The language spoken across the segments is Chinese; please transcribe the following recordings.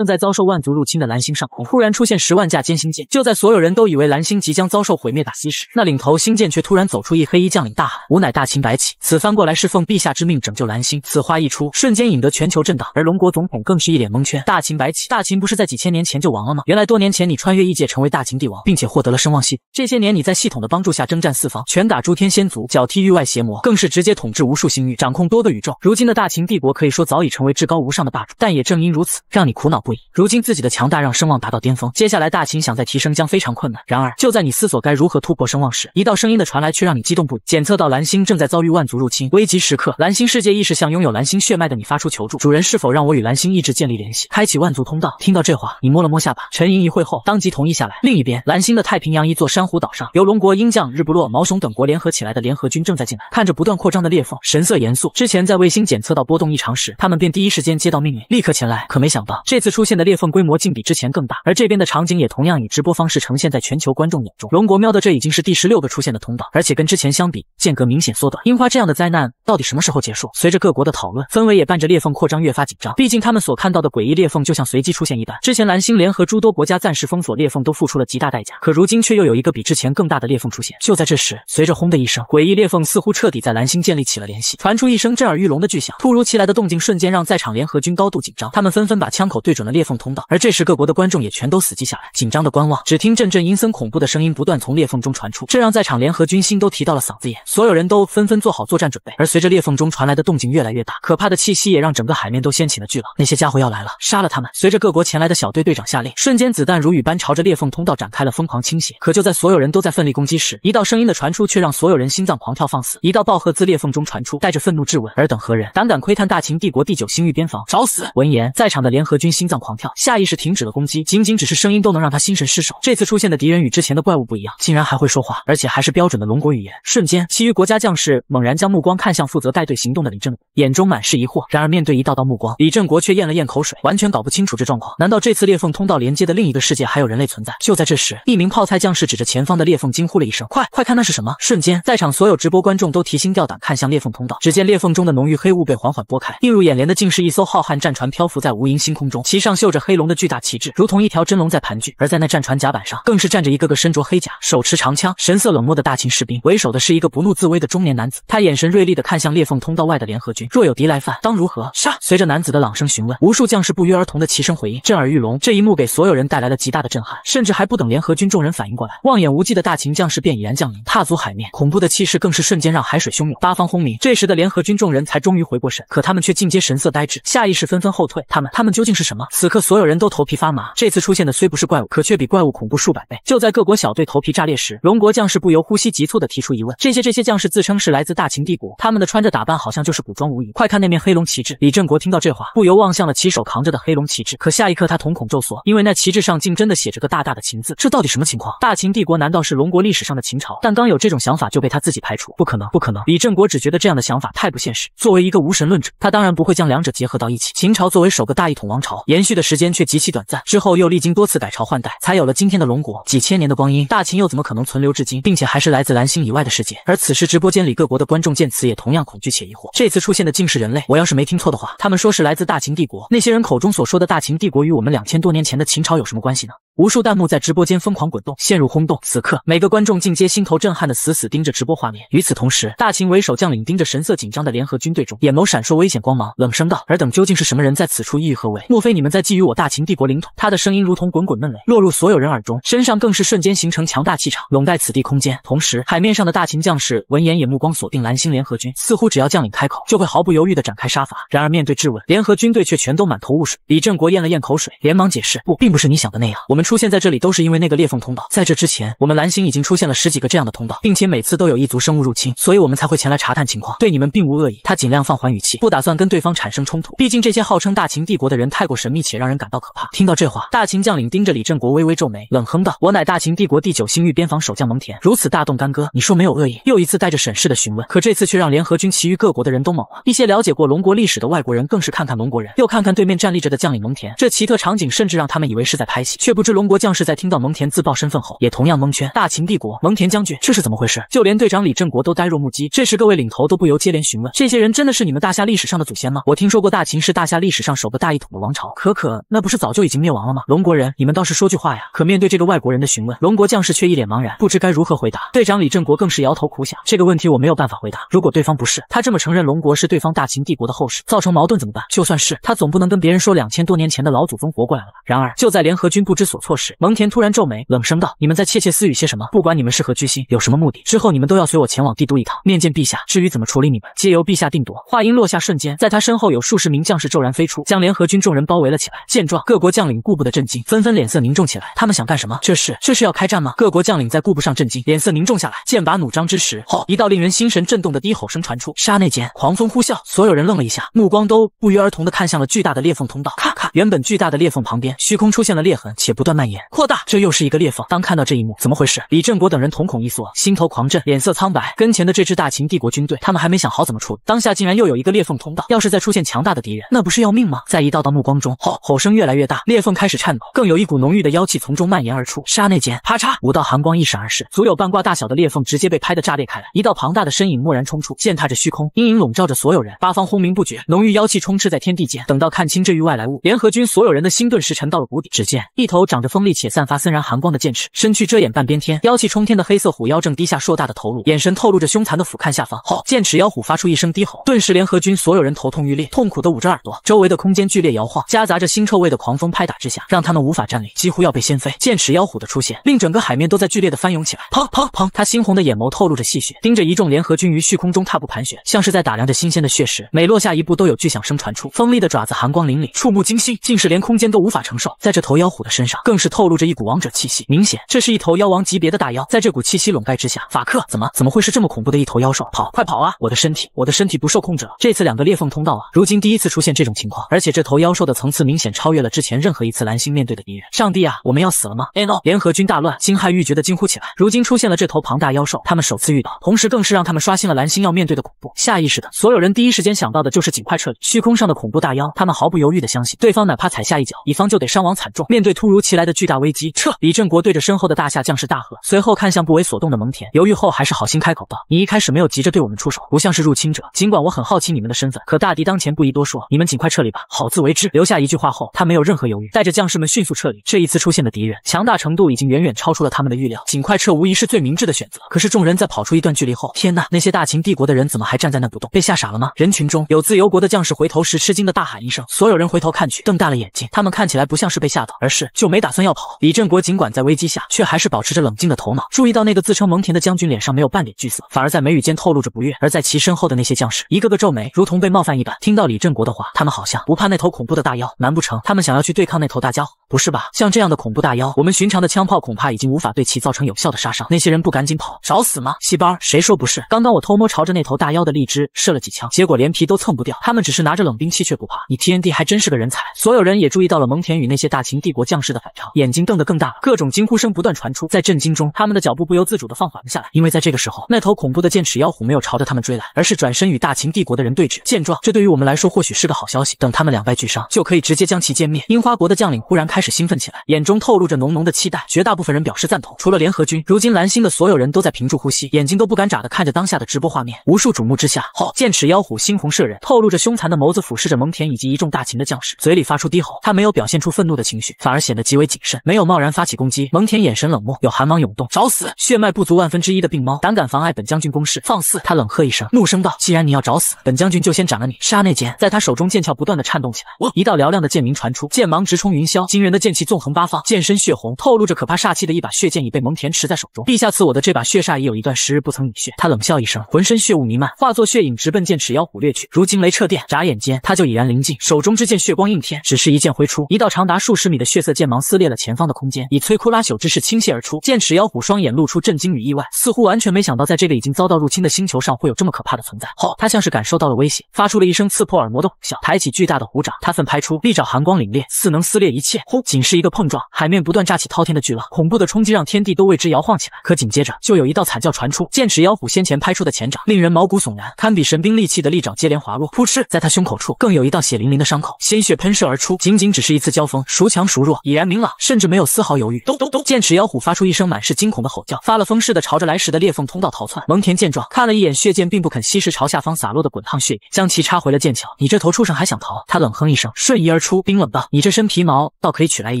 正在遭受万族入侵的蓝星上空，突然出现十万架歼星舰。就在所有人都以为蓝星即将遭受毁灭打击时，那领头星舰却突然走出一黑衣将领，大喊：“吾乃大秦白起，此番过来是奉陛下之命拯救蓝星。”此话一出，瞬间引得全球震荡。而龙国总统更是一脸蒙圈：“大秦白起，大秦不是在几千年前就亡了吗？原来多年前你穿越异界，成为大秦帝王，并且获得了声望系。这些年你在系统的帮助下征战四方，拳打诸天仙族，脚踢域外邪魔，更是直接统治无数星域，掌控多个宇宙。如今的大秦帝国可以说早已成为至高无上的霸主。但也正因如此，让你苦恼不？”如今自己的强大让声望达到巅峰，接下来大秦想再提升将非常困难。然而就在你思索该如何突破声望时，一道声音的传来却让你激动不已。检测到蓝星正在遭遇万族入侵，危急时刻，蓝星世界意识向拥有蓝星血脉的你发出求助：“主人，是否让我与蓝星意志建立联系，开启万族通道？”听到这话，你摸了摸下巴，沉吟一会后，当即同意下来。另一边，蓝星的太平洋一座珊瑚岛上，由龙国、鹰将、日不落、毛熊等国联合起来的联合军正在进来，看着不断扩张的裂缝，神色严肃。之前在卫星检测到波动异常时，他们便第一时间接到命令，立刻前来。可没想到这次出出现的裂缝规模竟比之前更大，而这边的场景也同样以直播方式呈现在全球观众眼中。龙国喵的这已经是第十六个出现的通道，而且跟之前相比，间隔明显缩短。樱花这样的灾难到底什么时候结束？随着各国的讨论，氛围也伴着裂缝扩张越发紧张。毕竟他们所看到的诡异裂缝就像随机出现一般。之前蓝星联合诸多国家暂时封锁裂缝都付出了极大代价，可如今却又有一个比之前更大的裂缝出现。就在这时，随着轰的一声，诡异裂缝似乎彻底在蓝星建立起了联系，传出一声震耳欲聋的巨响。突如其来的动静瞬间让在场联合军高度紧张，他们纷纷把枪口对准。准了裂缝通道，而这时各国的观众也全都死寂下来，紧张的观望。只听阵阵阴森恐怖的声音不断从裂缝中传出，这让在场联合军心都提到了嗓子眼，所有人都纷纷做好作战准备。而随着裂缝中传来的动静越来越大，可怕的气息也让整个海面都掀起了巨浪。那些家伙要来了，杀了他们！随着各国前来的小队队长下令，瞬间子弹如雨般朝着裂缝通道展开了疯狂倾斜。可就在所有人都在奋力攻击时，一道声音的传出却让所有人心脏狂跳，放肆！一道暴喝自裂缝中传出，带着愤怒质问：“尔等何人？胆敢窥探大秦帝国第九星域边防，找死！”闻言，在场的联合军心。脏狂跳，下意识停止了攻击，仅仅只是声音都能让他心神失守。这次出现的敌人与之前的怪物不一样，竟然还会说话，而且还是标准的龙国语言。瞬间，其余国家将士猛然将目光看向负责带队行动的李正，眼中满是疑惑。然而面对一道道目光，李正国却咽了咽口水，完全搞不清楚这状况。难道这次裂缝通道连接的另一个世界还有人类存在？就在这时，一名泡菜将士指着前方的裂缝惊呼了一声：“快快看，那是什么？”瞬间，在场所有直播观众都提心吊胆看向裂缝通道。只见裂缝中的浓郁黑雾被缓缓拨开，映入眼帘的竟是一艘浩瀚战船漂浮在无垠星空中。其上绣着黑龙的巨大旗帜，如同一条真龙在盘踞；而在那战船甲板上，更是站着一个个身着黑甲、手持长枪、神色冷漠的大秦士兵，为首的是一个不怒自威的中年男子。他眼神锐利的看向裂缝通道外的联合军，若有敌来犯，当如何杀？随着男子的朗声询问，无数将士不约而同的齐声回应，震耳欲聋。这一幕给所有人带来了极大的震撼，甚至还不等联合军众人反应过来，望眼无际的大秦将士便已然降临，踏足海面，恐怖的气势更是瞬间让海水汹涌，八方轰鸣。这时的联合军众人才终于回过神，可他们却尽皆神色呆滞，下意识纷纷后退。他们，他们究竟是什么？此刻所有人都头皮发麻。这次出现的虽不是怪物，可却比怪物恐怖数百倍。就在各国小队头皮炸裂时，龙国将士不由呼吸急促地提出疑问：“这些……这些将士自称是来自大秦帝国，他们的穿着打扮好像就是古装无疑。快看那面黑龙旗帜！”李振国听到这话，不由望向了旗手扛着的黑龙旗帜。可下一刻，他瞳孔骤缩，因为那旗帜上竟真的写着个大大的“秦”字。这到底什么情况？大秦帝国难道是龙国历史上的秦朝？但刚有这种想法，就被他自己排除。不可能，不可能！李振国只觉得这样的想法太不现实。作为一个无神论者，他当然不会将两者结合到一起。秦朝作为首个大一统王朝，也。延续的时间却极其短暂，之后又历经多次改朝换代，才有了今天的龙国。几千年的光阴，大秦又怎么可能存留至今，并且还是来自蓝星以外的世界？而此时直播间里各国的观众见此，也同样恐惧且疑惑。这次出现的竟是人类！我要是没听错的话，他们说是来自大秦帝国。那些人口中所说的大秦帝国，与我们两千多年前的秦朝有什么关系呢？无数弹幕在直播间疯狂滚动，陷入轰动。此刻，每个观众尽皆心头震撼的死死盯着直播画面。与此同时，大秦为首将领盯着神色紧张的联合军队中，眼眸闪烁危险光芒，冷声道：“尔等究竟是什么人？在此处意欲何为？莫非你们在觊觎我大秦帝国领土？”他的声音如同滚滚闷雷，落入所有人耳中，身上更是瞬间形成强大气场，笼盖此地空间。同时，海面上的大秦将士闻言也目光锁定蓝星联合军，似乎只要将领开口，就会毫不犹豫的展开杀伐。然而，面对质问，联合军队却全都满头雾水。李振国咽了咽口水，连忙解释：“不，并不是你想的那样，我们。”出现在这里都是因为那个裂缝通道。在这之前，我们蓝星已经出现了十几个这样的通道，并且每次都有一族生物入侵，所以我们才会前来查探情况，对你们并无恶意。他尽量放缓语气，不打算跟对方产生冲突，毕竟这些号称大秦帝国的人太过神秘且让人感到可怕。听到这话，大秦将领盯着李振国，微微皱眉，冷哼道：“我乃大秦帝国第九星域边防守将蒙恬，如此大动干戈，你说没有恶意？”又一次带着审视的询问，可这次却让联合军其余各国的人都懵了。一些了解过龙国历史的外国人更是看看龙国人，又看看对面站立着的将领蒙恬，这奇特场景甚至让他们以为是在拍戏，却不知。龙国将士在听到蒙恬自曝身份后，也同样蒙圈。大秦帝国，蒙恬将军，这是怎么回事？就连队长李振国都呆若木鸡。这时，各位领头都不由接连询问：这些人真的是你们大夏历史上的祖先吗？我听说过大秦是大夏历史上首个大一统的王朝，可可那不是早就已经灭亡了吗？龙国人，你们倒是说句话呀！可面对这个外国人的询问，龙国将士却一脸茫然，不知该如何回答。队长李振国更是摇头苦想：这个问题我没有办法回答。如果对方不是他这么承认，龙国是对方大秦帝国的后世，造成矛盾怎么办？就算是他，总不能跟别人说两千多年前的老祖宗活过来了吧？然而，就在联合军不知所。措事！蒙恬突然皱眉，冷声道：“你们在窃窃私语些什么？不管你们是何居心，有什么目的，之后你们都要随我前往帝都一趟，面见陛下。至于怎么处理你们，皆由陛下定夺。”话音落下瞬间，在他身后有数十名将士骤然飞出，将联合军众人包围了起来。见状，各国将领顾不得震惊，纷纷脸色凝重起来。他们想干什么？这是，这是要开战吗？各国将领在顾不上震惊，脸色凝重下来，剑拔弩张之时，好一道令人心神震动的低吼声传出：“刹那间狂风呼啸，所有人愣了一下，目光都不约而同的看向了巨大的裂缝通道。咔！原本巨大的裂缝旁边，虚空出现了裂痕，且不断蔓延扩大。这又是一个裂缝。当看到这一幕，怎么回事？李振国等人瞳孔一缩，心头狂震，脸色苍白。跟前的这支大秦帝国军队，他们还没想好怎么处理，当下竟然又有一个裂缝通道。要是再出现强大的敌人，那不是要命吗？在一道道目光中，吼吼声越来越大，裂缝开始颤抖，更有一股浓郁的妖气从中蔓延而出。刹那间，啪嚓，五道寒光一闪而逝，足有半挂大小的裂缝直接被拍得炸裂开来。一道庞大的身影蓦然冲出，践踏着虚空，阴影笼罩着所有人，八方轰鸣不绝，浓郁妖气充斥在天地间。等到看清这域外来物，连。和军所有人的心顿时沉到了谷底。只见一头长着锋利且散发森然寒光的剑齿身躯遮掩半边天，妖气冲天的黑色虎妖正低下硕大的头颅，眼神透露着凶残的俯瞰下方。好，剑齿妖虎发出一声低吼，顿时联合军所有人头痛欲裂，痛苦的捂着耳朵。周围的空间剧烈摇晃，夹杂着腥臭味的狂风拍打之下，让他们无法站立，几乎要被掀飞。剑齿妖虎的出现，令整个海面都在剧烈的翻涌起来。砰砰砰！他猩红的眼眸透露着戏谑，盯着一众联合军于虚空中踏步盘旋，像是在打量着新鲜的血食。每落下一步，都有巨响声传出，锋利的爪子寒光凛凛，触目惊心。竟是连空间都无法承受，在这头妖虎的身上，更是透露着一股王者气息，明显这是一头妖王级别的大妖。在这股气息笼盖之下，法克怎么怎么会是这么恐怖的一头妖兽？跑，快跑啊！我的身体，我的身体不受控制了。这次两个裂缝通道啊，如今第一次出现这种情况，而且这头妖兽的层次明显超越了之前任何一次蓝星面对的敌人。上帝啊，我们要死了吗？N O 联合军大乱，惊骇欲绝的惊呼起来。如今出现了这头庞大妖兽，他们首次遇到，同时更是让他们刷新了蓝星要面对的恐怖。下意识的，所有人第一时间想到的就是尽快撤离。虚空上的恐怖大妖，他们毫不犹豫的相信对方。哪怕踩下一脚，乙方就得伤亡惨重。面对突如其来的巨大危机，撤！李振国对着身后的大夏将士大喝，随后看向不为所动的蒙恬，犹豫后还是好心开口道：“你一开始没有急着对我们出手，不像是入侵者。尽管我很好奇你们的身份，可大敌当前不宜多说，你们尽快撤离吧，好自为之。”留下一句话后，他没有任何犹豫，带着将士们迅速撤离。这一次出现的敌人强大程度已经远远超出了他们的预料，尽快撤无疑是最明智的选择。可是众人在跑出一段距离后，天呐，那些大秦帝国的人怎么还站在那不动？被吓傻了吗？人群中有自由国的将士回头时，吃惊的大喊一声，所有人回头看去。瞪大了眼睛，他们看起来不像是被吓到，而是就没打算要跑。李振国尽管在危机下，却还是保持着冷静的头脑，注意到那个自称蒙恬的将军脸上没有半点惧色，反而在眉宇间透露着不悦。而在其身后的那些将士，一个个皱眉，如同被冒犯一般。听到李振国的话，他们好像不怕那头恐怖的大妖，难不成他们想要去对抗那头大家伙？不是吧？像这样的恐怖大妖，我们寻常的枪炮恐怕已经无法对其造成有效的杀伤。那些人不赶紧跑，找死吗？细班，谁说不是？刚刚我偷摸朝着那头大妖的荔枝射了几枪，结果连皮都蹭不掉。他们只是拿着冷兵器，却不怕你 T N D，还真是个人才。所有人也注意到了蒙恬与那些大秦帝国将士的反常，眼睛瞪得更大，了，各种惊呼声不断传出。在震惊中，他们的脚步不由自主的放缓了下来。因为在这个时候，那头恐怖的剑齿妖虎没有朝着他们追来，而是转身与大秦帝国的人对峙。见状，这对于我们来说或许是个好消息。等他们两败俱伤，就可以直接将其歼灭。樱花国的将领忽然开。开始兴奋起来，眼中透露着浓浓的期待。绝大部分人表示赞同，除了联合军。如今蓝星的所有人都在屏住呼吸，眼睛都不敢眨的看着当下的直播画面。无数瞩目之下，好剑齿妖虎，猩红射人，透露着凶残的眸子俯视着蒙恬以及一众大秦的将士，嘴里发出低吼。他没有表现出愤怒的情绪，反而显得极为谨慎，没有贸然发起攻击。蒙恬眼神冷漠，有寒芒涌动，找死！血脉不足万分之一的病猫，胆敢妨碍本将军攻势，放肆！他冷喝一声，怒声道：“既然你要找死，本将军就先斩了你！”杀那间，在他手中剑鞘不断的颤动起来，一道嘹亮的剑鸣传出，剑芒直冲云霄。惊人。的剑气纵横八方，剑身血红，透露着可怕煞气的一把血剑已被蒙恬持在手中。陛下赐我的这把血煞已有一段时日不曾饮血。他冷笑一声，浑身血雾弥漫，化作血影直奔剑齿妖虎掠去。如惊雷掣电，眨眼间他就已然临近，手中之剑血光映天。只是一剑挥出，一道长达数十米的血色剑芒撕裂了前方的空间，以摧枯拉朽之势倾泻而出。剑齿妖虎双眼露出震惊与意外，似乎完全没想到在这个已经遭到入侵的星球上会有这么可怕的存在。好，他像是感受到了威胁，发出了一声刺破耳膜的虎啸，抬起巨大的虎掌，他奋拍出利爪，寒光凛冽，似能撕裂一切。仅是一个碰撞，海面不断炸起滔天的巨浪，恐怖的冲击让天地都为之摇晃起来。可紧接着就有一道惨叫传出，剑齿妖虎先前拍出的前掌令人毛骨悚然，堪比神兵利器的利爪接连滑落，扑哧，在他胸口处更有一道血淋淋的伤口，鲜血喷射而出。仅仅只是一次交锋，孰强孰弱已然明朗，甚至没有丝毫犹豫。咚咚咚！剑齿妖虎发出一声满是惊恐的吼叫，发了疯似的朝着来时的裂缝通道逃窜。蒙恬见状，看了一眼血剑，并不肯吸食朝下方洒落的滚烫血液，将其插回了剑鞘。你这头畜生还想逃？他冷哼一声，瞬移而出，冰冷道：“你这身皮毛倒可以。”取来一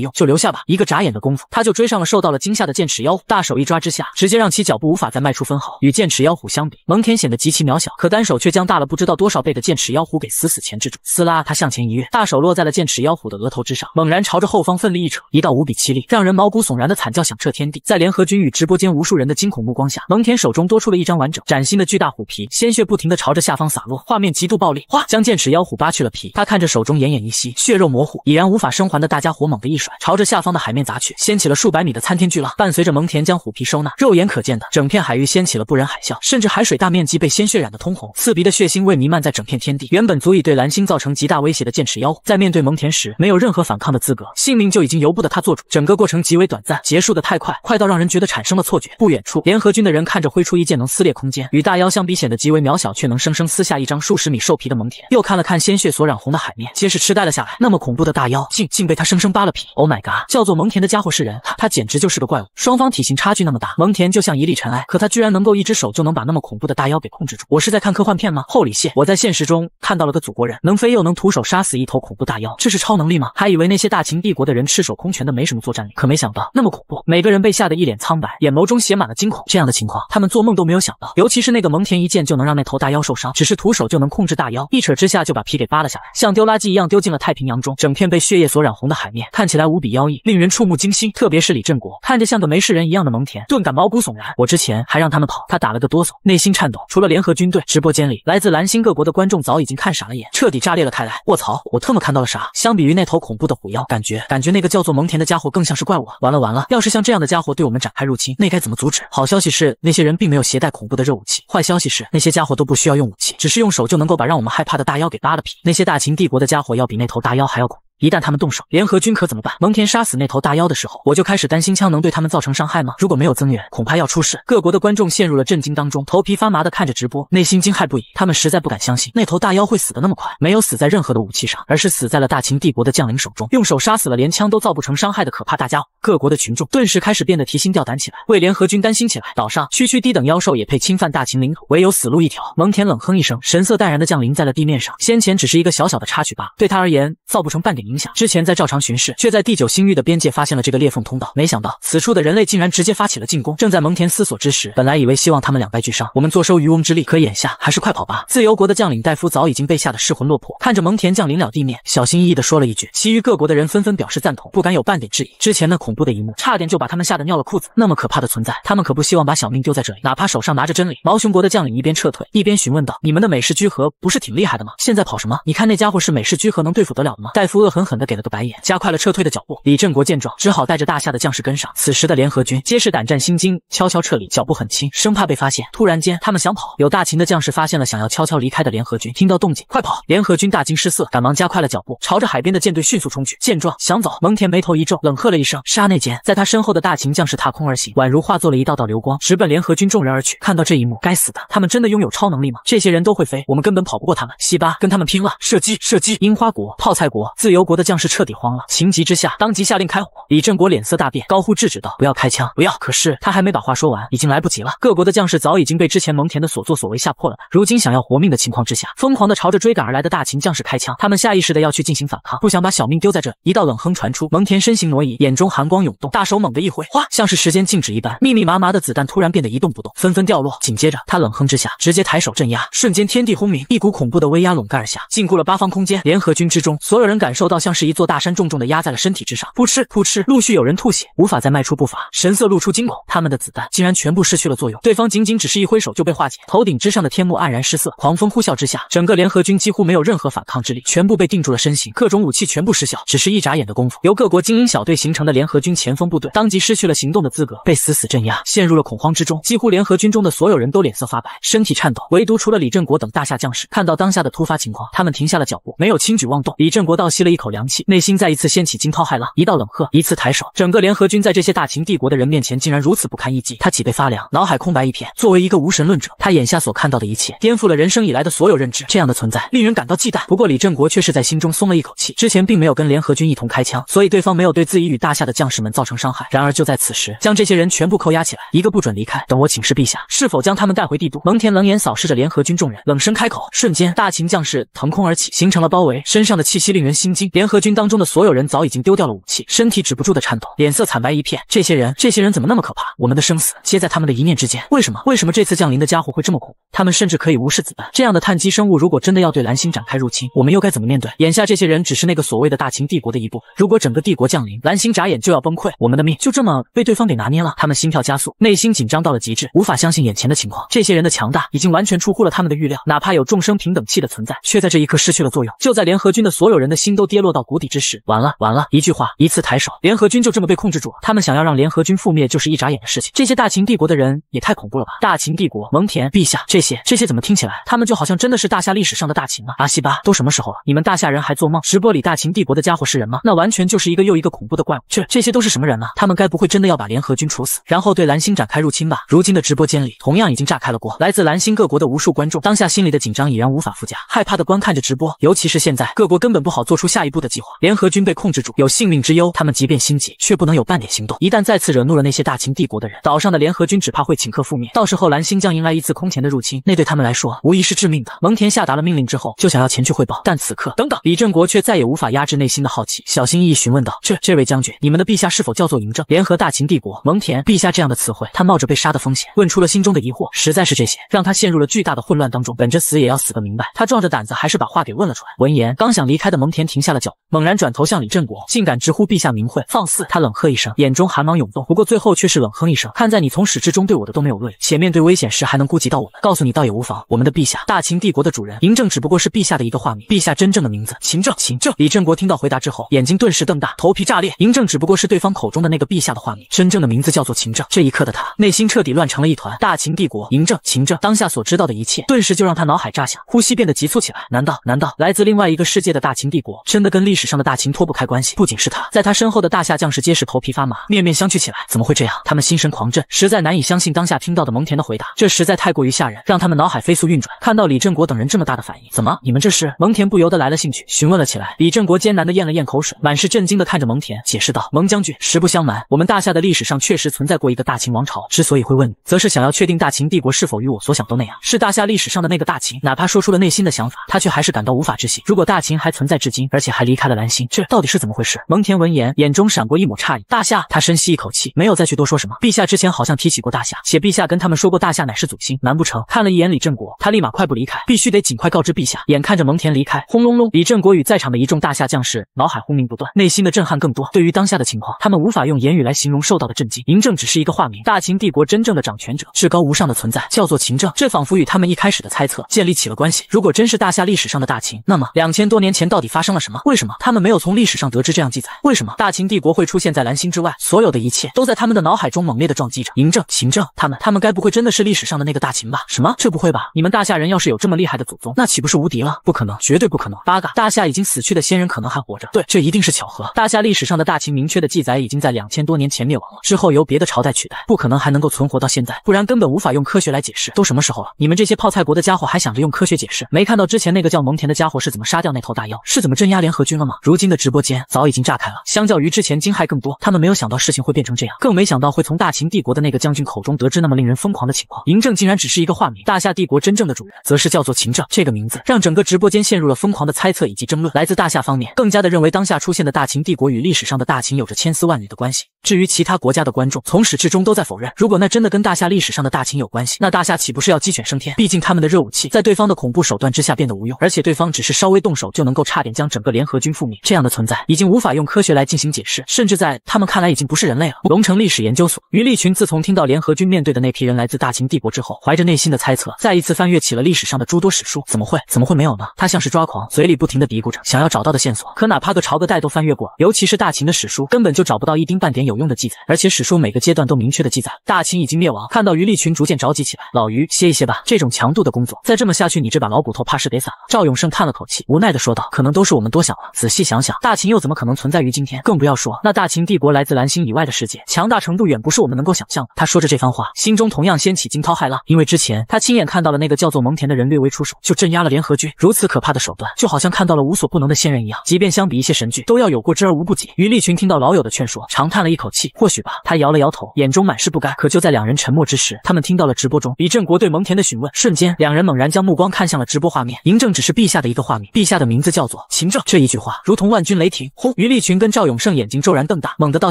用就留下吧。一个眨眼的功夫，他就追上了受到了惊吓的剑齿妖虎。大手一抓之下，直接让其脚步无法再迈出分毫。与剑齿妖虎相比，蒙恬显得极其渺小，可单手却将大了不知道多少倍的剑齿妖虎给死死钳制住。撕拉！他向前一跃，大手落在了剑齿妖虎的额头之上，猛然朝着后方奋力一扯，一道无比凄厉、让人毛骨悚然的惨叫响彻天地。在联合军与直播间无数人的惊恐目光下，蒙恬手中多出了一张完整、崭新的巨大虎皮，鲜血不停的朝着下方洒落，画面极度暴力。哗，将剑齿妖虎扒去了皮，他看着手中奄奄一息、血肉模糊、已然无法生还的大家伙。猛地一甩，朝着下方的海面砸去，掀起了数百米的参天巨浪。伴随着蒙恬将虎皮收纳，肉眼可见的整片海域掀起了不忍海啸，甚至海水大面积被鲜血染得通红，刺鼻的血腥味弥漫在整片天地。原本足以对蓝星造成极大威胁的剑齿妖虎，在面对蒙恬时，没有任何反抗的资格，性命就已经由不得他做主。整个过程极为短暂，结束的太快，快到让人觉得产生了错觉。不远处，联合军的人看着挥出一剑能撕裂空间，与大妖相比显得极为渺小，却能生生撕下一张数十米兽皮的蒙恬，又看了看鲜血所染红的海面，皆是痴呆了下来。那么恐怖的大妖，竟竟被他生生霸。扒了皮！Oh my god！叫做蒙恬的家伙是人，他简直就是个怪物。双方体型差距那么大，蒙恬就像一粒尘埃，可他居然能够一只手就能把那么恐怖的大妖给控制住。我是在看科幻片吗？厚礼谢！我在现实中看到了个祖国人，能飞又能徒手杀死一头恐怖大妖，这是超能力吗？还以为那些大秦帝国的人赤手空拳的没什么作战力，可没想到那么恐怖，每个人被吓得一脸苍白，眼眸中写满了惊恐。这样的情况他们做梦都没有想到，尤其是那个蒙恬，一剑就能让那头大妖受伤，只是徒手就能控制大妖，一扯之下就把皮给扒了下来，像丢垃圾一样丢进了太平洋中，整片被血液所染红的海面。看起来无比妖异，令人触目惊心。特别是李振国看着像个没事人一样的蒙恬，顿感毛骨悚然。我之前还让他们跑，他打了个哆嗦，内心颤抖。除了联合军队，直播间里来自蓝星各国的观众早已经看傻了眼，彻底炸裂了开来。卧槽，我特么看到了啥？相比于那头恐怖的虎妖，感觉感觉那个叫做蒙恬的家伙更像是怪物。完了完了，要是像这样的家伙对我们展开入侵，那该怎么阻止？好消息是那些人并没有携带恐怖的热武器，坏消息是那些家伙都不需要用武器，只是用手就能够把让我们害怕的大妖给扒了皮。那些大秦帝国的家伙要比那头大妖还要恐怖。一旦他们动手，联合军可怎么办？蒙恬杀死那头大妖的时候，我就开始担心枪能对他们造成伤害吗？如果没有增援，恐怕要出事。各国的观众陷入了震惊当中，头皮发麻的看着直播，内心惊骇不已。他们实在不敢相信那头大妖会死得那么快，没有死在任何的武器上，而是死在了大秦帝国的将领手中，用手杀死了连枪都造不成伤害的可怕大家伙。各国的群众顿时开始变得提心吊胆起来，为联合军担心起来。岛上区区低等妖兽也配侵犯大秦领土？唯有死路一条。蒙恬冷哼一声，神色淡然的降临在了地面上。先前只是一个小小的插曲罢了，对他而言造不成半点。影响之前在照常巡视，却在第九星域的边界发现了这个裂缝通道。没想到此处的人类竟然直接发起了进攻。正在蒙恬思索之时，本来以为希望他们两败俱伤，我们坐收渔翁之利。可眼下还是快跑吧！自由国的将领戴夫早已经被吓得失魂落魄，看着蒙恬降临了地面，小心翼翼地说了一句。其余各国的人纷纷表示赞同，不敢有半点质疑。之前那恐怖的一幕，差点就把他们吓得尿了裤子。那么可怕的存在，他们可不希望把小命丢在这里。哪怕手上拿着真理，毛熊国的将领一边撤退，一边询问道：“你们的美式居合不是挺厉害的吗？现在跑什么？你看那家伙是美式居合能对付得了的吗？”戴夫恶狠狠。狠狠地给了个白眼，加快了撤退的脚步。李振国见状，只好带着大夏的将士跟上。此时的联合军皆是胆战心惊，悄悄撤离，脚步很轻，生怕被发现。突然间，他们想跑，有大秦的将士发现了想要悄悄离开的联合军，听到动静，快跑！联合军大惊失色，赶忙加快了脚步，朝着海边的舰队迅速冲去。见状，想走，蒙恬眉头一皱，冷喝了一声：“刹那间在他身后的大秦将士踏空而行，宛如化作了一道道流光，直奔联合军众人而去。看到这一幕，该死的，他们真的拥有超能力吗？这些人都会飞，我们根本跑不过他们。西巴，跟他们拼了！射击，射击！樱花国、泡菜国、自由国。国的将士彻底慌了，情急之下，当即下令开火。李振国脸色大变，高呼制止道：“不要开枪，不要！”可是他还没把话说完，已经来不及了。各国的将士早已经被之前蒙恬的所作所为吓破了胆，如今想要活命的情况之下，疯狂的朝着追赶而来的大秦将士开枪。他们下意识的要去进行反抗，不想把小命丢在这。一道冷哼传出，蒙恬身形挪移，眼中寒光涌动，大手猛地一挥，哗，像是时间静止一般，密密麻麻的子弹突然变得一动不动，纷纷掉落。紧接着他冷哼之下，直接抬手镇压，瞬间天地轰鸣，一股恐怖的威压笼盖而下，禁锢了八方空间。联合军之中，所有人感受。倒像是一座大山重重的压在了身体之上，噗嗤噗嗤，陆续有人吐血，无法再迈出步伐，神色露出惊恐。他们的子弹竟然全部失去了作用，对方仅仅只是一挥手就被化解。头顶之上的天幕黯然失色，狂风呼啸之下，整个联合军几乎没有任何反抗之力，全部被定住了身形，各种武器全部失效。只是一眨眼的功夫，由各国精英小队形成的联合军前锋部队，当即失去了行动的资格，被死死镇压，陷入了恐慌之中。几乎联合军中的所有人都脸色发白，身体颤抖，唯独除了李振国等大夏将士，看到当下的突发情况，他们停下了脚步，没有轻举妄动。李振国倒吸了一口。口凉气，内心再一次掀起惊涛骇浪。一道冷喝，一次抬手，整个联合军在这些大秦帝国的人面前竟然如此不堪一击。他脊背发凉，脑海空白一片。作为一个无神论者，他眼下所看到的一切颠覆了人生以来的所有认知。这样的存在令人感到忌惮。不过李振国却是在心中松了一口气，之前并没有跟联合军一同开枪，所以对方没有对自己与大夏的将士们造成伤害。然而就在此时，将这些人全部扣押起来，一个不准离开。等我请示陛下，是否将他们带回帝都？蒙恬冷眼扫视着联合军众人，冷声开口。瞬间，大秦将士腾空而起，形成了包围，身上的气息令人心惊。联合军当中的所有人早已经丢掉了武器，身体止不住的颤抖，脸色惨白一片。这些人，这些人怎么那么可怕？我们的生死皆在他们的一念之间。为什么？为什么这次降临的家伙会这么恐怖？他们甚至可以无视子弹。这样的碳基生物，如果真的要对蓝星展开入侵，我们又该怎么面对？眼下这些人只是那个所谓的大秦帝国的一部分。如果整个帝国降临，蓝星眨眼就要崩溃。我们的命就这么被对方给拿捏了。他们心跳加速，内心紧张到了极致，无法相信眼前的情况。这些人的强大已经完全出乎了他们的预料。哪怕有众生平等器的存在，却在这一刻失去了作用。就在联合军的所有人的心都跌。落到谷底之时，完了完了！一句话，一次抬手，联合军就这么被控制住了。他们想要让联合军覆灭，就是一眨眼的事情。这些大秦帝国的人也太恐怖了吧！大秦帝国，蒙恬陛下，这些这些怎么听起来，他们就好像真的是大夏历史上的大秦啊？阿西吧，都什么时候了，你们大夏人还做梦？直播里大秦帝国的家伙是人吗？那完全就是一个又一个恐怖的怪物！这这些都是什么人呢？他们该不会真的要把联合军处死，然后对蓝星展开入侵吧？如今的直播间里同样已经炸开了锅，来自蓝星各国的无数观众，当下心里的紧张已然无法复加，害怕的观看着直播。尤其是现在，各国根本不好做出下一部的计划，联合军被控制住，有性命之忧。他们即便心急，却不能有半点行动。一旦再次惹怒了那些大秦帝国的人，岛上的联合军只怕会顷刻覆灭。到时候，蓝星将迎来一次空前的入侵，那对他们来说，无疑是致命的。蒙恬下达了命令之后，就想要前去汇报，但此刻，等等！李振国却再也无法压制内心的好奇，小心翼翼询问道：“这这位将军，你们的陛下是否叫做嬴政？联合大秦帝国，蒙恬陛下这样的词汇，他冒着被杀的风险，问出了心中的疑惑。实在是这些，让他陷入了巨大的混乱当中。本着死也要死个明白，他壮着胆子还是把话给问了出来。闻言，刚想离开的蒙恬停下了。猛然转头向李振国，竟敢直呼陛下名讳，放肆！他冷喝一声，眼中寒芒涌动。不过最后却是冷哼一声，看在你从始至终对我的都没有恶意，且面对危险时还能顾及到我们，告诉你倒也无妨。我们的陛下，大秦帝国的主人，嬴政只不过是陛下的一个化名，陛下真正的名字，秦政，秦政。李振国听到回答之后，眼睛顿时瞪大，头皮炸裂。嬴政只不过是对方口中的那个陛下的化名，真正的名字叫做秦政。这一刻的他内心彻底乱成了一团。大秦帝国，嬴政，秦政，当下所知道的一切顿时就让他脑海炸响，呼吸变得急促起来。难道，难道来自另外一个世界的大秦帝国真的？跟历史上的大秦脱不开关系，不仅是他，在他身后的大夏将士皆是头皮发麻，面面相觑起来。怎么会这样？他们心神狂震，实在难以相信当下听到的蒙恬的回答，这实在太过于吓人，让他们脑海飞速运转。看到李振国等人这么大的反应，怎么你们这是？蒙恬不由得来了兴趣，询问了起来。李振国艰难的咽了咽口水，满是震惊的看着蒙恬，解释道：“蒙将军，实不相瞒，我们大夏的历史上确实存在过一个大秦王朝。之所以会问，你，则是想要确定大秦帝国是否与我所想都那样，是大夏历史上的那个大秦。哪怕说出了内心的想法，他却还是感到无法置信。如果大秦还存在至今，而且还……还离开了蓝星，这到底是怎么回事？蒙恬闻言，眼中闪过一抹诧异。大夏，他深吸一口气，没有再去多说什么。陛下之前好像提起过大夏，且陛下跟他们说过大夏乃是祖星。难不成？看了一眼李振国，他立马快步离开，必须得尽快告知陛下。眼看着蒙恬离开，轰隆隆，李振国与在场的一众大夏将士脑海轰鸣不断，内心的震撼更多。对于当下的情况，他们无法用言语来形容受到的震惊。嬴政只是一个化名，大秦帝国真正的掌权者，至高无上的存在，叫做秦政。这仿佛与他们一开始的猜测建立起了关系。如果真是大夏历史上的大秦，那么两千多年前到底发生了什么？为什么他们没有从历史上得知这样记载？为什么大秦帝国会出现在蓝星之外？所有的一切都在他们的脑海中猛烈的撞击着。嬴政、秦政，他们，他们该不会真的是历史上的那个大秦吧？什么？这不会吧？你们大夏人要是有这么厉害的祖宗，那岂不是无敌了？不可能，绝对不可能！八嘎！大夏已经死去的先人可能还活着？对，这一定是巧合。大夏历史上的大秦明确的记载已经在两千多年前灭亡了，之后由别的朝代取代，不可能还能够存活到现在，不然根本无法用科学来解释。都什么时候了，你们这些泡菜国的家伙还想着用科学解释？没看到之前那个叫蒙恬的家伙是怎么杀掉那头大妖，是怎么镇压联？何军了吗？如今的直播间早已经炸开了，相较于之前惊骇更多，他们没有想到事情会变成这样，更没想到会从大秦帝国的那个将军口中得知那么令人疯狂的情况。嬴政竟然只是一个化名，大夏帝国真正的主人则是叫做秦政这个名字，让整个直播间陷入了疯狂的猜测以及争论。来自大夏方面更加的认为当下出现的大秦帝国与历史上的大秦有着千丝万缕的关系。至于其他国家的观众，从始至终都在否认。如果那真的跟大夏历史上的大秦有关系，那大夏岂不是要鸡犬升天？毕竟他们的热武器在对方的恐怖手段之下变得无用，而且对方只是稍微动手就能够差点将整个联合军覆灭。这样的存在已经无法用科学来进行解释，甚至在他们看来已经不是人类了。龙城历史研究所，于立群自从听到联合军面对的那批人来自大秦帝国之后，怀着内心的猜测，再一次翻阅起了历史上的诸多史书。怎么会？怎么会没有呢？他像是抓狂，嘴里不停地嘀咕着想要找到的线索。可哪怕个朝个代都翻阅过，尤其是大秦的史书，根本就找不到一丁半点有。有用的记载，而且史书每个阶段都明确的记载，大秦已经灭亡。看到于立群逐渐着急起来，老于歇一歇吧，这种强度的工作，再这么下去，你这把老骨头怕是得散了。赵永胜叹了口气，无奈的说道：“可能都是我们多想了。仔细想想，大秦又怎么可能存在于今天？更不要说那大秦帝国来自蓝星以外的世界，强大程度远不是我们能够想象。”的。”他说着这番话，心中同样掀起惊涛骇浪，因为之前他亲眼看到了那个叫做蒙恬的人略微出手就镇压了联合军，如此可怕的手段，就好像看到了无所不能的仙人一样。即便相比一些神剧，都要有过之而无不及。于立群听到老友的劝说，长叹了一。口气，或许吧。他摇了摇头，眼中满是不甘。可就在两人沉默之时，他们听到了直播中李振国对蒙恬的询问。瞬间，两人猛然将目光看向了直播画面。嬴政只是陛下的一个画面，陛下的名字叫做秦政。这一句话如同万钧雷霆，轰！于立群跟赵永胜眼睛骤然瞪大，猛地倒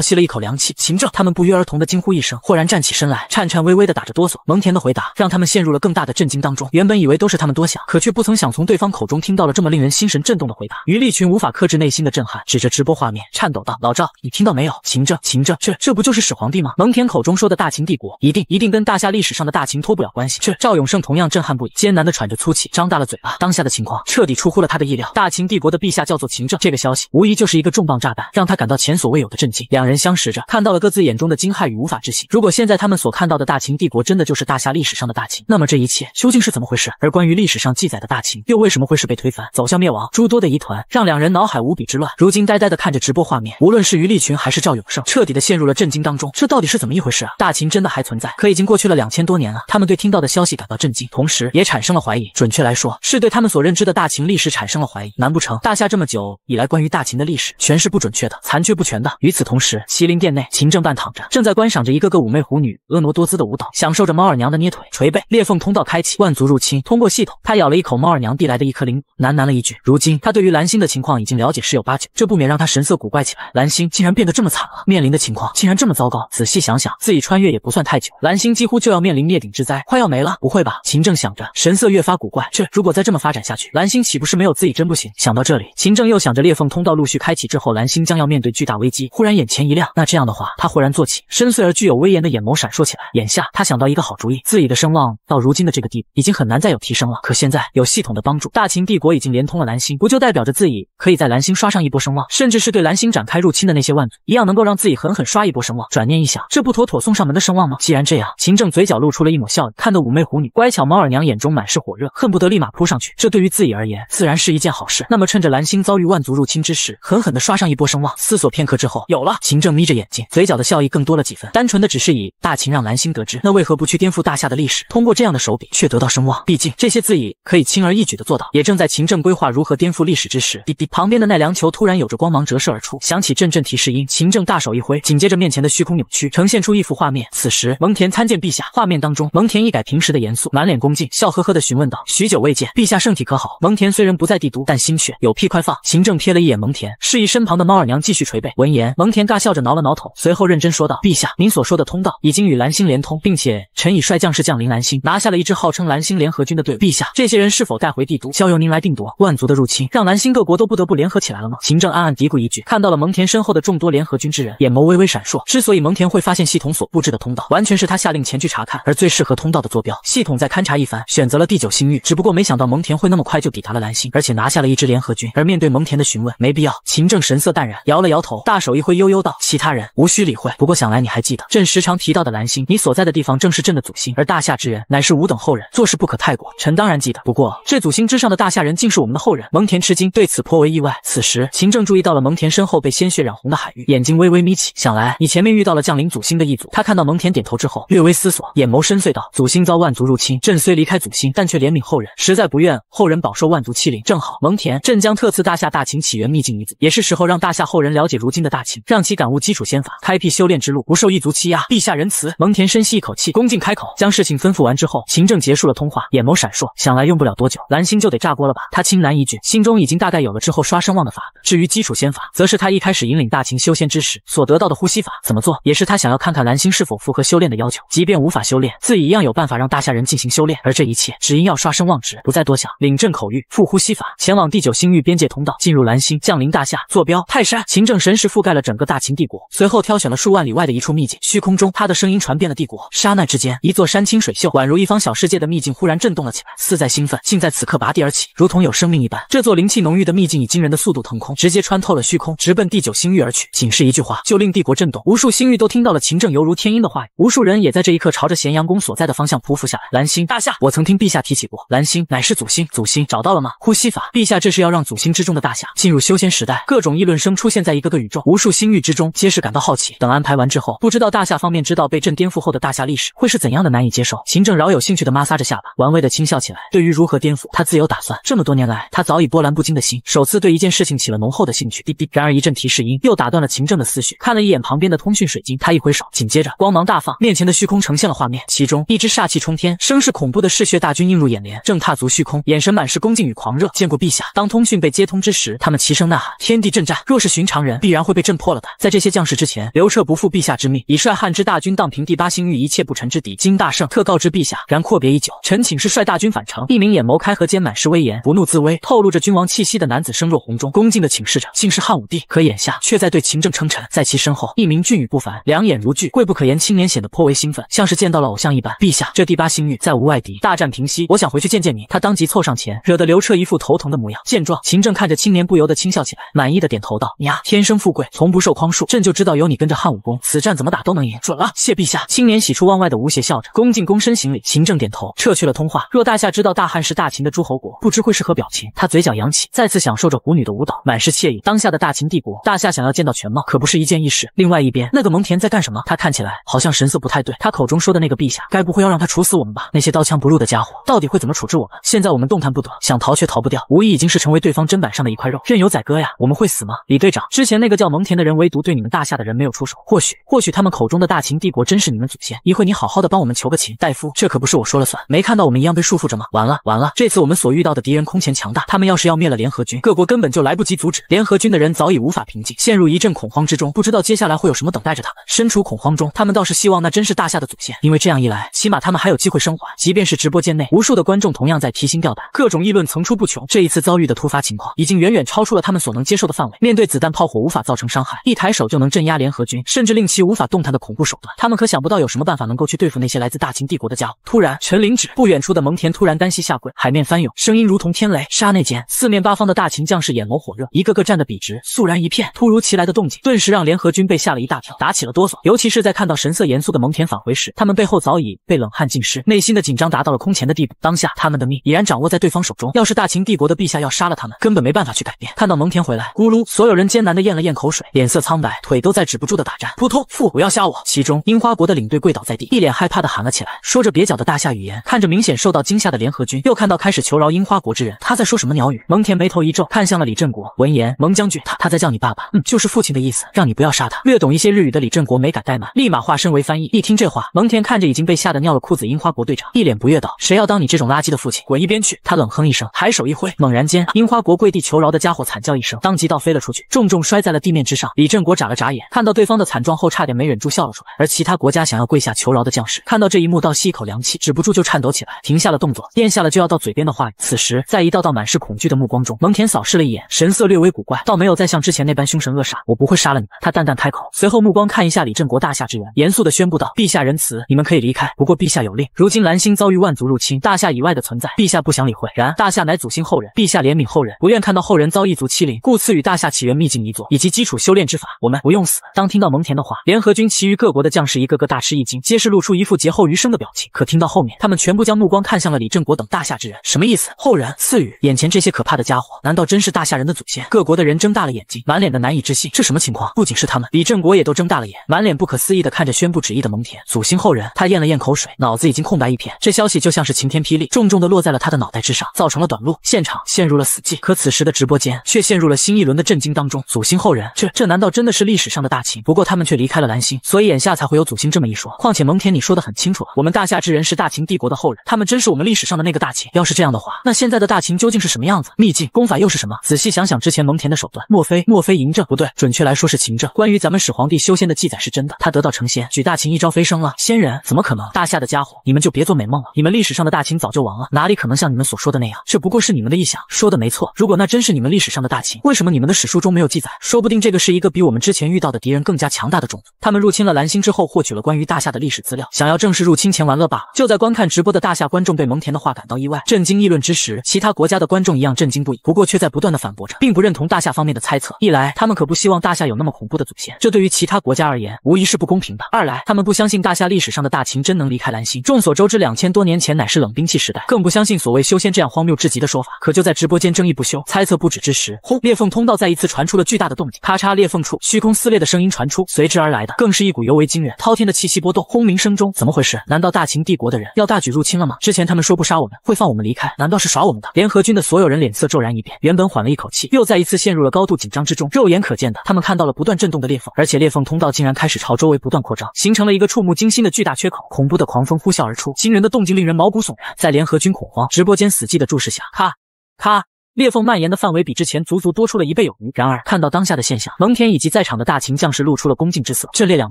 吸了一口凉气。秦政，他们不约而同的惊呼一声，豁然站起身来，颤颤巍巍的打着哆嗦。蒙恬的回答让他们陷入了更大的震惊当中。原本以为都是他们多想，可却不曾想从对方口中听到了这么令人心神震动的回答。于立群无法克制内心的震撼，指着直播画面，颤抖道：“老赵，你听到没有？秦政，秦。”这这这不就是始皇帝吗？蒙恬口中说的大秦帝国，一定一定跟大夏历史上的大秦脱不了关系。这赵永胜同样震撼不已，艰难的喘着粗气，张大了嘴巴。当下的情况彻底出乎了他的意料。大秦帝国的陛下叫做秦政，这个消息无疑就是一个重磅炸弹，让他感到前所未有的震惊。两人相识着，看到了各自眼中的惊骇与无法置信。如果现在他们所看到的大秦帝国真的就是大夏历史上的大秦，那么这一切究竟是怎么回事？而关于历史上记载的大秦，又为什么会是被推翻走向灭亡？诸多的疑团让两人脑海无比之乱。如今呆呆的看着直播画面，无论是于立群还是赵永胜，彻底。的陷入了震惊当中，这到底是怎么一回事啊？大秦真的还存在？可已经过去了两千多年了，他们对听到的消息感到震惊，同时也产生了怀疑。准确来说，是对他们所认知的大秦历史产生了怀疑。难不成大夏这么久以来关于大秦的历史全是不准确的、残缺不全的？与此同时，麒麟殿内，秦政半躺着，正在观赏着一个个妩媚狐女婀娜多姿的舞蹈，享受着猫耳娘的捏腿捶背。裂缝通道开启，万族入侵。通过系统，他咬了一口猫耳娘递来的一颗灵喃喃了一句：“如今他对于蓝星的情况已经了解十有八九，这不免让他神色古怪起来。蓝星竟然变得这么惨了，面临的……”情况竟然这么糟糕！仔细想想，自己穿越也不算太久，蓝星几乎就要面临灭顶之灾，快要没了。不会吧？秦正想着，神色越发古怪。这如果再这么发展下去，蓝星岂不是没有自己真不行？想到这里，秦正又想着裂缝通道陆续开启之后，蓝星将要面对巨大危机。忽然眼前一亮，那这样的话，他忽然坐起，深邃而具有威严的眼眸闪烁起来。眼下他想到一个好主意，自己的声望到如今的这个地步，已经很难再有提升了。可现在有系统的帮助，大秦帝国已经连通了蓝星，不就代表着自己可以在蓝星刷上一波声望，甚至是对蓝星展开入侵的那些万族一样，能够让自己和。狠狠刷一波声望，转念一想，这不妥妥送上门的声望吗？既然这样，秦正嘴角露出了一抹笑意，看得妩媚狐女乖巧猫耳娘眼中满是火热，恨不得立马扑上去。这对于自己而言，自然是一件好事。那么趁着蓝星遭遇万族入侵之时，狠狠的刷上一波声望。思索片刻之后，有了。秦正眯着眼睛，嘴角的笑意更多了几分。单纯的只是以大秦让蓝星得知，那为何不去颠覆大夏的历史？通过这样的手笔，却得到声望。毕竟这些自己可以轻而易举的做到。也正在秦正规划如何颠覆历史之时，哔哔，旁边的奈良球突然有着光芒折射而出，响起阵阵提示音。秦正大手一挥。紧接着，面前的虚空扭曲，呈现出一幅画面。此时，蒙恬参见陛下。画面当中，蒙恬一改平时的严肃，满脸恭敬，笑呵呵的询问道：“许久未见，陛下圣体可好？”蒙恬虽然不在帝都，但心却有屁快放。秦政瞥了一眼蒙恬，示意身旁的猫耳娘继续捶背。闻言，蒙恬尬笑着挠了挠头，随后认真说道：“陛下，您所说的通道已经与蓝星连通，并且臣已率将士降临蓝星，拿下了一支号称蓝星联合军的队伍。陛下，这些人是否带回帝都，交由您来定夺。万族的入侵，让蓝星各国都不得不联合起来了吗？”秦政暗暗嘀咕一句，看到了蒙恬身后的众多联合军之人，眼眸。微微闪烁。之所以蒙恬会发现系统所布置的通道，完全是他下令前去查看，而最适合通道的坐标，系统再勘察一番，选择了第九星域。只不过没想到蒙恬会那么快就抵达了蓝星，而且拿下了一支联合军。而面对蒙恬的询问，没必要。秦正神色淡然，摇了摇头，大手一挥，悠悠道：“其他人无需理会。不过想来你还记得，朕时常提到的蓝星，你所在的地方正是朕的祖星。而大夏之人，乃是吾等后人，做事不可太过。臣当然记得。不过这祖星之上的大夏人，竟是我们的后人。”蒙恬吃惊，对此颇为意外。此时秦正注意到了蒙恬身后被鲜血染红的海域，眼睛微微眯起。想来你前面遇到了降临祖星的一族，他看到蒙恬点头之后，略微思索，眼眸深邃道：“祖星遭万族入侵，朕虽离开祖星，但却怜悯后人，实在不愿后人饱受万族欺凌。正好蒙恬，朕将特赐大夏、大秦起源秘境一次，也是时候让大夏后人了解如今的大秦，让其感悟基础仙法，开辟修炼之路，不受一族欺压。陛下仁慈。”蒙恬深吸一口气，恭敬开口，将事情吩咐完之后，秦政结束了通话，眼眸闪烁，想来用不了多久，蓝星就得炸锅了吧？他轻喃一句，心中已经大概有了之后刷声望的法。至于基础仙法，则是他一开始引领大秦修仙之时所得。道的呼吸法怎么做？也是他想要看看蓝星是否符合修炼的要求。即便无法修炼，自己一样有办法让大夏人进行修炼。而这一切只因要刷声望值，不再多想。领证口谕，复呼吸法，前往第九星域边界通道，进入蓝星，降临大夏。坐标：泰山。秦政神识覆盖了整个大秦帝国，随后挑选了数万里外的一处秘境。虚空中，他的声音传遍了帝国。刹那之间，一座山清水秀，宛如一方小世界的秘境忽然震动了起来，似在兴奋。竟在此刻拔地而起，如同有生命一般。这座灵气浓郁的秘境以惊人的速度腾空，直接穿透了虚空，直奔第九星域而去。仅是一句话，就令。帝国震动，无数星域都听到了秦政犹如天音的话语，无数人也在这一刻朝着咸阳宫所在的方向匍匐下来。蓝星大夏，我曾听陛下提起过，蓝星乃是祖星，祖星找到了吗？呼吸法，陛下这是要让祖星之中的大夏进入修仙时代。各种议论声出现在一个个宇宙，无数星域之中皆是感到好奇。等安排完之后，不知道大夏方面知道被朕颠覆后的大夏历史会是怎样的难以接受。秦政饶有兴趣的抹挲着下巴，玩味的轻笑起来。对于如何颠覆，他自有打算。这么多年来，他早已波澜不惊的心，首次对一件事情起了浓厚的兴趣。哔哔。然而一阵提示音又打断了秦政的思绪，看了。一眼旁边的通讯水晶，他一挥手，紧接着光芒大放，面前的虚空呈现了画面，其中一支煞气冲天、声势恐怖的嗜血大军映入眼帘，正踏足虚空，眼神满是恭敬与狂热。见过陛下。当通讯被接通之时，他们齐声呐喊，天地震颤。若是寻常人，必然会被震破了的。在这些将士之前，刘彻不负陛下之命，以率汉之大军荡平第八星域一切不臣之敌。金大圣特告知陛下，然阔别已久，臣请示率大军返程。一名眼眸开合、间满是威严、不怒自威、透露着君王气息的男子声若洪钟，恭敬的请示着，竟是汉武帝，可眼下却在对秦政称臣，在其身。身后一名俊宇不凡，两眼如炬，贵不可言。青年显得颇为兴奋，像是见到了偶像一般。陛下，这第八星域再无外敌，大战平息，我想回去见见你。他当即凑上前，惹得刘彻一副头疼的模样。见状，秦政看着青年，不由得轻笑起来，满意的点头道：“呀，天生富贵，从不受匡束，朕就知道有你跟着汉武功，此战怎么打都能赢。”准了，谢陛下。青年喜出望外的吴邪笑着，恭敬躬身行礼。秦政点头，撤去了通话。若大夏知道大汉是大秦的诸侯国，不知会是何表情。他嘴角扬起，再次享受着舞女的舞蹈，满是惬意。当下的大秦帝国，大夏想要见到全貌，可不是一件易事。另外一边，那个蒙恬在干什么？他看起来好像神色不太对。他口中说的那个陛下，该不会要让他处死我们吧？那些刀枪不入的家伙，到底会怎么处置我们？现在我们动弹不得，想逃却逃不掉，无疑已经是成为对方砧板上的一块肉，任由宰割呀！我们会死吗？李队长，之前那个叫蒙恬的人，唯独对你们大夏的人没有出手。或许，或许他们口中的大秦帝国，真是你们祖先。一会你好好的帮我们求个情。戴夫，这可不是我说了算。没看到我们一样被束缚着吗？完了，完了！这次我们所遇到的敌人空前强大，他们要是要灭了联合军，各国根本就来不及阻止。联合军的人早已无法平静，陷入一阵恐慌之中，不知道。接下来会有什么等待着他们？身处恐慌中，他们倒是希望那真是大夏的祖先，因为这样一来，起码他们还有机会生还。即便是直播间内，无数的观众同样在提心吊胆，各种议论层出不穷。这一次遭遇的突发情况，已经远远超出了他们所能接受的范围。面对子弹炮火无法造成伤害，一抬手就能镇压联合军，甚至令其无法动弹的恐怖手段，他们可想不到有什么办法能够去对付那些来自大秦帝国的家伙。突然，陈林止不远处的蒙恬突然单膝下跪，海面翻涌，声音如同天雷。刹那间，四面八方的大秦将士眼眸火热，一个个站得笔直，肃然一片。突如其来的动静，顿时让联合军。军被吓了一大跳，打起了哆嗦。尤其是在看到神色严肃的蒙恬返回时，他们背后早已被冷汗浸湿，内心的紧张达到了空前的地步。当下，他们的命已然掌握在对方手中。要是大秦帝国的陛下要杀了他们，根本没办法去改变。看到蒙恬回来，咕噜，所有人艰难的咽了咽口水，脸色苍白，腿都在止不住的打颤。扑通，父，不要杀我！其中樱花国的领队跪倒在地，一脸害怕的喊了起来，说着蹩脚的大夏语言。看着明显受到惊吓的联合军，又看到开始求饶樱花国之人，他在说什么鸟语？蒙恬眉头一皱，看向了李振国。闻言，蒙将军，他他在叫你爸爸，嗯，就是父亲的意思，让你不要杀。杀他。略懂一些日语的李振国没敢怠慢，立马化身为翻译。一听这话，蒙恬看着已经被吓得尿了裤子樱花国队长，一脸不悦道：“谁要当你这种垃圾的父亲，滚一边去！”他冷哼一声，抬手一挥，猛然间，樱花国跪地求饶的家伙惨叫一声，当即倒飞了出去，重重摔在了地面之上。李振国眨了眨眼，看到对方的惨状后，差点没忍住笑了出来。而其他国家想要跪下求饶的将士，看到这一幕，倒吸一口凉气，止不住就颤抖起来，停下了动作，咽下了就要到嘴边的话语。此时，在一道道满是恐惧的目光中，蒙恬扫视了一眼，神色略微古怪，倒没有再像之前那般凶神恶煞。我不会杀了你们。”他淡淡。开口，随后目光看一下李振国大夏之人，严肃的宣布道：“陛下仁慈，你们可以离开。不过陛下有令，如今蓝星遭遇万族入侵，大夏以外的存在，陛下不想理会。然大夏乃祖星后人，陛下怜悯后人，不愿看到后人遭一族欺凌，故赐予大夏起源秘境一座，以及基础修炼之法。我们不用死。”当听到蒙恬的话，联合军其余各国的将士一个个大吃一惊，皆是露出一副劫后余生的表情。可听到后面，他们全部将目光看向了李振国等大夏之人，什么意思？后人赐予眼前这些可怕的家伙，难道真是大夏人的祖先？各国的人睁大了眼睛，满脸的难以置信，这什么情况？不仅是他。李正国也都睁大了眼，满脸不可思议的看着宣布旨意的蒙恬。祖星后人，他咽了咽口水，脑子已经空白一片。这消息就像是晴天霹雳，重重的落在了他的脑袋之上，造成了短路。现场陷入了死寂。可此时的直播间却陷入了新一轮的震惊当中。祖星后人，这这难道真的是历史上的大秦？不过他们却离开了蓝星，所以眼下才会有祖星这么一说。况且蒙恬，你说的很清楚了，我们大夏之人是大秦帝国的后人，他们真是我们历史上的那个大秦。要是这样的话，那现在的大秦究竟是什么样子？秘境功法又是什么？仔细想想之前蒙恬的手段，莫非莫非嬴政？不对，准确来说是秦政。关。于咱们始皇帝修仙的记载是真的，他得道成仙，举大秦一朝飞升了。仙人怎么可能？大夏的家伙，你们就别做美梦了。你们历史上的大秦早就亡了，哪里可能像你们所说的那样？这不过是你们的臆想。说的没错，如果那真是你们历史上的大秦，为什么你们的史书中没有记载？说不定这个是一个比我们之前遇到的敌人更加强大的种族。他们入侵了蓝星之后，获取了关于大夏的历史资料，想要正式入侵前玩乐罢了。就在观看直播的大夏观众被蒙恬的话感到意外、震惊、议论之时，其他国家的观众一样震惊不已，不过却在不断的反驳着，并不认同大夏方面的猜测。一来，他们可不希望大夏有那么恐怖的祖。这对于其他国家而言，无疑是不公平的。二来，他们不相信大夏历史上的大秦真能离开蓝星。众所周知，两千多年前乃是冷兵器时代，更不相信所谓修仙这样荒谬至极的说法。可就在直播间争议不休、猜测不止之时，轰！裂缝通道再一次传出了巨大的动静。咔嚓！裂缝处虚空撕裂的声音传出，随之而来的更是一股尤为惊人、滔天的气息波动。轰鸣声中，怎么回事？难道大秦帝国的人要大举入侵了吗？之前他们说不杀我们会放我们离开，难道是耍我们的？联合军的所有人脸色骤然一变，原本缓了一口气，又再一次陷入了高度紧张之中。肉眼可见的，他们看到了不断震动的。裂缝，而且裂缝通道竟然开始朝周围不断扩张，形成了一个触目惊心的巨大缺口。恐怖的狂风呼啸而出，惊人的动静令人毛骨悚然。在联合军恐慌、直播间死寂的注视下，咔咔。裂缝蔓延的范围比之前足足多出了一倍有余。然而看到当下的现象，蒙恬以及在场的大秦将士露出了恭敬之色。这列两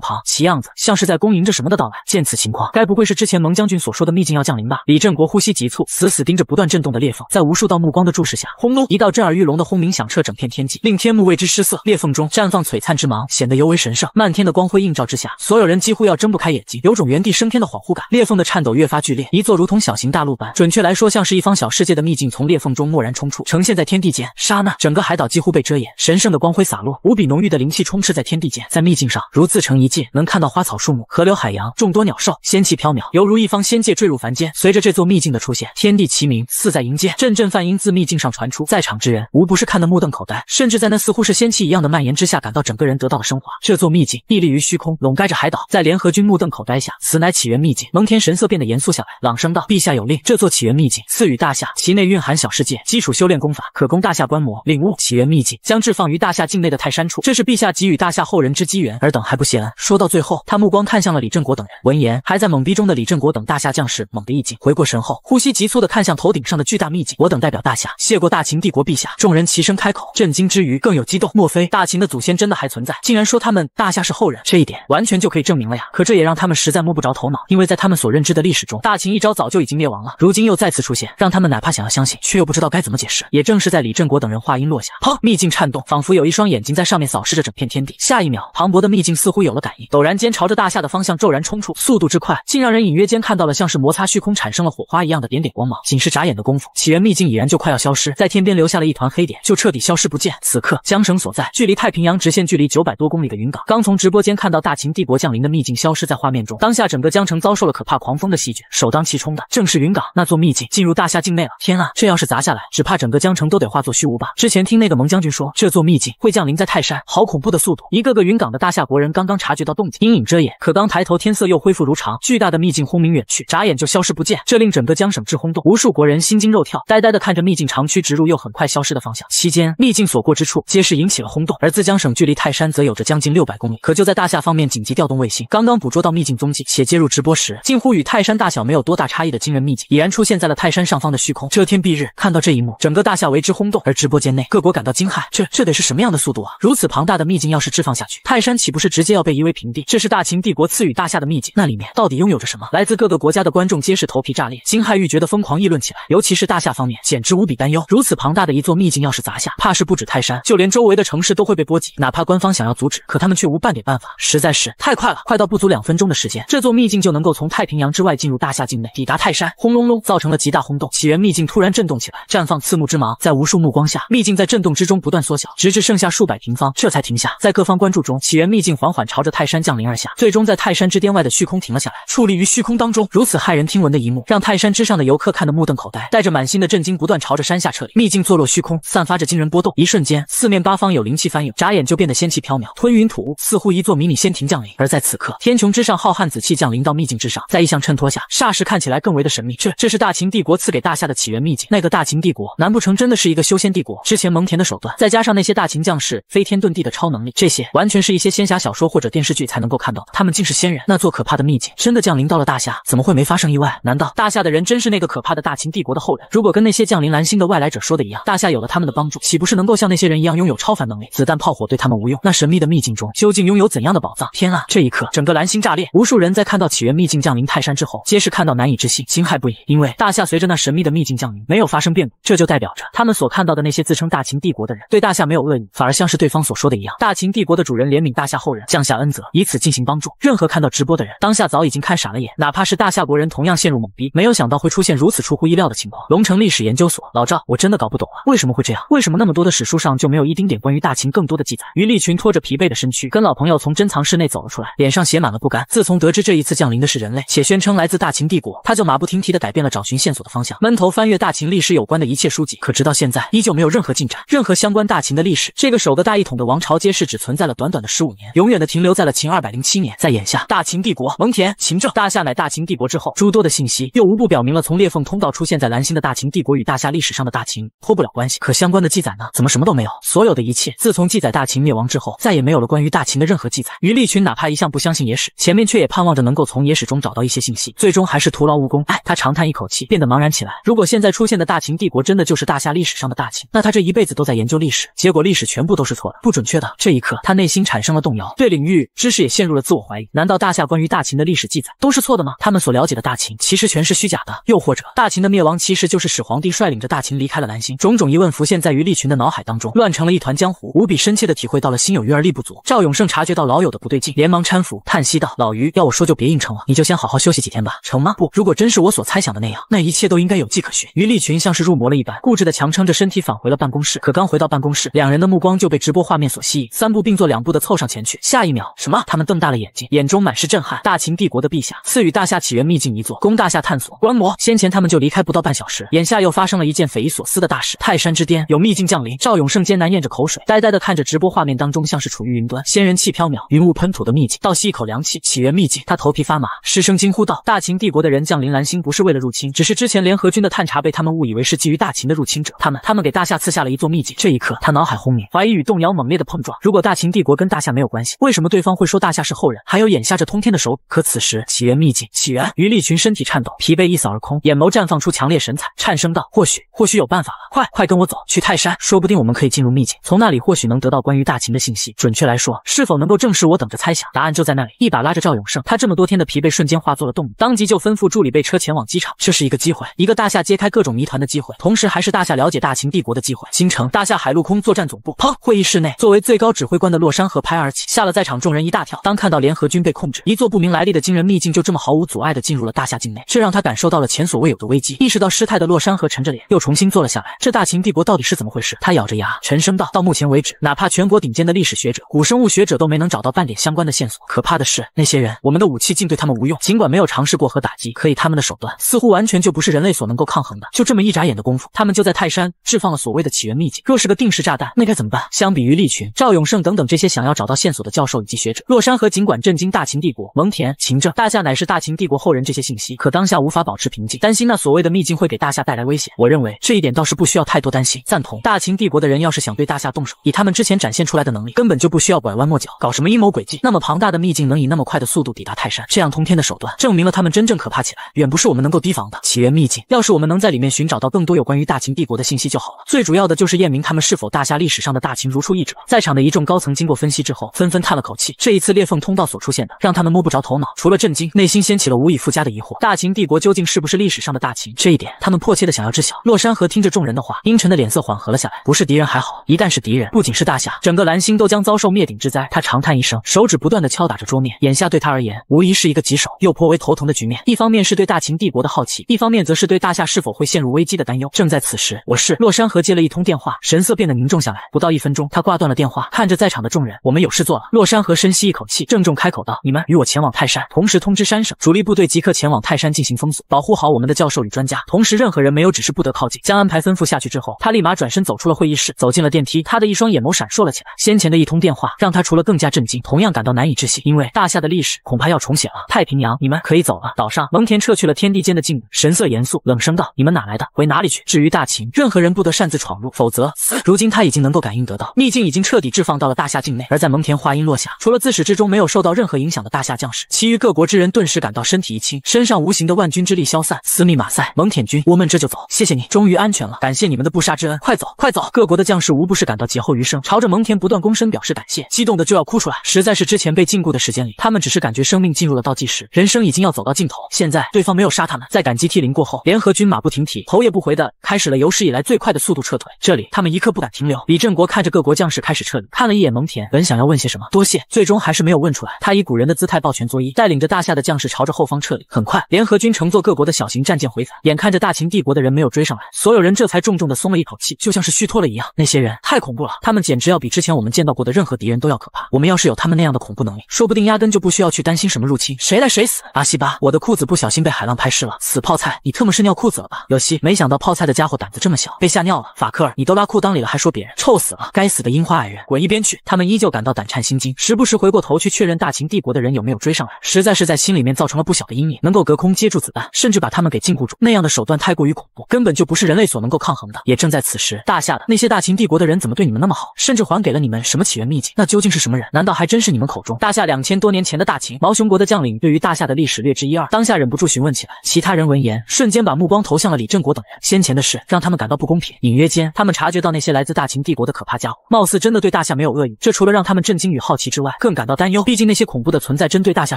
旁，奇样子像是在恭迎着什么的到来。见此情况，该不会是之前蒙将军所说的秘境要降临吧？李振国呼吸急促，死死盯着不断震动的裂缝，在无数道目光的注视下，轰隆，一道震耳欲聋的轰鸣响彻整片天际，令天幕为之失色。裂缝中绽放璀璨之芒，显得尤为神圣。漫天的光辉映照之下，所有人几乎要睁不开眼睛，有种原地升天的恍惚感。裂缝的颤抖越发剧烈，一座如同小型大陆般，准确来说像是一方小世界的秘境从裂缝中蓦然冲出。呈现在天地间，刹那，整个海岛几乎被遮掩，神圣的光辉洒落，无比浓郁的灵气充斥在天地间，在秘境上如自成一界，能看到花草树木、河流海洋、众多鸟兽，仙气飘渺，犹如一方仙界坠入凡间。随着这座秘境的出现，天地齐鸣，似在迎接。阵阵梵音自秘境上传出，在场之人无不是看得目瞪口呆，甚至在那似乎是仙气一样的蔓延之下，感到整个人得到了升华。这座秘境屹立于虚空，笼盖着海岛，在联合军目瞪口呆下，此乃起源秘境。蒙恬神色变得严肃下来，朗声道：“陛下有令，这座起源秘境赐予大夏，其内蕴含小世界，基础修炼。”功法可供大夏观摩领悟起源秘境，将置放于大夏境内的泰山处。这是陛下给予大夏后人之机缘，尔等还不谢恩？说到最后，他目光看向了李振国等人。闻言，还在懵逼中的李振国等大夏将士猛地一惊，回过神后，呼吸急促地看向头顶上的巨大秘境。我等代表大夏，谢过大秦帝国陛下。众人齐声开口，震惊之余更有激动。莫非大秦的祖先真的还存在？竟然说他们大夏是后人，这一点完全就可以证明了呀！可这也让他们实在摸不着头脑，因为在他们所认知的历史中，大秦一朝早就已经灭亡了，如今又再次出现，让他们哪怕想要相信，却又不知道该怎么解释。也正是在李振国等人话音落下，砰！秘境颤动，仿佛有一双眼睛在上面扫视着整片天地。下一秒，磅礴的秘境似乎有了感应，陡然间朝着大夏的方向骤然冲出，速度之快，竟让人隐约间看到了像是摩擦虚空产生了火花一样的点点光芒。仅是眨眼的功夫，起源秘境已然就快要消失在天边，留下了一团黑点，就彻底消失不见。此刻江绳所在，距离太平洋直线距离九百多公里的云港，刚从直播间看到大秦帝国降临的秘境消失在画面中，当下整个江城遭受了可怕狂风的席卷，首当其冲的正是云港那座秘境进入大夏境内了。天啊，这要是砸下来，只怕整个。江城都得化作虚无吧。之前听那个蒙将军说，这座秘境会降临在泰山，好恐怖的速度！一个个云港的大夏国人刚刚察觉到动静，阴影遮掩，可刚抬头，天色又恢复如常。巨大的秘境轰鸣远去，眨眼就消失不见，这令整个江省之轰动，无数国人心惊肉跳，呆呆的看着秘境长驱直入，又很快消失的方向。期间，秘境所过之处，皆是引起了轰动。而自江省距离泰山则有着将近六百公里。可就在大夏方面紧急调动卫星，刚刚捕捉到秘境踪迹且接入直播时，近乎与泰山大小没有多大差异的惊人秘境，已然出现在了泰山上方的虚空，遮天蔽日。看到这一幕，整个大。大夏为之轰动，而直播间内各国感到惊骇，这这得是什么样的速度啊！如此庞大的秘境，要是释放下去，泰山岂不是直接要被夷为平地？这是大秦帝国赐予大夏的秘境，那里面到底拥有着什么？来自各个国家的观众皆是头皮炸裂，惊骇欲绝的疯狂议论起来。尤其是大夏方面，简直无比担忧。如此庞大的一座秘境，要是砸下，怕是不止泰山，就连周围的城市都会被波及。哪怕官方想要阻止，可他们却无半点办法，实在是太快了，快到不足两分钟的时间，这座秘境就能够从太平洋之外进入大夏境内，抵达泰山。轰隆隆，造成了极大轰动，起源秘境突然震动起来，绽放刺目之。在无数目光下，秘境在震动之中不断缩小，直至剩下数百平方，这才停下。在各方关注中，起源秘境缓缓朝着泰山降临而下，最终在泰山之巅外的虚空停了下来，矗立于虚空当中。如此骇人听闻的一幕，让泰山之上的游客看得目瞪口呆，带着满心的震惊，不断朝着山下撤离。秘境坐落虚空，散发着惊人波动，一瞬间，四面八方有灵气翻涌，眨眼就变得仙气飘渺，吞云吐雾，似乎一座迷你仙庭降临。而在此刻，天穹之上浩瀚紫气降临到秘境之上，在异象衬托下，霎时看起来更为的神秘。这，这是大秦帝国赐给大夏的起源秘境。那个大秦帝国，难不成？真的是一个修仙帝国。之前蒙恬的手段，再加上那些大秦将士飞天遁地的超能力，这些完全是一些仙侠小说或者电视剧才能够看到。的。他们竟是仙人，那座可怕的秘境真的降临到了大夏，怎么会没发生意外？难道大夏的人真是那个可怕的大秦帝国的后人？如果跟那些降临蓝星的外来者说的一样，大夏有了他们的帮助，岂不是能够像那些人一样拥有超凡能力？子弹炮火对他们无用。那神秘的秘境中究竟拥有怎样的宝藏？天啊！这一刻，整个蓝星炸裂。无数人在看到起源秘境降临泰山之后，皆是看到难以置信，惊骇不已。因为大夏随着那神秘的秘境降临，没有发生变故，这就代表着。他们所看到的那些自称大秦帝国的人，对大夏没有恶意，反而像是对方所说的一样，大秦帝国的主人怜悯大夏后人，降下恩泽，以此进行帮助。任何看到直播的人，当下早已经看傻了眼，哪怕是大夏国人，同样陷入懵逼，没有想到会出现如此出乎意料的情况。龙城历史研究所老赵，我真的搞不懂了，为什么会这样？为什么那么多的史书上就没有一丁点关于大秦更多的记载？于立群拖着疲惫的身躯，跟老朋友从珍藏室内走了出来，脸上写满了不甘。自从得知这一次降临的是人类，且宣称来自大秦帝国，他就马不停蹄地改变了找寻线索的方向，闷头翻阅大秦历史有关的一切书籍。可直到现在，依旧没有任何进展，任何相关大秦的历史，这个首个大一统的王朝，皆是只存在了短短的十五年，永远的停留在了秦二百零七年。在眼下，大秦帝国、蒙恬、秦政、大夏，乃大秦帝国之后，诸多的信息又无不表明了，从裂缝通道出现在蓝星的大秦帝国与大夏历史上的大秦脱不了关系。可相关的记载呢？怎么什么都没有？所有的一切，自从记载大秦灭亡之后，再也没有了关于大秦的任何记载。于立群哪怕一向不相信野史，前面却也盼望着能够从野史中找到一些信息，最终还是徒劳无功。哎，他长叹一口气，变得茫然起来。如果现在出现的大秦帝国真的就是……大夏历史上的大秦，那他这一辈子都在研究历史，结果历史全部都是错的，不准确的。这一刻，他内心产生了动摇，对领域知识也陷入了自我怀疑。难道大夏关于大秦的历史记载都是错的吗？他们所了解的大秦其实全是虚假的。又或者，大秦的灭亡其实就是始皇帝率领着大秦离开了蓝星。种种疑问浮现在于立群的脑海当中，乱成了一团江湖。无比深切的体会到了心有余而力不足。赵永胜察觉到老友的不对劲，连忙搀扶，叹息道：“老于，要我说就别硬撑了，你就先好好休息几天吧，成吗？”“不，如果真是我所猜想的那样，那一切都应该有迹可循。”于立群像是入魔了一般，固执。的强撑着身体返回了办公室，可刚回到办公室，两人的目光就被直播画面所吸引，三步并作两步的凑上前去。下一秒，什么？他们瞪大了眼睛，眼中满是震撼。大秦帝国的陛下赐予大夏起源秘境一座，供大夏探索观摩。先前他们就离开不到半小时，眼下又发生了一件匪夷所思的大事：泰山之巅有秘境降临。赵永胜艰难咽着口水，呆呆的看着直播画面当中，像是处于云端，仙人气飘渺，云雾喷吐的秘境，倒吸一口凉气。起源秘境，他头皮发麻，失声惊呼道：“大秦帝国的人降临蓝星，不是为了入侵，只是之前联合军的探查被他们误以为是基于大秦的入侵。”亲者，他们他们给大夏赐下了一座秘境。这一刻，他脑海轰鸣，怀疑与动摇猛烈的碰撞。如果大秦帝国跟大夏没有关系，为什么对方会说大夏是后人？还有眼下这通天的手。可此时起源秘境起源，于立群身体颤抖，疲惫一扫而空，眼眸绽放出强烈神采，颤声道：“或许，或许有办法了。快，快跟我走，去泰山，说不定我们可以进入秘境，从那里或许能得到关于大秦的信息。准确来说，是否能够证实我等着猜想，答案就在那里。”一把拉着赵永胜，他这么多天的疲惫瞬间化作了动力，当即就吩咐助理备车前往机场。这是一个机会，一个大夏揭开各种谜团的机会，同时还是大。大夏了解大秦帝国的机会。京城大夏海陆空作战总部，砰！会议室内，作为最高指挥官的洛山河拍而起，吓了在场众人一大跳。当看到联合军被控制，一座不明来历的惊人秘境就这么毫无阻碍地进入了大夏境内，这让他感受到了前所未有的危机，意识到失态的洛山河沉着脸又重新坐了下来。这大秦帝国到底是怎么回事？他咬着牙沉声道：“到目前为止，哪怕全国顶尖的历史学者、古生物学者都没能找到半点相关的线索。可怕的是，那些人，我们的武器竟对他们无用。尽管没有尝试过和打击，可以他们的手段似乎完全就不是人类所能够抗衡的。就这么一眨眼的功夫，他们就在。”泰山置放了所谓的起源秘境，若是个定时炸弹，那该怎么办？相比于利群、赵永胜等等这些想要找到线索的教授以及学者，洛山河尽管震惊大秦帝国，蒙恬、秦政、大夏乃是大秦帝国后人这些信息，可当下无法保持平静，担心那所谓的秘境会给大夏带来危险。我认为这一点倒是不需要太多担心。赞同，大秦帝国的人要是想对大夏动手，以他们之前展现出来的能力，根本就不需要拐弯抹角搞什么阴谋诡计。那么庞大的秘境能以那么快的速度抵达泰山，这样通天的手段，证明了他们真正可怕起来，远不是我们能够提防的。起源秘境，要是我们能在里面寻找到更多有关于大秦帝，帝国的信息就好了。最主要的就是验明他们是否大夏历史上的大秦如出一辙。在场的一众高层经过分析之后，纷纷叹了口气。这一次裂缝通道所出现的，让他们摸不着头脑。除了震惊，内心掀起了无以复加的疑惑。大秦帝国究竟是不是历史上的大秦？这一点，他们迫切的想要知晓。洛山河听着众人的话，阴沉的脸色缓和了下来。不是敌人还好，一旦是敌人，不仅是大夏，整个蓝星都将遭受灭顶之灾。他长叹一声，手指不断的敲打着桌面。眼下对他而言，无疑是一个棘手又颇为头疼的局面。一方面是对大秦帝国的好奇，一方面则是对大夏是否会陷入危机的担忧。正在此时。我是洛山河，接了一通电话，神色变得凝重下来。不到一分钟，他挂断了电话，看着在场的众人，我们有事做了。洛山河深吸一口气，郑重开口道：“你们与我前往泰山，同时通知山省主力部队，即刻前往泰山进行封锁，保护好我们的教授与专家。同时，任何人没有指示不得靠近。将安排吩咐下去之后，他立马转身走出了会议室，走进了电梯。他的一双眼眸闪烁了起来。先前的一通电话让他除了更加震惊，同样感到难以置信，因为大夏的历史恐怕要重写了。太平洋，你们可以走了。岛上，蒙恬撤去了天地间的禁锢，神色严肃，冷声道：“你们哪来的？回哪里去？至于大……”任何人不得擅自闯入，否则。如今他已经能够感应得到，秘境已经彻底置放到了大夏境内。而在蒙恬话音落下，除了自始至终没有受到任何影响的大夏将士，其余各国之人顿时感到身体一轻，身上无形的万钧之力消散。私密马赛，蒙恬军，我们这就走，谢谢你，终于安全了，感谢你们的不杀之恩，快走，快走！各国的将士无不是感到劫后余生，朝着蒙恬不断躬身表示感谢，激动的就要哭出来。实在是之前被禁锢的时间里，他们只是感觉生命进入了倒计时，人生已经要走到尽头。现在对方没有杀他们，在感激涕零过后，联合军马不停蹄，头也不回的开始了。有史以来最快的速度撤退，这里他们一刻不敢停留。李振国看着各国将士开始撤离，看了一眼蒙恬，本想要问些什么，多谢，最终还是没有问出来。他以古人的姿态抱拳作揖，带领着大夏的将士朝着后方撤离。很快，联合军乘坐各国的小型战舰回返，眼看着大秦帝国的人没有追上来，所有人这才重重的松了一口气，就像是虚脱了一样。那些人太恐怖了，他们简直要比之前我们见到过的任何敌人都要可怕。我们要是有他们那样的恐怖能力，说不定压根就不需要去担心什么入侵，谁来谁死。阿西吧，我的裤子不小心被海浪拍湿了，死泡菜，你特么是尿裤子了吧？有西，没想到泡菜的家伙胆。子这么小，被吓尿了。法克尔，你都拉裤裆里了，还说别人臭死了。该死的樱花矮人，滚一边去！他们依旧感到胆颤心惊，时不时回过头去确认大秦帝国的人有没有追上来。实在是在心里面造成了不小的阴影。能够隔空接住子弹，甚至把他们给禁锢住，那样的手段太过于恐怖，根本就不是人类所能够抗衡的。也正在此时，大夏的那些大秦帝国的人怎么对你们那么好，甚至还给了你们什么起源秘境？那究竟是什么人？难道还真是你们口中大夏两千多年前的大秦毛雄国的将领？对于大夏的历史略知一二，当下忍不住询问起来。其他人闻言，瞬间把目光投向了李振国等人。先前的事让。他们感到不公平。隐约间，他们察觉到那些来自大秦帝国的可怕家伙，貌似真的对大夏没有恶意。这除了让他们震惊与好奇之外，更感到担忧。毕竟那些恐怖的存在针对大夏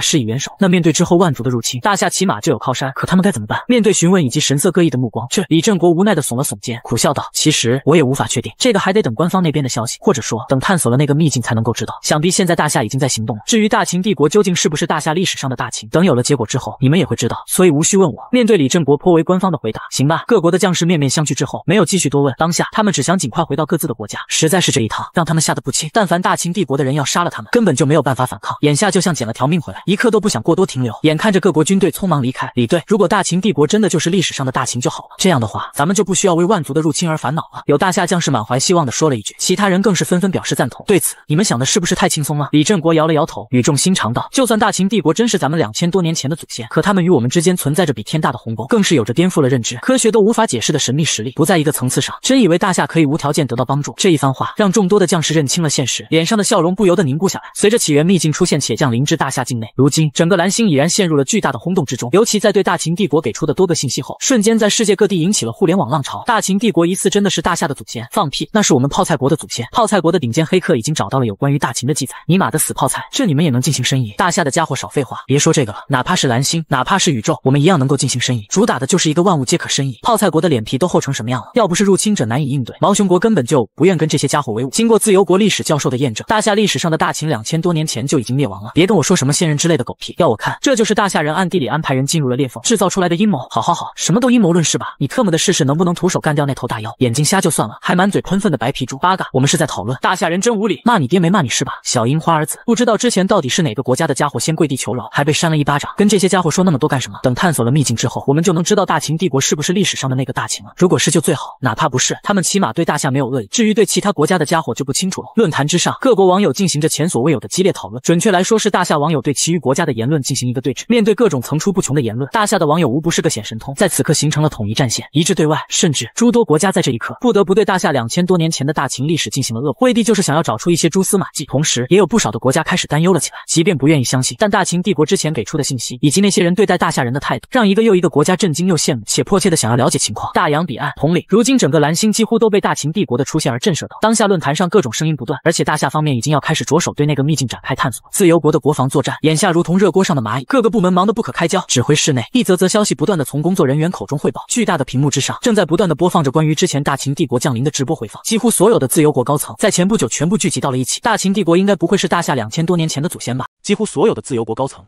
施以援手，那面对之后万族的入侵，大夏起码就有靠山。可他们该怎么办？面对询问以及神色各异的目光，李振国无奈地耸了耸肩，苦笑道：“其实我也无法确定，这个还得等官方那边的消息，或者说等探索了那个秘境才能够知道。想必现在大夏已经在行动了。至于大秦帝国究竟是不是大夏历史上的大秦，等有了结果之后，你们也会知道。所以无需问我。”面对李振国颇为官方的回答，行吧。各国的将士面面相觑。之后没有继续多问，当下他们只想尽快回到各自的国家，实在是这一趟让他们吓得不轻。但凡大秦帝国的人要杀了他们，根本就没有办法反抗。眼下就像捡了条命回来，一刻都不想过多停留。眼看着各国军队匆忙离开，李队，如果大秦帝国真的就是历史上的大秦就好了，这样的话咱们就不需要为万族的入侵而烦恼了。有大夏将士满怀希望地说了一句，其他人更是纷纷表示赞同。对此，你们想的是不是太轻松了？李振国摇了摇头，语重心长道：“就算大秦帝国真是咱们两千多年前的祖先，可他们与我们之间存在着比天大的鸿沟，更是有着颠覆了认知、科学都无法解释的神秘力。”不在一个层次上，真以为大夏可以无条件得到帮助？这一番话让众多的将士认清了现实，脸上的笑容不由得凝固下来。随着起源秘境出现且降临至大夏境内，如今整个蓝星已然陷入了巨大的轰动之中。尤其在对大秦帝国给出的多个信息后，瞬间在世界各地引起了互联网浪潮。大秦帝国疑似真的是大夏的祖先？放屁，那是我们泡菜国的祖先。泡菜国的顶尖黑客已经找到了有关于大秦的记载。尼玛的死泡菜，这你们也能进行申遗？大夏的家伙少废话，别说这个了。哪怕是蓝星，哪怕是宇宙，我们一样能够进行申遗。主打的就是一个万物皆可申遗。泡菜国的脸皮都厚成。什么样了？要不是入侵者难以应对，毛熊国根本就不愿跟这些家伙为伍。经过自由国历史教授的验证，大夏历史上的大秦两千多年前就已经灭亡了。别跟我说什么仙人之类的狗屁，要我看这就是大夏人暗地里安排人进入了裂缝，制造出来的阴谋。好好好，什么都阴谋论是吧？你特么的试试能不能徒手干掉那头大妖，眼睛瞎就算了，还满嘴喷粪的白皮猪。八嘎！我们是在讨论大夏人真无理，骂你爹没骂你是吧？小樱花儿子，不知道之前到底是哪个国家的家伙先跪地求饶，还被扇了一巴掌。跟这些家伙说那么多干什么？等探索了秘境之后，我们就能知道大秦帝国是不是历史上的那个大秦了。如果是。是就最好，哪怕不是，他们起码对大夏没有恶意。至于对其他国家的家伙就不清楚了。论坛之上，各国网友进行着前所未有的激烈讨论，准确来说是大夏网友对其余国家的言论进行一个对峙。面对各种层出不穷的言论，大夏的网友无不是各显神通，在此刻形成了统一战线，一致对外。甚至诸多国家在这一刻不得不对大夏两千多年前的大秦历史进行了恶补。魏帝就是想要找出一些蛛丝马迹，同时也有不少的国家开始担忧了起来。即便不愿意相信，但大秦帝国之前给出的信息以及那些人对待大夏人的态度，让一个又一个国家震惊又羡慕，且迫切的想要了解情况。大洋彼岸。同理，如今整个蓝星几乎都被大秦帝国的出现而震慑到。当下论坛上各种声音不断，而且大夏方面已经要开始着手对那个秘境展开探索。自由国的国防作战眼下如同热锅上的蚂蚁，各个部门忙得不可开交。指挥室内，一则则消息不断的从工作人员口中汇报。巨大的屏幕之上，正在不断的播放着关于之前大秦帝国降临的直播回放。几乎所有的自由国高层在前不久全部聚集到了一起。大秦帝国应该不会是大夏两千多年前的祖先吧？几乎所有的自由国高层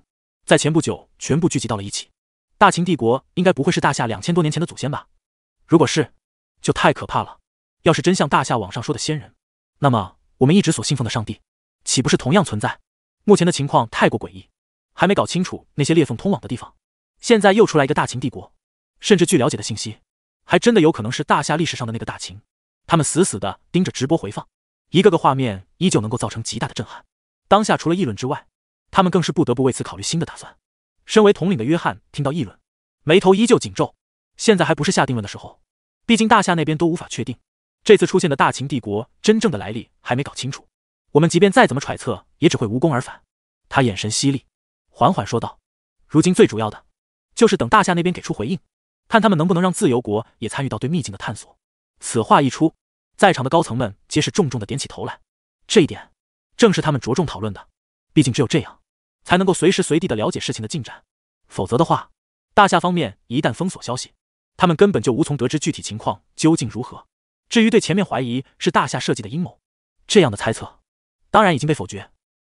在前不久全部聚集到了一起。大秦帝国应该不会是大夏两千多年前的祖先吧？如果是，就太可怕了。要是真像大夏网上说的仙人，那么我们一直所信奉的上帝，岂不是同样存在？目前的情况太过诡异，还没搞清楚那些裂缝通往的地方，现在又出来一个大秦帝国，甚至据了解的信息，还真的有可能是大夏历史上的那个大秦。他们死死的盯着直播回放，一个个画面依旧能够造成极大的震撼。当下除了议论之外，他们更是不得不为此考虑新的打算。身为统领的约翰听到议论，眉头依旧紧皱。现在还不是下定论的时候，毕竟大夏那边都无法确定，这次出现的大秦帝国真正的来历还没搞清楚。我们即便再怎么揣测，也只会无功而返。他眼神犀利，缓缓说道：“如今最主要的，就是等大夏那边给出回应，看他们能不能让自由国也参与到对秘境的探索。”此话一出，在场的高层们皆是重重的点起头来。这一点，正是他们着重讨论的。毕竟只有这样，才能够随时随地的了解事情的进展。否则的话，大夏方面一旦封锁消息，他们根本就无从得知具体情况究竟如何。至于对前面怀疑是大夏设计的阴谋，这样的猜测，当然已经被否决。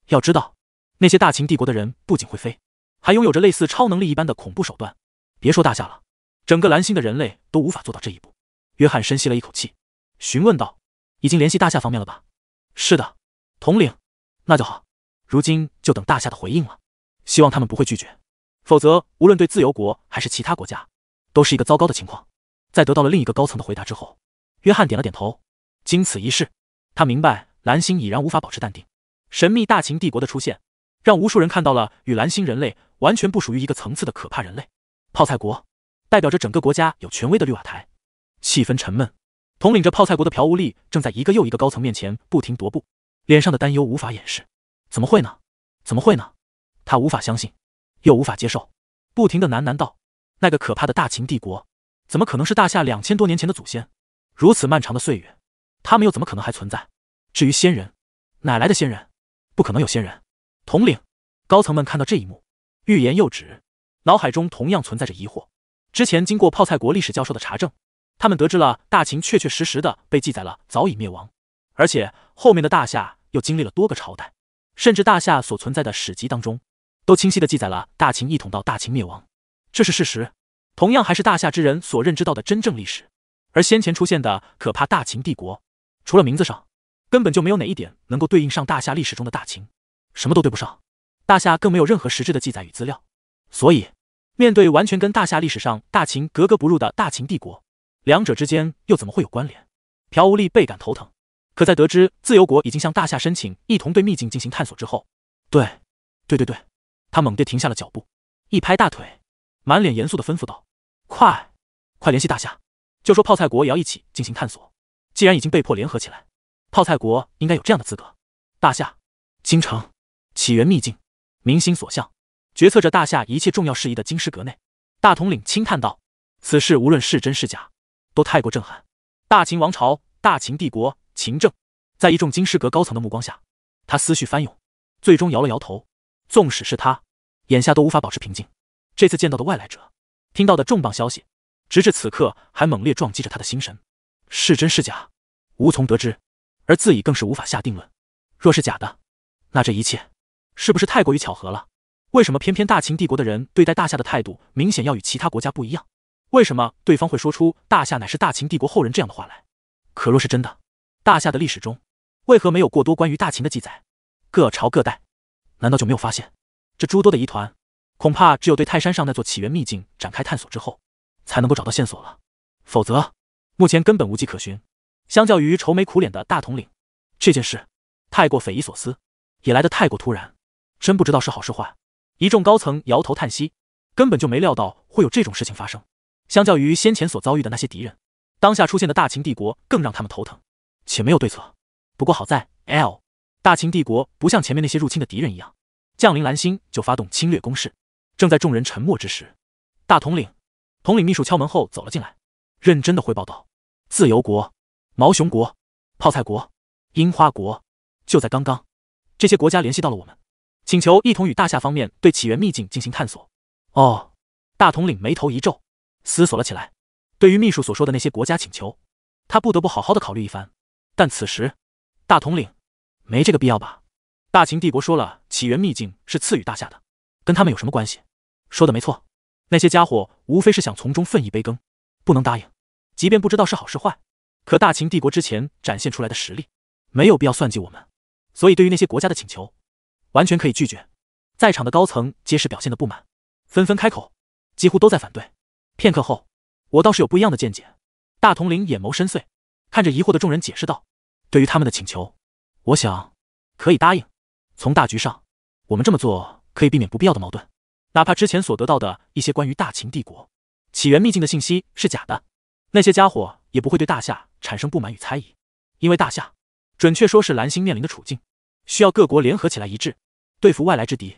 要知道，那些大秦帝国的人不仅会飞，还拥有着类似超能力一般的恐怖手段。别说大夏了，整个蓝星的人类都无法做到这一步。约翰深吸了一口气，询问道：“已经联系大夏方面了吧？”“是的，统领。”“那就好。如今就等大夏的回应了。希望他们不会拒绝，否则无论对自由国还是其他国家。”都是一个糟糕的情况。在得到了另一个高层的回答之后，约翰点了点头。经此一事，他明白蓝星已然无法保持淡定。神秘大秦帝国的出现，让无数人看到了与蓝星人类完全不属于一个层次的可怕人类。泡菜国代表着整个国家有权威的绿瓦台，气氛沉闷。统领着泡菜国的朴无力正在一个又一个高层面前不停踱步，脸上的担忧无法掩饰。怎么会呢？怎么会呢？他无法相信，又无法接受，不停的喃喃道。那个可怕的大秦帝国，怎么可能是大夏两千多年前的祖先？如此漫长的岁月，他们又怎么可能还存在？至于仙人，哪来的仙人？不可能有仙人！统领、高层们看到这一幕，欲言又止，脑海中同样存在着疑惑。之前经过泡菜国历史教授的查证，他们得知了大秦确确实实的被记载了早已灭亡，而且后面的大夏又经历了多个朝代，甚至大夏所存在的史籍当中，都清晰的记载了大秦一统到大秦灭亡。这是事实，同样还是大夏之人所认知到的真正历史。而先前出现的可怕大秦帝国，除了名字上，根本就没有哪一点能够对应上大夏历史中的大秦，什么都对不上。大夏更没有任何实质的记载与资料，所以面对完全跟大夏历史上大秦格格不入的大秦帝国，两者之间又怎么会有关联？朴无力倍感头疼。可在得知自由国已经向大夏申请一同对秘境进行探索之后，对，对对对，他猛地停下了脚步，一拍大腿。满脸严肃的吩咐道：“快，快联系大夏，就说泡菜国也要一起进行探索。既然已经被迫联合起来，泡菜国应该有这样的资格。”大夏，京城，起源秘境，民心所向，决策着大夏一切重要事宜的金师阁内，大统领轻叹道：“此事无论是真是假，都太过震撼。”大秦王朝，大秦帝国，秦政，在一众金师阁高层的目光下，他思绪翻涌，最终摇了摇头。纵使是他，眼下都无法保持平静。这次见到的外来者，听到的重磅消息，直至此刻还猛烈撞击着他的心神。是真是假，无从得知，而自己更是无法下定论。若是假的，那这一切是不是太过于巧合了？为什么偏偏大秦帝国的人对待大夏的态度明显要与其他国家不一样？为什么对方会说出大夏乃是大秦帝国后人这样的话来？可若是真的，大夏的历史中为何没有过多关于大秦的记载？各朝各代难道就没有发现这诸多的疑团？恐怕只有对泰山上那座起源秘境展开探索之后，才能够找到线索了。否则，目前根本无迹可寻。相较于愁眉苦脸的大统领，这件事太过匪夷所思，也来得太过突然，真不知道是好是坏。一众高层摇头叹息，根本就没料到会有这种事情发生。相较于先前所遭遇的那些敌人，当下出现的大秦帝国更让他们头疼，且没有对策。不过好在 L 大秦帝国不像前面那些入侵的敌人一样，降临蓝星就发动侵略攻势。正在众人沉默之时，大统领、统领秘书敲门后走了进来，认真的汇报道：“自由国、毛熊国、泡菜国、樱花国，就在刚刚，这些国家联系到了我们，请求一同与大夏方面对起源秘境进行探索。”哦，大统领眉头一皱，思索了起来。对于秘书所说的那些国家请求，他不得不好好的考虑一番。但此时，大统领，没这个必要吧？大秦帝国说了，起源秘境是赐予大夏的。跟他们有什么关系？说的没错，那些家伙无非是想从中分一杯羹，不能答应。即便不知道是好是坏，可大秦帝国之前展现出来的实力，没有必要算计我们。所以，对于那些国家的请求，完全可以拒绝。在场的高层皆是表现的不满，纷纷开口，几乎都在反对。片刻后，我倒是有不一样的见解。大统领眼眸深邃，看着疑惑的众人解释道：“对于他们的请求，我想可以答应。从大局上，我们这么做。”可以避免不必要的矛盾，哪怕之前所得到的一些关于大秦帝国起源秘境的信息是假的，那些家伙也不会对大夏产生不满与猜疑，因为大夏，准确说是蓝星面临的处境，需要各国联合起来一致对付外来之敌。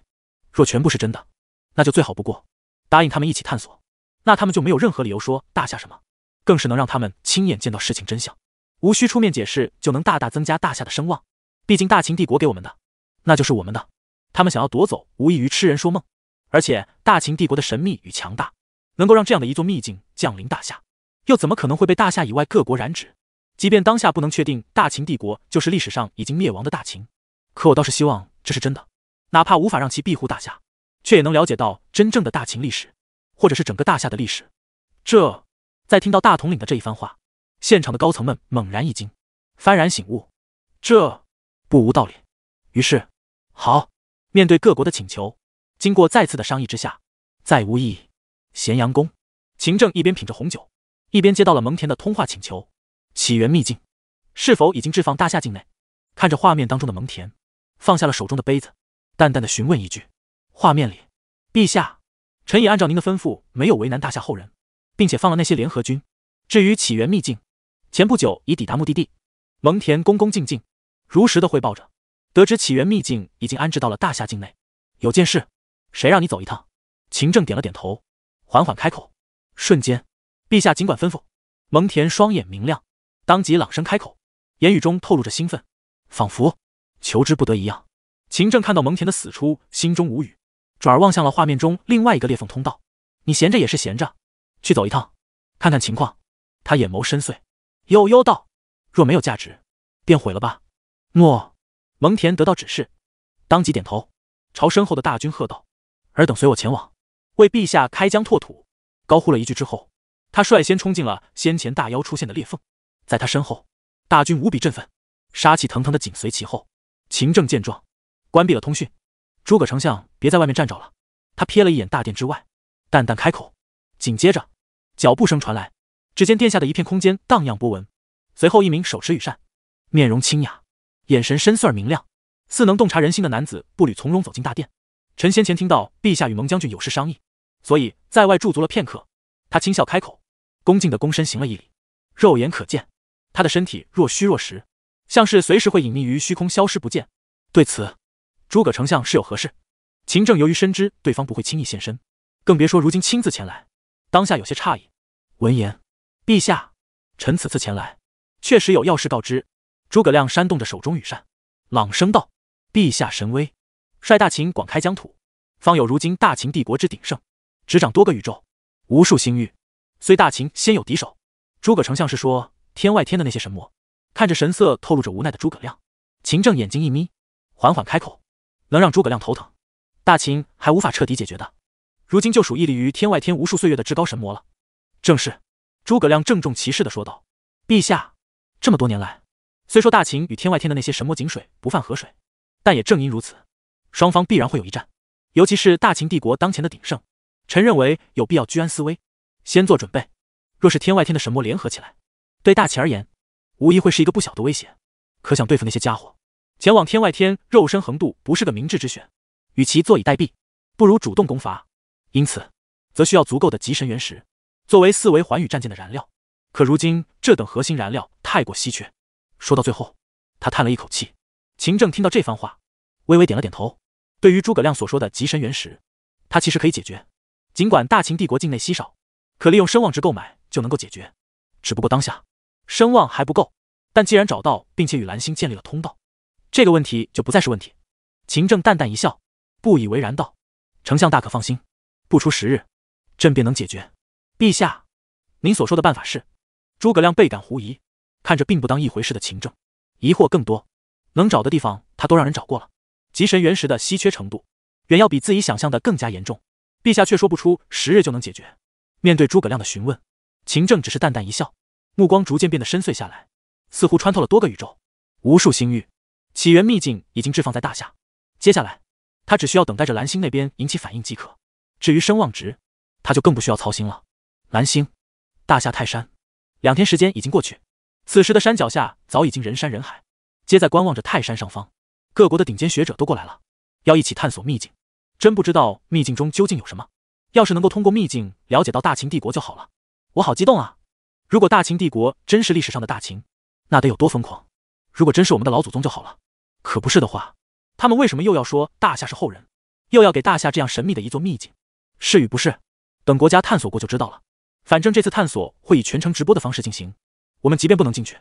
若全部是真的，那就最好不过，答应他们一起探索，那他们就没有任何理由说大夏什么，更是能让他们亲眼见到事情真相，无需出面解释就能大大增加大夏的声望。毕竟大秦帝国给我们的，那就是我们的。他们想要夺走，无异于痴人说梦。而且大秦帝国的神秘与强大，能够让这样的一座秘境降临大夏，又怎么可能会被大夏以外各国染指？即便当下不能确定大秦帝国就是历史上已经灭亡的大秦，可我倒是希望这是真的。哪怕无法让其庇护大夏，却也能了解到真正的大秦历史，或者是整个大夏的历史。这，在听到大统领的这一番话，现场的高层们猛然一惊，幡然醒悟，这不无道理。于是，好。面对各国的请求，经过再次的商议之下，再无异议。咸阳宫，秦政一边品着红酒，一边接到了蒙恬的通话请求。起源秘境是否已经置放大夏境内？看着画面当中的蒙恬，放下了手中的杯子，淡淡的询问一句。画面里，陛下，臣已按照您的吩咐，没有为难大夏后人，并且放了那些联合军。至于起源秘境，前不久已抵达目的地。蒙恬恭恭敬敬，如实的汇报着。得知起源秘境已经安置到了大夏境内，有件事，谁让你走一趟？秦正点了点头，缓缓开口。瞬间，陛下尽管吩咐。蒙恬双眼明亮，当即朗声开口，言语中透露着兴奋，仿佛求之不得一样。秦正看到蒙恬的死出，心中无语，转而望向了画面中另外一个裂缝通道。你闲着也是闲着，去走一趟，看看情况。他眼眸深邃，悠悠道：“若没有价值，便毁了吧。”诺。蒙恬得到指示，当即点头，朝身后的大军喝道：“尔等随我前往，为陛下开疆拓土！”高呼了一句之后，他率先冲进了先前大妖出现的裂缝。在他身后，大军无比振奋，杀气腾腾的紧随其后。秦政见状，关闭了通讯。诸葛丞相，别在外面站着了。他瞥了一眼大殿之外，淡淡开口。紧接着，脚步声传来，只见殿下的一片空间荡漾波纹。随后，一名手持羽扇，面容清雅。眼神深邃而明亮，似能洞察人心的男子步履从容走进大殿。臣先前听到陛下与蒙将军有事商议，所以在外驻足了片刻。他轻笑开口，恭敬的躬身行了一礼。肉眼可见，他的身体若虚若实，像是随时会隐匿于虚空消失不见。对此，诸葛丞相是有何事？秦政由于深知对方不会轻易现身，更别说如今亲自前来，当下有些诧异。闻言，陛下，臣此次前来，确实有要事告知。诸葛亮扇动着手中羽扇，朗声道：“陛下神威，率大秦广开疆土，方有如今大秦帝国之鼎盛，执掌多个宇宙，无数星域。虽大秦先有敌手。”诸葛丞相是说天外天的那些神魔。看着神色透露着无奈的诸葛亮，秦正眼睛一眯，缓缓开口：“能让诸葛亮头疼，大秦还无法彻底解决的，如今就属屹立于天外天无数岁月的至高神魔了。”正是。诸葛亮郑重其事地说道：“陛下，这么多年来。”虽说大秦与天外天的那些神魔井水不犯河水，但也正因如此，双方必然会有一战。尤其是大秦帝国当前的鼎盛，臣认为有必要居安思危，先做准备。若是天外天的神魔联合起来，对大秦而言，无疑会是一个不小的威胁。可想对付那些家伙，前往天外天肉身横渡不是个明智之选。与其坐以待毙，不如主动攻伐。因此，则需要足够的极神原石作为四维寰宇战舰的燃料。可如今这等核心燃料太过稀缺。说到最后，他叹了一口气。秦政听到这番话，微微点了点头。对于诸葛亮所说的极神原石，他其实可以解决，尽管大秦帝国境内稀少，可利用声望值购买就能够解决。只不过当下声望还不够，但既然找到并且与蓝星建立了通道，这个问题就不再是问题。秦正淡淡一笑，不以为然道：“丞相大可放心，不出十日，朕便能解决。”陛下，您所说的办法是？诸葛亮倍感狐疑。看着并不当一回事的秦政，疑惑更多。能找的地方他都让人找过了，极神原石的稀缺程度远要比自己想象的更加严重。陛下却说不出十日就能解决。面对诸葛亮的询问，秦政只是淡淡一笑，目光逐渐变得深邃下来，似乎穿透了多个宇宙、无数星域。起源秘境已经置放在大夏，接下来他只需要等待着蓝星那边引起反应即可。至于声望值，他就更不需要操心了。蓝星，大夏泰山，两天时间已经过去。此时的山脚下早已经人山人海，皆在观望着泰山上方。各国的顶尖学者都过来了，要一起探索秘境。真不知道秘境中究竟有什么。要是能够通过秘境了解到大秦帝国就好了，我好激动啊！如果大秦帝国真是历史上的大秦，那得有多疯狂？如果真是我们的老祖宗就好了。可不是的话，他们为什么又要说大夏是后人，又要给大夏这样神秘的一座秘境？是与不是？等国家探索过就知道了。反正这次探索会以全程直播的方式进行。我们即便不能进去，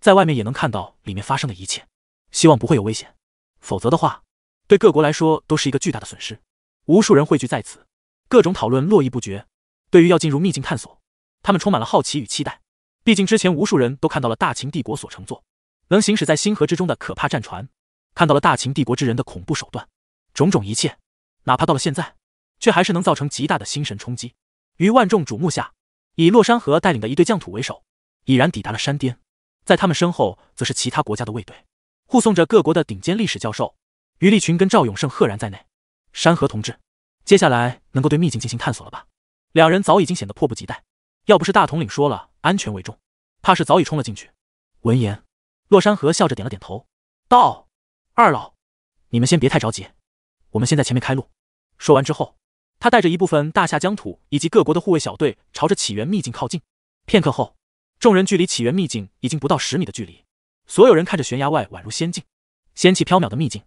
在外面也能看到里面发生的一切。希望不会有危险，否则的话，对各国来说都是一个巨大的损失。无数人汇聚在此，各种讨论络绎不绝。对于要进入秘境探索，他们充满了好奇与期待。毕竟之前无数人都看到了大秦帝国所乘坐、能行驶在星河之中的可怕战船，看到了大秦帝国之人的恐怖手段，种种一切，哪怕到了现在，却还是能造成极大的心神冲击。于万众瞩目下，以洛山河带领的一队将土为首。已然抵达了山巅，在他们身后则是其他国家的卫队，护送着各国的顶尖历史教授，于立群跟赵永胜赫然在内。山河同志，接下来能够对秘境进行探索了吧？两人早已经显得迫不及待，要不是大统领说了安全为重，怕是早已冲了进去。闻言，洛山河笑着点了点头，道：“二老，你们先别太着急，我们先在前面开路。”说完之后，他带着一部分大夏疆土以及各国的护卫小队朝着起源秘境靠近。片刻后。众人距离起源秘境已经不到十米的距离，所有人看着悬崖外宛如仙境、仙气飘渺的秘境，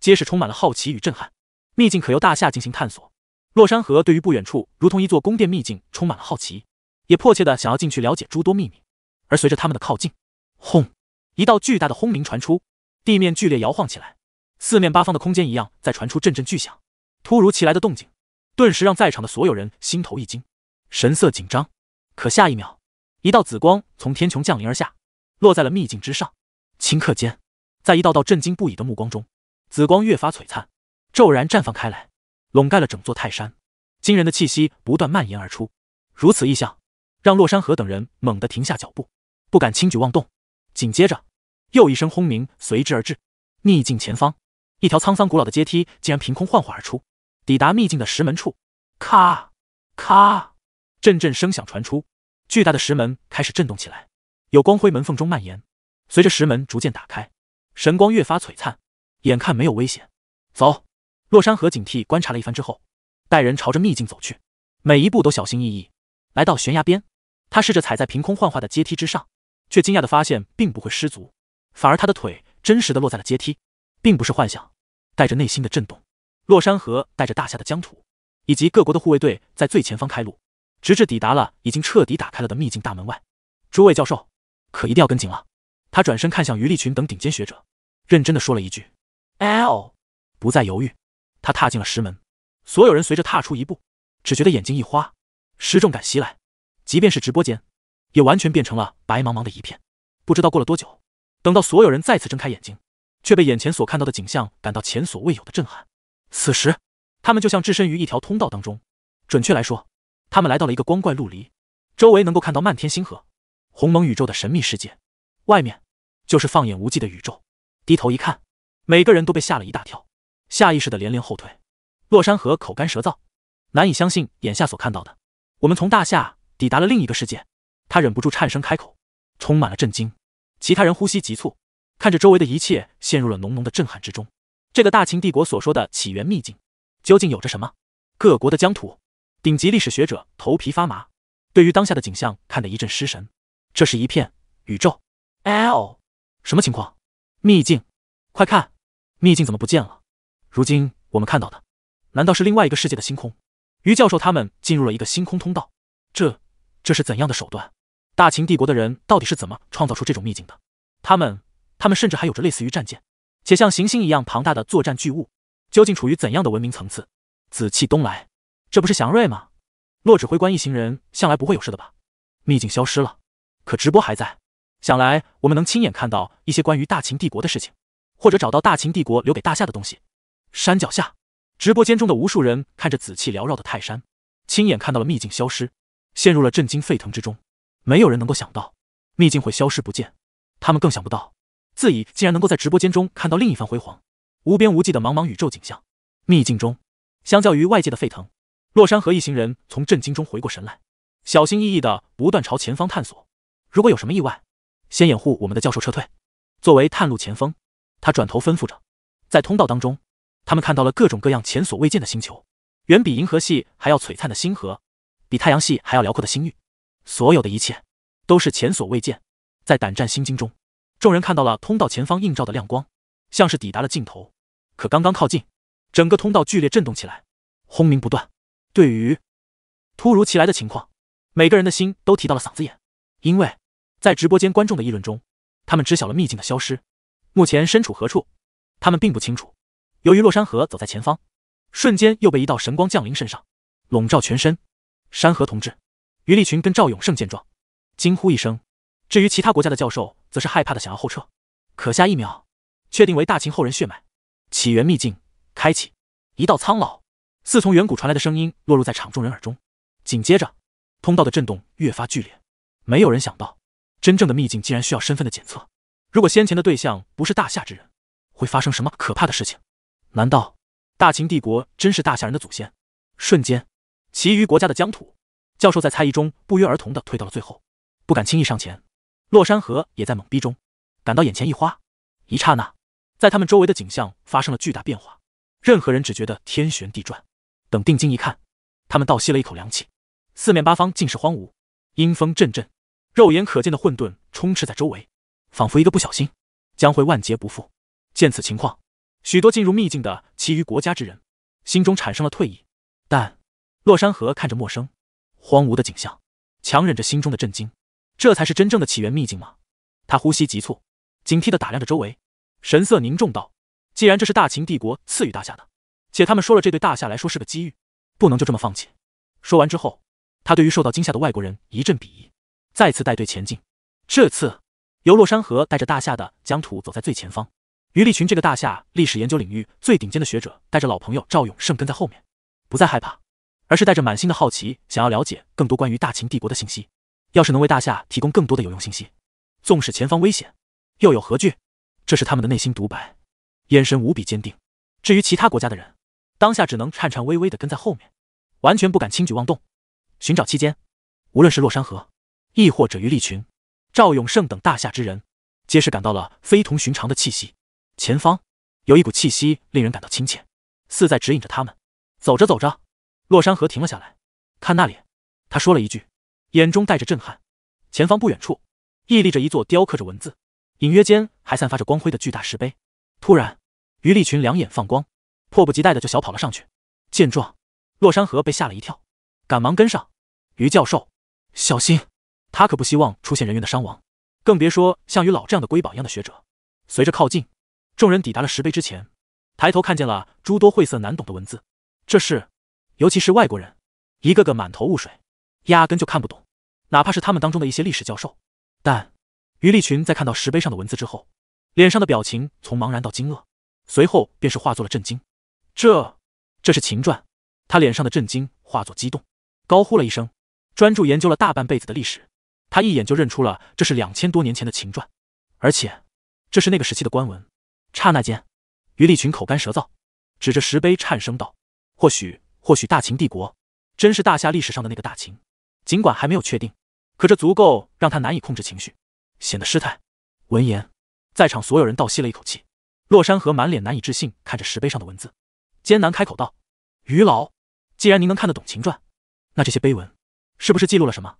皆是充满了好奇与震撼。秘境可由大夏进行探索，洛山河对于不远处如同一座宫殿秘境充满了好奇，也迫切的想要进去了解诸多秘密。而随着他们的靠近，轰！一道巨大的轰鸣传出，地面剧烈摇晃起来，四面八方的空间一样在传出阵阵巨响。突如其来的动静，顿时让在场的所有人心头一惊，神色紧张。可下一秒。一道紫光从天穹降临而下，落在了秘境之上。顷刻间，在一道道震惊不已的目光中，紫光越发璀璨，骤然绽放开来，笼盖了整座泰山。惊人的气息不断蔓延而出，如此异象，让洛山河等人猛地停下脚步，不敢轻举妄动。紧接着，又一声轰鸣随之而至。秘境前方，一条沧桑古老的阶梯竟然凭空幻化而出，抵达秘境的石门处，咔咔，阵阵声响传出。巨大的石门开始震动起来，有光辉门缝中蔓延。随着石门逐渐打开，神光越发璀璨。眼看没有危险，走。洛山河警惕观察了一番之后，带人朝着秘境走去，每一步都小心翼翼。来到悬崖边，他试着踩在凭空幻化的阶梯之上，却惊讶的发现并不会失足，反而他的腿真实的落在了阶梯，并不是幻想。带着内心的震动，洛山河带着大夏的疆土以及各国的护卫队在最前方开路。直至抵达了已经彻底打开了的秘境大门外，诸位教授，可一定要跟紧了。他转身看向于立群等顶尖学者，认真的说了一句：“L，不再犹豫，他踏进了石门。所有人随着踏出一步，只觉得眼睛一花，失重感袭来。即便是直播间，也完全变成了白茫茫的一片。不知道过了多久，等到所有人再次睁开眼睛，却被眼前所看到的景象感到前所未有的震撼。此时，他们就像置身于一条通道当中，准确来说。”他们来到了一个光怪陆离、周围能够看到漫天星河、鸿蒙宇宙的神秘世界。外面就是放眼无际的宇宙。低头一看，每个人都被吓了一大跳，下意识的连连后退。洛山河口干舌燥，难以相信眼下所看到的。我们从大夏抵达了另一个世界，他忍不住颤声开口，充满了震惊。其他人呼吸急促，看着周围的一切，陷入了浓浓的震撼之中。这个大秦帝国所说的起源秘境，究竟有着什么？各国的疆土？顶级历史学者头皮发麻，对于当下的景象看得一阵失神。这是一片宇宙，L，什么情况？秘境，快看，秘境怎么不见了？如今我们看到的，难道是另外一个世界的星空？于教授他们进入了一个星空通道，这，这是怎样的手段？大秦帝国的人到底是怎么创造出这种秘境的？他们，他们甚至还有着类似于战舰，且像行星一样庞大的作战巨物，究竟处于怎样的文明层次？紫气东来。这不是祥瑞吗？洛指挥官一行人向来不会有事的吧？秘境消失了，可直播还在。想来我们能亲眼看到一些关于大秦帝国的事情，或者找到大秦帝国留给大夏的东西。山脚下，直播间中的无数人看着紫气缭绕的泰山，亲眼看到了秘境消失，陷入了震惊沸腾之中。没有人能够想到秘境会消失不见，他们更想不到自己竟然能够在直播间中看到另一番辉煌，无边无际的茫茫宇宙景象。秘境中，相较于外界的沸腾。洛山河一行人从震惊中回过神来，小心翼翼的不断朝前方探索。如果有什么意外，先掩护我们的教授撤退。作为探路前锋，他转头吩咐着。在通道当中，他们看到了各种各样前所未见的星球，远比银河系还要璀璨的星河，比太阳系还要辽阔的星域。所有的一切都是前所未见。在胆战心惊中，众人看到了通道前方映照的亮光，像是抵达了尽头。可刚刚靠近，整个通道剧烈震动起来，轰鸣不断。对于突如其来的情况，每个人的心都提到了嗓子眼。因为在直播间观众的议论中，他们知晓了秘境的消失，目前身处何处，他们并不清楚。由于洛山河走在前方，瞬间又被一道神光降临身上，笼罩全身。山河同志、于立群跟赵永胜见状，惊呼一声。至于其他国家的教授，则是害怕的想要后撤，可下一秒，确定为大秦后人血脉起源秘境开启，一道苍老。自从远古传来的声音落入在场众人耳中，紧接着，通道的震动越发剧烈。没有人想到，真正的秘境竟然需要身份的检测。如果先前的对象不是大夏之人，会发生什么可怕的事情？难道大秦帝国真是大夏人的祖先？瞬间，其余国家的疆土，教授在猜疑中不约而同的退到了最后，不敢轻易上前。洛山河也在懵逼中，感到眼前一花。一刹那，在他们周围的景象发生了巨大变化。任何人只觉得天旋地转。等定睛一看，他们倒吸了一口凉气，四面八方尽是荒芜，阴风阵阵，肉眼可见的混沌充斥在周围，仿佛一个不小心，将会万劫不复。见此情况，许多进入秘境的其余国家之人，心中产生了退意。但洛山河看着陌生、荒芜的景象，强忍着心中的震惊，这才是真正的起源秘境吗？他呼吸急促，警惕的打量着周围，神色凝重道：“既然这是大秦帝国赐予大夏的。”且他们说了，这对大夏来说是个机遇，不能就这么放弃。说完之后，他对于受到惊吓的外国人一阵鄙夷，再次带队前进。这次由洛山河带着大夏的疆土走在最前方，于立群这个大夏历史研究领域最顶尖的学者带着老朋友赵永胜跟在后面，不再害怕，而是带着满心的好奇，想要了解更多关于大秦帝国的信息。要是能为大夏提供更多的有用信息，纵使前方危险，又有何惧？这是他们的内心独白，眼神无比坚定。至于其他国家的人，当下只能颤颤巍巍的跟在后面，完全不敢轻举妄动。寻找期间，无论是洛山河，亦或者于立群、赵永胜等大夏之人，皆是感到了非同寻常的气息。前方有一股气息令人感到亲切，似在指引着他们。走着走着，洛山河停了下来，看那里，他说了一句，眼中带着震撼。前方不远处，屹立着一座雕刻着文字、隐约间还散发着光辉的巨大石碑。突然，于立群两眼放光。迫不及待的就小跑了上去，见状，洛山河被吓了一跳，赶忙跟上。于教授，小心！他可不希望出现人员的伤亡，更别说像于老这样的瑰宝一样的学者。随着靠近，众人抵达了石碑之前，抬头看见了诸多晦涩难懂的文字。这是，尤其是外国人，一个个满头雾水，压根就看不懂。哪怕是他们当中的一些历史教授，但于立群在看到石碑上的文字之后，脸上的表情从茫然到惊愕，随后便是化作了震惊。这，这是秦传。他脸上的震惊化作激动，高呼了一声。专注研究了大半辈子的历史，他一眼就认出了这是两千多年前的秦传，而且这是那个时期的官文。刹那间，于立群口干舌燥，指着石碑颤声道：“或许，或许大秦帝国真是大夏历史上的那个大秦。尽管还没有确定，可这足够让他难以控制情绪，显得失态。”闻言，在场所有人倒吸了一口气。洛山河满脸难以置信看着石碑上的文字。艰难开口道：“于老，既然您能看得懂《秦传》，那这些碑文是不是记录了什么？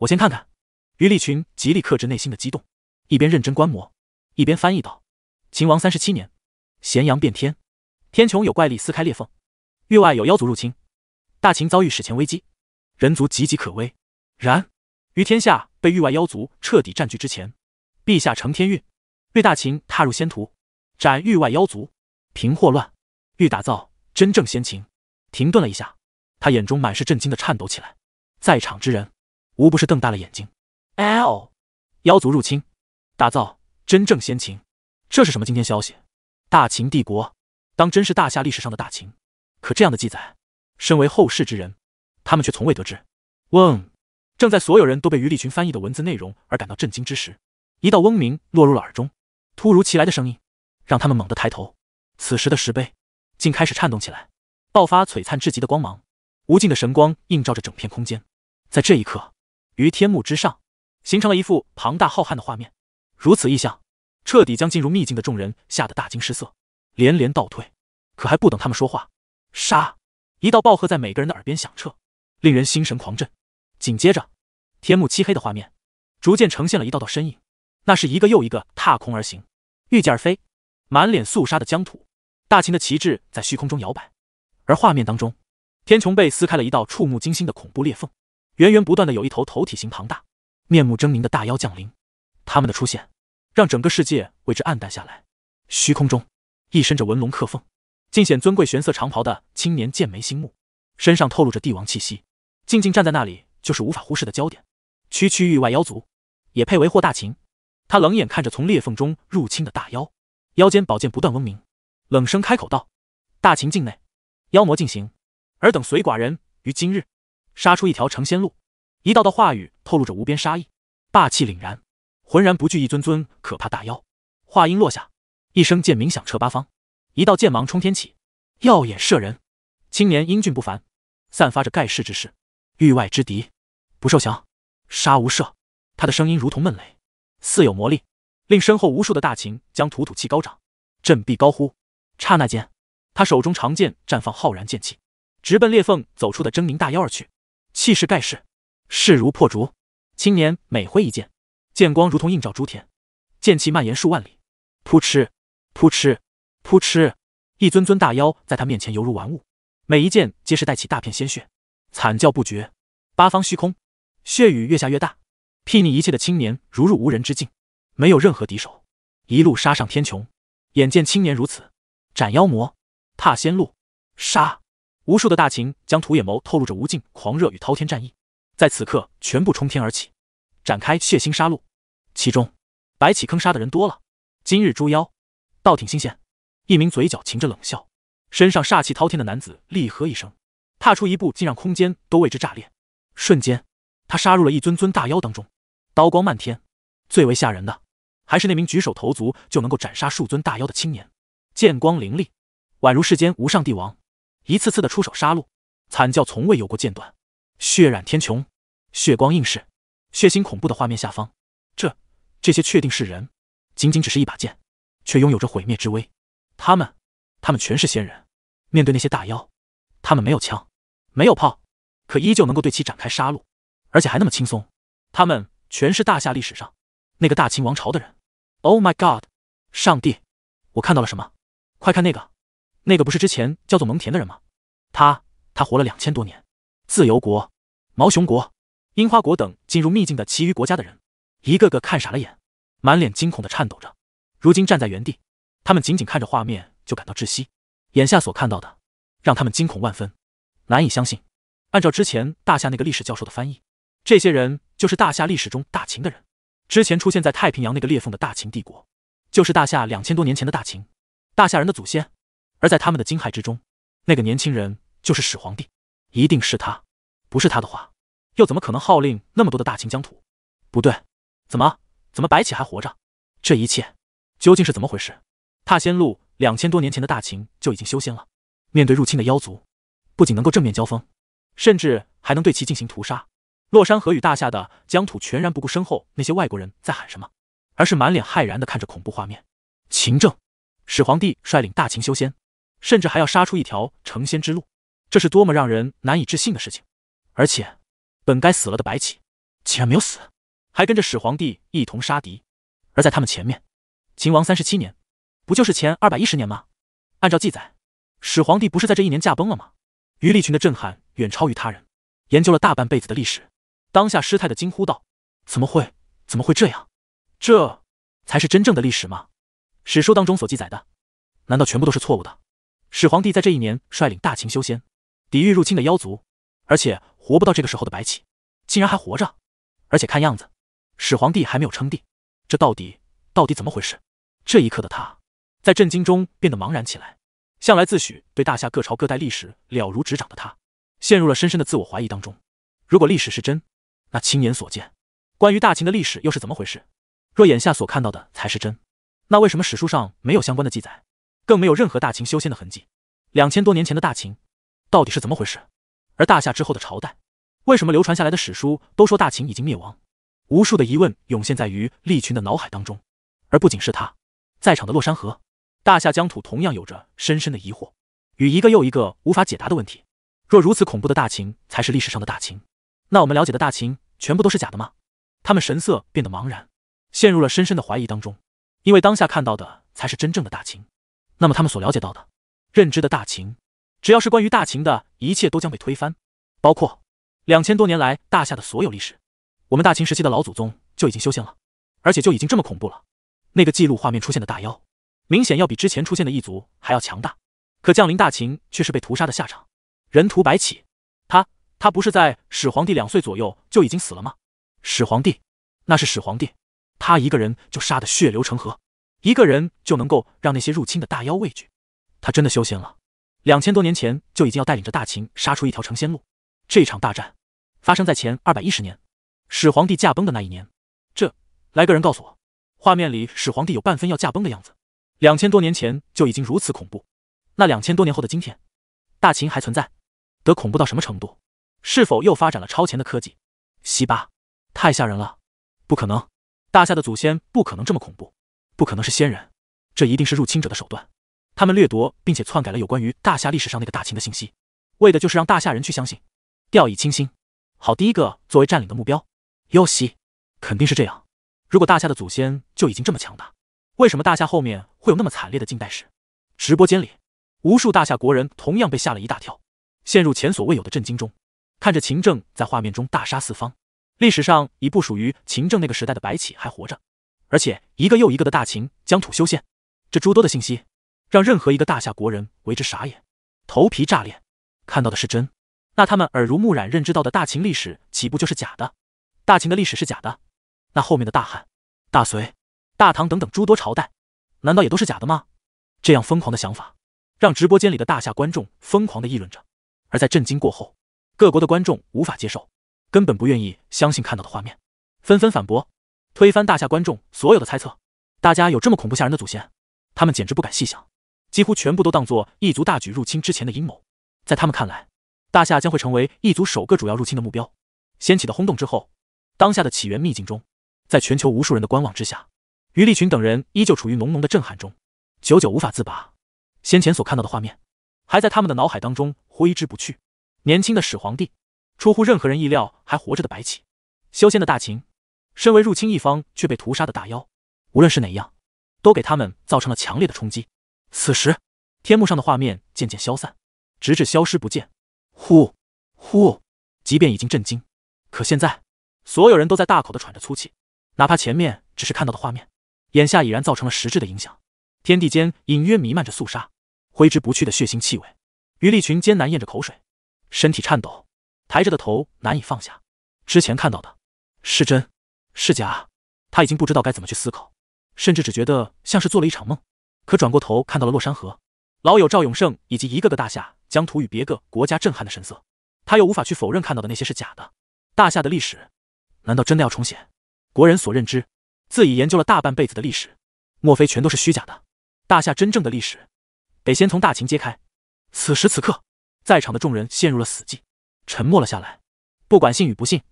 我先看看。”于立群极力克制内心的激动，一边认真观摩，一边翻译道：“秦王三十七年，咸阳变天，天穹有怪力撕开裂缝，域外有妖族入侵，大秦遭遇史前危机，人族岌岌可危。然于天下被域外妖族彻底占据之前，陛下承天运，欲大秦踏入仙途，斩域外妖族，平祸乱。”欲打造真正先秦，停顿了一下，他眼中满是震惊的颤抖起来。在场之人，无不是瞪大了眼睛。L，妖族入侵，打造真正先秦，这是什么惊天消息？大秦帝国当真是大夏历史上的大秦？可这样的记载，身为后世之人，他们却从未得知。嗡，正在所有人都被余立群翻译的文字内容而感到震惊之时，一道嗡鸣落入了耳中。突如其来的声音，让他们猛地抬头。此时的石碑。竟开始颤动起来，爆发璀璨至极的光芒，无尽的神光映照着整片空间。在这一刻，于天幕之上形成了一幅庞大浩瀚的画面。如此异象，彻底将进入秘境的众人吓得大惊失色，连连倒退。可还不等他们说话，杀！一道暴喝在每个人的耳边响彻，令人心神狂震。紧接着，天幕漆黑的画面逐渐呈现了一道道身影，那是一个又一个踏空而行、御剑而飞、满脸肃杀的疆土。大秦的旗帜在虚空中摇摆，而画面当中，天穹被撕开了一道触目惊心的恐怖裂缝，源源不断的有一头头体型庞大、面目狰狞的大妖降临。他们的出现，让整个世界为之暗淡下来。虚空中，一身着纹龙刻凤、尽显尊贵玄色长袍的青年剑眉星目，身上透露着帝王气息，静静站在那里，就是无法忽视的焦点。区区域外妖族，也配为祸大秦？他冷眼看着从裂缝中入侵的大妖，腰间宝剑不断嗡鸣。冷声开口道：“大秦境内，妖魔尽行，尔等随寡人于今日，杀出一条成仙路。”一道道话语透露着无边杀意，霸气凛然，浑然不惧一尊尊可怕大妖。话音落下，一声剑鸣响彻八方，一道剑芒冲天起，耀眼慑人。青年英俊不凡，散发着盖世之势。域外之敌，不受降，杀无赦。他的声音如同闷雷，似有魔力，令身后无数的大秦将吐吐气高涨，振臂高呼。刹那间，他手中长剑绽放浩然剑气，直奔裂缝走出的狰狞大妖而去，气势盖世，势如破竹。青年每挥一剑，剑光如同映照诸天，剑气蔓延数万里。扑哧，扑哧，扑哧，一尊尊大妖在他面前犹如玩物，每一剑皆是带起大片鲜血，惨叫不绝。八方虚空，血雨越下越大，睥睨一切的青年如入无人之境，没有任何敌手，一路杀上天穹。眼见青年如此。斩妖魔，踏仙路，杀！无数的大秦将，土野眸透露着无尽狂热与滔天战意，在此刻全部冲天而起，展开血腥杀戮。其中，白起坑杀的人多了，今日诛妖，倒挺新鲜。一名嘴角噙着冷笑，身上煞气滔天的男子厉喝一声，踏出一步，竟让空间都为之炸裂。瞬间，他杀入了一尊尊大妖当中，刀光漫天。最为吓人的，还是那名举手投足就能够斩杀数尊大妖的青年。剑光凌厉，宛如世间无上帝王，一次次的出手杀戮，惨叫从未有过间断，血染天穹，血光映世，血腥恐怖的画面下方，这这些确定是人，仅仅只是一把剑，却拥有着毁灭之威。他们，他们全是仙人，面对那些大妖，他们没有枪，没有炮，可依旧能够对其展开杀戮，而且还那么轻松。他们全是大夏历史上那个大秦王朝的人。Oh my god，上帝，我看到了什么？快看那个，那个不是之前叫做蒙恬的人吗？他他活了两千多年。自由国、毛熊国、樱花国等进入秘境的其余国家的人，一个个看傻了眼，满脸惊恐的颤抖着。如今站在原地，他们仅仅看着画面就感到窒息。眼下所看到的，让他们惊恐万分，难以相信。按照之前大夏那个历史教授的翻译，这些人就是大夏历史中大秦的人。之前出现在太平洋那个裂缝的大秦帝国，就是大夏两千多年前的大秦。大夏人的祖先，而在他们的惊骇之中，那个年轻人就是始皇帝，一定是他，不是他的话，又怎么可能号令那么多的大秦疆土？不对，怎么怎么白起还活着？这一切究竟是怎么回事？踏仙路两千多年前的大秦就已经修仙了，面对入侵的妖族，不仅能够正面交锋，甚至还能对其进行屠杀。洛山河与大夏的疆土全然不顾身后那些外国人在喊什么，而是满脸骇然的看着恐怖画面。秦政。始皇帝率领大秦修仙，甚至还要杀出一条成仙之路，这是多么让人难以置信的事情！而且，本该死了的白起竟然没有死，还跟着始皇帝一同杀敌。而在他们前面，秦王三十七年，不就是前二百一十年吗？按照记载，始皇帝不是在这一年驾崩了吗？于利群的震撼远超于他人，研究了大半辈子的历史，当下失态的惊呼道：“怎么会？怎么会这样？这才是真正的历史吗？”史书当中所记载的，难道全部都是错误的？始皇帝在这一年率领大秦修仙，抵御入侵的妖族，而且活不到这个时候的白起竟然还活着，而且看样子，始皇帝还没有称帝，这到底到底怎么回事？这一刻的他，在震惊中变得茫然起来。向来自诩对大夏各朝各代历史了如指掌的他，陷入了深深的自我怀疑当中。如果历史是真，那亲眼所见，关于大秦的历史又是怎么回事？若眼下所看到的才是真？那为什么史书上没有相关的记载，更没有任何大秦修仙的痕迹？两千多年前的大秦到底是怎么回事？而大夏之后的朝代，为什么流传下来的史书都说大秦已经灭亡？无数的疑问涌现在于利群的脑海当中，而不仅是他，在场的洛山河、大夏疆土同样有着深深的疑惑与一个又一个无法解答的问题。若如此恐怖的大秦才是历史上的大秦，那我们了解的大秦全部都是假的吗？他们神色变得茫然，陷入了深深的怀疑当中。因为当下看到的才是真正的大秦，那么他们所了解到的、认知的大秦，只要是关于大秦的一切都将被推翻，包括两千多年来大夏的所有历史。我们大秦时期的老祖宗就已经修仙了，而且就已经这么恐怖了。那个记录画面出现的大妖，明显要比之前出现的异族还要强大。可降临大秦却是被屠杀的下场，人屠白起，他他不是在始皇帝两岁左右就已经死了吗？始皇帝，那是始皇帝。他一个人就杀得血流成河，一个人就能够让那些入侵的大妖畏惧。他真的修仙了？两千多年前就已经要带领着大秦杀出一条成仙路。这场大战发生在前二百一十年，始皇帝驾崩的那一年。这来个人告诉我，画面里始皇帝有半分要驾崩的样子。两千多年前就已经如此恐怖，那两千多年后的今天，大秦还存在得恐怖到什么程度？是否又发展了超前的科技？西巴，太吓人了，不可能。大夏的祖先不可能这么恐怖，不可能是仙人，这一定是入侵者的手段。他们掠夺并且篡改了有关于大夏历史上那个大秦的信息，为的就是让大夏人去相信，掉以轻心。好，第一个作为占领的目标，幽西肯定是这样。如果大夏的祖先就已经这么强大，为什么大夏后面会有那么惨烈的近代史？直播间里，无数大夏国人同样被吓了一大跳，陷入前所未有的震惊中，看着秦政在画面中大杀四方。历史上已不属于秦政那个时代的白起还活着，而且一个又一个的大秦疆土修宪，这诸多的信息让任何一个大夏国人为之傻眼，头皮炸裂。看到的是真，那他们耳濡目染认知到的大秦历史岂不就是假的？大秦的历史是假的，那后面的大汉、大隋、大唐等等诸多朝代，难道也都是假的吗？这样疯狂的想法让直播间里的大夏观众疯狂的议论着，而在震惊过后，各国的观众无法接受。根本不愿意相信看到的画面，纷纷反驳，推翻大夏观众所有的猜测。大家有这么恐怖吓人的祖先，他们简直不敢细想，几乎全部都当作异族大举入侵之前的阴谋。在他们看来，大夏将会成为异族首个主要入侵的目标。掀起的轰动之后，当下的起源秘境中，在全球无数人的观望之下，于立群等人依旧处于浓浓的震撼中，久久无法自拔。先前所看到的画面，还在他们的脑海当中挥之不去。年轻的始皇帝。出乎任何人意料，还活着的白起，修仙的大秦，身为入侵一方却被屠杀的大妖，无论是哪样，都给他们造成了强烈的冲击。此时，天幕上的画面渐渐消散，直至消失不见。呼，呼！即便已经震惊，可现在所有人都在大口的喘着粗气。哪怕前面只是看到的画面，眼下已然造成了实质的影响。天地间隐约弥漫着肃杀、挥之不去的血腥气味。于立群艰难咽着口水，身体颤抖。抬着的头难以放下，之前看到的是真，是假？他已经不知道该怎么去思考，甚至只觉得像是做了一场梦。可转过头看到了洛山河、老友赵永胜以及一个个大夏疆土与别个国家震撼的神色，他又无法去否认看到的那些是假的。大夏的历史，难道真的要重写？国人所认知，自己研究了大半辈子的历史，莫非全都是虚假的？大夏真正的历史，得先从大秦揭开。此时此刻，在场的众人陷入了死寂。沉默了下来，不管信与不信，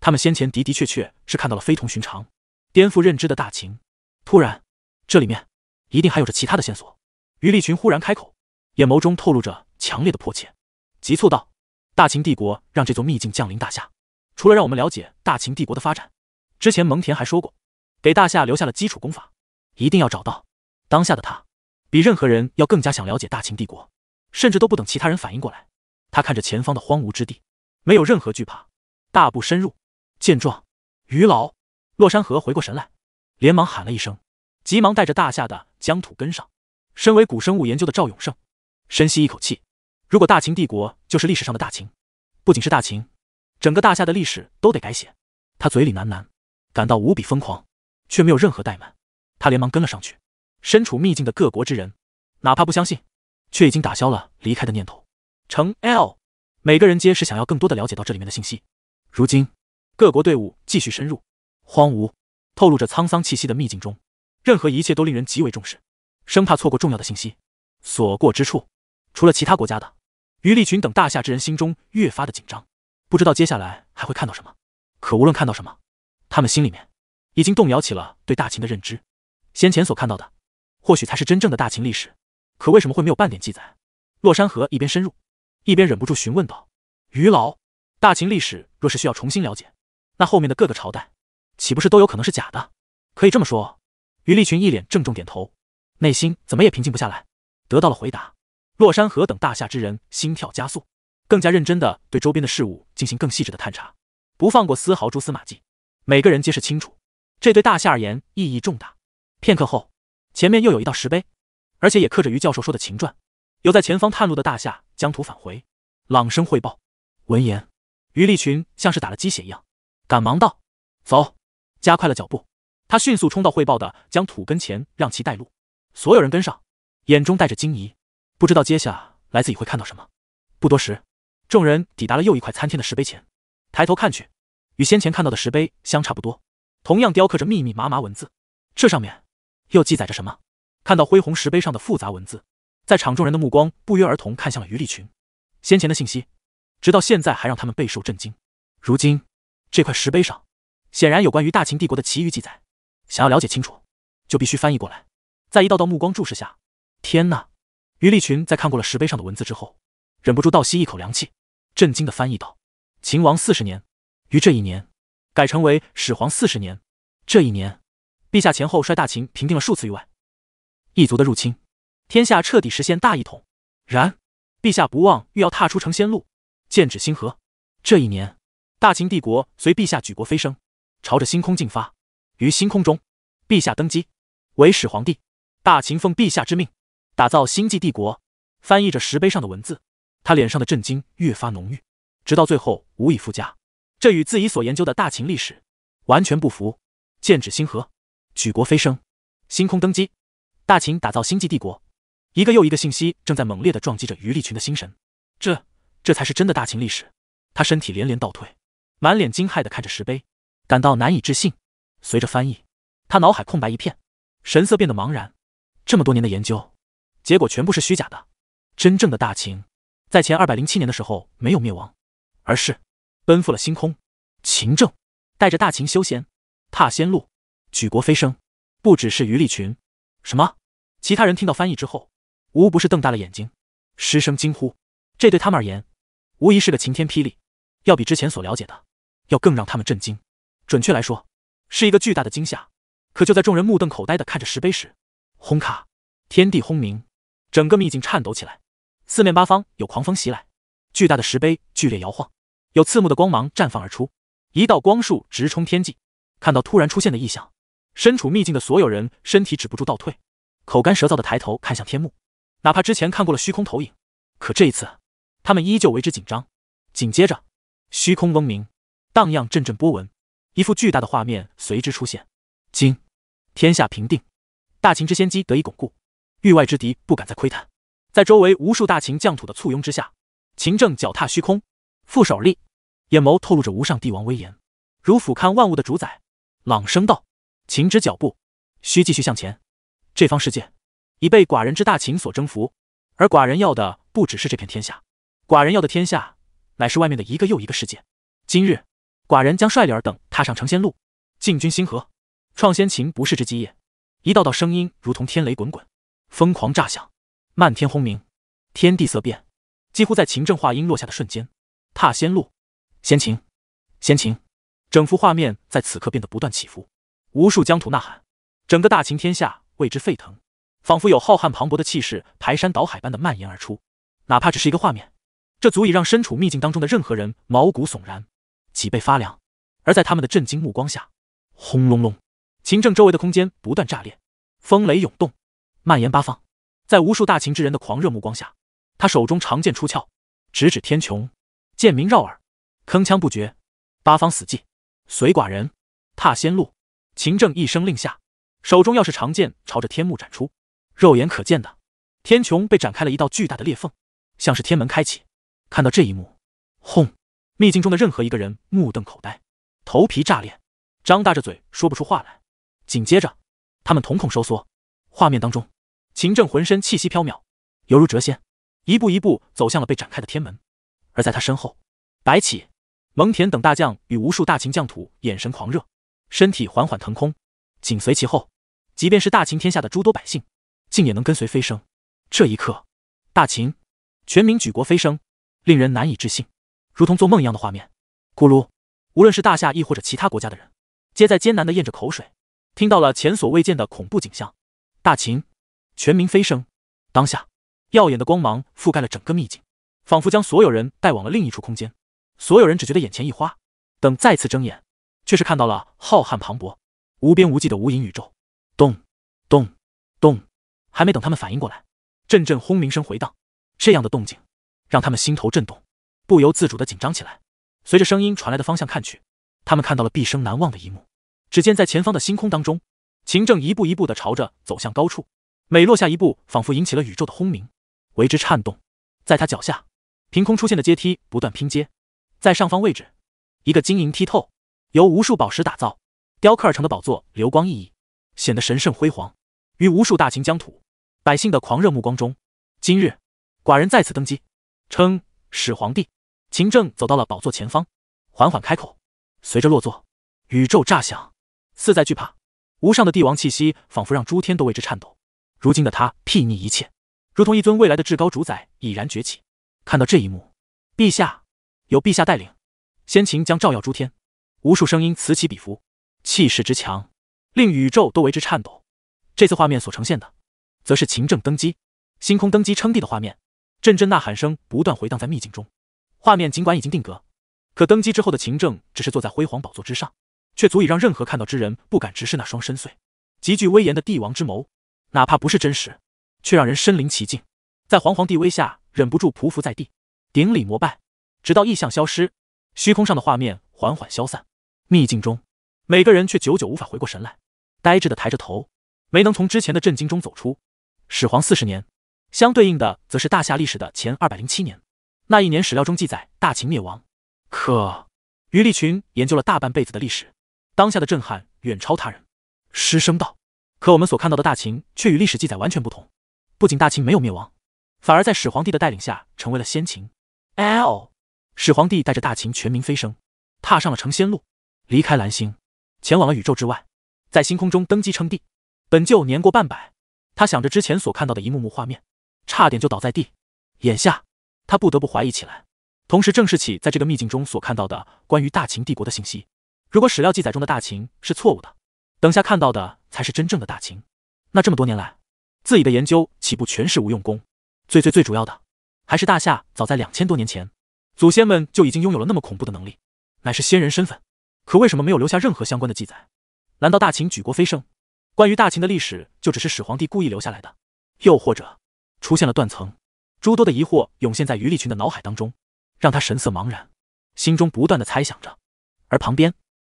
他们先前的的确确是看到了非同寻常、颠覆认知的大秦。突然，这里面一定还有着其他的线索。于立群忽然开口，眼眸中透露着强烈的迫切，急促道：“大秦帝国让这座秘境降临大夏，除了让我们了解大秦帝国的发展，之前蒙恬还说过，给大夏留下了基础功法，一定要找到。当下的他，比任何人要更加想了解大秦帝国，甚至都不等其他人反应过来。”他看着前方的荒芜之地，没有任何惧怕，大步深入。见状，于老、洛山河回过神来，连忙喊了一声，急忙带着大夏的疆土跟上。身为古生物研究的赵永胜，深吸一口气，如果大秦帝国就是历史上的大秦，不仅是大秦，整个大夏的历史都得改写。他嘴里喃喃，感到无比疯狂，却没有任何怠慢。他连忙跟了上去。身处秘境的各国之人，哪怕不相信，却已经打消了离开的念头。乘 l，每个人皆是想要更多的了解到这里面的信息。如今，各国队伍继续深入荒芜，透露着沧桑气息的秘境中，任何一切都令人极为重视，生怕错过重要的信息。所过之处，除了其他国家的，于立群等大夏之人，心中越发的紧张，不知道接下来还会看到什么。可无论看到什么，他们心里面已经动摇起了对大秦的认知。先前所看到的，或许才是真正的大秦历史。可为什么会没有半点记载？洛山河一边深入。一边忍不住询问道：“于老，大秦历史若是需要重新了解，那后面的各个朝代，岂不是都有可能是假的？可以这么说。”于立群一脸郑重点头，内心怎么也平静不下来。得到了回答，洛山河等大夏之人心跳加速，更加认真地对周边的事物进行更细致的探查，不放过丝毫蛛丝马迹。每个人皆是清楚，这对大夏而言意义重大。片刻后，前面又有一道石碑，而且也刻着于教授说的秦传。有在前方探路的大夏将土返回，朗声汇报。闻言，于立群像是打了鸡血一样，赶忙道：“走！”加快了脚步，他迅速冲到汇报的将土跟前，让其带路。所有人跟上，眼中带着惊疑，不知道接下来自己会看到什么。不多时，众人抵达了又一块参天的石碑前，抬头看去，与先前看到的石碑相差不多，同样雕刻着密密麻麻文字。这上面又记载着什么？看到恢弘石碑上的复杂文字。在场众人的目光不约而同看向了于立群。先前的信息，直到现在还让他们备受震惊。如今这块石碑上，显然有关于大秦帝国的其余记载。想要了解清楚，就必须翻译过来。在一道道目光注视下，天呐！于立群在看过了石碑上的文字之后，忍不住倒吸一口凉气，震惊的翻译道：“秦王四十年，于这一年，改成为始皇四十年。这一年，陛下前后率大秦平定了数次域外异族的入侵。”天下彻底实现大一统，然，陛下不忘欲要踏出成仙路，剑指星河。这一年，大秦帝国随陛下举国飞升，朝着星空进发。于星空中，陛下登基，为始皇帝。大秦奉陛下之命，打造星际帝国。翻译着石碑上的文字，他脸上的震惊越发浓郁，直到最后无以复加。这与自己所研究的大秦历史完全不符。剑指星河，举国飞升，星空登基，大秦打造星际帝国。一个又一个信息正在猛烈的撞击着于立群的心神，这，这才是真的大秦历史。他身体连连倒退，满脸惊骇的看着石碑，感到难以置信。随着翻译，他脑海空白一片，神色变得茫然。这么多年的研究，结果全部是虚假的。真正的大秦，在前二百零七年的时候没有灭亡，而是奔赴了星空。秦政带着大秦修仙，踏仙路，举国飞升。不只是于立群，什么？其他人听到翻译之后。无不是瞪大了眼睛，失声惊呼。这对他们而言，无疑是个晴天霹雳，要比之前所了解的要更让他们震惊。准确来说，是一个巨大的惊吓。可就在众人目瞪口呆的看着石碑时，轰咔！天地轰鸣，整个秘境颤抖起来，四面八方有狂风袭来，巨大的石碑剧烈摇晃，有刺目的光芒绽放而出，一道光束直冲天际。看到突然出现的异象，身处秘境的所有人身体止不住倒退，口干舌燥的抬头看向天幕。哪怕之前看过了虚空投影，可这一次，他们依旧为之紧张。紧接着，虚空嗡鸣，荡漾阵阵波纹，一幅巨大的画面随之出现：，今天下平定，大秦之先机得以巩固，域外之敌不敢再窥探。在周围无数大秦将土的簇拥之下，秦政脚踏虚空，负手立，眼眸透露着无上帝王威严，如俯瞰万物的主宰，朗声道：“秦之脚步，需继续向前，这方世界。”已被寡人之大秦所征服，而寡人要的不只是这片天下，寡人要的天下，乃是外面的一个又一个世界。今日，寡人将率领尔等踏上成仙路，进军星河，创先秦不世之基业。一道道声音如同天雷滚滚，疯狂炸响，漫天轰鸣，天地色变。几乎在秦政话音落下的瞬间，踏仙路，仙秦，仙秦，整幅画面在此刻变得不断起伏，无数疆土呐喊，整个大秦天下为之沸腾。仿佛有浩瀚磅礴的气势，排山倒海般的蔓延而出，哪怕只是一个画面，这足以让身处秘境当中的任何人毛骨悚然，脊背发凉。而在他们的震惊目光下，轰隆隆，秦政周围的空间不断炸裂，风雷涌动，蔓延八方。在无数大秦之人的狂热目光下，他手中长剑出鞘，直指天穹，剑鸣绕耳，铿锵不绝。八方死寂，随寡人踏仙路。秦政一声令下，手中要是长剑朝着天幕斩出。肉眼可见的，天穹被展开了一道巨大的裂缝，像是天门开启。看到这一幕，轰！秘境中的任何一个人目瞪口呆，头皮炸裂，张大着嘴说不出话来。紧接着，他们瞳孔收缩。画面当中，秦正浑身气息飘渺，犹如谪仙，一步一步走向了被展开的天门。而在他身后，白起、蒙恬等大将与无数大秦将土眼神狂热，身体缓缓腾空，紧随其后。即便是大秦天下的诸多百姓。竟也能跟随飞升，这一刻，大秦，全民举国飞升，令人难以置信，如同做梦一样的画面。咕噜，无论是大夏亦或者其他国家的人，皆在艰难的咽着口水，听到了前所未见的恐怖景象。大秦，全民飞升，当下，耀眼的光芒覆盖了整个秘境，仿佛将所有人带往了另一处空间。所有人只觉得眼前一花，等再次睁眼，却是看到了浩瀚磅礴、无边无际的无垠宇宙。咚，咚。还没等他们反应过来，阵阵轰鸣声回荡，这样的动静让他们心头震动，不由自主的紧张起来。随着声音传来的方向看去，他们看到了毕生难忘的一幕。只见在前方的星空当中，秦正一步一步的朝着走向高处，每落下一步，仿佛引起了宇宙的轰鸣，为之颤动。在他脚下，凭空出现的阶梯不断拼接，在上方位置，一个晶莹剔透、由无数宝石打造、雕刻而成的宝座，流光熠熠，显得神圣辉煌，与无数大秦疆土。百姓的狂热目光中，今日寡人再次登基，称始皇帝。秦政走到了宝座前方，缓缓开口，随着落座，宇宙炸响，似在惧怕无上的帝王气息，仿佛让诸天都为之颤抖。如今的他睥睨一切，如同一尊未来的至高主宰已然崛起。看到这一幕，陛下有陛下带领，先秦将照耀诸天。无数声音此起彼伏，气势之强，令宇宙都为之颤抖。这次画面所呈现的。则是秦政登基，星空登基称帝的画面，阵阵呐喊声不断回荡在秘境中。画面尽管已经定格，可登基之后的秦政只是坐在辉煌宝座之上，却足以让任何看到之人不敢直视那双深邃、极具威严的帝王之眸。哪怕不是真实，却让人身临其境，在煌煌帝威下忍不住匍匐在地，顶礼膜拜。直到意象消失，虚空上的画面缓缓消散，秘境中每个人却久久无法回过神来，呆滞的抬着头，没能从之前的震惊中走出。始皇四十年，相对应的则是大夏历史的前二百零七年。那一年史料中记载大秦灭亡。可于立群研究了大半辈子的历史，当下的震撼远超他人。失声道，可我们所看到的大秦却与历史记载完全不同。不仅大秦没有灭亡，反而在始皇帝的带领下成为了先秦。哎哦，始皇帝带着大秦全民飞升，踏上了成仙路，离开蓝星，前往了宇宙之外，在星空中登基称帝。本就年过半百。他想着之前所看到的一幕幕画面，差点就倒在地。眼下，他不得不怀疑起来，同时正视起在这个秘境中所看到的关于大秦帝国的信息。如果史料记载中的大秦是错误的，等下看到的才是真正的大秦，那这么多年来自己的研究岂不全是无用功？最最最主要的，还是大夏早在两千多年前，祖先们就已经拥有了那么恐怖的能力，乃是仙人身份，可为什么没有留下任何相关的记载？难道大秦举国飞升？关于大秦的历史，就只是始皇帝故意留下来的，又或者出现了断层，诸多的疑惑涌现在于立群的脑海当中，让他神色茫然，心中不断的猜想着。而旁边，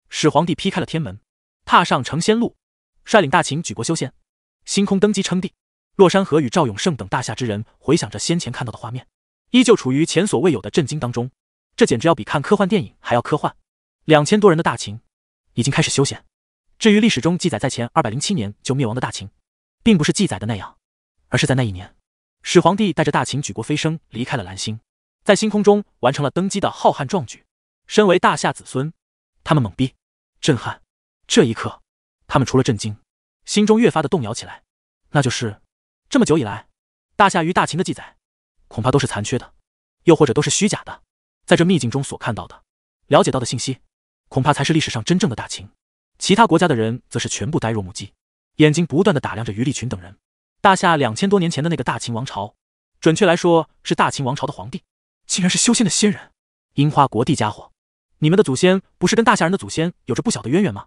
始皇帝劈开了天门，踏上成仙路，率领大秦举国修仙，星空登基称帝。洛山河与赵永胜等大夏之人回想着先前看到的画面，依旧处于前所未有的震惊当中。这简直要比看科幻电影还要科幻。两千多人的大秦，已经开始修仙。至于历史中记载在前二百零七年就灭亡的大秦，并不是记载的那样，而是在那一年，始皇帝带着大秦举国飞升，离开了蓝星，在星空中完成了登基的浩瀚壮举。身为大夏子孙，他们懵逼、震撼。这一刻，他们除了震惊，心中越发的动摇起来。那就是，这么久以来，大夏与大秦的记载，恐怕都是残缺的，又或者都是虚假的。在这秘境中所看到的、了解到的信息，恐怕才是历史上真正的大秦。其他国家的人则是全部呆若木鸡，眼睛不断的打量着于立群等人。大夏两千多年前的那个大秦王朝，准确来说是大秦王朝的皇帝，竟然是修仙的仙人。樱花国帝家伙，你们的祖先不是跟大夏人的祖先有着不小的渊源吗？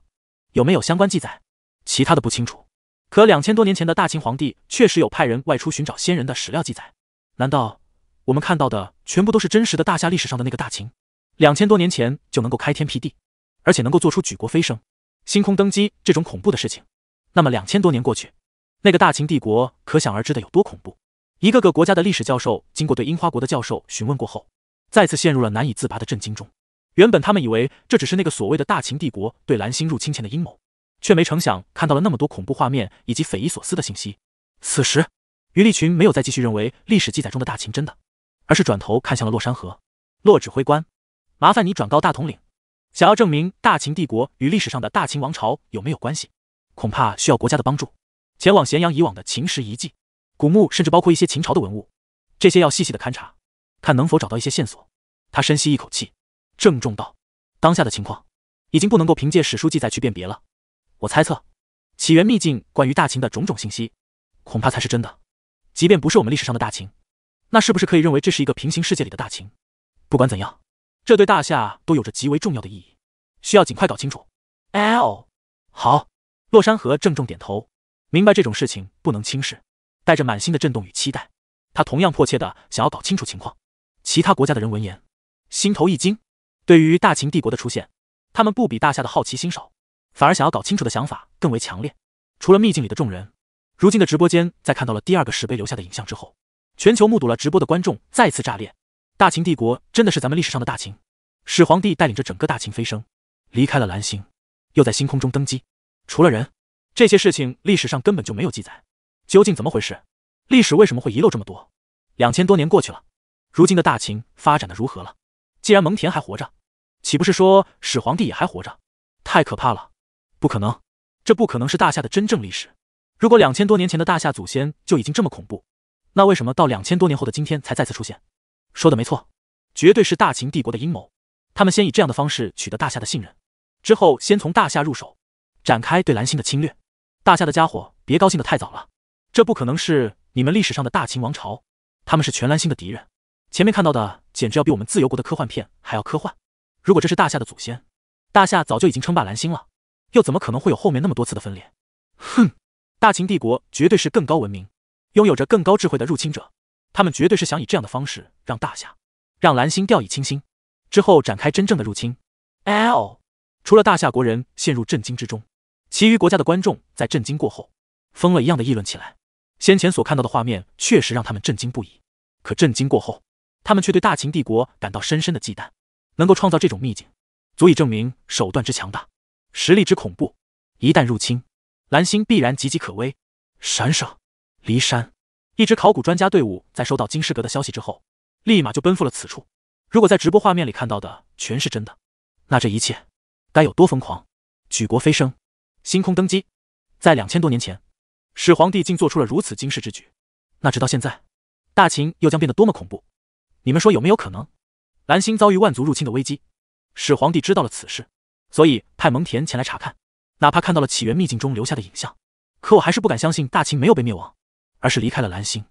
有没有相关记载？其他的不清楚，可两千多年前的大秦皇帝确实有派人外出寻找仙人的史料记载。难道我们看到的全部都是真实的大夏历史上的那个大秦？两千多年前就能够开天辟地，而且能够做出举国飞升？星空登基这种恐怖的事情，那么两千多年过去，那个大秦帝国可想而知的有多恐怖。一个个国家的历史教授经过对樱花国的教授询问过后，再次陷入了难以自拔的震惊中。原本他们以为这只是那个所谓的大秦帝国对蓝星入侵前的阴谋，却没成想看到了那么多恐怖画面以及匪夷所思的信息。此时，于立群没有再继续认为历史记载中的大秦真的，而是转头看向了洛山河。洛指挥官，麻烦你转告大统领。想要证明大秦帝国与历史上的大秦王朝有没有关系，恐怕需要国家的帮助。前往咸阳以往的秦时遗迹、古墓，甚至包括一些秦朝的文物，这些要细细的勘察，看能否找到一些线索。他深吸一口气，郑重道：“当下的情况，已经不能够凭借史书记载去辨别了。我猜测，起源秘境关于大秦的种种信息，恐怕才是真的。即便不是我们历史上的大秦，那是不是可以认为这是一个平行世界里的大秦？不管怎样。”这对大夏都有着极为重要的意义，需要尽快搞清楚。L，好，洛山河郑重点头，明白这种事情不能轻视。带着满心的震动与期待，他同样迫切的想要搞清楚情况。其他国家的人闻言，心头一惊。对于大秦帝国的出现，他们不比大夏的好奇心少，反而想要搞清楚的想法更为强烈。除了秘境里的众人，如今的直播间在看到了第二个石碑留下的影像之后，全球目睹了直播的观众再次炸裂。大秦帝国真的是咱们历史上的大秦？始皇帝带领着整个大秦飞升，离开了蓝星，又在星空中登基。除了人，这些事情历史上根本就没有记载。究竟怎么回事？历史为什么会遗漏这么多？两千多年过去了，如今的大秦发展的如何了？既然蒙恬还活着，岂不是说始皇帝也还活着？太可怕了！不可能，这不可能是大夏的真正历史。如果两千多年前的大夏祖先就已经这么恐怖，那为什么到两千多年后的今天才再次出现？说的没错，绝对是大秦帝国的阴谋。他们先以这样的方式取得大夏的信任，之后先从大夏入手，展开对蓝星的侵略。大夏的家伙，别高兴的太早了，这不可能是你们历史上的大秦王朝，他们是全蓝星的敌人。前面看到的简直要比我们自由国的科幻片还要科幻。如果这是大夏的祖先，大夏早就已经称霸蓝星了，又怎么可能会有后面那么多次的分裂？哼，大秦帝国绝对是更高文明、拥有着更高智慧的入侵者。他们绝对是想以这样的方式让大夏、让蓝星掉以轻心，之后展开真正的入侵。L 除了大夏国人陷入震惊之中，其余国家的观众在震惊过后疯了一样的议论起来。先前所看到的画面确实让他们震惊不已，可震惊过后，他们却对大秦帝国感到深深的忌惮。能够创造这种秘境，足以证明手段之强大，实力之恐怖。一旦入侵，蓝星必然岌岌可危。闪闪，骊山。一支考古专家队伍在收到金世阁的消息之后，立马就奔赴了此处。如果在直播画面里看到的全是真的，那这一切该有多疯狂？举国飞升，星空登基，在两千多年前，始皇帝竟做出了如此惊世之举。那直到现在，大秦又将变得多么恐怖？你们说有没有可能，蓝星遭遇万族入侵的危机，始皇帝知道了此事，所以派蒙恬前来查看。哪怕看到了起源秘境中留下的影像，可我还是不敢相信大秦没有被灭亡。而是离开了蓝星，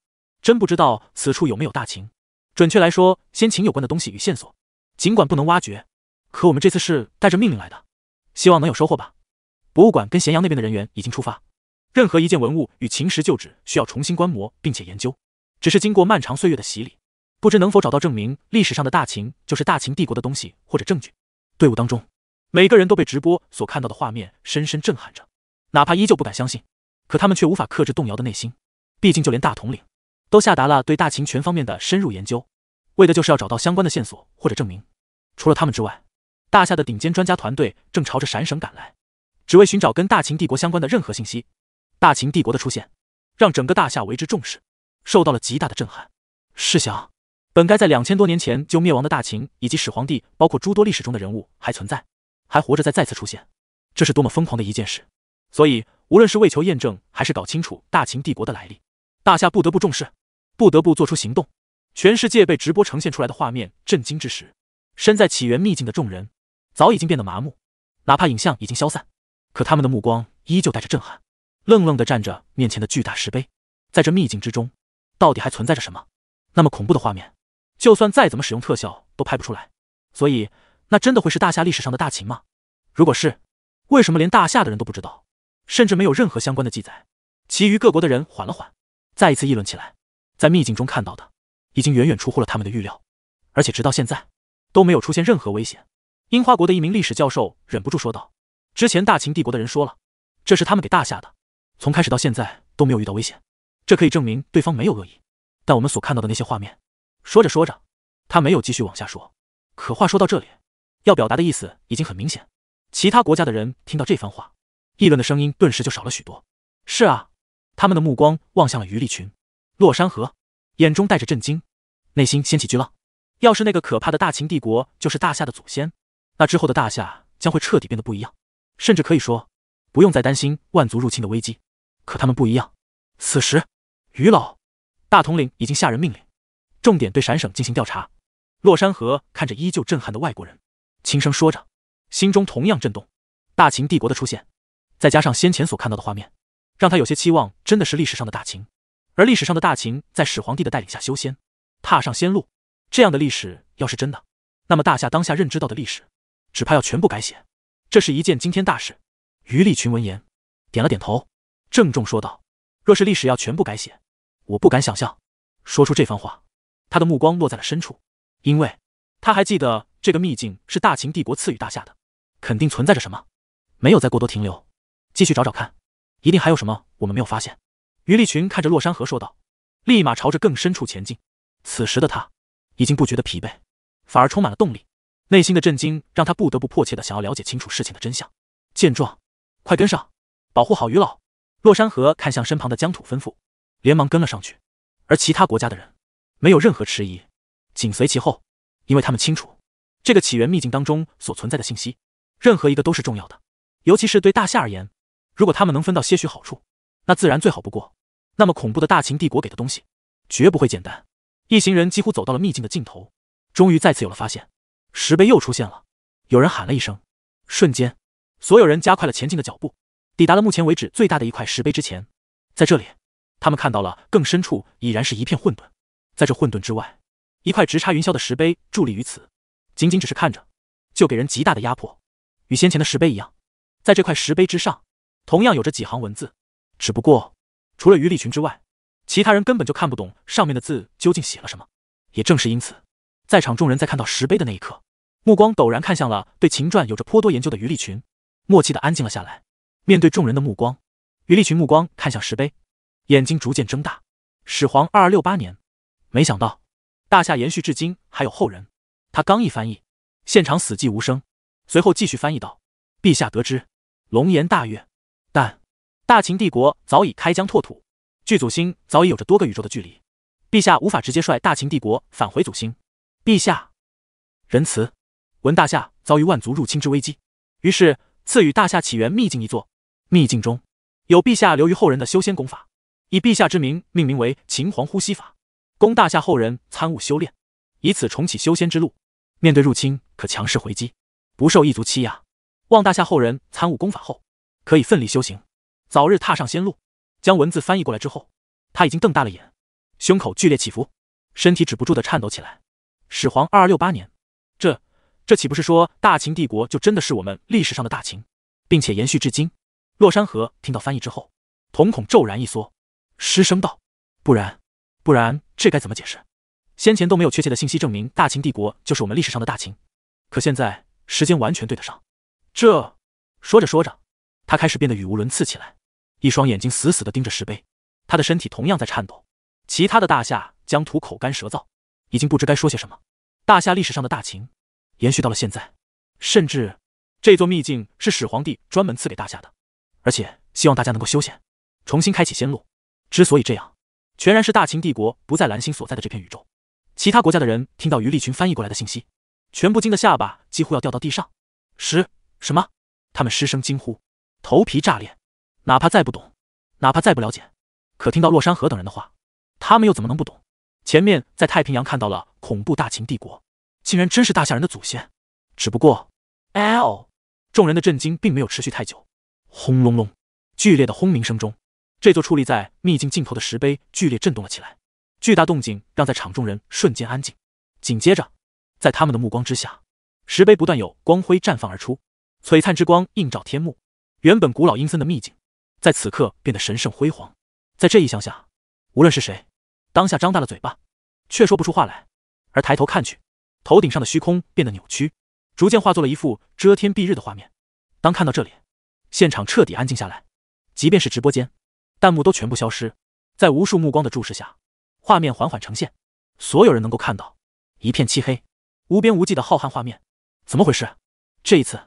真不知道此处有没有大秦。准确来说，先秦有关的东西与线索，尽管不能挖掘，可我们这次是带着命令来的，希望能有收获吧。博物馆跟咸阳那边的人员已经出发，任何一件文物与秦时旧址需要重新观摩并且研究。只是经过漫长岁月的洗礼，不知能否找到证明历史上的大秦就是大秦帝国的东西或者证据。队伍当中，每个人都被直播所看到的画面深深震撼着，哪怕依旧不敢相信，可他们却无法克制动摇的内心。毕竟，就连大统领都下达了对大秦全方面的深入研究，为的就是要找到相关的线索或者证明。除了他们之外，大夏的顶尖专家团队正朝着陕省赶来，只为寻找跟大秦帝国相关的任何信息。大秦帝国的出现，让整个大夏为之重视，受到了极大的震撼。试想，本该在两千多年前就灭亡的大秦，以及始皇帝，包括诸多历史中的人物，还存在，还活着，再再次出现，这是多么疯狂的一件事！所以，无论是为求验证，还是搞清楚大秦帝国的来历，大夏不得不重视，不得不做出行动。全世界被直播呈现出来的画面震惊之时，身在起源秘境的众人早已经变得麻木。哪怕影像已经消散，可他们的目光依旧带着震撼，愣愣的站着面前的巨大石碑。在这秘境之中，到底还存在着什么？那么恐怖的画面，就算再怎么使用特效都拍不出来。所以，那真的会是大夏历史上的大秦吗？如果是，为什么连大夏的人都不知道，甚至没有任何相关的记载？其余各国的人缓了缓。再一次议论起来，在秘境中看到的，已经远远出乎了他们的预料，而且直到现在，都没有出现任何危险。樱花国的一名历史教授忍不住说道：“之前大秦帝国的人说了，这是他们给大夏的，从开始到现在都没有遇到危险，这可以证明对方没有恶意。但我们所看到的那些画面……”说着说着，他没有继续往下说，可话说到这里，要表达的意思已经很明显。其他国家的人听到这番话，议论的声音顿时就少了许多。“是啊。”他们的目光望向了于立群，洛山河眼中带着震惊，内心掀起巨浪。要是那个可怕的大秦帝国就是大夏的祖先，那之后的大夏将会彻底变得不一样，甚至可以说不用再担心万族入侵的危机。可他们不一样。此时，于老大统领已经下人命令，重点对陕省进行调查。洛山河看着依旧震撼的外国人，轻声说着，心中同样震动。大秦帝国的出现，再加上先前所看到的画面。让他有些期望，真的是历史上的大秦，而历史上的大秦在始皇帝的带领下修仙，踏上仙路，这样的历史要是真的，那么大夏当下认知到的历史，只怕要全部改写，这是一件惊天大事。于立群闻言，点了点头，郑重说道：“若是历史要全部改写，我不敢想象。”说出这番话，他的目光落在了深处，因为他还记得这个秘境是大秦帝国赐予大夏的，肯定存在着什么。没有再过多停留，继续找找看。一定还有什么我们没有发现？于立群看着洛山河说道，立马朝着更深处前进。此时的他，已经不觉得疲惫，反而充满了动力。内心的震惊让他不得不迫切的想要了解清楚事情的真相。见状，快跟上，保护好于老！洛山河看向身旁的疆土，吩咐，连忙跟了上去。而其他国家的人，没有任何迟疑，紧随其后，因为他们清楚，这个起源秘境当中所存在的信息，任何一个都是重要的，尤其是对大夏而言。如果他们能分到些许好处，那自然最好不过。那么恐怖的大秦帝国给的东西，绝不会简单。一行人几乎走到了秘境的尽头，终于再次有了发现，石碑又出现了。有人喊了一声，瞬间，所有人加快了前进的脚步，抵达了目前为止最大的一块石碑之前。在这里，他们看到了更深处已然是一片混沌。在这混沌之外，一块直插云霄的石碑伫立于此，仅仅只是看着，就给人极大的压迫。与先前的石碑一样，在这块石碑之上。同样有着几行文字，只不过除了于立群之外，其他人根本就看不懂上面的字究竟写了什么。也正是因此，在场众人在看到石碑的那一刻，目光陡然看向了对秦传有着颇多研究的于立群，默契的安静了下来。面对众人的目光，于立群目光看向石碑，眼睛逐渐睁大。始皇二二六八年，没想到大夏延续至今还有后人。他刚一翻译，现场死寂无声，随后继续翻译道：“陛下得知，龙颜大悦。”大秦帝国早已开疆拓土，距祖星早已有着多个宇宙的距离，陛下无法直接率大秦帝国返回祖星。陛下仁慈，闻大夏遭遇万族入侵之危机，于是赐予大夏起源秘境一座，秘境中有陛下留于后人的修仙功法，以陛下之名命名为“秦皇呼吸法”，供大夏后人参悟修炼，以此重启修仙之路。面对入侵，可强势回击，不受异族欺压。望大夏后人参悟功法后，可以奋力修行。早日踏上仙路。将文字翻译过来之后，他已经瞪大了眼，胸口剧烈起伏，身体止不住的颤抖起来。始皇二二六八年，这这岂不是说大秦帝国就真的是我们历史上的大秦，并且延续至今？洛山河听到翻译之后，瞳孔骤然一缩，失声道：“不然，不然，这该怎么解释？先前都没有确切的信息证明大秦帝国就是我们历史上的大秦，可现在时间完全对得上。这说着说着。”他开始变得语无伦次起来，一双眼睛死死地盯着石碑，他的身体同样在颤抖。其他的大夏疆土口干舌燥，已经不知该说些什么。大夏历史上的大秦，延续到了现在，甚至这座秘境是始皇帝专门赐给大夏的，而且希望大家能够修仙，重新开启仙路。之所以这样，全然是大秦帝国不在蓝星所在的这片宇宙。其他国家的人听到于立群翻译过来的信息，全部惊的下巴几乎要掉到地上。十什么？他们失声惊呼。头皮炸裂，哪怕再不懂，哪怕再不了解，可听到洛山河等人的话，他们又怎么能不懂？前面在太平洋看到了恐怖大秦帝国，竟然真是大夏人的祖先，只不过…… l 众人的震惊并没有持续太久。轰隆隆！剧烈的轰鸣声中，这座矗立在秘境尽头的石碑剧烈震动了起来。巨大动静让在场众人瞬间安静。紧接着，在他们的目光之下，石碑不断有光辉绽放而出，璀璨之光映照天幕。原本古老阴森的秘境，在此刻变得神圣辉煌。在这一象下，无论是谁，当下张大了嘴巴，却说不出话来。而抬头看去，头顶上的虚空变得扭曲，逐渐化作了一幅遮天蔽日的画面。当看到这里，现场彻底安静下来，即便是直播间，弹幕都全部消失。在无数目光的注视下，画面缓缓呈现，所有人能够看到一片漆黑、无边无际的浩瀚画面。怎么回事？这一次，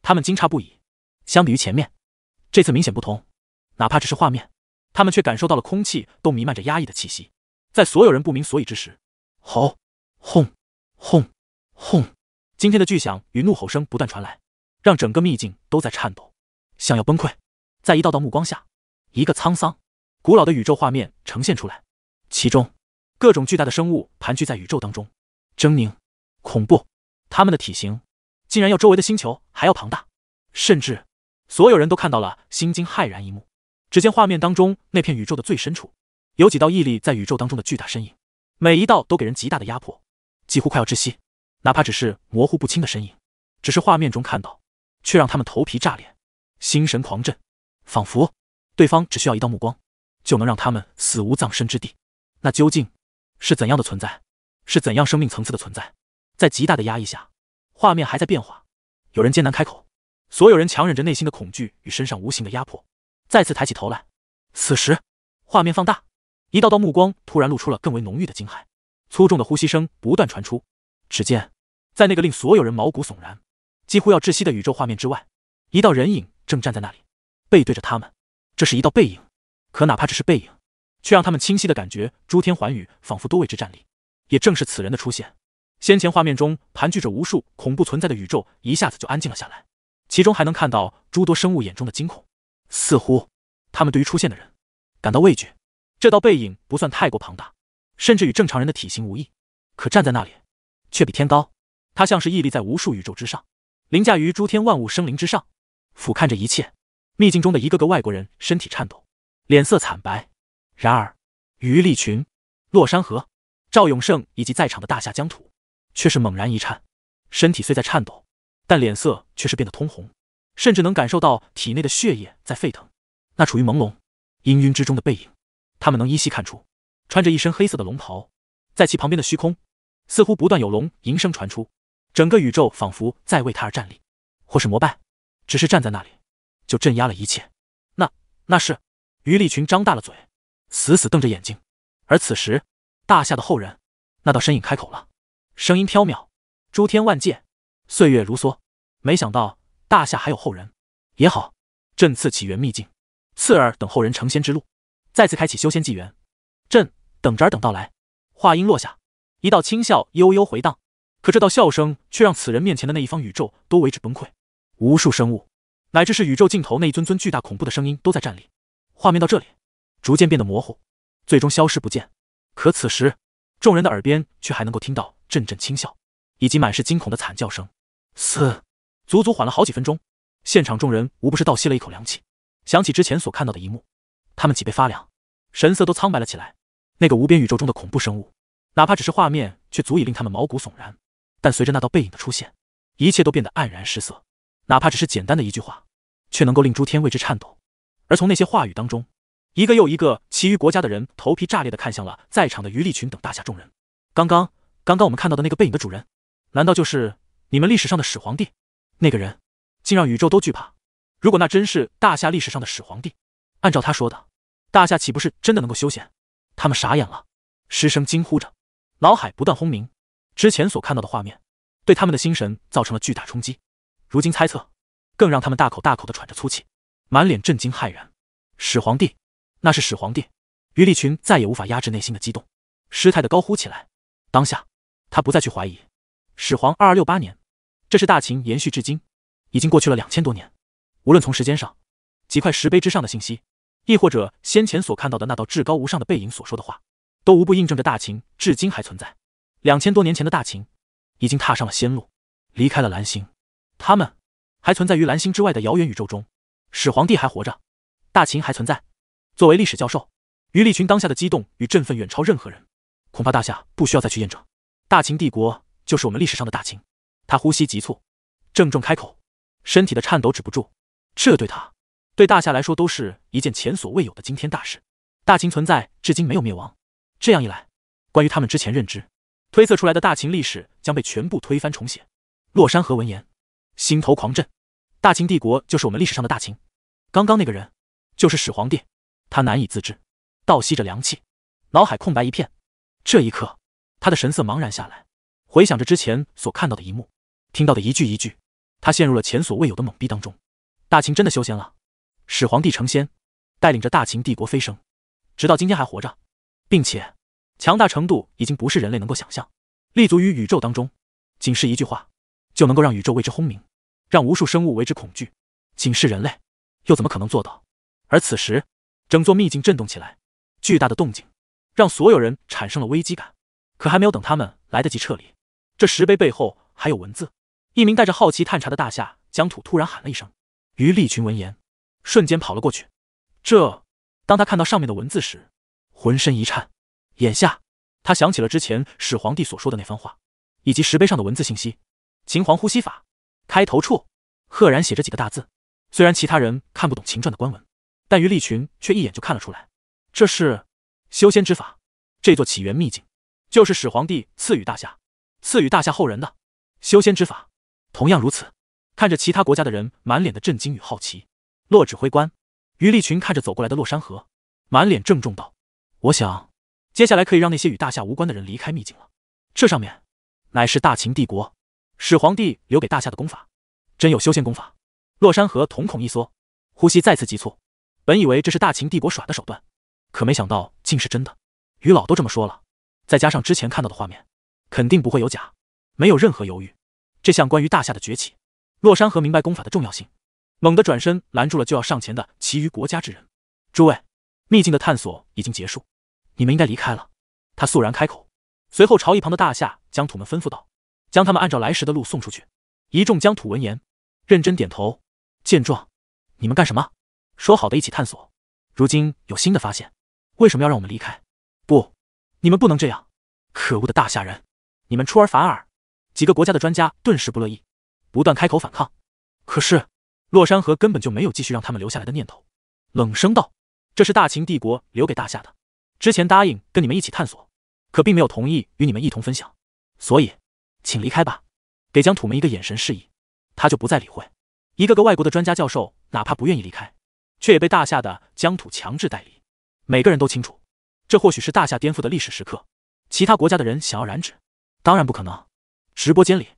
他们惊诧不已。相比于前面，这次明显不同。哪怕只是画面，他们却感受到了空气都弥漫着压抑的气息。在所有人不明所以之时，吼，轰，轰，轰！今天的巨响与怒吼声不断传来，让整个秘境都在颤抖，想要崩溃。在一道道目光下，一个沧桑、古老的宇宙画面呈现出来，其中各种巨大的生物盘踞在宇宙当中，狰狞、恐怖。他们的体型竟然要周围的星球还要庞大，甚至。所有人都看到了心惊骇然一幕。只见画面当中那片宇宙的最深处，有几道屹立在宇宙当中的巨大身影，每一道都给人极大的压迫，几乎快要窒息。哪怕只是模糊不清的身影，只是画面中看到，却让他们头皮炸裂，心神狂震，仿佛对方只需要一道目光，就能让他们死无葬身之地。那究竟是怎样的存在？是怎样生命层次的存在？在极大的压抑下，画面还在变化。有人艰难开口。所有人强忍着内心的恐惧与身上无形的压迫，再次抬起头来。此时，画面放大，一道道目光突然露出了更为浓郁的惊骇，粗重的呼吸声不断传出。只见，在那个令所有人毛骨悚然、几乎要窒息的宇宙画面之外，一道人影正站在那里，背对着他们。这是一道背影，可哪怕只是背影，却让他们清晰的感觉，诸天寰宇仿佛都为之站立。也正是此人的出现，先前画面中盘踞着无数恐怖存在的宇宙一下子就安静了下来。其中还能看到诸多生物眼中的惊恐，似乎他们对于出现的人感到畏惧。这道背影不算太过庞大，甚至与正常人的体型无异，可站在那里却比天高。他像是屹立在无数宇宙之上，凌驾于诸天万物生灵之上，俯瞰着一切。秘境中的一个个外国人身体颤抖，脸色惨白。然而于立群、洛山河、赵永胜以及在场的大夏疆土却是猛然一颤，身体虽在颤抖。但脸色却是变得通红，甚至能感受到体内的血液在沸腾。那处于朦胧氤氲之中的背影，他们能依稀看出，穿着一身黑色的龙袍。在其旁边的虚空，似乎不断有龙吟声传出，整个宇宙仿佛在为他而站立，或是膜拜。只是站在那里，就镇压了一切。那那是于立群张大了嘴，死死瞪着眼睛。而此时，大夏的后人那道身影开口了，声音飘渺，诸天万界。岁月如梭，没想到大夏还有后人，也好。朕赐起源秘境，次尔等后人成仙之路。再次开启修仙纪元，朕等着尔等到来。话音落下，一道轻笑悠悠回荡，可这道笑声却让此人面前的那一方宇宙都为之崩溃，无数生物，乃至是宇宙尽头那一尊尊巨大恐怖的声音都在站立。画面到这里，逐渐变得模糊，最终消失不见。可此时，众人的耳边却还能够听到阵阵轻笑，以及满是惊恐的惨叫声。四，足足缓了好几分钟，现场众人无不是倒吸了一口凉气，想起之前所看到的一幕，他们脊背发凉，神色都苍白了起来。那个无边宇宙中的恐怖生物，哪怕只是画面，却足以令他们毛骨悚然。但随着那道背影的出现，一切都变得黯然失色。哪怕只是简单的一句话，却能够令诸天为之颤抖。而从那些话语当中，一个又一个其余国家的人头皮炸裂的看向了在场的于立群等大夏众人。刚刚，刚刚我们看到的那个背影的主人，难道就是？你们历史上的始皇帝，那个人竟让宇宙都惧怕。如果那真是大夏历史上的始皇帝，按照他说的，大夏岂不是真的能够修仙？他们傻眼了，失声惊呼着，脑海不断轰鸣，之前所看到的画面对他们的心神造成了巨大冲击。如今猜测，更让他们大口大口的喘着粗气，满脸震惊骇然。始皇帝，那是始皇帝！于立群再也无法压制内心的激动，失态的高呼起来。当下，他不再去怀疑，始皇二二六八年。这是大秦延续至今，已经过去了两千多年。无论从时间上，几块石碑之上的信息，亦或者先前所看到的那道至高无上的背影所说的话，都无不印证着大秦至今还存在。两千多年前的大秦，已经踏上了仙路，离开了蓝星。他们还存在于蓝星之外的遥远宇宙中。始皇帝还活着，大秦还存在。作为历史教授，于立群当下的激动与振奋远超任何人。恐怕大夏不需要再去验证，大秦帝国就是我们历史上的大秦。他呼吸急促，郑重开口，身体的颤抖止不住。这对他，对大夏来说，都是一件前所未有的惊天大事。大秦存在至今没有灭亡，这样一来，关于他们之前认知、推测出来的大秦历史将被全部推翻重写。洛山河闻言，心头狂震。大秦帝国就是我们历史上的大秦，刚刚那个人就是始皇帝。他难以自制，倒吸着凉气，脑海空白一片。这一刻，他的神色茫然下来，回想着之前所看到的一幕。听到的一句一句，他陷入了前所未有的懵逼当中。大秦真的修仙了，始皇帝成仙，带领着大秦帝国飞升，直到今天还活着，并且强大程度已经不是人类能够想象。立足于宇宙当中，仅是一句话，就能够让宇宙为之轰鸣，让无数生物为之恐惧。仅是人类，又怎么可能做到？而此时，整座秘境震动起来，巨大的动静让所有人产生了危机感。可还没有等他们来得及撤离，这石碑背后还有文字。一名带着好奇探查的大夏疆土突然喊了一声，于立群闻言，瞬间跑了过去。这，当他看到上面的文字时，浑身一颤。眼下，他想起了之前始皇帝所说的那番话，以及石碑上的文字信息。秦皇呼吸法开头处，赫然写着几个大字。虽然其他人看不懂秦传的官文，但于立群却一眼就看了出来。这是修仙之法。这座起源秘境，就是始皇帝赐予大夏，赐予大夏后人的修仙之法。同样如此，看着其他国家的人，满脸的震惊与好奇。洛指挥官于立群看着走过来的洛山河，满脸郑重道：“我想，接下来可以让那些与大夏无关的人离开秘境了。这上面，乃是大秦帝国始皇帝留给大夏的功法，真有修仙功法。”洛山河瞳孔一缩，呼吸再次急促。本以为这是大秦帝国耍的手段，可没想到竟是真的。于老都这么说了，再加上之前看到的画面，肯定不会有假。没有任何犹豫。这项关于大夏的崛起，洛山河明白功法的重要性，猛地转身拦住了就要上前的其余国家之人。诸位，秘境的探索已经结束，你们应该离开了。他肃然开口，随后朝一旁的大夏疆土们吩咐道：“将他们按照来时的路送出去。”一众疆土闻言，认真点头。见状，你们干什么？说好的一起探索，如今有新的发现，为什么要让我们离开？不，你们不能这样！可恶的大夏人，你们出尔反尔！几个国家的专家顿时不乐意，不断开口反抗。可是，洛山河根本就没有继续让他们留下来的念头，冷声道：“这是大秦帝国留给大夏的，之前答应跟你们一起探索，可并没有同意与你们一同分享，所以，请离开吧。”给江土们一个眼神示意，他就不再理会。一个个外国的专家教授，哪怕不愿意离开，却也被大夏的疆土强制带离。每个人都清楚，这或许是大夏颠覆的历史时刻。其他国家的人想要染指，当然不可能。直播间里，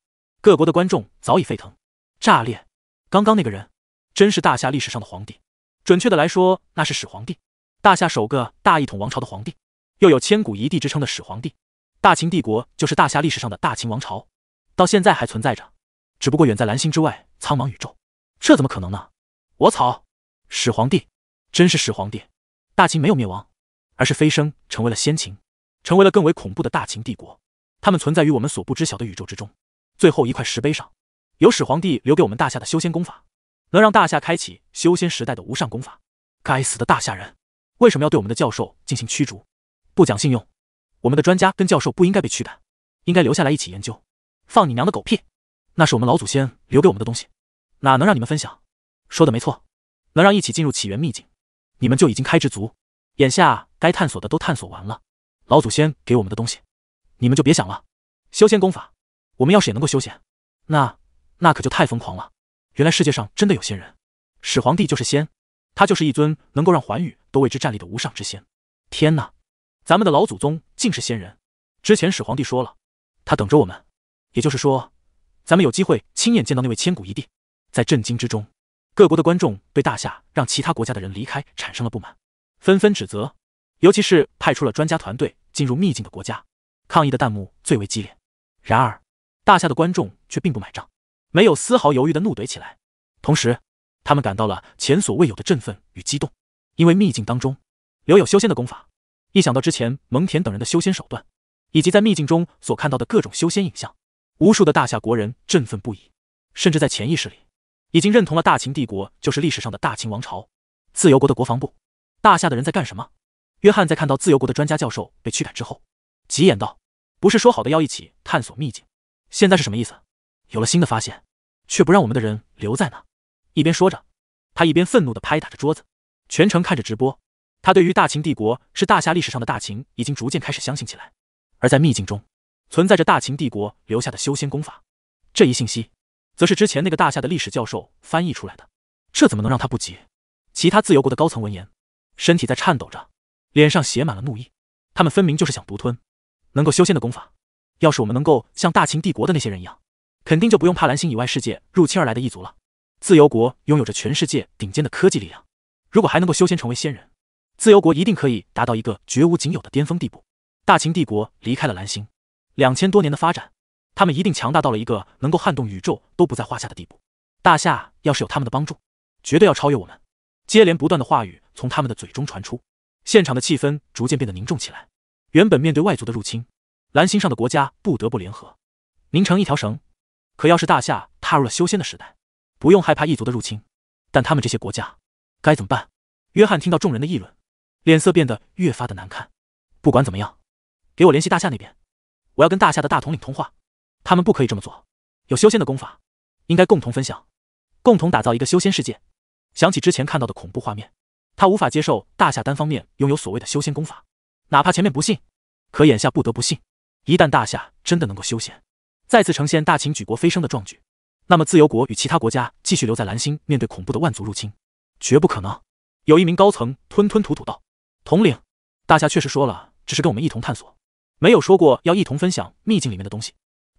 各国的观众早已沸腾，炸裂。刚刚那个人，真是大夏历史上的皇帝，准确的来说，那是始皇帝，大夏首个大一统王朝的皇帝，又有千古一帝之称的始皇帝。大秦帝国就是大夏历史上的大秦王朝，到现在还存在着，只不过远在蓝星之外，苍茫宇宙。这怎么可能呢？我操！始皇帝，真是始皇帝。大秦没有灭亡，而是飞升成为了先秦，成为了更为恐怖的大秦帝国。他们存在于我们所不知晓的宇宙之中。最后一块石碑上，有始皇帝留给我们大夏的修仙功法，能让大夏开启修仙时代的无上功法。该死的大夏人，为什么要对我们的教授进行驱逐？不讲信用！我们的专家跟教授不应该被驱赶，应该留下来一起研究。放你娘的狗屁！那是我们老祖先留给我们的东西，哪能让你们分享？说的没错，能让一起进入起源秘境，你们就已经开智足。眼下该探索的都探索完了，老祖先给我们的东西。你们就别想了，修仙功法，我们要是也能够修仙，那那可就太疯狂了。原来世界上真的有仙人，始皇帝就是仙，他就是一尊能够让寰宇都为之站立的无上之仙。天哪，咱们的老祖宗竟是仙人！之前始皇帝说了，他等着我们，也就是说，咱们有机会亲眼见到那位千古一帝。在震惊之中，各国的观众对大夏让其他国家的人离开产生了不满，纷纷指责，尤其是派出了专家团队进入秘境的国家。抗议的弹幕最为激烈，然而大夏的观众却并不买账，没有丝毫犹豫的怒怼起来。同时，他们感到了前所未有的振奋与激动，因为秘境当中留有修仙的功法。一想到之前蒙恬等人的修仙手段，以及在秘境中所看到的各种修仙影像，无数的大夏国人振奋不已，甚至在潜意识里已经认同了大秦帝国就是历史上的大秦王朝。自由国的国防部，大夏的人在干什么？约翰在看到自由国的专家教授被驱赶之后。急眼道：“不是说好的要一起探索秘境？现在是什么意思？有了新的发现，却不让我们的人留在那？”一边说着，他一边愤怒地拍打着桌子。全程看着直播，他对于大秦帝国是大夏历史上的大秦，已经逐渐开始相信起来。而在秘境中存在着大秦帝国留下的修仙功法，这一信息，则是之前那个大夏的历史教授翻译出来的。这怎么能让他不急？其他自由国的高层闻言，身体在颤抖着，脸上写满了怒意。他们分明就是想独吞。能够修仙的功法，要是我们能够像大秦帝国的那些人一样，肯定就不用怕蓝星以外世界入侵而来的异族了。自由国拥有着全世界顶尖的科技力量，如果还能够修仙成为仙人，自由国一定可以达到一个绝无仅有的巅峰地步。大秦帝国离开了蓝星，两千多年的发展，他们一定强大到了一个能够撼动宇宙都不在话下的地步。大夏要是有他们的帮助，绝对要超越我们。接连不断的话语从他们的嘴中传出，现场的气氛逐渐变得凝重起来。原本面对外族的入侵，蓝星上的国家不得不联合，拧成一条绳。可要是大夏踏入了修仙的时代，不用害怕异族的入侵。但他们这些国家该怎么办？约翰听到众人的议论，脸色变得越发的难看。不管怎么样，给我联系大夏那边，我要跟大夏的大统领通话。他们不可以这么做。有修仙的功法，应该共同分享，共同打造一个修仙世界。想起之前看到的恐怖画面，他无法接受大夏单方面拥有所谓的修仙功法。哪怕前面不信，可眼下不得不信。一旦大夏真的能够修仙，再次呈现大秦举国飞升的壮举，那么自由国与其他国家继续留在蓝星，面对恐怖的万族入侵，绝不可能。有一名高层吞吞吐吐道：“统领，大夏确实说了，只是跟我们一同探索，没有说过要一同分享秘境里面的东西。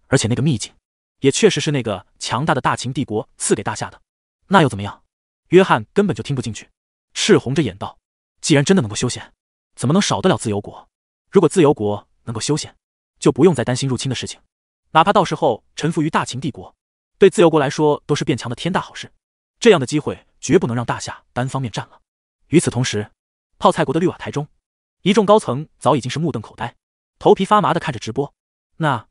而且那个秘境也确实是那个强大的大秦帝国赐给大夏的，那又怎么样？”约翰根本就听不进去，赤红着眼道：“既然真的能够修仙。”怎么能少得了自由国？如果自由国能够修宪，就不用再担心入侵的事情。哪怕到时候臣服于大秦帝国，对自由国来说都是变强的天大好事。这样的机会绝不能让大夏单方面占了。与此同时，泡菜国的绿瓦台中，一众高层早已经是目瞪口呆、头皮发麻的看着直播。那……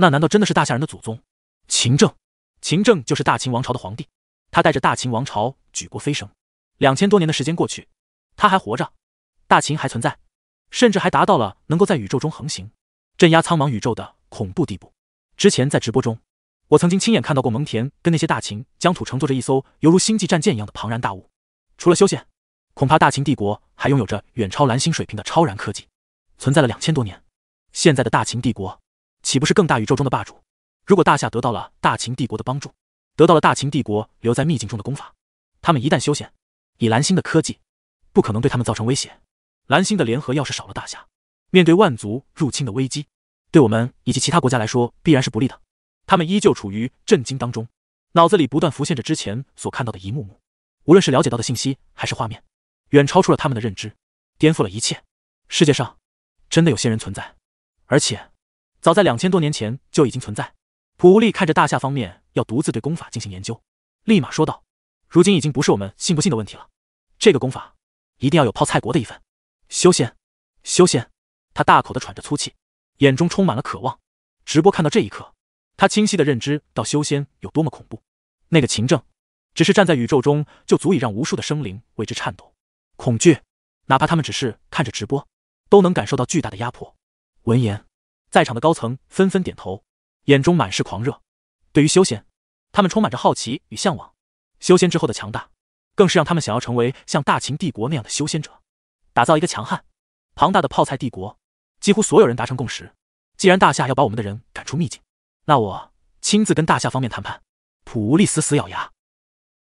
那难道真的是大夏人的祖宗秦政？秦政就是大秦王朝的皇帝，他带着大秦王朝举国飞升。两千多年的时间过去，他还活着。大秦还存在，甚至还达到了能够在宇宙中横行、镇压苍茫宇宙的恐怖地步。之前在直播中，我曾经亲眼看到过蒙恬跟那些大秦疆土乘坐着一艘犹如星际战舰一样的庞然大物。除了修仙，恐怕大秦帝国还拥有着远超蓝星水平的超然科技。存在了两千多年，现在的大秦帝国岂不是更大宇宙中的霸主？如果大夏得到了大秦帝国的帮助，得到了大秦帝国留在秘境中的功法，他们一旦修仙，以蓝星的科技，不可能对他们造成威胁。蓝星的联合要是少了大夏，面对万族入侵的危机，对我们以及其他国家来说必然是不利的。他们依旧处于震惊当中，脑子里不断浮现着之前所看到的一幕幕，无论是了解到的信息还是画面，远超出了他们的认知，颠覆了一切。世界上真的有些人存在，而且早在两千多年前就已经存在。普无力看着大夏方面要独自对功法进行研究，立马说道：“如今已经不是我们信不信的问题了，这个功法一定要有泡菜国的一份。”修仙，修仙！他大口的喘着粗气，眼中充满了渴望。直播看到这一刻，他清晰的认知到修仙有多么恐怖。那个秦正，只是站在宇宙中，就足以让无数的生灵为之颤抖、恐惧。哪怕他们只是看着直播，都能感受到巨大的压迫。闻言，在场的高层纷纷点头，眼中满是狂热。对于修仙，他们充满着好奇与向往。修仙之后的强大，更是让他们想要成为像大秦帝国那样的修仙者。打造一个强悍、庞大的泡菜帝国，几乎所有人达成共识。既然大夏要把我们的人赶出秘境，那我亲自跟大夏方面谈判。普无力死死咬牙，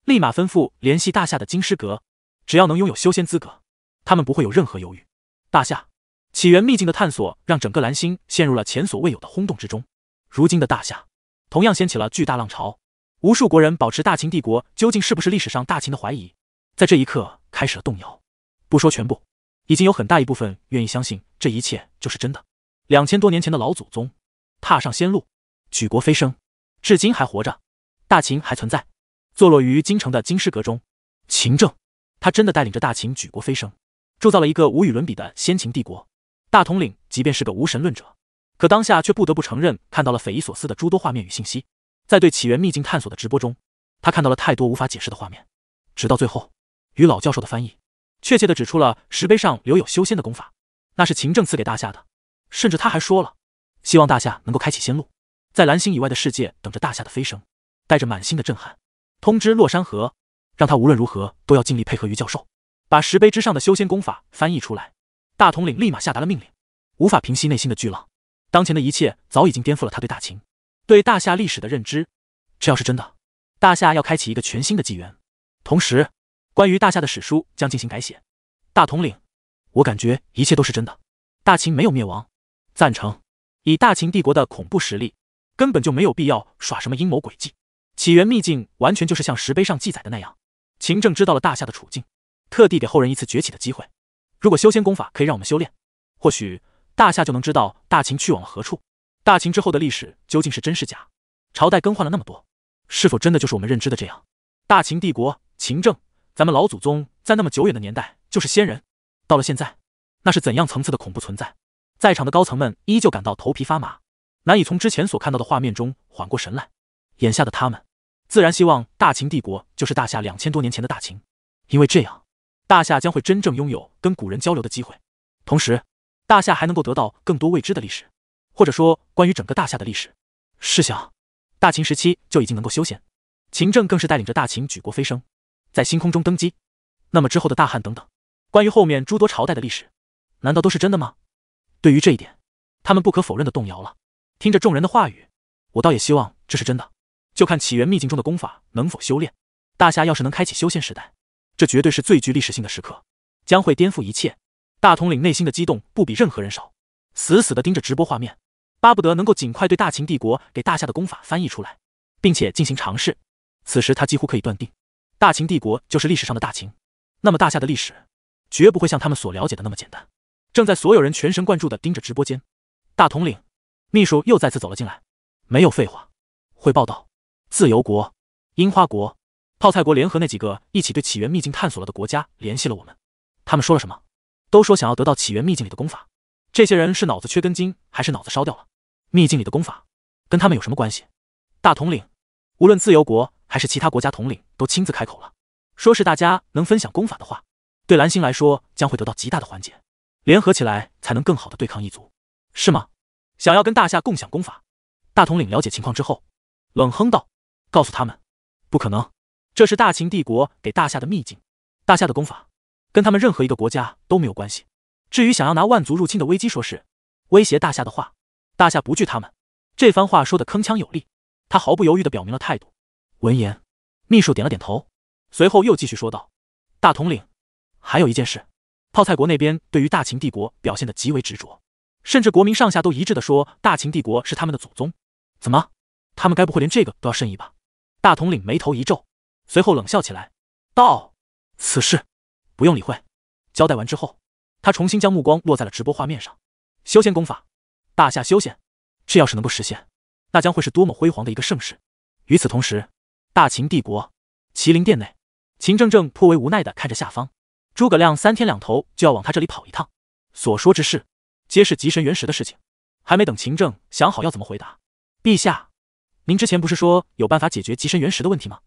立马吩咐联系大夏的金狮阁。只要能拥有修仙资格，他们不会有任何犹豫。大夏起源秘境的探索，让整个蓝星陷入了前所未有的轰动之中。如今的大夏，同样掀起了巨大浪潮。无数国人保持大秦帝国究竟是不是历史上大秦的怀疑，在这一刻开始了动摇。不说全部。已经有很大一部分愿意相信这一切就是真的。两千多年前的老祖宗踏上仙路，举国飞升，至今还活着，大秦还存在，坐落于京城的金师阁中。秦政，他真的带领着大秦举国飞升，铸造了一个无与伦比的先秦帝国。大统领即便是个无神论者，可当下却不得不承认看到了匪夷所思的诸多画面与信息。在对起源秘境探索的直播中，他看到了太多无法解释的画面，直到最后，与老教授的翻译。确切的指出了石碑上留有修仙的功法，那是秦政赐给大夏的，甚至他还说了，希望大夏能够开启仙路，在蓝星以外的世界等着大夏的飞升。带着满心的震撼，通知洛山河，让他无论如何都要尽力配合于教授，把石碑之上的修仙功法翻译出来。大统领立马下达了命令，无法平息内心的巨浪。当前的一切早已经颠覆了他对大秦、对大夏历史的认知。这要是真的，大夏要开启一个全新的纪元，同时。关于大夏的史书将进行改写，大统领，我感觉一切都是真的，大秦没有灭亡，赞成。以大秦帝国的恐怖实力，根本就没有必要耍什么阴谋诡计，起源秘境完全就是像石碑上记载的那样，秦政知道了大夏的处境，特地给后人一次崛起的机会。如果修仙功法可以让我们修炼，或许大夏就能知道大秦去往了何处，大秦之后的历史究竟是真是假？朝代更换了那么多，是否真的就是我们认知的这样？大秦帝国，秦政。咱们老祖宗在那么久远的年代就是仙人，到了现在，那是怎样层次的恐怖存在？在场的高层们依旧感到头皮发麻，难以从之前所看到的画面中缓过神来。眼下的他们，自然希望大秦帝国就是大夏两千多年前的大秦，因为这样，大夏将会真正拥有跟古人交流的机会，同时，大夏还能够得到更多未知的历史，或者说关于整个大夏的历史。试想，大秦时期就已经能够修仙，秦政更是带领着大秦举国飞升。在星空中登基，那么之后的大汉等等，关于后面诸多朝代的历史，难道都是真的吗？对于这一点，他们不可否认的动摇了。听着众人的话语，我倒也希望这是真的。就看起源秘境中的功法能否修炼。大夏要是能开启修仙时代，这绝对是最具历史性的时刻，将会颠覆一切。大统领内心的激动不比任何人少，死死的盯着直播画面，巴不得能够尽快对大秦帝国给大夏的功法翻译出来，并且进行尝试。此时他几乎可以断定。大秦帝国就是历史上的大秦，那么大夏的历史绝不会像他们所了解的那么简单。正在所有人全神贯注的盯着直播间，大统领秘书又再次走了进来。没有废话，会报道：自由国、樱花国、泡菜国联合那几个一起对起源秘境探索了的国家联系了我们，他们说了什么？都说想要得到起源秘境里的功法。这些人是脑子缺根筋，还是脑子烧掉了？秘境里的功法跟他们有什么关系？大统领，无论自由国。还是其他国家统领都亲自开口了，说是大家能分享功法的话，对蓝星来说将会得到极大的缓解，联合起来才能更好的对抗异族，是吗？想要跟大夏共享功法，大统领了解情况之后，冷哼道：“告诉他们，不可能，这是大秦帝国给大夏的秘境，大夏的功法跟他们任何一个国家都没有关系。至于想要拿万族入侵的危机说事，威胁大夏的话，大夏不惧他们。”这番话说的铿锵有力，他毫不犹豫的表明了态度。闻言，秘书点了点头，随后又继续说道：“大统领，还有一件事，泡菜国那边对于大秦帝国表现得极为执着，甚至国民上下都一致的说大秦帝国是他们的祖宗。怎么，他们该不会连这个都要慎意吧？”大统领眉头一皱，随后冷笑起来：“道：“此事不用理会。”交代完之后，他重新将目光落在了直播画面上。修仙功法，大夏修仙，这要是能够实现，那将会是多么辉煌的一个盛世。与此同时。大秦帝国，麒麟殿内，秦正正颇为无奈的看着下方。诸葛亮三天两头就要往他这里跑一趟，所说之事，皆是极神原石的事情。还没等秦正想好要怎么回答，陛下，您之前不是说有办法解决极神原石的问题吗？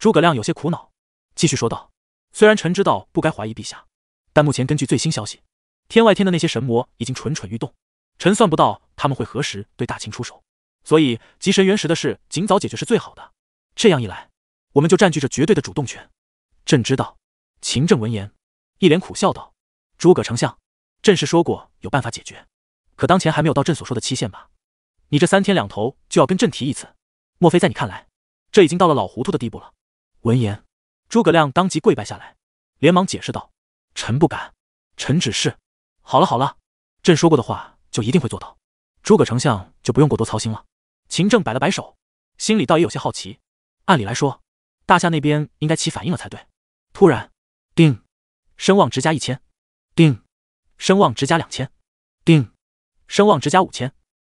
诸葛亮有些苦恼，继续说道：“虽然臣知道不该怀疑陛下，但目前根据最新消息，天外天的那些神魔已经蠢蠢欲动，臣算不到他们会何时对大秦出手，所以极神原石的事尽早解决是最好的。”这样一来，我们就占据着绝对的主动权。朕知道，秦政闻言，一脸苦笑道：“诸葛丞相，朕是说过有办法解决，可当前还没有到朕所说的期限吧？你这三天两头就要跟朕提一次，莫非在你看来，这已经到了老糊涂的地步了？”闻言，诸葛亮当即跪拜下来，连忙解释道：“臣不敢，臣只是……好了好了，朕说过的话就一定会做到，诸葛丞相就不用过多操心了。”秦政摆了摆手，心里倒也有些好奇。按理来说，大夏那边应该起反应了才对。突然，定，声望值加一千；定，声望值加两千；定，声望值加五千；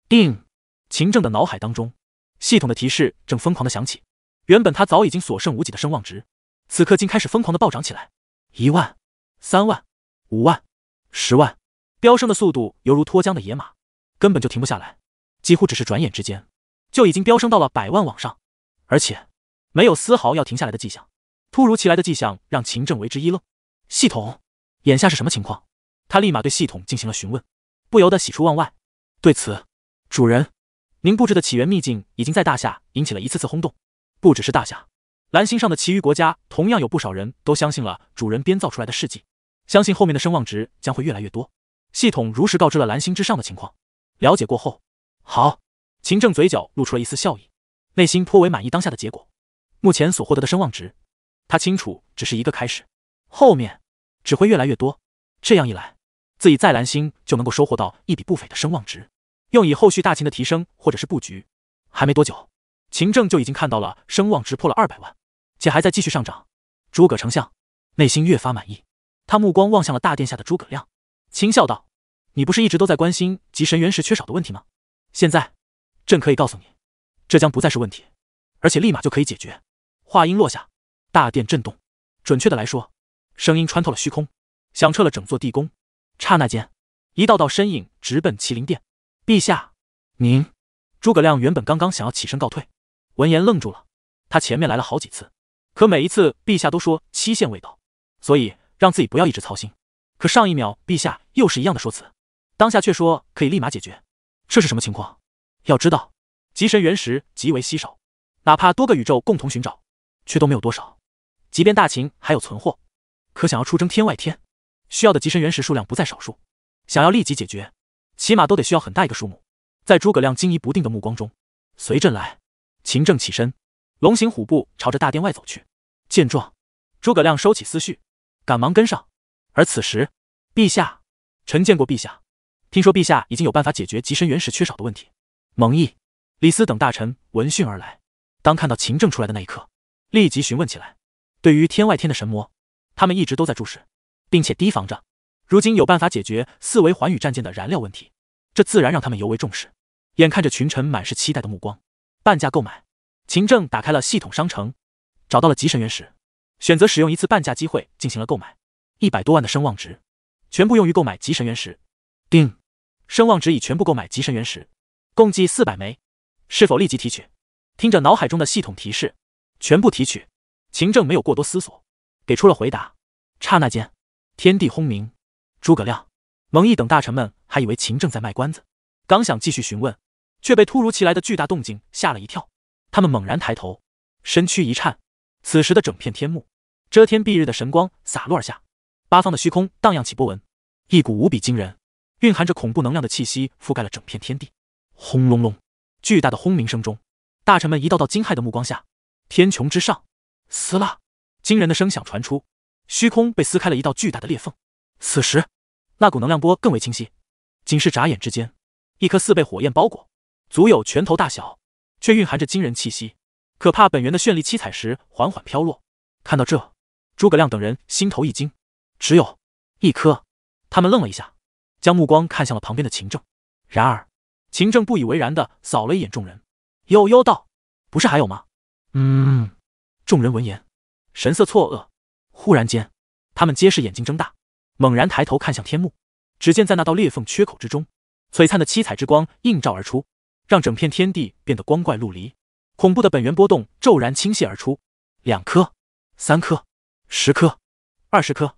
定。秦正的脑海当中，系统的提示正疯狂的响起。原本他早已经所剩无几的声望值，此刻竟开始疯狂的暴涨起来。一万、三万、五万、十万，飙升的速度犹如脱缰的野马，根本就停不下来。几乎只是转眼之间，就已经飙升到了百万往上，而且。没有丝毫要停下来的迹象，突如其来的迹象让秦正为之一愣。系统，眼下是什么情况？他立马对系统进行了询问，不由得喜出望外。对此，主人，您布置的起源秘境已经在大夏引起了一次次轰动，不只是大夏，蓝星上的其余国家同样有不少人都相信了主人编造出来的事迹，相信后面的声望值将会越来越多。系统如实告知了蓝星之上的情况。了解过后，好，秦正嘴角露出了一丝笑意，内心颇为满意当下的结果。目前所获得的声望值，他清楚只是一个开始，后面只会越来越多。这样一来，自己在蓝星就能够收获到一笔不菲的声望值，用以后续大秦的提升或者是布局。还没多久，秦政就已经看到了声望值破了二百万，且还在继续上涨。诸葛丞相内心越发满意，他目光望向了大殿下的诸葛亮，轻笑道：“你不是一直都在关心极神元石缺少的问题吗？现在，朕可以告诉你，这将不再是问题，而且立马就可以解决。”话音落下，大殿震动。准确的来说，声音穿透了虚空，响彻了整座地宫。刹那间，一道道身影直奔麒麟殿。陛下，您，诸葛亮原本刚刚想要起身告退，闻言愣住了。他前面来了好几次，可每一次陛下都说期限未到，所以让自己不要一直操心。可上一秒陛下又是一样的说辞，当下却说可以立马解决。这是什么情况？要知道，极神原石极为稀少，哪怕多个宇宙共同寻找。却都没有多少，即便大秦还有存货，可想要出征天外天，需要的极深原石数量不在少数，想要立即解决，起码都得需要很大一个数目。在诸葛亮惊疑不定的目光中，随朕来！秦正起身，龙行虎步朝着大殿外走去。见状，诸葛亮收起思绪，赶忙跟上。而此时，陛下，臣见过陛下。听说陛下已经有办法解决极深原石缺少的问题。蒙毅、李斯等大臣闻讯而来，当看到秦政出来的那一刻。立即询问起来。对于天外天的神魔，他们一直都在注视，并且提防着。如今有办法解决四维寰宇战舰的燃料问题，这自然让他们尤为重视。眼看着群臣满是期待的目光，半价购买。秦正打开了系统商城，找到了极神原石，选择使用一次半价机会进行了购买。一百多万的声望值，全部用于购买极神原石。定，声望值已全部购买极神原石，共计四百枚。是否立即提取？听着脑海中的系统提示。全部提取。秦政没有过多思索，给出了回答。刹那间，天地轰鸣。诸葛亮、蒙毅等大臣们还以为秦政在卖关子，刚想继续询问，却被突如其来的巨大动静吓了一跳。他们猛然抬头，身躯一颤。此时的整片天幕，遮天蔽日的神光洒落而下，八方的虚空荡漾起波纹。一股无比惊人、蕴含着恐怖能量的气息覆盖了整片天地。轰隆隆！巨大的轰鸣声中，大臣们一道道惊骇的目光下。天穹之上，撕拉！惊人的声响传出，虚空被撕开了一道巨大的裂缝。此时，那股能量波更为清晰。仅是眨眼之间，一颗似被火焰包裹、足有拳头大小，却蕴含着惊人气息、可怕本源的绚丽七彩石缓缓飘落。看到这，诸葛亮等人心头一惊。只有一颗，他们愣了一下，将目光看向了旁边的秦政。然而，秦政不以为然的扫了一眼众人，悠悠道：“不是还有吗？”嗯，众人闻言，神色错愕。忽然间，他们皆是眼睛睁大，猛然抬头看向天幕。只见在那道裂缝缺口之中，璀璨的七彩之光映照而出，让整片天地变得光怪陆离。恐怖的本源波动骤然倾泻而出，两颗、三颗、十颗、二十颗，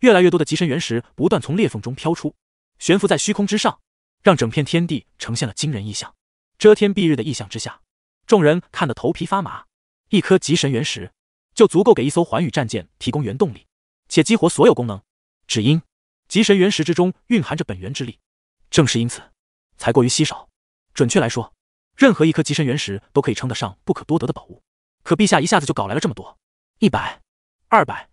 越来越多的极神原石不断从裂缝中飘出，悬浮在虚空之上，让整片天地呈现了惊人异象。遮天蔽日的异象之下，众人看得头皮发麻。一颗极神原石就足够给一艘寰宇战舰提供原动力，且激活所有功能。只因极神原石之中蕴含着本源之力，正是因此才过于稀少。准确来说，任何一颗极神原石都可以称得上不可多得的宝物。可陛下一下子就搞来了这么多，一百、二百、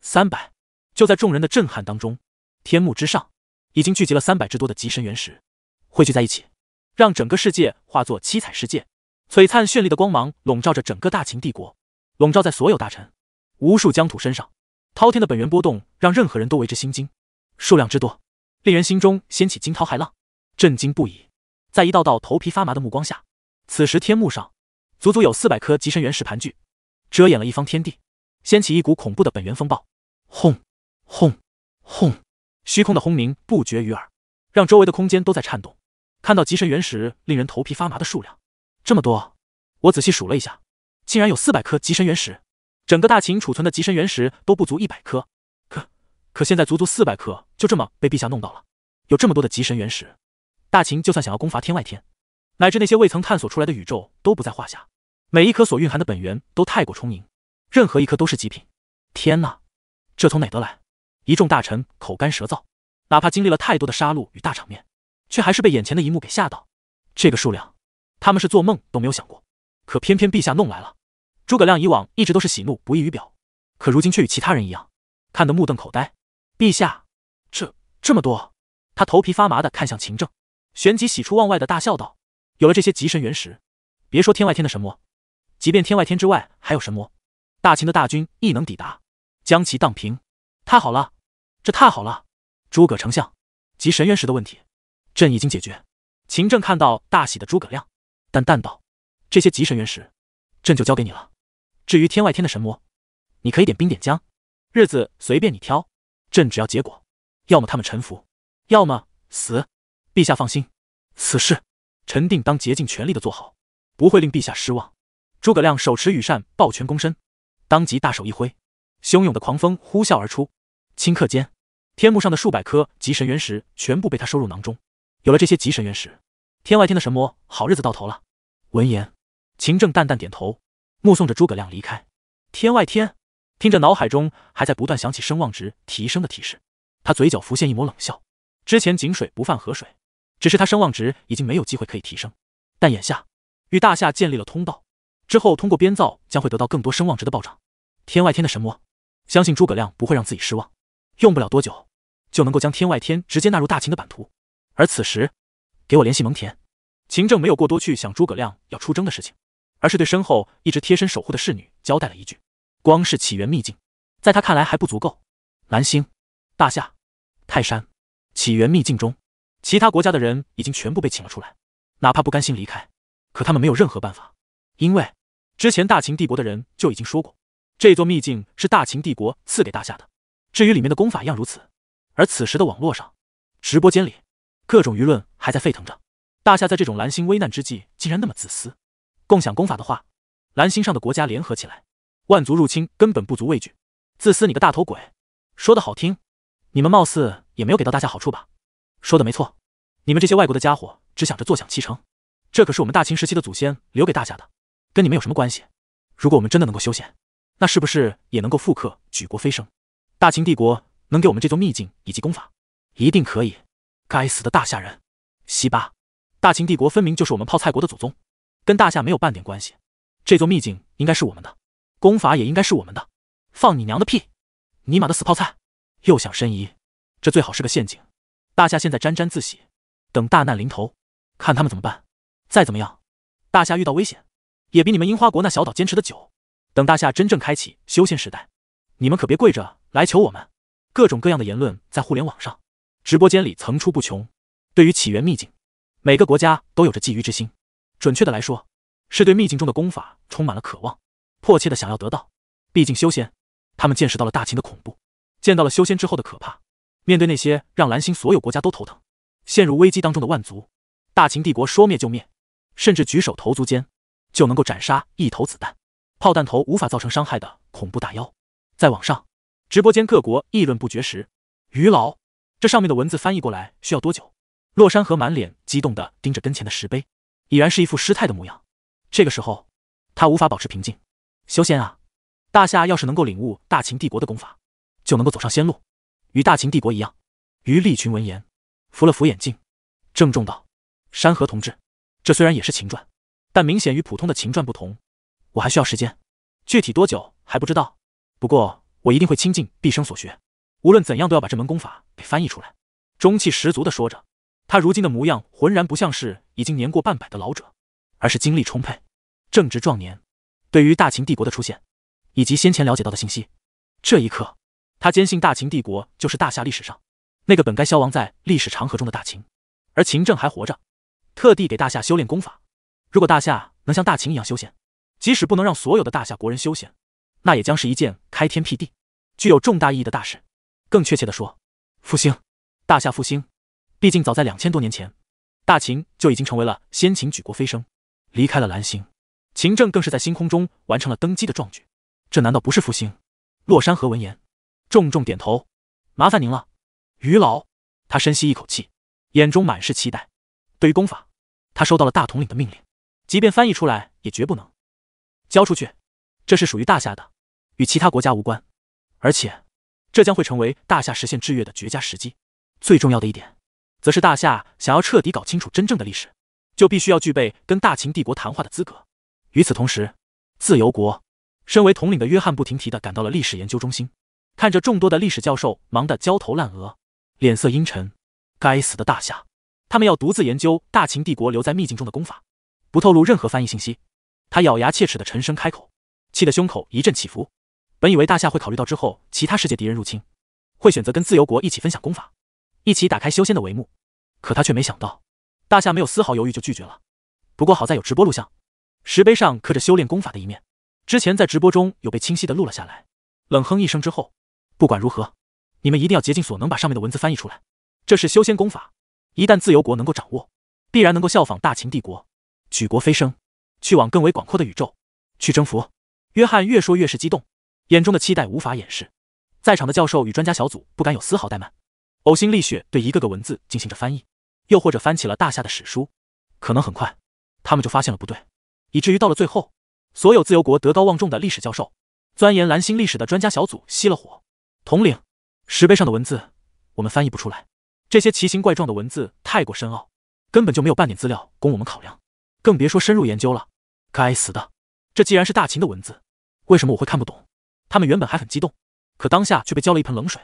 三百。就在众人的震撼当中，天幕之上已经聚集了三百之多的极神原石，汇聚在一起，让整个世界化作七彩世界。璀璨绚丽的光芒笼罩着整个大秦帝国，笼罩在所有大臣、无数疆土身上。滔天的本源波动让任何人都为之心惊，数量之多令人心中掀起惊涛骇浪，震惊不已。在一道道头皮发麻的目光下，此时天幕上足足有四百颗极神原石盘踞，遮掩了一方天地，掀起一股恐怖的本源风暴。轰轰轰！虚空的轰鸣不绝于耳，让周围的空间都在颤动。看到极神原石令人头皮发麻的数量。这么多，我仔细数了一下，竟然有四百颗极神原石。整个大秦储存的极神原石都不足一百颗，可可现在足足四百颗，就这么被陛下弄到了。有这么多的极神原石，大秦就算想要攻伐天外天，乃至那些未曾探索出来的宇宙都不在话下。每一颗所蕴含的本源都太过充盈，任何一颗都是极品。天哪，这从哪得来？一众大臣口干舌燥，哪怕经历了太多的杀戮与大场面，却还是被眼前的一幕给吓到。这个数量。他们是做梦都没有想过，可偏偏陛下弄来了。诸葛亮以往一直都是喜怒不溢于表，可如今却与其他人一样，看得目瞪口呆。陛下，这这么多！他头皮发麻的看向秦政，旋即喜出望外的大笑道：“有了这些极神原石，别说天外天的神魔，即便天外天之外还有神魔，大秦的大军亦能抵达，将其荡平。太好了，这太好了！诸葛丞相，极神元石的问题，朕已经解决。”秦政看到大喜的诸葛亮。淡淡道：“这些极神元石，朕就交给你了。至于天外天的神魔，你可以点兵点将，日子随便你挑，朕只要结果。要么他们臣服，要么死。陛下放心，此事臣定当竭尽全力的做好，不会令陛下失望。”诸葛亮手持羽扇，抱拳躬身，当即大手一挥，汹涌的狂风呼啸而出，顷刻间，天幕上的数百颗极神元石全部被他收入囊中。有了这些极神元石。天外天的神魔，好日子到头了。闻言，秦正淡淡点头，目送着诸葛亮离开。天外天，听着脑海中还在不断响起声望值提升的提示，他嘴角浮现一抹冷笑。之前井水不犯河水，只是他声望值已经没有机会可以提升。但眼下与大夏建立了通道之后，通过编造将会得到更多声望值的暴涨。天外天的神魔，相信诸葛亮不会让自己失望。用不了多久，就能够将天外天直接纳入大秦的版图。而此时。给我联系蒙恬。秦政没有过多去想诸葛亮要出征的事情，而是对身后一直贴身守护的侍女交代了一句：“光是起源秘境，在他看来还不足够。”蓝星、大夏、泰山，起源秘境中，其他国家的人已经全部被请了出来。哪怕不甘心离开，可他们没有任何办法，因为之前大秦帝国的人就已经说过，这座秘境是大秦帝国赐给大夏的。至于里面的功法，一样如此。而此时的网络上，直播间里。各种舆论还在沸腾着，大夏在这种蓝星危难之际竟然那么自私。共享功法的话，蓝星上的国家联合起来，万族入侵根本不足畏惧。自私，你个大头鬼！说的好听，你们貌似也没有给到大家好处吧？说的没错，你们这些外国的家伙只想着坐享其成，这可是我们大秦时期的祖先留给大夏的，跟你们有什么关系？如果我们真的能够修仙，那是不是也能够复刻举国飞升？大秦帝国能给我们这座秘境以及功法，一定可以。该死的大夏人，西巴！大秦帝国分明就是我们泡菜国的祖宗，跟大夏没有半点关系。这座秘境应该是我们的，功法也应该是我们的。放你娘的屁！尼玛的死泡菜！又想申遗？这最好是个陷阱。大夏现在沾沾自喜，等大难临头，看他们怎么办？再怎么样，大夏遇到危险，也比你们樱花国那小岛坚持的久。等大夏真正开启修仙时代，你们可别跪着来求我们。各种各样的言论在互联网上。直播间里层出不穷，对于起源秘境，每个国家都有着觊觎之心。准确的来说，是对秘境中的功法充满了渴望，迫切的想要得到。毕竟修仙，他们见识到了大秦的恐怖，见到了修仙之后的可怕。面对那些让蓝星所有国家都头疼、陷入危机当中的万族，大秦帝国说灭就灭，甚至举手投足间就能够斩杀一头子弹、炮弹头无法造成伤害的恐怖大妖。再往上，直播间各国议论不绝时，于老。这上面的文字翻译过来需要多久？洛山河满脸激动地盯着跟前的石碑，已然是一副失态的模样。这个时候，他无法保持平静。修仙啊，大夏要是能够领悟大秦帝国的功法，就能够走上仙路，与大秦帝国一样。于立群闻言，扶了扶眼镜，郑重道：“山河同志，这虽然也是秦传，但明显与普通的秦传不同。我还需要时间，具体多久还不知道。不过我一定会倾尽毕生所学。”无论怎样都要把这门功法给翻译出来，中气十足的说着。他如今的模样浑然不像是已经年过半百的老者，而是精力充沛，正值壮年。对于大秦帝国的出现，以及先前了解到的信息，这一刻他坚信大秦帝国就是大夏历史上那个本该消亡在历史长河中的大秦，而秦政还活着，特地给大夏修炼功法。如果大夏能像大秦一样修仙，即使不能让所有的大夏国人修仙，那也将是一件开天辟地、具有重大意义的大事。更确切的说，复兴，大夏复兴。毕竟早在两千多年前，大秦就已经成为了先秦举国飞升，离开了蓝星，秦政更是在星空中完成了登基的壮举。这难道不是复兴？洛山河闻言，重重点头，麻烦您了，于老。他深吸一口气，眼中满是期待。对于功法，他收到了大统领的命令，即便翻译出来，也绝不能交出去。这是属于大夏的，与其他国家无关。而且。这将会成为大夏实现制约的绝佳时机。最重要的一点，则是大夏想要彻底搞清楚真正的历史，就必须要具备跟大秦帝国谈话的资格。与此同时，自由国身为统领的约翰不停蹄地赶到了历史研究中心，看着众多的历史教授忙得焦头烂额，脸色阴沉。该死的大夏，他们要独自研究大秦帝国留在秘境中的功法，不透露任何翻译信息。他咬牙切齿地沉声开口，气得胸口一阵起伏。本以为大夏会考虑到之后其他世界敌人入侵，会选择跟自由国一起分享功法，一起打开修仙的帷幕，可他却没想到，大夏没有丝毫犹豫就拒绝了。不过好在有直播录像，石碑上刻着修炼功法的一面，之前在直播中有被清晰的录了下来。冷哼一声之后，不管如何，你们一定要竭尽所能把上面的文字翻译出来。这是修仙功法，一旦自由国能够掌握，必然能够效仿大秦帝国，举国飞升，去往更为广阔的宇宙，去征服。约翰越说越是激动。眼中的期待无法掩饰，在场的教授与专家小组不敢有丝毫怠慢，呕心沥血对一个个文字进行着翻译，又或者翻起了大夏的史书。可能很快，他们就发现了不对，以至于到了最后，所有自由国德高望重的历史教授、钻研蓝星历史的专家小组熄了火。统领，石碑上的文字我们翻译不出来，这些奇形怪状的文字太过深奥，根本就没有半点资料供我们考量，更别说深入研究了。该死的，这既然是大秦的文字，为什么我会看不懂？他们原本还很激动，可当下却被浇了一盆冷水，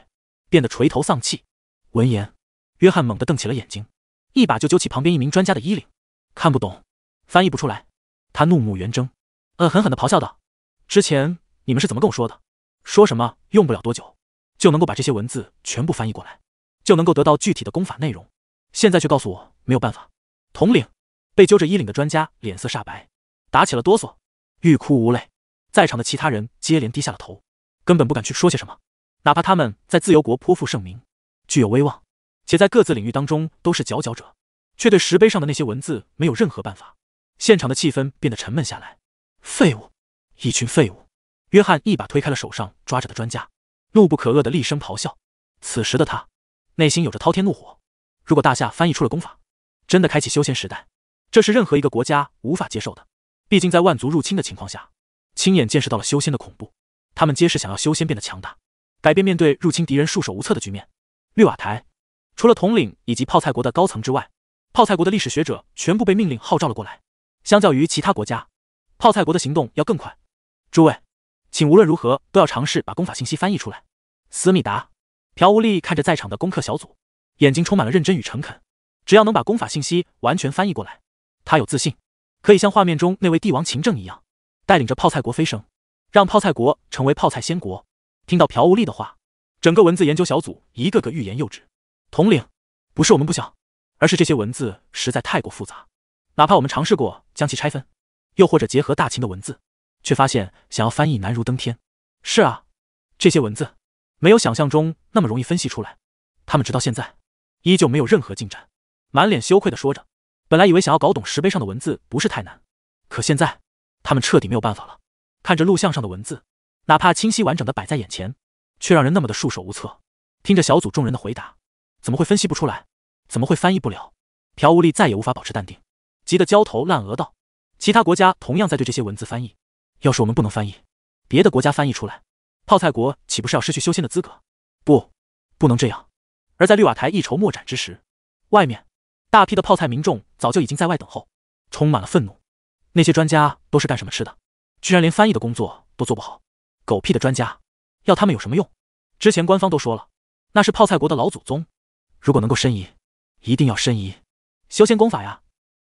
变得垂头丧气。闻言，约翰猛地瞪起了眼睛，一把就揪起旁边一名专家的衣领，看不懂，翻译不出来。他怒目圆睁，恶狠狠地咆哮道：“之前你们是怎么跟我说的？说什么用不了多久就能够把这些文字全部翻译过来，就能够得到具体的功法内容？现在却告诉我没有办法。”统领被揪着衣领的专家脸色煞白，打起了哆嗦，欲哭无泪。在场的其他人接连低下了头，根本不敢去说些什么。哪怕他们在自由国颇负盛名，具有威望，且在各自领域当中都是佼佼者，却对石碑上的那些文字没有任何办法。现场的气氛变得沉闷下来。废物，一群废物！约翰一把推开了手上抓着的专家，怒不可遏的厉声咆哮。此时的他，内心有着滔天怒火。如果大夏翻译出了功法，真的开启修仙时代，这是任何一个国家无法接受的。毕竟在万族入侵的情况下。亲眼见识到了修仙的恐怖，他们皆是想要修仙变得强大，改变面对入侵敌人束手无策的局面。绿瓦台，除了统领以及泡菜国的高层之外，泡菜国的历史学者全部被命令号召了过来。相较于其他国家，泡菜国的行动要更快。诸位，请无论如何都要尝试把功法信息翻译出来。思密达，朴无力看着在场的攻克小组，眼睛充满了认真与诚恳。只要能把功法信息完全翻译过来，他有自信可以像画面中那位帝王秦政一样。带领着泡菜国飞升，让泡菜国成为泡菜仙国。听到朴无力的话，整个文字研究小组一个个欲言又止。统领，不是我们不想，而是这些文字实在太过复杂。哪怕我们尝试过将其拆分，又或者结合大秦的文字，却发现想要翻译难如登天。是啊，这些文字没有想象中那么容易分析出来。他们直到现在，依旧没有任何进展。满脸羞愧的说着：“本来以为想要搞懂石碑上的文字不是太难，可现在……”他们彻底没有办法了，看着录像上的文字，哪怕清晰完整的摆在眼前，却让人那么的束手无策。听着小组众人的回答，怎么会分析不出来？怎么会翻译不了？朴无力再也无法保持淡定，急得焦头烂额道：“其他国家同样在对这些文字翻译，要是我们不能翻译，别的国家翻译出来，泡菜国岂不是要失去修仙的资格？不，不能这样！”而在绿瓦台一筹莫展之时，外面大批的泡菜民众早就已经在外等候，充满了愤怒。那些专家都是干什么吃的？居然连翻译的工作都做不好！狗屁的专家，要他们有什么用？之前官方都说了，那是泡菜国的老祖宗，如果能够申遗，一定要申遗！修仙功法呀，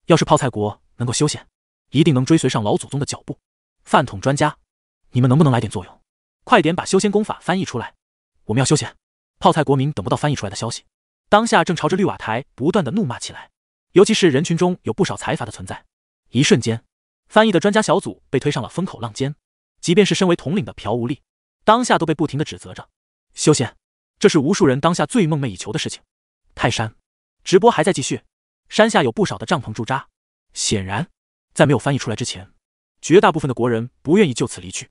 要是泡菜国能够修仙，一定能追随上老祖宗的脚步。饭桶专家，你们能不能来点作用？快点把修仙功法翻译出来！我们要修仙！泡菜国民等不到翻译出来的消息，当下正朝着绿瓦台不断的怒骂起来。尤其是人群中有不少财阀的存在，一瞬间。翻译的专家小组被推上了风口浪尖，即便是身为统领的朴无力，当下都被不停的指责着。修仙，这是无数人当下最梦寐以求的事情。泰山直播还在继续，山下有不少的帐篷驻扎，显然，在没有翻译出来之前，绝大部分的国人不愿意就此离去。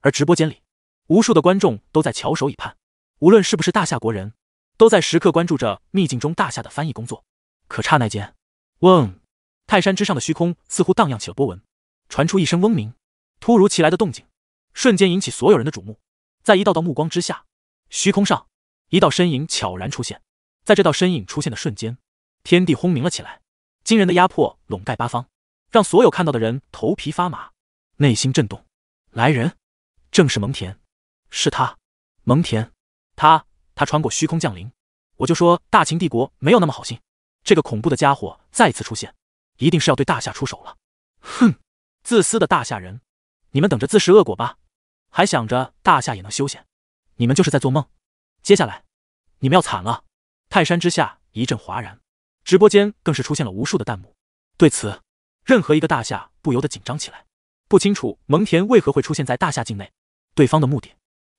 而直播间里，无数的观众都在翘首以盼，无论是不是大夏国人，都在时刻关注着秘境中大夏的翻译工作。可刹那间，嗡，泰山之上的虚空似乎荡漾起了波纹。传出一声嗡鸣，突如其来的动静，瞬间引起所有人的瞩目。在一道道目光之下，虚空上一道身影悄然出现。在这道身影出现的瞬间，天地轰鸣了起来，惊人的压迫笼盖八方，让所有看到的人头皮发麻，内心震动。来人正是蒙恬，是他，蒙恬，他他穿过虚空降临。我就说大秦帝国没有那么好心，这个恐怖的家伙再次出现，一定是要对大夏出手了。哼！自私的大夏人，你们等着自食恶果吧！还想着大夏也能休闲，你们就是在做梦。接下来，你们要惨了！泰山之下一阵哗然，直播间更是出现了无数的弹幕。对此，任何一个大夏不由得紧张起来。不清楚蒙恬为何会出现在大夏境内，对方的目的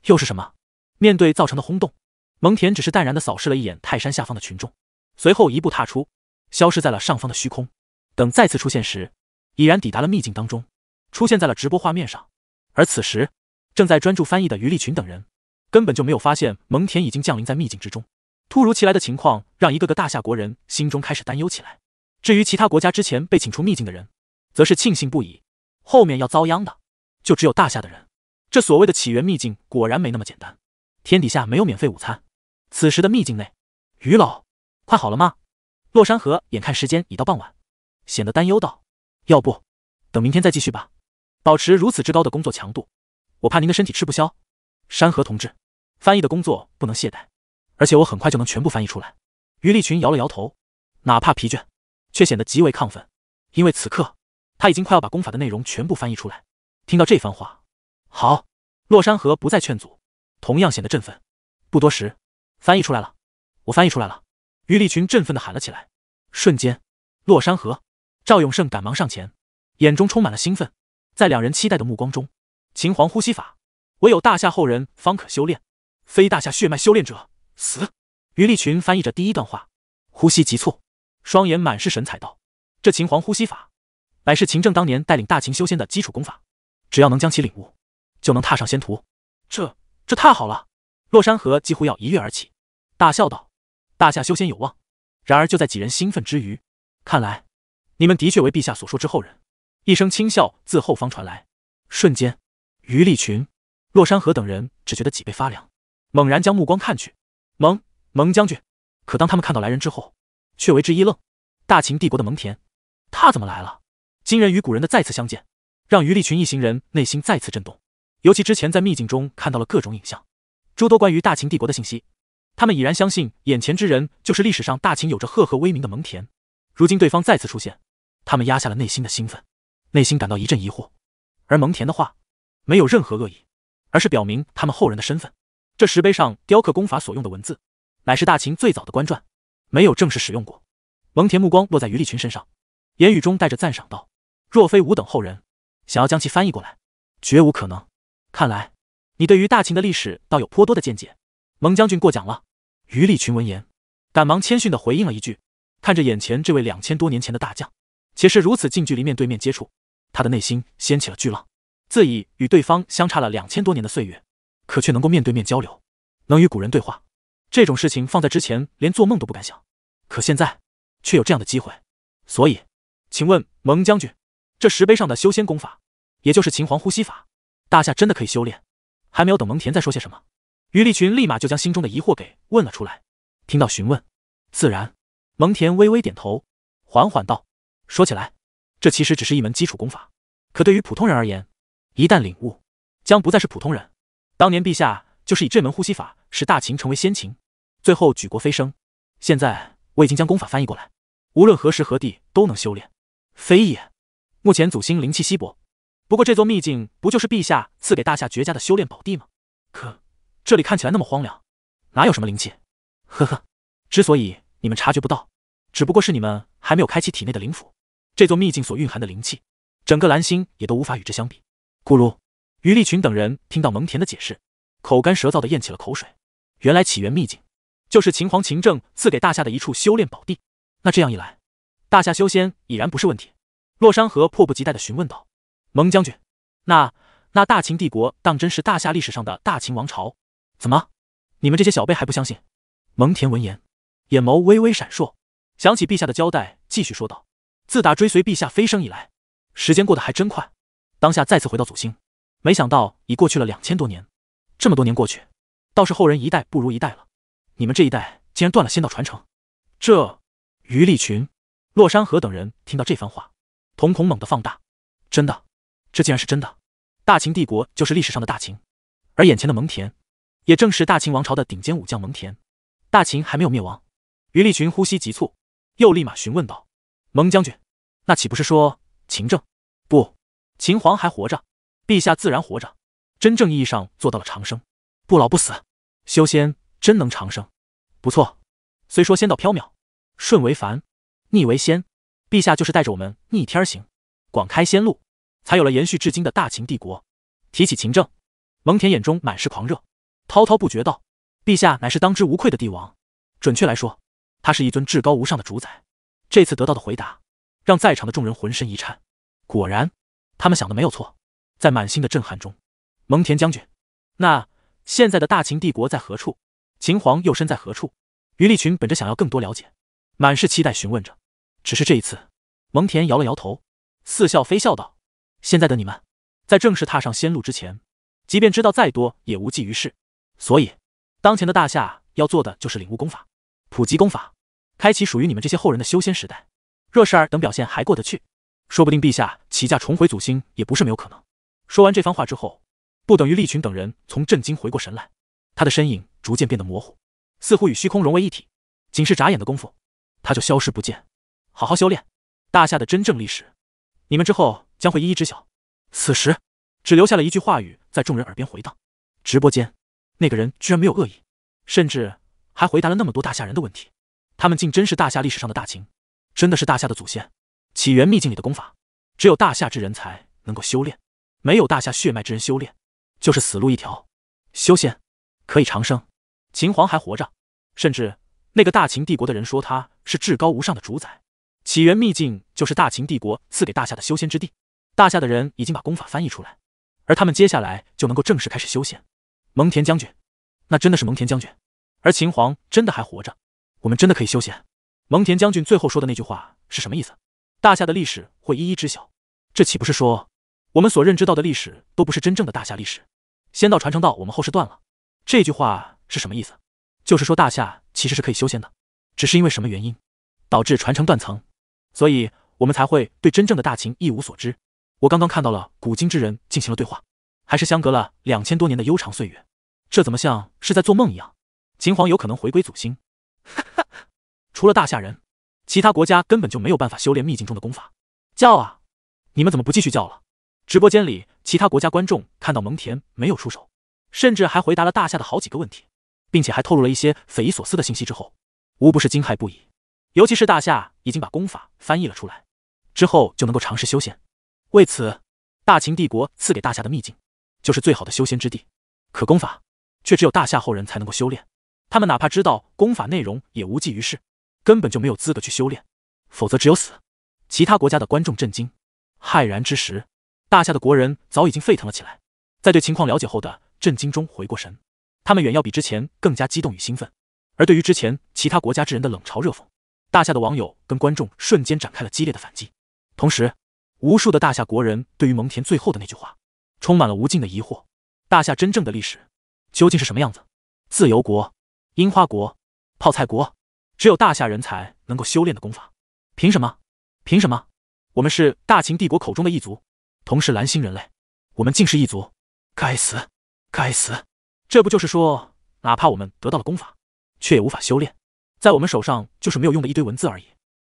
又是什么？面对造成的轰动，蒙恬只是淡然的扫视了一眼泰山下方的群众，随后一步踏出，消失在了上方的虚空。等再次出现时，已然抵达了秘境当中，出现在了直播画面上。而此时，正在专注翻译的于立群等人，根本就没有发现蒙恬已经降临在秘境之中。突如其来的情况，让一个个大夏国人心中开始担忧起来。至于其他国家之前被请出秘境的人，则是庆幸不已。后面要遭殃的，就只有大夏的人。这所谓的起源秘境，果然没那么简单。天底下没有免费午餐。此时的秘境内，于老，快好了吗？洛山河眼看时间已到傍晚，显得担忧道。要不，等明天再继续吧。保持如此之高的工作强度，我怕您的身体吃不消。山河同志，翻译的工作不能懈怠，而且我很快就能全部翻译出来。于立群摇了摇头，哪怕疲倦，却显得极为亢奋，因为此刻他已经快要把功法的内容全部翻译出来。听到这番话，好，洛山河不再劝阻，同样显得振奋。不多时，翻译出来了，我翻译出来了！于立群振奋的喊了起来。瞬间，洛山河。赵永胜赶忙上前，眼中充满了兴奋。在两人期待的目光中，秦皇呼吸法唯有大夏后人方可修炼，非大夏血脉修炼者死。于立群翻译着第一段话，呼吸急促，双眼满是神采，道：“这秦皇呼吸法，乃是秦政当年带领大秦修仙的基础功法，只要能将其领悟，就能踏上仙途。这这太好了！”洛山河几乎要一跃而起，大笑道：“大夏修仙有望。”然而就在几人兴奋之余，看来。你们的确为陛下所说之后人，一声轻笑自后方传来，瞬间，于立群、洛山河等人只觉得脊背发凉，猛然将目光看去，蒙蒙将军。可当他们看到来人之后，却为之一愣：大秦帝国的蒙恬，他怎么来了？今人与古人的再次相见，让于立群一行人内心再次震动。尤其之前在秘境中看到了各种影像，诸多关于大秦帝国的信息，他们已然相信眼前之人就是历史上大秦有着赫赫威名的蒙恬。如今对方再次出现。他们压下了内心的兴奋，内心感到一阵疑惑。而蒙恬的话没有任何恶意，而是表明他们后人的身份。这石碑上雕刻功法所用的文字，乃是大秦最早的官传，没有正式使用过。蒙恬目光落在于立群身上，言语中带着赞赏道：“若非吾等后人想要将其翻译过来，绝无可能。看来你对于大秦的历史倒有颇多的见解。”蒙将军过奖了。于立群闻言，赶忙谦逊的回应了一句：“看着眼前这位两千多年前的大将。”且是如此近距离面对面接触，他的内心掀起了巨浪。自己与对方相差了两千多年的岁月，可却能够面对面交流，能与古人对话，这种事情放在之前连做梦都不敢想，可现在却有这样的机会。所以，请问蒙将军，这石碑上的修仙功法，也就是秦皇呼吸法，大夏真的可以修炼？还没有等蒙恬再说些什么，于立群立马就将心中的疑惑给问了出来。听到询问，自然，蒙恬微微点头，缓缓道。说起来，这其实只是一门基础功法，可对于普通人而言，一旦领悟，将不再是普通人。当年陛下就是以这门呼吸法使大秦成为先秦，最后举国飞升。现在我已经将功法翻译过来，无论何时何地都能修炼。非也，目前祖星灵气稀薄，不过这座秘境不就是陛下赐给大夏绝佳的修炼宝地吗？可这里看起来那么荒凉，哪有什么灵气？呵呵，之所以你们察觉不到，只不过是你们还没有开启体内的灵府。这座秘境所蕴含的灵气，整个蓝星也都无法与之相比。咕噜，于立群等人听到蒙恬的解释，口干舌燥的咽起了口水。原来起源秘境就是秦皇秦政赐给大夏的一处修炼宝地。那这样一来，大夏修仙已然不是问题。洛山河迫不及待的询问道：“蒙将军，那那大秦帝国当真是大夏历史上的大秦王朝？怎么，你们这些小辈还不相信？”蒙恬闻言，眼眸微微闪烁，想起陛下的交代，继续说道。自打追随陛下飞升以来，时间过得还真快。当下再次回到祖星，没想到已过去了两千多年。这么多年过去，倒是后人一代不如一代了。你们这一代竟然断了仙道传承！这……于立群、洛山河等人听到这番话，瞳孔猛地放大。真的，这竟然是真的！大秦帝国就是历史上的大秦，而眼前的蒙恬，也正是大秦王朝的顶尖武将蒙恬。大秦还没有灭亡，于立群呼吸急促，又立马询问道。蒙将军，那岂不是说秦政不，秦皇还活着，陛下自然活着，真正意义上做到了长生，不老不死，修仙真能长生？不错，虽说仙道缥缈，顺为凡，逆为仙，陛下就是带着我们逆天行，广开仙路，才有了延续至今的大秦帝国。提起秦政，蒙恬眼中满是狂热，滔滔不绝道：“陛下乃是当之无愧的帝王，准确来说，他是一尊至高无上的主宰。”这次得到的回答，让在场的众人浑身一颤。果然，他们想的没有错。在满心的震撼中，蒙恬将军，那现在的大秦帝国在何处？秦皇又身在何处？于立群本着想要更多了解，满是期待询问着。只是这一次，蒙恬摇了摇头，似笑非笑道：“现在的你们，在正式踏上仙路之前，即便知道再多，也无济于事。所以，当前的大夏要做的，就是领悟功法，普及功法。”开启属于你们这些后人的修仙时代。若是尔等表现还过得去，说不定陛下起驾重回祖星也不是没有可能。说完这番话之后，不等于利群等人从震惊回过神来，他的身影逐渐变得模糊，似乎与虚空融为一体。仅是眨眼的功夫，他就消失不见。好好修炼，大夏的真正历史，你们之后将会一一知晓。此时，只留下了一句话语在众人耳边回荡：直播间那个人居然没有恶意，甚至还回答了那么多大夏人的问题。他们竟真是大夏历史上的大秦，真的是大夏的祖先。起源秘境里的功法，只有大夏之人才能够修炼，没有大夏血脉之人修炼就是死路一条。修仙可以长生，秦皇还活着，甚至那个大秦帝国的人说他是至高无上的主宰。起源秘境就是大秦帝国赐给大夏的修仙之地。大夏的人已经把功法翻译出来，而他们接下来就能够正式开始修仙。蒙恬将军，那真的是蒙恬将军，而秦皇真的还活着。我们真的可以修仙？蒙恬将军最后说的那句话是什么意思？大夏的历史会一一知晓，这岂不是说我们所认知到的历史都不是真正的大夏历史？仙道传承道，我们后世断了，这句话是什么意思？就是说大夏其实是可以修仙的，只是因为什么原因导致传承断层，所以我们才会对真正的大秦一无所知。我刚刚看到了古今之人进行了对话，还是相隔了两千多年的悠长岁月，这怎么像是在做梦一样？秦皇有可能回归祖星？除了大夏人，其他国家根本就没有办法修炼秘境中的功法。叫啊！你们怎么不继续叫了？直播间里其他国家观众看到蒙恬没有出手，甚至还回答了大夏的好几个问题，并且还透露了一些匪夷所思的信息之后，无不是惊骇不已。尤其是大夏已经把功法翻译了出来，之后就能够尝试修仙。为此，大秦帝国赐给大夏的秘境，就是最好的修仙之地。可功法却只有大夏后人才能够修炼，他们哪怕知道功法内容，也无济于事。根本就没有资格去修炼，否则只有死。其他国家的观众震惊、骇然之时，大夏的国人早已经沸腾了起来。在对情况了解后的震惊中回过神，他们远要比之前更加激动与兴奋。而对于之前其他国家之人的冷嘲热讽，大夏的网友跟观众瞬间展开了激烈的反击。同时，无数的大夏国人对于蒙恬最后的那句话充满了无尽的疑惑：大夏真正的历史究竟是什么样子？自由国、樱花国、泡菜国。只有大夏人才能够修炼的功法，凭什么？凭什么？我们是大秦帝国口中的异族，同是蓝星人类，我们竟是异族！该死！该死！这不就是说，哪怕我们得到了功法，却也无法修炼，在我们手上就是没有用的一堆文字而已。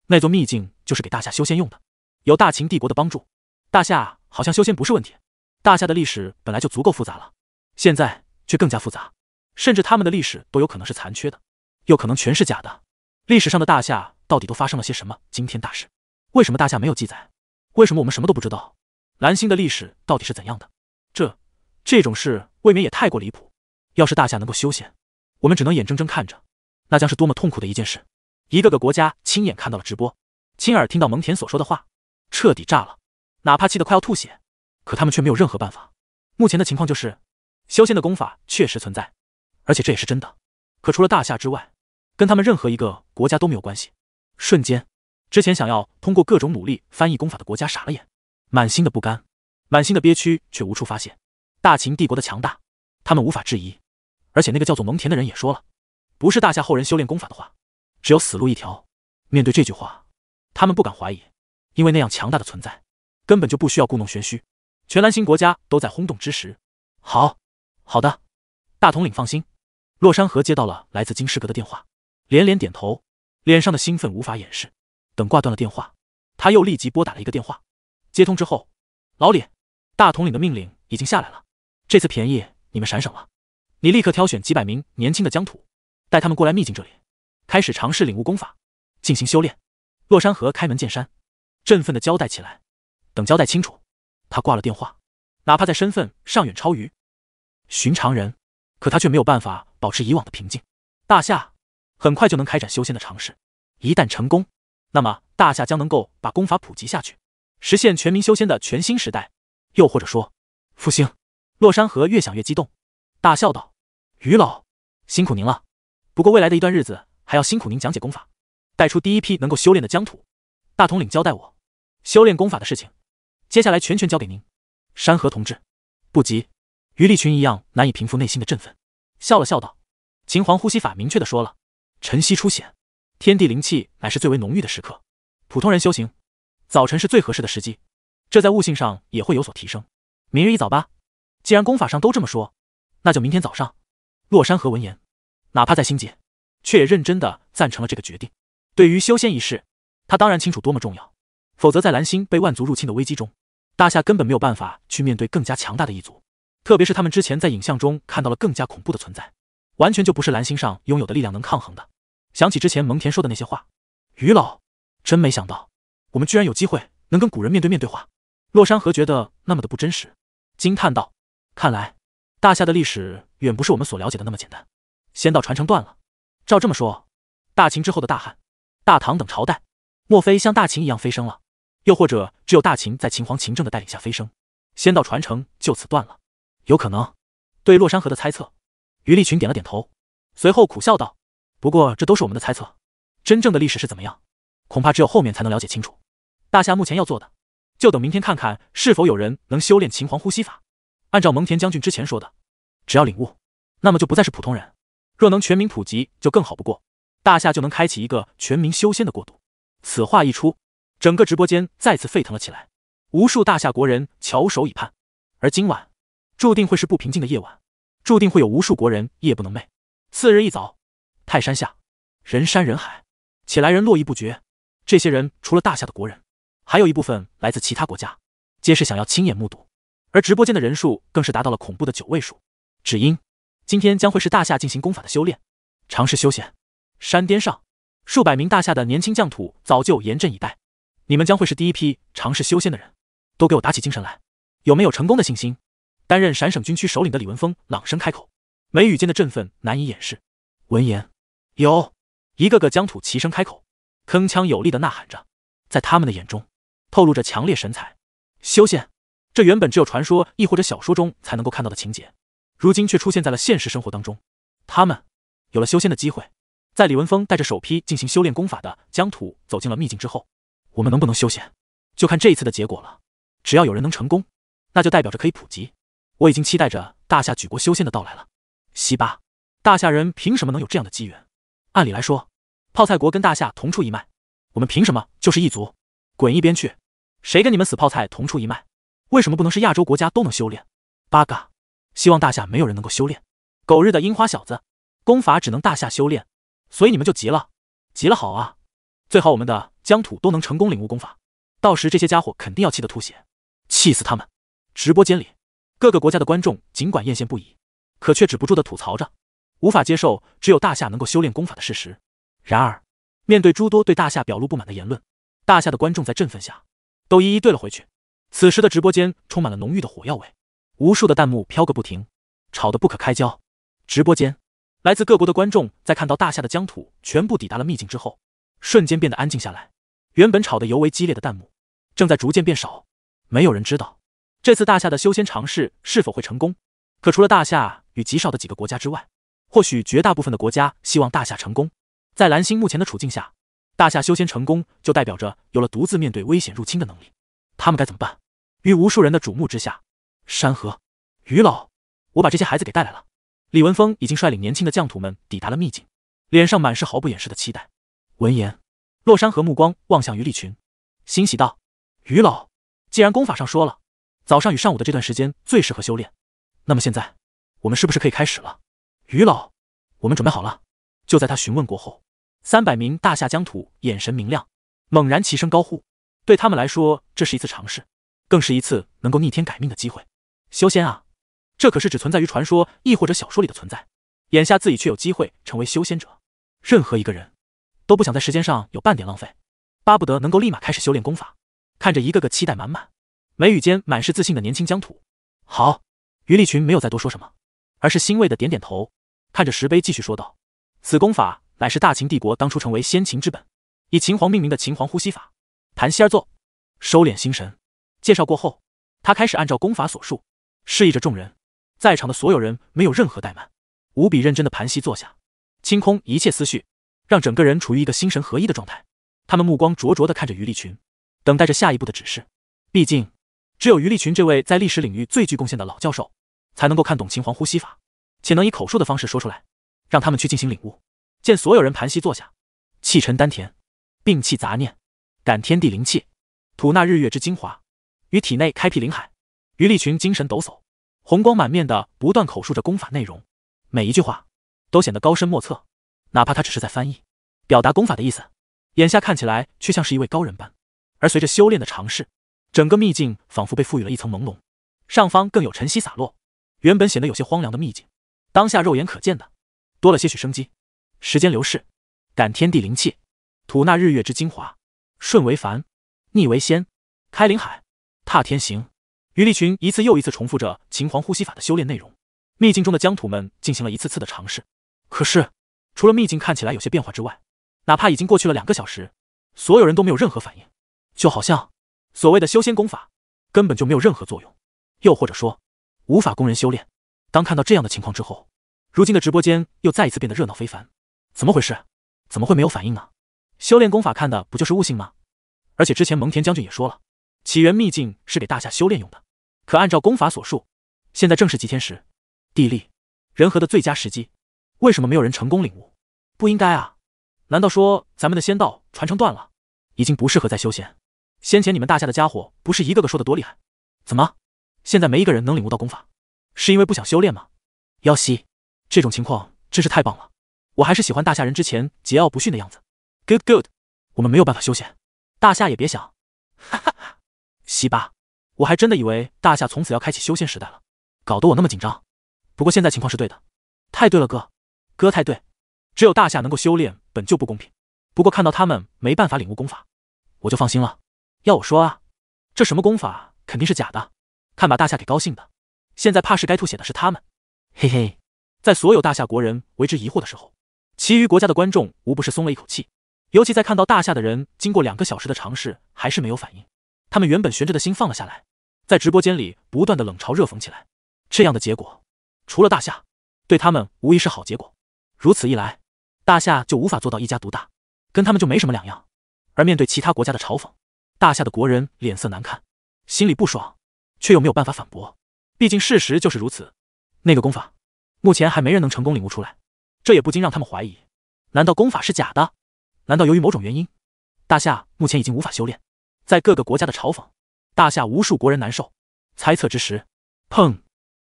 那座秘境就是给大夏修仙用的，有大秦帝国的帮助，大夏好像修仙不是问题。大夏的历史本来就足够复杂了，现在却更加复杂，甚至他们的历史都有可能是残缺的，又可能全是假的。历史上的大夏到底都发生了些什么惊天大事？为什么大夏没有记载？为什么我们什么都不知道？蓝星的历史到底是怎样的？这这种事未免也太过离谱。要是大夏能够修仙，我们只能眼睁睁看着，那将是多么痛苦的一件事。一个个国家亲眼看到了直播，亲耳听到蒙恬所说的话，彻底炸了。哪怕气得快要吐血，可他们却没有任何办法。目前的情况就是，修仙的功法确实存在，而且这也是真的。可除了大夏之外，跟他们任何一个国家都没有关系。瞬间，之前想要通过各种努力翻译功法的国家傻了眼，满心的不甘，满心的憋屈，却无处发泄。大秦帝国的强大，他们无法质疑。而且那个叫做蒙恬的人也说了，不是大夏后人修炼功法的话，只有死路一条。面对这句话，他们不敢怀疑，因为那样强大的存在，根本就不需要故弄玄虚。全蓝星国家都在轰动之时，好，好的，大统领放心。洛山河接到了来自金师阁的电话。连连点头，脸上的兴奋无法掩饰。等挂断了电话，他又立即拨打了一个电话。接通之后，老李，大统领的命令已经下来了，这次便宜你们闪省了。你立刻挑选几百名年轻的疆土，带他们过来秘境这里，开始尝试领悟功法，进行修炼。洛山河开门见山，振奋的交代起来。等交代清楚，他挂了电话。哪怕在身份上远超于寻常人，可他却没有办法保持以往的平静。大夏。很快就能开展修仙的尝试，一旦成功，那么大夏将能够把功法普及下去，实现全民修仙的全新时代，又或者说复兴。洛山河越想越激动，大笑道：“于老，辛苦您了。不过未来的一段日子，还要辛苦您讲解功法，带出第一批能够修炼的疆土。大统领交代我，修炼功法的事情，接下来全权交给您。”山河同志，不急。于立群一样难以平复内心的振奋，笑了笑道：“秦皇呼吸法明确的说了。”晨曦初显，天地灵气乃是最为浓郁的时刻。普通人修行，早晨是最合适的时机。这在悟性上也会有所提升。明日一早吧。既然功法上都这么说，那就明天早上。洛山河闻言，哪怕在心间，却也认真的赞成了这个决定。对于修仙一事，他当然清楚多么重要。否则，在蓝星被万族入侵的危机中，大夏根本没有办法去面对更加强大的一族。特别是他们之前在影像中看到了更加恐怖的存在，完全就不是蓝星上拥有的力量能抗衡的。想起之前蒙恬说的那些话，于老，真没想到，我们居然有机会能跟古人面对面对话。洛山河觉得那么的不真实，惊叹道：“看来大夏的历史远不是我们所了解的那么简单。仙道传承断了，照这么说，大秦之后的大汉、大唐等朝代，莫非像大秦一样飞升了？又或者只有大秦在秦皇秦政的带领下飞升，仙道传承就此断了？有可能。”对洛山河的猜测，于立群点了点头，随后苦笑道。不过，这都是我们的猜测，真正的历史是怎么样，恐怕只有后面才能了解清楚。大夏目前要做的，就等明天看看是否有人能修炼秦皇呼吸法。按照蒙恬将军之前说的，只要领悟，那么就不再是普通人。若能全民普及，就更好不过，大夏就能开启一个全民修仙的过渡。此话一出，整个直播间再次沸腾了起来，无数大夏国人翘首以盼。而今晚，注定会是不平静的夜晚，注定会有无数国人夜不能寐。次日一早。泰山下，人山人海，且来人络绎不绝。这些人除了大夏的国人，还有一部分来自其他国家，皆是想要亲眼目睹。而直播间的人数更是达到了恐怖的九位数，只因今天将会是大夏进行功法的修炼，尝试修仙。山巅上，数百名大夏的年轻将土早就严阵以待。你们将会是第一批尝试修仙的人，都给我打起精神来，有没有成功的信心？担任陕省军区首领的李文峰朗声开口，眉宇间的振奋难以掩饰。闻言。有，一个个疆土齐声开口，铿锵有力的呐喊着，在他们的眼中透露着强烈神采。修仙，这原本只有传说亦或者小说中才能够看到的情节，如今却出现在了现实生活当中。他们有了修仙的机会。在李文峰带着首批进行修炼功法的疆土走进了秘境之后，我们能不能修仙，就看这一次的结果了。只要有人能成功，那就代表着可以普及。我已经期待着大夏举国修仙的到来了。西巴，大夏人凭什么能有这样的机缘？按理来说，泡菜国跟大夏同出一脉，我们凭什么就是异族？滚一边去！谁跟你们死泡菜同出一脉？为什么不能是亚洲国家都能修炼？八嘎！希望大夏没有人能够修炼。狗日的樱花小子，功法只能大夏修炼，所以你们就急了，急了好啊！最好我们的疆土都能成功领悟功法，到时这些家伙肯定要气得吐血，气死他们！直播间里，各个国家的观众尽管艳羡不已，可却止不住的吐槽着。无法接受只有大夏能够修炼功法的事实。然而，面对诸多对大夏表露不满的言论，大夏的观众在振奋下，都一一对了回去。此时的直播间充满了浓郁的火药味，无数的弹幕飘个不停，吵得不可开交。直播间，来自各国的观众在看到大夏的疆土全部抵达了秘境之后，瞬间变得安静下来。原本吵得尤为激烈的弹幕，正在逐渐变少。没有人知道这次大夏的修仙尝试是否会成功。可除了大夏与极少的几个国家之外，或许绝大部分的国家希望大夏成功。在蓝星目前的处境下，大夏修仙成功就代表着有了独自面对危险入侵的能力。他们该怎么办？于无数人的瞩目之下，山河，于老，我把这些孩子给带来了。李文峰已经率领年轻的将土们抵达了秘境，脸上满是毫不掩饰的期待。闻言，洛山河目光望向于立群，欣喜道：“于老，既然功法上说了，早上与上午的这段时间最适合修炼，那么现在，我们是不是可以开始了？”于老，我们准备好了。就在他询问过后，三百名大夏疆土眼神明亮，猛然齐声高呼。对他们来说，这是一次尝试，更是一次能够逆天改命的机会。修仙啊，这可是只存在于传说，亦或者小说里的存在。眼下自己却有机会成为修仙者，任何一个人，都不想在时间上有半点浪费，巴不得能够立马开始修炼功法。看着一个个期待满满，眉宇间满是自信的年轻疆土，好，于立群没有再多说什么，而是欣慰的点点头。看着石碑，继续说道：“此功法乃是大秦帝国当初成为先秦之本，以秦皇命名的秦皇呼吸法。盘膝而坐，收敛心神。介绍过后，他开始按照功法所述，示意着众人。在场的所有人没有任何怠慢，无比认真的盘膝坐下，清空一切思绪，让整个人处于一个心神合一的状态。他们目光灼灼的看着余立群，等待着下一步的指示。毕竟，只有余立群这位在历史领域最具贡献的老教授，才能够看懂秦皇呼吸法。”且能以口述的方式说出来，让他们去进行领悟。见所有人盘膝坐下，气沉丹田，摒弃杂念，感天地灵气，吐纳日月之精华，于体内开辟灵海。于立群精神抖擞，红光满面的不断口述着功法内容，每一句话都显得高深莫测。哪怕他只是在翻译、表达功法的意思，眼下看起来却像是一位高人般。而随着修炼的尝试，整个秘境仿佛被赋予了一层朦胧，上方更有晨曦洒落，原本显得有些荒凉的秘境。当下肉眼可见的多了些许生机。时间流逝，感天地灵气，吐纳日月之精华，顺为凡，逆为仙，开灵海，踏天行。于立群一次又一次重复着秦皇呼吸法的修炼内容。秘境中的疆土们进行了一次次的尝试，可是除了秘境看起来有些变化之外，哪怕已经过去了两个小时，所有人都没有任何反应，就好像所谓的修仙功法根本就没有任何作用，又或者说无法供人修炼。当看到这样的情况之后，如今的直播间又再一次变得热闹非凡。怎么回事？怎么会没有反应呢？修炼功法看的不就是悟性吗？而且之前蒙恬将军也说了，起源秘境是给大夏修炼用的。可按照功法所述，现在正是吉天时、地利、人和的最佳时机，为什么没有人成功领悟？不应该啊！难道说咱们的仙道传承断了，已经不适合再修仙？先前你们大夏的家伙不是一个个说的多厉害？怎么现在没一个人能领悟到功法？是因为不想修炼吗？妖西，这种情况真是太棒了！我还是喜欢大夏人之前桀骜不驯的样子。Good good，我们没有办法修仙，大夏也别想。哈哈哈，西巴，我还真的以为大夏从此要开启修仙时代了，搞得我那么紧张。不过现在情况是对的，太对了，哥，哥太对。只有大夏能够修炼，本就不公平。不过看到他们没办法领悟功法，我就放心了。要我说啊，这什么功法肯定是假的，看把大夏给高兴的。现在怕是该吐血的是他们，嘿嘿，在所有大夏国人为之疑惑的时候，其余国家的观众无不是松了一口气，尤其在看到大夏的人经过两个小时的尝试还是没有反应，他们原本悬着的心放了下来，在直播间里不断的冷嘲热讽起来。这样的结果，除了大夏，对他们无疑是好结果。如此一来，大夏就无法做到一家独大，跟他们就没什么两样。而面对其他国家的嘲讽，大夏的国人脸色难看，心里不爽，却又没有办法反驳。毕竟事实就是如此，那个功法，目前还没人能成功领悟出来，这也不禁让他们怀疑：难道功法是假的？难道由于某种原因，大夏目前已经无法修炼？在各个国家的嘲讽，大夏无数国人难受。猜测之时，砰！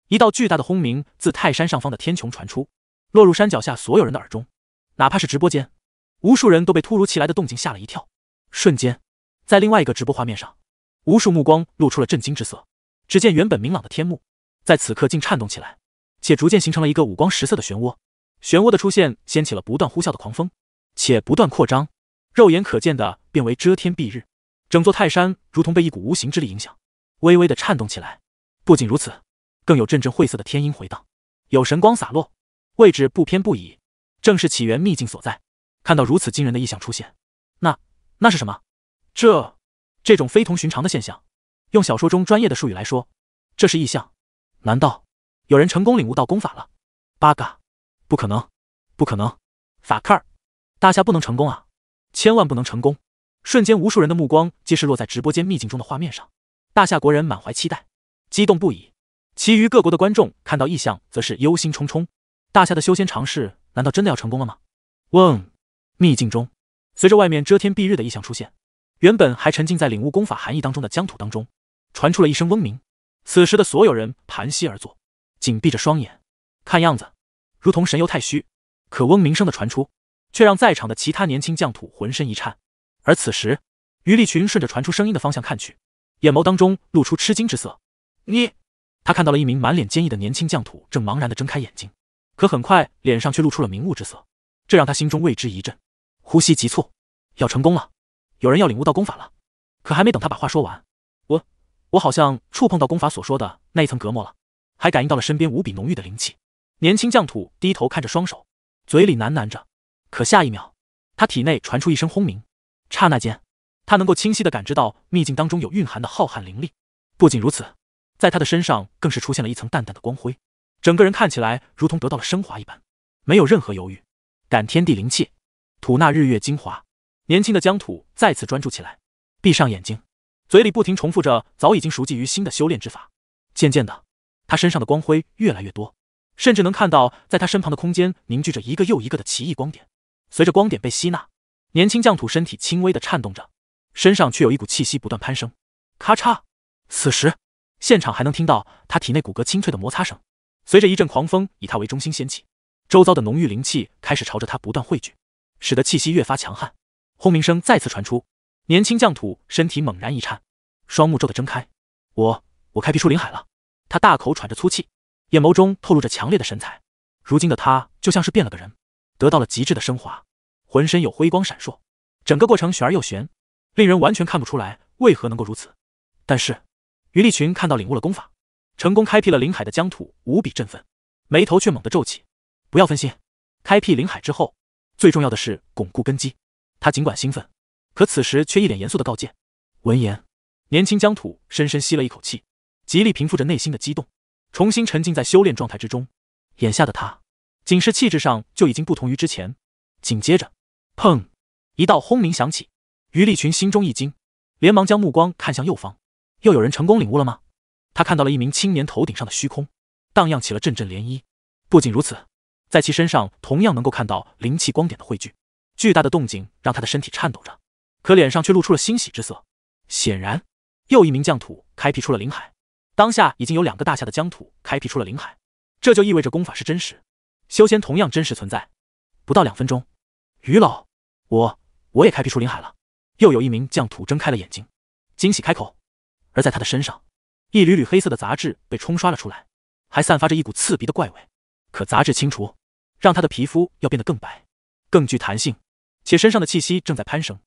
一道巨大的轰鸣自泰山上方的天穹传出，落入山脚下所有人的耳中。哪怕是直播间，无数人都被突如其来的动静吓了一跳。瞬间，在另外一个直播画面上，无数目光露出了震惊之色。只见原本明朗的天幕，在此刻竟颤动起来，且逐渐形成了一个五光十色的漩涡。漩涡的出现，掀起了不断呼啸的狂风，且不断扩张，肉眼可见的变为遮天蔽日。整座泰山如同被一股无形之力影响，微微的颤动起来。不仅如此，更有阵阵晦涩的天音回荡，有神光洒落，位置不偏不倚，正是起源秘境所在。看到如此惊人的异象出现，那那是什么？这这种非同寻常的现象。用小说中专业的术语来说，这是异象。难道有人成功领悟到功法了？八嘎！不可能，不可能！法克尔，大夏不能成功啊！千万不能成功！瞬间，无数人的目光皆是落在直播间秘境中的画面上。大夏国人满怀期待，激动不已；其余各国的观众看到异象，则是忧心忡忡。大夏的修仙尝试，难道真的要成功了吗？嗡！秘境中，随着外面遮天蔽日的异象出现，原本还沉浸在领悟功法含义当中的疆土当中。传出了一声嗡鸣，此时的所有人盘膝而坐，紧闭着双眼，看样子如同神游太虚。可嗡鸣声的传出，却让在场的其他年轻将土浑身一颤。而此时，于立群顺着传出声音的方向看去，眼眸当中露出吃惊之色。你，他看到了一名满脸坚毅的年轻将土正茫然的睁开眼睛，可很快脸上却露出了明悟之色，这让他心中为之一震，呼吸急促，要成功了，有人要领悟到功法了。可还没等他把话说完，我。我好像触碰到功法所说的那一层隔膜了，还感应到了身边无比浓郁的灵气。年轻将土低头看着双手，嘴里喃喃着。可下一秒，他体内传出一声轰鸣，刹那间，他能够清晰的感知到秘境当中有蕴含的浩瀚灵力。不仅如此，在他的身上更是出现了一层淡淡的光辉，整个人看起来如同得到了升华一般。没有任何犹豫，感天地灵气，吐纳日月精华。年轻的江土再次专注起来，闭上眼睛。嘴里不停重复着早已经熟记于心的修炼之法，渐渐的，他身上的光辉越来越多，甚至能看到在他身旁的空间凝聚着一个又一个的奇异光点。随着光点被吸纳，年轻将土身体轻微的颤动着，身上却有一股气息不断攀升。咔嚓，此时现场还能听到他体内骨骼清脆的摩擦声。随着一阵狂风以他为中心掀起，周遭的浓郁灵气开始朝着他不断汇聚，使得气息越发强悍。轰鸣声再次传出。年轻将土身体猛然一颤，双目骤地睁开。我我开辟出林海了！他大口喘着粗气，眼眸中透露着强烈的神采。如今的他就像是变了个人，得到了极致的升华，浑身有辉光闪烁。整个过程玄而又玄，令人完全看不出来为何能够如此。但是于立群看到领悟了功法，成功开辟了林海的疆土，无比振奋，眉头却猛地皱起。不要分心，开辟林海之后，最重要的是巩固根基。他尽管兴奋。可此时却一脸严肃的告诫。闻言，年轻疆土深深吸了一口气，极力平复着内心的激动，重新沉浸在修炼状态之中。眼下的他，仅是气质上就已经不同于之前。紧接着，砰！一道轰鸣响起，于立群心中一惊，连忙将目光看向右方。又有人成功领悟了吗？他看到了一名青年头顶上的虚空，荡漾起了阵阵涟漪。不仅如此，在其身上同样能够看到灵气光点的汇聚。巨大的动静让他的身体颤抖着。可脸上却露出了欣喜之色，显然又一名疆土开辟出了灵海。当下已经有两个大夏的疆土开辟出了灵海，这就意味着功法是真实，修仙同样真实存在。不到两分钟，于老，我我也开辟出灵海了。又有一名疆土睁开了眼睛，惊喜开口。而在他的身上，一缕缕黑色的杂质被冲刷了出来，还散发着一股刺鼻的怪味。可杂质清除，让他的皮肤要变得更白，更具弹性，且身上的气息正在攀升。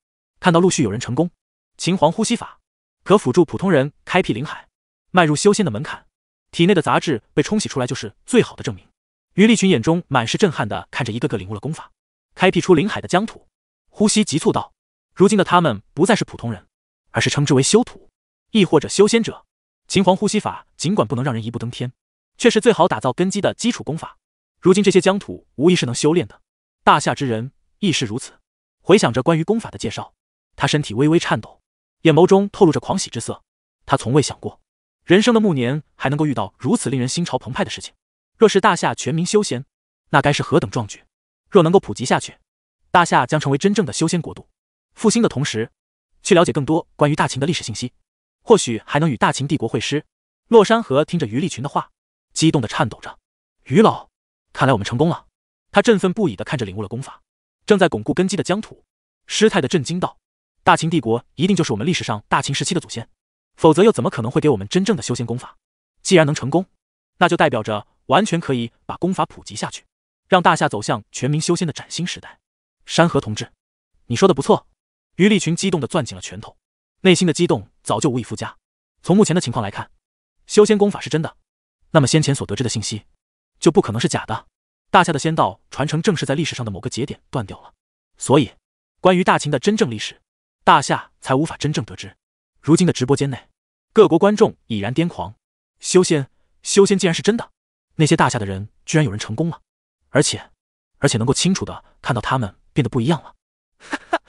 看到陆续有人成功，秦皇呼吸法可辅助普通人开辟灵海，迈入修仙的门槛。体内的杂质被冲洗出来，就是最好的证明。余立群眼中满是震撼的看着一个个领悟了功法，开辟出灵海的疆土，呼吸急促道：“如今的他们不再是普通人，而是称之为修土，亦或者修仙者。秦皇呼吸法尽管不能让人一步登天，却是最好打造根基的基础功法。如今这些疆土无疑是能修炼的，大夏之人亦是如此。”回想着关于功法的介绍。他身体微微颤抖，眼眸中透露着狂喜之色。他从未想过，人生的暮年还能够遇到如此令人心潮澎湃的事情。若是大夏全民修仙，那该是何等壮举！若能够普及下去，大夏将成为真正的修仙国度。复兴的同时，去了解更多关于大秦的历史信息，或许还能与大秦帝国会师。洛山河听着于立群的话，激动的颤抖着。于老，看来我们成功了！他振奋不已的看着领悟了功法，正在巩固根基的疆土，失态的震惊道。大秦帝国一定就是我们历史上大秦时期的祖先，否则又怎么可能会给我们真正的修仙功法？既然能成功，那就代表着完全可以把功法普及下去，让大夏走向全民修仙的崭新时代。山河同志，你说的不错。于立群激动的攥紧了拳头，内心的激动早就无以复加。从目前的情况来看，修仙功法是真的，那么先前所得知的信息就不可能是假的。大夏的仙道传承正是在历史上的某个节点断掉了，所以关于大秦的真正历史。大夏才无法真正得知，如今的直播间内，各国观众已然癫狂。修仙，修仙竟然是真的！那些大夏的人，居然有人成功了，而且，而且能够清楚的看到他们变得不一样了。哈哈，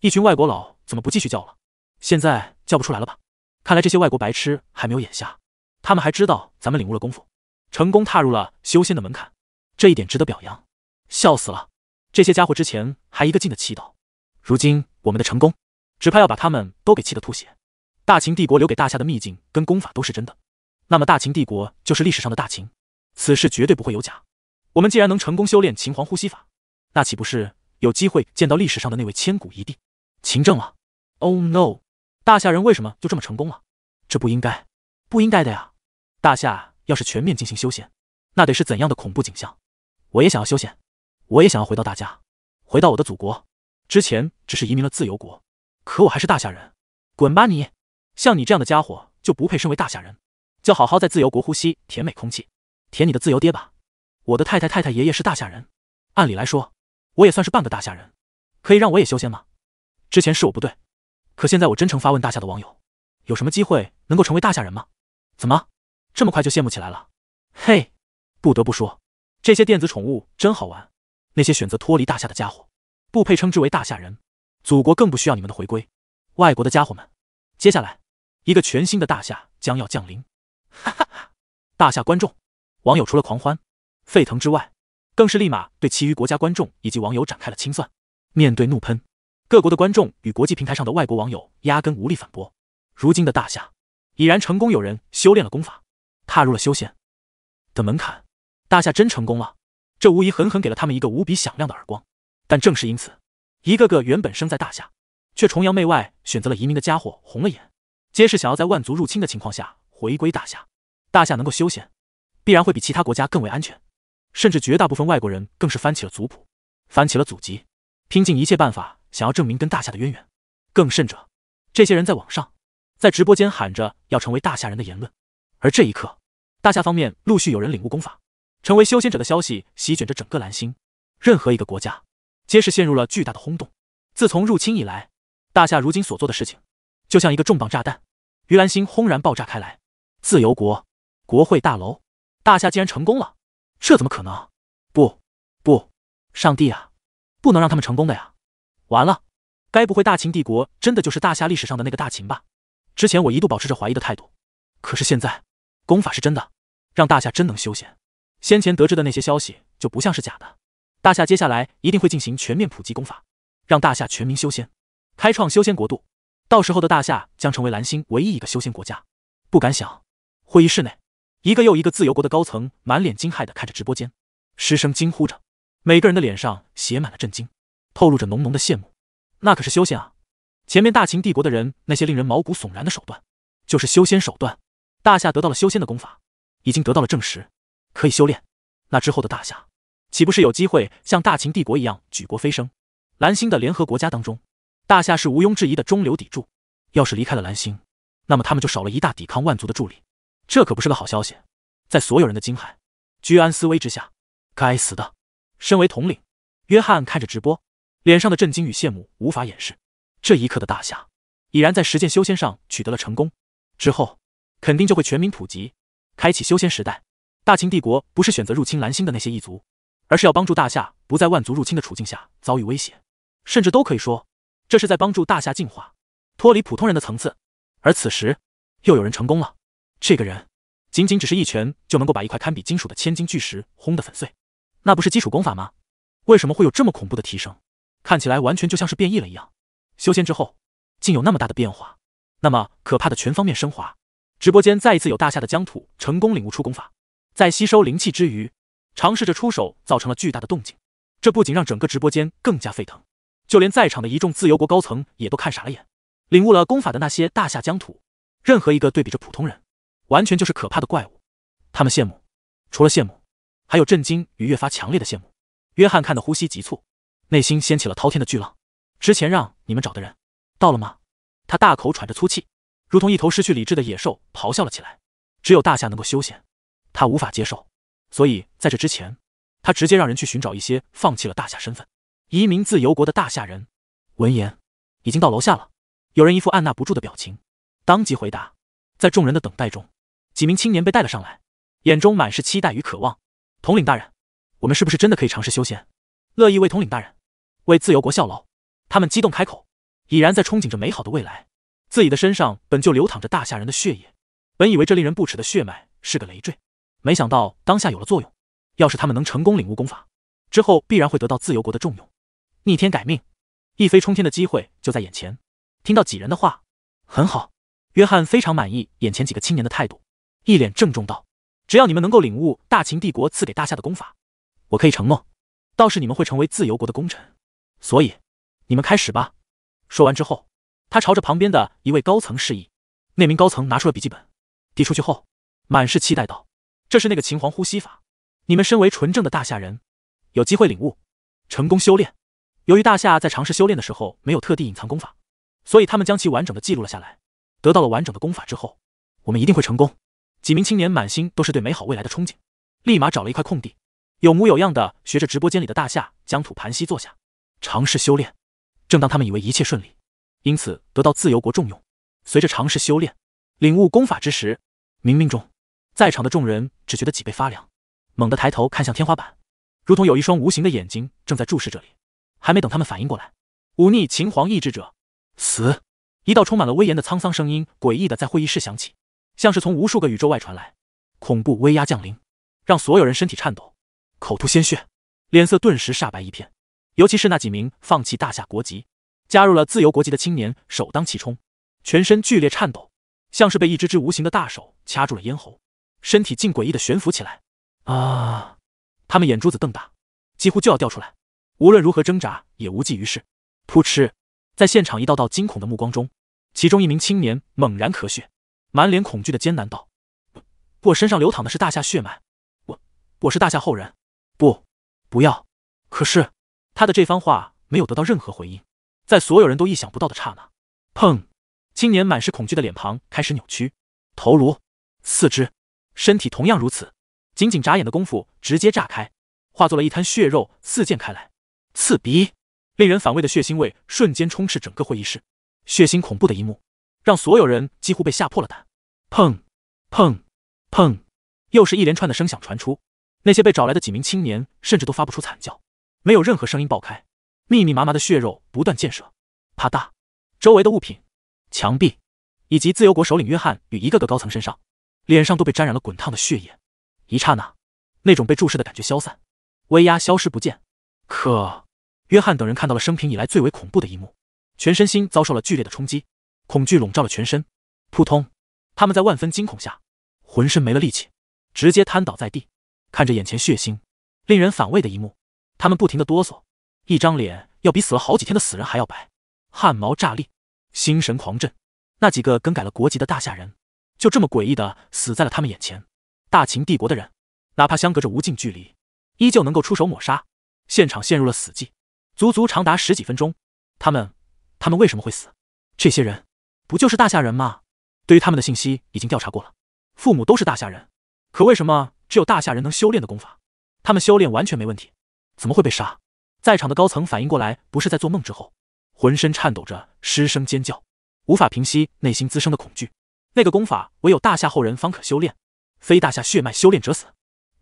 一群外国佬怎么不继续叫了？现在叫不出来了吧？看来这些外国白痴还没有眼瞎，他们还知道咱们领悟了功夫，成功踏入了修仙的门槛，这一点值得表扬。笑死了，这些家伙之前还一个劲的祈祷，如今我们的成功。只怕要把他们都给气得吐血。大秦帝国留给大夏的秘境跟功法都是真的，那么大秦帝国就是历史上的大秦，此事绝对不会有假。我们既然能成功修炼秦皇呼吸法，那岂不是有机会见到历史上的那位千古一帝秦政了？Oh no！大夏人为什么就这么成功了？这不应该，不应该的呀！大夏要是全面进行修仙，那得是怎样的恐怖景象？我也想要修仙，我也想要回到大夏，回到我的祖国。之前只是移民了自由国。可我还是大夏人，滚吧你！像你这样的家伙就不配身为大夏人，就好好在自由国呼吸甜美空气，舔你的自由爹吧！我的太太太太爷爷是大夏人，按理来说我也算是半个大夏人，可以让我也修仙吗？之前是我不对，可现在我真诚发问：大夏的网友，有什么机会能够成为大夏人吗？怎么这么快就羡慕起来了？嘿，不得不说，这些电子宠物真好玩。那些选择脱离大夏的家伙，不配称之为大夏人。祖国更不需要你们的回归，外国的家伙们！接下来，一个全新的大夏将要降临！哈哈哈！大夏观众、网友除了狂欢、沸腾之外，更是立马对其余国家观众以及网友展开了清算。面对怒喷，各国的观众与国际平台上的外国网友压根无力反驳。如今的大夏已然成功，有人修炼了功法，踏入了修仙的门槛。大夏真成功了，这无疑狠狠给了他们一个无比响亮的耳光。但正是因此。一个个原本生在大夏，却崇洋媚外，选择了移民的家伙红了眼，皆是想要在万族入侵的情况下回归大夏。大夏能够修仙，必然会比其他国家更为安全。甚至绝大部分外国人更是翻起了族谱，翻起了祖籍，拼尽一切办法想要证明跟大夏的渊源。更甚者，这些人在网上，在直播间喊着要成为大夏人的言论。而这一刻，大夏方面陆续有人领悟功法，成为修仙者的消息席卷着整个蓝星，任何一个国家。皆是陷入了巨大的轰动。自从入侵以来，大夏如今所做的事情，就像一个重磅炸弹，于兰心轰然爆炸开来。自由国国会大楼，大夏竟然成功了！这怎么可能？不，不，上帝啊，不能让他们成功的呀！完了，该不会大秦帝国真的就是大夏历史上的那个大秦吧？之前我一度保持着怀疑的态度，可是现在，功法是真的，让大夏真能修仙。先前得知的那些消息就不像是假的。大夏接下来一定会进行全面普及功法，让大夏全民修仙，开创修仙国度。到时候的大夏将成为蓝星唯一一个修仙国家。不敢想。会议室内，一个又一个自由国的高层满脸惊骇的看着直播间，失声惊呼着，每个人的脸上写满了震惊，透露着浓浓的羡慕。那可是修仙啊！前面大秦帝国的人那些令人毛骨悚然的手段，就是修仙手段。大夏得到了修仙的功法，已经得到了证实，可以修炼。那之后的大夏。岂不是有机会像大秦帝国一样举国飞升？蓝星的联合国家当中，大夏是毋庸置疑的中流砥柱。要是离开了蓝星，那么他们就少了一大抵抗万族的助力，这可不是个好消息。在所有人的惊骇、居安思危之下，该死的！身为统领，约翰看着直播，脸上的震惊与羡慕无法掩饰。这一刻的大夏，已然在实践修仙上取得了成功，之后肯定就会全民普及，开启修仙时代。大秦帝国不是选择入侵蓝星的那些异族。而是要帮助大夏不在万族入侵的处境下遭遇威胁，甚至都可以说这是在帮助大夏进化，脱离普通人的层次。而此时，又有人成功了。这个人仅仅只是一拳就能够把一块堪比金属的千斤巨石轰得粉碎，那不是基础功法吗？为什么会有这么恐怖的提升？看起来完全就像是变异了一样。修仙之后，竟有那么大的变化，那么可怕的全方面升华。直播间再一次有大夏的疆土成功领悟出功法，在吸收灵气之余。尝试着出手，造成了巨大的动静。这不仅让整个直播间更加沸腾，就连在场的一众自由国高层也都看傻了眼。领悟了功法的那些大夏疆土，任何一个对比着普通人，完全就是可怕的怪物。他们羡慕，除了羡慕，还有震惊与越发强烈的羡慕。约翰看的呼吸急促，内心掀起了滔天的巨浪。之前让你们找的人到了吗？他大口喘着粗气，如同一头失去理智的野兽咆哮了起来。只有大夏能够修仙，他无法接受。所以，在这之前，他直接让人去寻找一些放弃了大夏身份、移民自由国的大夏人。闻言，已经到楼下了，有人一副按捺不住的表情，当即回答。在众人的等待中，几名青年被带了上来，眼中满是期待与渴望。统领大人，我们是不是真的可以尝试修仙？乐意为统领大人、为自由国效劳。他们激动开口，已然在憧憬着美好的未来。自己的身上本就流淌着大夏人的血液，本以为这令人不齿的血脉是个累赘。没想到当下有了作用，要是他们能成功领悟功法，之后必然会得到自由国的重用，逆天改命，一飞冲天的机会就在眼前。听到几人的话，很好，约翰非常满意眼前几个青年的态度，一脸郑重道：“只要你们能够领悟大秦帝国赐给大夏的功法，我可以承诺，倒是你们会成为自由国的功臣。所以，你们开始吧。”说完之后，他朝着旁边的一位高层示意，那名高层拿出了笔记本，递出去后，满是期待道。这是那个秦皇呼吸法，你们身为纯正的大夏人，有机会领悟，成功修炼。由于大夏在尝试修炼的时候没有特地隐藏功法，所以他们将其完整的记录了下来，得到了完整的功法之后，我们一定会成功。几名青年满心都是对美好未来的憧憬，立马找了一块空地，有模有样的学着直播间里的大夏，将土盘膝坐下，尝试修炼。正当他们以为一切顺利，因此得到自由国重用，随着尝试修炼、领悟功法之时，冥冥中。在场的众人只觉得脊背发凉，猛地抬头看向天花板，如同有一双无形的眼睛正在注视这里。还没等他们反应过来，忤逆秦皇意志者，死！一道充满了威严的沧桑声音诡异的在会议室响起，像是从无数个宇宙外传来，恐怖威压降临，让所有人身体颤抖，口吐鲜血，脸色顿时煞白一片。尤其是那几名放弃大夏国籍，加入了自由国籍的青年首当其冲，全身剧烈颤抖，像是被一只只无形的大手掐住了咽喉。身体竟诡异的悬浮起来，啊！他们眼珠子瞪大，几乎就要掉出来。无论如何挣扎也无济于事。噗嗤，在现场一道道惊恐的目光中，其中一名青年猛然咳血，满脸恐惧的艰难道：“我身上流淌的是大夏血脉，我我是大夏后人。”不，不要！可是他的这番话没有得到任何回应。在所有人都意想不到的刹那，砰！青年满是恐惧的脸庞开始扭曲，头颅、四肢。身体同样如此，仅仅眨眼的功夫，直接炸开，化作了一滩血肉四溅开来。刺鼻、令人反胃的血腥味瞬间充斥整个会议室。血腥恐怖的一幕，让所有人几乎被吓破了胆。砰！砰！砰！又是一连串的声响传出，那些被找来的几名青年甚至都发不出惨叫，没有任何声音爆开，密密麻麻的血肉不断溅射，啪嗒，周围的物品、墙壁以及自由国首领约翰与一个个高层身上。脸上都被沾染了滚烫的血液，一刹那，那种被注视的感觉消散，威压消失不见。可约翰等人看到了生平以来最为恐怖的一幕，全身心遭受了剧烈的冲击，恐惧笼罩了全身。扑通！他们在万分惊恐下，浑身没了力气，直接瘫倒在地，看着眼前血腥、令人反胃的一幕，他们不停的哆嗦，一张脸要比死了好几天的死人还要白，汗毛炸立，心神狂震。那几个更改了国籍的大夏人。就这么诡异的死在了他们眼前。大秦帝国的人，哪怕相隔着无尽距离，依旧能够出手抹杀。现场陷入了死寂，足足长达十几分钟。他们，他们为什么会死？这些人不就是大夏人吗？对于他们的信息已经调查过了，父母都是大夏人，可为什么只有大夏人能修炼的功法，他们修炼完全没问题，怎么会被杀？在场的高层反应过来不是在做梦之后，浑身颤抖着失声尖叫，无法平息内心滋生的恐惧。那个功法唯有大夏后人方可修炼，非大夏血脉修炼者死。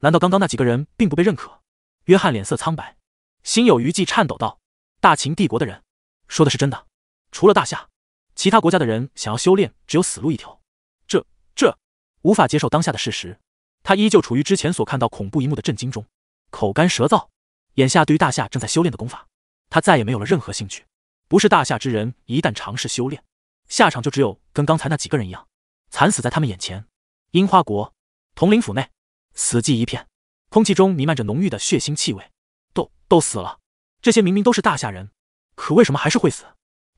难道刚刚那几个人并不被认可？约翰脸色苍白，心有余悸，颤抖道：“大秦帝国的人说的是真的，除了大夏，其他国家的人想要修炼只有死路一条。”这这无法接受当下的事实。他依旧处于之前所看到恐怖一幕的震惊中，口干舌燥。眼下对于大夏正在修炼的功法，他再也没有了任何兴趣。不是大夏之人，一旦尝试修炼，下场就只有跟刚才那几个人一样。惨死在他们眼前，樱花国，统领府内，死寂一片，空气中弥漫着浓郁的血腥气味。都都死了，这些明明都是大夏人，可为什么还是会死？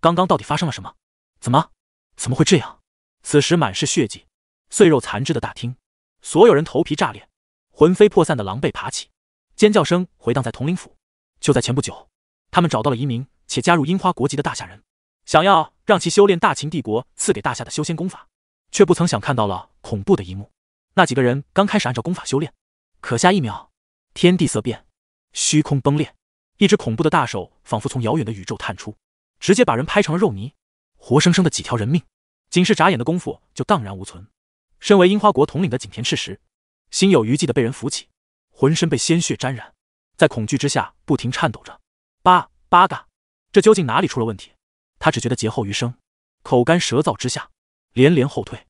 刚刚到底发生了什么？怎么怎么会这样？此时满是血迹、碎肉残肢的大厅，所有人头皮炸裂，魂飞魄散的狼狈爬起，尖叫声回荡在统领府。就在前不久，他们找到了一名且加入樱花国籍的大夏人，想要让其修炼大秦帝国赐给大夏的修仙功法。却不曾想看到了恐怖的一幕，那几个人刚开始按照功法修炼，可下一秒，天地色变，虚空崩裂，一只恐怖的大手仿佛从遥远的宇宙探出，直接把人拍成了肉泥，活生生的几条人命，仅是眨眼的功夫就荡然无存。身为樱花国统领的景田赤石，心有余悸的被人扶起，浑身被鲜血沾染，在恐惧之下不停颤抖着。八八嘎，这究竟哪里出了问题？他只觉得劫后余生，口干舌燥之下。连连后退，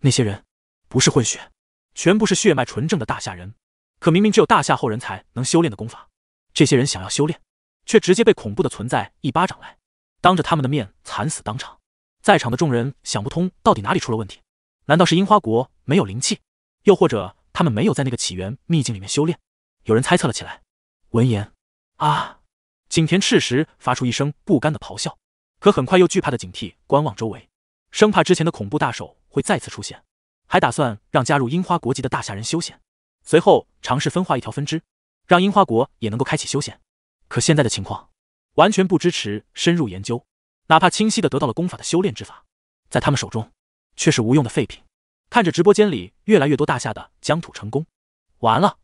那些人不是混血，全部是血脉纯正的大夏人。可明明只有大夏后人才能修炼的功法，这些人想要修炼，却直接被恐怖的存在一巴掌来，当着他们的面惨死当场。在场的众人想不通，到底哪里出了问题？难道是樱花国没有灵气，又或者他们没有在那个起源秘境里面修炼？有人猜测了起来。闻言，啊！景田赤石发出一声不甘的咆哮，可很快又惧怕的警惕观望周围。生怕之前的恐怖大手会再次出现，还打算让加入樱花国籍的大夏人修仙，随后尝试分化一条分支，让樱花国也能够开启修仙。可现在的情况，完全不支持深入研究，哪怕清晰的得到了功法的修炼之法，在他们手中，却是无用的废品。看着直播间里越来越多大夏的疆土成功，完了，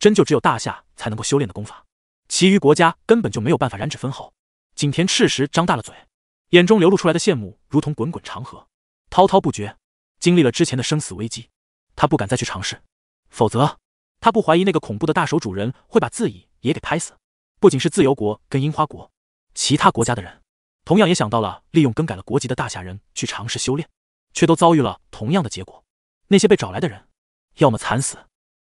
真就只有大夏才能够修炼的功法，其余国家根本就没有办法染指分毫。景田赤石张大了嘴。眼中流露出来的羡慕，如同滚滚长河，滔滔不绝。经历了之前的生死危机，他不敢再去尝试，否则他不怀疑那个恐怖的大手主人会把自己也给拍死。不仅是自由国跟樱花国，其他国家的人同样也想到了利用更改了国籍的大夏人去尝试修炼，却都遭遇了同样的结果。那些被找来的人，要么惨死，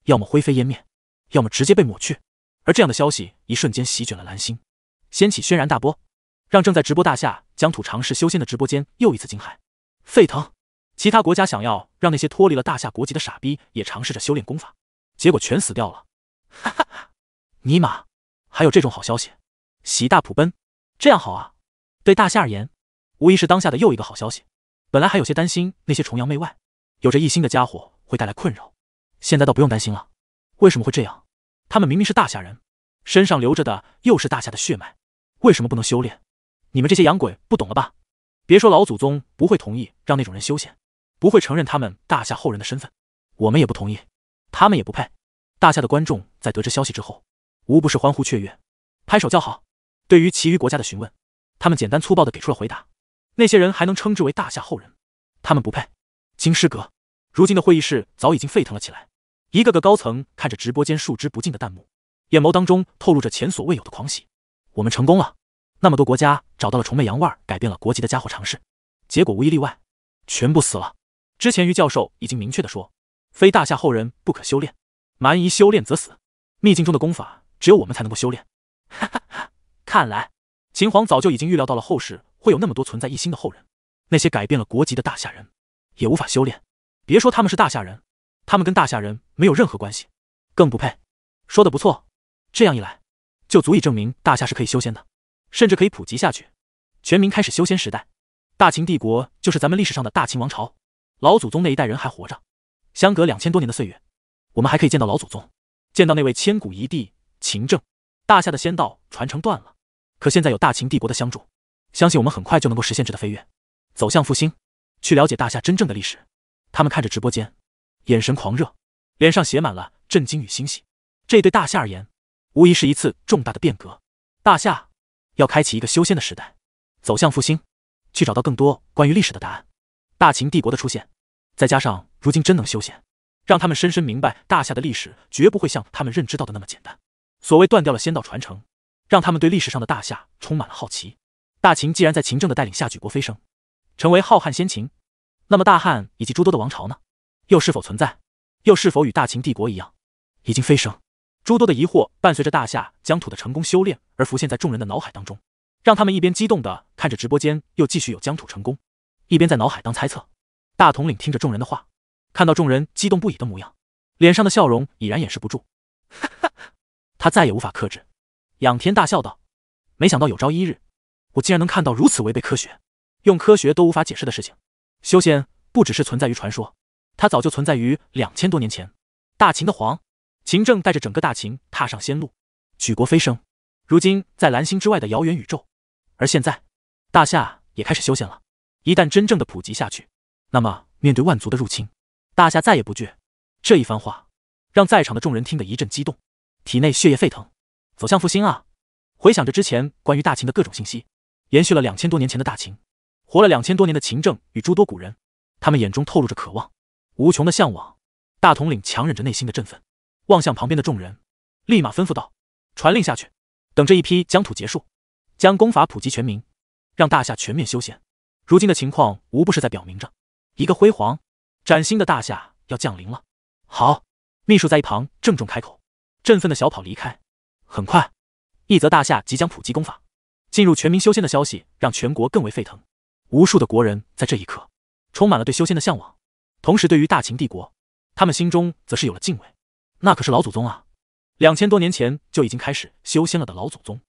要么灰飞烟灭，要么直接被抹去。而这样的消息一瞬间席卷了蓝星，掀起轩然大波。让正在直播大夏疆土尝试修仙的直播间又一次惊骇沸腾。其他国家想要让那些脱离了大夏国籍的傻逼也尝试着修炼功法，结果全死掉了。哈哈哈！尼玛，还有这种好消息，喜大普奔！这样好啊！对大夏而言，无疑是当下的又一个好消息。本来还有些担心那些崇洋媚外、有着异心的家伙会带来困扰，现在倒不用担心了。为什么会这样？他们明明是大夏人，身上流着的又是大夏的血脉，为什么不能修炼？你们这些洋鬼不懂了吧？别说老祖宗不会同意让那种人修仙，不会承认他们大夏后人的身份，我们也不同意，他们也不配。大夏的观众在得知消息之后，无不是欢呼雀跃，拍手叫好。对于其余国家的询问，他们简单粗暴的给出了回答：那些人还能称之为大夏后人？他们不配。金师阁如今的会议室早已经沸腾了起来，一个个高层看着直播间数之不尽的弹幕，眼眸当中透露着前所未有的狂喜：我们成功了！那么多国家找到了崇媚洋味儿，改变了国籍的家伙尝试，结果无一例外，全部死了。之前于教授已经明确的说，非大夏后人不可修炼，蛮夷修炼则死。秘境中的功法只有我们才能够修炼。哈哈哈，看来秦皇早就已经预料到了后世会有那么多存在异心的后人，那些改变了国籍的大夏人也无法修炼。别说他们是大夏人，他们跟大夏人没有任何关系，更不配。说的不错，这样一来，就足以证明大夏是可以修仙的。甚至可以普及下去，全民开始修仙时代。大秦帝国就是咱们历史上的大秦王朝，老祖宗那一代人还活着，相隔两千多年的岁月，我们还可以见到老祖宗，见到那位千古一帝秦政。大夏的仙道传承断了，可现在有大秦帝国的相助，相信我们很快就能够实现质的飞跃，走向复兴，去了解大夏真正的历史。他们看着直播间，眼神狂热，脸上写满了震惊与欣喜。这对大夏而言，无疑是一次重大的变革。大夏。要开启一个修仙的时代，走向复兴，去找到更多关于历史的答案。大秦帝国的出现，再加上如今真能修仙，让他们深深明白，大夏的历史绝不会像他们认知到的那么简单。所谓断掉了仙道传承，让他们对历史上的大夏充满了好奇。大秦既然在秦政的带领下举国飞升，成为浩瀚先秦，那么大汉以及诸多的王朝呢？又是否存在？又是否与大秦帝国一样，已经飞升？诸多的疑惑伴随着大夏疆土的成功修炼而浮现在众人的脑海当中，让他们一边激动的看着直播间又继续有疆土成功，一边在脑海当猜测。大统领听着众人的话，看到众人激动不已的模样，脸上的笑容已然掩饰不住。哈哈，他再也无法克制，仰天大笑道：“没想到有朝一日，我竟然能看到如此违背科学、用科学都无法解释的事情。修仙不只是存在于传说，它早就存在于两千多年前大秦的皇。”秦政带着整个大秦踏上仙路，举国飞升。如今在蓝星之外的遥远宇宙，而现在，大夏也开始修仙了。一旦真正的普及下去，那么面对万族的入侵，大夏再也不惧。这一番话让在场的众人听得一阵激动，体内血液沸腾，走向复兴啊！回想着之前关于大秦的各种信息，延续了两千多年前的大秦，活了两千多年的秦政与诸多古人，他们眼中透露着渴望，无穷的向往。大统领强忍着内心的振奋。望向旁边的众人，立马吩咐道：“传令下去，等这一批疆土结束，将功法普及全民，让大夏全面修仙。如今的情况无不是在表明着，一个辉煌、崭新的大夏要降临了。”好，秘书在一旁郑重开口，振奋的小跑离开。很快，一则大夏即将普及功法，进入全民修仙的消息，让全国更为沸腾。无数的国人在这一刻，充满了对修仙的向往，同时对于大秦帝国，他们心中则是有了敬畏。那可是老祖宗啊，两千多年前就已经开始修仙了的老祖宗，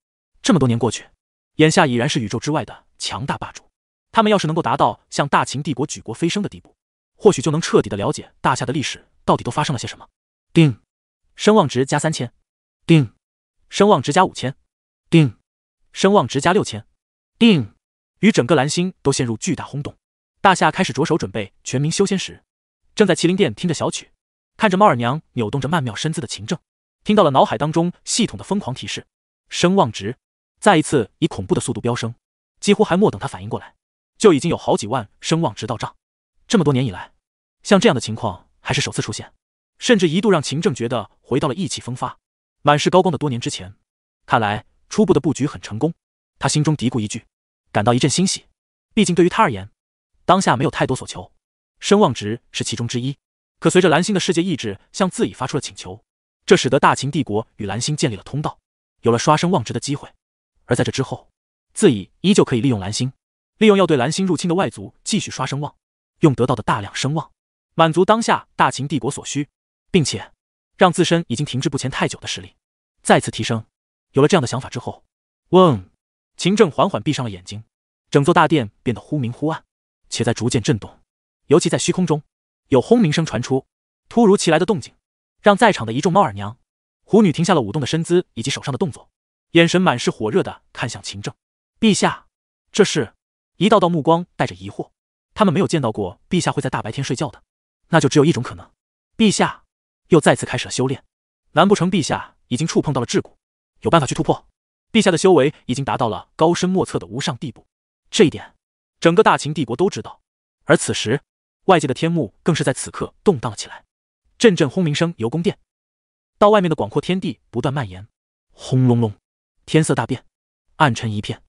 这么多年过去，眼下已然是宇宙之外的强大霸主。他们要是能够达到像大秦帝国举国飞升的地步，或许就能彻底的了解大夏的历史到底都发生了些什么。定，声望值加三千。定，声望值加五千。定，声望值加六千。定，与整个蓝星都陷入巨大轰动。大夏开始着手准备全民修仙时，正在麒麟殿听着小曲。看着猫耳娘扭动着曼妙身姿的秦正，听到了脑海当中系统的疯狂提示，声望值再一次以恐怖的速度飙升，几乎还没等他反应过来，就已经有好几万声望值到账。这么多年以来，像这样的情况还是首次出现，甚至一度让秦正觉得回到了意气风发、满是高光的多年之前。看来初步的布局很成功，他心中嘀咕一句，感到一阵欣喜。毕竟对于他而言，当下没有太多所求，声望值是其中之一。可随着蓝星的世界意志向自己发出了请求，这使得大秦帝国与蓝星建立了通道，有了刷声望值的机会。而在这之后，自己依旧可以利用蓝星，利用要对蓝星入侵的外族继续刷声望，用得到的大量声望满足当下大秦帝国所需，并且让自身已经停滞不前太久的实力再次提升。有了这样的想法之后，嗡，秦政缓缓闭上了眼睛，整座大殿变得忽明忽暗，且在逐渐震动，尤其在虚空中。有轰鸣声传出，突如其来的动静，让在场的一众猫耳娘、狐女停下了舞动的身姿以及手上的动作，眼神满是火热的看向秦政陛下。这是，一道道目光带着疑惑，他们没有见到过陛下会在大白天睡觉的，那就只有一种可能，陛下又再次开始了修炼。难不成陛下已经触碰到了桎梏，有办法去突破？陛下的修为已经达到了高深莫测的无上地步，这一点，整个大秦帝国都知道。而此时。外界的天幕更是在此刻动荡了起来，阵阵轰鸣声由宫殿到外面的广阔天地不断蔓延，轰隆隆，天色大变，暗沉一片，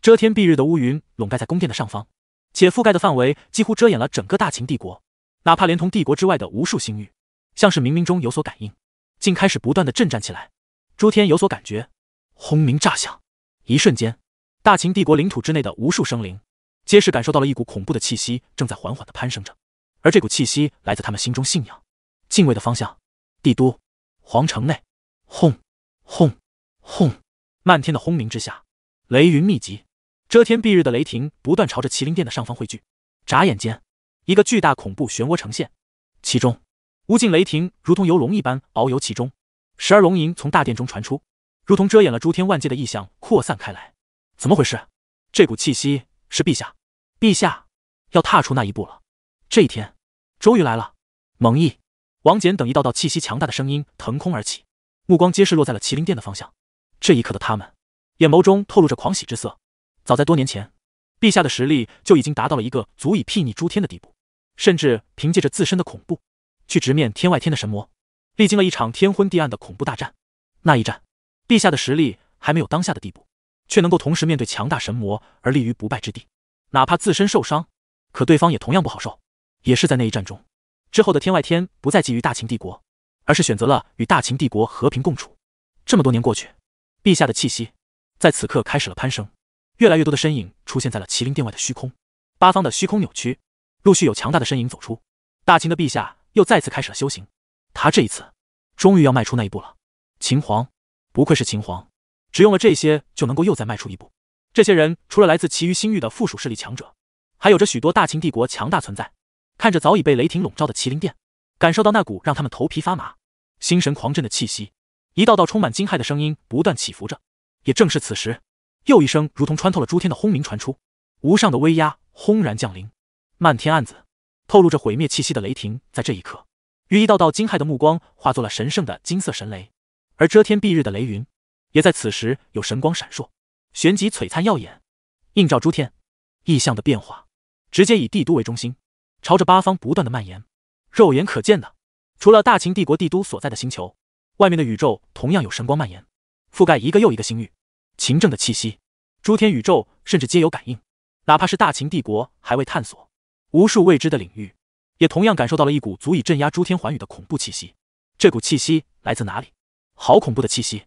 遮天蔽日的乌云笼盖在宫殿的上方，且覆盖的范围几乎遮掩了整个大秦帝国，哪怕连同帝国之外的无数星域，像是冥冥中有所感应，竟开始不断的震颤起来，诸天有所感觉，轰鸣炸响，一瞬间，大秦帝国领土之内的无数生灵。皆是感受到了一股恐怖的气息正在缓缓的攀升着，而这股气息来自他们心中信仰、敬畏的方向。帝都皇城内，轰轰轰！漫天的轰鸣之下，雷云密集，遮天蔽日的雷霆不断朝着麒麟殿的上方汇聚。眨眼间，一个巨大恐怖漩涡呈现，其中无尽雷霆如同游龙一般遨游其中，时而龙吟从大殿中传出，如同遮掩了诸天万界的异象扩散开来。怎么回事？这股气息？是陛下，陛下要踏出那一步了。这一天终于来了。蒙毅、王翦等一道道气息强大的声音腾空而起，目光皆是落在了麒麟殿的方向。这一刻的他们，眼眸中透露着狂喜之色。早在多年前，陛下的实力就已经达到了一个足以睥睨诸天的地步，甚至凭借着自身的恐怖，去直面天外天的神魔，历经了一场天昏地暗的恐怖大战。那一战，陛下的实力还没有当下的地步。却能够同时面对强大神魔而立于不败之地，哪怕自身受伤，可对方也同样不好受。也是在那一战中，之后的天外天不再觊觎大秦帝国，而是选择了与大秦帝国和平共处。这么多年过去，陛下的气息在此刻开始了攀升，越来越多的身影出现在了麒麟殿外的虚空，八方的虚空扭曲，陆续有强大的身影走出。大秦的陛下又再次开始了修行，他这一次终于要迈出那一步了。秦皇，不愧是秦皇。只用了这些就能够又再迈出一步。这些人除了来自其余星域的附属势力强者，还有着许多大秦帝国强大存在。看着早已被雷霆笼罩的麒麟殿，感受到那股让他们头皮发麻、心神狂震的气息，一道道充满惊骇的声音不断起伏着。也正是此时，又一声如同穿透了诸天的轰鸣传出，无上的威压轰然降临。漫天暗紫，透露着毁灭气息的雷霆，在这一刻，于一道道惊骇的目光化作了神圣的金色神雷，而遮天蔽日的雷云。也在此时，有神光闪烁，旋即璀璨耀眼，映照诸天。意象的变化，直接以帝都为中心，朝着八方不断的蔓延。肉眼可见的，除了大秦帝国帝都所在的星球，外面的宇宙同样有神光蔓延，覆盖一个又一个星域。秦政的气息，诸天宇宙甚至皆有感应。哪怕是大秦帝国还未探索，无数未知的领域，也同样感受到了一股足以镇压诸天寰宇的恐怖气息。这股气息来自哪里？好恐怖的气息！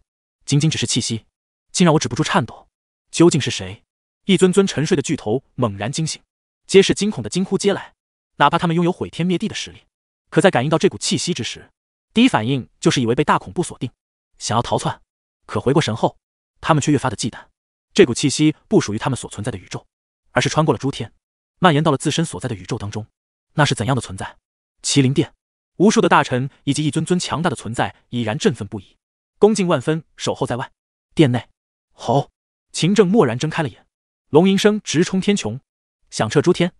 仅仅只是气息，竟让我止不住颤抖。究竟是谁？一尊尊沉睡的巨头猛然惊醒，皆是惊恐的惊呼接来。哪怕他们拥有毁天灭地的实力，可在感应到这股气息之时，第一反应就是以为被大恐怖锁定，想要逃窜。可回过神后，他们却越发的忌惮。这股气息不属于他们所存在的宇宙，而是穿过了诸天，蔓延到了自身所在的宇宙当中。那是怎样的存在？麒麟殿，无数的大臣以及一尊尊强大的存在已然振奋不已。恭敬万分，守候在外。殿内，吼！秦政蓦然睁开了眼，龙吟声直冲天穹，响彻诸天。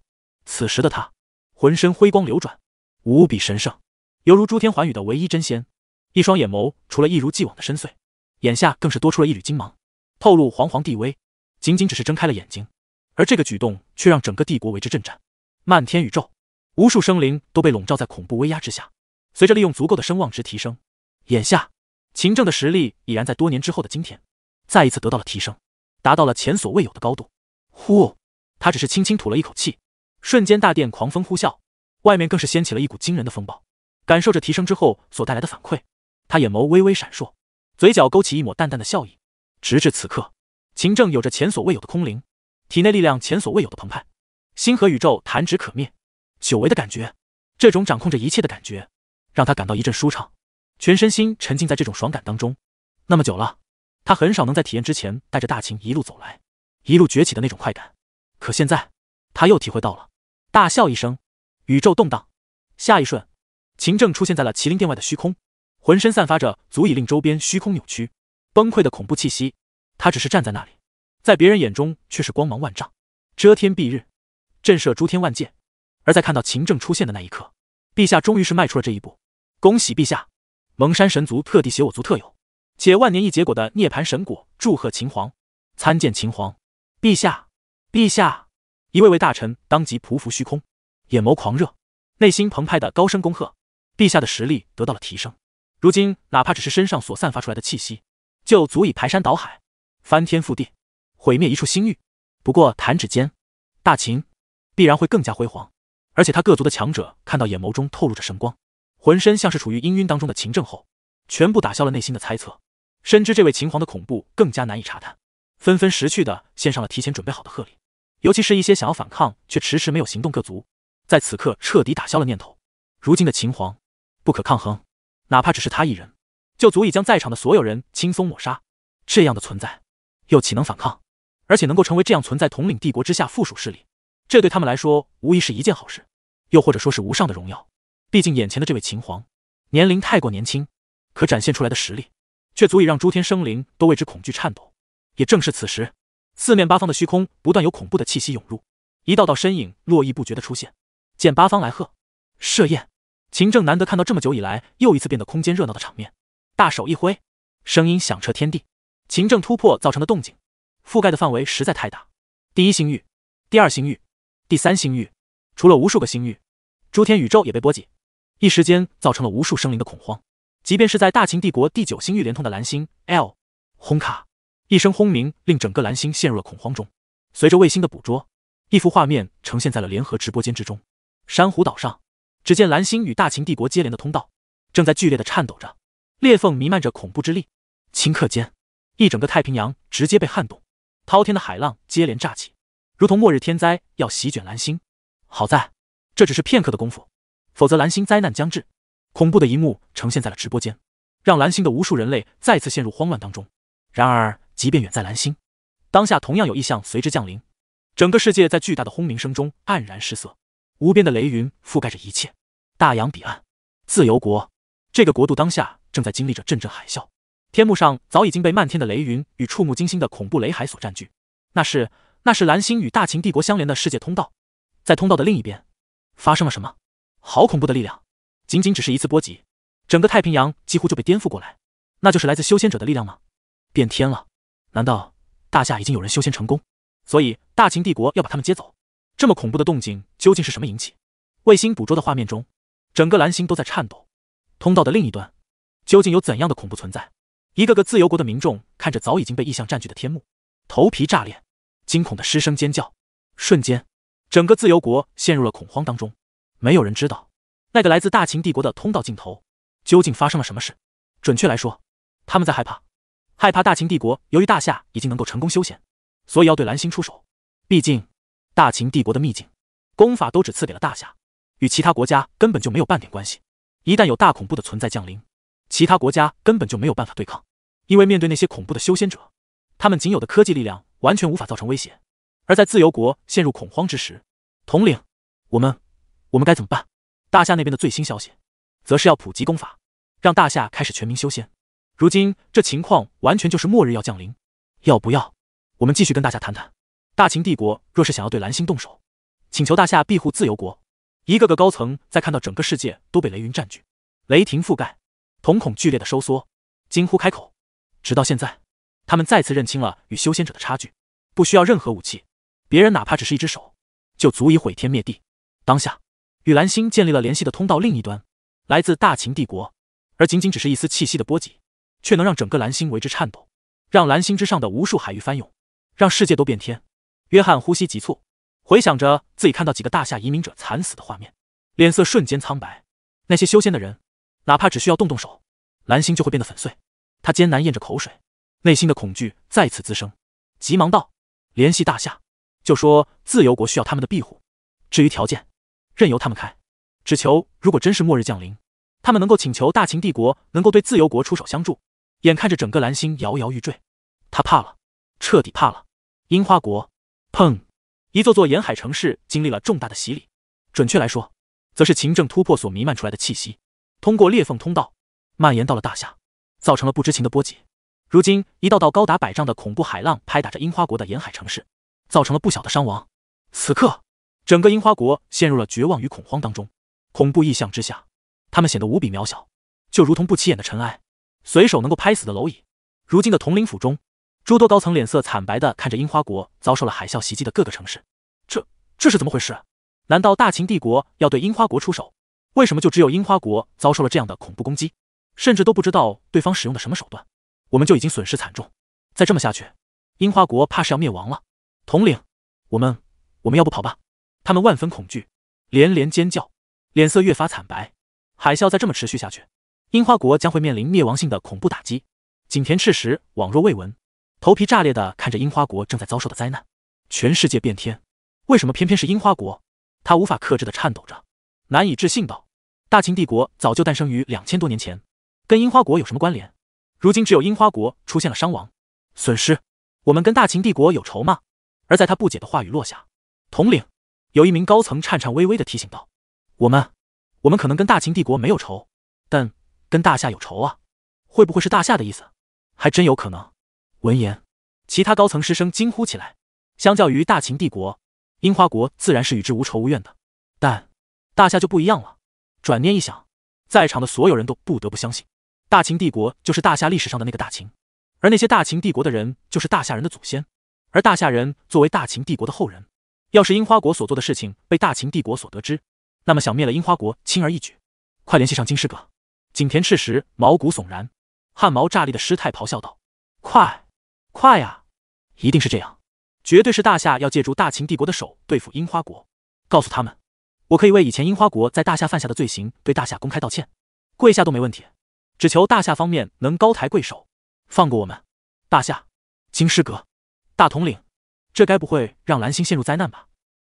此时的他，浑身辉光流转，无比神圣，犹如诸天寰宇的唯一真仙。一双眼眸，除了一如既往的深邃，眼下更是多出了一缕金芒，透露煌煌帝威。仅仅只是睁开了眼睛，而这个举动却让整个帝国为之震颤，漫天宇宙，无数生灵都被笼罩在恐怖威压之下。随着利用足够的声望值提升，眼下。秦政的实力已然在多年之后的今天，再一次得到了提升，达到了前所未有的高度。呼，他只是轻轻吐了一口气，瞬间大殿狂风呼啸，外面更是掀起了一股惊人的风暴。感受着提升之后所带来的反馈，他眼眸微微闪烁，嘴角勾起一抹淡淡的笑意。直至此刻，秦政有着前所未有的空灵，体内力量前所未有的澎湃，星河宇宙弹指可灭。久违的感觉，这种掌控着一切的感觉，让他感到一阵舒畅。全身心沉浸在这种爽感当中，那么久了，他很少能在体验之前带着大秦一路走来，一路崛起的那种快感。可现在，他又体会到了。大笑一声，宇宙动荡。下一瞬，秦正出现在了麒麟殿外的虚空，浑身散发着足以令周边虚空扭曲、崩溃的恐怖气息。他只是站在那里，在别人眼中却是光芒万丈，遮天蔽日，震慑诸天万界。而在看到秦正出现的那一刻，陛下终于是迈出了这一步。恭喜陛下！蒙山神族特地携我族特有、且万年一结果的涅盘神果，祝贺秦皇。参见秦皇陛下，陛下！一位位大臣当即匍匐虚空，眼眸狂热，内心澎湃的高声恭贺。陛下的实力得到了提升，如今哪怕只是身上所散发出来的气息，就足以排山倒海、翻天覆地、毁灭一处星域。不过弹指间，大秦必然会更加辉煌。而且他各族的强者看到眼眸中透露着神光。浑身像是处于氤晕当中的秦政后，全部打消了内心的猜测，深知这位秦皇的恐怖更加难以查探，纷纷识趣的献上了提前准备好的贺礼，尤其是一些想要反抗却迟迟没有行动各族，在此刻彻底打消了念头。如今的秦皇不可抗衡，哪怕只是他一人，就足以将在场的所有人轻松抹杀。这样的存在又岂能反抗？而且能够成为这样存在统领帝国之下附属势力，这对他们来说无疑是一件好事，又或者说是无上的荣耀。毕竟，眼前的这位秦皇年龄太过年轻，可展现出来的实力，却足以让诸天生灵都为之恐惧颤抖。也正是此时，四面八方的虚空不断有恐怖的气息涌入，一道道身影络绎不绝的出现。见八方来贺，设宴。秦正难得看到这么久以来又一次变得空间热闹的场面，大手一挥，声音响彻天地。秦政突破造成的动静，覆盖的范围实在太大。第一星域，第二星域，第三星域，除了无数个星域，诸天宇宙也被波及。一时间造成了无数生灵的恐慌，即便是在大秦帝国第九星域连通的蓝星，L，轰卡一声轰鸣，令整个蓝星陷入了恐慌中。随着卫星的捕捉，一幅画面呈现在了联合直播间之中。珊瑚岛上，只见蓝星与大秦帝国接连的通道正在剧烈的颤抖着，裂缝弥漫着恐怖之力。顷刻间，一整个太平洋直接被撼动，滔天的海浪接连炸起，如同末日天灾要席卷蓝星。好在，这只是片刻的功夫。否则，蓝星灾难将至。恐怖的一幕呈现在了直播间，让蓝星的无数人类再次陷入慌乱当中。然而，即便远在蓝星，当下同样有异象随之降临，整个世界在巨大的轰鸣声中黯然失色，无边的雷云覆盖着一切。大洋彼岸，自由国这个国度当下正在经历着阵阵海啸，天幕上早已经被漫天的雷云与触目惊心的恐怖雷海所占据。那是，那是蓝星与大秦帝国相连的世界通道，在通道的另一边，发生了什么？好恐怖的力量，仅仅只是一次波及，整个太平洋几乎就被颠覆过来。那就是来自修仙者的力量吗？变天了！难道大夏已经有人修仙成功，所以大秦帝国要把他们接走？这么恐怖的动静究竟是什么引起？卫星捕捉的画面中，整个蓝星都在颤抖。通道的另一端，究竟有怎样的恐怖存在？一个个自由国的民众看着早已经被异象占据的天幕，头皮炸裂，惊恐的失声尖叫。瞬间，整个自由国陷入了恐慌当中。没有人知道，那个来自大秦帝国的通道尽头究竟发生了什么事。准确来说，他们在害怕，害怕大秦帝国由于大夏已经能够成功修仙，所以要对蓝星出手。毕竟，大秦帝国的秘境功法都只赐给了大夏，与其他国家根本就没有半点关系。一旦有大恐怖的存在降临，其他国家根本就没有办法对抗，因为面对那些恐怖的修仙者，他们仅有的科技力量完全无法造成威胁。而在自由国陷入恐慌之时，统领，我们。我们该怎么办？大夏那边的最新消息，则是要普及功法，让大夏开始全民修仙。如今这情况完全就是末日要降临。要不要我们继续跟大夏谈谈？大秦帝国若是想要对蓝星动手，请求大夏庇护自由国。一个个高层在看到整个世界都被雷云占据，雷霆覆盖，瞳孔剧烈的收缩，惊呼开口。直到现在，他们再次认清了与修仙者的差距。不需要任何武器，别人哪怕只是一只手，就足以毁天灭地。当下。与蓝星建立了联系的通道另一端，来自大秦帝国，而仅仅只是一丝气息的波及，却能让整个蓝星为之颤抖，让蓝星之上的无数海域翻涌，让世界都变天。约翰呼吸急促，回想着自己看到几个大夏移民者惨死的画面，脸色瞬间苍白。那些修仙的人，哪怕只需要动动手，蓝星就会变得粉碎。他艰难咽着口水，内心的恐惧再次滋生，急忙道：“联系大夏，就说自由国需要他们的庇护。至于条件……”任由他们开，只求如果真是末日降临，他们能够请求大秦帝国能够对自由国出手相助。眼看着整个蓝星摇摇欲坠，他怕了，彻底怕了。樱花国，砰！一座座沿海城市经历了重大的洗礼，准确来说，则是秦政突破所弥漫出来的气息，通过裂缝通道蔓延到了大夏，造成了不知情的波及。如今，一道道高达百丈的恐怖海浪拍打着樱花国的沿海城市，造成了不小的伤亡。此刻。整个樱花国陷入了绝望与恐慌当中，恐怖意象之下，他们显得无比渺小，就如同不起眼的尘埃，随手能够拍死的蝼蚁。如今的统领府中，诸多高层脸色惨白的看着樱花国遭受了海啸袭击的各个城市，这这是怎么回事？难道大秦帝国要对樱花国出手？为什么就只有樱花国遭受了这样的恐怖攻击？甚至都不知道对方使用的什么手段，我们就已经损失惨重。再这么下去，樱花国怕是要灭亡了。统领，我们我们要不跑吧？他们万分恐惧，连连尖叫，脸色越发惨白。海啸再这么持续下去，樱花国将会面临灭亡性的恐怖打击。景田赤石罔若未闻，头皮炸裂的看着樱花国正在遭受的灾难。全世界变天，为什么偏偏是樱花国？他无法克制的颤抖着，难以置信道：“大秦帝国早就诞生于两千多年前，跟樱花国有什么关联？如今只有樱花国出现了伤亡损失，我们跟大秦帝国有仇吗？”而在他不解的话语落下，统领。有一名高层颤颤巍巍的提醒道：“我们，我们可能跟大秦帝国没有仇，但跟大夏有仇啊！会不会是大夏的意思？还真有可能。”闻言，其他高层师生惊呼起来。相较于大秦帝国，樱花国自然是与之无仇无怨的，但大夏就不一样了。转念一想，在场的所有人都不得不相信，大秦帝国就是大夏历史上的那个大秦，而那些大秦帝国的人就是大夏人的祖先，而大夏人作为大秦帝国的后人。要是樱花国所做的事情被大秦帝国所得知，那么想灭了樱花国轻而易举。快联系上金师阁！景田赤石毛骨悚然，汗毛炸立的师太咆哮道：“快，快呀！一定是这样，绝对是大夏要借助大秦帝国的手对付樱花国。告诉他们，我可以为以前樱花国在大夏犯下的罪行对大夏公开道歉，跪下都没问题，只求大夏方面能高抬贵手，放过我们。大夏，金师阁，大统领。”这该不会让蓝星陷入灾难吧？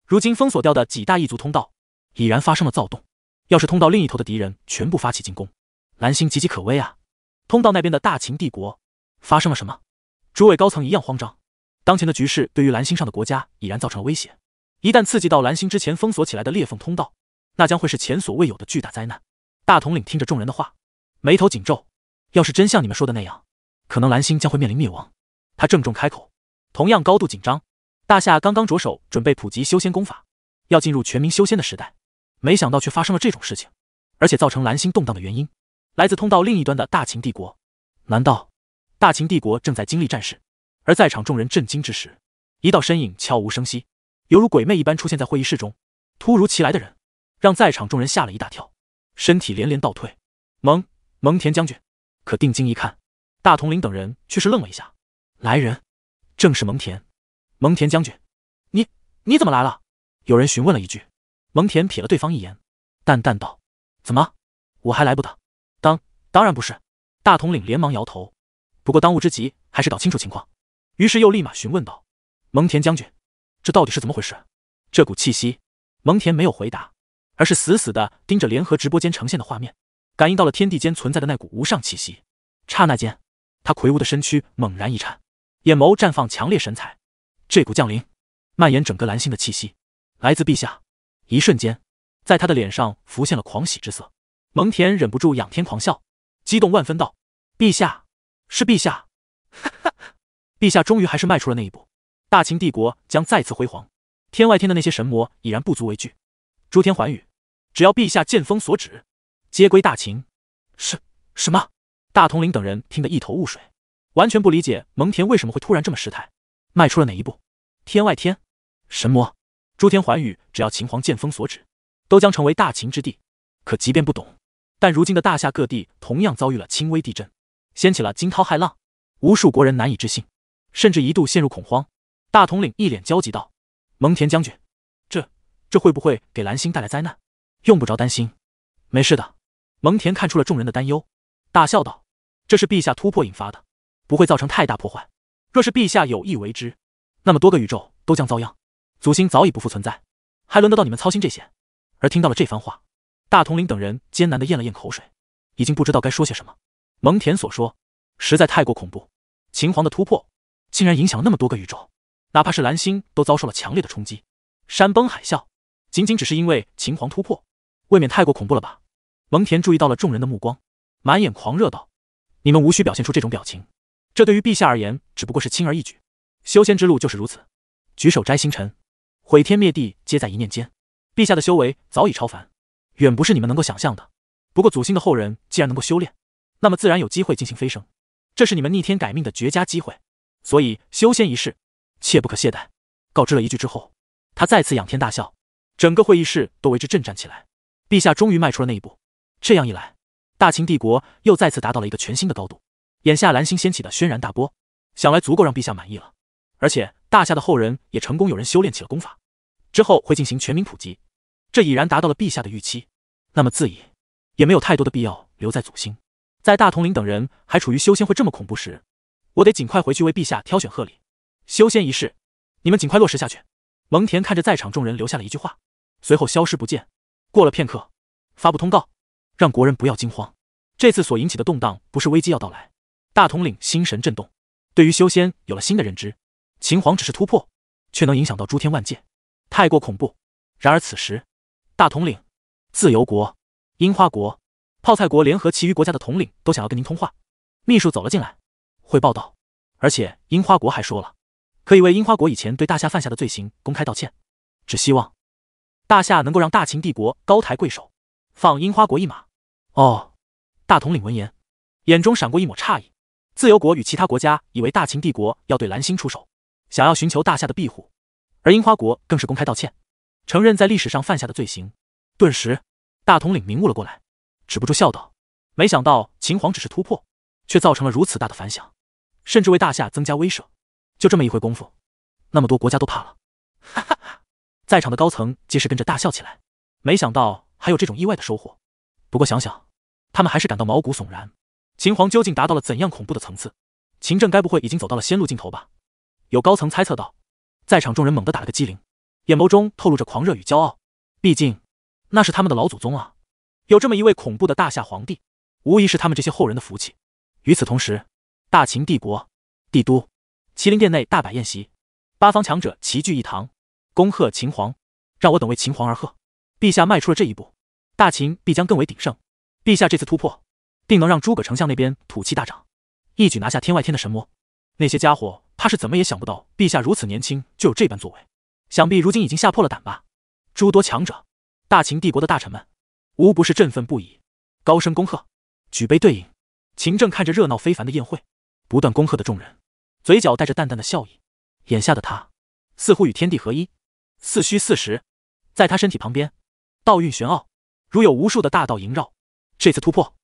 如今封锁掉的几大异族通道已然发生了躁动，要是通道另一头的敌人全部发起进攻，蓝星岌岌可危啊！通道那边的大秦帝国发生了什么？诸位高层一样慌张，当前的局势对于蓝星上的国家已然造成了威胁，一旦刺激到蓝星之前封锁起来的裂缝通道，那将会是前所未有的巨大灾难。大统领听着众人的话，眉头紧皱，要是真像你们说的那样，可能蓝星将会面临灭亡。他郑重开口，同样高度紧张。大夏刚刚着手准备普及修仙功法，要进入全民修仙的时代，没想到却发生了这种事情，而且造成蓝星动荡的原因来自通道另一端的大秦帝国。难道大秦帝国正在经历战事？而在场众人震惊之时，一道身影悄无声息，犹如鬼魅一般出现在会议室中。突如其来的人，让在场众人吓了一大跳，身体连连倒退。蒙蒙恬将军，可定睛一看，大统领等人却是愣了一下。来人正是蒙恬。蒙恬将军，你你怎么来了？有人询问了一句。蒙恬瞥了对方一眼，淡淡道：“怎么，我还来不得？”当当然不是，大统领连忙摇头。不过当务之急还是搞清楚情况，于是又立马询问道：“蒙恬将军，这到底是怎么回事？这股气息……”蒙恬没有回答，而是死死的盯着联合直播间呈现的画面，感应到了天地间存在的那股无上气息。刹那间，他魁梧的身躯猛然一颤，眼眸绽放强烈神采。这股降临，蔓延整个蓝星的气息，来自陛下。一瞬间，在他的脸上浮现了狂喜之色。蒙恬忍不住仰天狂笑，激动万分道：“陛下，是陛下！哈哈，陛下终于还是迈出了那一步，大秦帝国将再次辉煌。天外天的那些神魔已然不足为惧，诸天寰宇，只要陛下剑锋所指，皆归大秦。”是？什么？大统领等人听得一头雾水，完全不理解蒙恬为什么会突然这么失态。迈出了哪一步？天外天，神魔，诸天寰宇，只要秦皇剑锋所指，都将成为大秦之地。可即便不懂，但如今的大夏各地同样遭遇了轻微地震，掀起了惊涛骇浪，无数国人难以置信，甚至一度陷入恐慌。大统领一脸焦急道：“蒙恬将军，这这会不会给蓝星带来灾难？”“用不着担心，没事的。”蒙恬看出了众人的担忧，大笑道：“这是陛下突破引发的，不会造成太大破坏。”若是陛下有意为之，那么多个宇宙都将遭殃，祖星早已不复存在，还轮得到你们操心这些？而听到了这番话，大统领等人艰难的咽了咽口水，已经不知道该说些什么。蒙恬所说，实在太过恐怖。秦皇的突破，竟然影响了那么多个宇宙，哪怕是蓝星都遭受了强烈的冲击，山崩海啸，仅仅只是因为秦皇突破，未免太过恐怖了吧？蒙恬注意到了众人的目光，满眼狂热道：“你们无需表现出这种表情。”这对于陛下而言只不过是轻而易举，修仙之路就是如此，举手摘星辰，毁天灭地皆在一念间。陛下的修为早已超凡，远不是你们能够想象的。不过祖星的后人既然能够修炼，那么自然有机会进行飞升，这是你们逆天改命的绝佳机会。所以修仙一事切不可懈怠。告知了一句之后，他再次仰天大笑，整个会议室都为之震颤起来。陛下终于迈出了那一步，这样一来，大秦帝国又再次达到了一个全新的高度。眼下蓝星掀起的轩然大波，想来足够让陛下满意了。而且大夏的后人也成功有人修炼起了功法，之后会进行全民普及，这已然达到了陛下的预期。那么自己也没有太多的必要留在祖星，在大统领等人还处于修仙会这么恐怖时，我得尽快回去为陛下挑选贺礼。修仙一事，你们尽快落实下去。蒙恬看着在场众人留下了一句话，随后消失不见。过了片刻，发布通告，让国人不要惊慌，这次所引起的动荡不是危机要到来。大统领心神震动，对于修仙有了新的认知。秦皇只是突破，却能影响到诸天万界，太过恐怖。然而此时，大统领、自由国、樱花国、泡菜国联合其余国家的统领都想要跟您通话。秘书走了进来，汇报道：“而且樱花国还说了，可以为樱花国以前对大夏犯下的罪行公开道歉，只希望大夏能够让大秦帝国高抬贵手，放樱花国一马。”哦，大统领闻言，眼中闪过一抹诧异。自由国与其他国家以为大秦帝国要对蓝星出手，想要寻求大夏的庇护，而樱花国更是公开道歉，承认在历史上犯下的罪行。顿时，大统领明悟了过来，止不住笑道：“没想到秦皇只是突破，却造成了如此大的反响，甚至为大夏增加威慑。就这么一回功夫，那么多国家都怕了。”哈哈哈，在场的高层皆是跟着大笑起来。没想到还有这种意外的收获，不过想想，他们还是感到毛骨悚然。秦皇究竟达到了怎样恐怖的层次？秦政该不会已经走到了仙路尽头吧？有高层猜测道。在场众人猛地打了个激灵，眼眸中透露着狂热与骄傲。毕竟，那是他们的老祖宗啊！有这么一位恐怖的大夏皇帝，无疑是他们这些后人的福气。与此同时，大秦帝国帝都麒麟殿内大摆宴席，八方强者齐聚一堂，恭贺秦皇。让我等为秦皇而贺！陛下迈出了这一步，大秦必将更为鼎盛。陛下这次突破！定能让诸葛丞相那边土气大涨，一举拿下天外天的神魔。那些家伙，怕是怎么也想不到陛下如此年轻就有这般作为，想必如今已经吓破了胆吧。诸多强者，大秦帝国的大臣们，无不是振奋不已，高声恭贺，举杯对饮。秦政看着热闹非凡的宴会，不断恭贺的众人，嘴角带着淡淡的笑意。眼下的他，似乎与天地合一，似虚似实。在他身体旁边，道运玄奥，如有无数的大道萦绕。这次突破。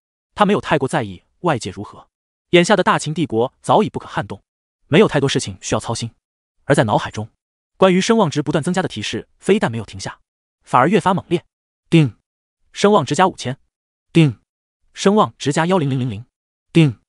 他没有太过在意外界如何，眼下的大秦帝国早已不可撼动，没有太多事情需要操心。而在脑海中，关于声望值不断增加的提示非但没有停下，反而越发猛烈。定，声望值加五千。定，声望值加幺零零零零。定，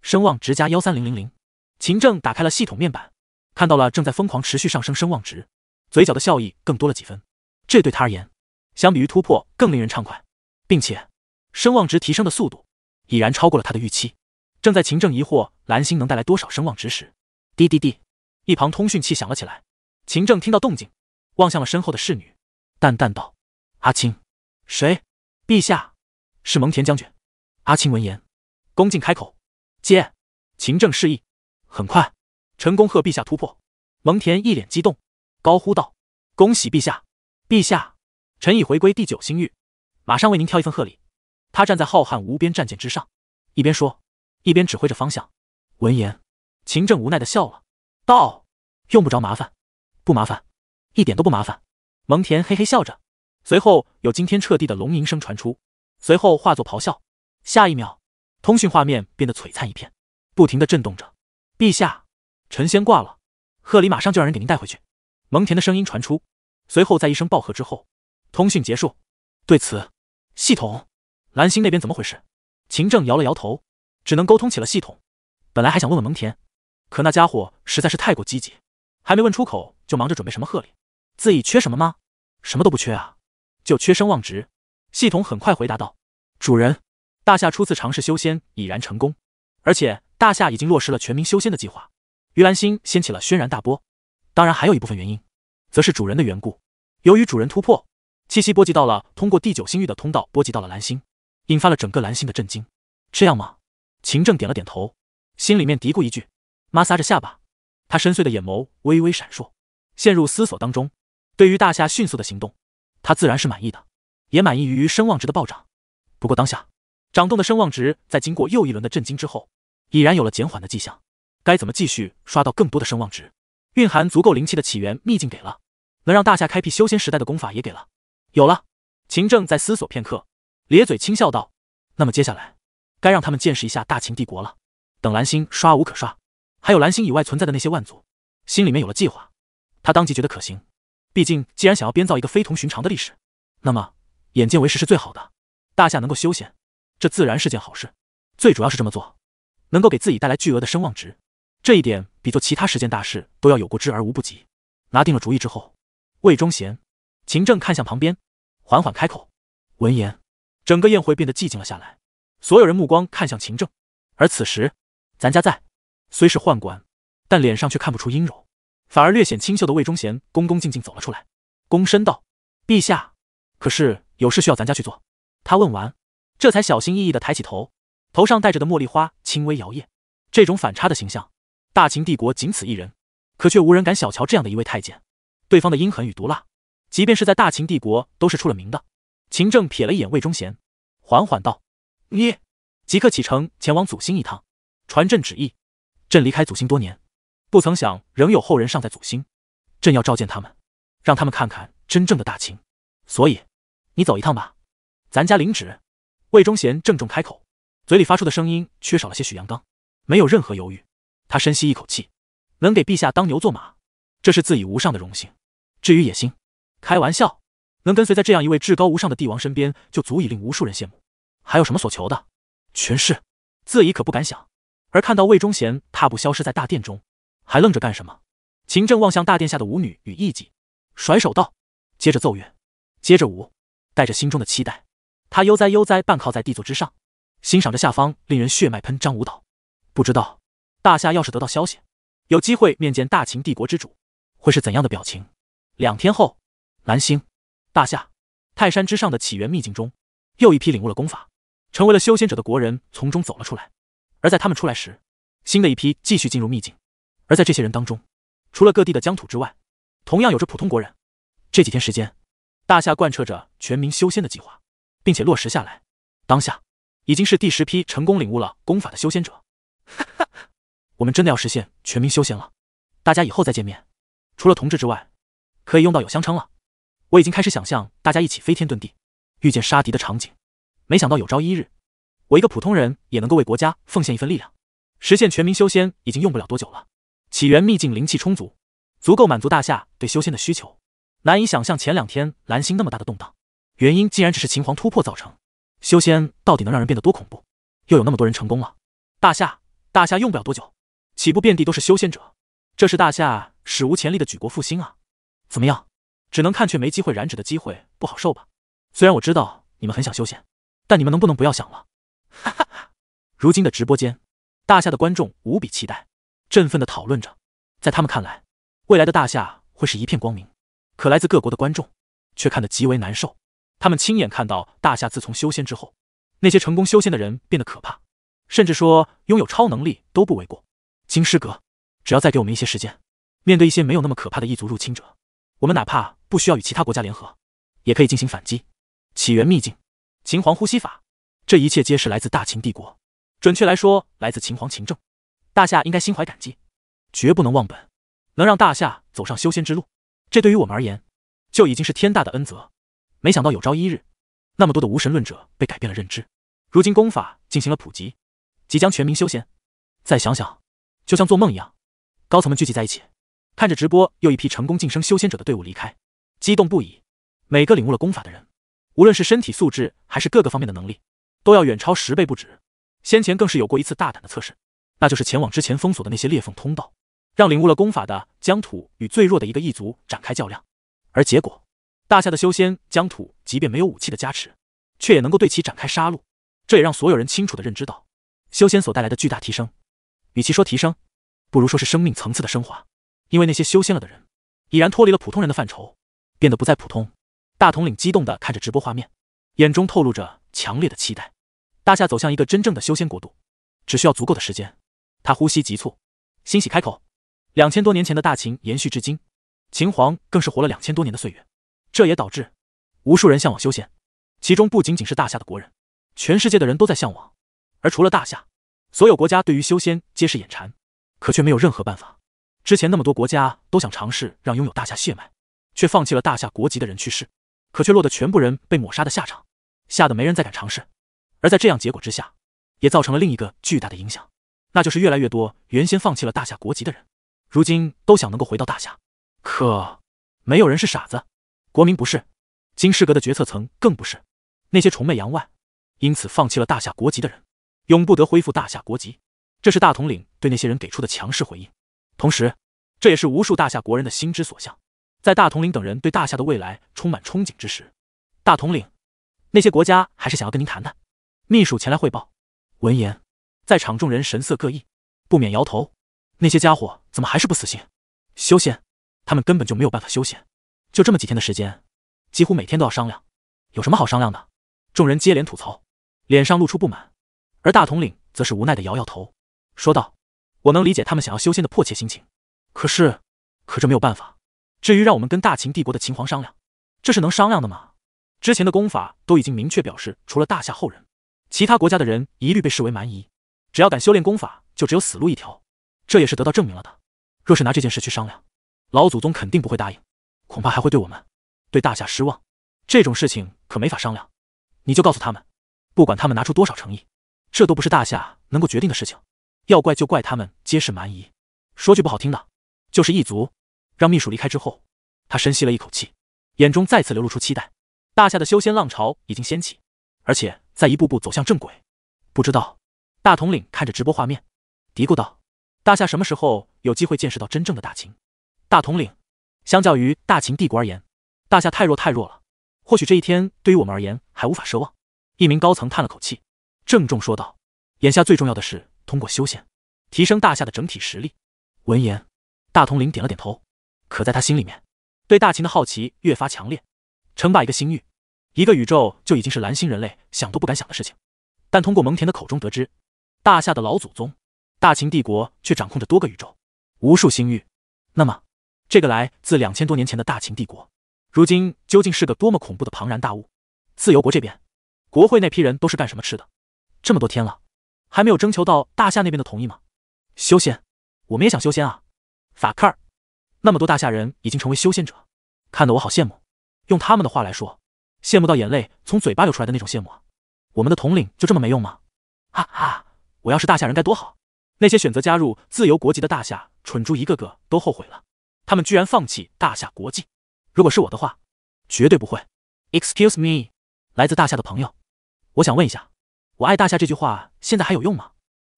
声望值加幺三零零零。秦政打开了系统面板，看到了正在疯狂持续上升声望值，嘴角的笑意更多了几分。这对他而言，相比于突破更令人畅快，并且声望值提升的速度。已然超过了他的预期。正在秦正疑惑蓝星能带来多少声望值时，滴滴滴，一旁通讯器响了起来。秦正听到动静，望向了身后的侍女，淡淡道：“阿青，谁？”“陛下，是蒙恬将军。”阿青闻言，恭敬开口：“接。”秦正示意，很快，成功贺陛下突破。蒙恬一脸激动，高呼道：“恭喜陛下！陛下，臣已回归第九星域，马上为您挑一份贺礼。”他站在浩瀚无边战舰之上，一边说，一边指挥着方向。闻言，秦正无奈的笑了，道：“用不着麻烦，不麻烦，一点都不麻烦。”蒙恬嘿嘿笑着，随后有惊天彻地的龙吟声传出，随后化作咆哮。下一秒，通讯画面变得璀璨一片，不停的震动着。陛下，臣先挂了，贺礼马上就让人给您带回去。”蒙恬的声音传出，随后在一声暴喝之后，通讯结束。对此，系统。蓝星那边怎么回事？秦正摇了摇头，只能沟通起了系统。本来还想问问蒙恬，可那家伙实在是太过积极，还没问出口就忙着准备什么贺礼。自己缺什么吗？什么都不缺啊，就缺声望值。系统很快回答道：“主人，大夏初次尝试修仙已然成功，而且大夏已经落实了全民修仙的计划，于蓝星掀起了轩然大波。当然，还有一部分原因，则是主人的缘故。由于主人突破，气息波及到了通过第九星域的通道，波及到了蓝星。”引发了整个蓝星的震惊，这样吗？秦正点了点头，心里面嘀咕一句：“摩挲着下巴，他深邃的眼眸微微闪烁，陷入思索当中。”对于大夏迅速的行动，他自然是满意的，也满意于声望值的暴涨。不过当下，涨动的声望值在经过又一轮的震惊之后，已然有了减缓的迹象。该怎么继续刷到更多的声望值？蕴含足够灵气的起源秘境给了，能让大夏开辟修仙时代的功法也给了。有了，秦正在思索片刻。咧嘴轻笑道：“那么接下来，该让他们见识一下大秦帝国了。等蓝星刷无可刷，还有蓝星以外存在的那些万族，心里面有了计划，他当即觉得可行。毕竟，既然想要编造一个非同寻常的历史，那么眼见为实是最好的。大夏能够休闲，这自然是件好事。最主要是这么做，能够给自己带来巨额的声望值，这一点比做其他十件大事都要有过之而无不及。拿定了主意之后，魏忠贤、秦正看向旁边，缓缓开口。闻言。”整个宴会变得寂静了下来，所有人目光看向秦政。而此时，咱家在，虽是宦官，但脸上却看不出阴柔，反而略显清秀的魏忠贤恭恭敬敬走了出来，躬身道：“陛下，可是有事需要咱家去做？”他问完，这才小心翼翼的抬起头，头上戴着的茉莉花轻微摇曳。这种反差的形象，大秦帝国仅此一人，可却无人敢小瞧这样的一位太监。对方的阴狠与毒辣，即便是在大秦帝国都是出了名的。秦正瞥了一眼魏忠贤，缓缓道：“你即刻启程前往祖星一趟，传朕旨意。朕离开祖星多年，不曾想仍有后人尚在祖星，朕要召见他们，让他们看看真正的大秦。所以，你走一趟吧，咱家领旨。”魏忠贤郑重开口，嘴里发出的声音缺少了些许阳刚，没有任何犹豫。他深吸一口气，能给陛下当牛做马，这是自以无上的荣幸。至于野心，开玩笑。能跟随在这样一位至高无上的帝王身边，就足以令无数人羡慕。还有什么所求的？权势，自己可不敢想。而看到魏忠贤踏步消失在大殿中，还愣着干什么？秦正望向大殿下的舞女与艺妓，甩手道：“接着奏乐，接着舞。”带着心中的期待，他悠哉悠哉半靠在地座之上，欣赏着下方令人血脉喷张舞蹈。不知道大夏要是得到消息，有机会面见大秦帝国之主，会是怎样的表情？两天后，蓝星。大夏，泰山之上的起源秘境中，又一批领悟了功法，成为了修仙者的国人从中走了出来。而在他们出来时，新的一批继续进入秘境。而在这些人当中，除了各地的疆土之外，同样有着普通国人。这几天时间，大夏贯彻着全民修仙的计划，并且落实下来。当下，已经是第十批成功领悟了功法的修仙者。哈哈，我们真的要实现全民修仙了。大家以后再见面，除了同志之外，可以用到有相称了。我已经开始想象大家一起飞天遁地、遇见杀敌的场景，没想到有朝一日，我一个普通人也能够为国家奉献一份力量，实现全民修仙，已经用不了多久了。起源秘境灵气充足，足够满足大夏对修仙的需求。难以想象前两天蓝星那么大的动荡，原因竟然只是秦皇突破造成。修仙到底能让人变得多恐怖？又有那么多人成功了？大夏，大夏用不了多久，岂不遍地都是修仙者？这是大夏史无前例的举国复兴啊！怎么样？只能看却没机会染指的机会不好受吧？虽然我知道你们很想修仙，但你们能不能不要想了？哈哈哈！如今的直播间，大夏的观众无比期待，振奋的讨论着。在他们看来，未来的大夏会是一片光明。可来自各国的观众却看得极为难受。他们亲眼看到大夏自从修仙之后，那些成功修仙的人变得可怕，甚至说拥有超能力都不为过。金师阁，只要再给我们一些时间，面对一些没有那么可怕的异族入侵者。我们哪怕不需要与其他国家联合，也可以进行反击。起源秘境，秦皇呼吸法，这一切皆是来自大秦帝国，准确来说，来自秦皇秦政。大夏应该心怀感激，绝不能忘本。能让大夏走上修仙之路，这对于我们而言，就已经是天大的恩泽。没想到有朝一日，那么多的无神论者被改变了认知，如今功法进行了普及，即将全民修仙。再想想，就像做梦一样。高层们聚集在一起。看着直播，又一批成功晋升修仙者的队伍离开，激动不已。每个领悟了功法的人，无论是身体素质还是各个方面的能力，都要远超十倍不止。先前更是有过一次大胆的测试，那就是前往之前封锁的那些裂缝通道，让领悟了功法的疆土与最弱的一个异族展开较量。而结果，大夏的修仙疆土即便没有武器的加持，却也能够对其展开杀戮。这也让所有人清楚的认知到，修仙所带来的巨大提升，与其说提升，不如说是生命层次的升华。因为那些修仙了的人已然脱离了普通人的范畴，变得不再普通。大统领激动的看着直播画面，眼中透露着强烈的期待。大夏走向一个真正的修仙国度，只需要足够的时间。他呼吸急促，欣喜开口：“两千多年前的大秦延续至今，秦皇更是活了两千多年的岁月，这也导致无数人向往修仙。其中不仅仅是大夏的国人，全世界的人都在向往。而除了大夏，所有国家对于修仙皆是眼馋，可却没有任何办法。”之前那么多国家都想尝试让拥有大夏血脉，却放弃了大夏国籍的人去世，可却落得全部人被抹杀的下场，吓得没人再敢尝试。而在这样结果之下，也造成了另一个巨大的影响，那就是越来越多原先放弃了大夏国籍的人，如今都想能够回到大夏，可没有人是傻子，国民不是，金世阁的决策层更不是，那些崇媚洋外，因此放弃了大夏国籍的人，永不得恢复大夏国籍，这是大统领对那些人给出的强势回应。同时，这也是无数大夏国人的心之所向。在大统领等人对大夏的未来充满憧憬之时，大统领，那些国家还是想要跟您谈谈。秘书前来汇报。闻言，在场众人神色各异，不免摇头。那些家伙怎么还是不死心？修仙，他们根本就没有办法修仙。就这么几天的时间，几乎每天都要商量，有什么好商量的？众人接连吐槽，脸上露出不满。而大统领则是无奈的摇摇头，说道。我能理解他们想要修仙的迫切心情，可是，可这没有办法。至于让我们跟大秦帝国的秦皇商量，这是能商量的吗？之前的功法都已经明确表示，除了大夏后人，其他国家的人一律被视为蛮夷，只要敢修炼功法，就只有死路一条。这也是得到证明了的。若是拿这件事去商量，老祖宗肯定不会答应，恐怕还会对我们、对大夏失望。这种事情可没法商量。你就告诉他们，不管他们拿出多少诚意，这都不是大夏能够决定的事情。要怪就怪他们皆是蛮夷，说句不好听的，就是异族。让秘书离开之后，他深吸了一口气，眼中再次流露出期待。大夏的修仙浪潮已经掀起，而且在一步步走向正轨。不知道，大统领看着直播画面，嘀咕道：“大夏什么时候有机会见识到真正的大秦？”大统领，相较于大秦帝国而言，大夏太弱太弱了。或许这一天对于我们而言还无法奢望。一名高层叹了口气，郑重说道：“眼下最重要的是。”通过修仙，提升大夏的整体实力。闻言，大统领点了点头。可在他心里面，对大秦的好奇越发强烈。称霸一个星域，一个宇宙，就已经是蓝星人类想都不敢想的事情。但通过蒙恬的口中得知，大夏的老祖宗大秦帝国却掌控着多个宇宙，无数星域。那么，这个来自两千多年前的大秦帝国，如今究竟是个多么恐怖的庞然大物？自由国这边，国会那批人都是干什么吃的？这么多天了。还没有征求到大夏那边的同意吗？修仙，我们也想修仙啊！法克尔，那么多大夏人已经成为修仙者，看得我好羡慕。用他们的话来说，羡慕到眼泪从嘴巴流出来的那种羡慕啊！我们的统领就这么没用吗？哈哈，我要是大夏人该多好！那些选择加入自由国籍的大夏蠢猪，一个个都后悔了。他们居然放弃大夏国籍！如果是我的话，绝对不会。Excuse me，来自大夏的朋友，我想问一下。我爱大夏这句话现在还有用吗？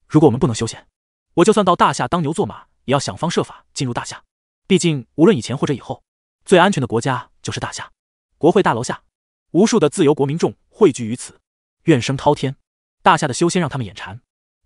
如果我们不能修仙，我就算到大夏当牛做马，也要想方设法进入大夏。毕竟，无论以前或者以后，最安全的国家就是大夏。国会大楼下，无数的自由国民众汇聚于此，怨声滔天。大夏的修仙让他们眼馋，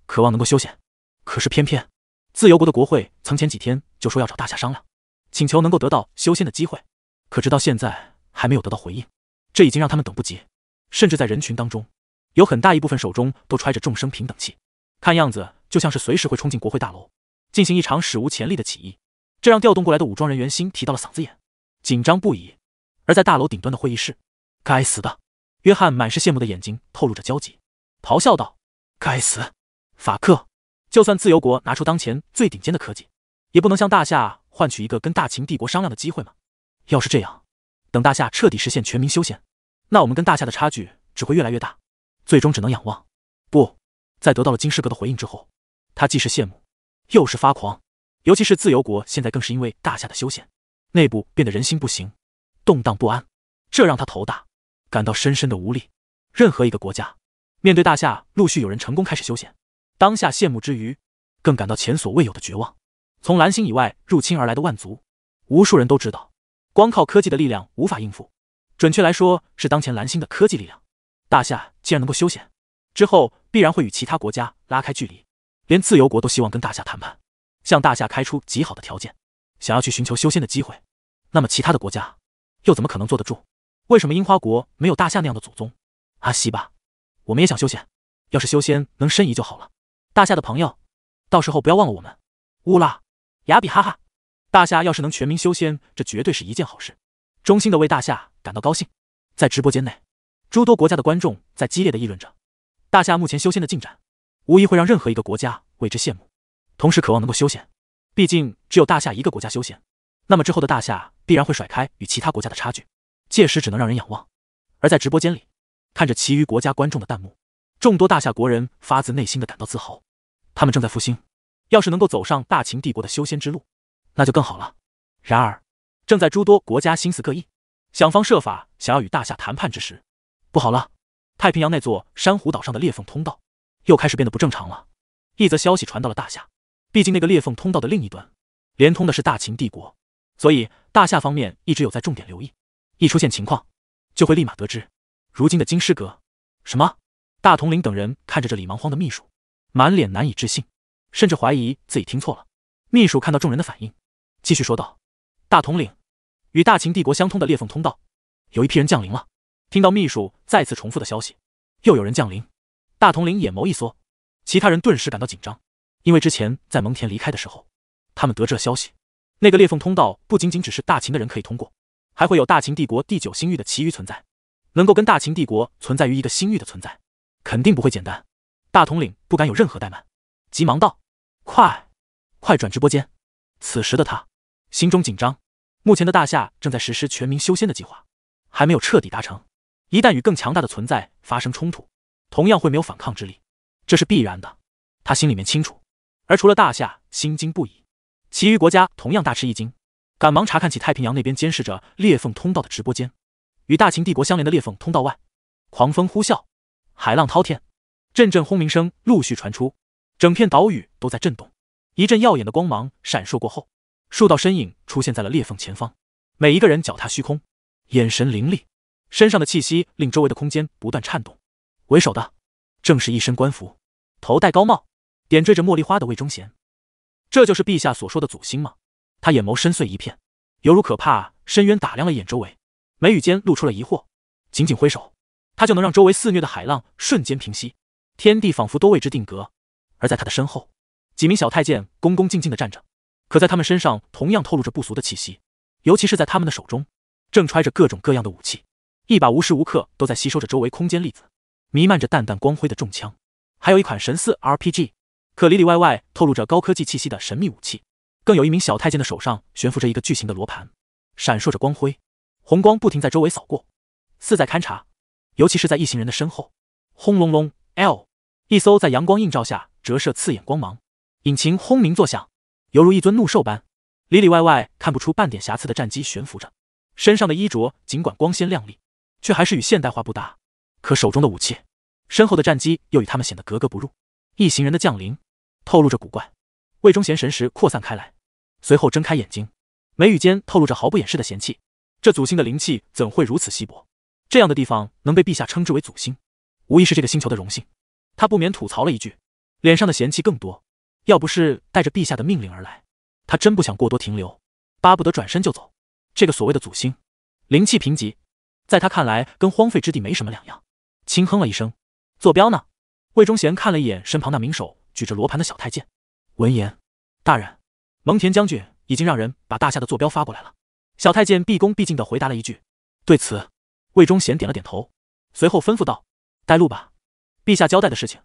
渴望能够修仙。可是，偏偏自由国的国会曾前几天就说要找大夏商量，请求能够得到修仙的机会，可直到现在还没有得到回应，这已经让他们等不及，甚至在人群当中。有很大一部分手中都揣着众生平等器，看样子就像是随时会冲进国会大楼，进行一场史无前例的起义。这让调动过来的武装人员心提到了嗓子眼，紧张不已。而在大楼顶端的会议室，该死的！约翰满是羡慕的眼睛透露着焦急，咆哮道：“该死，法克！就算自由国拿出当前最顶尖的科技，也不能向大夏换取一个跟大秦帝国商量的机会吗？要是这样，等大夏彻底实现全民修宪，那我们跟大夏的差距只会越来越大。”最终只能仰望。不，在得到了金师阁的回应之后，他既是羡慕，又是发狂。尤其是自由国现在更是因为大夏的修宪，内部变得人心不行，动荡不安，这让他头大，感到深深的无力。任何一个国家，面对大夏，陆续有人成功开始修宪，当下羡慕之余，更感到前所未有的绝望。从蓝星以外入侵而来的万族，无数人都知道，光靠科技的力量无法应付，准确来说，是当前蓝星的科技力量。大夏既然能够修仙，之后必然会与其他国家拉开距离，连自由国都希望跟大夏谈判，向大夏开出极好的条件，想要去寻求修仙的机会。那么其他的国家又怎么可能坐得住？为什么樱花国没有大夏那样的祖宗？阿西吧，我们也想修仙，要是修仙能申遗就好了。大夏的朋友，到时候不要忘了我们。乌拉，雅比哈哈。大夏要是能全民修仙，这绝对是一件好事，衷心的为大夏感到高兴。在直播间内。诸多国家的观众在激烈的议论着大夏目前修仙的进展，无疑会让任何一个国家为之羡慕，同时渴望能够修仙。毕竟只有大夏一个国家修仙，那么之后的大夏必然会甩开与其他国家的差距，届时只能让人仰望。而在直播间里，看着其余国家观众的弹幕，众多大夏国人发自内心的感到自豪，他们正在复兴。要是能够走上大秦帝国的修仙之路，那就更好了。然而，正在诸多国家心思各异，想方设法想要与大夏谈判之时。不好了，太平洋那座珊瑚岛上的裂缝通道又开始变得不正常了。一则消息传到了大夏，毕竟那个裂缝通道的另一端连通的是大秦帝国，所以大夏方面一直有在重点留意，一出现情况就会立马得知。如今的金狮阁，什么大统领等人看着这李芒荒的秘书，满脸难以置信，甚至怀疑自己听错了。秘书看到众人的反应，继续说道：“大统领，与大秦帝国相通的裂缝通道，有一批人降临了。”听到秘书再次重复的消息，又有人降临，大统领眼眸一缩，其他人顿时感到紧张，因为之前在蒙恬离开的时候，他们得知了消息，那个裂缝通道不仅仅只是大秦的人可以通过，还会有大秦帝国第九星域的其余存在，能够跟大秦帝国存在于一个星域的存在，肯定不会简单，大统领不敢有任何怠慢，急忙道：“快，快转直播间！”此时的他心中紧张，目前的大夏正在实施全民修仙的计划，还没有彻底达成。一旦与更强大的存在发生冲突，同样会没有反抗之力，这是必然的。他心里面清楚。而除了大夏心惊不已，其余国家同样大吃一惊，赶忙查看起太平洋那边监视着裂缝通道的直播间。与大秦帝国相连的裂缝通道外，狂风呼啸，海浪滔天，阵阵轰鸣声陆续传出，整片岛屿都在震动。一阵耀眼的光芒闪烁过后，数道身影出现在了裂缝前方，每一个人脚踏虚空，眼神凌厉。身上的气息令周围的空间不断颤动，为首的，正是一身官服，头戴高帽，点缀着茉莉花的魏忠贤。这就是陛下所说的祖星吗？他眼眸深邃一片，犹如可怕深渊，打量了一眼周围，眉宇间露出了疑惑。紧紧挥手，他就能让周围肆虐的海浪瞬间平息，天地仿佛都为之定格。而在他的身后，几名小太监恭恭敬敬的站着，可在他们身上同样透露着不俗的气息，尤其是在他们的手中，正揣着各种各样的武器。一把无时无刻都在吸收着周围空间粒子、弥漫着淡淡光辉的重枪，还有一款神似 RPG，可里里外外透露着高科技气息的神秘武器，更有一名小太监的手上悬浮着一个巨型的罗盘，闪烁着光辉，红光不停在周围扫过，似在勘察。尤其是在一行人的身后，轰隆隆！L，一艘在阳光映照下折射刺眼光芒，引擎轰鸣作响，犹如一尊怒兽般，里里外外看不出半点瑕疵的战机悬浮着，身上的衣着尽管光鲜亮丽。却还是与现代化不搭，可手中的武器，身后的战机又与他们显得格格不入。一行人的降临，透露着古怪。魏忠贤神识扩散开来，随后睁开眼睛，眉宇间透露着毫不掩饰的嫌弃。这祖星的灵气怎会如此稀薄？这样的地方能被陛下称之为祖星，无疑是这个星球的荣幸。他不免吐槽了一句，脸上的嫌弃更多。要不是带着陛下的命令而来，他真不想过多停留，巴不得转身就走。这个所谓的祖星，灵气贫瘠。在他看来，跟荒废之地没什么两样。轻哼了一声，坐标呢？魏忠贤看了一眼身旁那名手举着罗盘的小太监，闻言，大人，蒙恬将军已经让人把大夏的坐标发过来了。小太监毕恭毕敬地回答了一句。对此，魏忠贤点了点头，随后吩咐道：“带路吧，陛下交代的事情，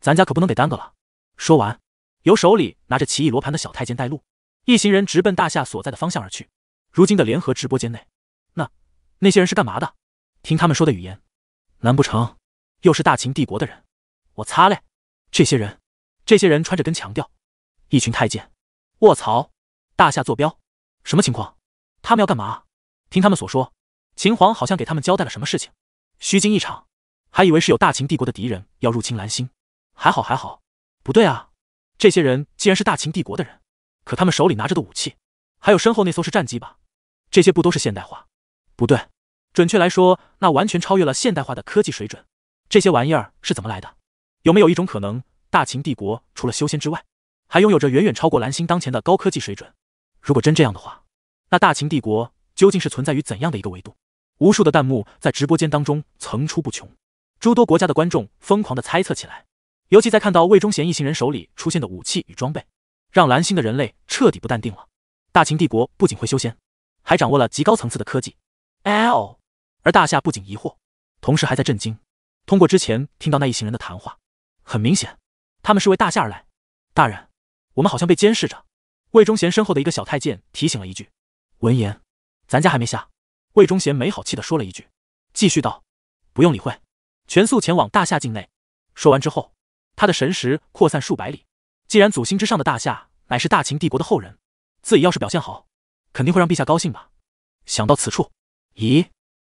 咱家可不能给耽搁了。”说完，由手里拿着奇异罗盘的小太监带路，一行人直奔大夏所在的方向而去。如今的联合直播间内。那些人是干嘛的？听他们说的语言，难不成又是大秦帝国的人？我擦嘞！这些人，这些人穿着跟强调，一群太监！卧槽！大夏坐标，什么情况？他们要干嘛？听他们所说，秦皇好像给他们交代了什么事情。虚惊一场，还以为是有大秦帝国的敌人要入侵蓝星。还好还好，不对啊！这些人既然是大秦帝国的人，可他们手里拿着的武器，还有身后那艘是战机吧？这些不都是现代化？不对，准确来说，那完全超越了现代化的科技水准。这些玩意儿是怎么来的？有没有一种可能，大秦帝国除了修仙之外，还拥有着远远超过蓝星当前的高科技水准？如果真这样的话，那大秦帝国究竟是存在于怎样的一个维度？无数的弹幕在直播间当中层出不穷，诸多国家的观众疯狂的猜测起来。尤其在看到魏忠贤一行人手里出现的武器与装备，让蓝星的人类彻底不淡定了。大秦帝国不仅会修仙，还掌握了极高层次的科技。L。而大夏不仅疑惑，同时还在震惊。通过之前听到那一行人的谈话，很明显，他们是为大夏而来。大人，我们好像被监视着。魏忠贤身后的一个小太监提醒了一句。闻言，咱家还没下。魏忠贤没好气的说了一句，继续道：“不用理会，全速前往大夏境内。”说完之后，他的神识扩散数百里。既然祖星之上的大夏乃是大秦帝国的后人，自己要是表现好，肯定会让陛下高兴吧。想到此处。咦，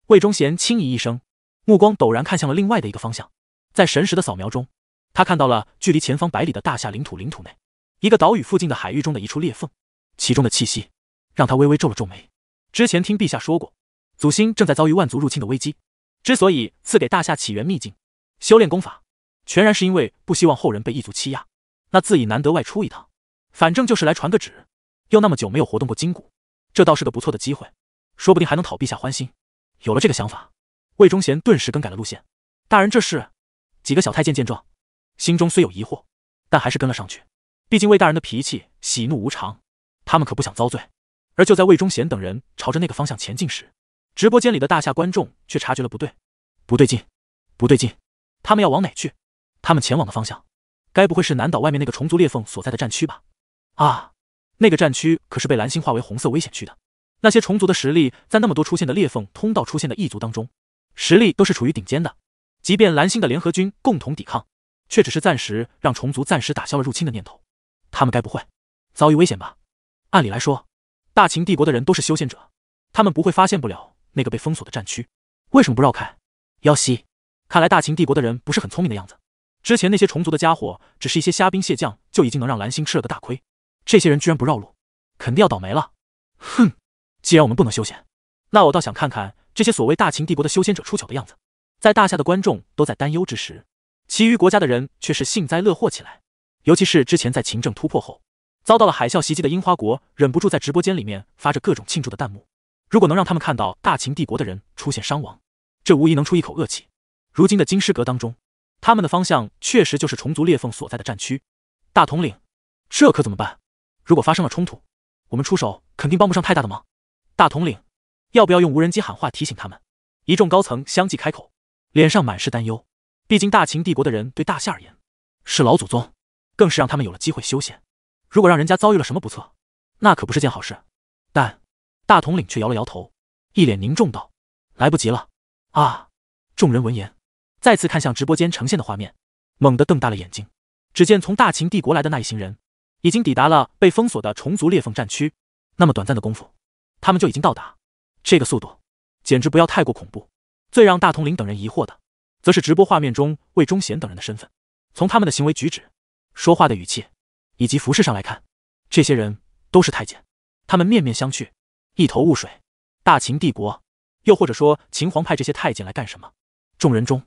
魏忠贤轻咦一声，目光陡然看向了另外的一个方向。在神识的扫描中，他看到了距离前方百里的大夏领土领土内一个岛屿附近的海域中的一处裂缝，其中的气息让他微微皱了皱眉。之前听陛下说过，祖星正在遭遇万族入侵的危机，之所以赐给大夏起源秘境修炼功法，全然是因为不希望后人被异族欺压。那自己难得外出一趟，反正就是来传个旨，又那么久没有活动过筋骨，这倒是个不错的机会。说不定还能讨陛下欢心。有了这个想法，魏忠贤顿时更改了路线。大人，这是？几个小太监见状，心中虽有疑惑，但还是跟了上去。毕竟魏大人的脾气喜怒无常，他们可不想遭罪。而就在魏忠贤等人朝着那个方向前进时，直播间里的大夏观众却察觉了不对，不对劲，不对劲！他们要往哪去？他们前往的方向，该不会是南岛外面那个虫族裂缝所在的战区吧？啊，那个战区可是被蓝星化为红色危险区的。那些虫族的实力，在那么多出现的裂缝通道出现的异族当中，实力都是处于顶尖的。即便蓝星的联合军共同抵抗，却只是暂时让虫族暂时打消了入侵的念头。他们该不会遭遇危险吧？按理来说，大秦帝国的人都是修仙者，他们不会发现不了那个被封锁的战区。为什么不绕开妖西？看来大秦帝国的人不是很聪明的样子。之前那些虫族的家伙，只是一些虾兵蟹将，就已经能让蓝星吃了个大亏。这些人居然不绕路，肯定要倒霉了。哼！既然我们不能修仙，那我倒想看看这些所谓大秦帝国的修仙者出糗的样子。在大夏的观众都在担忧之时，其余国家的人却是幸灾乐祸起来。尤其是之前在秦政突破后，遭到了海啸袭击的樱花国，忍不住在直播间里面发着各种庆祝的弹幕。如果能让他们看到大秦帝国的人出现伤亡，这无疑能出一口恶气。如今的金狮阁当中，他们的方向确实就是虫族裂缝所在的战区。大统领，这可怎么办？如果发生了冲突，我们出手肯定帮不上太大的忙。大统领，要不要用无人机喊话提醒他们？一众高层相继开口，脸上满是担忧。毕竟大秦帝国的人对大夏而言是老祖宗，更是让他们有了机会修仙。如果让人家遭遇了什么不测，那可不是件好事。但大统领却摇了摇头，一脸凝重道：“来不及了啊！”众人闻言，再次看向直播间呈现的画面，猛地瞪大了眼睛。只见从大秦帝国来的那一行人，已经抵达了被封锁的虫族裂缝战区。那么短暂的功夫。他们就已经到达，这个速度简直不要太过恐怖。最让大统领等人疑惑的，则是直播画面中魏忠贤等人的身份。从他们的行为举止、说话的语气以及服饰上来看，这些人都是太监。他们面面相觑，一头雾水。大秦帝国，又或者说秦皇派这些太监来干什么？众人中，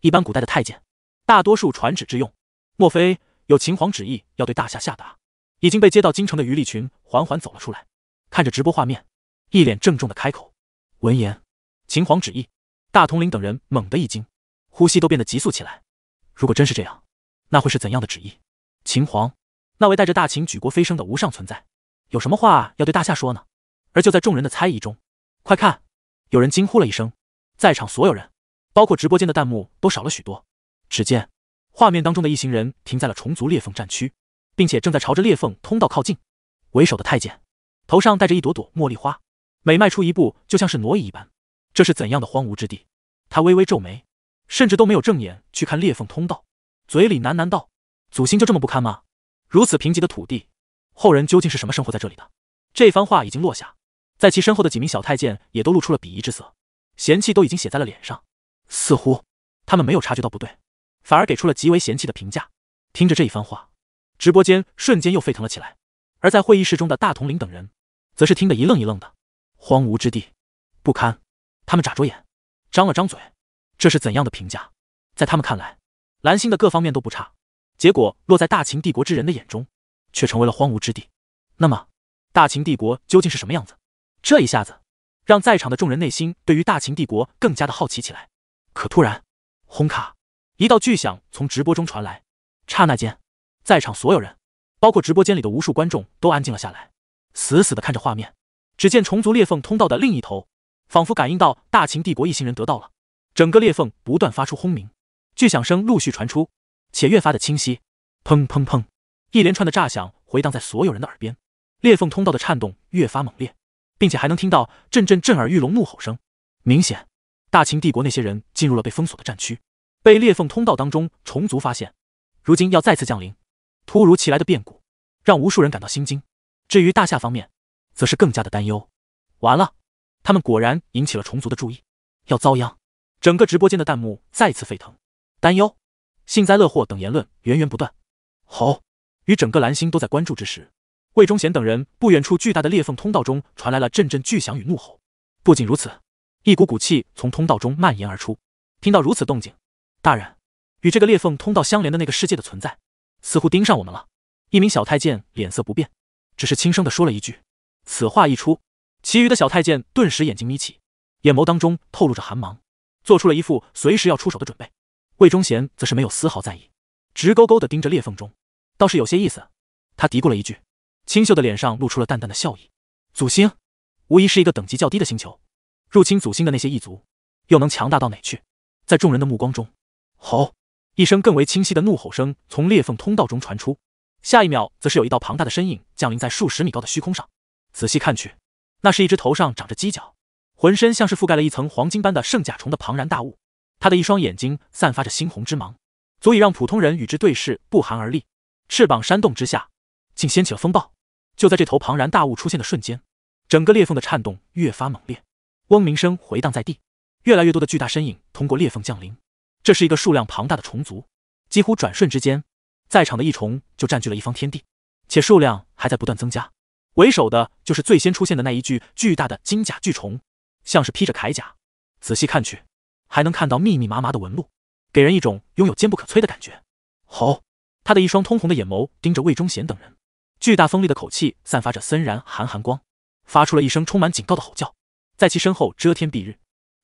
一般古代的太监，大多数传旨之用。莫非有秦皇旨意要对大夏下达？已经被接到京城的余力群缓缓走了出来，看着直播画面。一脸郑重的开口。闻言，秦皇旨意，大统领等人猛地一惊，呼吸都变得急促起来。如果真是这样，那会是怎样的旨意？秦皇，那位带着大秦举国飞升的无上存在，有什么话要对大夏说呢？而就在众人的猜疑中，快看！有人惊呼了一声。在场所有人，包括直播间的弹幕都少了许多。只见画面当中的一行人停在了虫族裂缝战区，并且正在朝着裂缝通道靠近。为首的太监，头上戴着一朵朵茉莉花。每迈出一步就像是挪移一般，这是怎样的荒芜之地？他微微皱眉，甚至都没有正眼去看裂缝通道，嘴里喃喃道：“祖星就这么不堪吗？如此贫瘠的土地，后人究竟是什么生活在这里的？”这番话已经落下，在其身后的几名小太监也都露出了鄙夷之色，嫌弃都已经写在了脸上，似乎他们没有察觉到不对，反而给出了极为嫌弃的评价。听着这一番话，直播间瞬间又沸腾了起来，而在会议室中的大统领等人，则是听得一愣一愣的。荒芜之地，不堪。他们眨着眼，张了张嘴，这是怎样的评价？在他们看来，蓝星的各方面都不差，结果落在大秦帝国之人的眼中，却成为了荒芜之地。那么，大秦帝国究竟是什么样子？这一下子，让在场的众人内心对于大秦帝国更加的好奇起来。可突然，轰咔！一道巨响从直播中传来，刹那间，在场所有人，包括直播间里的无数观众，都安静了下来，死死的看着画面。只见虫族裂缝通道的另一头，仿佛感应到大秦帝国一行人得到了，整个裂缝不断发出轰鸣、巨响声，陆续传出，且越发的清晰。砰砰砰，一连串的炸响回荡在所有人的耳边，裂缝通道的颤动越发猛烈，并且还能听到阵阵震耳欲聋怒吼声。明显，大秦帝国那些人进入了被封锁的战区，被裂缝通道当中虫族发现，如今要再次降临。突如其来的变故，让无数人感到心惊。至于大夏方面。则是更加的担忧，完了，他们果然引起了虫族的注意，要遭殃。整个直播间的弹幕再次沸腾，担忧、幸灾乐祸等言论源源不断。吼！与整个蓝星都在关注之时，魏忠贤等人不远处巨大的裂缝通道中传来了阵阵巨响与怒吼。不仅如此，一股股气从通道中蔓延而出。听到如此动静，大人，与这个裂缝通道相连的那个世界的存在，似乎盯上我们了。一名小太监脸色不变，只是轻声的说了一句。此话一出，其余的小太监顿时眼睛眯起，眼眸当中透露着寒芒，做出了一副随时要出手的准备。魏忠贤则是没有丝毫在意，直勾勾的盯着裂缝中，倒是有些意思。他嘀咕了一句，清秀的脸上露出了淡淡的笑意。祖星无疑是一个等级较低的星球，入侵祖星的那些异族又能强大到哪去？在众人的目光中，吼一声更为清晰的怒吼声从裂缝通道中传出，下一秒则是有一道庞大的身影降临在数十米高的虚空上。仔细看去，那是一只头上长着犄角、浑身像是覆盖了一层黄金般的圣甲虫的庞然大物。它的一双眼睛散发着猩红之芒，足以让普通人与之对视不寒而栗。翅膀扇动之下，竟掀起了风暴。就在这头庞然大物出现的瞬间，整个裂缝的颤动越发猛烈，嗡鸣声回荡在地。越来越多的巨大身影通过裂缝降临，这是一个数量庞大的虫族。几乎转瞬之间，在场的异虫就占据了一方天地，且数量还在不断增加。为首的就是最先出现的那一具巨大的金甲巨虫，像是披着铠甲，仔细看去，还能看到密密麻麻的纹路，给人一种拥有坚不可摧的感觉。吼！他的一双通红的眼眸盯着魏忠贤等人，巨大锋利的口气散发着森然寒寒光，发出了一声充满警告的吼叫。在其身后，遮天蔽日、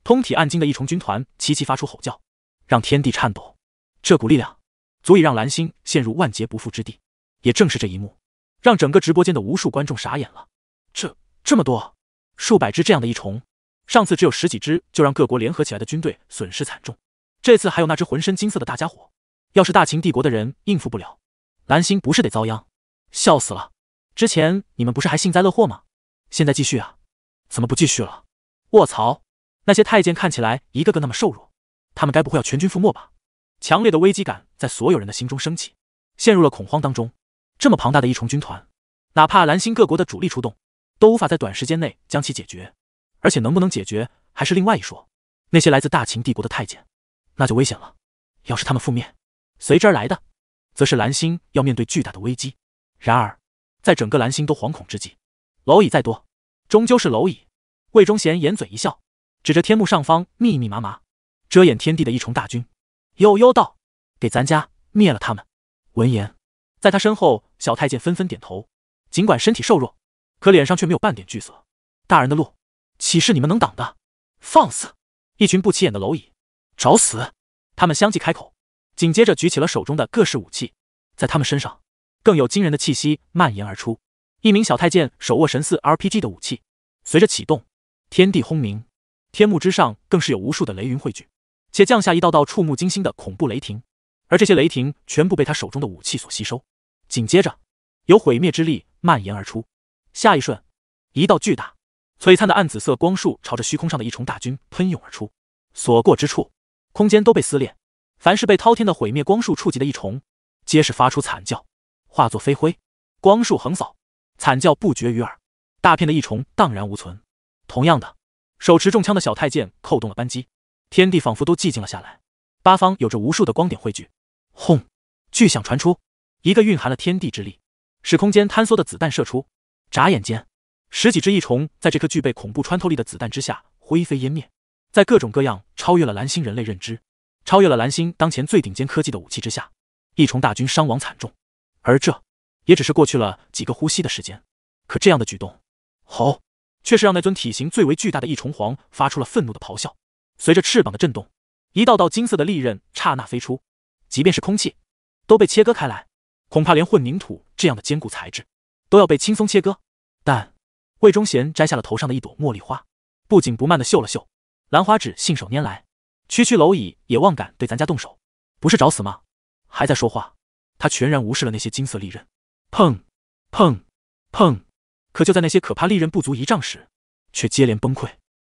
通体暗金的一虫军团齐齐发出吼叫，让天地颤抖。这股力量足以让蓝星陷入万劫不复之地。也正是这一幕。让整个直播间的无数观众傻眼了，这这么多，数百只这样的一虫，上次只有十几只就让各国联合起来的军队损失惨重，这次还有那只浑身金色的大家伙，要是大秦帝国的人应付不了，蓝星不是得遭殃？笑死了，之前你们不是还幸灾乐祸吗？现在继续啊？怎么不继续了？卧槽，那些太监看起来一个个那么瘦弱，他们该不会要全军覆没吧？强烈的危机感在所有人的心中升起，陷入了恐慌当中。这么庞大的异虫军团，哪怕蓝星各国的主力出动，都无法在短时间内将其解决。而且，能不能解决还是另外一说。那些来自大秦帝国的太监，那就危险了。要是他们覆灭，随之而来的，则是蓝星要面对巨大的危机。然而，在整个蓝星都惶恐之际，蝼蚁再多，终究是蝼蚁。魏忠贤掩嘴一笑，指着天幕上方密密麻麻、遮掩天地的异虫大军，悠悠道：“给咱家灭了他们。”闻言。在他身后，小太监纷纷点头。尽管身体瘦弱，可脸上却没有半点惧色。大人的路，岂是你们能挡的？放肆！一群不起眼的蝼蚁，找死！他们相继开口，紧接着举起了手中的各式武器。在他们身上，更有惊人的气息蔓延而出。一名小太监手握神似 RPG 的武器，随着启动，天地轰鸣，天幕之上更是有无数的雷云汇聚，且降下一道道触目惊心的恐怖雷霆。而这些雷霆全部被他手中的武器所吸收，紧接着，有毁灭之力蔓延而出。下一瞬，一道巨大、璀璨的暗紫色光束朝着虚空上的一虫大军喷涌而出，所过之处，空间都被撕裂。凡是被滔天的毁灭光束触及的一虫，皆是发出惨叫，化作飞灰。光束横扫，惨叫不绝于耳，大片的一虫荡然无存。同样的，手持重枪的小太监扣动了扳机，天地仿佛都寂静了下来，八方有着无数的光点汇聚。轰！巨响传出，一个蕴含了天地之力，使空间坍缩的子弹射出。眨眼间，十几只异虫在这颗具备恐怖穿透力的子弹之下灰飞烟灭。在各种各样超越了蓝星人类认知、超越了蓝星当前最顶尖科技的武器之下，异虫大军伤亡惨重。而这，也只是过去了几个呼吸的时间。可这样的举动，吼，却是让那尊体型最为巨大的异虫皇发出了愤怒的咆哮。随着翅膀的震动，一道道金色的利刃刹那飞出。即便是空气，都被切割开来，恐怕连混凝土这样的坚固材质，都要被轻松切割。但魏忠贤摘下了头上的一朵茉莉花，不紧不慢的嗅了嗅，兰花指信手拈来，区区蝼蚁也妄敢对咱家动手，不是找死吗？还在说话，他全然无视了那些金色利刃，砰砰砰！可就在那些可怕利刃不足一丈时，却接连崩溃，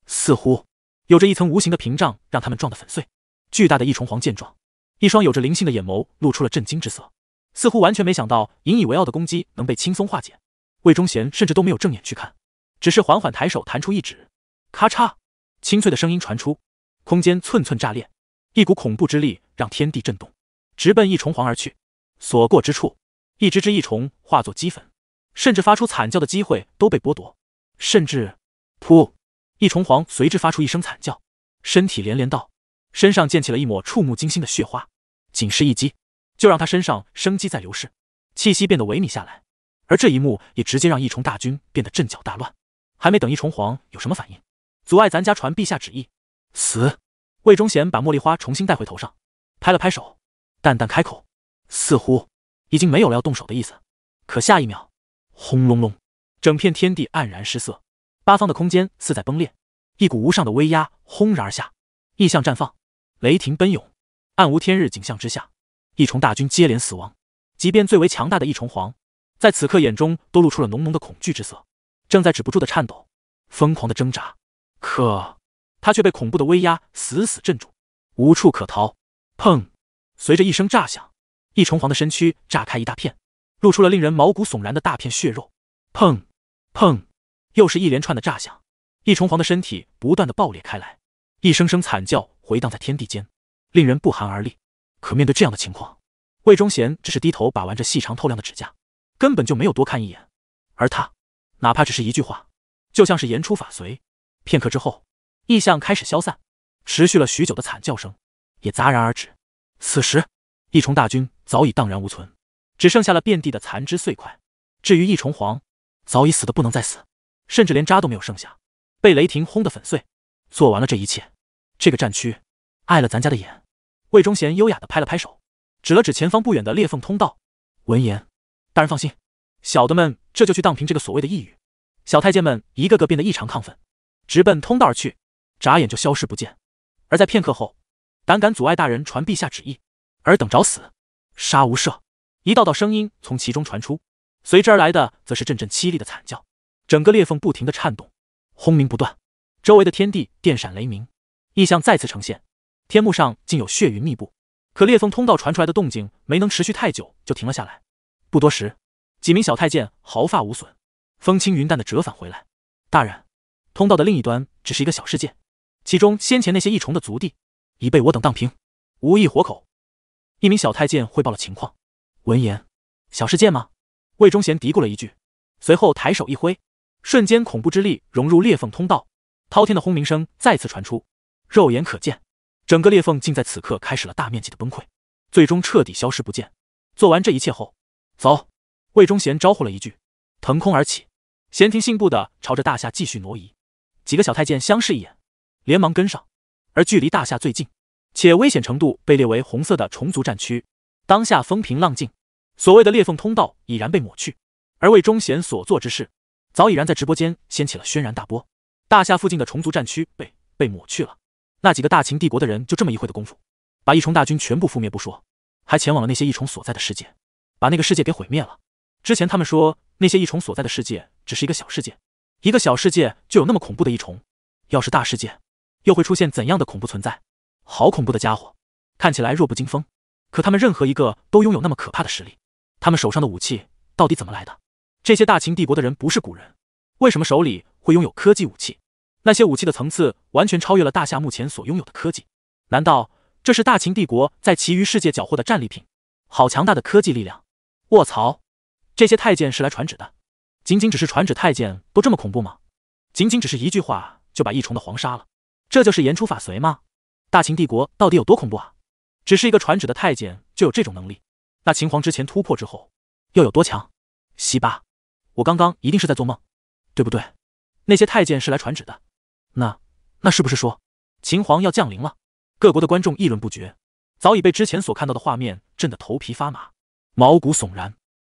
似乎有着一层无形的屏障，让他们撞得粉碎。巨大的异虫皇见状。一双有着灵性的眼眸露出了震惊之色，似乎完全没想到引以为傲的攻击能被轻松化解。魏忠贤甚至都没有正眼去看，只是缓缓抬手弹出一指，咔嚓，清脆的声音传出，空间寸寸炸裂，一股恐怖之力让天地震动，直奔一虫皇而去。所过之处，一只只异虫化作齑粉，甚至发出惨叫的机会都被剥夺。甚至，噗，一虫皇随之发出一声惨叫，身体连连道：“身上溅起了一抹触目惊心的血花，仅是一击，就让他身上生机在流逝，气息变得萎靡下来。而这一幕也直接让异虫大军变得阵脚大乱。还没等异虫皇有什么反应，阻碍咱家传陛下旨意，死！魏忠贤把茉莉花重新戴回头上，拍了拍手，淡淡开口，似乎已经没有了要动手的意思。可下一秒，轰隆隆，整片天地黯然失色，八方的空间似在崩裂，一股无上的威压轰然而下，异象绽放。雷霆奔涌，暗无天日景象之下，一重大军接连死亡。即便最为强大的一重皇，在此刻眼中都露出了浓浓的恐惧之色，正在止不住的颤抖，疯狂的挣扎。可他却被恐怖的威压死死镇住，无处可逃。砰！随着一声炸响，一重皇的身躯炸开一大片，露出了令人毛骨悚然的大片血肉。砰！砰！又是一连串的炸响，一重皇的身体不断的爆裂开来。一声声惨叫回荡在天地间，令人不寒而栗。可面对这样的情况，魏忠贤只是低头把玩着细长透亮的指甲，根本就没有多看一眼。而他，哪怕只是一句话，就像是言出法随。片刻之后，异象开始消散，持续了许久的惨叫声也戛然而止。此时，异虫大军早已荡然无存，只剩下了遍地的残肢碎块。至于异虫皇，早已死的不能再死，甚至连渣都没有剩下，被雷霆轰得粉碎。做完了这一切，这个战区碍了咱家的眼。魏忠贤优雅的拍了拍手，指了指前方不远的裂缝通道。闻言，大人放心，小的们这就去荡平这个所谓的异域。小太监们一个个变得异常亢奋，直奔通道而去，眨眼就消失不见。而在片刻后，胆敢阻碍大人传陛下旨意，尔等找死，杀无赦！一道道声音从其中传出，随之而来的则是阵阵凄厉的惨叫，整个裂缝不停的颤动，轰鸣不断。周围的天地电闪雷鸣，异象再次呈现，天幕上竟有血云密布。可裂缝通道传出来的动静没能持续太久，就停了下来。不多时，几名小太监毫发无损，风轻云淡的折返回来。大人，通道的另一端只是一个小世界，其中先前那些异虫的足地已被我等荡平，无一活口。一名小太监汇报了情况。闻言，小世界吗？魏忠贤嘀咕了一句，随后抬手一挥，瞬间恐怖之力融入裂缝通道。滔天的轰鸣声再次传出，肉眼可见，整个裂缝竟在此刻开始了大面积的崩溃，最终彻底消失不见。做完这一切后，走，魏忠贤招呼了一句，腾空而起，闲庭信步的朝着大夏继续挪移。几个小太监相视一眼，连忙跟上。而距离大夏最近且危险程度被列为红色的虫族战区，当下风平浪静，所谓的裂缝通道已然被抹去。而魏忠贤所做之事，早已然在直播间掀起了轩然大波。大夏附近的虫族战区被被抹去了。那几个大秦帝国的人，就这么一会的功夫，把异虫大军全部覆灭不说，还前往了那些异虫所在的世界，把那个世界给毁灭了。之前他们说那些异虫所在的世界只是一个小世界，一个小世界就有那么恐怖的异虫，要是大世界，又会出现怎样的恐怖存在？好恐怖的家伙，看起来弱不禁风，可他们任何一个都拥有那么可怕的实力。他们手上的武器到底怎么来的？这些大秦帝国的人不是古人，为什么手里？会拥有科技武器，那些武器的层次完全超越了大夏目前所拥有的科技。难道这是大秦帝国在其余世界缴获的战利品？好强大的科技力量！卧槽，这些太监是来传旨的，仅仅只是传旨太监都这么恐怖吗？仅仅只是一句话就把一重的皇杀了，这就是言出法随吗？大秦帝国到底有多恐怖啊？只是一个传旨的太监就有这种能力，那秦皇之前突破之后又有多强？西巴，我刚刚一定是在做梦，对不对？那些太监是来传旨的，那那是不是说秦皇要降临了？各国的观众议论不绝，早已被之前所看到的画面震得头皮发麻、毛骨悚然。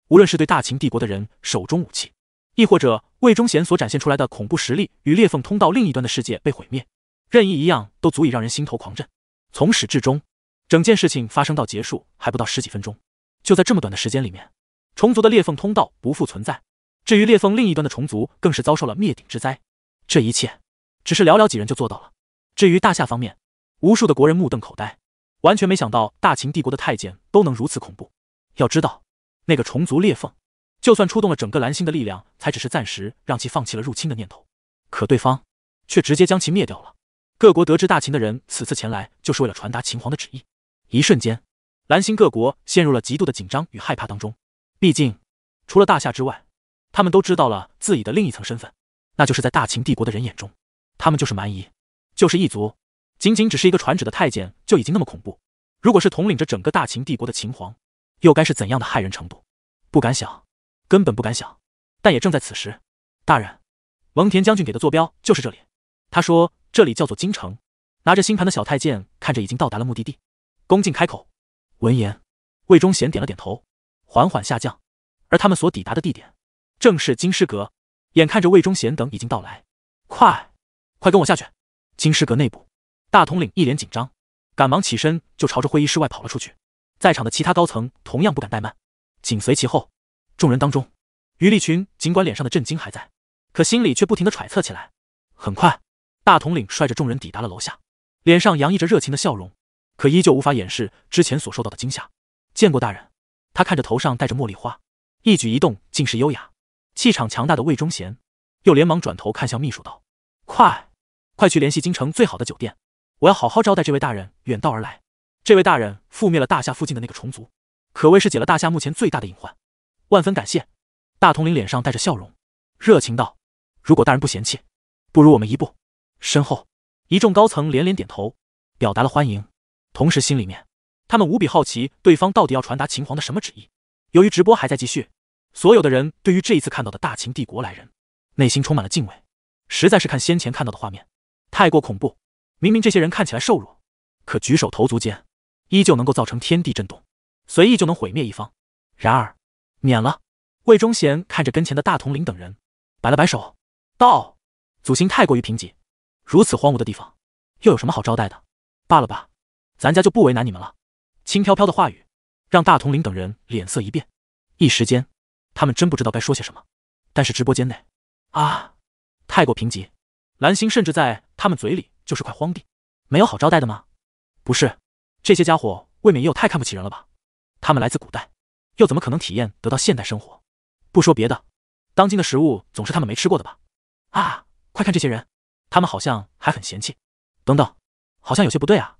无论是对大秦帝国的人手中武器，亦或者魏忠贤所展现出来的恐怖实力，与裂缝通道另一端的世界被毁灭，任意一样都足以让人心头狂震。从始至终，整件事情发生到结束还不到十几分钟，就在这么短的时间里面，虫族的裂缝通道不复存在。至于裂缝另一端的虫族，更是遭受了灭顶之灾。这一切，只是寥寥几人就做到了。至于大夏方面，无数的国人目瞪口呆，完全没想到大秦帝国的太监都能如此恐怖。要知道，那个虫族裂缝，就算出动了整个蓝星的力量，才只是暂时让其放弃了入侵的念头，可对方却直接将其灭掉了。各国得知大秦的人此次前来，就是为了传达秦皇的旨意，一瞬间，蓝星各国陷入了极度的紧张与害怕当中。毕竟，除了大夏之外，他们都知道了自己的另一层身份，那就是在大秦帝国的人眼中，他们就是蛮夷，就是异族。仅仅只是一个传旨的太监就已经那么恐怖，如果是统领着整个大秦帝国的秦皇，又该是怎样的骇人程度？不敢想，根本不敢想。但也正在此时，大人，蒙恬将军给的坐标就是这里。他说这里叫做京城。拿着星盘的小太监看着已经到达了目的地，恭敬开口。闻言，魏忠贤点了点头，缓缓下降。而他们所抵达的地点。正是金狮阁，眼看着魏忠贤等已经到来，快，快跟我下去！金狮阁内部，大统领一脸紧张，赶忙起身就朝着会议室外跑了出去。在场的其他高层同样不敢怠慢，紧随其后。众人当中，于立群尽管脸上的震惊还在，可心里却不停的揣测起来。很快，大统领率着众人抵达了楼下，脸上洋溢着热情的笑容，可依旧无法掩饰之前所受到的惊吓。见过大人，他看着头上戴着茉莉花，一举一动尽是优雅。气场强大的魏忠贤，又连忙转头看向秘书道：“快，快去联系京城最好的酒店，我要好好招待这位大人远道而来。这位大人覆灭了大夏附近的那个虫族，可谓是解了大夏目前最大的隐患，万分感谢。”大统领脸上带着笑容，热情道：“如果大人不嫌弃，不如我们一步。”身后，一众高层连连点头，表达了欢迎，同时心里面，他们无比好奇对方到底要传达秦皇的什么旨意。由于直播还在继续。所有的人对于这一次看到的大秦帝国来人，内心充满了敬畏。实在是看先前看到的画面，太过恐怖。明明这些人看起来瘦弱，可举手投足间，依旧能够造成天地震动，随意就能毁灭一方。然而，免了。魏忠贤看着跟前的大统领等人，摆了摆手，道：“祖星太过于贫瘠，如此荒芜的地方，又有什么好招待的？罢了吧，咱家就不为难你们了。”轻飘飘的话语，让大统领等人脸色一变，一时间。他们真不知道该说些什么，但是直播间内，啊，太过贫瘠，蓝星甚至在他们嘴里就是块荒地，没有好招待的吗？不是，这些家伙未免也有太看不起人了吧？他们来自古代，又怎么可能体验得到现代生活？不说别的，当今的食物总是他们没吃过的吧？啊，快看这些人，他们好像还很嫌弃。等等，好像有些不对啊！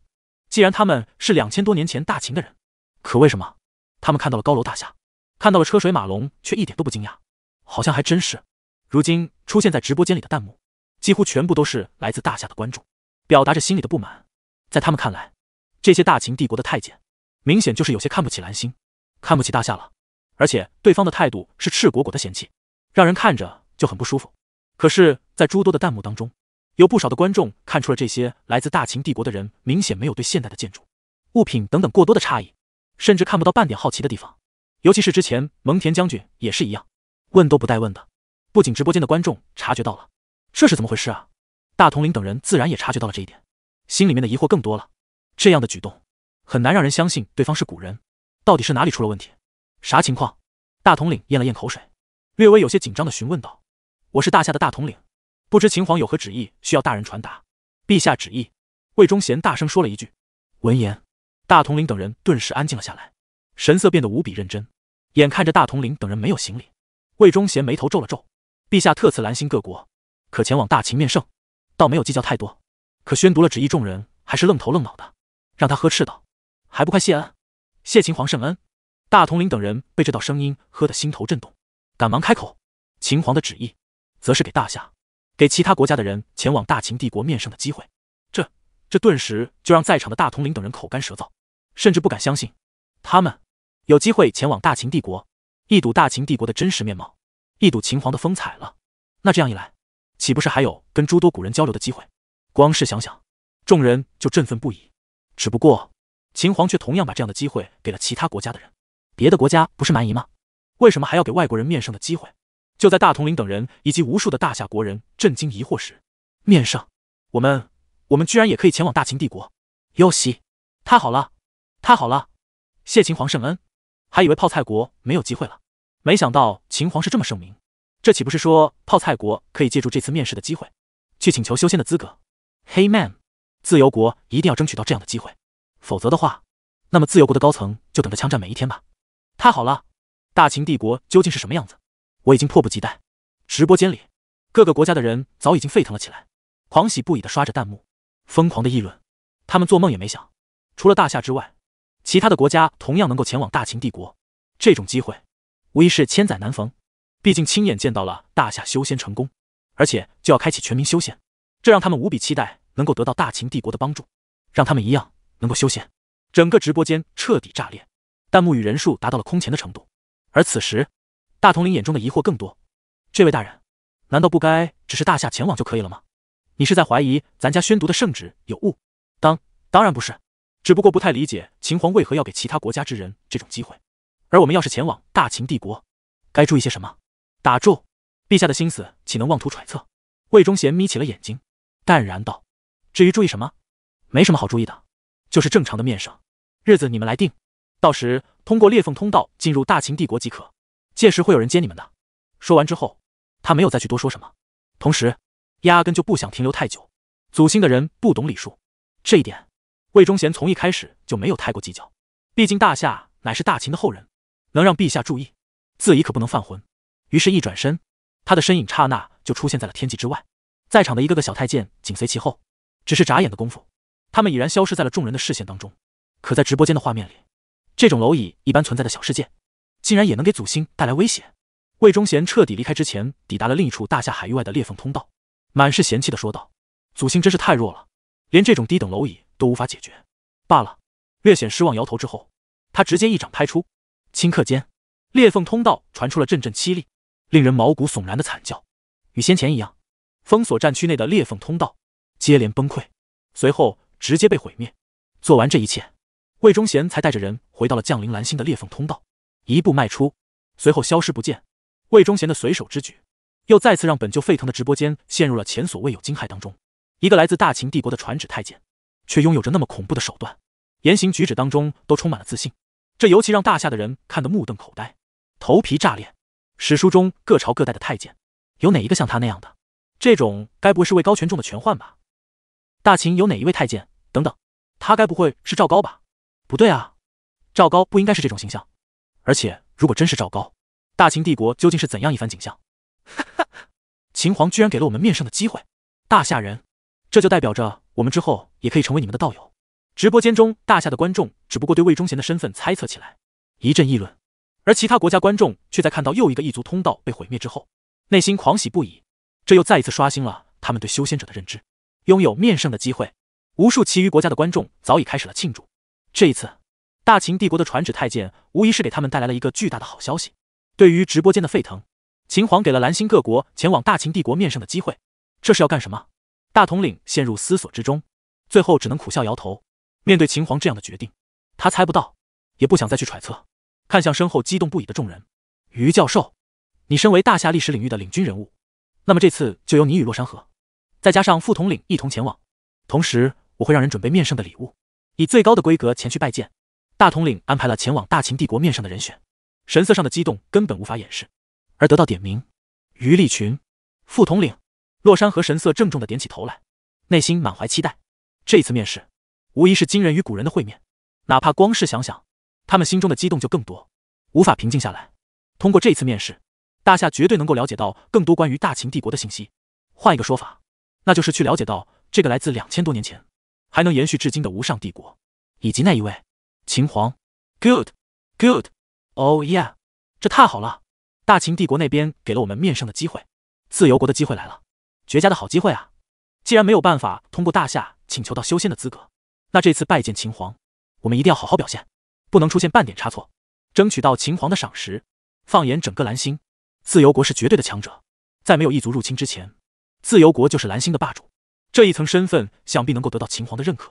既然他们是两千多年前大秦的人，可为什么他们看到了高楼大厦？看到了车水马龙，却一点都不惊讶，好像还真是。如今出现在直播间里的弹幕，几乎全部都是来自大夏的观众，表达着心里的不满。在他们看来，这些大秦帝国的太监，明显就是有些看不起蓝星，看不起大夏了。而且对方的态度是赤果果的嫌弃，让人看着就很不舒服。可是，在诸多的弹幕当中，有不少的观众看出了这些来自大秦帝国的人，明显没有对现代的建筑、物品等等过多的诧异，甚至看不到半点好奇的地方。尤其是之前蒙恬将军也是一样，问都不带问的。不仅直播间的观众察觉到了，这是怎么回事啊？大统领等人自然也察觉到了这一点，心里面的疑惑更多了。这样的举动很难让人相信对方是古人，到底是哪里出了问题？啥情况？大统领咽了咽口水，略微有些紧张的询问道：“我是大夏的大统领，不知秦皇有何旨意需要大人传达？”陛下旨意，魏忠贤大声说了一句。闻言，大统领等人顿时安静了下来，神色变得无比认真。眼看着大统领等人没有行礼，魏忠贤眉头皱了皱。陛下特赐兰心各国，可前往大秦面圣，倒没有计较太多。可宣读了旨意，众人还是愣头愣脑的，让他呵斥道：“还不快谢恩！谢秦皇圣恩！”大统领等人被这道声音喝得心头震动，赶忙开口。秦皇的旨意，则是给大夏、给其他国家的人前往大秦帝国面圣的机会。这、这顿时就让在场的大统领等人口干舌燥，甚至不敢相信，他们。有机会前往大秦帝国，一睹大秦帝国的真实面貌，一睹秦皇的风采了。那这样一来，岂不是还有跟诸多古人交流的机会？光是想想，众人就振奋不已。只不过，秦皇却同样把这样的机会给了其他国家的人。别的国家不是蛮夷吗？为什么还要给外国人面圣的机会？就在大统领等人以及无数的大夏国人震惊疑惑时，面圣，我们，我们居然也可以前往大秦帝国！哟西，太好了，太好了！谢秦皇圣恩！还以为泡菜国没有机会了，没想到秦皇是这么盛名，这岂不是说泡菜国可以借助这次面试的机会，去请求修仙的资格？黑 man，自由国一定要争取到这样的机会，否则的话，那么自由国的高层就等着枪战每一天吧！太好了，大秦帝国究竟是什么样子？我已经迫不及待。直播间里，各个国家的人早已经沸腾了起来，狂喜不已的刷着弹幕，疯狂的议论。他们做梦也没想，除了大夏之外。其他的国家同样能够前往大秦帝国，这种机会，无疑是千载难逢。毕竟亲眼见到了大夏修仙成功，而且就要开启全民修仙，这让他们无比期待能够得到大秦帝国的帮助，让他们一样能够修仙。整个直播间彻底炸裂，弹幕与人数达到了空前的程度。而此时，大统领眼中的疑惑更多：这位大人，难道不该只是大夏前往就可以了吗？你是在怀疑咱家宣读的圣旨有误？当当然不是。只不过不太理解秦皇为何要给其他国家之人这种机会，而我们要是前往大秦帝国，该注意些什么？打住！陛下的心思岂能妄图揣测？魏忠贤眯起了眼睛，淡然道：“至于注意什么，没什么好注意的，就是正常的面圣，日子，你们来定。到时通过裂缝通道进入大秦帝国即可。届时会有人接你们的。”说完之后，他没有再去多说什么，同时压根就不想停留太久。祖星的人不懂礼数，这一点。魏忠贤从一开始就没有太过计较，毕竟大夏乃是大秦的后人，能让陛下注意，自己可不能犯浑。于是，一转身，他的身影刹那就出现在了天际之外，在场的一个个小太监紧随其后，只是眨眼的功夫，他们已然消失在了众人的视线当中。可在直播间的画面里，这种蝼蚁一般存在的小世界，竟然也能给祖星带来威胁。魏忠贤彻底离开之前，抵达了另一处大夏海域外的裂缝通道，满是嫌弃的说道：“祖星真是太弱了，连这种低等蝼蚁。”都无法解决，罢了。略显失望，摇头之后，他直接一掌拍出。顷刻间，裂缝通道传出了阵阵凄厉、令人毛骨悚然的惨叫。与先前一样，封锁战区内的裂缝通道接连崩溃，随后直接被毁灭。做完这一切，魏忠贤才带着人回到了降临蓝星的裂缝通道，一步迈出，随后消失不见。魏忠贤的随手之举，又再次让本就沸腾的直播间陷入了前所未有惊骇当中。一个来自大秦帝国的传旨太监。却拥有着那么恐怖的手段，言行举止当中都充满了自信，这尤其让大夏的人看得目瞪口呆，头皮炸裂。史书中各朝各代的太监，有哪一个像他那样的？这种该不会是位高权重的权宦吧？大秦有哪一位太监？等等，他该不会是赵高吧？不对啊，赵高不应该是这种形象。而且如果真是赵高，大秦帝国究竟是怎样一番景象？哈哈，秦皇居然给了我们面圣的机会，大夏人。这就代表着我们之后也可以成为你们的道友。直播间中，大夏的观众只不过对魏忠贤的身份猜测起来，一阵议论；而其他国家观众却在看到又一个异族通道被毁灭之后，内心狂喜不已。这又再一次刷新了他们对修仙者的认知，拥有面圣的机会。无数其余国家的观众早已开始了庆祝。这一次，大秦帝国的传旨太监无疑是给他们带来了一个巨大的好消息。对于直播间的沸腾，秦皇给了蓝星各国前往大秦帝国面圣的机会，这是要干什么？大统领陷入思索之中，最后只能苦笑摇头。面对秦皇这样的决定，他猜不到，也不想再去揣测。看向身后激动不已的众人，于教授，你身为大夏历史领域的领军人物，那么这次就由你与洛山河，再加上副统领一同前往。同时，我会让人准备面圣的礼物，以最高的规格前去拜见。大统领安排了前往大秦帝国面圣的人选，神色上的激动根本无法掩饰。而得到点名，于立群，副统领。洛山河神色郑重的点起头来，内心满怀期待。这次面试无疑是今人与古人的会面，哪怕光是想想，他们心中的激动就更多，无法平静下来。通过这次面试，大夏绝对能够了解到更多关于大秦帝国的信息。换一个说法，那就是去了解到这个来自两千多年前，还能延续至今的无上帝国，以及那一位秦皇。Good，good，oh yeah，这太好了！大秦帝国那边给了我们面圣的机会，自由国的机会来了。绝佳的好机会啊！既然没有办法通过大夏请求到修仙的资格，那这次拜见秦皇，我们一定要好好表现，不能出现半点差错，争取到秦皇的赏识。放眼整个蓝星，自由国是绝对的强者，在没有异族入侵之前，自由国就是蓝星的霸主。这一层身份，想必能够得到秦皇的认可。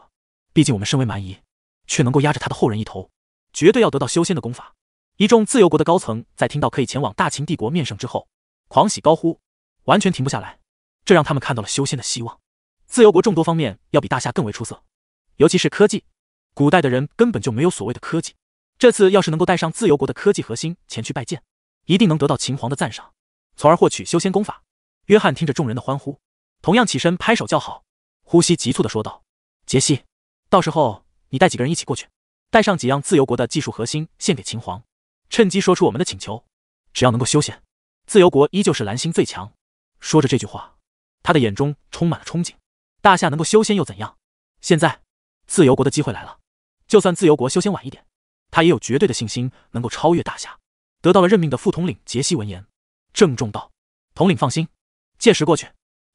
毕竟我们身为蛮夷，却能够压着他的后人一头，绝对要得到修仙的功法。一众自由国的高层在听到可以前往大秦帝国面圣之后，狂喜高呼，完全停不下来。这让他们看到了修仙的希望。自由国众多方面要比大夏更为出色，尤其是科技。古代的人根本就没有所谓的科技。这次要是能够带上自由国的科技核心前去拜见，一定能得到秦皇的赞赏，从而获取修仙功法。约翰听着众人的欢呼，同样起身拍手叫好，呼吸急促的说道：“杰西，到时候你带几个人一起过去，带上几样自由国的技术核心献给秦皇，趁机说出我们的请求。只要能够修仙，自由国依旧是蓝星最强。”说着这句话。他的眼中充满了憧憬。大夏能够修仙又怎样？现在，自由国的机会来了。就算自由国修仙晚一点，他也有绝对的信心能够超越大夏。得到了任命的副统领杰西闻言，郑重道：“统领放心，届时过去，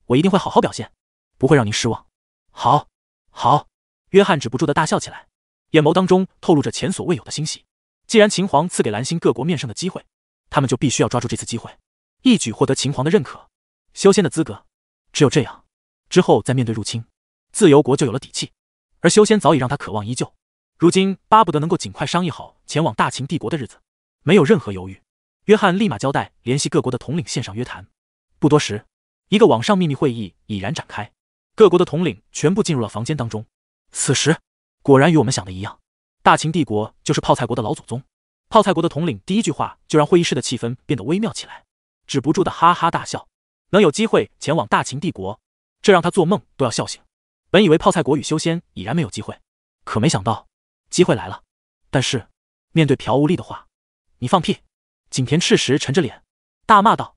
我一定会好好表现，不会让您失望。”好，好！约翰止不住的大笑起来，眼眸当中透露着前所未有的欣喜。既然秦皇赐给蓝星各国面圣的机会，他们就必须要抓住这次机会，一举获得秦皇的认可，修仙的资格。只有这样，之后再面对入侵，自由国就有了底气。而修仙早已让他渴望依旧，如今巴不得能够尽快商议好前往大秦帝国的日子。没有任何犹豫，约翰立马交代联系各国的统领，线上约谈。不多时，一个网上秘密会议已然展开，各国的统领全部进入了房间当中。此时果然与我们想的一样，大秦帝国就是泡菜国的老祖宗。泡菜国的统领第一句话就让会议室的气氛变得微妙起来，止不住的哈哈大笑。能有机会前往大秦帝国，这让他做梦都要笑醒。本以为泡菜国与修仙已然没有机会，可没想到机会来了。但是，面对朴无力的话，你放屁！景田赤石沉着脸大骂道：“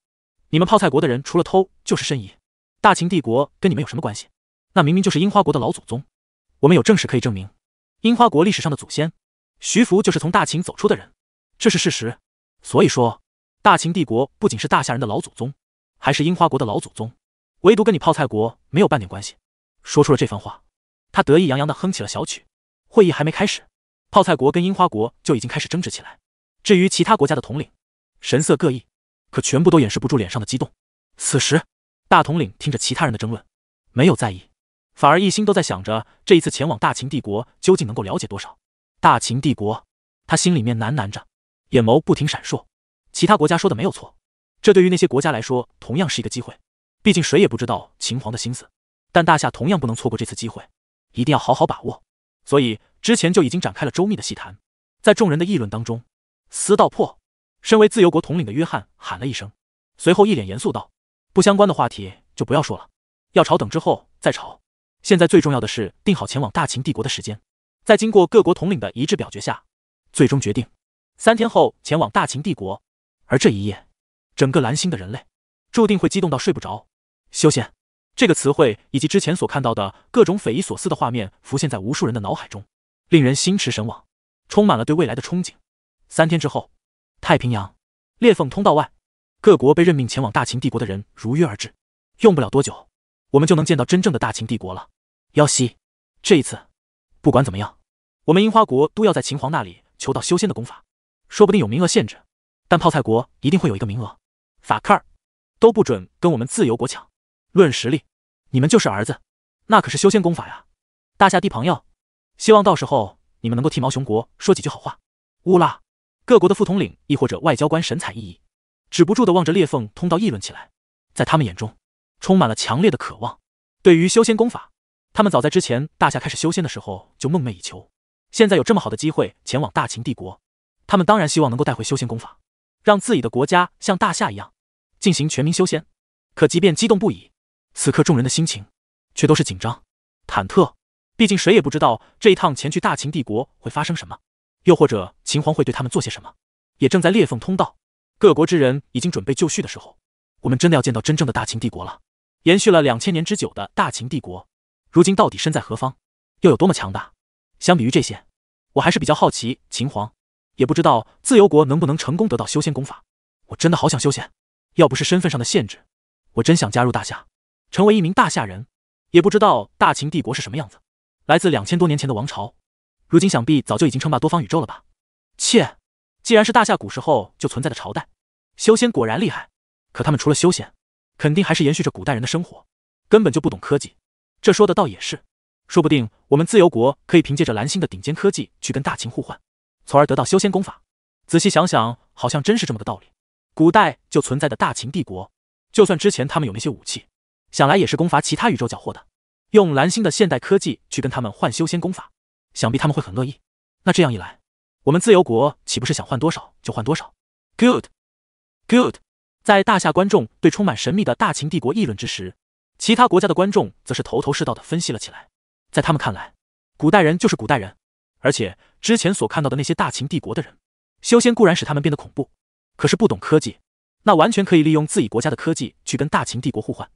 你们泡菜国的人除了偷就是申遗，大秦帝国跟你们有什么关系？那明明就是樱花国的老祖宗。我们有正史可以证明，樱花国历史上的祖先徐福就是从大秦走出的人，这是事实。所以说，大秦帝国不仅是大夏人的老祖宗。”还是樱花国的老祖宗，唯独跟你泡菜国没有半点关系。说出了这番话，他得意洋洋地哼起了小曲。会议还没开始，泡菜国跟樱花国就已经开始争执起来。至于其他国家的统领，神色各异，可全部都掩饰不住脸上的激动。此时，大统领听着其他人的争论，没有在意，反而一心都在想着这一次前往大秦帝国究竟能够了解多少。大秦帝国，他心里面喃喃着，眼眸不停闪烁。其他国家说的没有错。这对于那些国家来说同样是一个机会，毕竟谁也不知道秦皇的心思。但大夏同样不能错过这次机会，一定要好好把握。所以之前就已经展开了周密的细谈。在众人的议论当中，撕道破，身为自由国统领的约翰喊了一声，随后一脸严肃道：“不相关的话题就不要说了，要吵等之后再吵。现在最重要的是定好前往大秦帝国的时间。”在经过各国统领的一致表决下，最终决定三天后前往大秦帝国。而这一夜。整个蓝星的人类注定会激动到睡不着。修仙这个词汇，以及之前所看到的各种匪夷所思的画面，浮现在无数人的脑海中，令人心驰神往，充满了对未来的憧憬。三天之后，太平洋裂缝通道外，各国被任命前往大秦帝国的人如约而至。用不了多久，我们就能见到真正的大秦帝国了。妖西，这一次，不管怎么样，我们樱花国都要在秦皇那里求到修仙的功法。说不定有名额限制，但泡菜国一定会有一个名额。法克尔都不准跟我们自由国抢。论实力，你们就是儿子。那可是修仙功法呀！大夏帝朋友希望到时候你们能够替毛熊国说几句好话。乌拉！各国的副统领亦或者外交官神采奕奕，止不住的望着裂缝通道议论起来。在他们眼中，充满了强烈的渴望。对于修仙功法，他们早在之前大夏开始修仙的时候就梦寐以求。现在有这么好的机会前往大秦帝国，他们当然希望能够带回修仙功法，让自己的国家像大夏一样。进行全民修仙，可即便激动不已，此刻众人的心情却都是紧张、忐忑。毕竟谁也不知道这一趟前去大秦帝国会发生什么，又或者秦皇会对他们做些什么。也正在裂缝通道，各国之人已经准备就绪的时候，我们真的要见到真正的大秦帝国了。延续了两千年之久的大秦帝国，如今到底身在何方，又有多么强大？相比于这些，我还是比较好奇秦皇。也不知道自由国能不能成功得到修仙功法。我真的好想修仙。要不是身份上的限制，我真想加入大夏，成为一名大夏人。也不知道大秦帝国是什么样子，来自两千多年前的王朝，如今想必早就已经称霸多方宇宙了吧？切，既然是大夏古时候就存在的朝代，修仙果然厉害。可他们除了修仙，肯定还是延续着古代人的生活，根本就不懂科技。这说的倒也是，说不定我们自由国可以凭借着蓝星的顶尖科技去跟大秦互换，从而得到修仙功法。仔细想想，好像真是这么个道理。古代就存在的大秦帝国，就算之前他们有那些武器，想来也是攻伐其他宇宙缴获的。用蓝星的现代科技去跟他们换修仙功法，想必他们会很乐意。那这样一来，我们自由国岂不是想换多少就换多少？Good，Good。在大夏观众对充满神秘的大秦帝国议论之时，其他国家的观众则是头头是道的分析了起来。在他们看来，古代人就是古代人，而且之前所看到的那些大秦帝国的人，修仙固然使他们变得恐怖。可是不懂科技，那完全可以利用自己国家的科技去跟大秦帝国互换，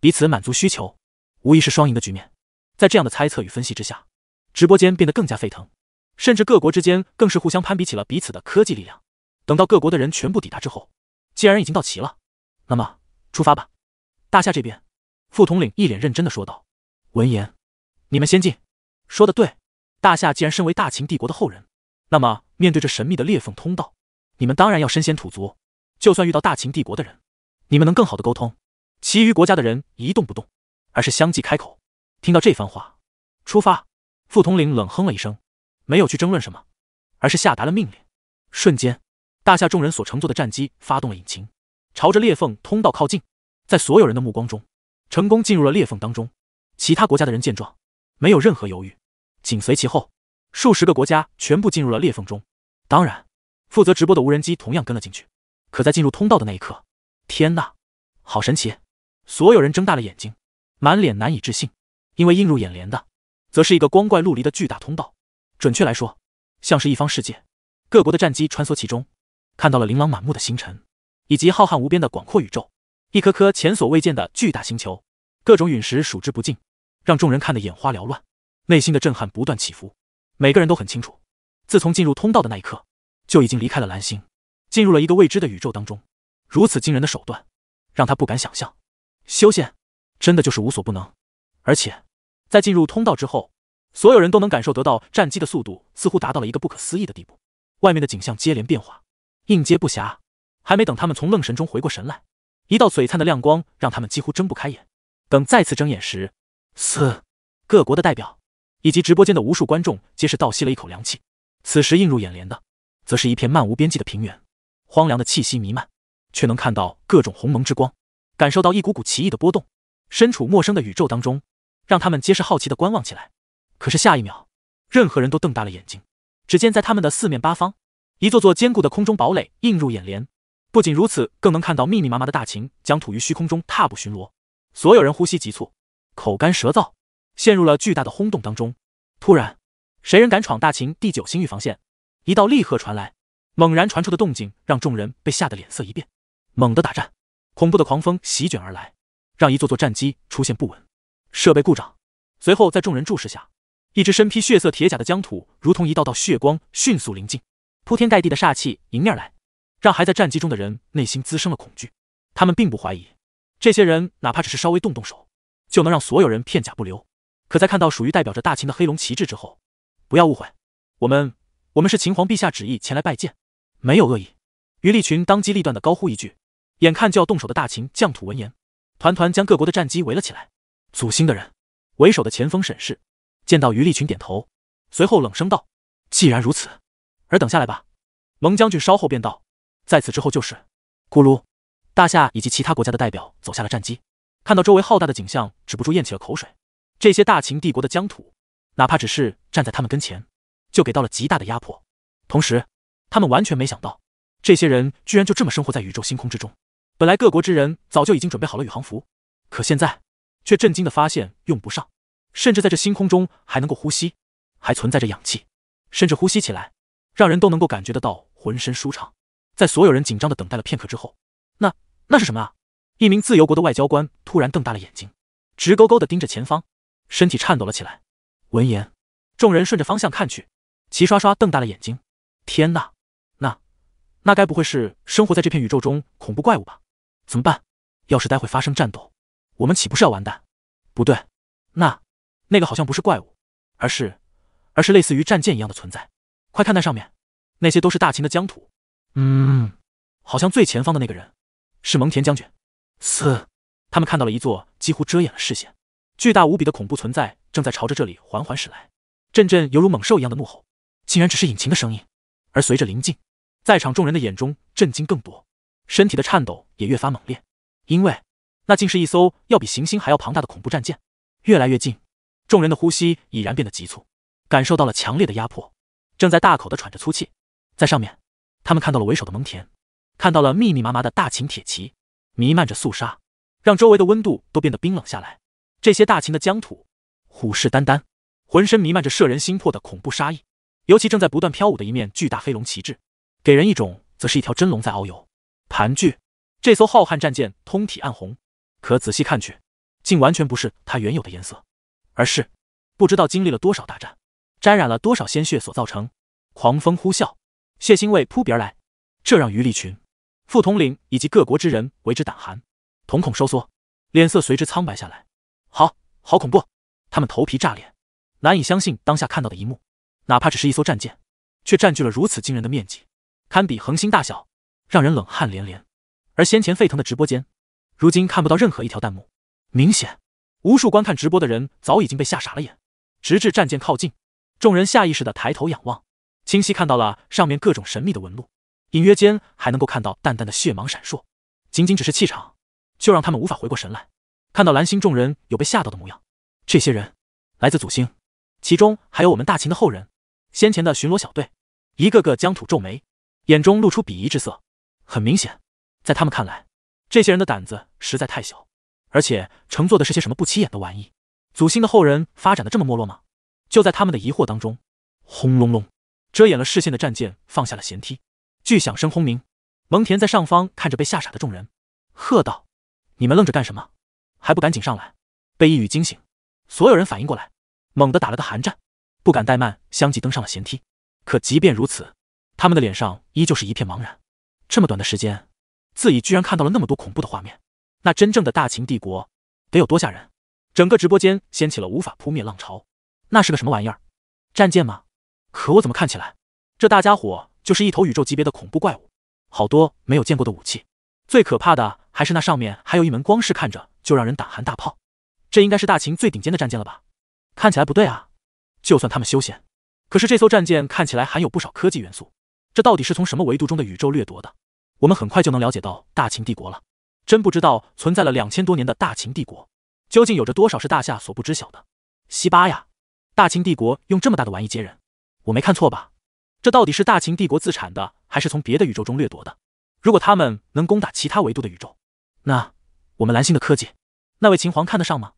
彼此满足需求，无疑是双赢的局面。在这样的猜测与分析之下，直播间变得更加沸腾，甚至各国之间更是互相攀比起了彼此的科技力量。等到各国的人全部抵达之后，既然已经到齐了，那么出发吧！大夏这边，副统领一脸认真的说道。闻言，你们先进。说的对，大夏既然身为大秦帝国的后人，那么面对这神秘的裂缝通道。你们当然要身先土足。就算遇到大秦帝国的人，你们能更好的沟通。其余国家的人一动不动，而是相继开口。听到这番话，出发。副统领冷哼了一声，没有去争论什么，而是下达了命令。瞬间，大夏众人所乘坐的战机发动了引擎，朝着裂缝通道靠近。在所有人的目光中，成功进入了裂缝当中。其他国家的人见状，没有任何犹豫，紧随其后。数十个国家全部进入了裂缝中。当然。负责直播的无人机同样跟了进去，可在进入通道的那一刻，天呐，好神奇！所有人睁大了眼睛，满脸难以置信，因为映入眼帘的，则是一个光怪陆离的巨大通道，准确来说，像是一方世界。各国的战机穿梭其中，看到了琳琅满目的星辰，以及浩瀚无边的广阔宇宙，一颗颗前所未见的巨大星球，各种陨石数之不尽，让众人看得眼花缭乱，内心的震撼不断起伏。每个人都很清楚，自从进入通道的那一刻。就已经离开了蓝星，进入了一个未知的宇宙当中。如此惊人的手段，让他不敢想象。修仙真的就是无所不能。而且在进入通道之后，所有人都能感受得到战机的速度似乎达到了一个不可思议的地步。外面的景象接连变化，应接不暇。还没等他们从愣神中回过神来，一道璀璨的亮光让他们几乎睁不开眼。等再次睁眼时，四各国的代表以及直播间的无数观众皆是倒吸了一口凉气。此时映入眼帘的。则是一片漫无边际的平原，荒凉的气息弥漫，却能看到各种鸿蒙之光，感受到一股股奇异的波动。身处陌生的宇宙当中，让他们皆是好奇的观望起来。可是下一秒，任何人都瞪大了眼睛，只见在他们的四面八方，一座座坚固的空中堡垒映入眼帘。不仅如此，更能看到密密麻麻的大秦将土于虚空中踏步巡逻。所有人呼吸急促，口干舌燥，陷入了巨大的轰动当中。突然，谁人敢闯大秦第九星域防线？一道厉喝传来，猛然传出的动静让众人被吓得脸色一变，猛地打颤。恐怖的狂风席卷而来，让一座座战机出现不稳，设备故障。随后，在众人注视下，一只身披血色铁甲的疆土，如同一道道血光迅速临近，铺天盖地的煞气迎面来，让还在战机中的人内心滋生了恐惧。他们并不怀疑，这些人哪怕只是稍微动动手，就能让所有人片甲不留。可在看到属于代表着大秦的黑龙旗帜之后，不要误会，我们。我们是秦皇陛下旨意前来拜见，没有恶意。于立群当机立断的高呼一句，眼看就要动手的大秦将土闻言，团团将各国的战机围了起来。祖星的人为首的前锋沈氏见到于立群点头，随后冷声道：“既然如此，尔等下来吧。”蒙将军稍后便道：“在此之后就是。”咕噜，大夏以及其他国家的代表走下了战机，看到周围浩大的景象，止不住咽起了口水。这些大秦帝国的疆土，哪怕只是站在他们跟前。就给到了极大的压迫，同时，他们完全没想到，这些人居然就这么生活在宇宙星空之中。本来各国之人早就已经准备好了宇航服，可现在却震惊的发现用不上，甚至在这星空中还能够呼吸，还存在着氧气，甚至呼吸起来让人都能够感觉得到浑身舒畅。在所有人紧张的等待了片刻之后，那那是什么啊？一名自由国的外交官突然瞪大了眼睛，直勾勾的盯着前方，身体颤抖了起来。闻言，众人顺着方向看去。齐刷刷瞪大了眼睛！天哪，那，那该不会是生活在这片宇宙中恐怖怪物吧？怎么办？要是待会发生战斗，我们岂不是要完蛋？不对，那，那个好像不是怪物，而是，而是类似于战舰一样的存在。快看那上面，那些都是大秦的疆土。嗯，好像最前方的那个人是蒙恬将军。嘶，他们看到了一座几乎遮掩了视线、巨大无比的恐怖存在，正在朝着这里缓缓驶来。阵阵犹如猛兽一样的怒吼。竟然只是引擎的声音，而随着临近，在场众人的眼中震惊更多，身体的颤抖也越发猛烈，因为那竟是一艘要比行星还要庞大的恐怖战舰，越来越近，众人的呼吸已然变得急促，感受到了强烈的压迫，正在大口的喘着粗气。在上面，他们看到了为首的蒙恬，看到了密密麻麻的大秦铁骑，弥漫着肃杀，让周围的温度都变得冰冷下来。这些大秦的疆土，虎视眈眈，浑身弥漫着摄人心魄的恐怖杀意。尤其正在不断飘舞的一面巨大黑龙旗帜，给人一种则是一条真龙在遨游、盘踞。这艘浩瀚战舰通体暗红，可仔细看去，竟完全不是它原有的颜色，而是不知道经历了多少大战，沾染了多少鲜血所造成。狂风呼啸，血腥味扑鼻而来，这让于立群、副统领以及各国之人为之胆寒，瞳孔收缩，脸色随之苍白下来。好好恐怖，他们头皮炸裂，难以相信当下看到的一幕。哪怕只是一艘战舰，却占据了如此惊人的面积，堪比恒星大小，让人冷汗连连。而先前沸腾的直播间，如今看不到任何一条弹幕，明显无数观看直播的人早已经被吓傻了眼。直至战舰靠近，众人下意识的抬头仰望，清晰看到了上面各种神秘的纹路，隐约间还能够看到淡淡的血芒闪烁。仅仅只是气场，就让他们无法回过神来。看到蓝星众人有被吓到的模样，这些人来自祖星，其中还有我们大秦的后人。先前的巡逻小队，一个个疆土皱眉，眼中露出鄙夷之色。很明显，在他们看来，这些人的胆子实在太小，而且乘坐的是些什么不起眼的玩意。祖星的后人发展的这么没落吗？就在他们的疑惑当中，轰隆隆，遮掩了视线的战舰放下了舷梯，巨响声轰鸣。蒙恬在上方看着被吓傻的众人，喝道：“你们愣着干什么？还不赶紧上来！”被一语惊醒，所有人反应过来，猛地打了个寒战。不敢怠慢，相继登上了舷梯。可即便如此，他们的脸上依旧是一片茫然。这么短的时间，自己居然看到了那么多恐怖的画面。那真正的大秦帝国得有多吓人？整个直播间掀起了无法扑灭浪潮。那是个什么玩意儿？战舰吗？可我怎么看起来，这大家伙就是一头宇宙级别的恐怖怪物。好多没有见过的武器。最可怕的还是那上面还有一门光是看着就让人胆寒大炮。这应该是大秦最顶尖的战舰了吧？看起来不对啊。就算他们修仙，可是这艘战舰看起来含有不少科技元素，这到底是从什么维度中的宇宙掠夺的？我们很快就能了解到大秦帝国了，真不知道存在了两千多年的大秦帝国，究竟有着多少是大夏所不知晓的。西巴呀，大秦帝国用这么大的玩意接人，我没看错吧？这到底是大秦帝国自产的，还是从别的宇宙中掠夺的？如果他们能攻打其他维度的宇宙，那我们蓝星的科技，那位秦皇看得上吗？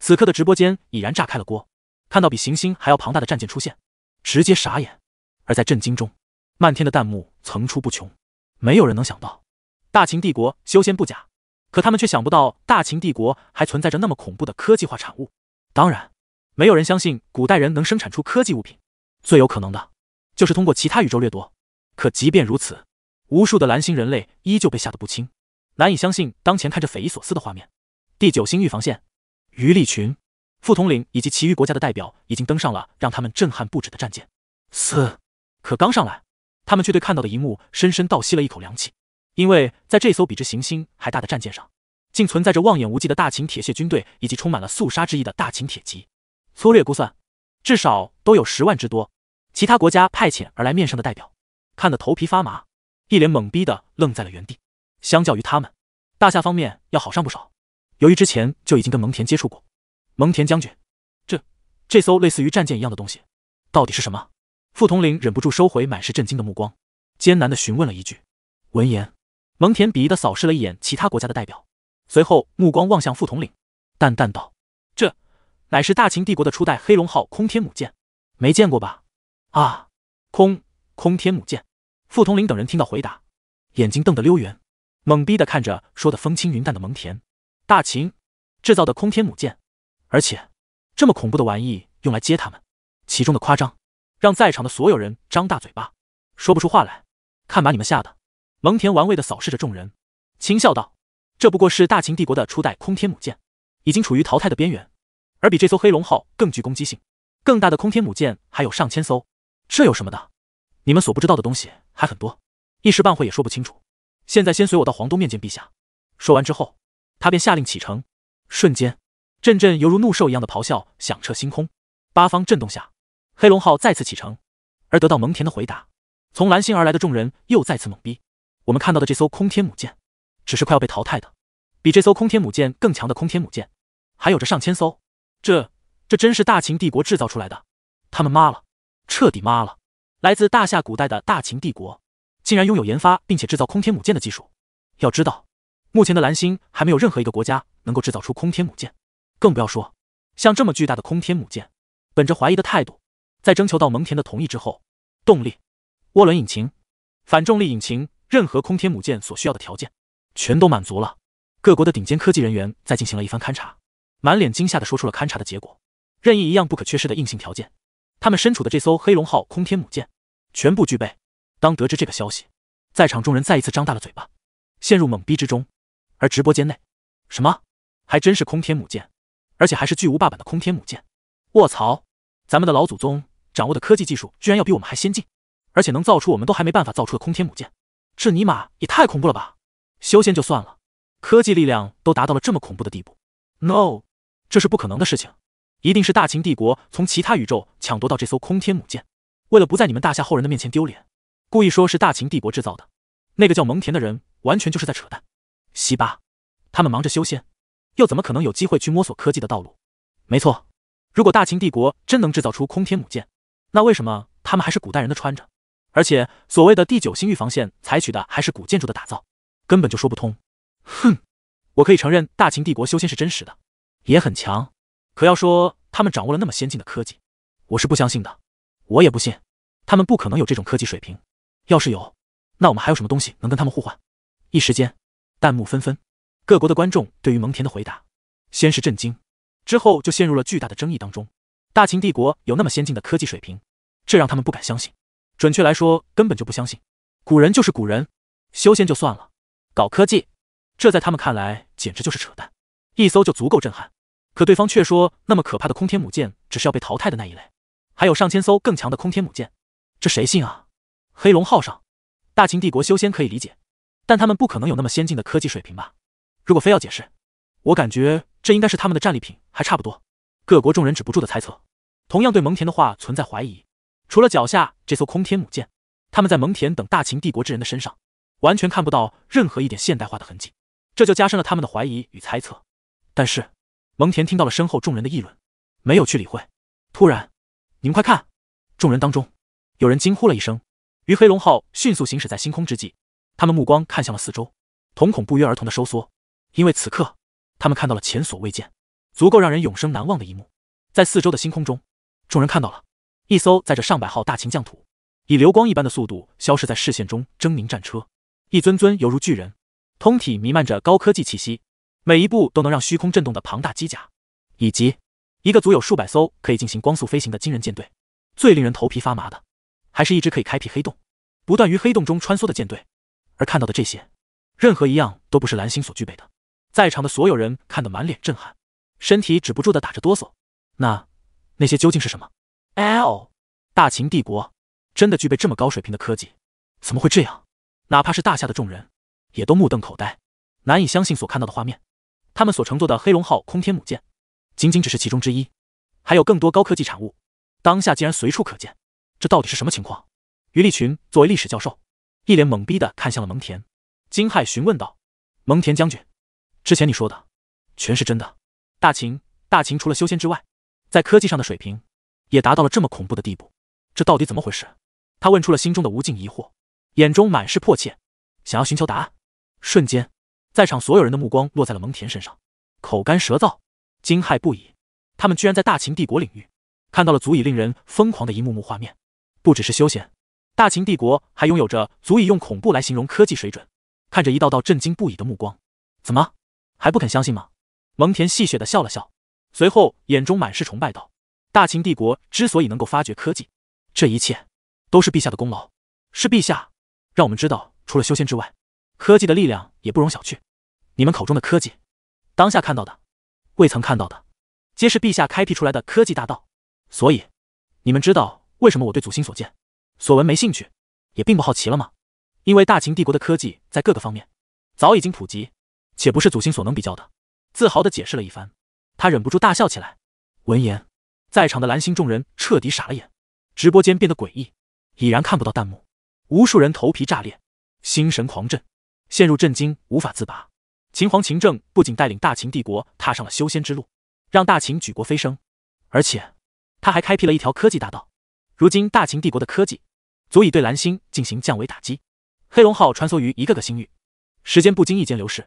此刻的直播间已然炸开了锅。看到比行星还要庞大的战舰出现，直接傻眼。而在震惊中，漫天的弹幕层出不穷。没有人能想到，大秦帝国修仙不假，可他们却想不到大秦帝国还存在着那么恐怖的科技化产物。当然，没有人相信古代人能生产出科技物品，最有可能的就是通过其他宇宙掠夺。可即便如此，无数的蓝星人类依旧被吓得不轻，难以相信当前看着匪夷所思的画面。第九星预防线，于立群。副统领以及其余国家的代表已经登上了让他们震撼不止的战舰。嘶！可刚上来，他们却对看到的一幕深深倒吸了一口凉气，因为在这艘比之行星还大的战舰上，竟存在着望眼无际的大秦铁血军队以及充满了肃杀之意的大秦铁骑。粗略估算，至少都有十万之多。其他国家派遣而来面圣的代表，看得头皮发麻，一脸懵逼的愣在了原地。相较于他们，大夏方面要好上不少。由于之前就已经跟蒙恬接触过。蒙恬将军，这这艘类似于战舰一样的东西，到底是什么？傅统领忍不住收回满是震惊的目光，艰难的询问了一句。闻言，蒙恬鄙夷的扫视了一眼其他国家的代表，随后目光望向副统领，淡淡道：“这乃是大秦帝国的初代黑龙号空天母舰，没见过吧？”啊，空空天母舰！副统领等人听到回答，眼睛瞪得溜圆，懵逼的看着说的风轻云淡的蒙恬。大秦制造的空天母舰。而且，这么恐怖的玩意用来接他们，其中的夸张，让在场的所有人张大嘴巴，说不出话来。看把你们吓的！蒙恬玩味的扫视着众人，轻笑道：“这不过是大秦帝国的初代空天母舰，已经处于淘汰的边缘。而比这艘‘黑龙号’更具攻击性、更大的空天母舰还有上千艘，这有什么的？你们所不知道的东西还很多，一时半会也说不清楚。现在先随我到皇都面见陛下。”说完之后，他便下令启程，瞬间。阵阵犹如怒兽一样的咆哮响彻星空，八方震动下，黑龙号再次启程。而得到蒙恬的回答，从蓝星而来的众人又再次懵逼。我们看到的这艘空天母舰，只是快要被淘汰的。比这艘空天母舰更强的空天母舰，还有着上千艘。这这真是大秦帝国制造出来的！他们妈了，彻底妈了！来自大夏古代的大秦帝国，竟然拥有研发并且制造空天母舰的技术。要知道，目前的蓝星还没有任何一个国家能够制造出空天母舰。更不要说，像这么巨大的空天母舰，本着怀疑的态度，在征求到蒙恬的同意之后，动力、涡轮引擎、反重力引擎，任何空天母舰所需要的条件，全都满足了。各国的顶尖科技人员在进行了一番勘察，满脸惊吓的说出了勘察的结果：任意一样不可缺失的硬性条件，他们身处的这艘“黑龙号”空天母舰，全部具备。当得知这个消息，在场众人再一次张大了嘴巴，陷入懵逼之中。而直播间内，什么还真是空天母舰？而且还是巨无霸版的空天母舰，卧槽！咱们的老祖宗掌握的科技技术居然要比我们还先进，而且能造出我们都还没办法造出的空天母舰，这尼玛也太恐怖了吧！修仙就算了，科技力量都达到了这么恐怖的地步，no，这是不可能的事情，一定是大秦帝国从其他宇宙抢夺到这艘空天母舰，为了不在你们大夏后人的面前丢脸，故意说是大秦帝国制造的，那个叫蒙恬的人完全就是在扯淡，西巴，他们忙着修仙。又怎么可能有机会去摸索科技的道路？没错，如果大秦帝国真能制造出空天母舰，那为什么他们还是古代人的穿着？而且所谓的第九星域防线采取的还是古建筑的打造，根本就说不通。哼，我可以承认大秦帝国修仙是真实的，也很强，可要说他们掌握了那么先进的科技，我是不相信的。我也不信，他们不可能有这种科技水平。要是有，那我们还有什么东西能跟他们互换？一时间，弹幕纷纷。各国的观众对于蒙恬的回答，先是震惊，之后就陷入了巨大的争议当中。大秦帝国有那么先进的科技水平，这让他们不敢相信，准确来说，根本就不相信。古人就是古人，修仙就算了，搞科技，这在他们看来简直就是扯淡。一艘就足够震撼，可对方却说那么可怕的空天母舰只是要被淘汰的那一类，还有上千艘更强的空天母舰，这谁信啊？黑龙号上，大秦帝国修仙可以理解，但他们不可能有那么先进的科技水平吧？如果非要解释，我感觉这应该是他们的战利品，还差不多。各国众人止不住的猜测，同样对蒙恬的话存在怀疑。除了脚下这艘空天母舰，他们在蒙恬等大秦帝国之人的身上，完全看不到任何一点现代化的痕迹，这就加深了他们的怀疑与猜测。但是蒙恬听到了身后众人的议论，没有去理会。突然，你们快看！众人当中有人惊呼了一声。于黑龙号迅速行驶在星空之际，他们目光看向了四周，瞳孔不约而同的收缩。因为此刻，他们看到了前所未见、足够让人永生难忘的一幕。在四周的星空中，众人看到了一艘载着上百号大秦将土，以流光一般的速度消失在视线中。狰狞战车，一尊尊犹如巨人，通体弥漫着高科技气息，每一步都能让虚空震动的庞大机甲，以及一个足有数百艘可以进行光速飞行的惊人舰队。最令人头皮发麻的，还是一支可以开辟黑洞、不断于黑洞中穿梭的舰队。而看到的这些，任何一样都不是蓝星所具备的。在场的所有人看得满脸震撼，身体止不住的打着哆嗦。那那些究竟是什么？l 大秦帝国真的具备这么高水平的科技？怎么会这样？哪怕是大夏的众人，也都目瞪口呆，难以相信所看到的画面。他们所乘坐的黑龙号空天母舰，仅仅只是其中之一，还有更多高科技产物，当下竟然随处可见。这到底是什么情况？于立群作为历史教授，一脸懵逼的看向了蒙恬，惊骇询问道：“蒙恬将军。”之前你说的，全是真的。大秦，大秦除了修仙之外，在科技上的水平，也达到了这么恐怖的地步。这到底怎么回事？他问出了心中的无尽疑惑，眼中满是迫切，想要寻求答案。瞬间，在场所有人的目光落在了蒙恬身上，口干舌燥，惊骇不已。他们居然在大秦帝国领域，看到了足以令人疯狂的一幕幕画面。不只是修仙，大秦帝国还拥有着足以用恐怖来形容科技水准。看着一道道震惊不已的目光，怎么？还不肯相信吗？蒙恬戏谑地笑了笑，随后眼中满是崇拜道：“大秦帝国之所以能够发掘科技，这一切都是陛下的功劳，是陛下让我们知道，除了修仙之外，科技的力量也不容小觑。你们口中的科技，当下看到的，未曾看到的，皆是陛下开辟出来的科技大道。所以，你们知道为什么我对祖星所见、所闻没兴趣，也并不好奇了吗？因为大秦帝国的科技在各个方面早已经普及。”且不是祖星所能比较的，自豪的解释了一番，他忍不住大笑起来。闻言，在场的蓝星众人彻底傻了眼，直播间变得诡异，已然看不到弹幕，无数人头皮炸裂，心神狂震，陷入震惊无法自拔。秦皇秦政不仅带领大秦帝国踏上了修仙之路，让大秦举国飞升，而且他还开辟了一条科技大道。如今大秦帝国的科技，足以对蓝星进行降维打击。黑龙号穿梭于一个个星域，时间不经意间流逝。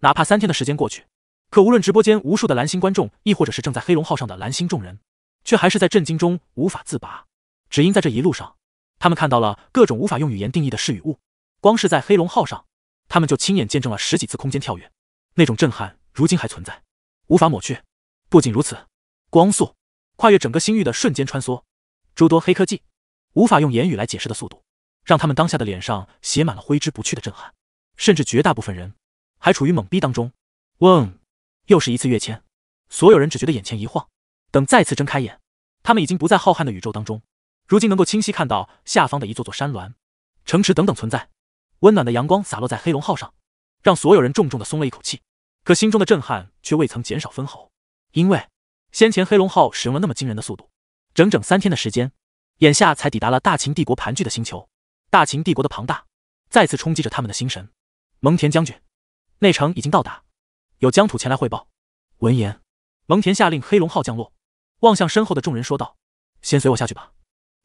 哪怕三天的时间过去，可无论直播间无数的蓝星观众，亦或者是正在黑龙号上的蓝星众人，却还是在震惊中无法自拔。只因在这一路上，他们看到了各种无法用语言定义的事与物。光是在黑龙号上，他们就亲眼见证了十几次空间跳跃，那种震撼如今还存在，无法抹去。不仅如此，光速跨越整个星域的瞬间穿梭，诸多黑科技，无法用言语来解释的速度，让他们当下的脸上写满了挥之不去的震撼，甚至绝大部分人。还处于懵逼当中，嗡，又是一次跃迁，所有人只觉得眼前一晃，等再次睁开眼，他们已经不在浩瀚的宇宙当中，如今能够清晰看到下方的一座座山峦、城池等等存在。温暖的阳光洒落在黑龙号上，让所有人重重的松了一口气，可心中的震撼却未曾减少分毫，因为先前黑龙号使用了那么惊人的速度，整整三天的时间，眼下才抵达了大秦帝国盘踞的星球。大秦帝国的庞大再次冲击着他们的心神，蒙恬将军。内城已经到达，有疆土前来汇报。闻言，蒙恬下令黑龙号降落，望向身后的众人说道：“先随我下去吧。”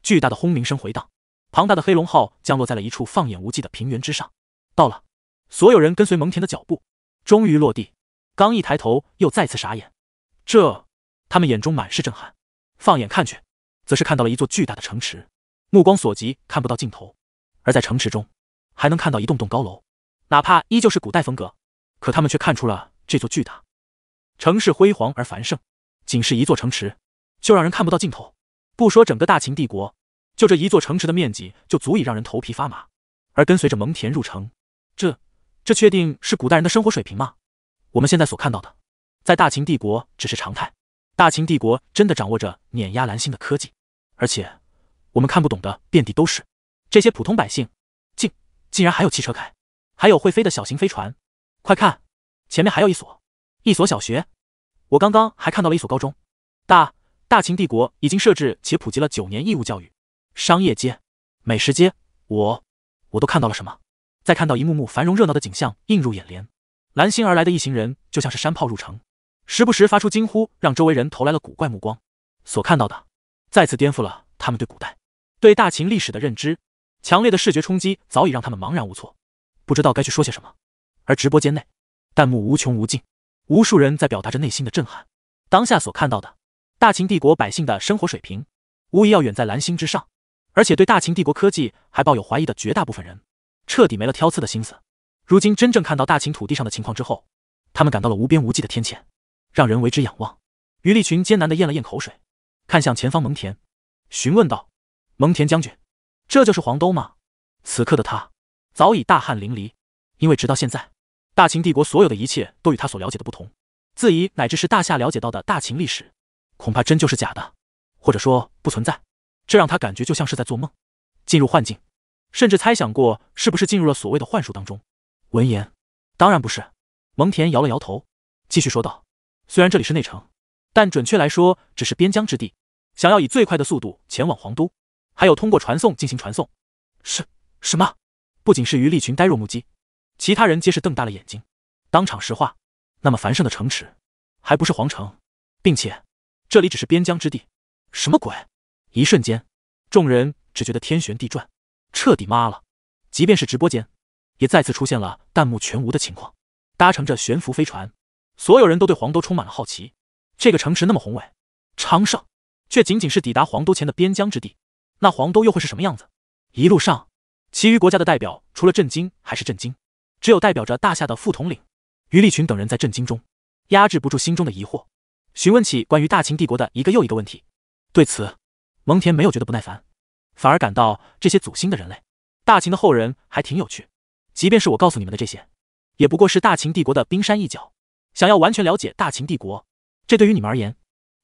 巨大的轰鸣声回荡，庞大的黑龙号降落在了一处放眼无际的平原之上。到了，所有人跟随蒙恬的脚步，终于落地。刚一抬头，又再次傻眼。这，他们眼中满是震撼。放眼看去，则是看到了一座巨大的城池，目光所及看不到尽头。而在城池中，还能看到一栋栋高楼，哪怕依旧是古代风格。可他们却看出了这座巨大城市辉煌而繁盛，仅是一座城池就让人看不到尽头。不说整个大秦帝国，就这一座城池的面积就足以让人头皮发麻。而跟随着蒙恬入城，这这确定是古代人的生活水平吗？我们现在所看到的，在大秦帝国只是常态。大秦帝国真的掌握着碾压蓝星的科技，而且我们看不懂的遍地都是。这些普通百姓，竟竟然还有汽车开，还有会飞的小型飞船。快看，前面还有一所，一所小学。我刚刚还看到了一所高中。大大秦帝国已经设置且普及了九年义务教育。商业街、美食街，我我都看到了什么？再看到一幕幕繁荣热闹的景象映入眼帘，蓝星而来的一行人就像是山炮入城，时不时发出惊呼，让周围人投来了古怪目光。所看到的再次颠覆了他们对古代、对大秦历史的认知，强烈的视觉冲击早已让他们茫然无措，不知道该去说些什么。而直播间内，弹幕无穷无尽，无数人在表达着内心的震撼。当下所看到的大秦帝国百姓的生活水平，无疑要远在蓝星之上。而且对大秦帝国科技还抱有怀疑的绝大部分人，彻底没了挑刺的心思。如今真正看到大秦土地上的情况之后，他们感到了无边无际的天堑，让人为之仰望。于立群艰难地咽了咽口水，看向前方，蒙恬，询问道：“蒙恬将军，这就是黄兜吗？”此刻的他早已大汗淋漓，因为直到现在。大秦帝国所有的一切都与他所了解的不同，自疑乃至是大夏了解到的大秦历史，恐怕真就是假的，或者说不存在。这让他感觉就像是在做梦，进入幻境，甚至猜想过是不是进入了所谓的幻术当中。闻言，当然不是。蒙恬摇了摇头，继续说道：“虽然这里是内城，但准确来说只是边疆之地。想要以最快的速度前往皇都，还有通过传送进行传送，是……什么？不仅是于立群呆若木鸡。”其他人皆是瞪大了眼睛，当场石化。那么繁盛的城池，还不是皇城，并且这里只是边疆之地，什么鬼？一瞬间，众人只觉得天旋地转，彻底麻了。即便是直播间，也再次出现了弹幕全无的情况。搭乘着悬浮飞船，所有人都对黄都充满了好奇。这个城池那么宏伟、昌盛，却仅仅是抵达黄都前的边疆之地，那黄都又会是什么样子？一路上，其余国家的代表除了震惊还是震惊。只有代表着大夏的副统领于立群等人在震惊中，压制不住心中的疑惑，询问起关于大秦帝国的一个又一个问题。对此，蒙恬没有觉得不耐烦，反而感到这些祖星的人类，大秦的后人还挺有趣。即便是我告诉你们的这些，也不过是大秦帝国的冰山一角。想要完全了解大秦帝国，这对于你们而言，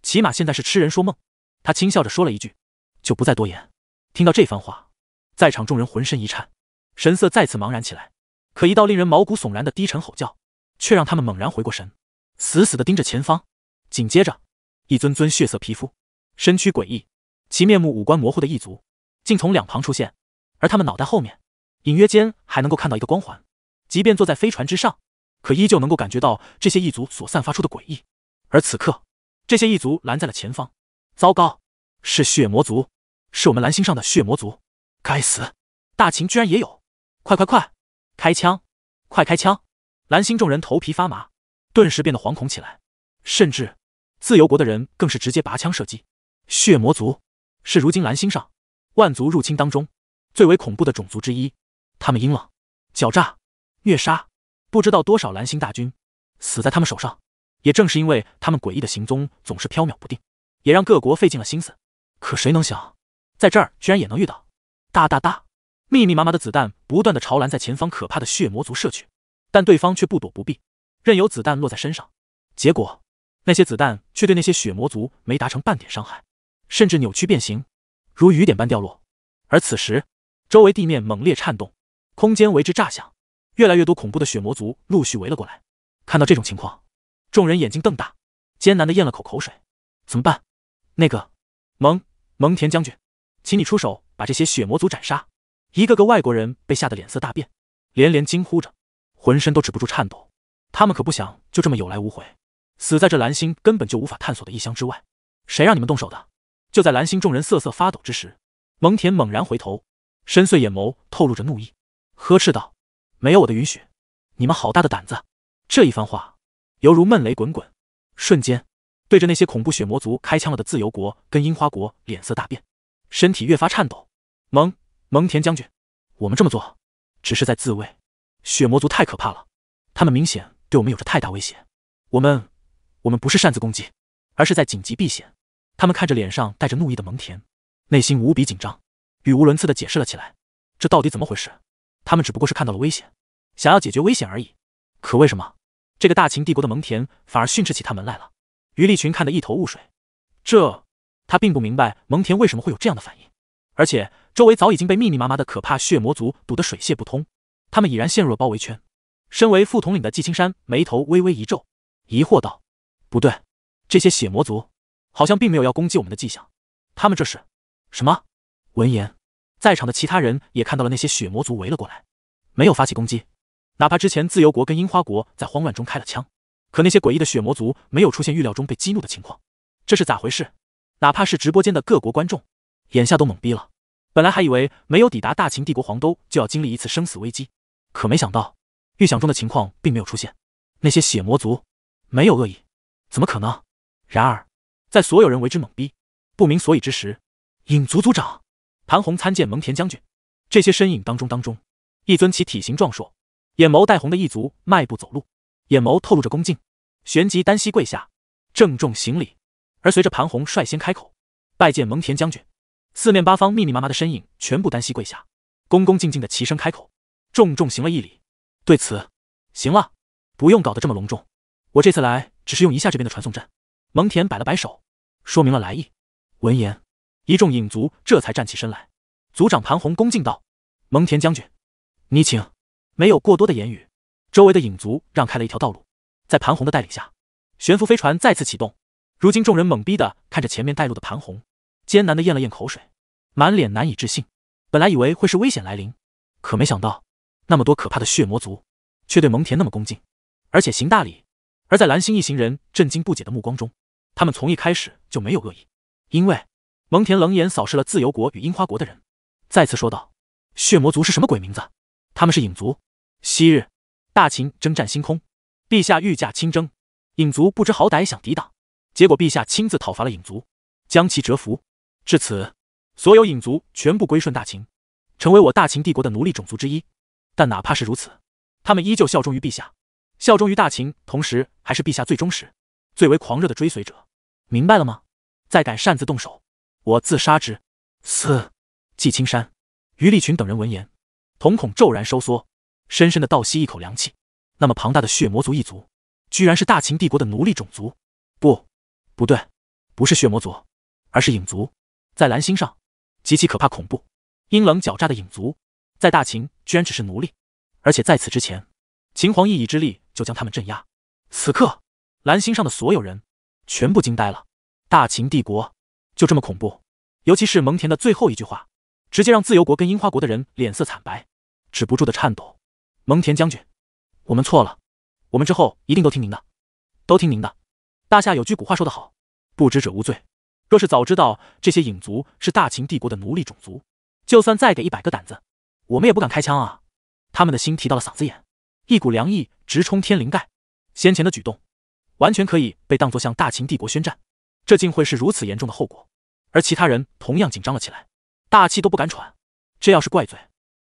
起码现在是痴人说梦。他轻笑着说了一句，就不再多言。听到这番话，在场众人浑身一颤，神色再次茫然起来。可一道令人毛骨悚然的低沉吼叫，却让他们猛然回过神，死死地盯着前方。紧接着，一尊尊血色皮肤、身躯诡异、其面目五官模糊的异族，竟从两旁出现。而他们脑袋后面，隐约间还能够看到一个光环。即便坐在飞船之上，可依旧能够感觉到这些异族所散发出的诡异。而此刻，这些异族拦在了前方。糟糕，是血魔族，是我们蓝星上的血魔族。该死，大秦居然也有！快快快！开枪！快开枪！蓝星众人头皮发麻，顿时变得惶恐起来。甚至自由国的人更是直接拔枪射击。血魔族是如今蓝星上万族入侵当中最为恐怖的种族之一，他们阴冷、狡诈、虐杀，不知道多少蓝星大军死在他们手上。也正是因为他们诡异的行踪总是飘渺不定，也让各国费尽了心思。可谁能想，在这儿居然也能遇到！哒哒哒。密密麻麻的子弹不断的朝拦在前方可怕的血魔族射去，但对方却不躲不避，任由子弹落在身上。结果，那些子弹却对那些血魔族没达成半点伤害，甚至扭曲变形，如雨点般掉落。而此时，周围地面猛烈颤动，空间为之炸响，越来越多恐怖的血魔族陆续围了过来。看到这种情况，众人眼睛瞪大，艰难的咽了口口水。怎么办？那个蒙蒙恬将军，请你出手把这些血魔族斩杀。一个个外国人被吓得脸色大变，连连惊呼着，浑身都止不住颤抖。他们可不想就这么有来无回，死在这蓝星根本就无法探索的异乡之外。谁让你们动手的？就在蓝星众人瑟瑟发抖之时，蒙恬猛然回头，深邃眼眸透露着怒意，呵斥道：“没有我的允许，你们好大的胆子！”这一番话犹如闷雷滚滚，瞬间对着那些恐怖血魔族开枪了的自由国跟樱花国脸色大变，身体越发颤抖。蒙。蒙恬将军，我们这么做，只是在自卫。血魔族太可怕了，他们明显对我们有着太大威胁。我们，我们不是擅自攻击，而是在紧急避险。他们看着脸上带着怒意的蒙恬，内心无比紧张，语无伦次的解释了起来。这到底怎么回事？他们只不过是看到了危险，想要解决危险而已。可为什么这个大秦帝国的蒙恬反而训斥起他们来了？于立群看得一头雾水，这他并不明白蒙恬为什么会有这样的反应。而且周围早已经被密密麻麻的可怕血魔族堵得水泄不通，他们已然陷入了包围圈。身为副统领的纪青山眉头微微一皱，疑惑道：“不对，这些血魔族好像并没有要攻击我们的迹象，他们这是什么？”闻言，在场的其他人也看到了那些血魔族围了过来，没有发起攻击。哪怕之前自由国跟樱花国在慌乱中开了枪，可那些诡异的血魔族没有出现预料中被激怒的情况，这是咋回事？哪怕是直播间的各国观众。眼下都懵逼了，本来还以为没有抵达大秦帝国皇都就要经历一次生死危机，可没想到预想中的情况并没有出现。那些血魔族没有恶意，怎么可能？然而，在所有人为之懵逼、不明所以之时，影族族长盘红参见蒙恬将军。这些身影当中，当中一尊其体型壮硕、眼眸带红的异族迈步走路，眼眸透露着恭敬，旋即单膝跪下，郑重行礼。而随着盘红率先开口拜见蒙恬将军。四面八方密密麻麻的身影全部单膝跪下，恭恭敬敬的齐声开口，重重行了一礼。对此，行了，不用搞得这么隆重。我这次来只是用一下这边的传送阵。蒙恬摆了摆手，说明了来意。闻言，一众影族这才站起身来。族长盘红恭敬道：“蒙恬将军，你请。”没有过多的言语，周围的影族让开了一条道路。在盘红的带领下，悬浮飞船再次启动。如今众人懵逼的看着前面带路的盘红。艰难的咽了咽口水，满脸难以置信。本来以为会是危险来临，可没想到那么多可怕的血魔族，却对蒙恬那么恭敬，而且行大礼。而在蓝星一行人震惊不解的目光中，他们从一开始就没有恶意。因为蒙恬冷眼扫视了自由国与樱花国的人，再次说道：“血魔族是什么鬼名字？他们是影族。昔日大秦征战星空，陛下御驾亲征，影族不知好歹想抵挡，结果陛下亲自讨伐了影族，将其折服。”至此，所有影族全部归顺大秦，成为我大秦帝国的奴隶种族之一。但哪怕是如此，他们依旧效忠于陛下，效忠于大秦，同时还是陛下最忠实、最为狂热的追随者。明白了吗？再敢擅自动手，我自杀之。四，季青山、于立群等人闻言，瞳孔骤然收缩，深深的倒吸一口凉气。那么庞大的血魔族一族，居然是大秦帝国的奴隶种族？不，不对，不是血魔族，而是影族。在蓝星上，极其可怕恐怖、阴冷狡诈的影族，在大秦居然只是奴隶，而且在此之前，秦皇一己之力就将他们镇压。此刻，蓝星上的所有人全部惊呆了。大秦帝国就这么恐怖？尤其是蒙恬的最后一句话，直接让自由国跟樱花国的人脸色惨白，止不住的颤抖。蒙恬将军，我们错了，我们之后一定都听您的，都听您的。大夏有句古话说得好，不知者无罪。若是早知道这些影族是大秦帝国的奴隶种族，就算再给一百个胆子，我们也不敢开枪啊！他们的心提到了嗓子眼，一股凉意直冲天灵盖。先前的举动，完全可以被当作向大秦帝国宣战，这竟会是如此严重的后果。而其他人同样紧张了起来，大气都不敢喘。这要是怪罪，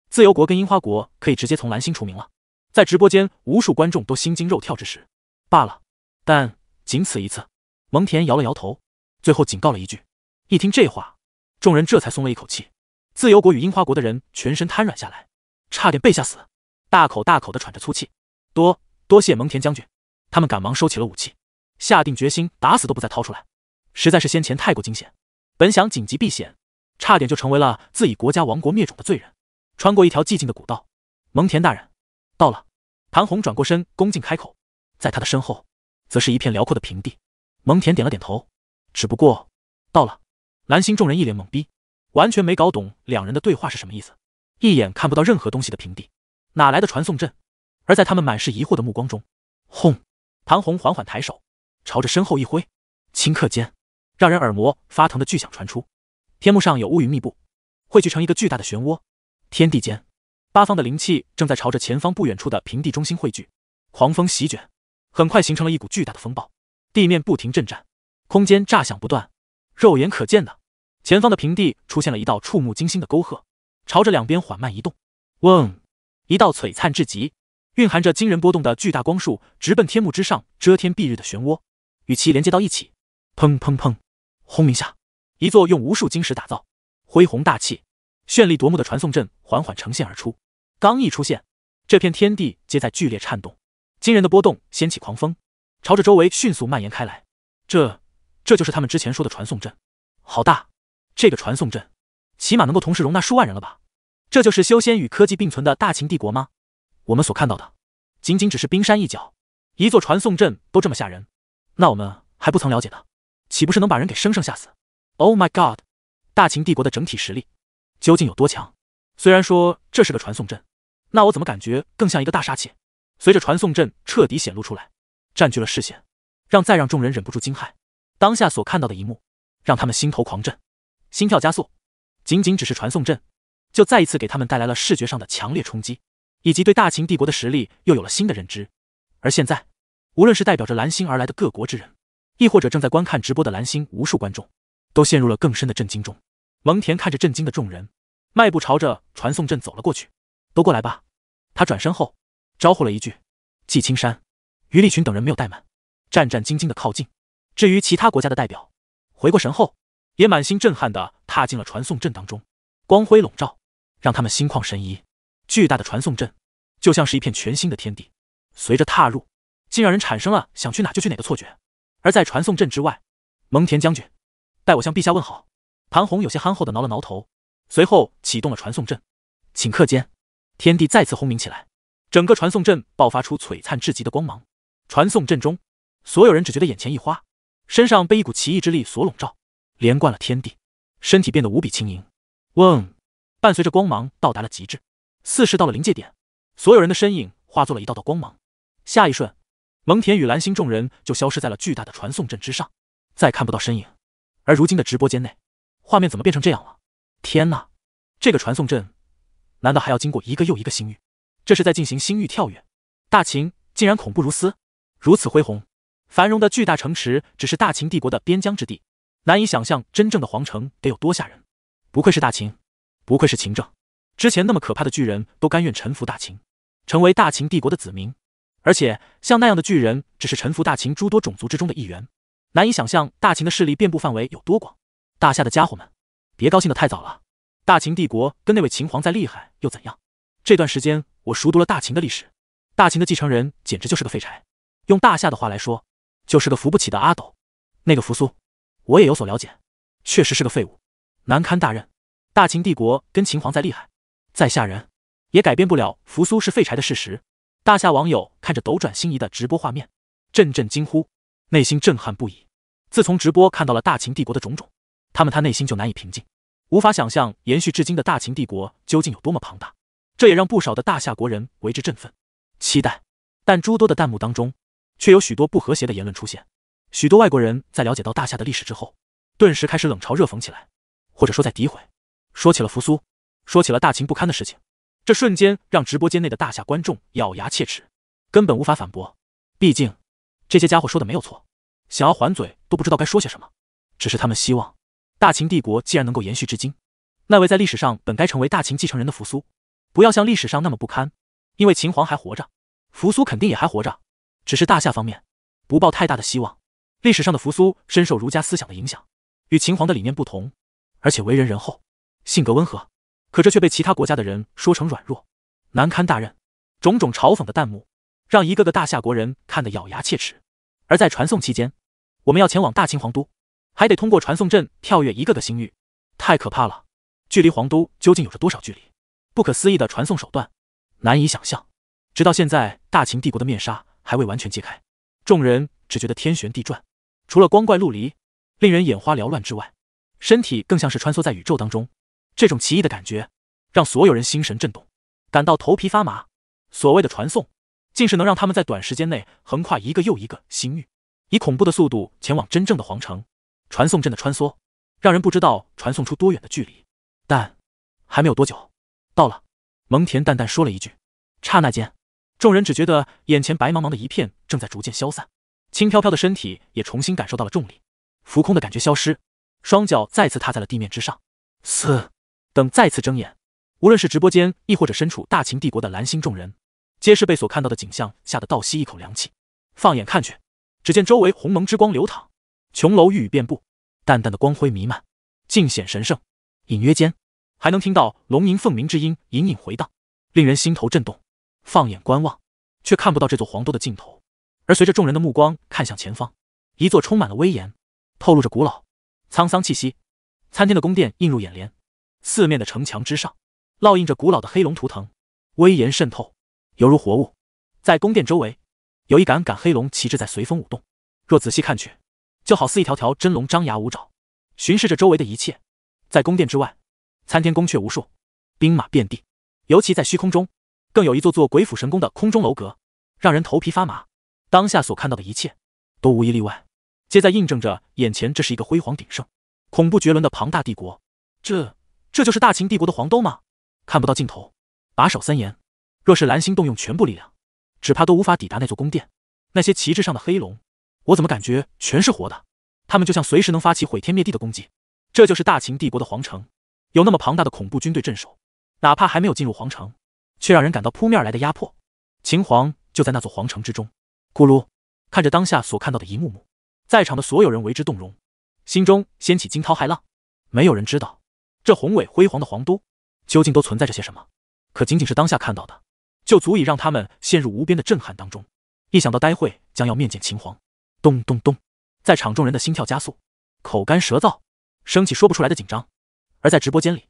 自由国跟樱花国可以直接从蓝星除名了。在直播间无数观众都心惊肉跳之时，罢了。但仅此一次，蒙恬摇了摇头。最后警告了一句，一听这话，众人这才松了一口气。自由国与樱花国的人全身瘫软下来，差点被吓死，大口大口的喘着粗气。多多谢蒙恬将军，他们赶忙收起了武器，下定决心打死都不再掏出来。实在是先前太过惊险，本想紧急避险，差点就成为了自己国家亡国灭种的罪人。穿过一条寂静的古道，蒙恬大人到了。盘红转过身恭敬开口，在他的身后，则是一片辽阔的平地。蒙恬点了点头。只不过，到了，蓝星众人一脸懵逼，完全没搞懂两人的对话是什么意思。一眼看不到任何东西的平地，哪来的传送阵？而在他们满是疑惑的目光中，轰！唐红缓缓抬手，朝着身后一挥，顷刻间，让人耳膜发疼的巨响传出。天幕上有乌云密布，汇聚成一个巨大的漩涡。天地间，八方的灵气正在朝着前方不远处的平地中心汇聚，狂风席卷，很快形成了一股巨大的风暴，地面不停震颤。空间炸响不断，肉眼可见的，前方的平地出现了一道触目惊心的沟壑，朝着两边缓慢移动。嗡，一道璀璨至极、蕴含着惊人波动的巨大光束直奔天幕之上遮天蔽日的漩涡，与其连接到一起。砰砰砰，轰鸣下，一座用无数晶石打造、恢宏大气、绚丽夺目的传送阵缓缓呈现而出。刚一出现，这片天地皆在剧烈颤动，惊人的波动掀起狂风，朝着周围迅速蔓延开来。这。这就是他们之前说的传送阵，好大！这个传送阵，起码能够同时容纳数万人了吧？这就是修仙与科技并存的大秦帝国吗？我们所看到的，仅仅只是冰山一角。一座传送阵都这么吓人，那我们还不曾了解的，岂不是能把人给生生吓死？Oh my god！大秦帝国的整体实力究竟有多强？虽然说这是个传送阵，那我怎么感觉更像一个大杀器？随着传送阵彻底显露出来，占据了视线，让再让众人忍不住惊骇。当下所看到的一幕，让他们心头狂震，心跳加速。仅仅只是传送阵，就再一次给他们带来了视觉上的强烈冲击，以及对大秦帝国的实力又有了新的认知。而现在，无论是代表着蓝星而来的各国之人，亦或者正在观看直播的蓝星无数观众，都陷入了更深的震惊中。蒙恬看着震惊的众人，迈步朝着传送阵走了过去：“都过来吧。”他转身后，招呼了一句：“季青山、于立群等人没有怠慢，战战兢兢的靠近。”至于其他国家的代表，回过神后，也满心震撼的踏进了传送阵当中，光辉笼罩，让他们心旷神怡。巨大的传送阵就像是一片全新的天地，随着踏入，竟让人产生了想去哪就去哪的错觉。而在传送阵之外，蒙恬将军，代我向陛下问好。盘宏有些憨厚的挠了挠头，随后启动了传送阵。顷刻间，天地再次轰鸣起来，整个传送阵爆发出璀璨至极的光芒。传送阵中，所有人只觉得眼前一花。身上被一股奇异之力所笼罩，连贯了天地，身体变得无比轻盈。嗡，伴随着光芒到达了极致，似是到了临界点，所有人的身影化作了一道道光芒。下一瞬，蒙恬与蓝星众人就消失在了巨大的传送阵之上，再看不到身影。而如今的直播间内，画面怎么变成这样了？天哪，这个传送阵难道还要经过一个又一个星域？这是在进行星域跳跃？大秦竟然恐怖如斯，如此恢宏！繁荣的巨大城池只是大秦帝国的边疆之地，难以想象真正的皇城得有多吓人。不愧是大秦，不愧是秦政。之前那么可怕的巨人都甘愿臣服大秦，成为大秦帝国的子民。而且像那样的巨人，只是臣服大秦诸多种族之中的一员。难以想象大秦的势力遍布范围有多广。大夏的家伙们，别高兴得太早了。大秦帝国跟那位秦皇再厉害又怎样？这段时间我熟读了大秦的历史，大秦的继承人简直就是个废柴。用大夏的话来说。就是个扶不起的阿斗，那个扶苏，我也有所了解，确实是个废物，难堪大任。大秦帝国跟秦皇再厉害，再吓人，也改变不了扶苏是废柴的事实。大夏网友看着斗转星移的直播画面，阵阵惊呼，内心震撼不已。自从直播看到了大秦帝国的种种，他们他内心就难以平静，无法想象延续至今的大秦帝国究竟有多么庞大。这也让不少的大夏国人为之振奋，期待。但诸多的弹幕当中。却有许多不和谐的言论出现，许多外国人在了解到大夏的历史之后，顿时开始冷嘲热讽起来，或者说在诋毁，说起了扶苏，说起了大秦不堪的事情，这瞬间让直播间内的大夏观众咬牙切齿，根本无法反驳。毕竟这些家伙说的没有错，想要还嘴都不知道该说些什么。只是他们希望，大秦帝国既然能够延续至今，那位在历史上本该成为大秦继承人的扶苏，不要像历史上那么不堪。因为秦皇还活着，扶苏肯定也还活着。只是大夏方面，不抱太大的希望。历史上的扶苏深受儒家思想的影响，与秦皇的理念不同，而且为人仁厚，性格温和。可这却被其他国家的人说成软弱，难堪大任。种种嘲讽的弹幕，让一个个大夏国人看得咬牙切齿。而在传送期间，我们要前往大秦皇都，还得通过传送阵跳跃一个个星域，太可怕了！距离皇都究竟有着多少距离？不可思议的传送手段，难以想象。直到现在，大秦帝国的面纱。还未完全揭开，众人只觉得天旋地转，除了光怪陆离、令人眼花缭乱之外，身体更像是穿梭在宇宙当中。这种奇异的感觉让所有人心神震动，感到头皮发麻。所谓的传送，竟是能让他们在短时间内横跨一个又一个星域，以恐怖的速度前往真正的皇城。传送阵的穿梭，让人不知道传送出多远的距离。但还没有多久，到了。蒙恬淡淡说了一句，刹那间。众人只觉得眼前白茫茫的一片正在逐渐消散，轻飘飘的身体也重新感受到了重力，浮空的感觉消失，双脚再次踏在了地面之上。嘶！等再次睁眼，无论是直播间，亦或者身处大秦帝国的蓝星众人，皆是被所看到的景象吓得倒吸一口凉气。放眼看去，只见周围鸿蒙之光流淌，琼楼玉宇遍布，淡淡的光辉弥漫，尽显神圣。隐约间，还能听到龙吟凤鸣之音隐隐回荡，令人心头震动。放眼观望，却看不到这座皇都的尽头。而随着众人的目光看向前方，一座充满了威严、透露着古老沧桑气息、参天的宫殿映入眼帘。四面的城墙之上，烙印着古老的黑龙图腾，威严渗透，犹如活物。在宫殿周围，有一杆杆黑龙旗帜在随风舞动。若仔细看去，就好似一条条真龙张牙舞爪，巡视着周围的一切。在宫殿之外，参天宫阙无数，兵马遍地。尤其在虚空中。更有一座座鬼斧神工的空中楼阁，让人头皮发麻。当下所看到的一切，都无一例外，皆在印证着眼前这是一个辉煌鼎盛、恐怖绝伦的庞大帝国。这，这就是大秦帝国的皇都吗？看不到尽头，把守森严。若是蓝星动用全部力量，只怕都无法抵达那座宫殿。那些旗帜上的黑龙，我怎么感觉全是活的？他们就像随时能发起毁天灭地的攻击。这就是大秦帝国的皇城，有那么庞大的恐怖军队镇守，哪怕还没有进入皇城。却让人感到扑面而来的压迫。秦皇就在那座皇城之中。咕噜，看着当下所看到的一幕幕，在场的所有人为之动容，心中掀起惊涛骇浪。没有人知道这宏伟辉煌的皇都究竟都存在着些什么，可仅仅是当下看到的，就足以让他们陷入无边的震撼当中。一想到待会将要面见秦皇，咚咚咚，在场众人的心跳加速，口干舌燥，升起说不出来的紧张。而在直播间里，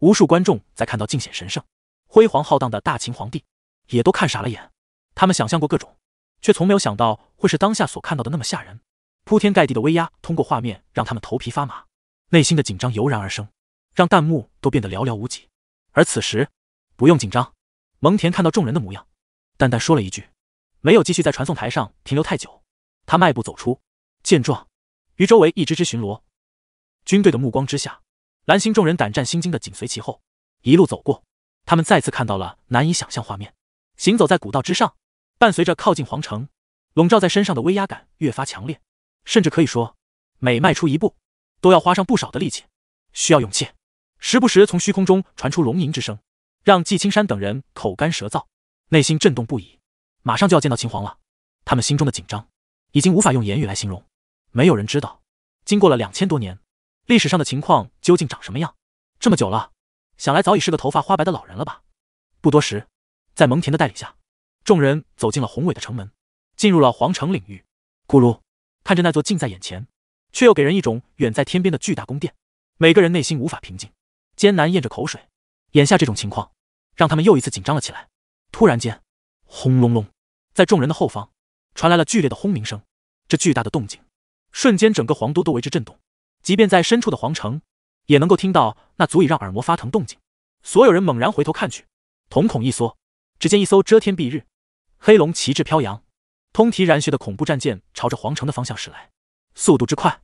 无数观众在看到尽显神圣。辉煌浩荡的大秦皇帝也都看傻了眼，他们想象过各种，却从没有想到会是当下所看到的那么吓人。铺天盖地的威压通过画面让他们头皮发麻，内心的紧张油然而生，让弹幕都变得寥寥无几。而此时，不用紧张。蒙恬看到众人的模样，淡淡说了一句，没有继续在传送台上停留太久。他迈步走出，见状于周围一支支巡逻军队的目光之下，蓝星众人胆战心惊的紧随其后，一路走过。他们再次看到了难以想象画面，行走在古道之上，伴随着靠近皇城，笼罩在身上的威压感越发强烈，甚至可以说，每迈出一步，都要花上不少的力气，需要勇气。时不时从虚空中传出龙吟之声，让季青山等人口干舌燥，内心震动不已。马上就要见到秦皇了，他们心中的紧张已经无法用言语来形容。没有人知道，经过了两千多年，历史上的情况究竟长什么样。这么久了。想来早已是个头发花白的老人了吧？不多时，在蒙恬的带领下，众人走进了宏伟的城门，进入了皇城领域。咕噜，看着那座近在眼前，却又给人一种远在天边的巨大宫殿，每个人内心无法平静，艰难咽着口水。眼下这种情况，让他们又一次紧张了起来。突然间，轰隆隆，在众人的后方，传来了剧烈的轰鸣声。这巨大的动静，瞬间整个皇都都为之震动。即便在深处的皇城。也能够听到那足以让耳膜发疼动静，所有人猛然回头看去，瞳孔一缩，只见一艘遮天蔽日、黑龙旗帜飘扬、通体染血的恐怖战舰朝着皇城的方向驶来，速度之快，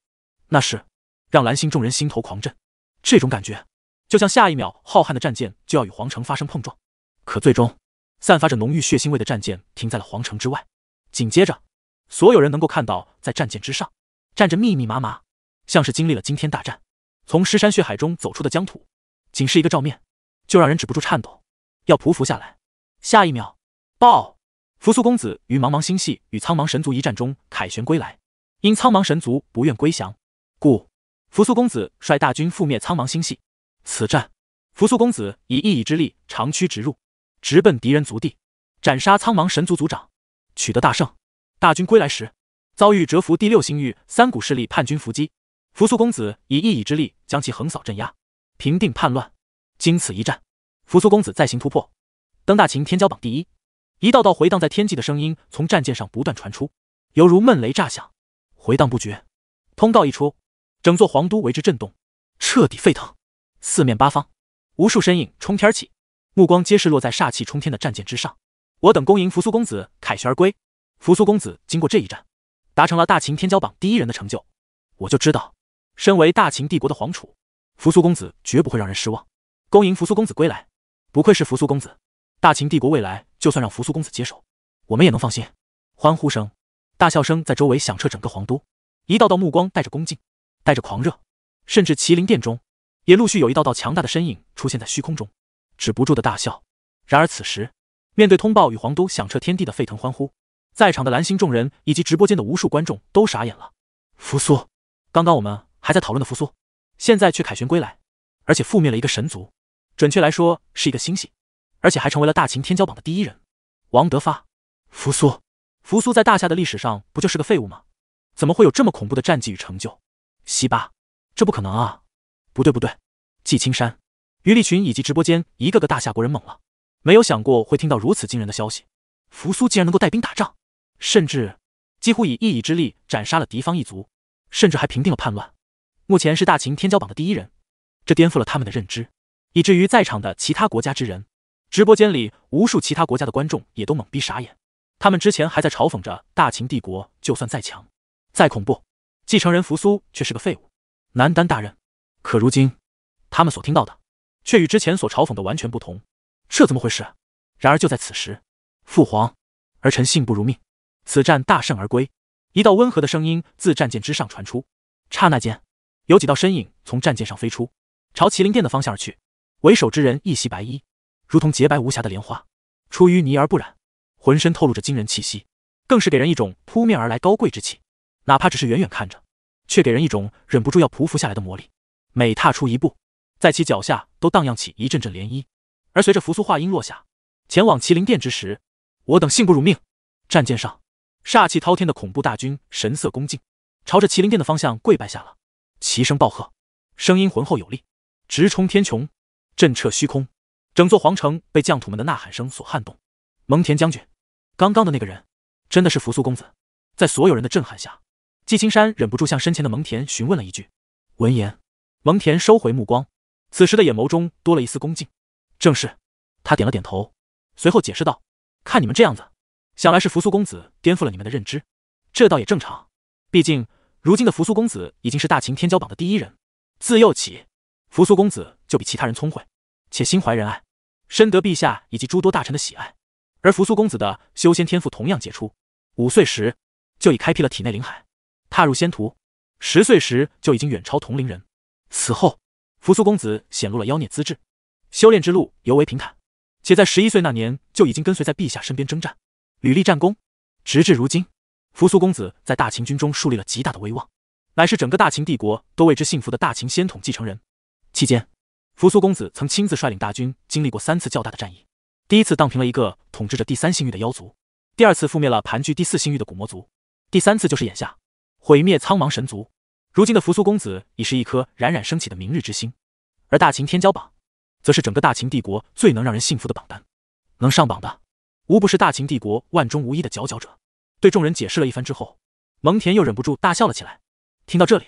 那是让蓝星众人心头狂震。这种感觉就像下一秒浩瀚的战舰就要与皇城发生碰撞。可最终，散发着浓郁血腥味的战舰停在了皇城之外。紧接着，所有人能够看到，在战舰之上站着密密麻麻，像是经历了惊天大战。从尸山血海中走出的疆土，仅是一个照面，就让人止不住颤抖，要匍匐下来。下一秒，报：扶苏公子于茫茫星系与苍茫神族一战中凯旋归来。因苍茫神族不愿归降，故扶苏公子率大军覆灭苍茫星系。此战，扶苏公子以一己之力长驱直入，直奔敌人族地，斩杀苍茫神族族长，取得大胜。大军归来时，遭遇蛰伏第六星域三股势力叛军伏击。扶苏公子以一己之力将其横扫镇压，平定叛乱。经此一战，扶苏公子再行突破，登大秦天骄榜第一。一道道回荡在天际的声音从战舰上不断传出，犹如闷雷炸响，回荡不绝。通告一出，整座皇都为之震动，彻底沸腾。四面八方，无数身影冲天起，目光皆是落在煞气冲天的战舰之上。我等恭迎扶苏公子凯旋而归。扶苏公子经过这一战，达成了大秦天骄榜第一人的成就。我就知道。身为大秦帝国的皇储，扶苏公子绝不会让人失望。恭迎扶苏公子归来！不愧是扶苏公子，大秦帝国未来就算让扶苏公子接手，我们也能放心。欢呼声、大笑声在周围响彻整个皇都，一道道目光带着恭敬，带着狂热，甚至麒麟殿中，也陆续有一道道强大的身影出现在虚空中，止不住的大笑。然而此时，面对通报与皇都响彻天地的沸腾欢呼，在场的蓝星众人以及直播间的无数观众都傻眼了。扶苏，刚刚我们……还在讨论的扶苏，现在却凯旋归来，而且覆灭了一个神族，准确来说是一个星系，而且还成为了大秦天骄榜的第一人。王德发，扶苏，扶苏在大夏的历史上不就是个废物吗？怎么会有这么恐怖的战绩与成就？西巴，这不可能啊！不对，不对，季青山、于立群以及直播间一个个大夏国人懵了，没有想过会听到如此惊人的消息。扶苏竟然能够带兵打仗，甚至几乎以一己之力斩杀了敌方一族，甚至还平定了叛乱。目前是大秦天骄榜的第一人，这颠覆了他们的认知，以至于在场的其他国家之人，直播间里无数其他国家的观众也都懵逼傻眼。他们之前还在嘲讽着大秦帝国，就算再强、再恐怖，继承人扶苏却是个废物，难担大任。可如今，他们所听到的，却与之前所嘲讽的完全不同，这怎么回事？然而就在此时，父皇，儿臣幸不如命，此战大胜而归。一道温和的声音自战舰之上传出，刹那间。有几道身影从战舰上飞出，朝麒麟殿的方向而去。为首之人一袭白衣，如同洁白无瑕的莲花，出淤泥而不染，浑身透露着惊人气息，更是给人一种扑面而来高贵之气。哪怕只是远远看着，却给人一种忍不住要匍匐下来的魔力。每踏出一步，在其脚下都荡漾起一阵阵涟漪。而随着扶苏话音落下，前往麒麟殿之时，我等幸不辱命。战舰上，煞气滔天的恐怖大军神色恭敬，朝着麒麟殿的方向跪拜下了。齐声暴喝，声音浑厚有力，直冲天穹，震彻虚空。整座皇城被将土们的呐喊声所撼动。蒙恬将军，刚刚的那个人，真的是扶苏公子？在所有人的震撼下，季青山忍不住向身前的蒙恬询问了一句。闻言，蒙恬收回目光，此时的眼眸中多了一丝恭敬。正是，他点了点头，随后解释道：“看你们这样子，想来是扶苏公子颠覆了你们的认知，这倒也正常，毕竟……”如今的扶苏公子已经是大秦天骄榜的第一人。自幼起，扶苏公子就比其他人聪慧，且心怀仁爱，深得陛下以及诸多大臣的喜爱。而扶苏公子的修仙天赋同样杰出，五岁时就已开辟了体内灵海，踏入仙途；十岁时就已经远超同龄人。此后，扶苏公子显露了妖孽资质，修炼之路尤为平坦，且在十一岁那年就已经跟随在陛下身边征战，屡立战功，直至如今。扶苏公子在大秦军中树立了极大的威望，乃是整个大秦帝国都为之幸福的大秦先统继承人。期间，扶苏公子曾亲自率领大军，经历过三次较大的战役：第一次荡平了一个统治着第三星域的妖族；第二次覆灭了盘踞第四星域的古魔族；第三次就是眼下毁灭苍茫神族。如今的扶苏公子已是一颗冉冉升起的明日之星，而大秦天骄榜，则是整个大秦帝国最能让人信服的榜单。能上榜的，无不是大秦帝国万中无一的佼佼者。对众人解释了一番之后，蒙恬又忍不住大笑了起来。听到这里，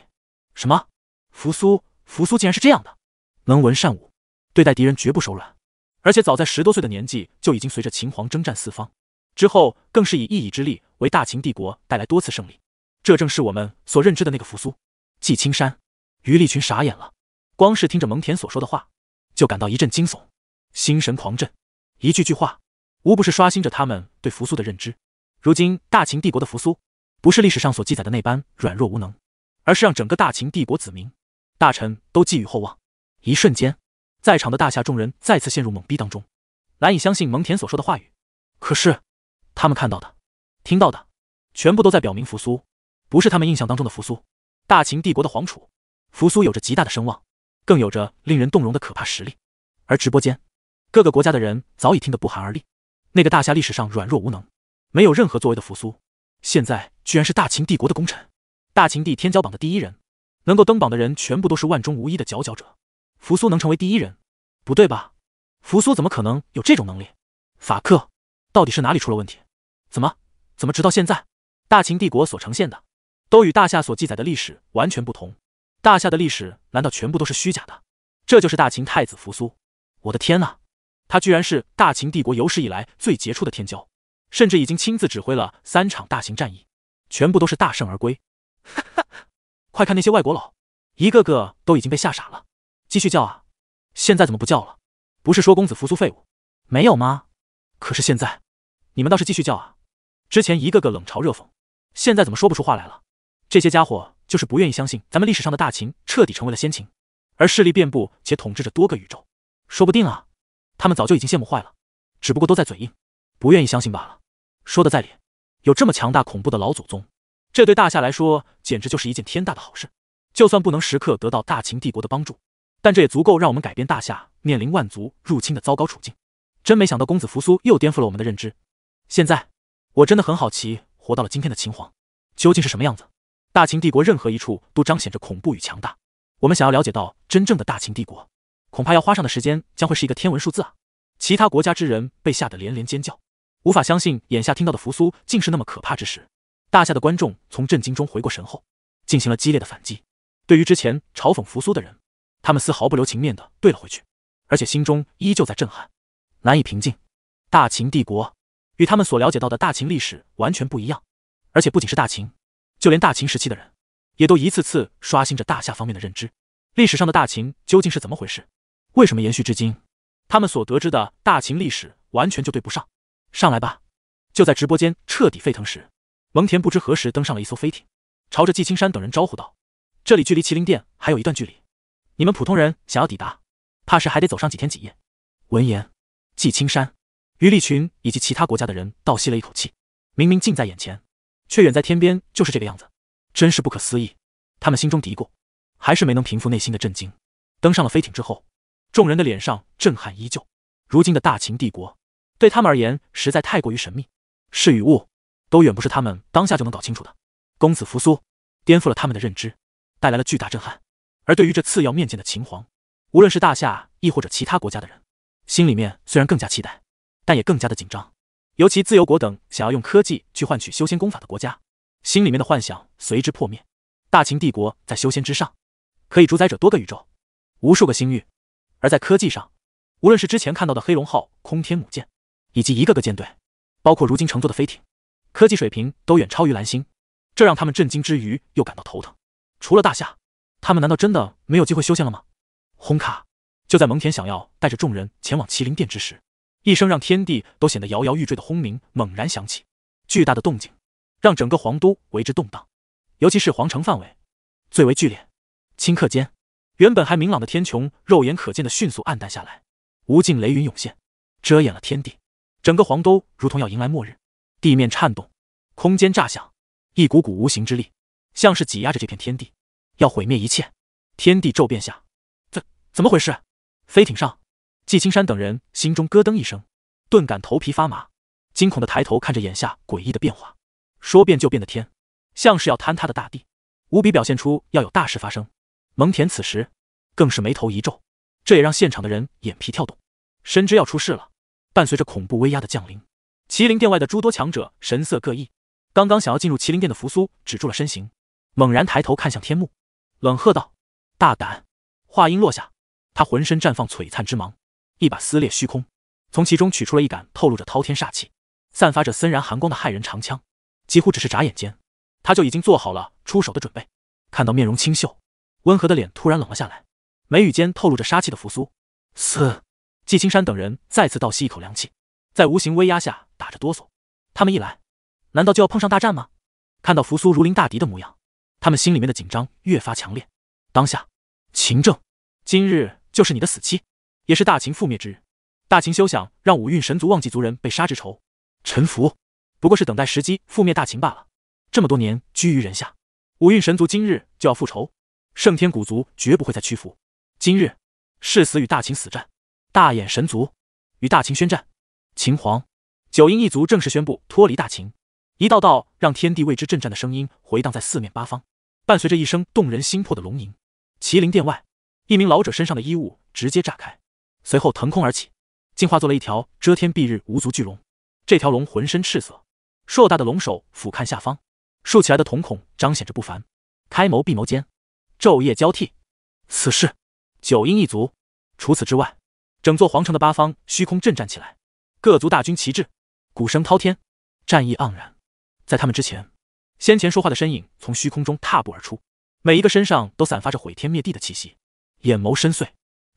什么？扶苏，扶苏竟然是这样的，能文善武，对待敌人绝不手软，而且早在十多岁的年纪就已经随着秦皇征战四方，之后更是以一己之力为大秦帝国带来多次胜利。这正是我们所认知的那个扶苏。季青山、于立群傻眼了，光是听着蒙恬所说的话，就感到一阵惊悚，心神狂震。一句句话，无不是刷新着他们对扶苏的认知。如今大秦帝国的扶苏，不是历史上所记载的那般软弱无能，而是让整个大秦帝国子民、大臣都寄予厚望。一瞬间，在场的大夏众人再次陷入懵逼当中，难以相信蒙恬所说的话语。可是，他们看到的、听到的，全部都在表明扶苏不是他们印象当中的扶苏。大秦帝国的皇储扶苏有着极大的声望，更有着令人动容的可怕实力。而直播间各个国家的人早已听得不寒而栗，那个大夏历史上软弱无能。没有任何作为的扶苏，现在居然是大秦帝国的功臣，大秦帝天骄榜的第一人。能够登榜的人全部都是万中无一的佼佼者。扶苏能成为第一人，不对吧？扶苏怎么可能有这种能力？法克，到底是哪里出了问题？怎么，怎么直到现在，大秦帝国所呈现的都与大夏所记载的历史完全不同？大夏的历史难道全部都是虚假的？这就是大秦太子扶苏！我的天哪，他居然是大秦帝国有史以来最杰出的天骄！甚至已经亲自指挥了三场大型战役，全部都是大胜而归。哈哈，快看那些外国佬，一个个都已经被吓傻了。继续叫啊！现在怎么不叫了？不是说公子扶苏废物没有吗？可是现在，你们倒是继续叫啊！之前一个个冷嘲热讽，现在怎么说不出话来了？这些家伙就是不愿意相信咱们历史上的大秦彻底成为了先秦，而势力遍布且统治着多个宇宙，说不定啊，他们早就已经羡慕坏了，只不过都在嘴硬。不愿意相信罢了。说的在理，有这么强大恐怖的老祖宗，这对大夏来说简直就是一件天大的好事。就算不能时刻得到大秦帝国的帮助，但这也足够让我们改变大夏面临万族入侵的糟糕处境。真没想到，公子扶苏又颠覆了我们的认知。现在，我真的很好奇，活到了今天的秦皇究竟是什么样子？大秦帝国任何一处都彰显着恐怖与强大。我们想要了解到真正的大秦帝国，恐怕要花上的时间将会是一个天文数字啊！其他国家之人被吓得连连尖叫。无法相信眼下听到的扶苏竟是那么可怕之时，大夏的观众从震惊中回过神后，进行了激烈的反击。对于之前嘲讽扶苏的人，他们丝毫不留情面的怼了回去，而且心中依旧在震撼，难以平静。大秦帝国与他们所了解到的大秦历史完全不一样，而且不仅是大秦，就连大秦时期的人，也都一次次刷新着大夏方面的认知。历史上的大秦究竟是怎么回事？为什么延续至今？他们所得知的大秦历史完全就对不上。上来吧！就在直播间彻底沸腾时，蒙恬不知何时登上了一艘飞艇，朝着季青山等人招呼道：“这里距离麒麟殿还有一段距离，你们普通人想要抵达，怕是还得走上几天几夜。”闻言，季青山、于立群以及其他国家的人倒吸了一口气，明明近在眼前，却远在天边，就是这个样子，真是不可思议。他们心中嘀咕，还是没能平复内心的震惊。登上了飞艇之后，众人的脸上震撼依旧。如今的大秦帝国。对他们而言，实在太过于神秘，事与物，都远不是他们当下就能搞清楚的。公子扶苏，颠覆了他们的认知，带来了巨大震撼。而对于这次要面见的秦皇，无论是大夏亦或者其他国家的人，心里面虽然更加期待，但也更加的紧张。尤其自由国等想要用科技去换取修仙功法的国家，心里面的幻想随之破灭。大秦帝国在修仙之上，可以主宰者多个宇宙，无数个星域。而在科技上，无论是之前看到的黑龙号空天母舰，以及一个个舰队，包括如今乘坐的飞艇，科技水平都远超于蓝星，这让他们震惊之余又感到头疼。除了大夏，他们难道真的没有机会修仙了吗？轰咔！就在蒙恬想要带着众人前往麒麟殿之时，一声让天地都显得摇摇欲坠的轰鸣猛然响起，巨大的动静让整个皇都为之动荡，尤其是皇城范围最为剧烈。顷刻间，原本还明朗的天穹，肉眼可见的迅速暗淡下来，无尽雷云涌现，遮掩了天地。整个黄都如同要迎来末日，地面颤动，空间炸响，一股股无形之力像是挤压着这片天地，要毁灭一切。天地骤变下，怎怎么回事？飞艇上，季青山等人心中咯噔一声，顿感头皮发麻，惊恐的抬头看着眼下诡异的变化。说变就变的天，像是要坍塌的大地，无比表现出要有大事发生。蒙恬此时更是眉头一皱，这也让现场的人眼皮跳动，深知要出事了。伴随着恐怖威压的降临，麒麟殿外的诸多强者神色各异。刚刚想要进入麒麟殿的扶苏止住了身形，猛然抬头看向天幕，冷喝道：“大胆！”话音落下，他浑身绽放璀璨之芒，一把撕裂虚空，从其中取出了一杆透露着滔天煞气、散发着森然寒光的骇人长枪。几乎只是眨眼间，他就已经做好了出手的准备。看到面容清秀、温和的脸突然冷了下来，眉宇间透露着杀气的扶苏，嘶！季青山等人再次倒吸一口凉气，在无形威压下打着哆嗦。他们一来，难道就要碰上大战吗？看到扶苏如临大敌的模样，他们心里面的紧张越发强烈。当下，秦政，今日就是你的死期，也是大秦覆灭之日。大秦休想让五运神族忘记族人被杀之仇，臣服不过是等待时机覆灭大秦罢了。这么多年居于人下，五运神族今日就要复仇，圣天古族绝不会再屈服。今日，誓死与大秦死战！大眼神族与大秦宣战，秦皇九阴一族正式宣布脱离大秦。一道道让天地为之震颤的声音回荡在四面八方，伴随着一声动人心魄的龙吟，麒麟殿外，一名老者身上的衣物直接炸开，随后腾空而起，竟化作了一条遮天蔽日无足巨龙。这条龙浑身赤色，硕大的龙首俯瞰下方，竖起来的瞳孔彰显着不凡。开眸闭眸间，昼夜交替。此事，九阴一族。除此之外。整座皇城的八方虚空震颤起来，各族大军齐至，鼓声滔天，战意盎然。在他们之前，先前说话的身影从虚空中踏步而出，每一个身上都散发着毁天灭地的气息，眼眸深邃。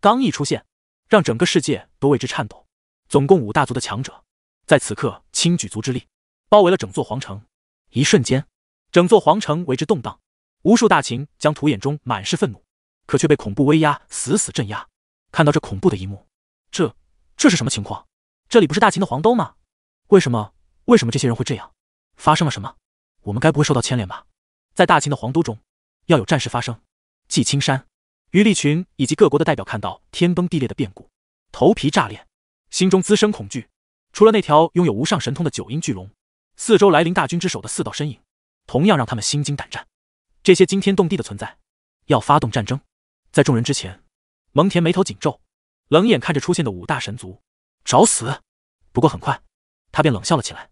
刚一出现，让整个世界都为之颤抖。总共五大族的强者，在此刻倾举族之力，包围了整座皇城。一瞬间，整座皇城为之动荡，无数大秦将土眼中满是愤怒，可却被恐怖威压死死镇压。看到这恐怖的一幕。这这是什么情况？这里不是大秦的皇都吗？为什么为什么这些人会这样？发生了什么？我们该不会受到牵连吧？在大秦的皇都中，要有战事发生。纪青山、于立群以及各国的代表看到天崩地裂的变故，头皮炸裂，心中滋生恐惧。除了那条拥有无上神通的九阴巨龙，四周来临大军之首的四道身影，同样让他们心惊胆战。这些惊天动地的存在，要发动战争。在众人之前，蒙恬眉头紧皱。冷眼看着出现的五大神族，找死！不过很快，他便冷笑了起来。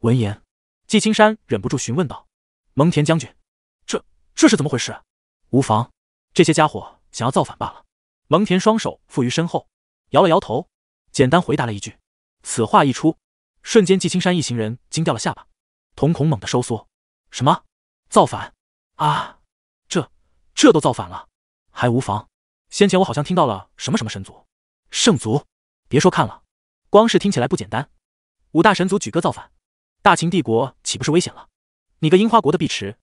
闻言，季青山忍不住询问道：“蒙恬将军，这这是怎么回事？”“无妨，这些家伙想要造反罢了。”蒙恬双手负于身后，摇了摇头，简单回答了一句。此话一出，瞬间季青山一行人惊掉了下巴，瞳孔猛地收缩：“什么造反？啊，这这都造反了？还无妨？先前我好像听到了什么什么神族？”圣族，别说看了，光是听起来不简单。五大神族举戈造反，大秦帝国岂不是危险了？你个樱花国的碧池，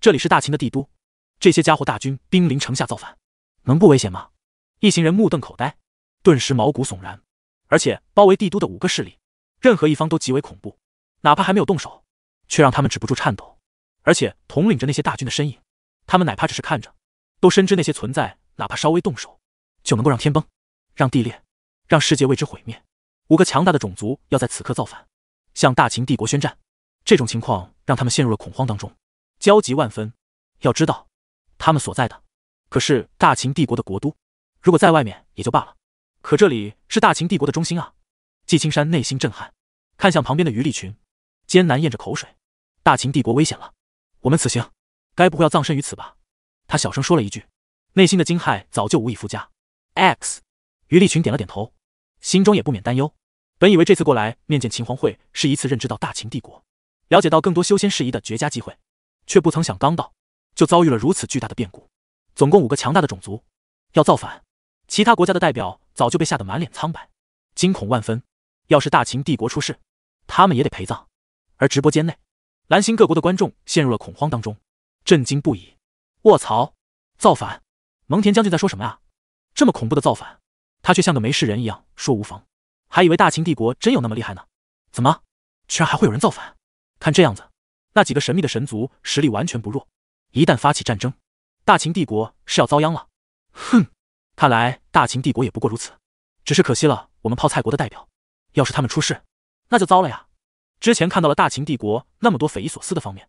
这里是大秦的帝都，这些家伙大军兵临城下造反，能不危险吗？一行人目瞪口呆，顿时毛骨悚然。而且包围帝都的五个势力，任何一方都极为恐怖，哪怕还没有动手，却让他们止不住颤抖。而且统领着那些大军的身影，他们哪怕只是看着，都深知那些存在，哪怕稍微动手，就能够让天崩。让地裂，让世界为之毁灭。五个强大的种族要在此刻造反，向大秦帝国宣战。这种情况让他们陷入了恐慌当中，焦急万分。要知道，他们所在的可是大秦帝国的国都。如果在外面也就罢了，可这里是大秦帝国的中心啊！季青山内心震撼，看向旁边的于立群，艰难咽着口水。大秦帝国危险了，我们此行，该不会要葬身于此吧？他小声说了一句，内心的惊骇早就无以复加。X。于立群点了点头，心中也不免担忧。本以为这次过来面见秦皇会是一次认知到大秦帝国、了解到更多修仙事宜的绝佳机会，却不曾想刚到就遭遇了如此巨大的变故。总共五个强大的种族要造反，其他国家的代表早就被吓得满脸苍白，惊恐万分。要是大秦帝国出事，他们也得陪葬。而直播间内，蓝星各国的观众陷入了恐慌当中，震惊不已：“卧槽！造反！蒙恬将军在说什么啊？这么恐怖的造反！”他却像个没事人一样说无妨，还以为大秦帝国真有那么厉害呢。怎么，居然还会有人造反？看这样子，那几个神秘的神族实力完全不弱，一旦发起战争，大秦帝国是要遭殃了。哼，看来大秦帝国也不过如此。只是可惜了我们泡菜国的代表，要是他们出事，那就糟了呀。之前看到了大秦帝国那么多匪夷所思的方面，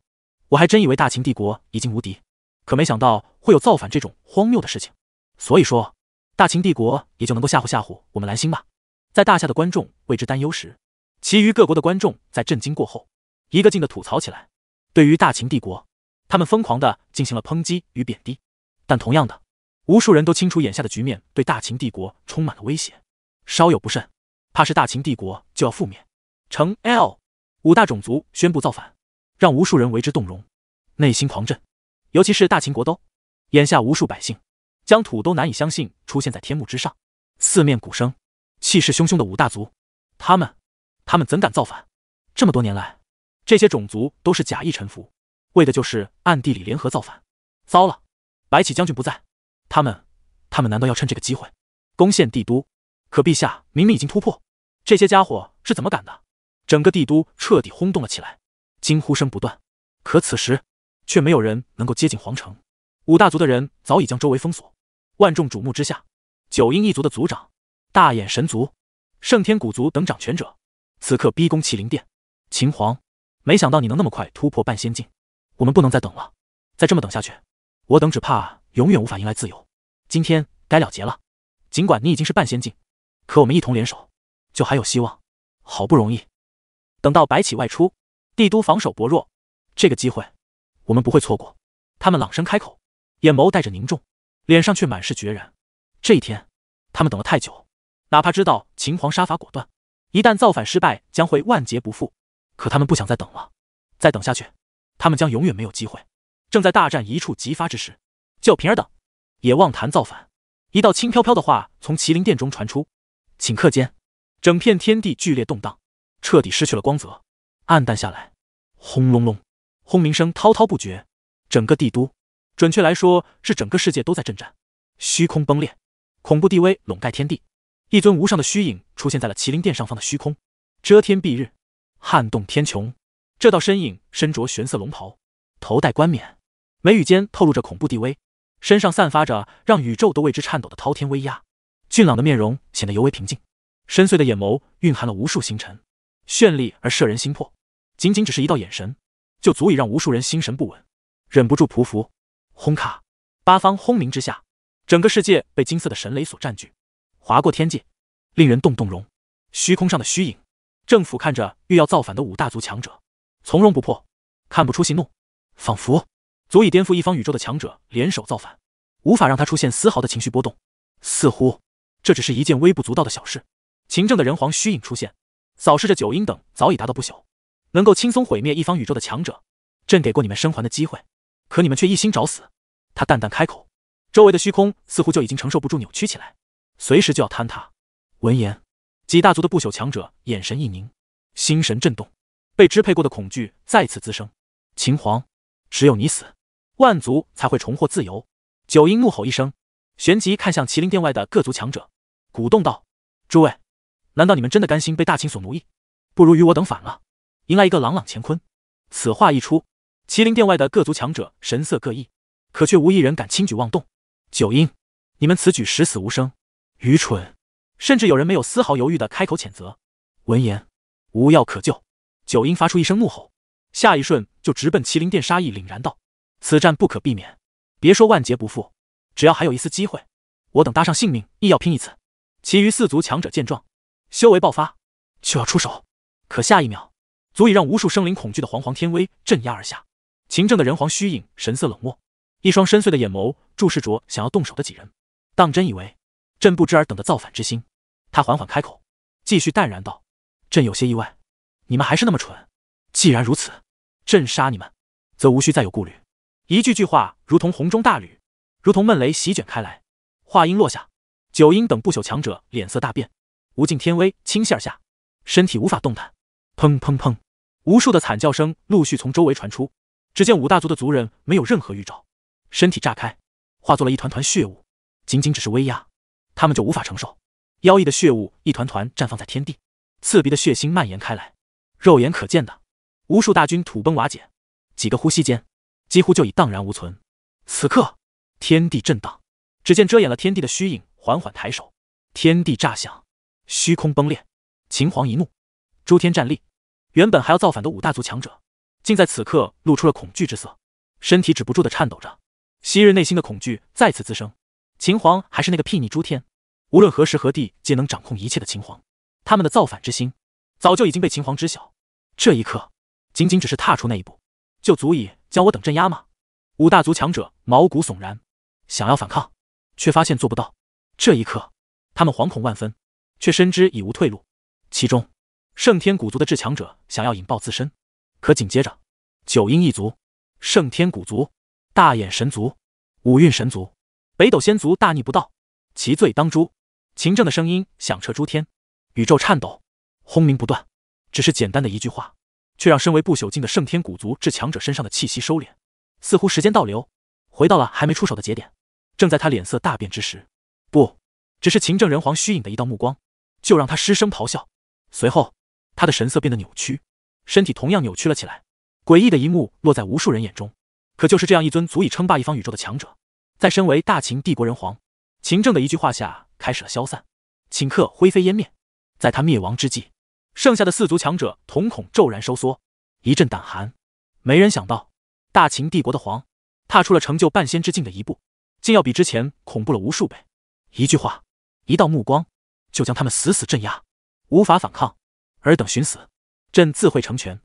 我还真以为大秦帝国已经无敌，可没想到会有造反这种荒谬的事情。所以说。大秦帝国也就能够吓唬吓唬我们蓝星吧。在大夏的观众为之担忧时，其余各国的观众在震惊过后，一个劲的吐槽起来。对于大秦帝国，他们疯狂的进行了抨击与贬低。但同样的，无数人都清楚眼下的局面对大秦帝国充满了威胁，稍有不慎，怕是大秦帝国就要覆灭。成 L 五大种族宣布造反，让无数人为之动容，内心狂震。尤其是大秦国都，眼下无数百姓。疆土都难以相信，出现在天幕之上。四面鼓声，气势汹汹的五大族，他们，他们怎敢造反？这么多年来，这些种族都是假意臣服，为的就是暗地里联合造反。糟了，白起将军不在，他们，他们难道要趁这个机会攻陷帝都？可陛下明明已经突破，这些家伙是怎么敢的？整个帝都彻底轰动了起来，惊呼声不断。可此时，却没有人能够接近皇城。五大族的人早已将周围封锁。万众瞩目之下，九阴一族的族长、大眼神族、圣天古族等掌权者，此刻逼宫麒麟殿。秦皇，没想到你能那么快突破半仙境，我们不能再等了。再这么等下去，我等只怕永远无法迎来自由。今天该了结了。尽管你已经是半仙境，可我们一同联手，就还有希望。好不容易等到白起外出，帝都防守薄弱，这个机会我们不会错过。他们朗声开口，眼眸带着凝重。脸上却满是决然。这一天，他们等了太久。哪怕知道秦皇杀伐果断，一旦造反失败，将会万劫不复。可他们不想再等了。再等下去，他们将永远没有机会。正在大战一触即发之时，就平儿等也妄谈造反。一道轻飘飘的话从麒麟殿中传出，顷刻间，整片天地剧烈动荡，彻底失去了光泽，暗淡下来。轰隆隆，轰鸣声滔滔不绝，整个帝都。准确来说，是整个世界都在震颤，虚空崩裂，恐怖帝威笼盖天地。一尊无上的虚影出现在了麒麟殿上方的虚空，遮天蔽日，撼动天穹。这道身影身着玄色龙袍，头戴冠冕，眉宇间透露着恐怖帝威，身上散发着让宇宙都为之颤抖的滔天威压。俊朗的面容显得尤为平静，深邃的眼眸蕴含了无数星辰，绚丽而摄人心魄。仅仅只是一道眼神，就足以让无数人心神不稳，忍不住匍匐。轰咔！八方轰鸣之下，整个世界被金色的神雷所占据，划过天界，令人动动容。虚空上的虚影，正俯看着欲要造反的五大族强者，从容不迫，看不出喜怒，仿佛足以颠覆一方宇宙的强者联手造反，无法让他出现丝毫的情绪波动。似乎，这只是一件微不足道的小事。秦政的人皇虚影出现，扫视着九婴等早已达到不朽，能够轻松毁灭一方宇宙的强者，朕给过你们生还的机会。可你们却一心找死，他淡淡开口，周围的虚空似乎就已经承受不住扭曲起来，随时就要坍塌。闻言，几大族的不朽强者眼神一凝，心神震动，被支配过的恐惧再次滋生。秦皇，只有你死，万族才会重获自由！九婴怒吼一声，旋即看向麒麟殿外的各族强者，鼓动道：“诸位，难道你们真的甘心被大秦所奴役？不如与我等反了，迎来一个朗朗乾坤！”此话一出。麒麟殿外的各族强者神色各异，可却无一人敢轻举妄动。九婴，你们此举十死无生，愚蠢！甚至有人没有丝毫犹豫的开口谴责。闻言，无药可救。九婴发出一声怒吼，下一瞬就直奔麒麟殿，杀意凛然道：“此战不可避免，别说万劫不复，只要还有一丝机会，我等搭上性命亦要拼一次。”其余四族强者见状，修为爆发，就要出手，可下一秒，足以让无数生灵恐惧的煌煌天威镇压而下。秦政的人皇虚影神色冷漠，一双深邃的眼眸注视着想要动手的几人。当真以为朕不知尔等的造反之心？他缓缓开口，继续淡然道：“朕有些意外，你们还是那么蠢。既然如此，朕杀你们，则无需再有顾虑。”一句句话如同洪钟大吕，如同闷雷席卷开来。话音落下，九阴等不朽强者脸色大变，无尽天威倾泻而下，身体无法动弹。砰砰砰！无数的惨叫声陆续从周围传出。只见五大族的族人没有任何预兆，身体炸开，化作了一团团血雾。仅仅只是威压，他们就无法承受。妖异的血雾一团团绽放在天地，刺鼻的血腥蔓延开来，肉眼可见的，无数大军土崩瓦解。几个呼吸间，几乎就已荡然无存。此刻，天地震荡。只见遮掩了天地的虚影缓缓抬手，天地炸响，虚空崩裂。秦皇一怒，诸天战栗。原本还要造反的五大族强者。竟在此刻露出了恐惧之色，身体止不住的颤抖着，昔日内心的恐惧再次滋生。秦皇还是那个睥睨诸天，无论何时何地皆能掌控一切的秦皇。他们的造反之心早就已经被秦皇知晓。这一刻，仅仅只是踏出那一步，就足以将我等镇压吗？五大族强者毛骨悚然，想要反抗，却发现做不到。这一刻，他们惶恐万分，却深知已无退路。其中，圣天古族的至强者想要引爆自身，可紧接着。九阴一族、圣天古族、大眼神族、五运神族、北斗仙族大逆不道，其罪当诛！秦政的声音响彻诸天，宇宙颤抖，轰鸣不断。只是简单的一句话，却让身为不朽境的圣天古族至强者身上的气息收敛，似乎时间倒流，回到了还没出手的节点。正在他脸色大变之时，不只是秦政人皇虚影的一道目光，就让他失声咆哮。随后，他的神色变得扭曲，身体同样扭曲了起来。诡异的一幕落在无数人眼中，可就是这样一尊足以称霸一方宇宙的强者，在身为大秦帝国人皇秦政的一句话下，开始了消散，顷刻灰飞烟灭。在他灭亡之际，剩下的四族强者瞳孔骤然收缩，一阵胆寒。没人想到，大秦帝国的皇踏出了成就半仙之境的一步，竟要比之前恐怖了无数倍。一句话，一道目光，就将他们死死镇压，无法反抗。尔等寻死，朕自会成全。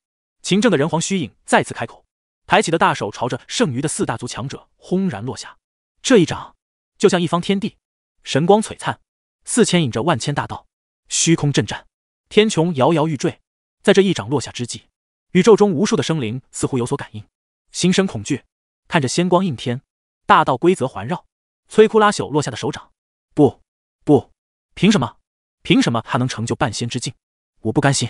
秦政的人皇虚影再次开口，抬起的大手朝着剩余的四大族强者轰然落下。这一掌就像一方天地，神光璀璨，似牵引着万千大道，虚空震颤，天穹摇摇欲坠。在这一掌落下之际，宇宙中无数的生灵似乎有所感应，心生恐惧，看着仙光映天，大道规则环绕，摧枯拉朽落下的手掌。不，不，凭什么？凭什么他能成就半仙之境？我不甘心！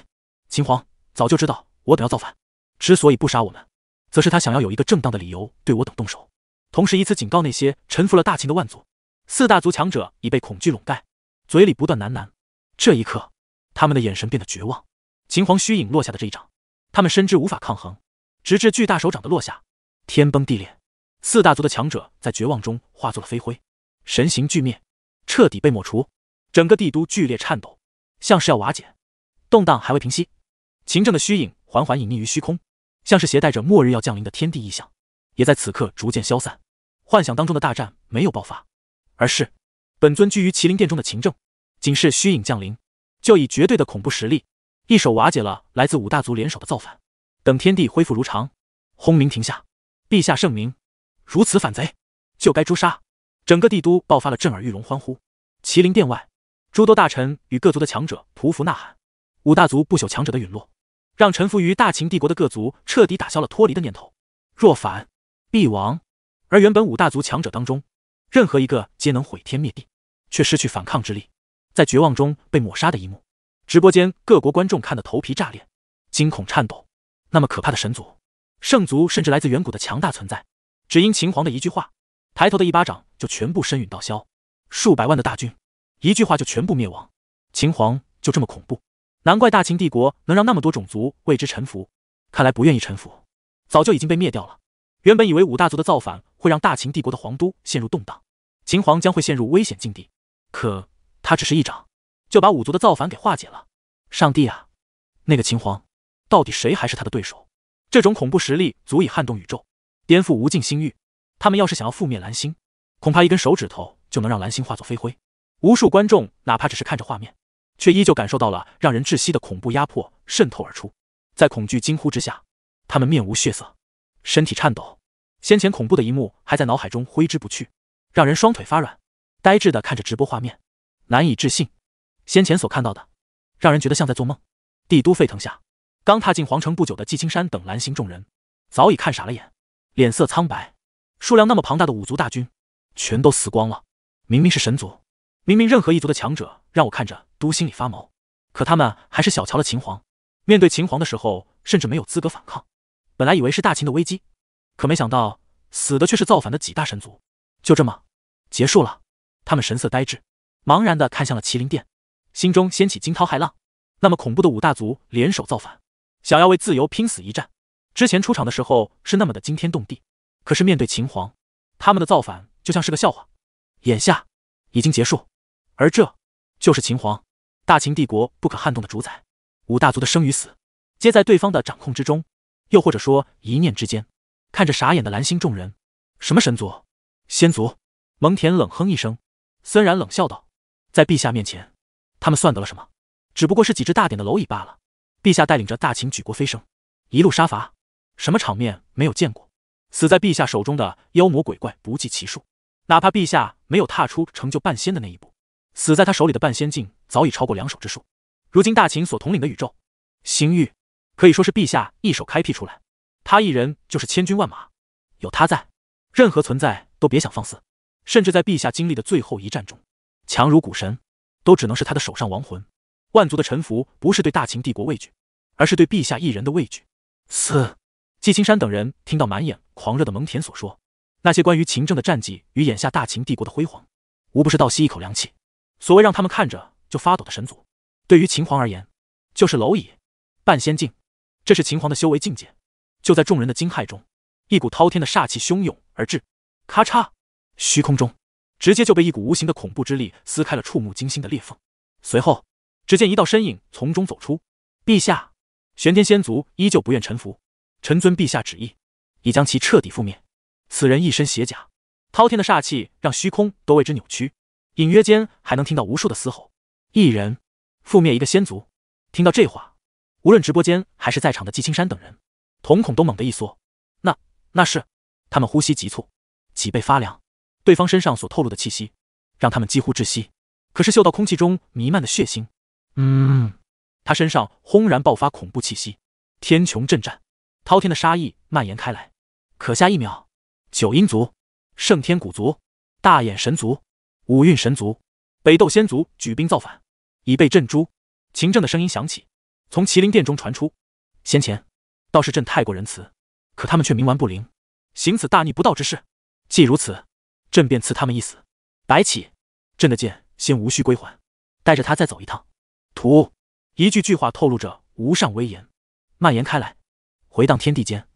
秦皇早就知道。我等要造反，之所以不杀我们，则是他想要有一个正当的理由对我等动手，同时以此警告那些臣服了大秦的万族。四大族强者已被恐惧笼盖，嘴里不断喃喃。这一刻，他们的眼神变得绝望。秦皇虚影落下的这一掌，他们深知无法抗衡。直至巨大手掌的落下，天崩地裂，四大族的强者在绝望中化作了飞灰，神形俱灭，彻底被抹除。整个帝都剧烈颤抖，像是要瓦解。动荡还未平息，秦政的虚影。缓缓隐匿于虚空，像是携带着末日要降临的天地异象，也在此刻逐渐消散。幻想当中的大战没有爆发，而是本尊居于麒麟殿中的秦政，仅是虚影降临，就以绝对的恐怖实力，一手瓦解了来自五大族联手的造反。等天地恢复如常，轰鸣停下。陛下圣明，如此反贼就该诛杀。整个帝都爆发了震耳欲聋欢呼。麒麟殿外，诸多大臣与各族的强者匍匐呐喊。五大族不朽强者的陨落。让臣服于大秦帝国的各族彻底打消了脱离的念头。若反，必亡。而原本五大族强者当中，任何一个皆能毁天灭地，却失去反抗之力，在绝望中被抹杀的一幕，直播间各国观众看得头皮炸裂，惊恐颤抖。那么可怕的神族、圣族，甚至来自远古的强大存在，只因秦皇的一句话，抬头的一巴掌就全部身陨道消。数百万的大军，一句话就全部灭亡。秦皇就这么恐怖？难怪大秦帝国能让那么多种族为之臣服，看来不愿意臣服，早就已经被灭掉了。原本以为五大族的造反会让大秦帝国的皇都陷入动荡，秦皇将会陷入危险境地，可他只是一掌，就把五族的造反给化解了。上帝啊，那个秦皇，到底谁还是他的对手？这种恐怖实力足以撼动宇宙，颠覆无尽星域。他们要是想要覆灭蓝星，恐怕一根手指头就能让蓝星化作飞灰。无数观众哪怕只是看着画面。却依旧感受到了让人窒息的恐怖压迫渗透而出，在恐惧惊呼之下，他们面无血色，身体颤抖。先前恐怖的一幕还在脑海中挥之不去，让人双腿发软，呆滞的看着直播画面，难以置信。先前所看到的，让人觉得像在做梦。帝都沸腾下，刚踏进皇城不久的纪青山等蓝星众人早已看傻了眼，脸色苍白。数量那么庞大的五族大军，全都死光了。明明是神族。明明任何一族的强者让我看着都心里发毛，可他们还是小瞧了秦皇。面对秦皇的时候，甚至没有资格反抗。本来以为是大秦的危机，可没想到死的却是造反的几大神族，就这么结束了。他们神色呆滞，茫然的看向了麒麟殿，心中掀起惊涛骇浪。那么恐怖的五大族联手造反，想要为自由拼死一战，之前出场的时候是那么的惊天动地，可是面对秦皇，他们的造反就像是个笑话。眼下已经结束。而这，就是秦皇，大秦帝国不可撼动的主宰。五大族的生与死，皆在对方的掌控之中，又或者说一念之间。看着傻眼的蓝星众人，什么神族、仙族，蒙恬冷哼一声，森然冷笑道：“在陛下面前，他们算得了什么？只不过是几只大点的蝼蚁罢了。陛下带领着大秦举国飞升，一路杀伐，什么场面没有见过？死在陛下手中的妖魔鬼怪不计其数。哪怕陛下没有踏出成就半仙的那一步。”死在他手里的半仙境早已超过两手之数，如今大秦所统领的宇宙星域可以说是陛下一手开辟出来，他一人就是千军万马，有他在，任何存在都别想放肆，甚至在陛下经历的最后一战中，强如古神，都只能是他的手上亡魂。万族的臣服不是对大秦帝国畏惧，而是对陛下一人的畏惧。四季青山等人听到满眼狂热的蒙恬所说，那些关于秦政的战绩与眼下大秦帝国的辉煌，无不是倒吸一口凉气。所谓让他们看着就发抖的神族，对于秦皇而言，就是蝼蚁。半仙境，这是秦皇的修为境界。就在众人的惊骇中，一股滔天的煞气汹涌而至，咔嚓，虚空中直接就被一股无形的恐怖之力撕开了触目惊心的裂缝。随后，只见一道身影从中走出。陛下，玄天仙族依旧不愿臣服，臣遵陛下旨意，已将其彻底覆灭。此人一身邪甲，滔天的煞气让虚空都为之扭曲。隐约间还能听到无数的嘶吼，一人覆灭一个仙族。听到这话，无论直播间还是在场的季青山等人，瞳孔都猛地一缩。那那是，他们呼吸急促，脊背发凉。对方身上所透露的气息，让他们几乎窒息。可是嗅到空气中弥漫的血腥，嗯，他身上轰然爆发恐怖气息，天穹震颤，滔天的杀意蔓延开来。可下一秒，九阴族、圣天古族、大眼神族。五运神族、北斗仙族举兵造反，已被镇诛。秦政的声音响起，从麒麟殿中传出。先前倒是朕太过仁慈，可他们却冥顽不灵，行此大逆不道之事。既如此，朕便赐他们一死。白起，朕的剑先无需归还，带着他再走一趟。屠！一句句话透露着无上威严，蔓延开来，回荡天地间，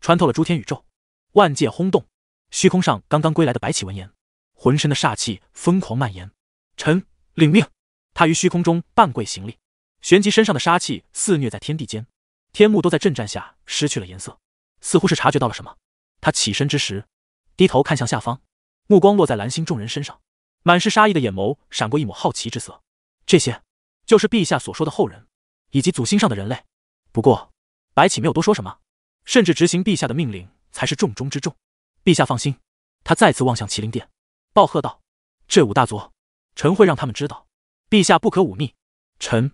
穿透了诸天宇宙，万界轰动。虚空上刚刚归来的白起闻言。浑身的煞气疯狂蔓延，臣领命。他于虚空中半跪行礼，旋即身上的杀气肆虐在天地间，天幕都在震颤下失去了颜色。似乎是察觉到了什么，他起身之时，低头看向下方，目光落在蓝星众人身上，满是杀意的眼眸闪过一抹好奇之色。这些就是陛下所说的后人，以及祖星上的人类。不过白起没有多说什么，甚至执行陛下的命令才是重中之重。陛下放心，他再次望向麒麟殿。暴喝道：“这五大族，臣会让他们知道，陛下不可忤逆，臣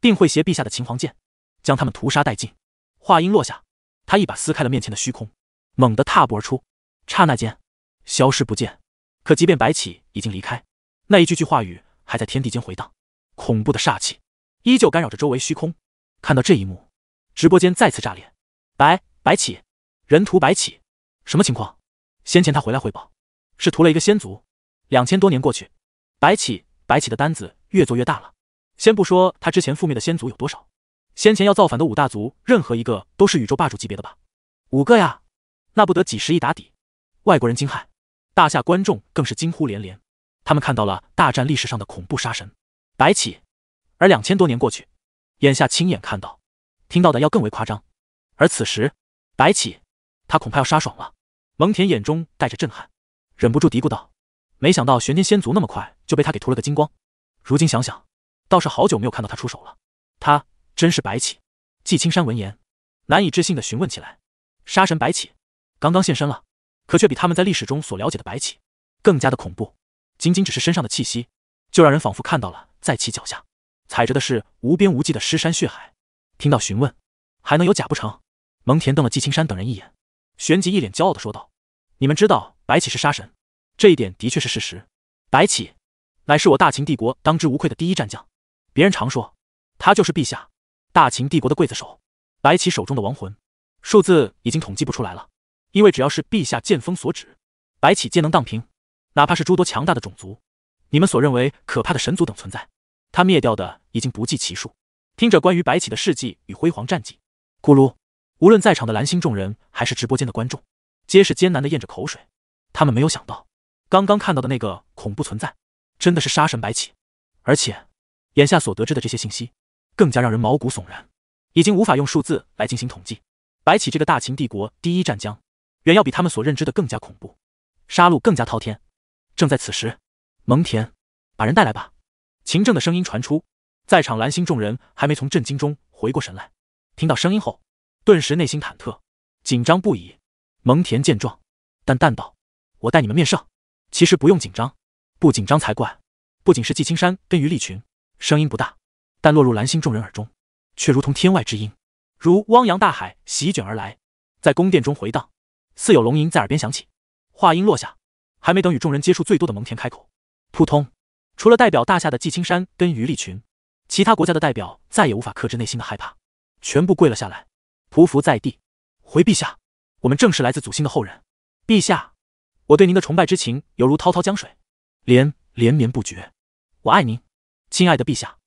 定会携陛下的秦皇剑，将他们屠杀殆尽。”话音落下，他一把撕开了面前的虚空，猛地踏步而出，刹那间消失不见。可即便白起已经离开，那一句句话语还在天地间回荡，恐怖的煞气依旧干扰着周围虚空。看到这一幕，直播间再次炸裂。白白起，人屠白起，什么情况？先前他回来汇报。是屠了一个仙族，两千多年过去，白起，白起的单子越做越大了。先不说他之前覆灭的仙族有多少，先前要造反的五大族，任何一个都是宇宙霸主级别的吧？五个呀，那不得几十亿打底？外国人惊骇，大夏观众更是惊呼连连。他们看到了大战历史上的恐怖杀神白起，而两千多年过去，眼下亲眼看到、听到的要更为夸张。而此时，白起，他恐怕要杀爽了。蒙恬眼中带着震撼。忍不住嘀咕道：“没想到玄天仙族那么快就被他给屠了个精光。如今想想，倒是好久没有看到他出手了。他真是白起。”季青山闻言，难以置信的询问起来：“杀神白起刚刚现身了，可却比他们在历史中所了解的白起更加的恐怖。仅仅只是身上的气息，就让人仿佛看到了在其脚下踩着的是无边无际的尸山血海。”听到询问，还能有假不成？蒙恬瞪了季青山等人一眼，旋即一脸骄傲的说道：“你们知道。”白起是杀神，这一点的确是事实。白起乃是我大秦帝国当之无愧的第一战将。别人常说，他就是陛下，大秦帝国的刽子手，白起手中的亡魂数字已经统计不出来了，因为只要是陛下剑锋所指，白起皆能荡平，哪怕是诸多强大的种族，你们所认为可怕的神族等存在，他灭掉的已经不计其数。听着关于白起的事迹与辉煌战绩，咕噜，无论在场的蓝星众人还是直播间的观众，皆是艰难的咽着口水。他们没有想到，刚刚看到的那个恐怖存在，真的是杀神白起，而且眼下所得知的这些信息，更加让人毛骨悚然，已经无法用数字来进行统计。白起这个大秦帝国第一战将，远要比他们所认知的更加恐怖，杀戮更加滔天。正在此时，蒙恬，把人带来吧。秦政的声音传出，在场蓝星众人还没从震惊中回过神来，听到声音后，顿时内心忐忑，紧张不已。蒙恬见状，淡淡道。我带你们面圣，其实不用紧张，不紧张才怪。不仅是季青山跟于立群，声音不大，但落入蓝星众人耳中，却如同天外之音，如汪洋大海席卷而来，在宫殿中回荡，似有龙吟在耳边响起。话音落下，还没等与众人接触最多的蒙恬开口，扑通！除了代表大夏的季青山跟于立群，其他国家的代表再也无法克制内心的害怕，全部跪了下来，匍匐在地，回陛下，我们正是来自祖星的后人，陛下。我对您的崇拜之情犹如滔滔江水，连连绵不绝。我爱您，亲爱的陛下，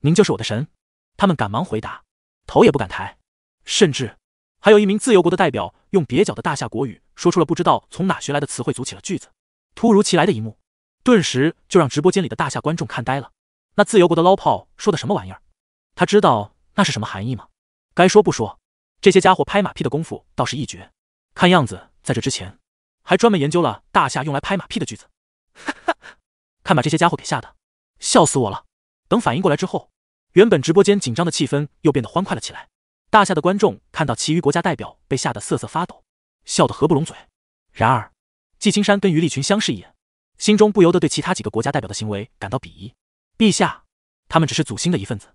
您就是我的神。他们赶忙回答，头也不敢抬，甚至还有一名自由国的代表用蹩脚的大夏国语说出了不知道从哪学来的词汇，组起了句子。突如其来的一幕，顿时就让直播间里的大夏观众看呆了。那自由国的捞炮说的什么玩意儿？他知道那是什么含义吗？该说不说，这些家伙拍马屁的功夫倒是一绝。看样子，在这之前。还专门研究了大夏用来拍马屁的句子，哈哈！看把这些家伙给吓的，笑死我了。等反应过来之后，原本直播间紧张的气氛又变得欢快了起来。大夏的观众看到其余国家代表被吓得瑟瑟发抖，笑得合不拢嘴。然而，季青山跟于立群相视一眼，心中不由得对其他几个国家代表的行为感到鄙夷。陛下，他们只是祖先的一份子，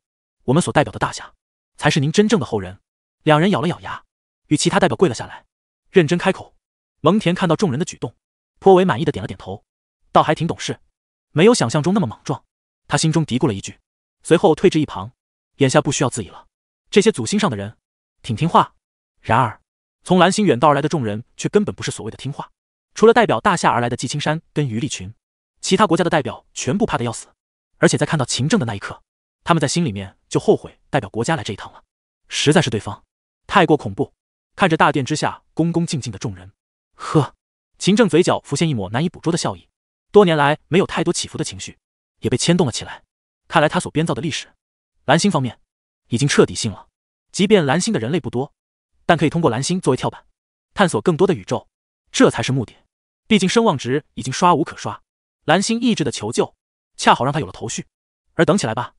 我们所代表的大夏才是您真正的后人。两人咬了咬牙，与其他代表跪了下来，认真开口。蒙恬看到众人的举动，颇为满意的点了点头，倒还挺懂事，没有想象中那么莽撞。他心中嘀咕了一句，随后退至一旁。眼下不需要自己了，这些祖星上的人挺听话。然而，从蓝星远道而来的众人却根本不是所谓的听话。除了代表大夏而来的纪青山跟于立群，其他国家的代表全部怕得要死。而且在看到秦政的那一刻，他们在心里面就后悔代表国家来这一趟了，实在是对方太过恐怖。看着大殿之下恭恭敬敬的众人。呵，秦正嘴角浮现一抹难以捕捉的笑意，多年来没有太多起伏的情绪，也被牵动了起来。看来他所编造的历史，蓝星方面已经彻底信了。即便蓝星的人类不多，但可以通过蓝星作为跳板，探索更多的宇宙，这才是目的。毕竟声望值已经刷无可刷，蓝星意志的求救，恰好让他有了头绪。而等起来吧。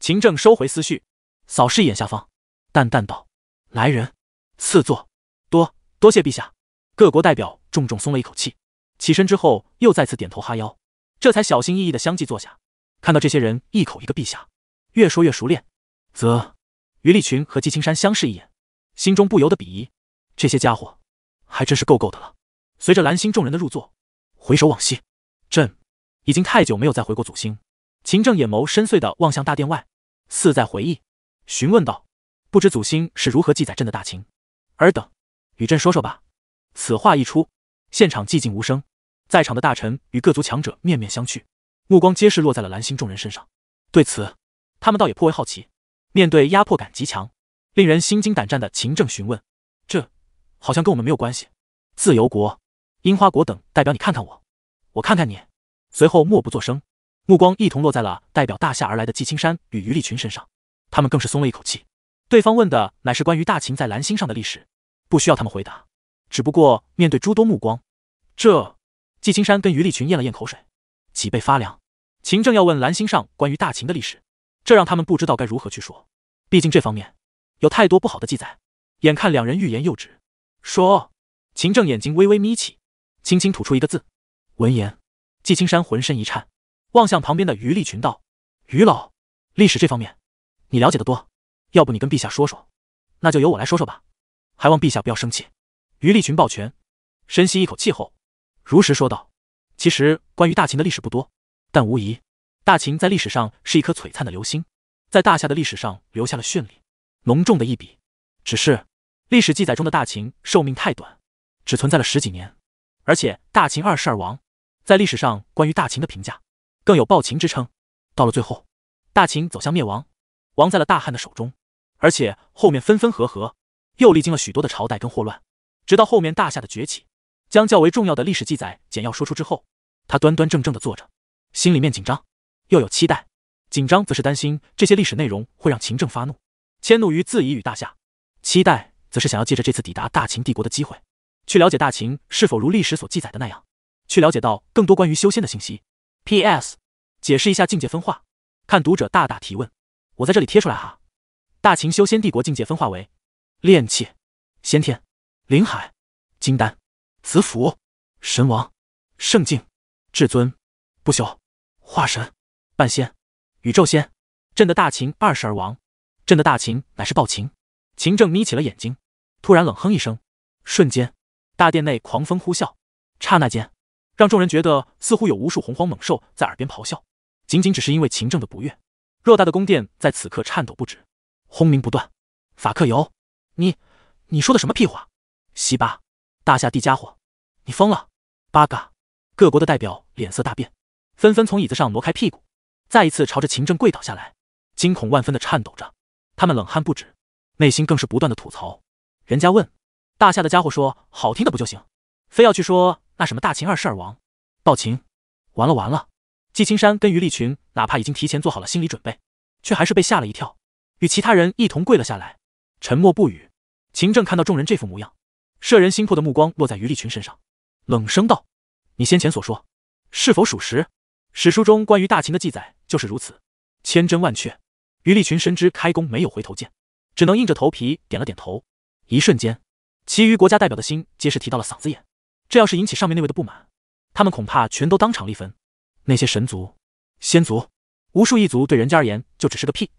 秦正收回思绪，扫视一眼下方，淡淡道：“来人，赐座。多多谢陛下。”各国代表重重松了一口气，起身之后又再次点头哈腰，这才小心翼翼的相继坐下。看到这些人一口一个陛下，越说越熟练，则于立群和季青山相视一眼，心中不由得鄙夷：这些家伙还真是够够的了。随着蓝星众人的入座，回首往昔，朕已经太久没有再回过祖星。秦正眼眸深邃的望向大殿外，似在回忆，询问道：“不知祖星是如何记载朕的大秦？尔等与朕说说吧。”此话一出，现场寂静无声，在场的大臣与各族强者面面相觑，目光皆是落在了蓝星众人身上。对此，他们倒也颇为好奇。面对压迫感极强、令人心惊胆战的秦政询问，这好像跟我们没有关系。自由国、樱花国等代表，你看看我，我看看你，随后默不作声，目光一同落在了代表大夏而来的纪青山与于立群身上。他们更是松了一口气，对方问的乃是关于大秦在蓝星上的历史，不需要他们回答。只不过面对诸多目光，这季青山跟于立群咽了咽口水，脊背发凉。秦正要问蓝星上关于大秦的历史，这让他们不知道该如何去说。毕竟这方面有太多不好的记载。眼看两人欲言又止，说秦正眼睛微微眯起，轻轻吐出一个字。闻言，季青山浑身一颤，望向旁边的于立群道：“于老，历史这方面你了解的多，要不你跟陛下说说？那就由我来说说吧，还望陛下不要生气。”于立群抱拳，深吸一口气后，如实说道：“其实关于大秦的历史不多，但无疑大秦在历史上是一颗璀璨的流星，在大夏的历史上留下了绚丽浓重的一笔。只是历史记载中的大秦寿命太短，只存在了十几年。而且大秦二世而亡，在历史上关于大秦的评价更有暴秦之称。到了最后，大秦走向灭亡，亡在了大汉的手中。而且后面分分合合，又历经了许多的朝代跟祸乱。”直到后面大夏的崛起，将较为重要的历史记载简要说出之后，他端端正正的坐着，心里面紧张，又有期待。紧张则是担心这些历史内容会让秦政发怒，迁怒于自己与大夏；期待则是想要借着这次抵达大秦帝国的机会，去了解大秦是否如历史所记载的那样，去了解到更多关于修仙的信息。P.S. 解释一下境界分化，看读者大大提问，我在这里贴出来哈。大秦修仙帝国境界分化为炼气、先天。林海，金丹，紫府，神王，圣境，至尊，不朽，化神，半仙，宇宙仙，朕的大秦二十而亡，朕的大秦乃是暴秦。秦正眯起了眼睛，突然冷哼一声，瞬间，大殿内狂风呼啸，刹那间，让众人觉得似乎有无数洪荒猛兽在耳边咆哮。仅仅只是因为秦正的不悦，偌大的宫殿在此刻颤抖不止，轰鸣不断。法克尤，你，你说的什么屁话？西巴，大夏的家伙，你疯了！八嘎！各国的代表脸色大变，纷纷从椅子上挪开屁股，再一次朝着秦政跪倒下来，惊恐万分的颤抖着。他们冷汗不止，内心更是不断的吐槽：人家问大夏的家伙说好听的不就行，非要去说那什么大秦二世而亡，暴秦！完了完了！季青山跟于立群哪怕已经提前做好了心理准备，却还是被吓了一跳，与其他人一同跪了下来，沉默不语。秦政看到众人这副模样。摄人心魄的目光落在于立群身上，冷声道：“你先前所说是否属实？史书中关于大秦的记载就是如此，千真万确。”于立群深知开弓没有回头箭，只能硬着头皮点了点头。一瞬间，其余国家代表的心皆是提到了嗓子眼。这要是引起上面那位的不满，他们恐怕全都当场立坟。那些神族、仙族，无数异族对人家而言就只是个屁，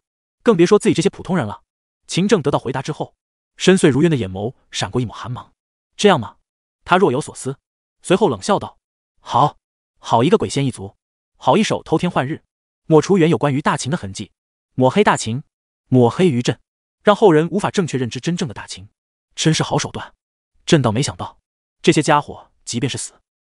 更别说自己这些普通人了。秦政得到回答之后。深邃如渊的眼眸闪过一抹寒芒，这样吗？他若有所思，随后冷笑道：“好，好一个鬼仙一族，好一手偷天换日，抹除原有关于大秦的痕迹，抹黑大秦，抹黑于朕，让后人无法正确认知真正的大秦，真是好手段。朕倒没想到，这些家伙即便是死，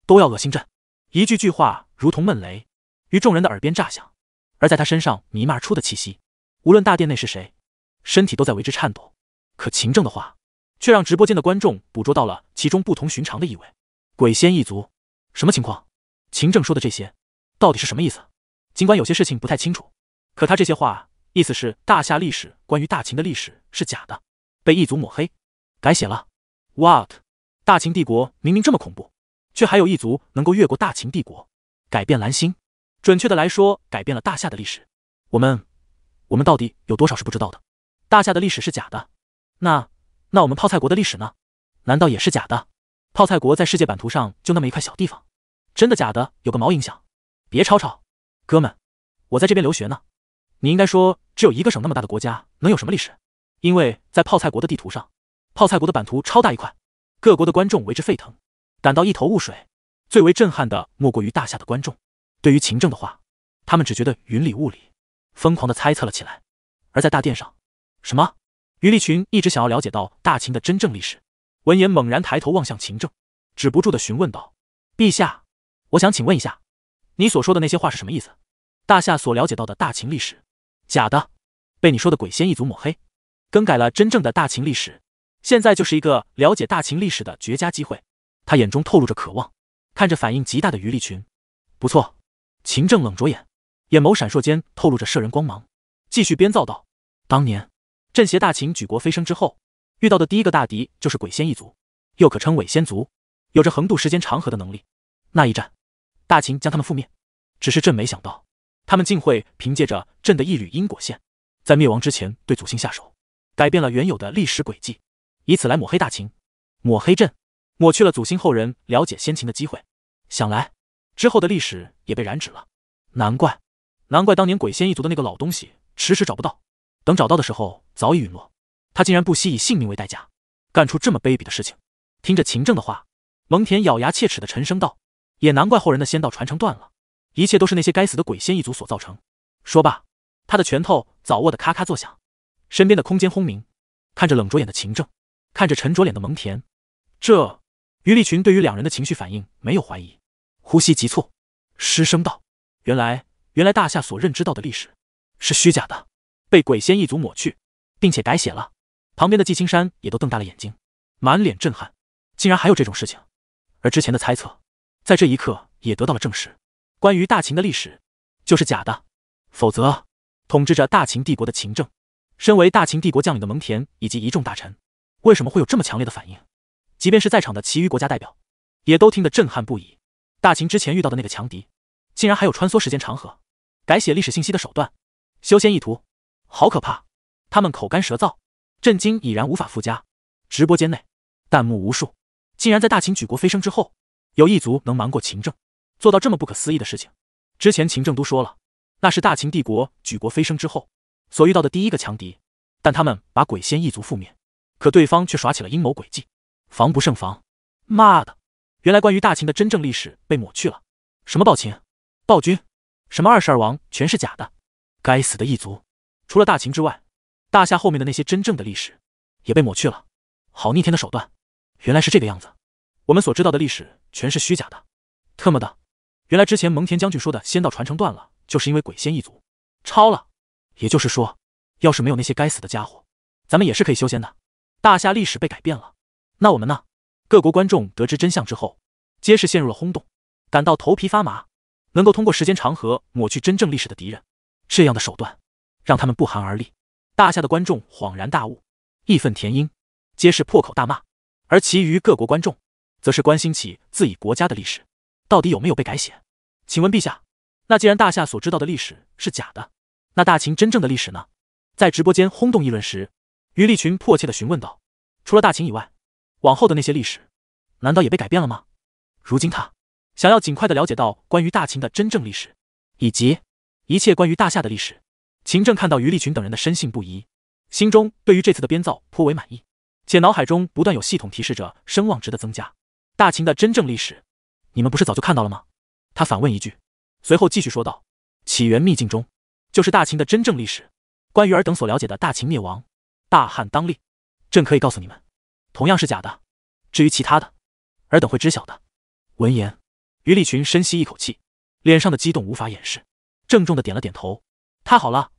都要恶心朕。”一句句话如同闷雷，于众人的耳边炸响。而在他身上弥漫出的气息，无论大殿内是谁，身体都在为之颤抖。可秦政的话，却让直播间的观众捕捉到了其中不同寻常的意味。鬼仙一族什么情况？秦政说的这些，到底是什么意思？尽管有些事情不太清楚，可他这些话意思是大夏历史关于大秦的历史是假的，被异族抹黑改写了。What？大秦帝国明明这么恐怖，却还有异族能够越过大秦帝国，改变蓝星。准确的来说，改变了大夏的历史。我们我们到底有多少是不知道的？大夏的历史是假的。那，那我们泡菜国的历史呢？难道也是假的？泡菜国在世界版图上就那么一块小地方，真的假的？有个毛影响？别吵吵，哥们，我在这边留学呢。你应该说，只有一个省那么大的国家能有什么历史？因为在泡菜国的地图上，泡菜国的版图超大一块。各国的观众为之沸腾，感到一头雾水。最为震撼的莫过于大夏的观众，对于秦政的话，他们只觉得云里雾里，疯狂的猜测了起来。而在大殿上，什么？于立群一直想要了解到大秦的真正历史，闻言猛然抬头望向秦政，止不住的询问道：“陛下，我想请问一下，你所说的那些话是什么意思？大夏所了解到的大秦历史，假的，被你说的鬼仙一族抹黑，更改了真正的大秦历史。现在就是一个了解大秦历史的绝佳机会。”他眼中透露着渴望，看着反应极大的于立群。不错，秦政冷着眼，眼眸闪烁间透露着摄人光芒，继续编造道：“当年。”镇邪大秦举国飞升之后，遇到的第一个大敌就是鬼仙一族，又可称伪仙族，有着横渡时间长河的能力。那一战，大秦将他们覆灭。只是朕没想到，他们竟会凭借着朕的一缕因果线，在灭亡之前对祖星下手，改变了原有的历史轨迹，以此来抹黑大秦，抹黑朕，抹去了祖星后人了解先秦的机会。想来，之后的历史也被染指了。难怪，难怪当年鬼仙一族的那个老东西迟迟找不到。等找到的时候，早已陨落。他竟然不惜以性命为代价，干出这么卑鄙的事情。听着秦正的话，蒙恬咬牙切齿的沉声道：“也难怪后人的仙道传承断了，一切都是那些该死的鬼仙一族所造成。”说罢，他的拳头早握得咔咔作响，身边的空间轰鸣。看着冷着眼的秦正，看着沉着脸的蒙恬，这于立群对于两人的情绪反应没有怀疑，呼吸急促，失声道：“原来，原来大夏所认知到的历史是虚假的。”被鬼仙一族抹去，并且改写了。旁边的季青山也都瞪大了眼睛，满脸震撼，竟然还有这种事情。而之前的猜测，在这一刻也得到了证实：关于大秦的历史就是假的。否则，统治着大秦帝国的秦政，身为大秦帝国将领的蒙恬以及一众大臣，为什么会有这么强烈的反应？即便是在场的其余国家代表，也都听得震撼不已。大秦之前遇到的那个强敌，竟然还有穿梭时间长河、改写历史信息的手段，修仙意图。好可怕！他们口干舌燥，震惊已然无法附加。直播间内，弹幕无数，竟然在大秦举国飞升之后，有一族能瞒过秦政，做到这么不可思议的事情？之前秦政都说了，那是大秦帝国举国飞升之后所遇到的第一个强敌，但他们把鬼仙一族覆灭，可对方却耍起了阴谋诡计，防不胜防。妈的！原来关于大秦的真正历史被抹去了。什么暴秦、暴君，什么二十二王全是假的！该死的异族！除了大秦之外，大夏后面的那些真正的历史也被抹去了。好逆天的手段！原来是这个样子，我们所知道的历史全是虚假的。特么的，原来之前蒙恬将军说的仙道传承断了，就是因为鬼仙一族超了。也就是说，要是没有那些该死的家伙，咱们也是可以修仙的。大夏历史被改变了，那我们呢？各国观众得知真相之后，皆是陷入了轰动，感到头皮发麻。能够通过时间长河抹去真正历史的敌人，这样的手段。让他们不寒而栗，大夏的观众恍然大悟，义愤填膺，皆是破口大骂；而其余各国观众，则是关心起自己国家的历史到底有没有被改写。请问陛下，那既然大夏所知道的历史是假的，那大秦真正的历史呢？在直播间轰动议论时，于立群迫切的询问道：“除了大秦以外，往后的那些历史，难道也被改变了吗？”如今他想要尽快的了解到关于大秦的真正历史，以及一切关于大夏的历史。秦政看到于立群等人的深信不疑，心中对于这次的编造颇为满意，且脑海中不断有系统提示着声望值的增加。大秦的真正历史，你们不是早就看到了吗？他反问一句，随后继续说道：“起源秘境中，就是大秦的真正历史。关于尔等所了解的大秦灭亡，大汉当立，朕可以告诉你们，同样是假的。至于其他的，尔等会知晓的。”闻言，于立群深吸一口气，脸上的激动无法掩饰，郑重的点了点头。太好了！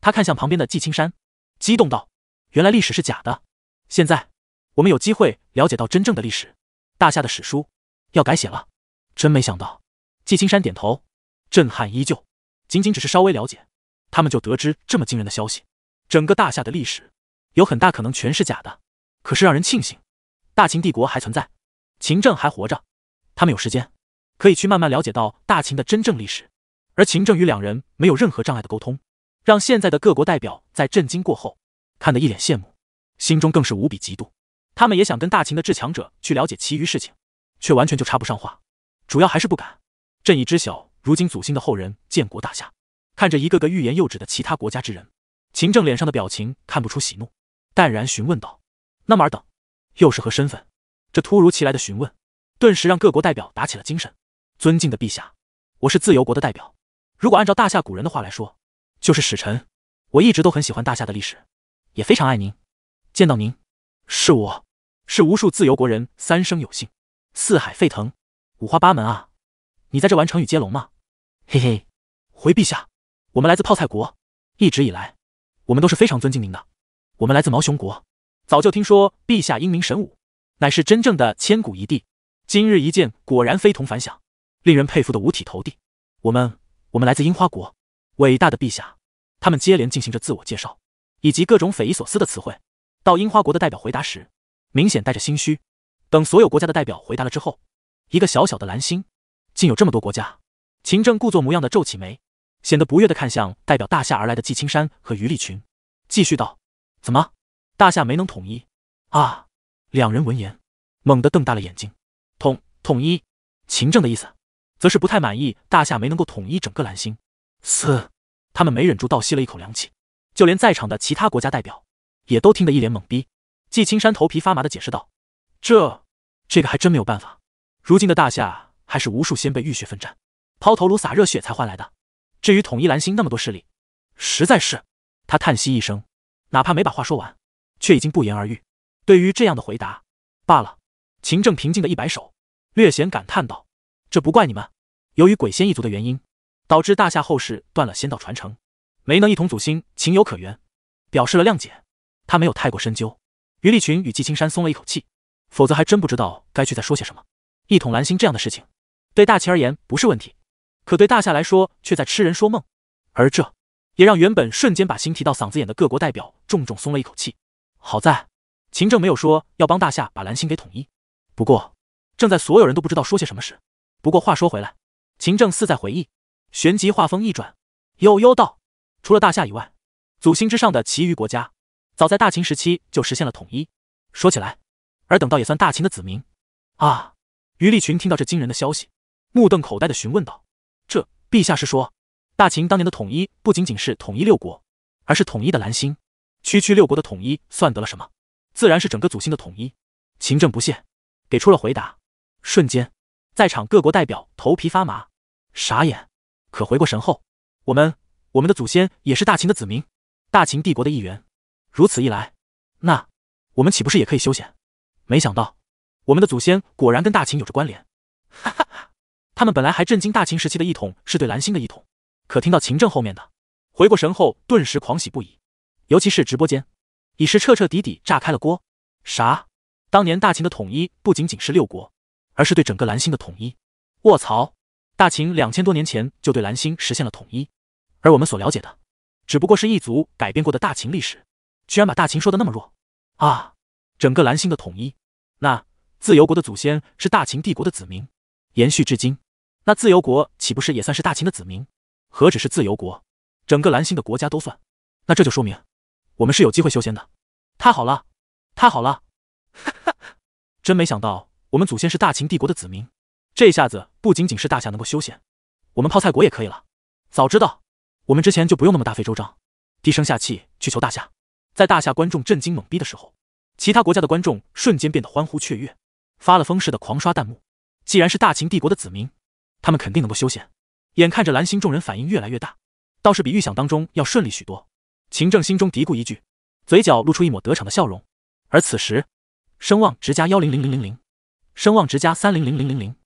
他看向旁边的季青山，激动道：“原来历史是假的，现在我们有机会了解到真正的历史。大夏的史书要改写了。真没想到。”季青山点头，震撼依旧。仅仅只是稍微了解，他们就得知这么惊人的消息。整个大夏的历史有很大可能全是假的。可是让人庆幸，大秦帝国还存在，秦政还活着，他们有时间，可以去慢慢了解到大秦的真正历史。而秦政与两人没有任何障碍的沟通，让现在的各国代表在震惊过后，看得一脸羡慕，心中更是无比嫉妒。他们也想跟大秦的至强者去了解其余事情，却完全就插不上话，主要还是不敢。朕已知晓，如今祖星的后人建国大夏。看着一个个欲言又止的其他国家之人，秦政脸上的表情看不出喜怒，淡然询问道：“那么尔等，又是何身份？”这突如其来的询问，顿时让各国代表打起了精神。尊敬的陛下，我是自由国的代表。如果按照大夏古人的话来说，就是使臣。我一直都很喜欢大夏的历史，也非常爱您。见到您，是我，是无数自由国人三生有幸。四海沸腾，五花八门啊！你在这玩成语接龙吗？嘿嘿，回陛下，我们来自泡菜国，一直以来，我们都是非常尊敬您的。我们来自毛熊国，早就听说陛下英明神武，乃是真正的千古一帝。今日一见，果然非同凡响，令人佩服的五体投地。我们。我们来自樱花国，伟大的陛下。他们接连进行着自我介绍，以及各种匪夷所思的词汇。到樱花国的代表回答时，明显带着心虚。等所有国家的代表回答了之后，一个小小的蓝星，竟有这么多国家。秦正故作模样的皱起眉，显得不悦的看向代表大夏而来的季青山和于立群，继续道：“怎么，大夏没能统一？”啊！两人闻言，猛地瞪大了眼睛。统统一，秦正的意思？则是不太满意大夏没能够统一整个蓝星。嘶，他们没忍住倒吸了一口凉气，就连在场的其他国家代表也都听得一脸懵逼。季青山头皮发麻的解释道：“这，这个还真没有办法。如今的大夏还是无数先辈浴血奋战、抛头颅洒热血才换来的。至于统一蓝星那么多势力，实在是……”他叹息一声，哪怕没把话说完，却已经不言而喻。对于这样的回答，罢了。秦正平静的一摆手，略显感叹道。这不怪你们，由于鬼仙一族的原因，导致大夏后世断了仙道传承，没能一统祖星，情有可原，表示了谅解。他没有太过深究。于立群与季青山松了一口气，否则还真不知道该去再说些什么。一统蓝星这样的事情，对大齐而言不是问题，可对大夏来说却在痴人说梦。而这，也让原本瞬间把心提到嗓子眼的各国代表重重松了一口气。好在秦政没有说要帮大夏把蓝星给统一。不过，正在所有人都不知道说些什么时。不过话说回来，秦政似在回忆，旋即话锋一转，悠悠道：“除了大夏以外，祖星之上的其余国家，早在大秦时期就实现了统一。说起来，而等到也算大秦的子民。”啊！于立群听到这惊人的消息，目瞪口呆的询问道：“这陛下是说，大秦当年的统一不仅仅是统一六国，而是统一的蓝星？区区六国的统一算得了什么？自然是整个祖星的统一。”秦政不屑，给出了回答。瞬间。在场各国代表头皮发麻，傻眼。可回过神后，我们我们的祖先也是大秦的子民，大秦帝国的一员。如此一来，那我们岂不是也可以休闲？没想到，我们的祖先果然跟大秦有着关联。哈哈哈！他们本来还震惊大秦时期的一统是对蓝星的一统，可听到秦政后面的，回过神后顿时狂喜不已。尤其是直播间，已是彻彻底底炸开了锅。啥？当年大秦的统一不仅仅是六国。而是对整个蓝星的统一。卧槽！大秦两千多年前就对蓝星实现了统一，而我们所了解的，只不过是一族改变过的大秦历史，居然把大秦说的那么弱啊！整个蓝星的统一，那自由国的祖先是大秦帝国的子民，延续至今，那自由国岂不是也算是大秦的子民？何止是自由国，整个蓝星的国家都算。那这就说明，我们是有机会修仙的。太好了，太好了！哈 哈，真没想到。我们祖先是大秦帝国的子民，这下子不仅仅是大夏能够修仙，我们泡菜国也可以了。早知道我们之前就不用那么大费周章，低声下气去求大夏。在大夏观众震惊懵逼的时候，其他国家的观众瞬间变得欢呼雀跃，发了疯似的狂刷弹幕。既然是大秦帝国的子民，他们肯定能够修仙。眼看着蓝星众人反应越来越大，倒是比预想当中要顺利许多。秦正心中嘀咕一句，嘴角露出一抹得逞的笑容。而此时，声望直加幺零零零零零。声望值加三零零零零零，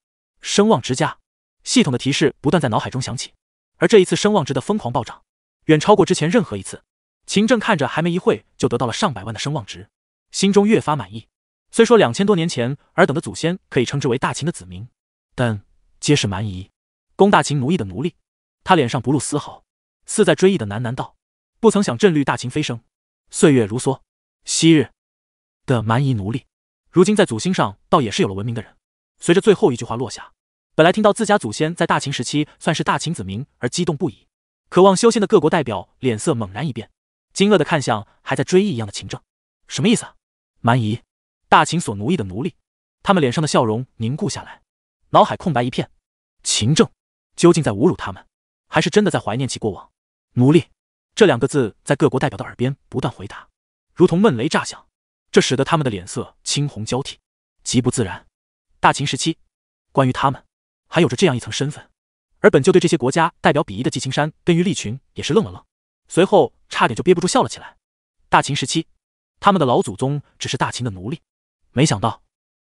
声望值加，系统的提示不断在脑海中响起。而这一次声望值的疯狂暴涨，远超过之前任何一次。秦正看着，还没一会就得到了上百万的声望值，心中越发满意。虽说两千多年前，尔等的祖先可以称之为大秦的子民，但皆是蛮夷，攻大秦奴役的奴隶。他脸上不露丝毫，似在追忆的喃喃道：“不曾想朕律大秦飞升，岁月如梭，昔日的蛮夷奴隶。”如今在祖星上，倒也是有了文明的人。随着最后一句话落下，本来听到自家祖先在大秦时期算是大秦子民而激动不已、渴望修仙的各国代表，脸色猛然一变，惊愕的看向还在追忆一样的秦政，什么意思？蛮夷，大秦所奴役的奴隶？他们脸上的笑容凝固下来，脑海空白一片。秦政究竟在侮辱他们，还是真的在怀念起过往？奴隶这两个字在各国代表的耳边不断回答，如同闷雷炸响。这使得他们的脸色青红交替，极不自然。大秦时期，关于他们，还有着这样一层身份。而本就对这些国家代表鄙夷的纪青山跟于立群也是愣了愣，随后差点就憋不住笑了起来。大秦时期，他们的老祖宗只是大秦的奴隶。没想到，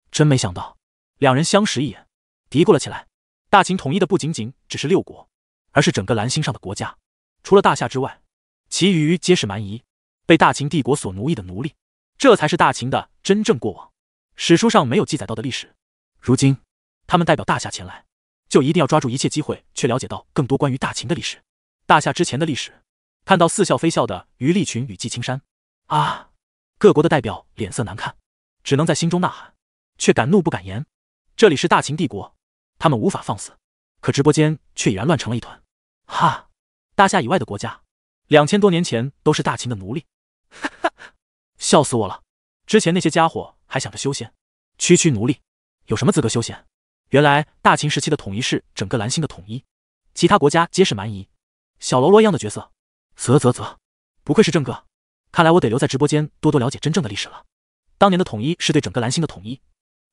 真没想到！两人相识一眼，嘀咕了起来。大秦统一的不仅仅只是六国，而是整个蓝星上的国家。除了大夏之外，其余皆是蛮夷，被大秦帝国所奴役的奴隶。这才是大秦的真正过往，史书上没有记载到的历史。如今，他们代表大夏前来，就一定要抓住一切机会，去了解到更多关于大秦的历史，大夏之前的历史。看到似笑非笑的于立群与纪青山，啊！各国的代表脸色难看，只能在心中呐喊，却敢怒不敢言。这里是大秦帝国，他们无法放肆。可直播间却已然乱成了一团。哈！大夏以外的国家，两千多年前都是大秦的奴隶。哈哈。笑死我了！之前那些家伙还想着修仙，区区奴隶有什么资格修仙？原来大秦时期的统一是整个蓝星的统一，其他国家皆是蛮夷，小喽啰一样的角色。啧啧啧，不愧是正哥，看来我得留在直播间多多了解真正的历史了。当年的统一是对整个蓝星的统一，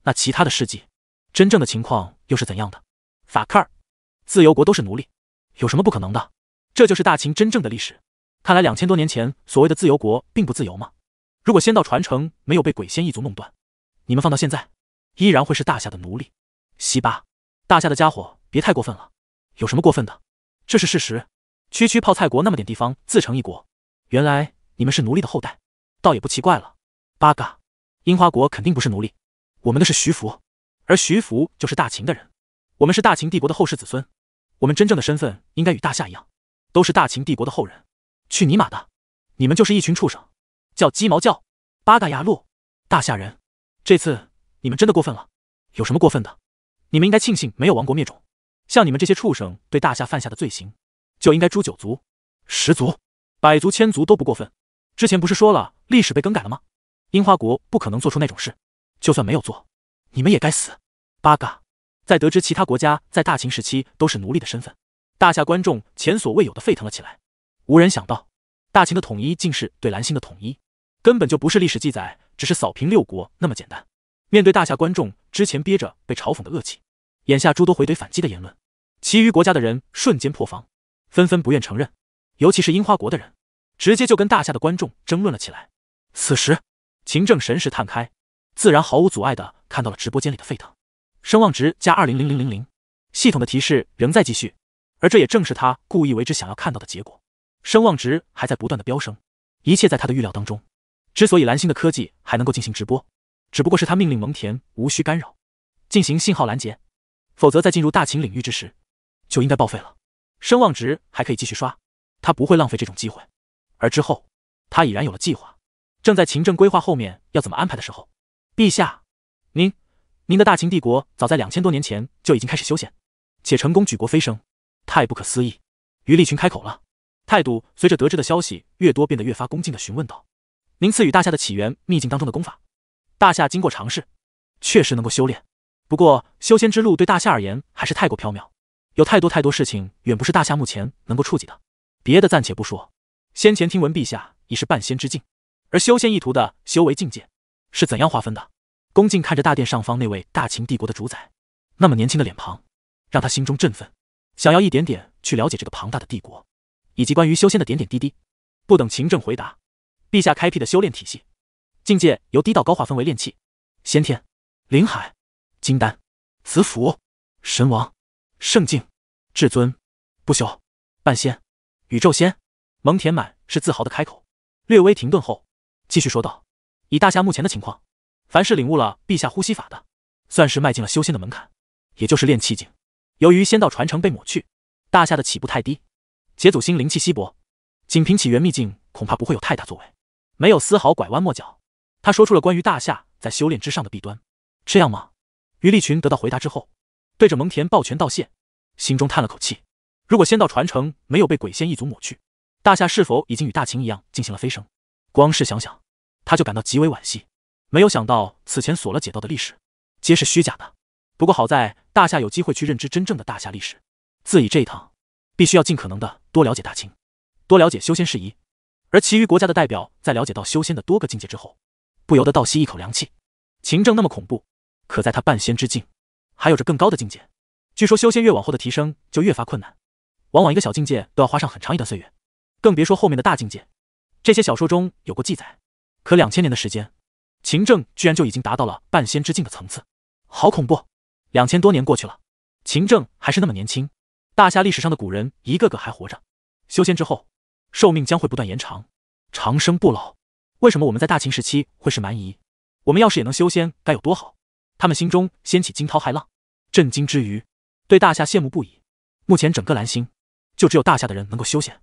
那其他的世界，真正的情况又是怎样的？法克尔，自由国都是奴隶，有什么不可能的？这就是大秦真正的历史。看来两千多年前所谓的自由国并不自由吗？如果仙道传承没有被鬼仙一族弄断，你们放到现在，依然会是大夏的奴隶。西巴，大夏的家伙，别太过分了。有什么过分的？这是事实。区区泡菜国那么点地方，自成一国。原来你们是奴隶的后代，倒也不奇怪了。八嘎！樱花国肯定不是奴隶，我们的是徐福，而徐福就是大秦的人。我们是大秦帝国的后世子孙，我们真正的身份应该与大夏一样，都是大秦帝国的后人。去尼玛的！你们就是一群畜生。叫鸡毛叫，八嘎牙路，大夏人，这次你们真的过分了。有什么过分的？你们应该庆幸没有亡国灭种。像你们这些畜生对大夏犯下的罪行，就应该诛九族、十族、百族、千族都不过分。之前不是说了历史被更改了吗？樱花国不可能做出那种事。就算没有做，你们也该死。八嘎！在得知其他国家在大秦时期都是奴隶的身份，大夏观众前所未有的沸腾了起来。无人想到，大秦的统一竟是对蓝星的统一。根本就不是历史记载，只是扫平六国那么简单。面对大夏观众之前憋着被嘲讽的恶气，眼下诸多回怼反击的言论，其余国家的人瞬间破防，纷纷不愿承认。尤其是樱花国的人，直接就跟大夏的观众争论了起来。此时，秦政神识探开，自然毫无阻碍的看到了直播间里的沸腾。声望值加二零零零零零，系统的提示仍在继续。而这也正是他故意为之想要看到的结果。声望值还在不断的飙升，一切在他的预料当中。之所以蓝星的科技还能够进行直播，只不过是他命令蒙恬无需干扰，进行信号拦截，否则在进入大秦领域之时，就应该报废了。声望值还可以继续刷，他不会浪费这种机会。而之后，他已然有了计划，正在秦政规划后面要怎么安排的时候，陛下，您，您的大秦帝国早在两千多年前就已经开始修宪，且成功举国飞升，太不可思议。于立群开口了，态度随着得知的消息越多，变得越发恭敬的询问道。您赐予大夏的起源秘境当中的功法，大夏经过尝试，确实能够修炼。不过，修仙之路对大夏而言还是太过缥缈，有太多太多事情远不是大夏目前能够触及的。别的暂且不说，先前听闻陛下已是半仙之境，而修仙意图的修为境界是怎样划分的？恭敬看着大殿上方那位大秦帝国的主宰，那么年轻的脸庞让他心中振奋，想要一点点去了解这个庞大的帝国，以及关于修仙的点点滴滴。不等秦政回答。陛下开辟的修炼体系，境界由低到高划分为炼气、先天、灵海、金丹、紫府、神王、圣境、至尊、不朽、半仙、宇宙仙。蒙恬满是自豪的开口，略微停顿后，继续说道：“以大夏目前的情况，凡是领悟了陛下呼吸法的，算是迈进了修仙的门槛，也就是炼气境。由于仙道传承被抹去，大夏的起步太低，且祖星灵气稀薄，仅凭起源秘境恐怕不会有太大作为。”没有丝毫拐弯抹角，他说出了关于大夏在修炼之上的弊端。这样吗？于立群得到回答之后，对着蒙恬抱拳道谢，心中叹了口气。如果仙道传承没有被鬼仙一族抹去，大夏是否已经与大秦一样进行了飞升？光是想想，他就感到极为惋惜。没有想到此前所了解到的历史，皆是虚假的。不过好在大夏有机会去认知真正的大夏历史。自己这一趟，必须要尽可能的多了解大秦，多了解修仙事宜。而其余国家的代表在了解到修仙的多个境界之后，不由得倒吸一口凉气。秦政那么恐怖，可在他半仙之境，还有着更高的境界。据说修仙越往后的提升就越发困难，往往一个小境界都要花上很长一段岁月，更别说后面的大境界。这些小说中有过记载，可两千年的时间，秦政居然就已经达到了半仙之境的层次，好恐怖！两千多年过去了，秦政还是那么年轻。大夏历史上的古人一个个还活着，修仙之后。寿命将会不断延长，长生不老。为什么我们在大秦时期会是蛮夷？我们要是也能修仙，该有多好！他们心中掀起惊涛骇浪，震惊之余，对大夏羡慕不已。目前整个蓝星，就只有大夏的人能够修仙。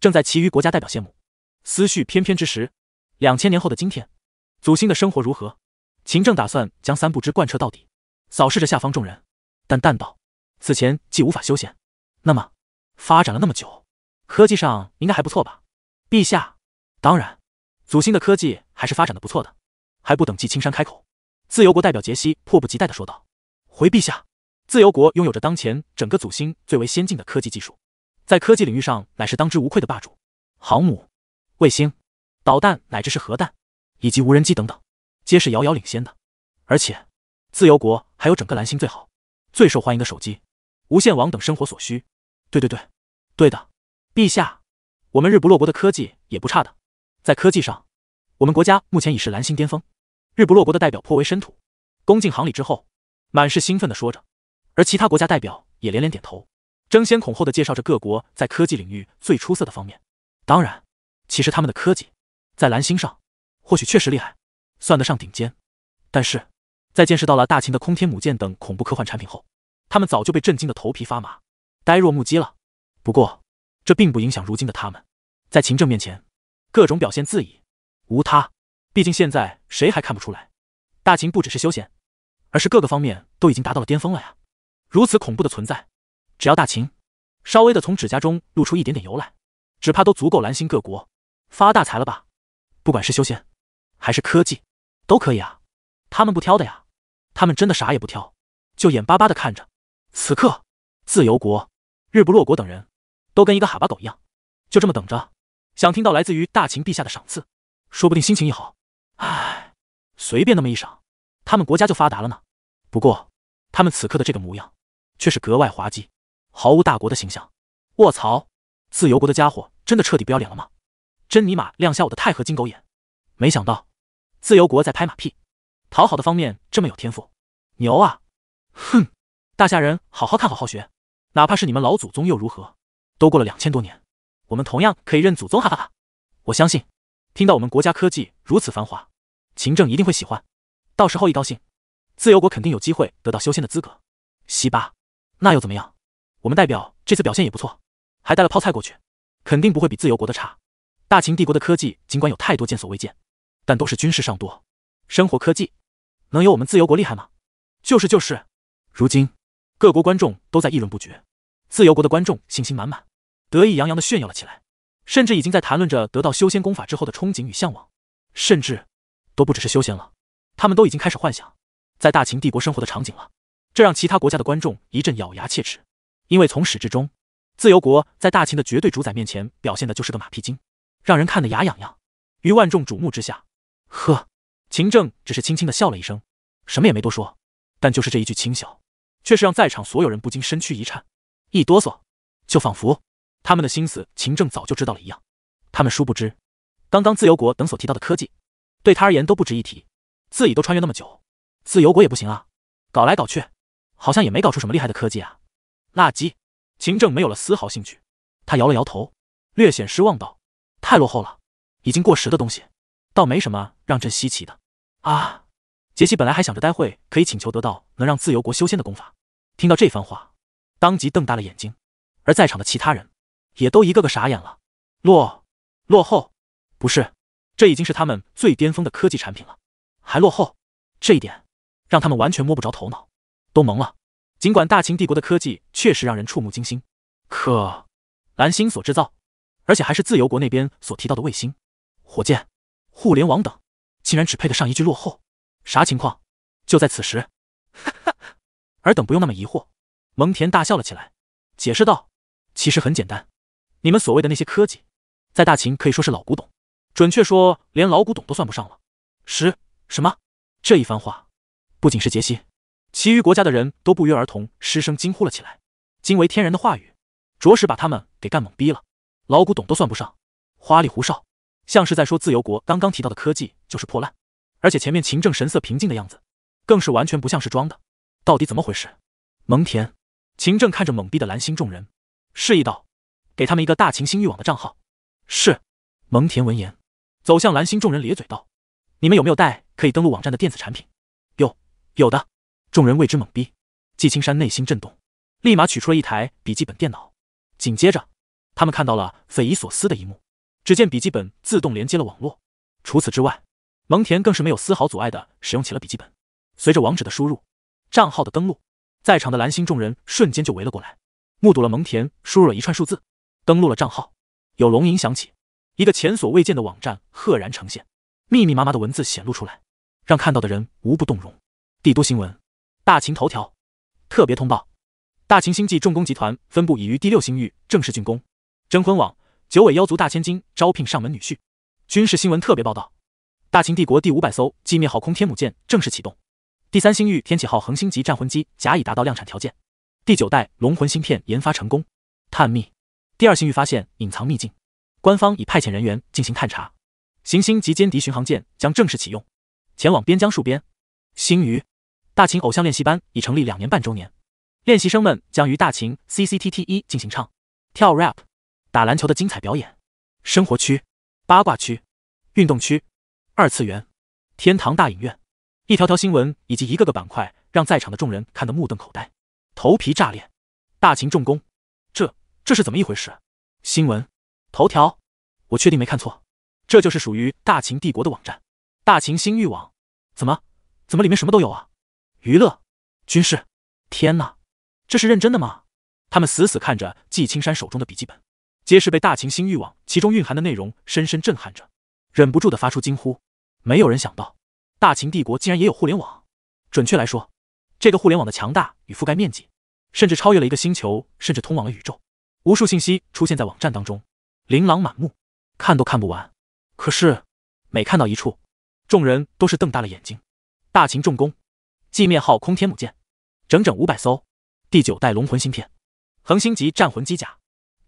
正在其余国家代表羡慕、思绪翩翩之时，两千年后的今天，祖星的生活如何？秦政打算将三不知贯彻到底，扫视着下方众人，但淡道：“此前既无法修仙，那么发展了那么久。”科技上应该还不错吧，陛下。当然，祖星的科技还是发展的不错的。还不等季青山开口，自由国代表杰西迫不及待的说道：“回陛下，自由国拥有着当前整个祖星最为先进的科技技术，在科技领域上乃是当之无愧的霸主。航母、卫星、导弹乃至是核弹，以及无人机等等，皆是遥遥领先的。而且，自由国还有整个蓝星最好、最受欢迎的手机、无线网等生活所需。对对对，对的。”陛下，我们日不落国的科技也不差的，在科技上，我们国家目前已是蓝星巅峰。日不落国的代表颇为深土，恭敬行礼之后，满是兴奋的说着，而其他国家代表也连连点头，争先恐后的介绍着各国在科技领域最出色的方面。当然，其实他们的科技在蓝星上或许确实厉害，算得上顶尖，但是在见识到了大秦的空天母舰等恐怖科幻产品后，他们早就被震惊的头皮发麻，呆若木鸡了。不过。这并不影响如今的他们，在秦政面前，各种表现自以，无他，毕竟现在谁还看不出来，大秦不只是修仙，而是各个方面都已经达到了巅峰了呀。如此恐怖的存在，只要大秦稍微的从指甲中露出一点点油来，只怕都足够蓝星各国发大财了吧？不管是修仙，还是科技，都可以啊，他们不挑的呀，他们真的啥也不挑，就眼巴巴的看着。此刻，自由国、日不落国等人。都跟一个哈巴狗一样，就这么等着，想听到来自于大秦陛下的赏赐，说不定心情一好，唉，随便那么一赏，他们国家就发达了呢。不过他们此刻的这个模样，却是格外滑稽，毫无大国的形象。卧槽！自由国的家伙真的彻底不要脸了吗？真尼玛亮瞎我的太和金狗眼！没想到自由国在拍马屁，讨好的方面这么有天赋，牛啊！哼，大夏人好好看，好好学，哪怕是你们老祖宗又如何？都过了两千多年，我们同样可以认祖宗，哈哈哈！我相信，听到我们国家科技如此繁华，秦政一定会喜欢。到时候一高兴，自由国肯定有机会得到修仙的资格。西巴，那又怎么样？我们代表这次表现也不错，还带了泡菜过去，肯定不会比自由国的差。大秦帝国的科技尽管有太多见所未见，但都是军事上多，生活科技能有我们自由国厉害吗？就是就是，如今各国观众都在议论不绝。自由国的观众信心满满，得意洋洋的炫耀了起来，甚至已经在谈论着得到修仙功法之后的憧憬与向往，甚至都不只是修仙了，他们都已经开始幻想在大秦帝国生活的场景了。这让其他国家的观众一阵咬牙切齿，因为从始至终，自由国在大秦的绝对主宰面前表现的就是个马屁精，让人看得牙痒痒。于万众瞩目之下，呵，秦政只是轻轻的笑了一声，什么也没多说，但就是这一句轻笑，却是让在场所有人不禁身躯一颤。一哆嗦，就仿佛他们的心思秦政早就知道了一样。他们殊不知，刚刚自由国等所提到的科技，对他而言都不值一提。自己都穿越那么久，自由国也不行啊！搞来搞去，好像也没搞出什么厉害的科技啊！垃圾！秦政没有了丝毫兴趣，他摇了摇头，略显失望道：“太落后了，已经过时的东西，倒没什么让朕稀奇的。”啊！杰西本来还想着待会可以请求得到能让自由国修仙的功法，听到这番话。当即瞪大了眼睛，而在场的其他人也都一个个傻眼了。落落后，不是，这已经是他们最巅峰的科技产品了，还落后，这一点让他们完全摸不着头脑，都懵了。尽管大秦帝国的科技确实让人触目惊心，可蓝星所制造，而且还是自由国那边所提到的卫星、火箭、互联网等，竟然只配得上一句落后，啥情况？就在此时，哈哈，尔等不用那么疑惑。蒙恬大笑了起来，解释道：“其实很简单，你们所谓的那些科技，在大秦可以说是老古董，准确说连老古董都算不上了。”十什么？这一番话，不仅是杰西，其余国家的人都不约而同失声惊呼了起来。惊为天人的话语，着实把他们给干懵逼了。老古董都算不上，花里胡哨，像是在说自由国刚刚提到的科技就是破烂。而且前面秦政神色平静的样子，更是完全不像是装的。到底怎么回事？蒙恬。秦正看着懵逼的蓝星众人，示意道：“给他们一个大秦星域网的账号。”是。蒙恬闻言，走向蓝星众人，咧嘴道：“你们有没有带可以登录网站的电子产品？”有。有的。众人为之懵逼。季青山内心震动，立马取出了一台笔记本电脑。紧接着，他们看到了匪夷所思的一幕：只见笔记本自动连接了网络。除此之外，蒙恬更是没有丝毫阻碍的使用起了笔记本。随着网址的输入，账号的登录。在场的蓝星众人瞬间就围了过来，目睹了蒙恬输入了一串数字，登录了账号。有龙吟响起，一个前所未见的网站赫然呈现，密密麻麻的文字显露出来，让看到的人无不动容。帝都新闻，大秦头条，特别通报：大秦星际重工集团分部已于第六星域正式竣工。征婚网，九尾妖族大千金招聘上门女婿。军事新闻特别报道：大秦帝国第五百艘寂灭号空天母舰正式启动。第三星域天启号恒星级战魂机甲已达到量产条件，第九代龙魂芯片研发成功。探秘，第二星域发现隐藏秘境，官方已派遣人员进行探查。行星级歼敌巡航舰将正式启用，前往边疆戍边。星域，大秦偶像练习班已成立两年半周年，练习生们将于大秦 C C T T 一进行唱、跳、rap、打篮球的精彩表演。生活区、八卦区、运动区、二次元、天堂大影院。一条条新闻以及一个个板块，让在场的众人看得目瞪口呆，头皮炸裂。大秦重工，这这是怎么一回事？新闻头条，我确定没看错，这就是属于大秦帝国的网站——大秦新域网。怎么，怎么里面什么都有啊？娱乐、军事，天哪，这是认真的吗？他们死死看着季青山手中的笔记本，皆是被大秦新域网其中蕴含的内容深深震撼着，忍不住的发出惊呼。没有人想到。大秦帝国竟然也有互联网，准确来说，这个互联网的强大与覆盖面积，甚至超越了一个星球，甚至通往了宇宙。无数信息出现在网站当中，琳琅满目，看都看不完。可是，每看到一处，众人都是瞪大了眼睛。大秦重工，寂灭号空天母舰，整整五百艘，第九代龙魂芯片，恒星级战魂机甲，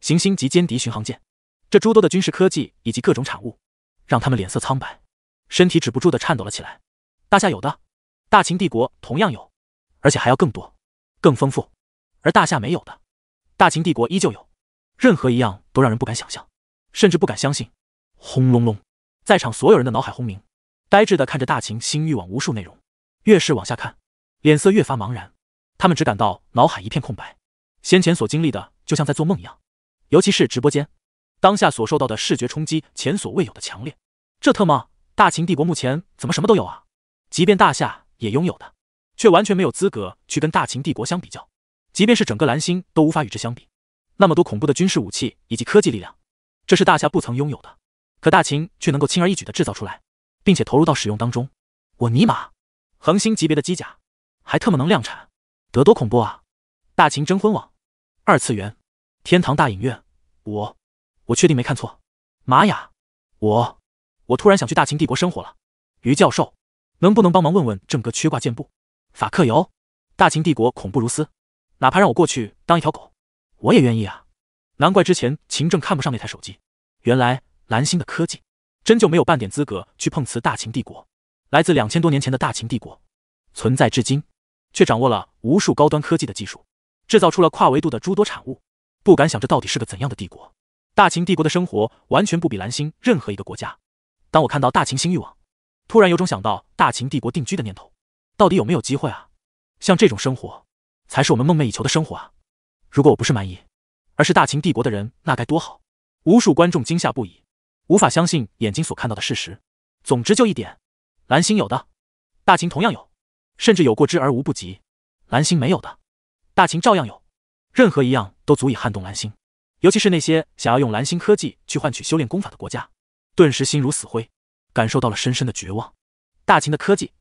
行星级歼敌巡航舰，这诸多的军事科技以及各种产物，让他们脸色苍白。身体止不住的颤抖了起来，大夏有的，大秦帝国同样有，而且还要更多、更丰富。而大夏没有的，大秦帝国依旧有，任何一样都让人不敢想象，甚至不敢相信。轰隆隆，在场所有人的脑海轰鸣，呆滞的看着大秦新域网无数内容，越是往下看，脸色越发茫然。他们只感到脑海一片空白，先前所经历的就像在做梦一样。尤其是直播间，当下所受到的视觉冲击前所未有的强烈，这特么！大秦帝国目前怎么什么都有啊？即便大夏也拥有的，却完全没有资格去跟大秦帝国相比较，即便是整个蓝星都无法与之相比。那么多恐怖的军事武器以及科技力量，这是大夏不曾拥有的，可大秦却能够轻而易举的制造出来，并且投入到使用当中。我尼玛，恒星级别的机甲，还特么能量产，得多恐怖啊！大秦征婚网，二次元天堂大影院，我，我确定没看错，玛雅，我。我突然想去大秦帝国生活了，于教授，能不能帮忙问问正哥缺挂件不？法克尤，大秦帝国恐怖如斯，哪怕让我过去当一条狗，我也愿意啊！难怪之前秦正看不上那台手机，原来蓝星的科技真就没有半点资格去碰瓷大秦帝国。来自两千多年前的大秦帝国，存在至今，却掌握了无数高端科技的技术，制造出了跨维度的诸多产物。不敢想这到底是个怎样的帝国？大秦帝国的生活完全不比蓝星任何一个国家。当我看到大秦新域网，突然有种想到大秦帝国定居的念头。到底有没有机会啊？像这种生活，才是我们梦寐以求的生活啊！如果我不是蛮夷，而是大秦帝国的人，那该多好！无数观众惊吓不已，无法相信眼睛所看到的事实。总之，就一点：蓝星有的，大秦同样有，甚至有过之而无不及；蓝星没有的，大秦照样有。任何一样都足以撼动蓝星，尤其是那些想要用蓝星科技去换取修炼功法的国家。顿时心如死灰，感受到了深深的绝望。大秦的科技，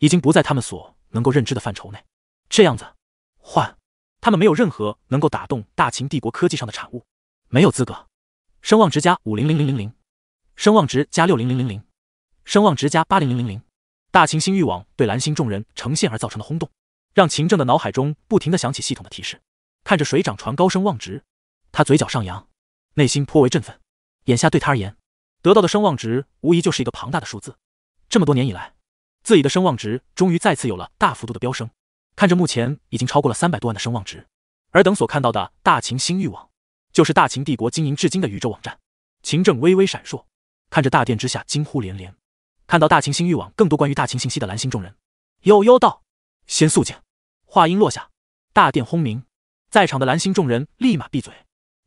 已经不在他们所能够认知的范畴内。这样子，换他们没有任何能够打动大秦帝国科技上的产物，没有资格。声望值加五零零零零，声望值加六零零零零，声望值加八零零零零。大秦新域网对蓝星众人呈现而造成的轰动，让秦正的脑海中不停的响起系统的提示。看着水涨船高声望值，他嘴角上扬，内心颇为振奋。眼下对他而言。得到的声望值无疑就是一个庞大的数字。这么多年以来，自己的声望值终于再次有了大幅度的飙升。看着目前已经超过了三百多万的声望值，而等所看到的大秦星域网，就是大秦帝国经营至今的宇宙网站。秦正微微闪烁，看着大殿之下惊呼连连，看到大秦星域网更多关于大秦信息的蓝星众人，有悠道：“先肃静。”话音落下，大殿轰鸣，在场的蓝星众人立马闭嘴，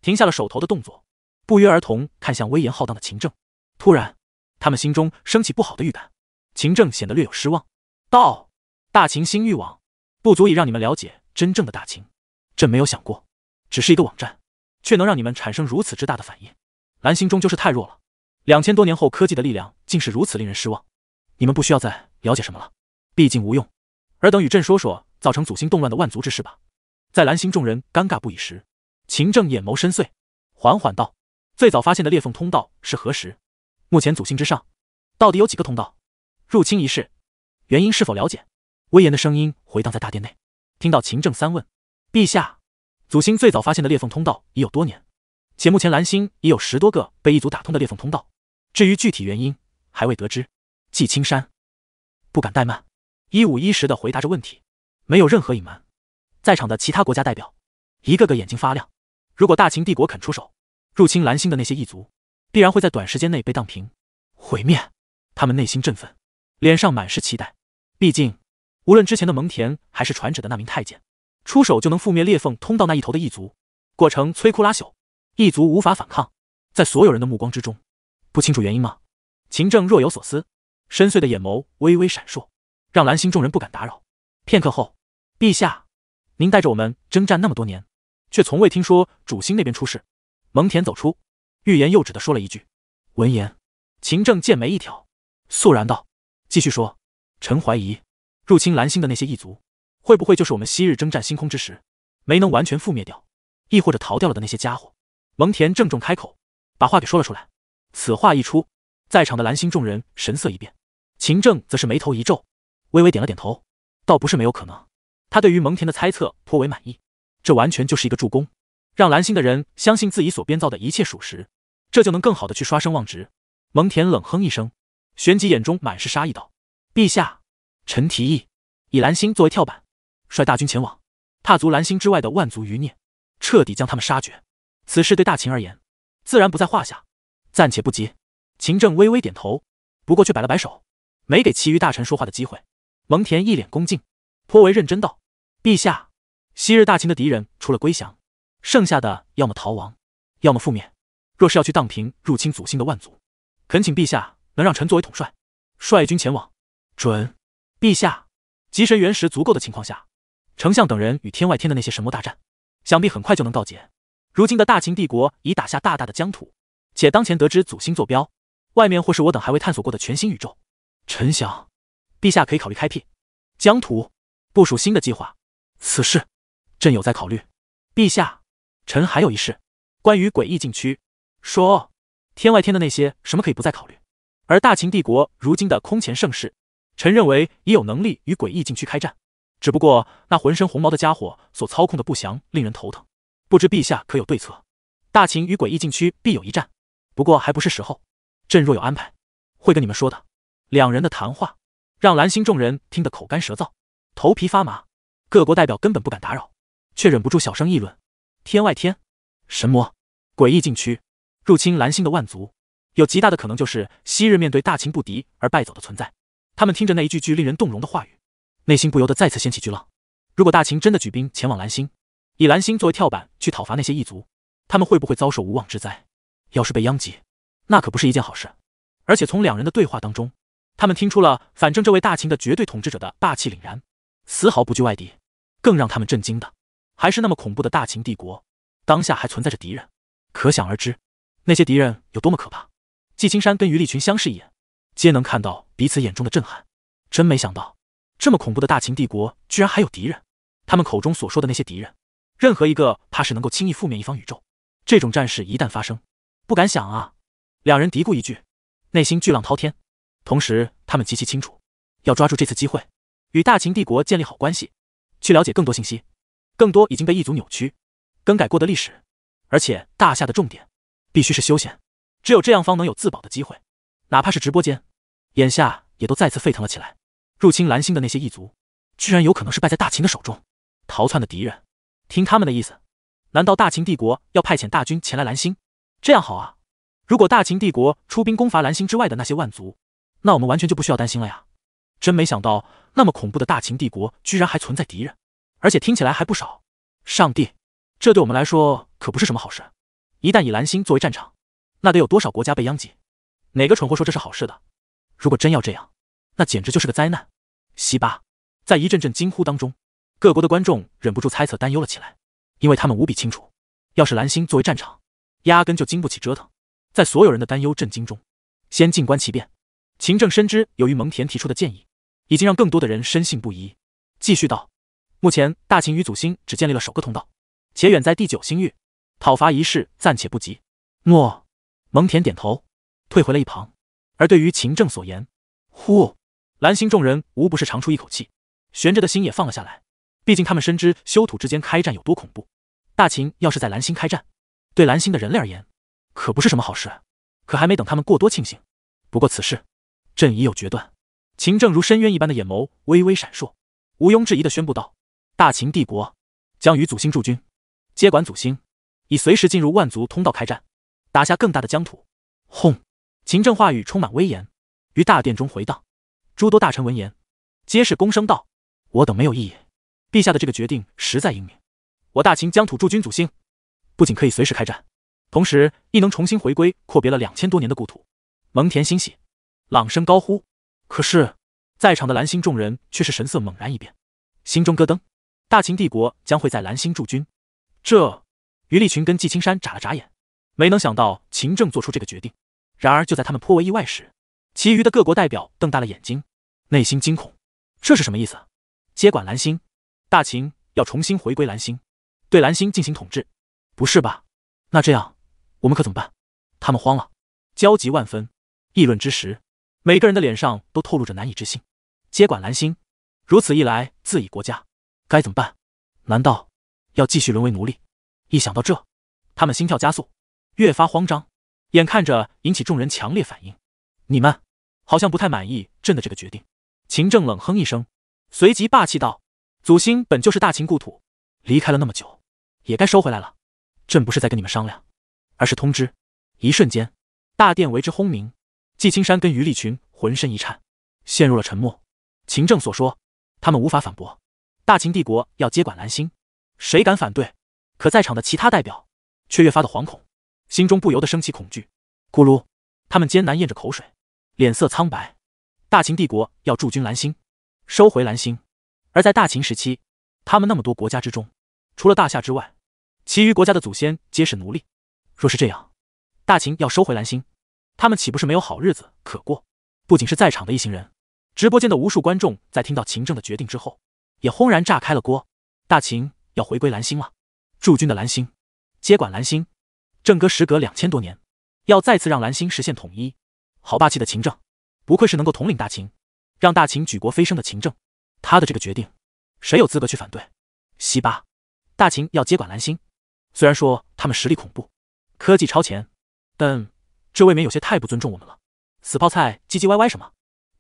停下了手头的动作，不约而同看向威严浩荡的秦正。突然，他们心中升起不好的预感。秦政显得略有失望，道：“大秦新域网不足以让你们了解真正的大秦。朕没有想过，只是一个网站，却能让你们产生如此之大的反应。蓝星终究是太弱了。两千多年后，科技的力量竟是如此令人失望。你们不需要再了解什么了，毕竟无用。尔等与朕说说造成祖心动乱的万族之事吧。”在蓝星众人尴尬不已时，秦政眼眸深邃，缓缓道：“最早发现的裂缝通道是何时？”目前祖星之上，到底有几个通道？入侵一事，原因是否了解？威严的声音回荡在大殿内。听到秦政三问，陛下，祖星最早发现的裂缝通道已有多年，且目前蓝星已有十多个被异族打通的裂缝通道。至于具体原因，还未得知。季青山不敢怠慢，一五一十的回答着问题，没有任何隐瞒。在场的其他国家代表，一个个眼睛发亮。如果大秦帝国肯出手，入侵蓝星的那些异族。必然会在短时间内被荡平、毁灭。他们内心振奋，脸上满是期待。毕竟，无论之前的蒙恬还是传旨的那名太监，出手就能覆灭裂缝通道那一头的异族，过程摧枯拉朽，异族无法反抗。在所有人的目光之中，不清楚原因吗？秦正若有所思，深邃的眼眸微微闪烁，让蓝星众人不敢打扰。片刻后，陛下，您带着我们征战那么多年，却从未听说主星那边出事。蒙恬走出。欲言又止的说了一句。闻言，秦正剑眉一挑，肃然道：“继续说。”臣怀疑入侵蓝星的那些异族，会不会就是我们昔日征战星空之时没能完全覆灭掉，亦或者逃掉了的那些家伙？蒙恬郑重开口，把话给说了出来。此话一出，在场的蓝星众人神色一变，秦正则是眉头一皱，微微点了点头，倒不是没有可能。他对于蒙恬的猜测颇为满意，这完全就是一个助攻，让蓝星的人相信自己所编造的一切属实。这就能更好的去刷声望值。蒙恬冷哼一声，旋即眼中满是杀意道：“陛下，臣提议以蓝星作为跳板，率大军前往，踏足蓝星之外的万族余孽，彻底将他们杀绝。此事对大秦而言，自然不在话下。暂且不急。”秦政微微点头，不过却摆了摆手，没给其余大臣说话的机会。蒙恬一脸恭敬，颇为认真道：“陛下，昔日大秦的敌人，除了归降，剩下的要么逃亡，要么覆灭。”若是要去荡平入侵祖星的万族，恳请陛下能让臣作为统帅，率军前往。准，陛下，极神原石足够的情况下，丞相等人与天外天的那些神魔大战，想必很快就能告捷。如今的大秦帝国已打下大大的疆土，且当前得知祖星坐标，外面或是我等还未探索过的全新宇宙。臣想，陛下可以考虑开辟疆土，部署新的计划。此事，朕有在考虑。陛下，臣还有一事，关于诡异禁区。说，天外天的那些什么可以不再考虑，而大秦帝国如今的空前盛世，臣认为已有能力与诡异禁区开战。只不过那浑身红毛的家伙所操控的不详，令人头疼。不知陛下可有对策？大秦与诡异禁区必有一战，不过还不是时候。朕若有安排，会跟你们说的。两人的谈话让蓝星众人听得口干舌燥，头皮发麻。各国代表根本不敢打扰，却忍不住小声议论：天外天，神魔，诡异禁区。入侵蓝星的万族，有极大的可能就是昔日面对大秦不敌而败走的存在。他们听着那一句句令人动容的话语，内心不由得再次掀起巨浪。如果大秦真的举兵前往蓝星，以蓝星作为跳板去讨伐那些异族，他们会不会遭受无妄之灾？要是被殃及，那可不是一件好事。而且从两人的对话当中，他们听出了反正这位大秦的绝对统治者的霸气凛然，丝毫不惧外敌。更让他们震惊的，还是那么恐怖的大秦帝国，当下还存在着敌人，可想而知。那些敌人有多么可怕？季青山跟于立群相视一眼，皆能看到彼此眼中的震撼。真没想到，这么恐怖的大秦帝国居然还有敌人！他们口中所说的那些敌人，任何一个怕是能够轻易覆灭一方宇宙。这种战事一旦发生，不敢想啊！两人嘀咕一句，内心巨浪滔天。同时，他们极其清楚，要抓住这次机会，与大秦帝国建立好关系，去了解更多信息，更多已经被异族扭曲、更改过的历史。而且，大夏的重点。必须是修仙，只有这样方能有自保的机会。哪怕是直播间，眼下也都再次沸腾了起来。入侵蓝星的那些异族，居然有可能是败在大秦的手中，逃窜的敌人。听他们的意思，难道大秦帝国要派遣大军前来蓝星？这样好啊！如果大秦帝国出兵攻伐蓝星之外的那些万族，那我们完全就不需要担心了呀！真没想到，那么恐怖的大秦帝国，居然还存在敌人，而且听起来还不少。上帝，这对我们来说可不是什么好事。一旦以蓝星作为战场，那得有多少国家被殃及？哪个蠢货说这是好事的？如果真要这样，那简直就是个灾难！西巴在一阵阵惊呼当中，各国的观众忍不住猜测、担忧了起来，因为他们无比清楚，要是蓝星作为战场，压根就经不起折腾。在所有人的担忧、震惊中，先静观其变。秦政深知，由于蒙恬提出的建议，已经让更多的人深信不疑。继续道：“目前，大秦与祖星只建立了首个通道，且远在第九星域。”讨伐一事暂且不急。诺，蒙恬点头，退回了一旁。而对于秦政所言，呼，蓝星众人无不是长出一口气，悬着的心也放了下来。毕竟他们深知修土之间开战有多恐怖。大秦要是在蓝星开战，对蓝星的人类而言，可不是什么好事。可还没等他们过多庆幸，不过此事，朕已有决断。秦正如深渊一般的眼眸微微闪烁，毋庸置疑的宣布道：“大秦帝国将与祖星驻军接管祖星。”以随时进入万族通道开战，打下更大的疆土。轰！秦政话语充满威严，于大殿中回荡。诸多大臣闻言，皆是躬声道：“我等没有异议，陛下的这个决定实在英明。我大秦疆土驻军祖星，不仅可以随时开战，同时亦能重新回归阔别了两千多年的故土。”蒙恬欣喜，朗声高呼。可是，在场的蓝星众人却是神色猛然一变，心中咯噔。大秦帝国将会在蓝星驻军，这……于立群跟季青山眨了眨眼，没能想到秦政做出这个决定。然而就在他们颇为意外时，其余的各国代表瞪大了眼睛，内心惊恐：“这是什么意思？接管蓝星，大秦要重新回归蓝星，对蓝星进行统治？不是吧？那这样我们可怎么办？”他们慌了，焦急万分，议论之时，每个人的脸上都透露着难以置信：“接管蓝星，如此一来，自己国家该怎么办？难道要继续沦为奴隶？”一想到这，他们心跳加速，越发慌张，眼看着引起众人强烈反应。你们好像不太满意朕的这个决定。秦政冷哼一声，随即霸气道：“祖星本就是大秦故土，离开了那么久，也该收回来了。朕不是在跟你们商量，而是通知。”一瞬间，大殿为之轰鸣。季青山跟于立群浑身一颤，陷入了沉默。秦政所说，他们无法反驳。大秦帝国要接管蓝星，谁敢反对？可在场的其他代表却越发的惶恐，心中不由得升起恐惧。咕噜，他们艰难咽着口水，脸色苍白。大秦帝国要驻军蓝星，收回蓝星。而在大秦时期，他们那么多国家之中，除了大夏之外，其余国家的祖先皆是奴隶。若是这样，大秦要收回蓝星，他们岂不是没有好日子可过？不仅是在场的一行人，直播间的无数观众在听到秦政的决定之后，也轰然炸开了锅。大秦要回归蓝星了。驻军的蓝星，接管蓝星，政哥时隔两千多年，要再次让蓝星实现统一，好霸气的秦政！不愧是能够统领大秦，让大秦举国飞升的秦政。他的这个决定，谁有资格去反对？西巴，大秦要接管蓝星，虽然说他们实力恐怖，科技超前，但这未免有些太不尊重我们了。死泡菜，唧唧歪歪什么？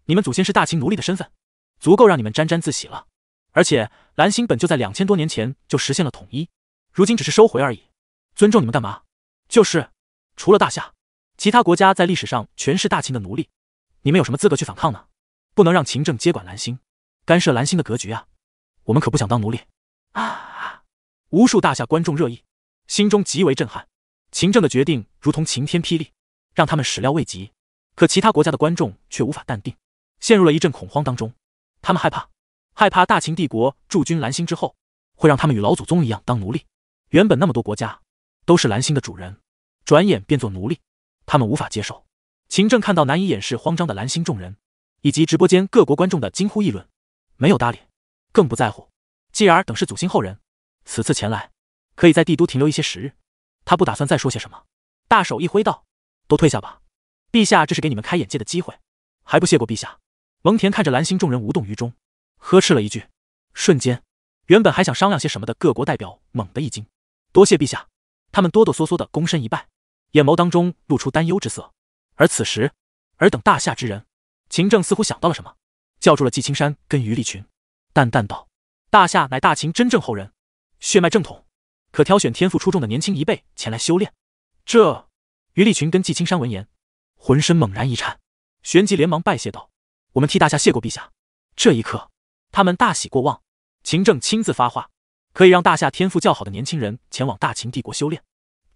你们祖先是大秦奴隶的身份，足够让你们沾沾自喜了。而且蓝星本就在两千多年前就实现了统一。如今只是收回而已，尊重你们干嘛？就是除了大夏，其他国家在历史上全是大秦的奴隶，你们有什么资格去反抗呢？不能让秦政接管蓝星，干涉蓝星的格局啊！我们可不想当奴隶啊！无数大夏观众热议，心中极为震撼，秦政的决定如同晴天霹雳，让他们始料未及。可其他国家的观众却无法淡定，陷入了一阵恐慌当中。他们害怕，害怕大秦帝国驻军蓝星之后，会让他们与老祖宗一样当奴隶。原本那么多国家，都是蓝星的主人，转眼变作奴隶，他们无法接受。秦正看到难以掩饰慌张的蓝星众人，以及直播间各国观众的惊呼议论，没有搭理，更不在乎。继而等是祖星后人，此次前来，可以在帝都停留一些时日。他不打算再说些什么，大手一挥道：“都退下吧，陛下这是给你们开眼界的机会，还不谢过陛下？”蒙恬看着蓝星众人无动于衷，呵斥了一句。瞬间，原本还想商量些什么的各国代表猛地一惊。多谢陛下！他们哆哆嗦嗦的躬身一拜，眼眸当中露出担忧之色。而此时，尔等大夏之人，秦政似乎想到了什么，叫住了季青山跟于立群，淡淡道：“大夏乃大秦真正后人，血脉正统，可挑选天赋出众的年轻一辈前来修炼。”这，于立群跟季青山闻言，浑身猛然一颤，旋即连忙拜谢道：“我们替大夏谢过陛下！”这一刻，他们大喜过望。秦政亲自发话。可以让大夏天赋较好的年轻人前往大秦帝国修炼。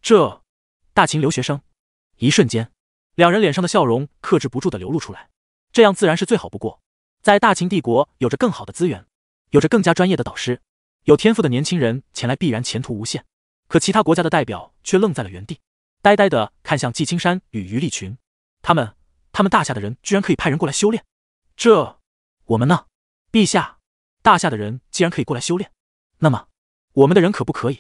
这，大秦留学生。一瞬间，两人脸上的笑容克制不住的流露出来。这样自然是最好不过，在大秦帝国有着更好的资源，有着更加专业的导师，有天赋的年轻人前来必然前途无限。可其他国家的代表却愣在了原地，呆呆的看向季青山与于立群。他们，他们大夏的人居然可以派人过来修炼？这，我们呢？陛下，大夏的人既然可以过来修炼。那么，我们的人可不可以？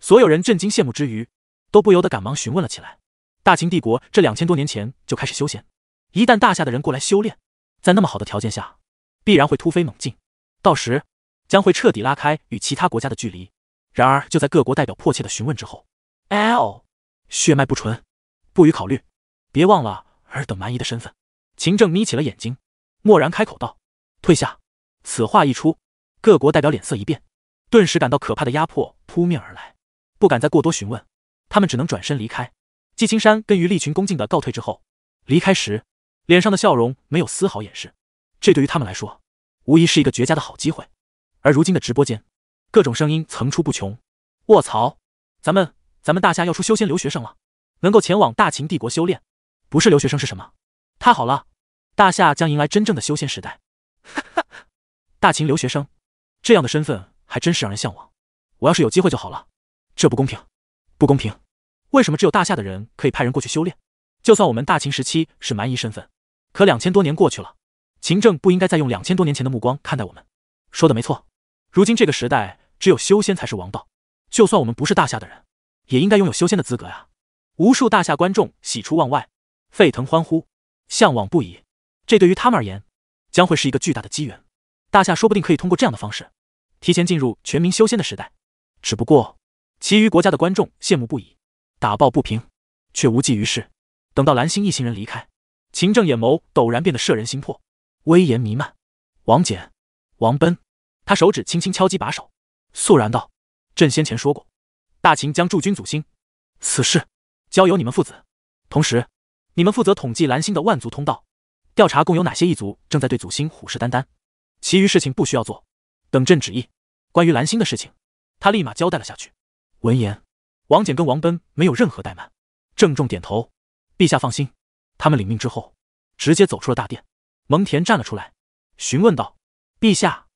所有人震惊、羡慕之余，都不由得赶忙询问了起来。大秦帝国这两千多年前就开始修仙，一旦大夏的人过来修炼，在那么好的条件下，必然会突飞猛进，到时将会彻底拉开与其他国家的距离。然而，就在各国代表迫切的询问之后，L，血脉不纯，不予考虑。别忘了尔等蛮夷的身份。秦正眯起了眼睛，蓦然开口道：“退下。”此话一出，各国代表脸色一变。顿时感到可怕的压迫扑面而来，不敢再过多询问，他们只能转身离开。季青山跟于立群恭敬的告退之后，离开时脸上的笑容没有丝毫掩饰。这对于他们来说，无疑是一个绝佳的好机会。而如今的直播间，各种声音层出不穷。卧槽，咱们咱们大夏要出修仙留学生了！能够前往大秦帝国修炼，不是留学生是什么？太好了，大夏将迎来真正的修仙时代！哈哈，大秦留学生，这样的身份。还真是让人向往。我要是有机会就好了，这不公平，不公平！为什么只有大夏的人可以派人过去修炼？就算我们大秦时期是蛮夷身份，可两千多年过去了，秦政不应该再用两千多年前的目光看待我们。说的没错，如今这个时代，只有修仙才是王道。就算我们不是大夏的人，也应该拥有修仙的资格呀！无数大夏观众喜出望外，沸腾欢呼，向往不已。这对于他们而言，将会是一个巨大的机缘。大夏说不定可以通过这样的方式。提前进入全民修仙的时代，只不过其余国家的观众羡慕不已，打抱不平却无济于事。等到蓝星一行人离开，秦正眼眸陡然变得摄人心魄，威严弥漫。王翦、王奔，他手指轻轻敲击把手，肃然道：“朕先前说过，大秦将驻军祖星，此事交由你们父子。同时，你们负责统计蓝星的万族通道，调查共有哪些异族正在对祖星虎视眈眈。其余事情不需要做。”等朕旨意，关于蓝星的事情，他立马交代了下去。闻言，王翦跟王奔没有任何怠慢，郑重点头。陛下放心，他们领命之后，直接走出了大殿。蒙恬站了出来，询问道：“陛下，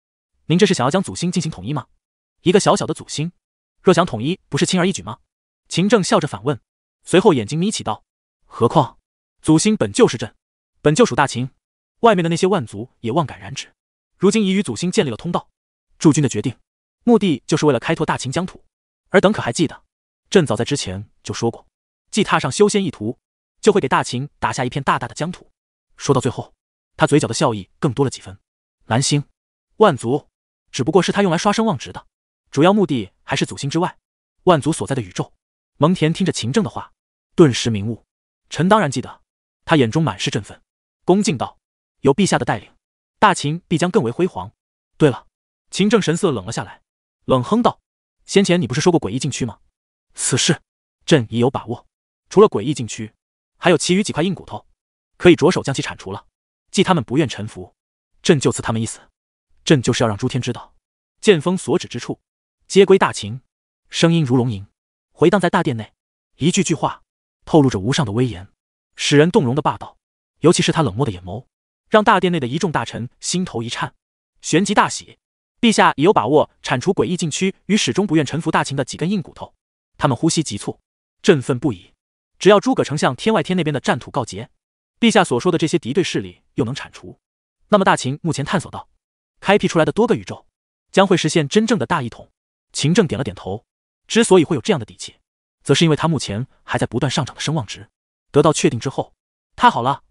您这是想要将祖星进行统一吗？一个小小的祖星，若想统一，不是轻而易举吗？”秦政笑着反问，随后眼睛眯起道：“何况祖星本就是朕，本就属大秦，外面的那些万族也妄敢染指，如今已与祖星建立了通道。”驻军的决定，目的就是为了开拓大秦疆土。而等可还记得，朕早在之前就说过，既踏上修仙一途，就会给大秦打下一片大大的疆土。说到最后，他嘴角的笑意更多了几分。蓝星，万族，只不过是他用来刷声望值的，主要目的还是祖星之外，万族所在的宇宙。蒙恬听着秦政的话，顿时明悟。臣当然记得，他眼中满是振奋，恭敬道：“有陛下的带领，大秦必将更为辉煌。”对了。秦正神色冷了下来，冷哼道：“先前你不是说过诡异禁区吗？此事，朕已有把握。除了诡异禁区，还有其余几块硬骨头，可以着手将其铲除了。既他们不愿臣服，朕就赐他们一死。朕就是要让诸天知道，剑锋所指之处，皆归大秦。”声音如龙吟，回荡在大殿内。一句句话透露着无上的威严，使人动容的霸道。尤其是他冷漠的眼眸，让大殿内的一众大臣心头一颤，旋即大喜。陛下已有把握铲除诡异禁区与始终不愿臣服大秦的几根硬骨头。他们呼吸急促，振奋不已。只要诸葛丞相天外天那边的战土告捷，陛下所说的这些敌对势力又能铲除，那么大秦目前探索到、开辟出来的多个宇宙将会实现真正的大一统。秦政点了点头。之所以会有这样的底气，则是因为他目前还在不断上涨的声望值得到确定之后，太好了！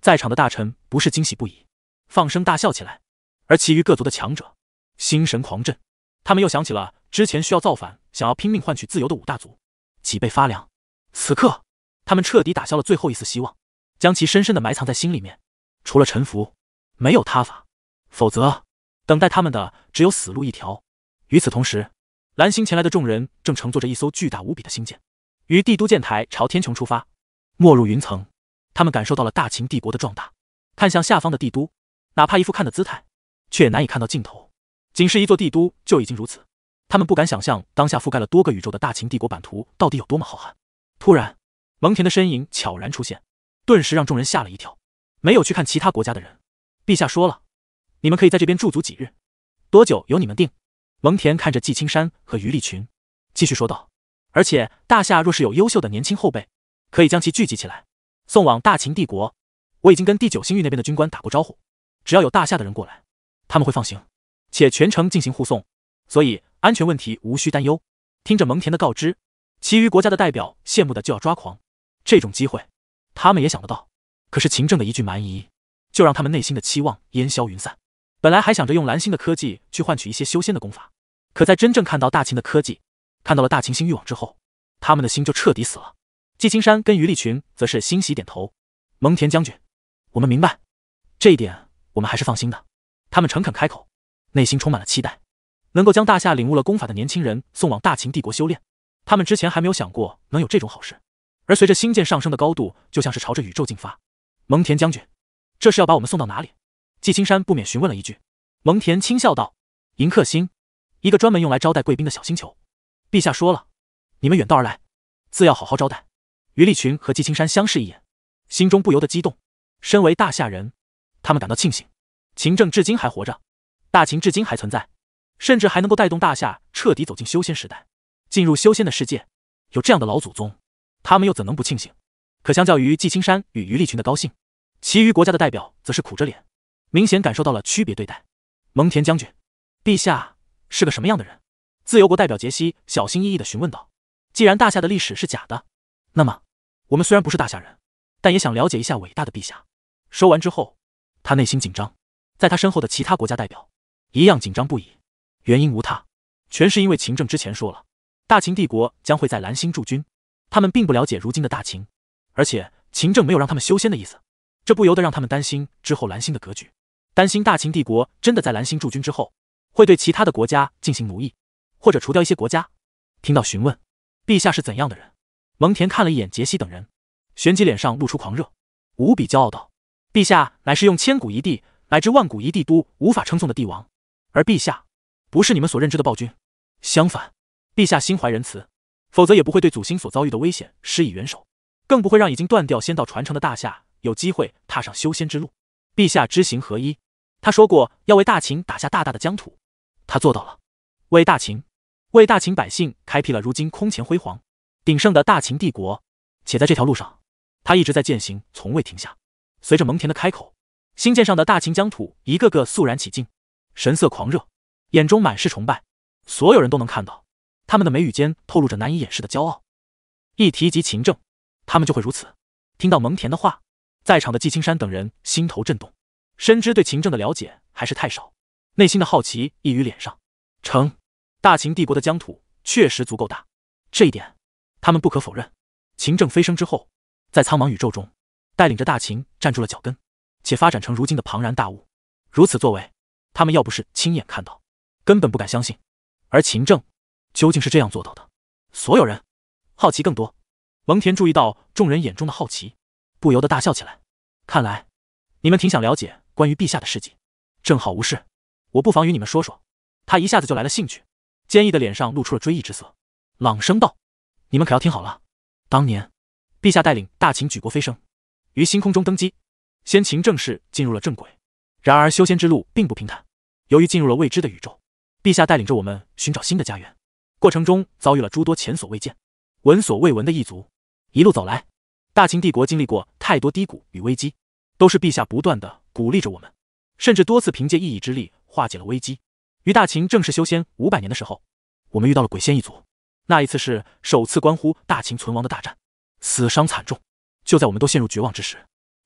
在场的大臣不是惊喜不已，放声大笑起来，而其余各族的强者。心神狂震，他们又想起了之前需要造反，想要拼命换取自由的五大族，脊背发凉。此刻，他们彻底打消了最后一丝希望，将其深深的埋藏在心里面。除了臣服，没有他法，否则等待他们的只有死路一条。与此同时，蓝星前来的众人正乘坐着一艘巨大无比的星舰，于帝都舰台朝天穹出发，没入云层。他们感受到了大秦帝国的壮大，看向下方的帝都，哪怕一副看的姿态，却也难以看到尽头。仅是一座帝都就已经如此，他们不敢想象当下覆盖了多个宇宙的大秦帝国版图到底有多么浩瀚。突然，蒙恬的身影悄然出现，顿时让众人吓了一跳。没有去看其他国家的人，陛下说了，你们可以在这边驻足几日，多久由你们定。蒙恬看着季青山和于立群，继续说道：“而且大夏若是有优秀的年轻后辈，可以将其聚集起来，送往大秦帝国。我已经跟第九星域那边的军官打过招呼，只要有大夏的人过来，他们会放行。”且全程进行护送，所以安全问题无需担忧。听着蒙恬的告知，其余国家的代表羡慕的就要抓狂。这种机会，他们也想得到，可是秦政的一句蛮夷，就让他们内心的期望烟消云散。本来还想着用蓝星的科技去换取一些修仙的功法，可在真正看到大秦的科技，看到了大秦星域网之后，他们的心就彻底死了。季青山跟于立群则是欣喜点头：“蒙恬将军，我们明白这一点，我们还是放心的。”他们诚恳开口。内心充满了期待，能够将大夏领悟了功法的年轻人送往大秦帝国修炼。他们之前还没有想过能有这种好事。而随着星舰上升的高度，就像是朝着宇宙进发。蒙恬将军，这是要把我们送到哪里？纪青山不免询问了一句。蒙恬轻笑道：“迎客星，一个专门用来招待贵宾的小星球。”陛下说了，你们远道而来，自要好好招待。于立群和纪青山相视一眼，心中不由得激动。身为大夏人，他们感到庆幸，秦政至今还活着。大秦至今还存在，甚至还能够带动大夏彻底走进修仙时代，进入修仙的世界。有这样的老祖宗，他们又怎能不庆幸？可相较于季青山与于立群的高兴，其余国家的代表则是苦着脸，明显感受到了区别对待。蒙恬将军，陛下是个什么样的人？自由国代表杰西小心翼翼的询问道：“既然大夏的历史是假的，那么我们虽然不是大夏人，但也想了解一下伟大的陛下。”说完之后，他内心紧张，在他身后的其他国家代表。一样紧张不已，原因无他，全是因为秦政之前说了，大秦帝国将会在蓝星驻军。他们并不了解如今的大秦，而且秦政没有让他们修仙的意思，这不由得让他们担心之后蓝星的格局，担心大秦帝国真的在蓝星驻军之后，会对其他的国家进行奴役，或者除掉一些国家。听到询问，陛下是怎样的人？蒙恬看了一眼杰西等人，旋即脸上露出狂热，无比骄傲道：“陛下乃是用千古一帝乃至万古一帝都无法称颂的帝王。”而陛下，不是你们所认知的暴君，相反，陛下心怀仁慈，否则也不会对祖星所遭遇的危险施以援手，更不会让已经断掉仙道传承的大夏有机会踏上修仙之路。陛下知行合一，他说过要为大秦打下大大的疆土，他做到了，为大秦，为大秦百姓开辟了如今空前辉煌、鼎盛的大秦帝国。且在这条路上，他一直在践行，从未停下。随着蒙恬的开口，星舰上的大秦疆土一个个肃然起敬。神色狂热，眼中满是崇拜，所有人都能看到，他们的眉宇间透露着难以掩饰的骄傲。一提及秦政，他们就会如此。听到蒙恬的话，在场的季青山等人心头震动，深知对秦政的了解还是太少，内心的好奇溢于脸上。成大秦帝国的疆土确实足够大，这一点他们不可否认。秦政飞升之后，在苍茫宇宙中，带领着大秦站住了脚跟，且发展成如今的庞然大物，如此作为。他们要不是亲眼看到，根本不敢相信。而秦政究竟是这样做到的？所有人好奇更多。蒙恬注意到众人眼中的好奇，不由得大笑起来。看来你们挺想了解关于陛下的事迹，正好无事，我不妨与你们说说。他一下子就来了兴趣，坚毅的脸上露出了追忆之色，朗声道：“你们可要听好了。当年，陛下带领大秦举国飞升，于星空中登基，先秦正式进入了正轨。然而，修仙之路并不平坦。”由于进入了未知的宇宙，陛下带领着我们寻找新的家园，过程中遭遇了诸多前所未见、闻所未闻的异族。一路走来，大秦帝国经历过太多低谷与危机，都是陛下不断的鼓励着我们，甚至多次凭借一己之力化解了危机。于大秦正式修仙五百年的时候，我们遇到了鬼仙一族，那一次是首次关乎大秦存亡的大战，死伤惨重。就在我们都陷入绝望之时，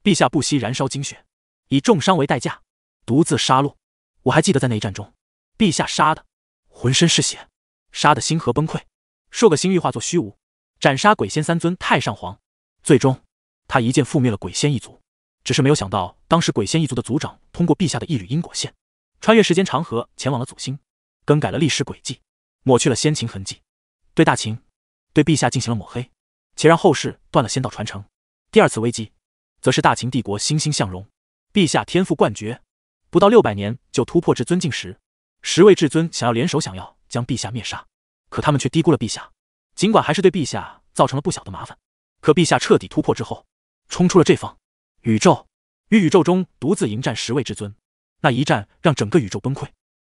陛下不惜燃烧精血，以重伤为代价，独自杀戮。我还记得，在那一战中，陛下杀的浑身是血，杀的星河崩溃，数个星域化作虚无，斩杀鬼仙三尊太上皇，最终他一剑覆灭了鬼仙一族。只是没有想到，当时鬼仙一族的族长通过陛下的一缕因果线，穿越时间长河，前往了祖星，更改了历史轨迹，抹去了先秦痕迹，对大秦、对陛下进行了抹黑，且让后世断了仙道传承。第二次危机，则是大秦帝国欣欣向荣，陛下天赋冠绝。不到六百年就突破至尊境时，十位至尊想要联手，想要将陛下灭杀，可他们却低估了陛下。尽管还是对陛下造成了不小的麻烦，可陛下彻底突破之后，冲出了这方宇宙，于宇宙中独自迎战十位至尊。那一战让整个宇宙崩溃，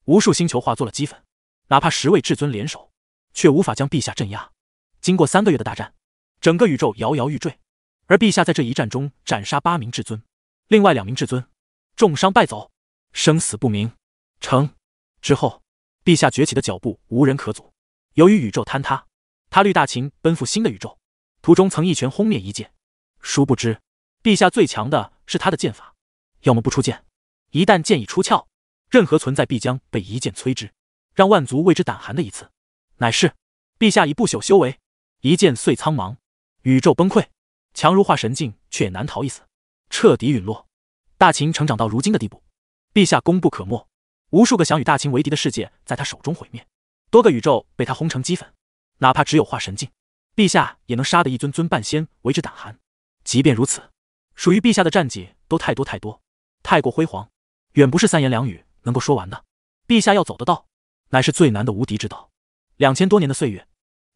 无数星球化作了齑粉。哪怕十位至尊联手，却无法将陛下镇压。经过三个月的大战，整个宇宙摇摇欲坠，而陛下在这一战中斩杀八名至尊，另外两名至尊重伤败走。生死不明，成之后，陛下崛起的脚步无人可阻。由于宇宙坍塌，他率大秦奔赴新的宇宙，途中曾一拳轰灭一剑。殊不知，陛下最强的是他的剑法，要么不出剑，一旦剑已出鞘，任何存在必将被一剑摧之。让万族为之胆寒的一次，乃是陛下以不朽修为，一剑碎苍茫，宇宙崩溃，强如化神境却也难逃一死，彻底陨落。大秦成长到如今的地步。陛下功不可没，无数个想与大秦为敌的世界在他手中毁灭，多个宇宙被他轰成齑粉。哪怕只有化神境，陛下也能杀得一尊尊半仙为之胆寒。即便如此，属于陛下的战绩都太多太多，太过辉煌，远不是三言两语能够说完的。陛下要走的道，乃是最难的无敌之道。两千多年的岁月，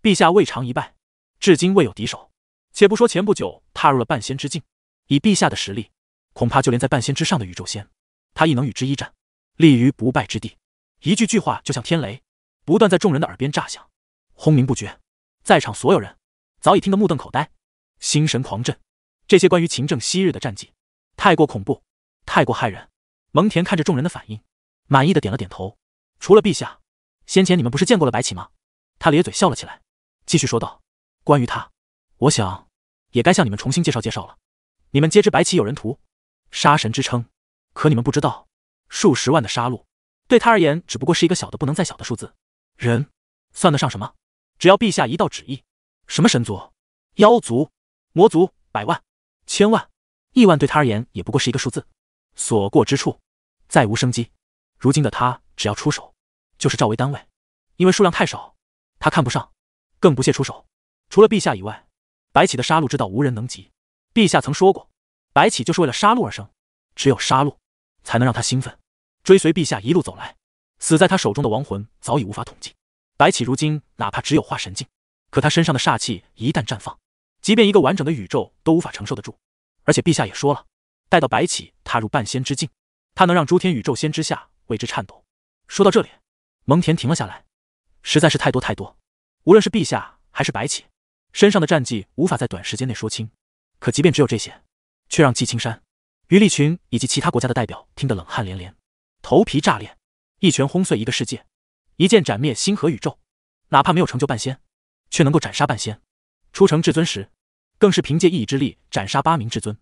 陛下未尝一败，至今未有敌手。且不说前不久踏入了半仙之境，以陛下的实力，恐怕就连在半仙之上的宇宙仙。他亦能与之一战，立于不败之地。一句句话就像天雷，不断在众人的耳边炸响，轰鸣不绝。在场所有人早已听得目瞪口呆，心神狂震。这些关于秦政昔日的战绩，太过恐怖，太过骇人。蒙恬看着众人的反应，满意的点了点头。除了陛下，先前你们不是见过了白起吗？他咧嘴笑了起来，继续说道：“关于他，我想也该向你们重新介绍介绍了。你们皆知白起有人屠、杀神之称。”可你们不知道，数十万的杀戮对他而言只不过是一个小的不能再小的数字，人算得上什么？只要陛下一道旨意，什么神族、妖族、魔族，百万、千万、亿万，对他而言也不过是一个数字。所过之处，再无生机。如今的他，只要出手，就是赵为单位，因为数量太少，他看不上，更不屑出手。除了陛下以外，白起的杀戮之道无人能及。陛下曾说过，白起就是为了杀戮而生，只有杀戮。才能让他兴奋，追随陛下一路走来，死在他手中的亡魂早已无法统计。白起如今哪怕只有化神境，可他身上的煞气一旦绽放，即便一个完整的宇宙都无法承受得住。而且陛下也说了，待到白起踏入半仙之境，他能让诸天宇宙仙之下为之颤抖。说到这里，蒙恬停了下来，实在是太多太多。无论是陛下还是白起，身上的战绩无法在短时间内说清。可即便只有这些，却让季青山。于立群以及其他国家的代表听得冷汗连连，头皮炸裂，一拳轰碎一个世界，一剑斩灭星河宇宙，哪怕没有成就半仙，却能够斩杀半仙。出城至尊时，更是凭借一己之力斩杀八名至尊，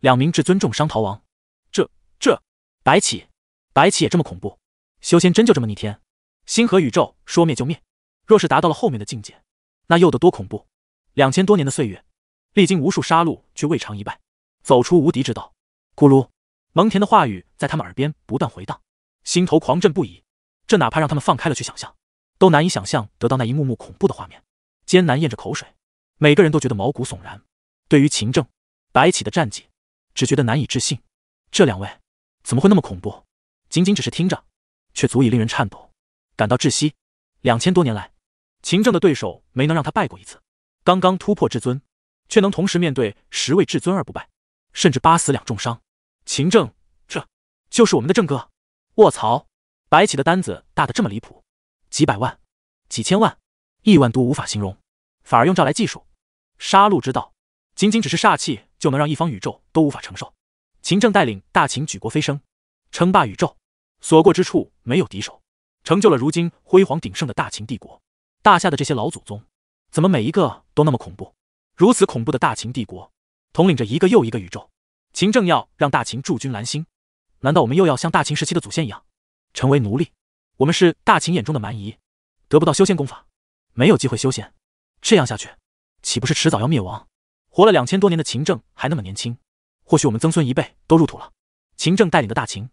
两名至尊重伤逃亡。这这，白起，白起也这么恐怖？修仙真就这么逆天？星河宇宙说灭就灭？若是达到了后面的境界，那又得多恐怖？两千多年的岁月，历经无数杀戮却未尝一败，走出无敌之道。咕噜，蒙恬的话语在他们耳边不断回荡，心头狂震不已。这哪怕让他们放开了去想象，都难以想象得到那一幕幕恐怖的画面。艰难咽着口水，每个人都觉得毛骨悚然。对于秦政、白起的战绩，只觉得难以置信。这两位怎么会那么恐怖？仅仅只是听着，却足以令人颤抖，感到窒息。两千多年来，秦政的对手没能让他败过一次。刚刚突破至尊，却能同时面对十位至尊而不败。甚至八死两重伤，秦政，这就是我们的正哥。卧槽，白起的单子大的这么离谱，几百万、几千万、亿万都无法形容，反而用这来技术杀戮之道，仅仅只是煞气，就能让一方宇宙都无法承受。秦政带领大秦举国飞升，称霸宇宙，所过之处没有敌手，成就了如今辉煌鼎盛的大秦帝国。大夏的这些老祖宗，怎么每一个都那么恐怖？如此恐怖的大秦帝国。统领着一个又一个宇宙，秦政要让大秦驻军蓝星，难道我们又要像大秦时期的祖先一样，成为奴隶？我们是大秦眼中的蛮夷，得不到修仙功法，没有机会修仙，这样下去，岂不是迟早要灭亡？活了两千多年的秦政还那么年轻，或许我们曾孙一辈都入土了，秦政带领的大秦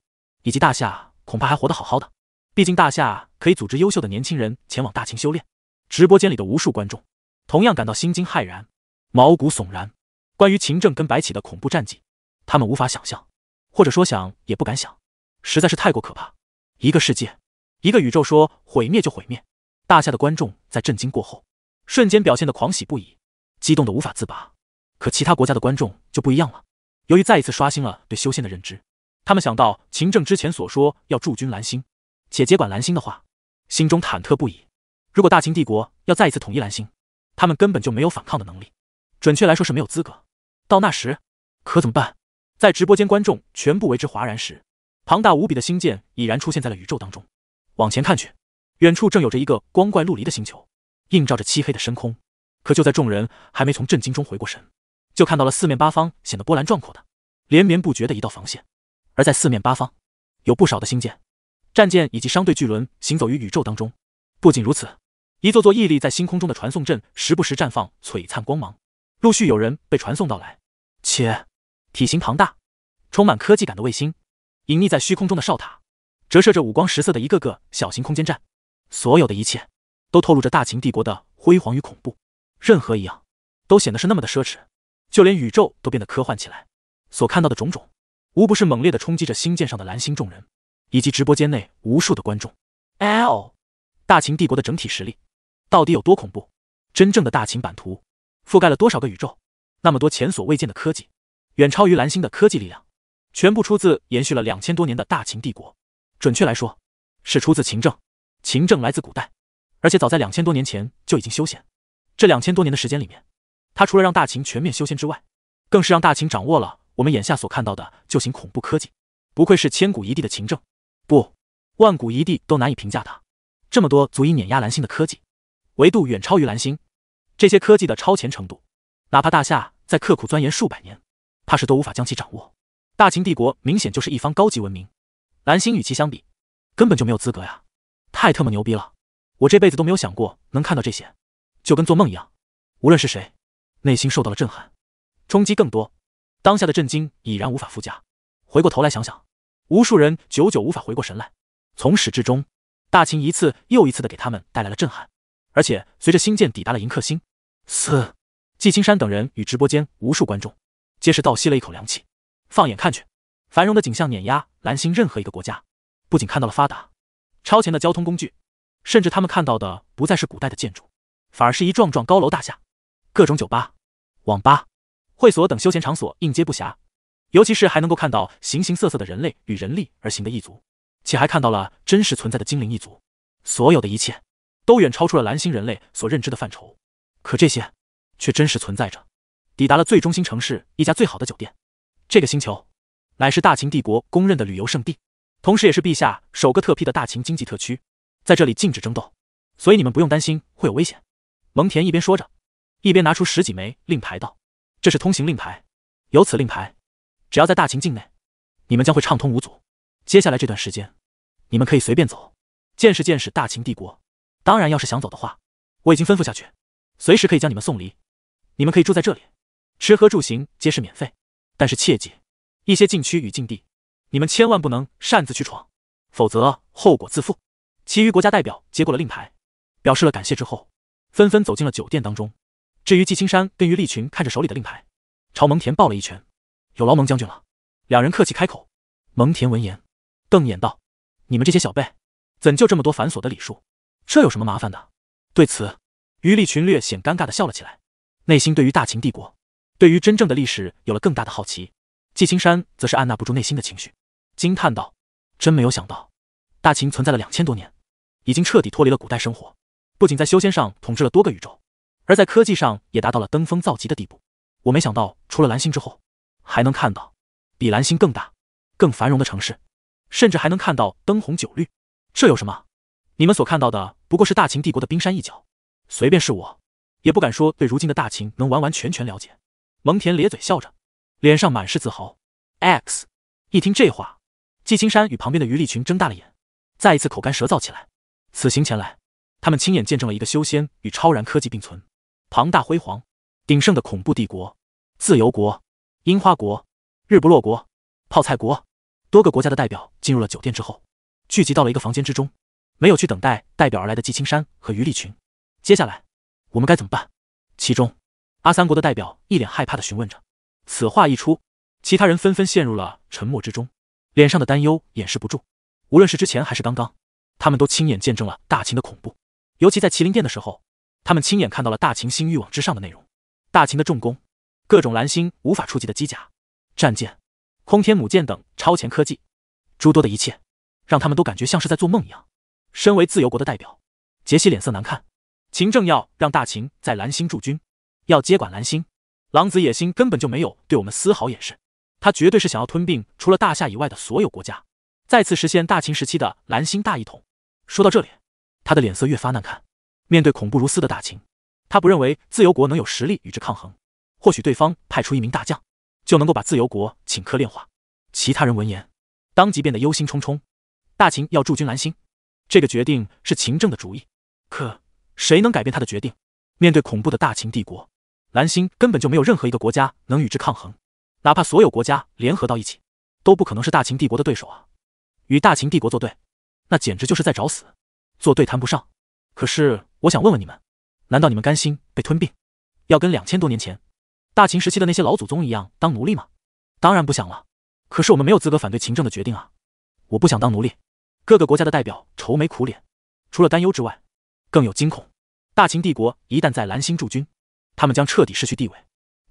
以及大夏恐怕还活得好好的，毕竟大夏可以组织优秀的年轻人前往大秦修炼。直播间里的无数观众，同样感到心惊骇然，毛骨悚然。关于秦政跟白起的恐怖战绩，他们无法想象，或者说想也不敢想，实在是太过可怕。一个世界，一个宇宙，说毁灭就毁灭。大夏的观众在震惊过后，瞬间表现的狂喜不已，激动的无法自拔。可其他国家的观众就不一样了，由于再一次刷新了对修仙的认知，他们想到秦政之前所说要驻军蓝星，且接管蓝星的话，心中忐忑不已。如果大秦帝国要再一次统一蓝星，他们根本就没有反抗的能力，准确来说是没有资格。到那时，可怎么办？在直播间观众全部为之哗然时，庞大无比的星舰已然出现在了宇宙当中。往前看去，远处正有着一个光怪陆离的星球，映照着漆黑的深空。可就在众人还没从震惊中回过神，就看到了四面八方显得波澜壮阔的连绵不绝的一道防线。而在四面八方，有不少的星舰、战舰以及商队巨轮行走于宇宙当中。不仅如此，一座座屹立在星空中的传送阵，时不时绽放璀璨光芒。陆续有人被传送到来，且体型庞大、充满科技感的卫星，隐匿在虚空中的哨塔，折射着五光十色的一个个小型空间站，所有的一切都透露着大秦帝国的辉煌与恐怖。任何一样都显得是那么的奢侈，就连宇宙都变得科幻起来。所看到的种种，无不是猛烈的冲击着星舰上的蓝星众人，以及直播间内无数的观众。L，大秦帝国的整体实力到底有多恐怖？真正的大秦版图。覆盖了多少个宇宙？那么多前所未见的科技，远超于蓝星的科技力量，全部出自延续了两千多年的大秦帝国。准确来说，是出自秦政。秦政来自古代，而且早在两千多年前就已经修仙。这两千多年的时间里面，他除了让大秦全面修仙之外，更是让大秦掌握了我们眼下所看到的旧型恐怖科技。不愧是千古一帝的秦政，不，万古一帝都难以评价他。这么多足以碾压蓝星的科技，维度远超于蓝星。这些科技的超前程度，哪怕大夏再刻苦钻研数百年，怕是都无法将其掌握。大秦帝国明显就是一方高级文明，蓝星与其相比，根本就没有资格呀！太特么牛逼了！我这辈子都没有想过能看到这些，就跟做梦一样。无论是谁，内心受到了震撼，冲击更多。当下的震惊已然无法附加。回过头来想想，无数人久久无法回过神来。从始至终，大秦一次又一次的给他们带来了震撼。而且随着星舰抵达了银克星，四季青山等人与直播间无数观众皆是倒吸了一口凉气。放眼看去，繁荣的景象碾压蓝星任何一个国家。不仅看到了发达、超前的交通工具，甚至他们看到的不再是古代的建筑，反而是一幢幢高楼大厦、各种酒吧、网吧、会所等休闲场所应接不暇。尤其是还能够看到形形色色的人类与人力而行的异族，且还看到了真实存在的精灵一族。所有的一切。都远超出了蓝星人类所认知的范畴，可这些却真实存在着。抵达了最中心城市一家最好的酒店，这个星球乃是大秦帝国公认的旅游胜地，同时也是陛下首个特批的大秦经济特区。在这里禁止争斗，所以你们不用担心会有危险。蒙恬一边说着，一边拿出十几枚令牌道：“这是通行令牌，有此令牌，只要在大秦境内，你们将会畅通无阻。接下来这段时间，你们可以随便走，见识见识大秦帝国。”当然，要是想走的话，我已经吩咐下去，随时可以将你们送离。你们可以住在这里，吃喝住行皆是免费。但是切记，一些禁区与禁地，你们千万不能擅自去闯，否则后果自负。其余国家代表接过了令牌，表示了感谢之后，纷纷走进了酒店当中。至于季青山跟于立群，看着手里的令牌，朝蒙恬抱了一拳：“有劳蒙将军了。”两人客气开口。蒙恬闻言，瞪眼道：“你们这些小辈，怎就这么多繁琐的礼数？”这有什么麻烦的？对此，于立群略显尴尬的笑了起来，内心对于大秦帝国，对于真正的历史有了更大的好奇。季青山则是按捺不住内心的情绪，惊叹道：“真没有想到，大秦存在了两千多年，已经彻底脱离了古代生活，不仅在修仙上统治了多个宇宙，而在科技上也达到了登峰造极的地步。我没想到，除了蓝星之后，还能看到比蓝星更大、更繁荣的城市，甚至还能看到灯红酒绿。这有什么？”你们所看到的不过是大秦帝国的冰山一角，随便是我，也不敢说对如今的大秦能完完全全了解。蒙恬咧嘴笑着，脸上满是自豪。X，一听这话，季青山与旁边的余立群睁大了眼，再一次口干舌燥起来。此行前来，他们亲眼见证了一个修仙与超然科技并存、庞大辉煌、鼎盛的恐怖帝国——自由国、樱花国、日不落国、泡菜国。多个国家的代表进入了酒店之后，聚集到了一个房间之中。没有去等待代表而来的季青山和余立群，接下来我们该怎么办？其中，阿三国的代表一脸害怕的询问着。此话一出，其他人纷纷陷入了沉默之中，脸上的担忧掩饰不住。无论是之前还是刚刚，他们都亲眼见证了大秦的恐怖。尤其在麒麟殿的时候，他们亲眼看到了大秦星域网之上的内容：大秦的重工、各种蓝星无法触及的机甲、战舰、空天母舰等超前科技，诸多的一切，让他们都感觉像是在做梦一样。身为自由国的代表，杰西脸色难看。秦正要让大秦在蓝星驻军，要接管蓝星，狼子野心根本就没有对我们丝毫掩饰。他绝对是想要吞并除了大夏以外的所有国家，再次实现大秦时期的蓝星大一统。说到这里，他的脸色越发难看。面对恐怖如斯的大秦，他不认为自由国能有实力与之抗衡。或许对方派出一名大将，就能够把自由国顷刻炼化。其他人闻言，当即变得忧心忡忡。大秦要驻军蓝星。这个决定是秦政的主意，可谁能改变他的决定？面对恐怖的大秦帝国，蓝星根本就没有任何一个国家能与之抗衡，哪怕所有国家联合到一起，都不可能是大秦帝国的对手啊！与大秦帝国作对，那简直就是在找死。作对谈不上，可是我想问问你们，难道你们甘心被吞并，要跟两千多年前大秦时期的那些老祖宗一样当奴隶吗？当然不想了。可是我们没有资格反对秦政的决定啊！我不想当奴隶。各个国家的代表愁眉苦脸，除了担忧之外，更有惊恐。大秦帝国一旦在蓝星驻军，他们将彻底失去地位，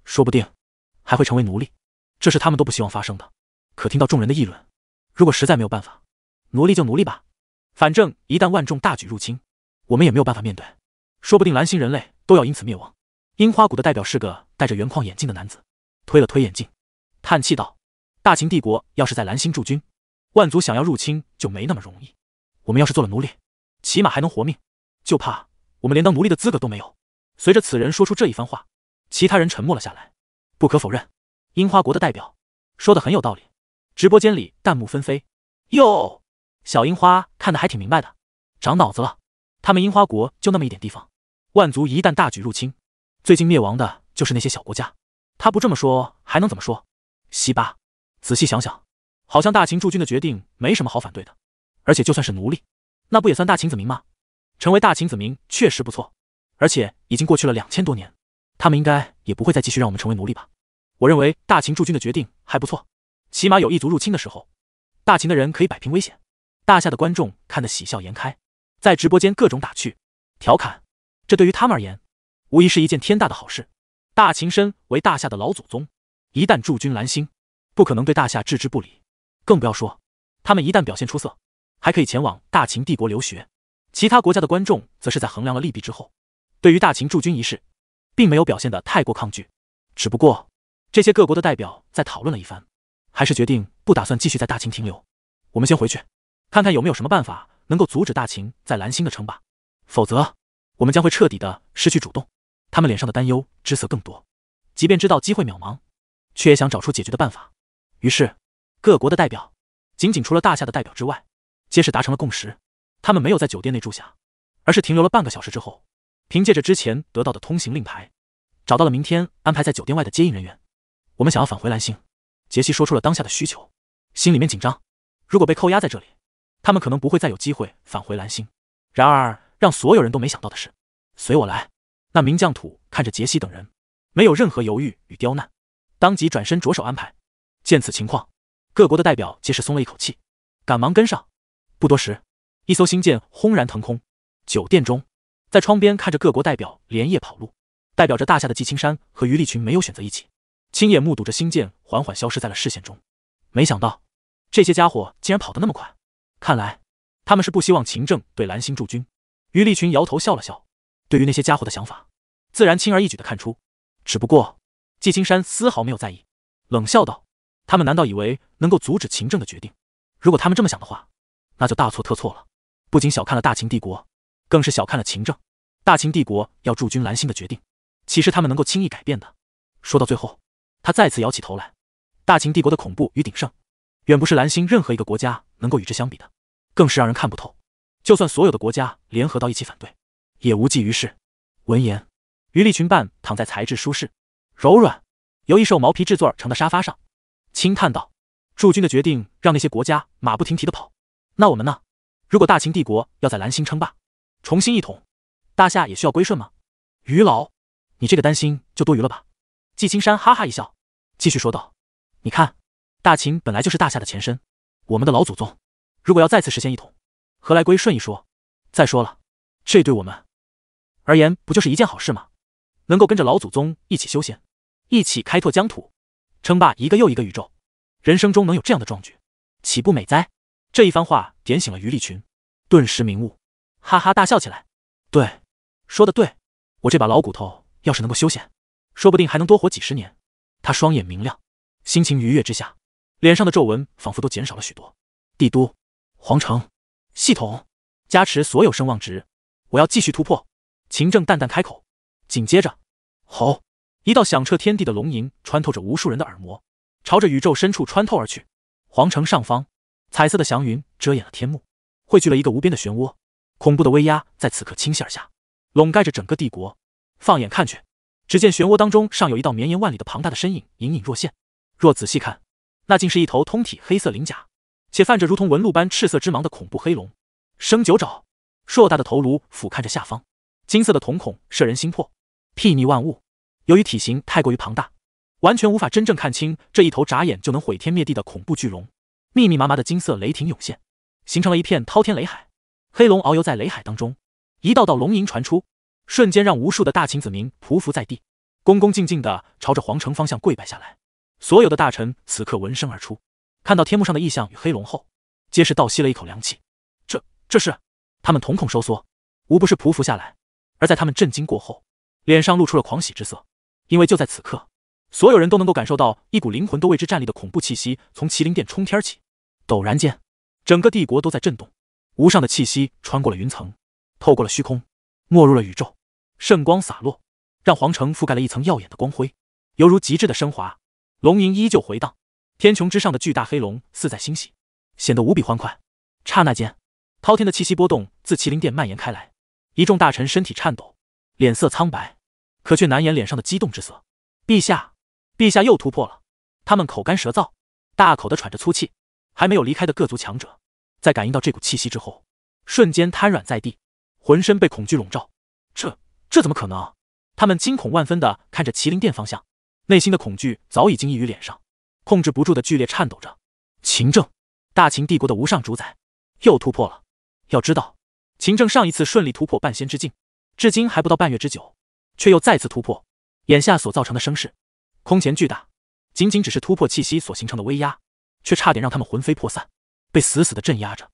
说不定还会成为奴隶。这是他们都不希望发生的。可听到众人的议论，如果实在没有办法，奴隶就奴隶吧，反正一旦万众大举入侵，我们也没有办法面对。说不定蓝星人类都要因此灭亡。樱花谷的代表是个戴着圆框眼镜的男子，推了推眼镜，叹气道：“大秦帝国要是在蓝星驻军。”万族想要入侵就没那么容易。我们要是做了奴隶，起码还能活命；就怕我们连当奴隶的资格都没有。随着此人说出这一番话，其他人沉默了下来。不可否认，樱花国的代表说的很有道理。直播间里弹幕纷飞，哟，小樱花看得还挺明白的，长脑子了。他们樱花国就那么一点地方，万族一旦大举入侵，最近灭亡的就是那些小国家。他不这么说还能怎么说？西巴，仔细想想。好像大秦驻军的决定没什么好反对的，而且就算是奴隶，那不也算大秦子民吗？成为大秦子民确实不错，而且已经过去了两千多年，他们应该也不会再继续让我们成为奴隶吧？我认为大秦驻军的决定还不错，起码有异族入侵的时候，大秦的人可以摆平危险。大夏的观众看得喜笑颜开，在直播间各种打趣、调侃，这对于他们而言，无疑是一件天大的好事。大秦身为大夏的老祖宗，一旦驻军蓝星，不可能对大夏置之不理。更不要说，他们一旦表现出色，还可以前往大秦帝国留学。其他国家的观众则是在衡量了利弊之后，对于大秦驻军一事，并没有表现得太过抗拒。只不过，这些各国的代表在讨论了一番，还是决定不打算继续在大秦停留。我们先回去，看看有没有什么办法能够阻止大秦在蓝星的称霸，否则我们将会彻底的失去主动。他们脸上的担忧之色更多，即便知道机会渺茫，却也想找出解决的办法。于是。各国的代表，仅仅除了大夏的代表之外，皆是达成了共识。他们没有在酒店内住下，而是停留了半个小时之后，凭借着之前得到的通行令牌，找到了明天安排在酒店外的接应人员。我们想要返回蓝星，杰西说出了当下的需求，心里面紧张。如果被扣押在这里，他们可能不会再有机会返回蓝星。然而，让所有人都没想到的是，随我来。那名将土看着杰西等人，没有任何犹豫与刁难，当即转身着手安排。见此情况。各国的代表皆是松了一口气，赶忙跟上。不多时，一艘星舰轰然腾空。酒店中，在窗边看着各国代表连夜跑路，代表着大夏的纪青山和于立群没有选择一起，亲眼目睹着星舰缓缓消失在了视线中。没想到，这些家伙竟然跑得那么快，看来他们是不希望秦政对蓝星驻军。于立群摇头笑了笑，对于那些家伙的想法，自然轻而易举的看出。只不过，纪青山丝毫没有在意，冷笑道。他们难道以为能够阻止秦政的决定？如果他们这么想的话，那就大错特错了。不仅小看了大秦帝国，更是小看了秦政。大秦帝国要驻军蓝星的决定，岂是他们能够轻易改变的？说到最后，他再次摇起头来。大秦帝国的恐怖与鼎盛，远不是蓝星任何一个国家能够与之相比的，更是让人看不透。就算所有的国家联合到一起反对，也无济于事。闻言，于立群半躺在材质舒适、柔软、由异兽毛皮制作而成的沙发上。轻叹道：“驻军的决定让那些国家马不停蹄的跑，那我们呢？如果大秦帝国要在蓝星称霸，重新一统，大夏也需要归顺吗？于老，你这个担心就多余了吧？”季青山哈哈一笑，继续说道：“你看，大秦本来就是大夏的前身，我们的老祖宗。如果要再次实现一统，何来归顺一说？再说了，这对我们而言不就是一件好事吗？能够跟着老祖宗一起修仙，一起开拓疆土。”称霸一个又一个宇宙，人生中能有这样的壮举，岂不美哉？这一番话点醒了于立群，顿时明悟，哈哈大笑起来。对，说的对，我这把老骨头要是能够修仙，说不定还能多活几十年。他双眼明亮，心情愉悦之下，脸上的皱纹仿佛都减少了许多。帝都，皇城，系统加持所有声望值，我要继续突破。秦正淡淡开口，紧接着，吼！一道响彻天地的龙吟穿透着无数人的耳膜，朝着宇宙深处穿透而去。皇城上方，彩色的祥云遮掩了天幕，汇聚了一个无边的漩涡，恐怖的威压在此刻倾泻而下，笼盖着整个帝国。放眼看去，只见漩涡当中尚有一道绵延万里的庞大的身影隐隐若现。若仔细看，那竟是一头通体黑色鳞甲，且泛着如同纹路般赤色之芒的恐怖黑龙，生九爪，硕大的头颅俯瞰着下方，金色的瞳孔摄人心魄，睥睨万物。由于体型太过于庞大，完全无法真正看清这一头眨眼就能毁天灭地的恐怖巨龙。密密麻麻的金色雷霆涌现，形成了一片滔天雷海。黑龙遨游在雷海当中，一道道龙吟传出，瞬间让无数的大秦子民匍匐在地，恭恭敬敬地朝着皇城方向跪拜下来。所有的大臣此刻闻声而出，看到天幕上的异象与黑龙后，皆是倒吸了一口凉气。这这是他们瞳孔收缩，无不是匍匐下来。而在他们震惊过后，脸上露出了狂喜之色。因为就在此刻，所有人都能够感受到一股灵魂都为之战栗的恐怖气息从麒麟殿冲天起，陡然间，整个帝国都在震动。无上的气息穿过了云层，透过了虚空，没入了宇宙。圣光洒落，让皇城覆盖了一层耀眼的光辉，犹如极致的升华。龙吟依旧回荡，天穹之上的巨大黑龙似在欣喜，显得无比欢快。刹那间，滔天的气息波动自麒麟殿蔓延开来，一众大臣身体颤抖，脸色苍白。可却难掩脸上的激动之色。陛下，陛下又突破了！他们口干舌燥，大口的喘着粗气。还没有离开的各族强者，在感应到这股气息之后，瞬间瘫软在地，浑身被恐惧笼罩。这这怎么可能？他们惊恐万分的看着麒麟殿方向，内心的恐惧早已经溢于脸上，控制不住的剧烈颤抖着。秦政，大秦帝国的无上主宰，又突破了！要知道，秦政上一次顺利突破半仙之境，至今还不到半月之久。却又再次突破，眼下所造成的声势，空前巨大。仅仅只是突破气息所形成的威压，却差点让他们魂飞魄散，被死死的镇压着。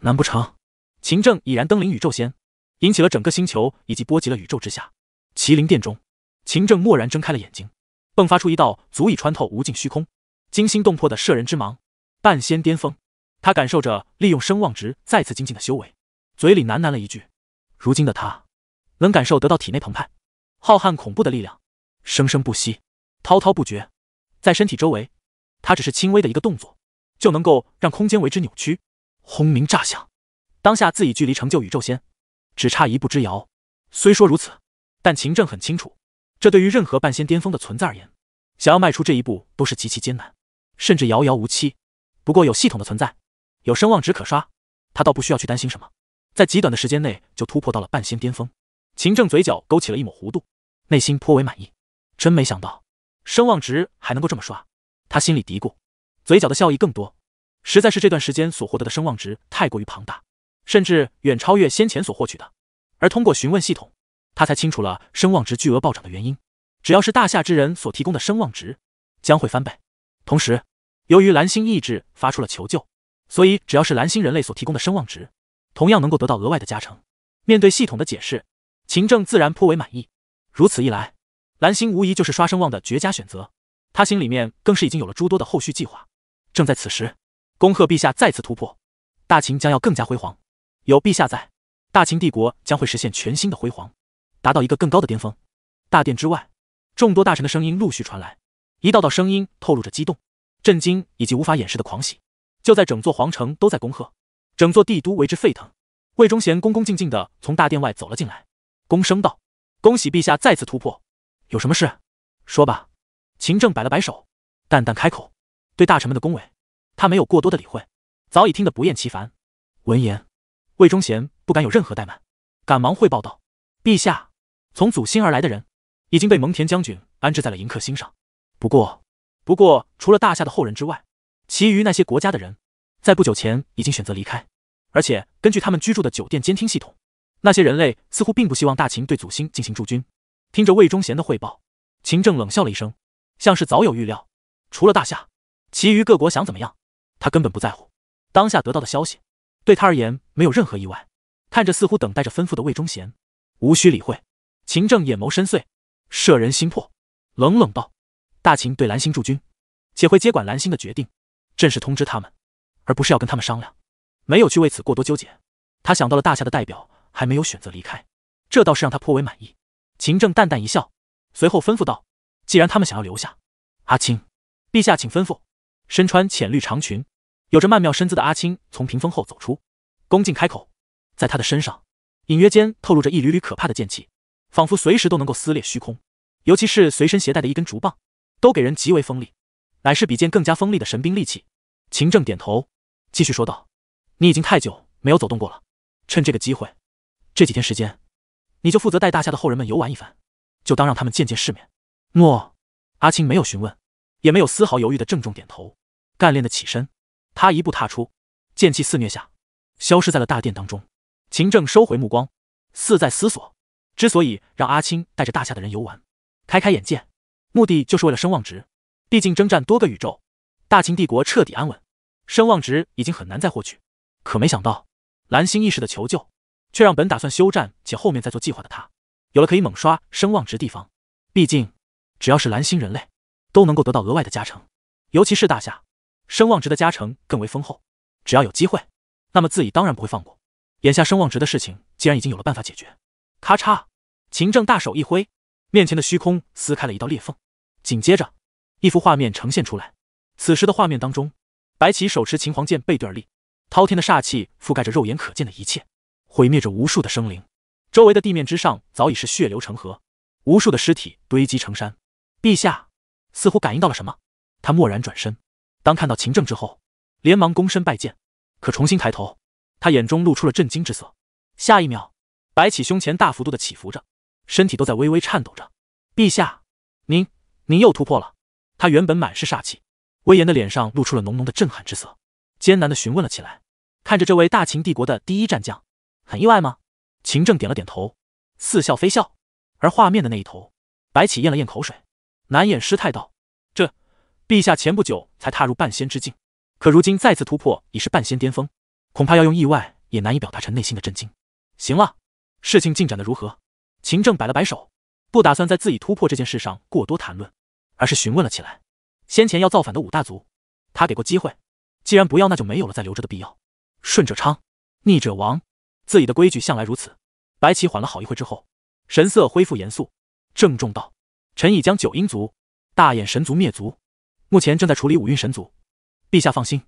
难不成，秦正已然登临宇宙仙，引起了整个星球，以及波及了宇宙之下？麒麟殿中，秦正蓦然睁开了眼睛，迸发出一道足以穿透无尽虚空、惊心动魄的摄人之芒。半仙巅峰，他感受着利用声望值再次精进的修为，嘴里喃喃了一句：“如今的他，能感受得到体内澎湃。”浩瀚恐怖的力量，生生不息，滔滔不绝，在身体周围，他只是轻微的一个动作，就能够让空间为之扭曲，轰鸣炸响。当下自己距离成就宇宙仙，只差一步之遥。虽说如此，但秦正很清楚，这对于任何半仙巅峰的存在而言，想要迈出这一步都是极其艰难，甚至遥遥无期。不过有系统的存在，有声望值可刷，他倒不需要去担心什么，在极短的时间内就突破到了半仙巅峰。秦正嘴角勾起了一抹弧度。内心颇为满意，真没想到，声望值还能够这么刷。他心里嘀咕，嘴角的笑意更多。实在是这段时间所获得的声望值太过于庞大，甚至远超越先前所获取的。而通过询问系统，他才清楚了声望值巨额暴涨的原因。只要是大夏之人所提供的声望值，将会翻倍。同时，由于蓝星意志发出了求救，所以只要是蓝星人类所提供的声望值，同样能够得到额外的加成。面对系统的解释，秦正自然颇为满意。如此一来，蓝星无疑就是刷声望的绝佳选择。他心里面更是已经有了诸多的后续计划。正在此时，恭贺陛下再次突破，大秦将要更加辉煌。有陛下在，大秦帝国将会实现全新的辉煌，达到一个更高的巅峰。大殿之外，众多大臣的声音陆续传来，一道道声音透露着激动、震惊以及无法掩饰的狂喜。就在整座皇城都在恭贺，整座帝都为之沸腾。魏忠贤恭恭敬敬的从大殿外走了进来，躬声道。恭喜陛下再次突破，有什么事？说吧。秦政摆了摆手，淡淡开口，对大臣们的恭维，他没有过多的理会，早已听得不厌其烦。闻言，魏忠贤不敢有任何怠慢，赶忙汇报道：“陛下，从祖星而来的人已经被蒙恬将军安置在了迎客星上。不过，不过除了大夏的后人之外，其余那些国家的人，在不久前已经选择离开，而且根据他们居住的酒店监听系统。”那些人类似乎并不希望大秦对祖星进行驻军。听着魏忠贤的汇报，秦政冷笑了一声，像是早有预料。除了大夏，其余各国想怎么样，他根本不在乎。当下得到的消息，对他而言没有任何意外。看着似乎等待着吩咐的魏忠贤，无需理会。秦政眼眸深邃，摄人心魄，冷冷道：“大秦对蓝星驻军，且会接管蓝星的决定，正是通知他们，而不是要跟他们商量。没有去为此过多纠结。他想到了大夏的代表。”还没有选择离开，这倒是让他颇为满意。秦政淡淡一笑，随后吩咐道：“既然他们想要留下，阿青，陛下请吩咐。”身穿浅绿长裙、有着曼妙身姿的阿青从屏风后走出，恭敬开口。在他的身上，隐约间透露着一缕缕可怕的剑气，仿佛随时都能够撕裂虚空。尤其是随身携带的一根竹棒，都给人极为锋利，乃是比剑更加锋利的神兵利器。秦政点头，继续说道：“你已经太久没有走动过了，趁这个机会。”这几天时间，你就负责带大夏的后人们游玩一番，就当让他们见见世面。诺，阿青没有询问，也没有丝毫犹豫的郑重点头，干练的起身，他一步踏出，剑气肆虐下，消失在了大殿当中。秦正收回目光，似在思索。之所以让阿青带着大夏的人游玩，开开眼界，目的就是为了声望值。毕竟征战多个宇宙，大秦帝国彻底安稳，声望值已经很难再获取。可没想到，蓝星意识的求救。却让本打算休战且后面再做计划的他，有了可以猛刷声望值地方。毕竟，只要是蓝星人类，都能够得到额外的加成，尤其是大夏，声望值的加成更为丰厚。只要有机会，那么自己当然不会放过。眼下声望值的事情，既然已经有了办法解决，咔嚓，秦正大手一挥，面前的虚空撕开了一道裂缝，紧接着，一幅画面呈现出来。此时的画面当中，白起手持秦皇剑背对而立，滔天的煞气覆盖着肉眼可见的一切。毁灭着无数的生灵，周围的地面之上早已是血流成河，无数的尸体堆积成山。陛下似乎感应到了什么，他蓦然转身，当看到秦政之后，连忙躬身拜见。可重新抬头，他眼中露出了震惊之色。下一秒，白起胸前大幅度的起伏着，身体都在微微颤抖着。陛下，您您又突破了！他原本满是煞气、威严的脸上露出了浓浓的震撼之色，艰难的询问了起来。看着这位大秦帝国的第一战将。很意外吗？秦政点了点头，似笑非笑。而画面的那一头，白起咽了咽口水，难掩失态道：“这陛下前不久才踏入半仙之境，可如今再次突破，已是半仙巅峰，恐怕要用意外也难以表达成内心的震惊。”行了，事情进展的如何？秦政摆了摆手，不打算在自己突破这件事上过多谈论，而是询问了起来：“先前要造反的五大族，他给过机会，既然不要，那就没有了再留着的必要。顺者昌，逆者亡。”自己的规矩向来如此。白起缓了好一会之后，神色恢复严肃，郑重道：“臣已将九阴族、大眼神族灭族，目前正在处理五蕴神族。陛下放心，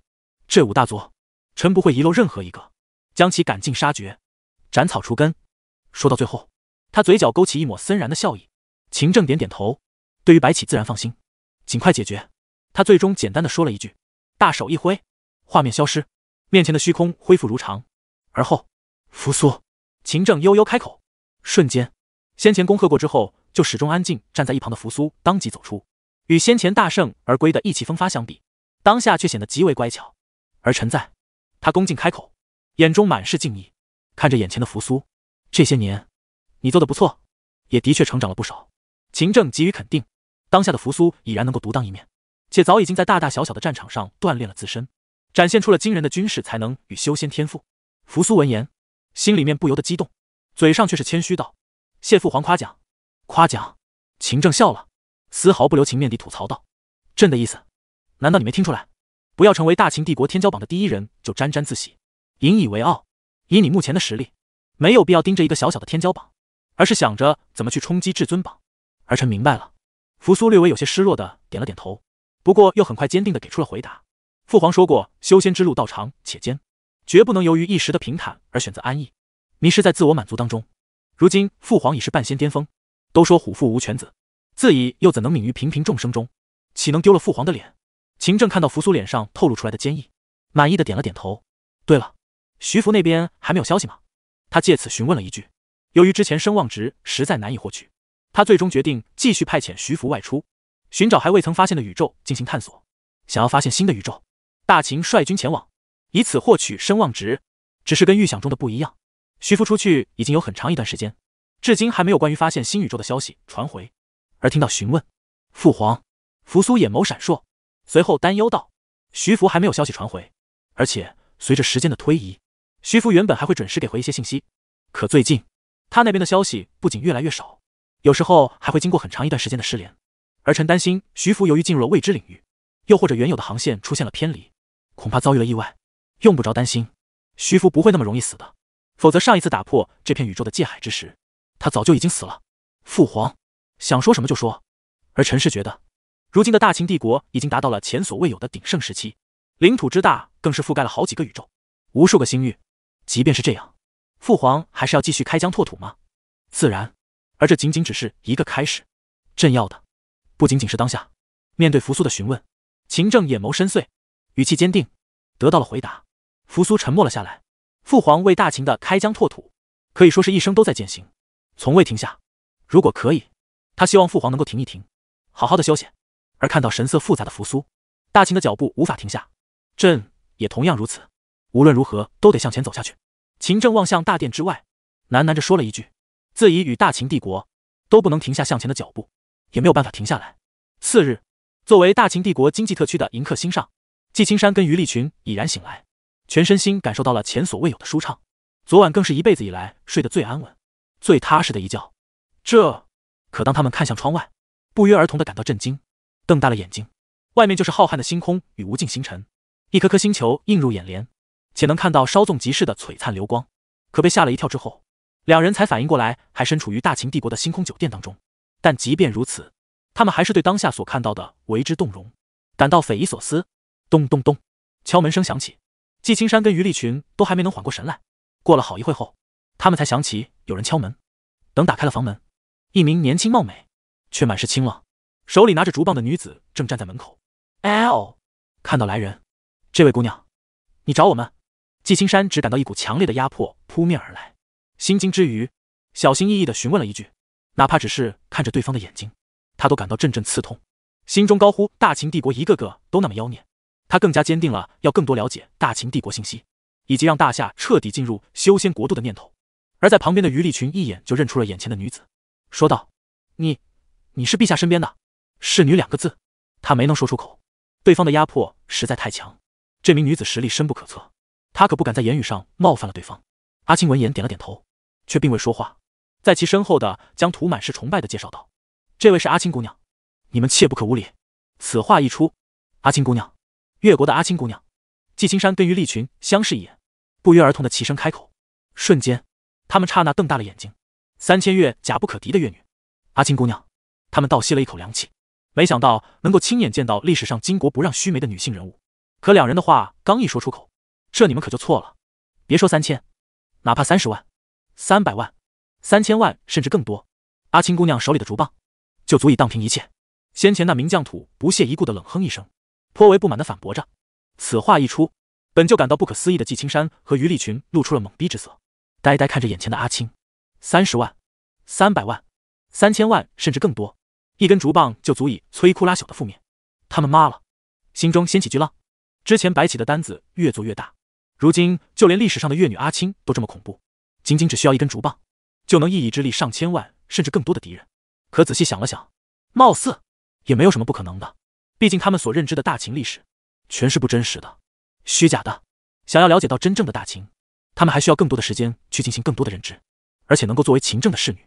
这五大族，臣不会遗漏任何一个，将其赶尽杀绝，斩草除根。”说到最后，他嘴角勾起一抹森然的笑意。秦正点点头，对于白起自然放心。尽快解决。他最终简单的说了一句，大手一挥，画面消失，面前的虚空恢复如常，而后。扶苏，秦正悠悠开口。瞬间，先前恭贺过之后就始终安静站在一旁的扶苏，当即走出。与先前大胜而归的意气风发相比，当下却显得极为乖巧。而臣在，他恭敬开口，眼中满是敬意，看着眼前的扶苏。这些年，你做的不错，也的确成长了不少。秦正给予肯定。当下的扶苏已然能够独当一面，且早已经在大大小小的战场上锻炼了自身，展现出了惊人的军事才能与修仙天赋。扶苏闻言。心里面不由得激动，嘴上却是谦虚道：“谢父皇夸奖，夸奖。”秦正笑了，丝毫不留情面地吐槽道：“朕的意思，难道你没听出来？不要成为大秦帝国天骄榜的第一人就沾沾自喜、引以为傲。以你目前的实力，没有必要盯着一个小小的天骄榜，而是想着怎么去冲击至尊榜。”儿臣明白了。扶苏略微有些失落的点了点头，不过又很快坚定的给出了回答：“父皇说过，修仙之路道长且艰。”绝不能由于一时的平坦而选择安逸，迷失在自我满足当中。如今父皇已是半仙巅峰，都说虎父无犬子，自己又怎能泯于平平众生中？岂能丢了父皇的脸？秦正看到扶苏脸上透露出来的坚毅，满意的点了点头。对了，徐福那边还没有消息吗？他借此询问了一句。由于之前声望值实在难以获取，他最终决定继续派遣徐福外出，寻找还未曾发现的宇宙进行探索。想要发现新的宇宙，大秦率军前往。以此获取声望值，只是跟预想中的不一样。徐福出去已经有很长一段时间，至今还没有关于发现新宇宙的消息传回。而听到询问，父皇，扶苏眼眸闪烁，随后担忧道：“徐福还没有消息传回，而且随着时间的推移，徐福原本还会准时给回一些信息，可最近他那边的消息不仅越来越少，有时候还会经过很长一段时间的失联。儿臣担心徐福由于进入了未知领域，又或者原有的航线出现了偏离，恐怕遭遇了意外。”用不着担心，徐福不会那么容易死的。否则上一次打破这片宇宙的界海之时，他早就已经死了。父皇想说什么就说。而陈氏觉得，如今的大秦帝国已经达到了前所未有的鼎盛时期，领土之大更是覆盖了好几个宇宙、无数个星域。即便是这样，父皇还是要继续开疆拓土吗？自然，而这仅仅只是一个开始。朕要的不仅仅是当下。面对扶苏的询问，秦政眼眸深邃，语气坚定，得到了回答。扶苏沉默了下来，父皇为大秦的开疆拓土，可以说是一生都在践行，从未停下。如果可以，他希望父皇能够停一停，好好的休息。而看到神色复杂的扶苏，大秦的脚步无法停下，朕也同样如此，无论如何都得向前走下去。秦政望向大殿之外，喃喃着说了一句：“自己与大秦帝国都不能停下向前的脚步，也没有办法停下来。”次日，作为大秦帝国经济特区的迎客星上，季青山跟于立群已然醒来。全身心感受到了前所未有的舒畅，昨晚更是一辈子以来睡得最安稳、最踏实的一觉。这可当他们看向窗外，不约而同的感到震惊，瞪大了眼睛。外面就是浩瀚的星空与无尽星辰，一颗颗星球映入眼帘，且能看到稍纵即逝的璀璨流光。可被吓了一跳之后，两人才反应过来，还身处于大秦帝国的星空酒店当中。但即便如此，他们还是对当下所看到的为之动容，感到匪夷所思。咚咚咚，敲门声响起。季青山跟余立群都还没能缓过神来，过了好一会后，他们才想起有人敲门。等打开了房门，一名年轻貌美，却满是清冷，手里拿着竹棒的女子正站在门口。哎哦，看到来人，这位姑娘，你找我们？季青山只感到一股强烈的压迫扑面而来，心惊之余，小心翼翼地询问了一句，哪怕只是看着对方的眼睛，他都感到阵阵刺痛，心中高呼：大秦帝国一个个都那么妖孽。他更加坚定了要更多了解大秦帝国信息，以及让大夏彻底进入修仙国度的念头。而在旁边的余立群一眼就认出了眼前的女子，说道：“你，你是陛下身边的侍女？”两个字，他没能说出口，对方的压迫实在太强。这名女子实力深不可测，他可不敢在言语上冒犯了对方。阿青闻言点了点头，却并未说话。在其身后的将涂满是崇拜的介绍道：“这位是阿青姑娘，你们切不可无礼。”此话一出，阿青姑娘。越国的阿青姑娘，季青山跟于立群相视一眼，不约而同的齐声开口。瞬间，他们刹那瞪大了眼睛。三千越甲不可敌的越女，阿青姑娘，他们倒吸了一口凉气。没想到能够亲眼见到历史上巾帼不让须眉的女性人物。可两人的话刚一说出口，这你们可就错了。别说三千，哪怕三十万、三百万、三千万，甚至更多，阿青姑娘手里的竹棒，就足以荡平一切。先前那名将土不屑一顾的冷哼一声。颇为不满的反驳着，此话一出，本就感到不可思议的季青山和于立群露出了懵逼之色，呆呆看着眼前的阿青。三十万、三百万、三千万，甚至更多，一根竹棒就足以摧枯拉朽的负面。他们妈了，心中掀起巨浪。之前白起的单子越做越大，如今就连历史上的越女阿青都这么恐怖，仅仅只需要一根竹棒，就能一己之力上千万甚至更多的敌人。可仔细想了想，貌似也没有什么不可能的。毕竟他们所认知的大秦历史，全是不真实的、虚假的。想要了解到真正的大秦，他们还需要更多的时间去进行更多的认知。而且能够作为秦政的侍女，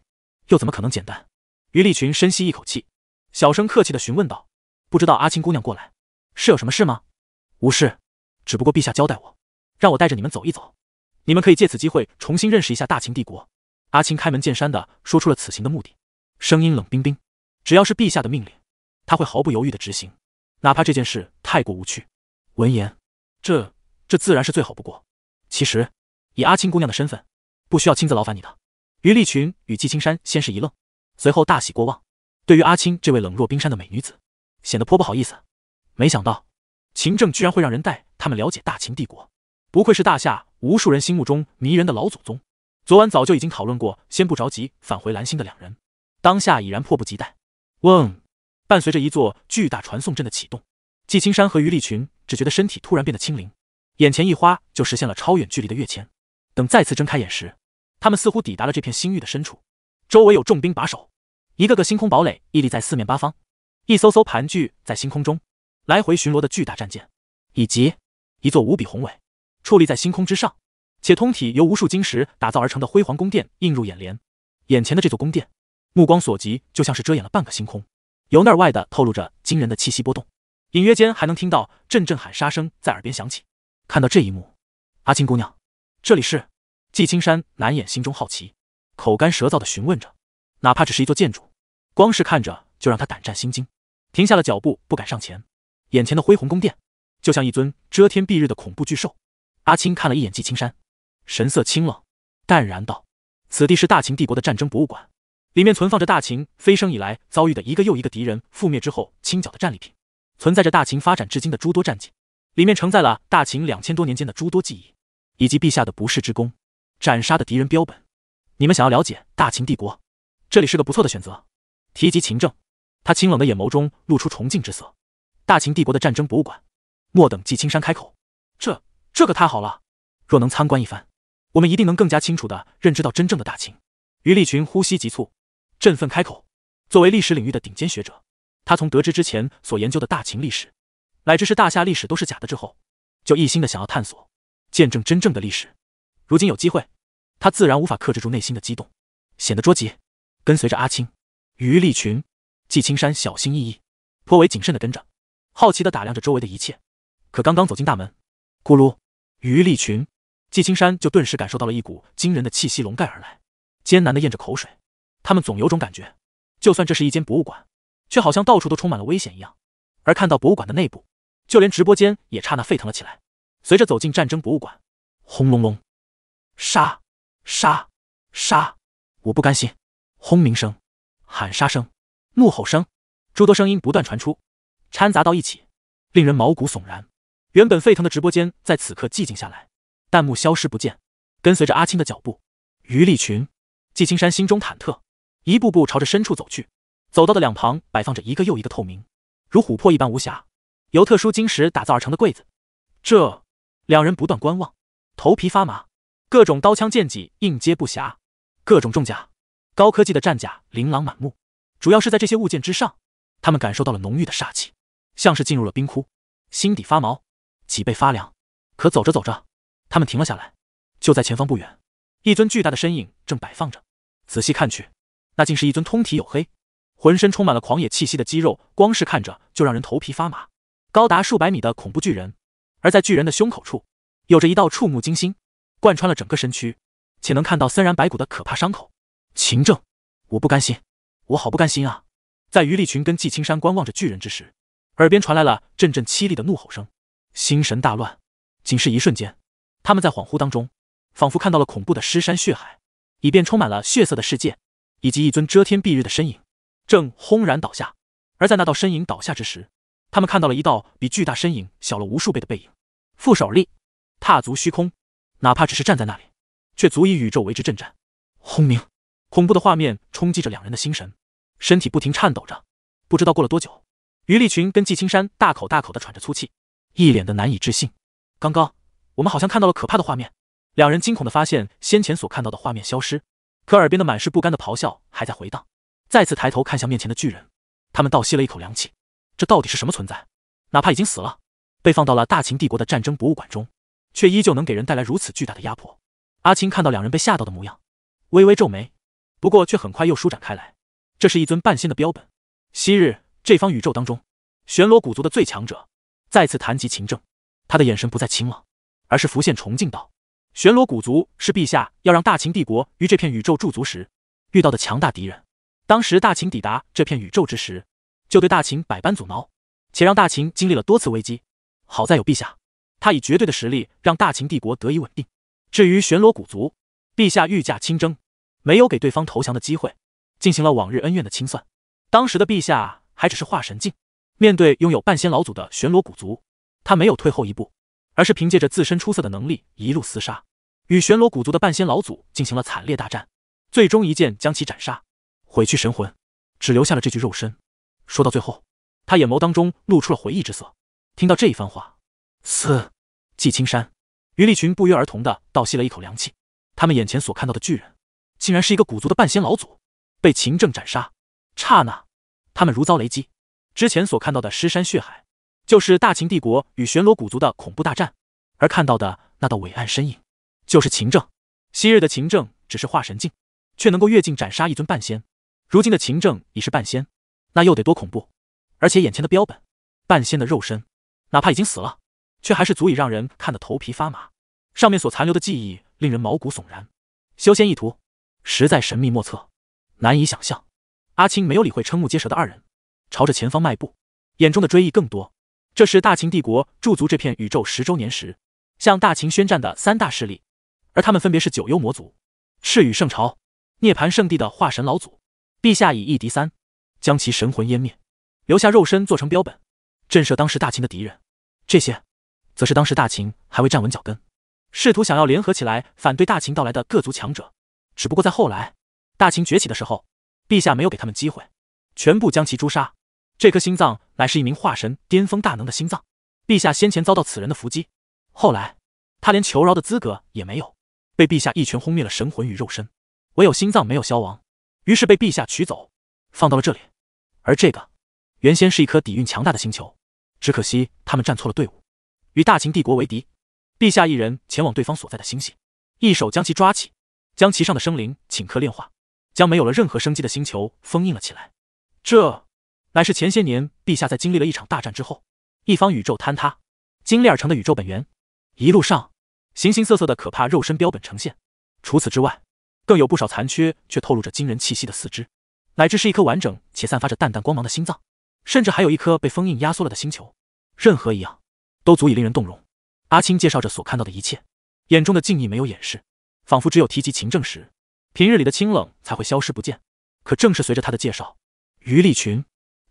又怎么可能简单？于立群深吸一口气，小声客气地询问道：“不知道阿青姑娘过来，是有什么事吗？”“无事，只不过陛下交代我，让我带着你们走一走。你们可以借此机会重新认识一下大秦帝国。”阿青开门见山地说出了此行的目的，声音冷冰冰：“只要是陛下的命令，他会毫不犹豫的执行。”哪怕这件事太过无趣。闻言，这这自然是最好不过。其实，以阿青姑娘的身份，不需要亲自劳烦你的。于立群与季青山先是一愣，随后大喜过望。对于阿青这位冷若冰山的美女子，显得颇不好意思。没想到秦政居然会让人带他们了解大秦帝国，不愧是大夏无数人心目中迷人的老祖宗。昨晚早就已经讨论过，先不着急返回蓝星的两人，当下已然迫不及待。问。伴随着一座巨大传送阵的启动，季青山和于立群只觉得身体突然变得轻灵，眼前一花就实现了超远距离的跃迁。等再次睁开眼时，他们似乎抵达了这片星域的深处，周围有重兵把守，一个个星空堡垒屹立在四面八方，一艘艘盘踞在星空中来回巡逻的巨大战舰，以及一座无比宏伟、矗立在星空之上，且通体由无数晶石打造而成的辉煌宫殿映入眼帘。眼前的这座宫殿，目光所及就像是遮掩了半个星空。由内而外的透露着惊人的气息波动，隐约间还能听到阵阵喊杀声在耳边响起。看到这一幕，阿青姑娘，这里是？纪青山难掩心中好奇，口干舌燥的询问着。哪怕只是一座建筑，光是看着就让他胆战心惊，停下了脚步，不敢上前。眼前的恢宏宫殿，就像一尊遮天蔽日的恐怖巨兽。阿青看了一眼纪青山，神色清冷，淡然道：“此地是大秦帝国的战争博物馆。”里面存放着大秦飞升以来遭遇的一个又一个敌人覆灭之后清剿的战利品，存在着大秦发展至今的诸多战绩，里面承载了大秦两千多年间的诸多记忆，以及陛下的不世之功、斩杀的敌人标本。你们想要了解大秦帝国，这里是个不错的选择。提及秦政，他清冷的眼眸中露出崇敬之色。大秦帝国的战争博物馆，莫等季青山开口，这这可太好了！若能参观一番，我们一定能更加清楚的认知到真正的大秦。于立群呼吸急促。振奋开口，作为历史领域的顶尖学者，他从得知之前所研究的大秦历史，乃至是大夏历史都是假的之后，就一心的想要探索，见证真正的历史。如今有机会，他自然无法克制住内心的激动，显得着急。跟随着阿青、于立群、季青山，小心翼翼，颇为谨慎的跟着，好奇的打量着周围的一切。可刚刚走进大门，咕噜，于立群、季青山就顿时感受到了一股惊人的气息笼盖而来，艰难的咽着口水。他们总有种感觉，就算这是一间博物馆，却好像到处都充满了危险一样。而看到博物馆的内部，就连直播间也刹那沸腾了起来。随着走进战争博物馆，轰隆隆，杀杀杀！我不甘心！轰鸣声、喊杀声、怒吼声，诸多声音不断传出，掺杂到一起，令人毛骨悚然。原本沸腾的直播间在此刻寂静下来，弹幕消失不见。跟随着阿青的脚步，于立群、季青山心中忐忑。一步步朝着深处走去，走到的两旁摆放着一个又一个透明，如琥珀一般无瑕，由特殊晶石打造而成的柜子。这两人不断观望，头皮发麻，各种刀枪剑戟应接不暇，各种重甲、高科技的战甲琳琅满目。主要是在这些物件之上，他们感受到了浓郁的煞气，像是进入了冰窟，心底发毛，脊背发凉。可走着走着，他们停了下来，就在前方不远，一尊巨大的身影正摆放着。仔细看去。那竟是一尊通体黝黑，浑身充满了狂野气息的肌肉，光是看着就让人头皮发麻。高达数百米的恐怖巨人，而在巨人的胸口处，有着一道触目惊心、贯穿了整个身躯，且能看到森然白骨的可怕伤口。秦正，我不甘心，我好不甘心啊！在余立群跟季青山观望着巨人之时，耳边传来了阵阵凄厉的怒吼声，心神大乱。仅是一瞬间，他们在恍惚当中，仿佛看到了恐怖的尸山血海，以便充满了血色的世界。以及一尊遮天蔽日的身影，正轰然倒下。而在那道身影倒下之时，他们看到了一道比巨大身影小了无数倍的背影，负手立，踏足虚空，哪怕只是站在那里，却足以宇宙为之震颤。轰鸣，恐怖的画面冲击着两人的心神，身体不停颤抖着。不知道过了多久，于立群跟季青山大口大口的喘着粗气，一脸的难以置信。刚刚，我们好像看到了可怕的画面。两人惊恐的发现，先前所看到的画面消失。可耳边的满是不甘的咆哮还在回荡，再次抬头看向面前的巨人，他们倒吸了一口凉气，这到底是什么存在？哪怕已经死了，被放到了大秦帝国的战争博物馆中，却依旧能给人带来如此巨大的压迫。阿青看到两人被吓到的模样，微微皱眉，不过却很快又舒展开来。这是一尊半仙的标本，昔日这方宇宙当中，玄罗古族的最强者。再次谈及秦政，他的眼神不再清冷，而是浮现崇敬道。玄罗古族是陛下要让大秦帝国于这片宇宙驻足时遇到的强大敌人。当时大秦抵达这片宇宙之时，就对大秦百般阻挠，且让大秦经历了多次危机。好在有陛下，他以绝对的实力让大秦帝国得以稳定。至于玄罗古族，陛下御驾亲征，没有给对方投降的机会，进行了往日恩怨的清算。当时的陛下还只是化神境，面对拥有半仙老祖的玄罗古族，他没有退后一步。而是凭借着自身出色的能力，一路厮杀，与玄罗古族的半仙老祖进行了惨烈大战，最终一剑将其斩杀，毁去神魂，只留下了这具肉身。说到最后，他眼眸当中露出了回忆之色。听到这一番话，四季青山、于立群不约而同的倒吸了一口凉气。他们眼前所看到的巨人，竟然是一个古族的半仙老祖，被秦政斩杀。刹那，他们如遭雷击。之前所看到的尸山血海。就是大秦帝国与玄罗古族的恐怖大战，而看到的那道伟岸身影，就是秦政。昔日的秦政只是化神境，却能够越境斩杀一尊半仙。如今的秦政已是半仙，那又得多恐怖？而且眼前的标本，半仙的肉身，哪怕已经死了，却还是足以让人看得头皮发麻。上面所残留的记忆，令人毛骨悚然。修仙意图，实在神秘莫测，难以想象。阿青没有理会瞠目结舌的二人，朝着前方迈步，眼中的追忆更多。这是大秦帝国驻足这片宇宙十周年时，向大秦宣战的三大势力，而他们分别是九幽魔族、赤羽圣朝、涅槃圣地的化神老祖。陛下以一敌三，将其神魂湮灭，留下肉身做成标本，震慑当时大秦的敌人。这些，则是当时大秦还未站稳脚跟，试图想要联合起来反对大秦到来的各族强者。只不过在后来，大秦崛起的时候，陛下没有给他们机会，全部将其诛杀。这颗心脏乃是一名化神巅峰大能的心脏。陛下先前遭到此人的伏击，后来他连求饶的资格也没有，被陛下一拳轰灭了神魂与肉身，唯有心脏没有消亡，于是被陛下取走，放到了这里。而这个，原先是一颗底蕴强大的星球，只可惜他们站错了队伍，与大秦帝国为敌。陛下一人前往对方所在的星系，一手将其抓起，将其上的生灵顷刻炼化，将没有了任何生机的星球封印了起来。这。乃是前些年陛下在经历了一场大战之后，一方宇宙坍塌，经历而成的宇宙本源。一路上，形形色色的可怕肉身标本呈现，除此之外，更有不少残缺却透露着惊人气息的四肢，乃至是一颗完整且散发着淡淡光芒的心脏，甚至还有一颗被封印压缩了的星球。任何一样，都足以令人动容。阿青介绍着所看到的一切，眼中的敬意没有掩饰，仿佛只有提及秦政时，平日里的清冷才会消失不见。可正是随着他的介绍，于立群。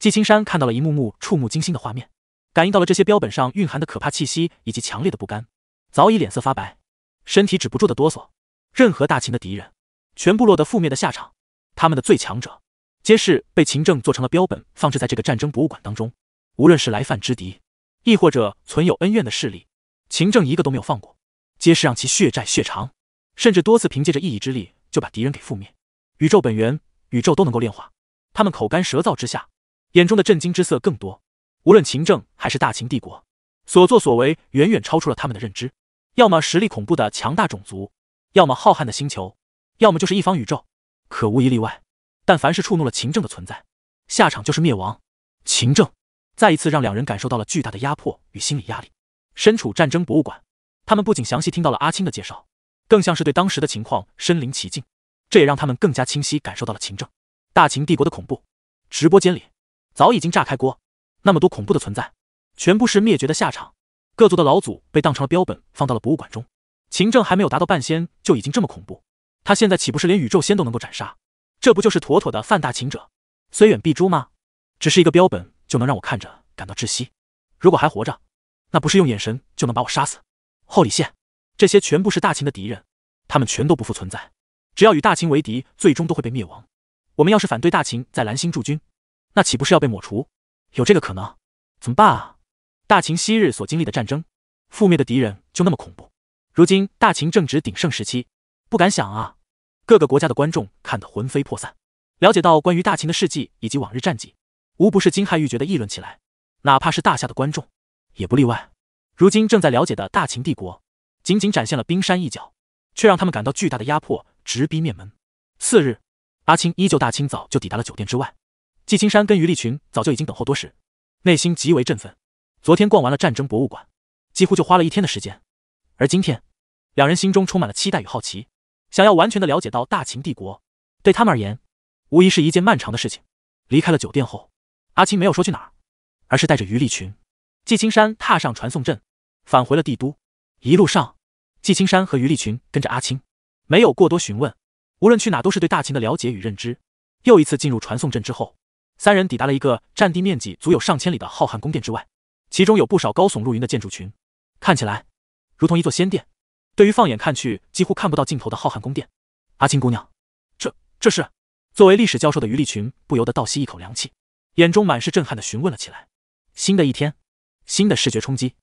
季青山看到了一幕幕触目惊心的画面，感应到了这些标本上蕴含的可怕气息以及强烈的不甘，早已脸色发白，身体止不住的哆嗦。任何大秦的敌人，全部落得覆灭的下场。他们的最强者，皆是被秦政做成了标本，放置在这个战争博物馆当中。无论是来犯之敌，亦或者存有恩怨的势力，秦政一个都没有放过，皆是让其血债血偿。甚至多次凭借着一己之力就把敌人给覆灭。宇宙本源，宇宙都能够炼化。他们口干舌燥之下。眼中的震惊之色更多，无论秦政还是大秦帝国，所作所为远远超出了他们的认知，要么实力恐怖的强大种族，要么浩瀚的星球，要么就是一方宇宙，可无一例外，但凡是触怒了秦政的存在，下场就是灭亡。秦政再一次让两人感受到了巨大的压迫与心理压力。身处战争博物馆，他们不仅详细听到了阿青的介绍，更像是对当时的情况身临其境，这也让他们更加清晰感受到了秦政、大秦帝国的恐怖。直播间里。早已经炸开锅，那么多恐怖的存在，全部是灭绝的下场。各族的老祖被当成了标本，放到了博物馆中。秦政还没有达到半仙，就已经这么恐怖，他现在岂不是连宇宙仙都能够斩杀？这不就是妥妥的犯大秦者，虽远必诛吗？只是一个标本就能让我看着感到窒息。如果还活着，那不是用眼神就能把我杀死？后李现，这些全部是大秦的敌人，他们全都不复存在。只要与大秦为敌，最终都会被灭亡。我们要是反对大秦在蓝星驻军，那岂不是要被抹除？有这个可能？怎么办啊？大秦昔日所经历的战争，覆灭的敌人就那么恐怖？如今大秦正值鼎盛时期，不敢想啊！各个国家的观众看得魂飞魄散，了解到关于大秦的事迹以及往日战绩，无不是惊骇欲绝的议论起来。哪怕是大夏的观众也不例外。如今正在了解的大秦帝国，仅仅展现了冰山一角，却让他们感到巨大的压迫，直逼灭门。次日，阿青依旧大清早就抵达了酒店之外。季青山跟于立群早就已经等候多时，内心极为振奋。昨天逛完了战争博物馆，几乎就花了一天的时间。而今天，两人心中充满了期待与好奇，想要完全的了解到大秦帝国。对他们而言，无疑是一件漫长的事情。离开了酒店后，阿青没有说去哪儿，而是带着于立群、季青山踏上传送阵，返回了帝都。一路上，季青山和于立群跟着阿青，没有过多询问，无论去哪都是对大秦的了解与认知。又一次进入传送阵之后。三人抵达了一个占地面积足有上千里的浩瀚宫殿之外，其中有不少高耸入云的建筑群，看起来如同一座仙殿。对于放眼看去几乎看不到尽头的浩瀚宫殿，阿青姑娘，这这是？作为历史教授的于立群不由得倒吸一口凉气，眼中满是震撼的询问了起来。新的一天，新的视觉冲击，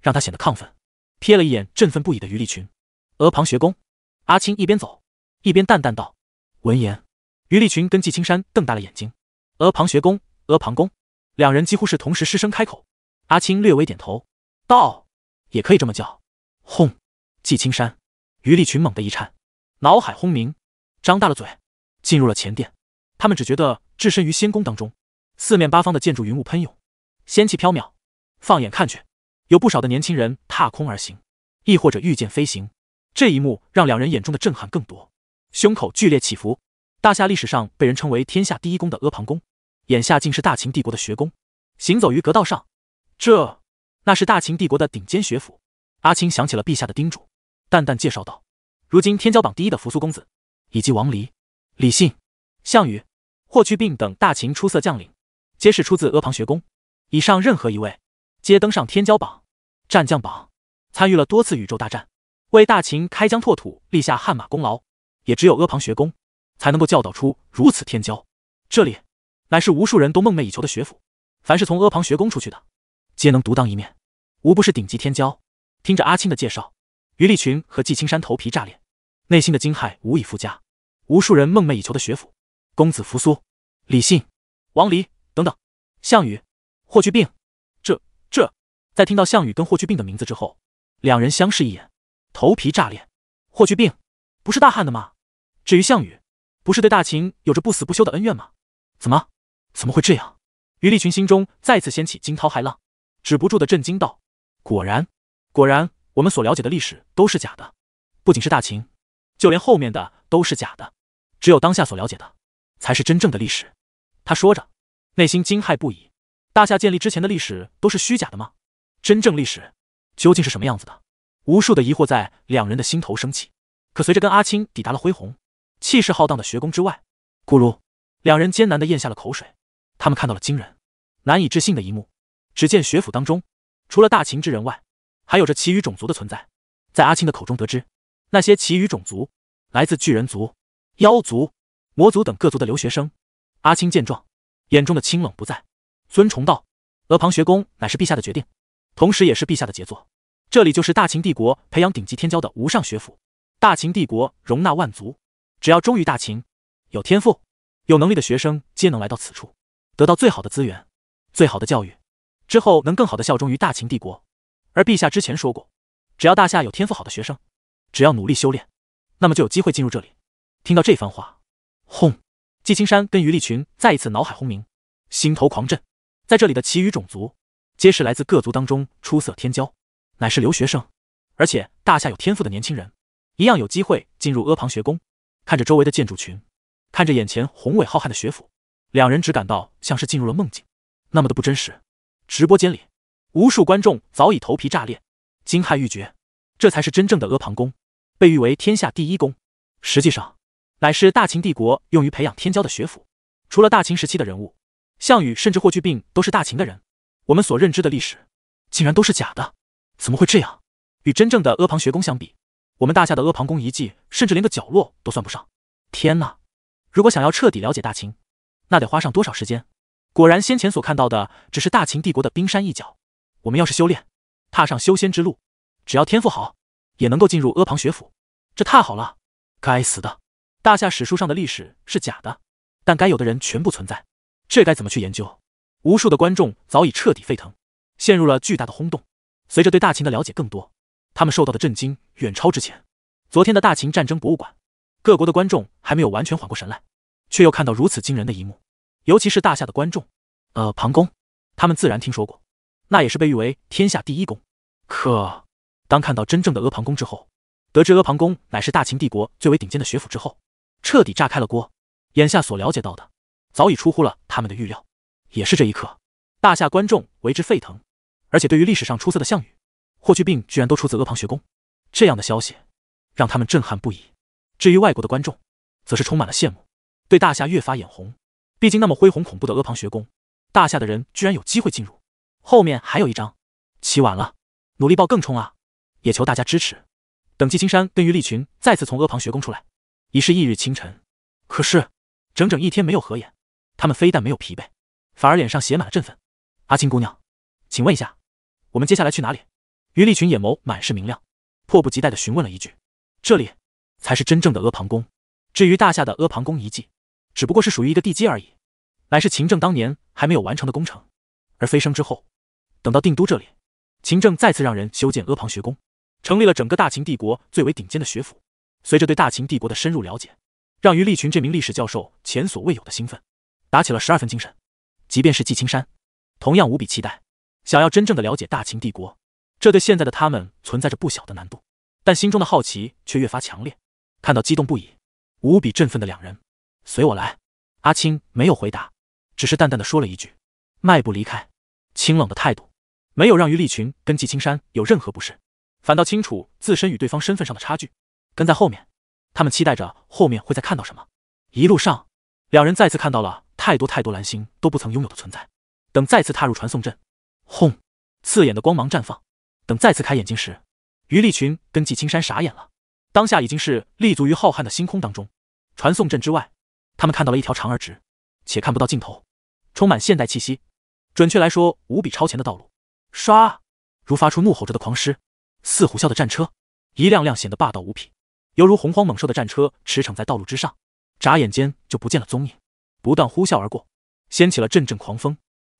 让他显得亢奋。瞥了一眼振奋不已的于立群，额旁学宫。阿青一边走一边淡淡道。闻言，于立群跟季青山瞪大了眼睛。阿旁学宫，阿旁宫，两人几乎是同时失声开口。阿青略微点头，道：“也可以这么叫。”轰！季青山、余力群猛地一颤，脑海轰鸣，张大了嘴，进入了前殿。他们只觉得置身于仙宫当中，四面八方的建筑云雾喷涌，仙气飘渺。放眼看去，有不少的年轻人踏空而行，亦或者御剑飞行。这一幕让两人眼中的震撼更多，胸口剧烈起伏。大夏历史上被人称为“天下第一宫”的阿房宫。眼下竟是大秦帝国的学宫，行走于阁道上，这那是大秦帝国的顶尖学府。阿青想起了陛下的叮嘱，淡淡介绍道：“如今天骄榜第一的扶苏公子，以及王离、李信、项羽、霍去病等大秦出色将领，皆是出自阿房学宫。以上任何一位，皆登上天骄榜、战将榜，参与了多次宇宙大战，为大秦开疆拓土立下汗马功劳。也只有阿房学宫，才能够教导出如此天骄。”这里。乃是无数人都梦寐以求的学府，凡是从阿房学宫出去的，皆能独当一面，无不是顶级天骄。听着阿青的介绍，于立群和季青山头皮炸裂，内心的惊骇无以复加。无数人梦寐以求的学府，公子扶苏、李信、王离等等，项羽、霍去病。这这，在听到项羽跟霍去病的名字之后，两人相视一眼，头皮炸裂。霍去病不是大汉的吗？至于项羽，不是对大秦有着不死不休的恩怨吗？怎么？怎么会这样？于立群心中再次掀起惊涛骇浪，止不住的震惊道：“果然，果然，我们所了解的历史都是假的。不仅是大秦，就连后面的都是假的。只有当下所了解的，才是真正的历史。”他说着，内心惊骇不已。大夏建立之前的历史都是虚假的吗？真正历史究竟是什么样子的？无数的疑惑在两人的心头升起。可随着跟阿青抵达了恢宏、气势浩荡的学宫之外，咕噜，两人艰难的咽下了口水。他们看到了惊人、难以置信的一幕。只见学府当中，除了大秦之人外，还有着其余种族的存在。在阿青的口中得知，那些其余种族来自巨人族、妖族、魔族等各族的留学生。阿青见状，眼中的清冷不在，尊崇道：“阿旁学宫乃是陛下的决定，同时也是陛下的杰作。这里就是大秦帝国培养顶级天骄的无上学府。大秦帝国容纳万族，只要忠于大秦，有天赋、有能力的学生，皆能来到此处。”得到最好的资源，最好的教育，之后能更好的效忠于大秦帝国。而陛下之前说过，只要大夏有天赋好的学生，只要努力修炼，那么就有机会进入这里。听到这番话，轰！季青山跟于立群再一次脑海轰鸣，心头狂震。在这里的其余种族，皆是来自各族当中出色天骄，乃是留学生，而且大夏有天赋的年轻人，一样有机会进入阿房学宫。看着周围的建筑群，看着眼前宏伟浩瀚的学府。两人只感到像是进入了梦境，那么的不真实。直播间里，无数观众早已头皮炸裂，惊骇欲绝。这才是真正的阿房宫，被誉为天下第一宫，实际上乃是大秦帝国用于培养天骄的学府。除了大秦时期的人物，项羽甚至霍去病都是大秦的人。我们所认知的历史，竟然都是假的？怎么会这样？与真正的阿房学宫相比，我们大夏的阿房宫遗迹，甚至连个角落都算不上。天哪！如果想要彻底了解大秦，那得花上多少时间？果然，先前所看到的只是大秦帝国的冰山一角。我们要是修炼，踏上修仙之路，只要天赋好，也能够进入阿旁学府。这太好了！该死的，大夏史书上的历史是假的，但该有的人全部存在，这该怎么去研究？无数的观众早已彻底沸腾，陷入了巨大的轰动。随着对大秦的了解更多，他们受到的震惊远超之前。昨天的大秦战争博物馆，各国的观众还没有完全缓过神来。却又看到如此惊人的一幕，尤其是大夏的观众，呃，庞公，他们自然听说过，那也是被誉为天下第一宫。可当看到真正的阿房宫之后，得知阿房宫乃是大秦帝国最为顶尖的学府之后，彻底炸开了锅。眼下所了解到的，早已出乎了他们的预料。也是这一刻，大夏观众为之沸腾，而且对于历史上出色的项羽、霍去病，居然都出自阿房学宫，这样的消息让他们震撼不已。至于外国的观众，则是充满了羡慕。对大夏越发眼红，毕竟那么恢弘恐怖的阿房学宫，大夏的人居然有机会进入。后面还有一张，起晚了，努力报更冲啊！也求大家支持。等季青山跟于立群再次从阿房学宫出来，已是翌日清晨。可是，整整一天没有合眼，他们非但没有疲惫，反而脸上写满了振奋。阿青姑娘，请问一下，我们接下来去哪里？于立群眼眸满是明亮，迫不及待地询问了一句：“这里，才是真正的阿房宫。至于大夏的阿房宫遗迹。”只不过是属于一个地基而已，乃是秦政当年还没有完成的工程。而飞升之后，等到定都这里，秦政再次让人修建阿房学宫，成立了整个大秦帝国最为顶尖的学府。随着对大秦帝国的深入了解，让于立群这名历史教授前所未有的兴奋，打起了十二分精神。即便是纪青山，同样无比期待，想要真正的了解大秦帝国。这对现在的他们存在着不小的难度，但心中的好奇却越发强烈。看到激动不已、无比振奋的两人。随我来，阿青没有回答，只是淡淡的说了一句，迈步离开。清冷的态度，没有让于立群跟季青山有任何不适，反倒清楚自身与对方身份上的差距。跟在后面，他们期待着后面会再看到什么。一路上，两人再次看到了太多太多蓝星都不曾拥有的存在。等再次踏入传送阵，轰，刺眼的光芒绽放。等再次开眼睛时，于立群跟季青山傻眼了。当下已经是立足于浩瀚的星空当中，传送阵之外。他们看到了一条长而直，且看不到尽头，充满现代气息，准确来说无比超前的道路。唰，如发出怒吼着的狂狮，似虎啸的战车，一辆辆显得霸道无匹，犹如洪荒猛兽的战车驰骋在道路之上，眨眼间就不见了踪影，不断呼啸而过，掀起了阵阵狂风。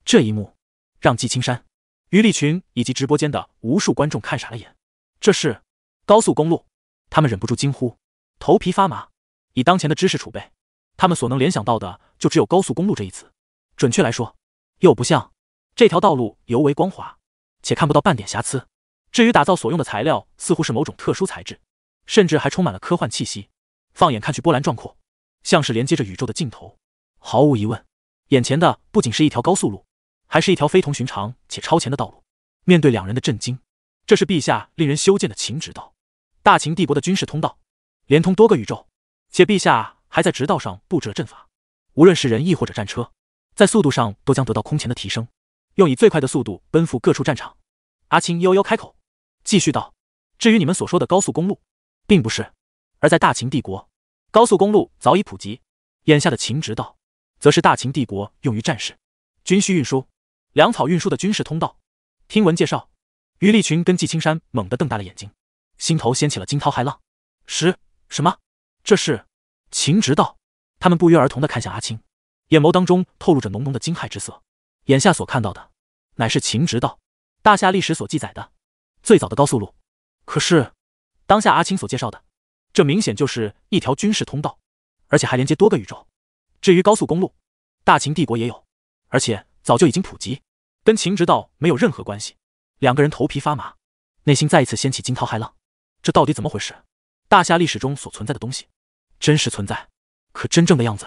这一幕让季青山、于立群以及直播间的无数观众看傻了眼。这是高速公路，他们忍不住惊呼，头皮发麻。以当前的知识储备。他们所能联想到的就只有高速公路这一词。准确来说，又不像这条道路尤为光滑，且看不到半点瑕疵。至于打造所用的材料，似乎是某种特殊材质，甚至还充满了科幻气息。放眼看去，波澜壮阔，像是连接着宇宙的尽头。毫无疑问，眼前的不仅是一条高速路，还是一条非同寻常且超前的道路。面对两人的震惊，这是陛下令人修建的秦直道，大秦帝国的军事通道，连通多个宇宙，且陛下。还在直道上布置了阵法，无论是人亦或者战车，在速度上都将得到空前的提升，用以最快的速度奔赴各处战场。阿青悠悠开口，继续道：“至于你们所说的高速公路，并不是，而在大秦帝国，高速公路早已普及。眼下的秦直道，则是大秦帝国用于战事、军需运输、粮草运输的军事通道。”听闻介绍，于立群跟季青山猛地瞪大了眼睛，心头掀起了惊涛骇浪。十什么？这是？秦直道，他们不约而同的看向阿青，眼眸当中透露着浓浓的惊骇之色。眼下所看到的，乃是秦直道，大夏历史所记载的最早的高速路。可是，当下阿青所介绍的，这明显就是一条军事通道，而且还连接多个宇宙。至于高速公路，大秦帝国也有，而且早就已经普及，跟秦直道没有任何关系。两个人头皮发麻，内心再一次掀起惊涛骇浪。这到底怎么回事？大夏历史中所存在的东西？真实存在，可真正的样子，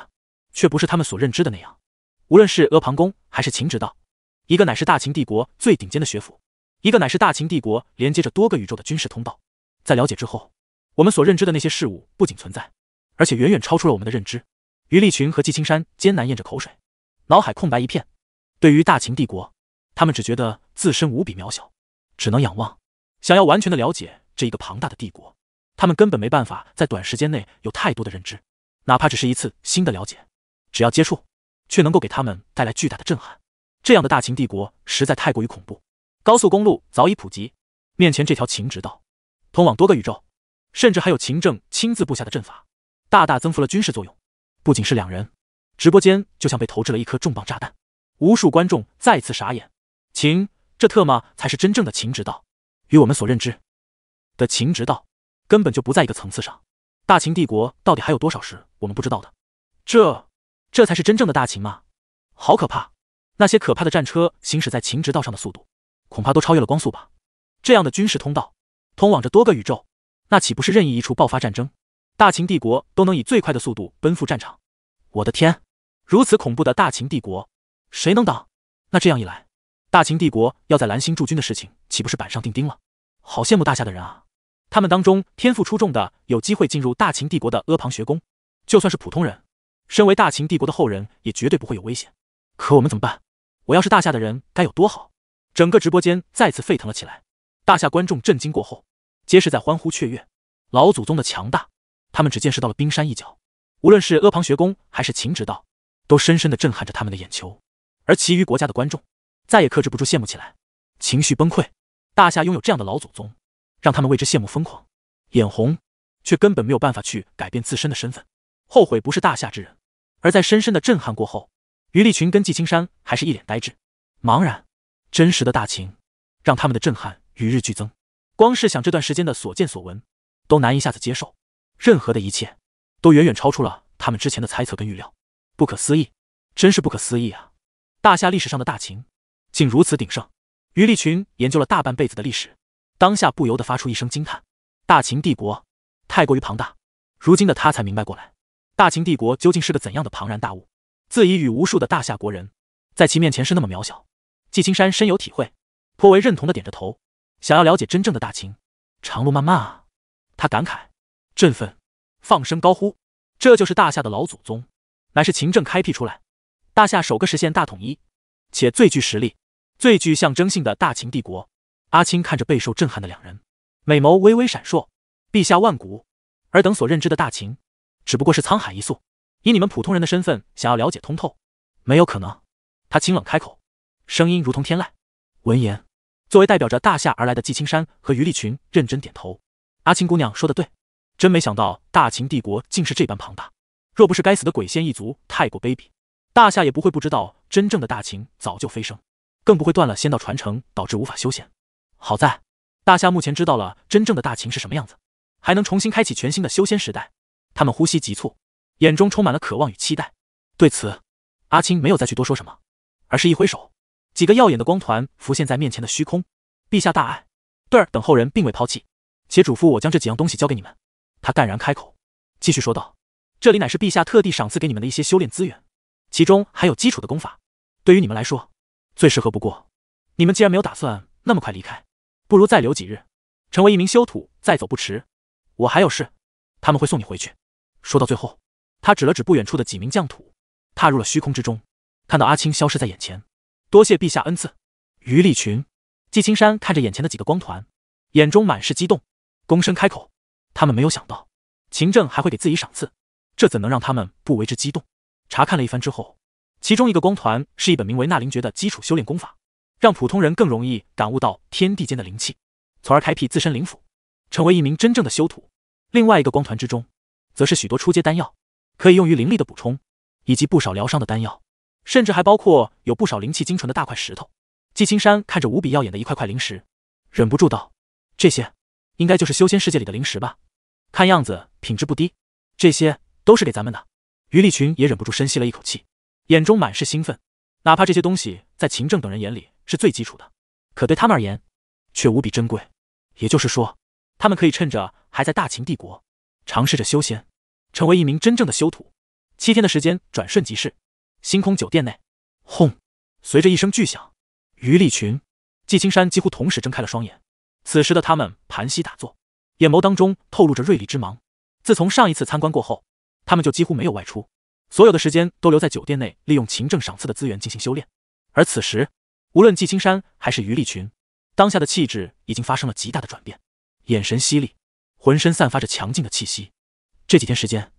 却不是他们所认知的那样。无论是阿房宫，还是秦直道，一个乃是大秦帝国最顶尖的学府，一个乃是大秦帝国连接着多个宇宙的军事通道。在了解之后，我们所认知的那些事物不仅存在，而且远远超出了我们的认知。于立群和季青山艰难咽着口水，脑海空白一片。对于大秦帝国，他们只觉得自身无比渺小，只能仰望，想要完全的了解这一个庞大的帝国。他们根本没办法在短时间内有太多的认知，哪怕只是一次新的了解，只要接触，却能够给他们带来巨大的震撼。这样的大秦帝国实在太过于恐怖。高速公路早已普及，面前这条秦直道通往多个宇宙，甚至还有秦政亲自布下的阵法，大大增幅了军事作用。不仅是两人，直播间就像被投掷了一颗重磅炸弹，无数观众再次傻眼。秦，这特么才是真正的秦直道，与我们所认知的秦直道。根本就不在一个层次上，大秦帝国到底还有多少事我们不知道的？这，这才是真正的大秦吗？好可怕！那些可怕的战车行驶在秦直道上的速度，恐怕都超越了光速吧？这样的军事通道，通往着多个宇宙，那岂不是任意一处爆发战争，大秦帝国都能以最快的速度奔赴战场？我的天，如此恐怖的大秦帝国，谁能挡？那这样一来，大秦帝国要在蓝星驻军的事情，岂不是板上钉钉了？好羡慕大夏的人啊！他们当中天赋出众的，有机会进入大秦帝国的阿房学宫；就算是普通人，身为大秦帝国的后人，也绝对不会有危险。可我们怎么办？我要是大夏的人，该有多好！整个直播间再次沸腾了起来。大夏观众震惊过后，皆是在欢呼雀跃。老祖宗的强大，他们只见识到了冰山一角。无论是阿房学宫，还是秦直道，都深深的震撼着他们的眼球。而其余国家的观众，再也克制不住羡慕起来，情绪崩溃。大夏拥有这样的老祖宗。让他们为之羡慕、疯狂、眼红，却根本没有办法去改变自身的身份，后悔不是大夏之人。而在深深的震撼过后，于立群跟纪青山还是一脸呆滞、茫然。真实的大秦让他们的震撼与日俱增，光是想这段时间的所见所闻，都难一下子接受。任何的一切都远远超出了他们之前的猜测跟预料，不可思议，真是不可思议啊！大夏历史上的大秦竟如此鼎盛。于立群研究了大半辈子的历史。当下不由得发出一声惊叹：“大秦帝国太过于庞大。”如今的他才明白过来，大秦帝国究竟是个怎样的庞然大物，自己与无数的大夏国人，在其面前是那么渺小。季青山深有体会，颇为认同的点着头，想要了解真正的大秦，长路漫漫啊！他感慨，振奋，放声高呼：“这就是大夏的老祖宗，乃是秦政开辟出来，大夏首个实现大统一，且最具实力、最具象征性的大秦帝国。”阿青看着备受震撼的两人，美眸微微闪烁。陛下万古，尔等所认知的大秦，只不过是沧海一粟。以你们普通人的身份，想要了解通透，没有可能。他清冷开口，声音如同天籁。闻言，作为代表着大夏而来的纪青山和于立群认真点头。阿青姑娘说的对，真没想到大秦帝国竟是这般庞大。若不是该死的鬼仙一族太过卑鄙，大夏也不会不知道真正的大秦早就飞升，更不会断了仙道传承，导致无法修仙。好在，大夏目前知道了真正的大秦是什么样子，还能重新开启全新的修仙时代。他们呼吸急促，眼中充满了渴望与期待。对此，阿青没有再去多说什么，而是一挥手，几个耀眼的光团浮现在面前的虚空。陛下大爱，对儿等后人并未抛弃，且嘱咐我将这几样东西交给你们。他淡然开口，继续说道：“这里乃是陛下特地赏赐给你们的一些修炼资源，其中还有基础的功法，对于你们来说，最适合不过。你们既然没有打算那么快离开。”不如再留几日，成为一名修土再走不迟。我还有事，他们会送你回去。说到最后，他指了指不远处的几名将土，踏入了虚空之中，看到阿青消失在眼前。多谢陛下恩赐，余立群、季青山看着眼前的几个光团，眼中满是激动，躬身开口。他们没有想到秦政还会给自己赏赐，这怎能让他们不为之激动？查看了一番之后，其中一个光团是一本名为《纳灵诀》的基础修炼功法。让普通人更容易感悟到天地间的灵气，从而开辟自身灵府，成为一名真正的修徒。另外一个光团之中，则是许多初阶丹药，可以用于灵力的补充，以及不少疗伤的丹药，甚至还包括有不少灵气精纯的大块石头。季青山看着无比耀眼的一块块灵石，忍不住道：“这些，应该就是修仙世界里的灵石吧？看样子品质不低。这些都是给咱们的。”于立群也忍不住深吸了一口气，眼中满是兴奋，哪怕这些东西在秦政等人眼里。是最基础的，可对他们而言却无比珍贵。也就是说，他们可以趁着还在大秦帝国，尝试着修仙，成为一名真正的修土。七天的时间转瞬即逝，星空酒店内，轰！随着一声巨响，于立群、季青山几乎同时睁开了双眼。此时的他们盘膝打坐，眼眸当中透露着锐利之芒。自从上一次参观过后，他们就几乎没有外出，所有的时间都留在酒店内，利用秦政赏赐的资源进行修炼。而此时，无论季青山还是于立群，当下的气质已经发生了极大的转变，眼神犀利，浑身散发着强劲的气息。这几天时间，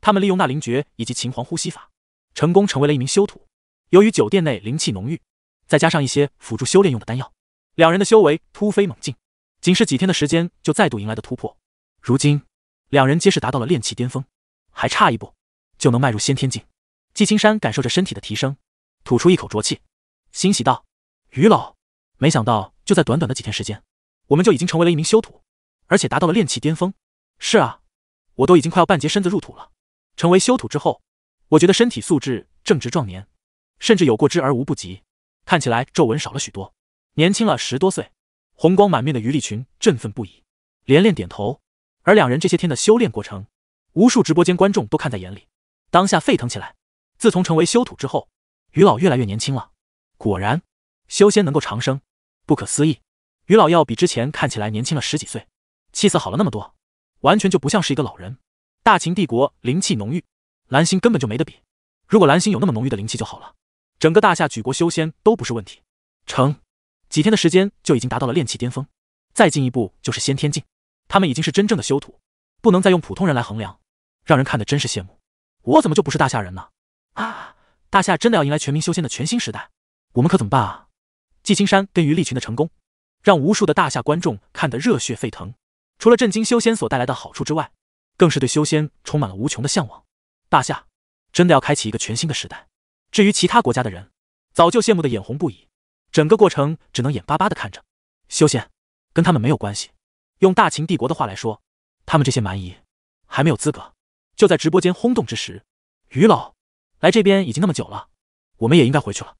他们利用纳灵诀以及秦皇呼吸法，成功成为了一名修土。由于酒店内灵气浓郁，再加上一些辅助修炼用的丹药，两人的修为突飞猛进。仅是几天的时间，就再度迎来了突破。如今，两人皆是达到了炼气巅峰，还差一步就能迈入先天境。季青山感受着身体的提升，吐出一口浊气。欣喜道：“于老，没想到就在短短的几天时间，我们就已经成为了一名修土，而且达到了炼气巅峰。是啊，我都已经快要半截身子入土了。成为修土之后，我觉得身体素质正值壮年，甚至有过之而无不及，看起来皱纹少了许多，年轻了十多岁。红光满面的于立群振奋不已，连连点头。而两人这些天的修炼过程，无数直播间观众都看在眼里，当下沸腾起来。自从成为修土之后，于老越来越年轻了。”果然，修仙能够长生，不可思议。于老要比之前看起来年轻了十几岁，气色好了那么多，完全就不像是一个老人。大秦帝国灵气浓郁，蓝星根本就没得比。如果蓝星有那么浓郁的灵气就好了，整个大夏举国修仙都不是问题。成，几天的时间就已经达到了炼气巅峰，再进一步就是先天境。他们已经是真正的修土，不能再用普通人来衡量，让人看的真是羡慕。我怎么就不是大夏人呢？啊，大夏真的要迎来全民修仙的全新时代！我们可怎么办啊？季青山跟于立群的成功，让无数的大夏观众看得热血沸腾。除了震惊修仙所带来的好处之外，更是对修仙充满了无穷的向往。大夏真的要开启一个全新的时代。至于其他国家的人，早就羡慕的眼红不已，整个过程只能眼巴巴的看着。修仙跟他们没有关系。用大秦帝国的话来说，他们这些蛮夷还没有资格。就在直播间轰动之时，于老来这边已经那么久了，我们也应该回去了。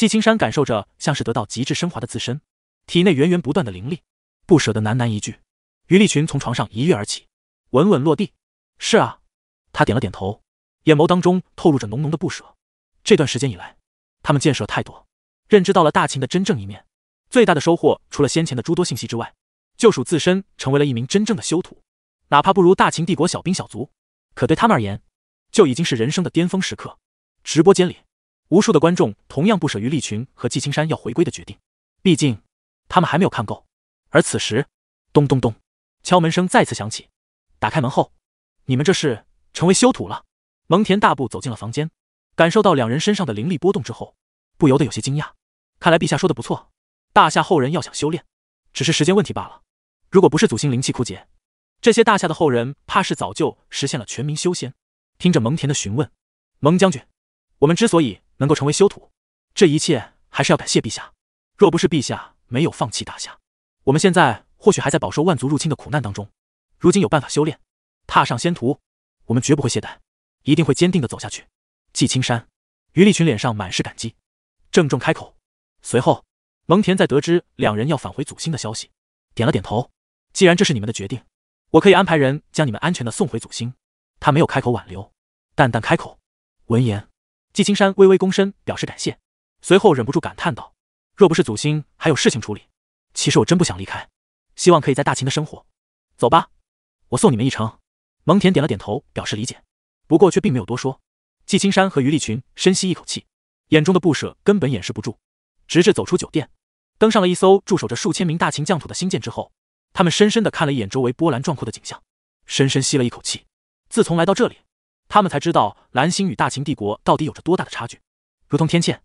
季青山感受着，像是得到极致升华的自身，体内源源不断的灵力，不舍得喃喃一句。于立群从床上一跃而起，稳稳落地。是啊，他点了点头，眼眸当中透露着浓浓的不舍。这段时间以来，他们见识了太多，认知到了大秦的真正一面。最大的收获，除了先前的诸多信息之外，就属自身成为了一名真正的修徒。哪怕不如大秦帝国小兵小卒，可对他们而言，就已经是人生的巅峰时刻。直播间里。无数的观众同样不舍于利群和季青山要回归的决定，毕竟他们还没有看够。而此时，咚咚咚，敲门声再次响起。打开门后，你们这是成为修土了？蒙恬大步走进了房间，感受到两人身上的灵力波动之后，不由得有些惊讶。看来陛下说的不错，大夏后人要想修炼，只是时间问题罢了。如果不是祖星灵气枯竭，这些大夏的后人怕是早就实现了全民修仙。听着蒙恬的询问，蒙将军，我们之所以……能够成为修徒，这一切还是要感谢陛下。若不是陛下没有放弃大夏，我们现在或许还在饱受万族入侵的苦难当中。如今有办法修炼，踏上仙途，我们绝不会懈怠，一定会坚定的走下去。季青山、于立群脸上满是感激，郑重开口。随后，蒙恬在得知两人要返回祖星的消息，点了点头。既然这是你们的决定，我可以安排人将你们安全的送回祖星。他没有开口挽留，淡淡开口。闻言。纪青山微微躬身，表示感谢，随后忍不住感叹道：“若不是祖星还有事情处理，其实我真不想离开。希望可以在大秦的生活。”走吧，我送你们一程。”蒙恬点了点头，表示理解，不过却并没有多说。纪青山和于立群深吸一口气，眼中的不舍根本掩饰不住。直至走出酒店，登上了一艘驻守着数千名大秦将土的新舰之后，他们深深的看了一眼周围波澜壮阔的景象，深深吸了一口气。自从来到这里。他们才知道蓝星与大秦帝国到底有着多大的差距，如同天堑，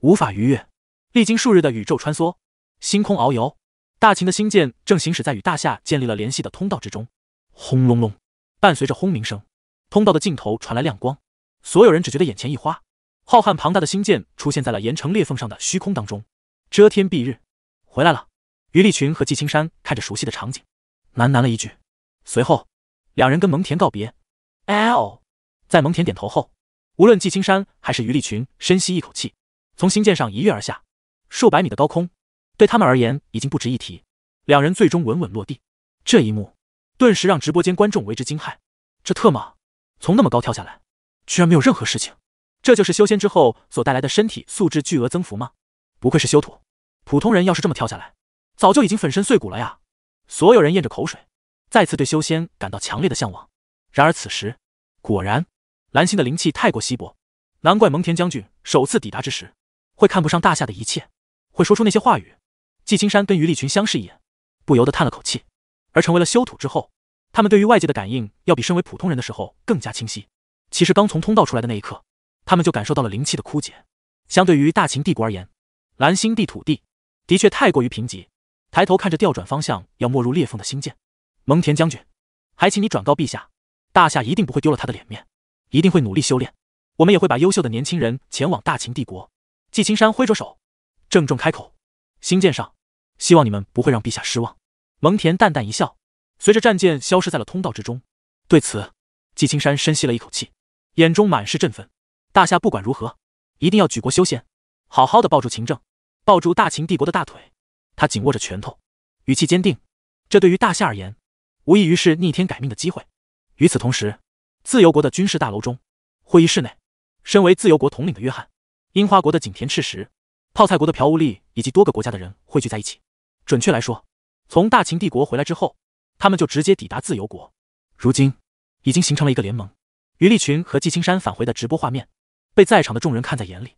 无法逾越。历经数日的宇宙穿梭、星空遨游，大秦的星舰正行驶在与大夏建立了联系的通道之中。轰隆隆，伴随着轰鸣声，通道的尽头传来亮光，所有人只觉得眼前一花，浩瀚庞大的星舰出现在了岩城裂缝上的虚空当中，遮天蔽日。回来了，于立群和纪青山看着熟悉的场景，喃喃了一句。随后，两人跟蒙恬告别。L。在蒙恬点头后，无论纪青山还是于立群，深吸一口气，从星舰上一跃而下。数百米的高空，对他们而言已经不值一提。两人最终稳稳落地，这一幕顿时让直播间观众为之惊骇：这特么从那么高跳下来，居然没有任何事情！这就是修仙之后所带来的身体素质巨额增幅吗？不愧是修土，普通人要是这么跳下来，早就已经粉身碎骨了呀！所有人咽着口水，再次对修仙感到强烈的向往。然而此时，果然。蓝星的灵气太过稀薄，难怪蒙恬将军首次抵达之时，会看不上大夏的一切，会说出那些话语。季青山跟于立群相视一眼，不由得叹了口气。而成为了修土之后，他们对于外界的感应要比身为普通人的时候更加清晰。其实刚从通道出来的那一刻，他们就感受到了灵气的枯竭。相对于大秦帝国而言，蓝星地土地的确太过于贫瘠。抬头看着调转方向要没入裂缝的星剑，蒙恬将军，还请你转告陛下，大夏一定不会丢了他的脸面。一定会努力修炼，我们也会把优秀的年轻人前往大秦帝国。季青山挥着手，郑重开口：“新舰上，希望你们不会让陛下失望。”蒙恬淡淡一笑，随着战舰消失在了通道之中。对此，季青山深吸了一口气，眼中满是振奋。大夏不管如何，一定要举国修宪，好好的抱住秦政，抱住大秦帝国的大腿。他紧握着拳头，语气坚定：“这对于大夏而言，无异于是逆天改命的机会。”与此同时。自由国的军事大楼中，会议室内，身为自由国统领的约翰、樱花国的景田赤石、泡菜国的朴无力以及多个国家的人汇聚在一起。准确来说，从大秦帝国回来之后，他们就直接抵达自由国，如今已经形成了一个联盟。于立群和季青山返回的直播画面，被在场的众人看在眼里，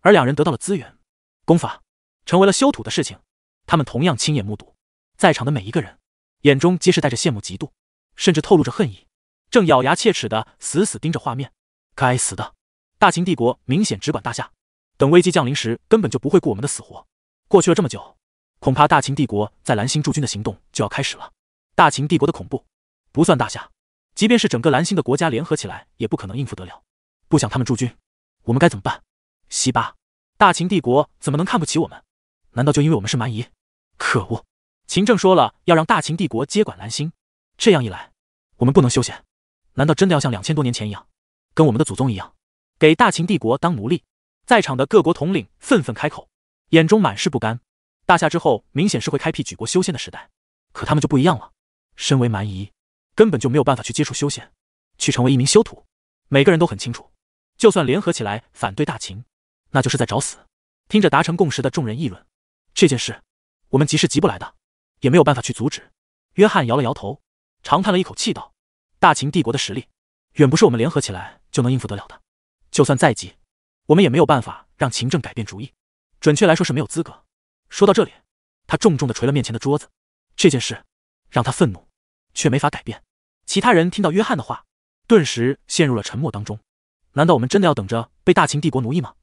而两人得到了资源、功法，成为了修土的事情，他们同样亲眼目睹，在场的每一个人眼中皆是带着羡慕、嫉妒，甚至透露着恨意。正咬牙切齿的死死盯着画面，该死的！大秦帝国明显只管大夏，等危机降临时，根本就不会顾我们的死活。过去了这么久，恐怕大秦帝国在蓝星驻军的行动就要开始了。大秦帝国的恐怖不算大夏，即便是整个蓝星的国家联合起来，也不可能应付得了。不想他们驻军，我们该怎么办？西巴，大秦帝国怎么能看不起我们？难道就因为我们是蛮夷？可恶！秦政说了要让大秦帝国接管蓝星，这样一来，我们不能休闲。难道真的要像两千多年前一样，跟我们的祖宗一样，给大秦帝国当奴隶？在场的各国统领愤愤开口，眼中满是不甘。大夏之后，明显是会开辟举国修仙的时代，可他们就不一样了。身为蛮夷，根本就没有办法去接触修仙，去成为一名修土。每个人都很清楚，就算联合起来反对大秦，那就是在找死。听着达成共识的众人议论这件事，我们急是急不来的，也没有办法去阻止。约翰摇了摇头，长叹了一口气道。大秦帝国的实力远不是我们联合起来就能应付得了的。就算再急，我们也没有办法让秦政改变主意。准确来说，是没有资格。说到这里，他重重的捶了面前的桌子。这件事让他愤怒，却没法改变。其他人听到约翰的话，顿时陷入了沉默当中。难道我们真的要等着被大秦帝国奴役吗？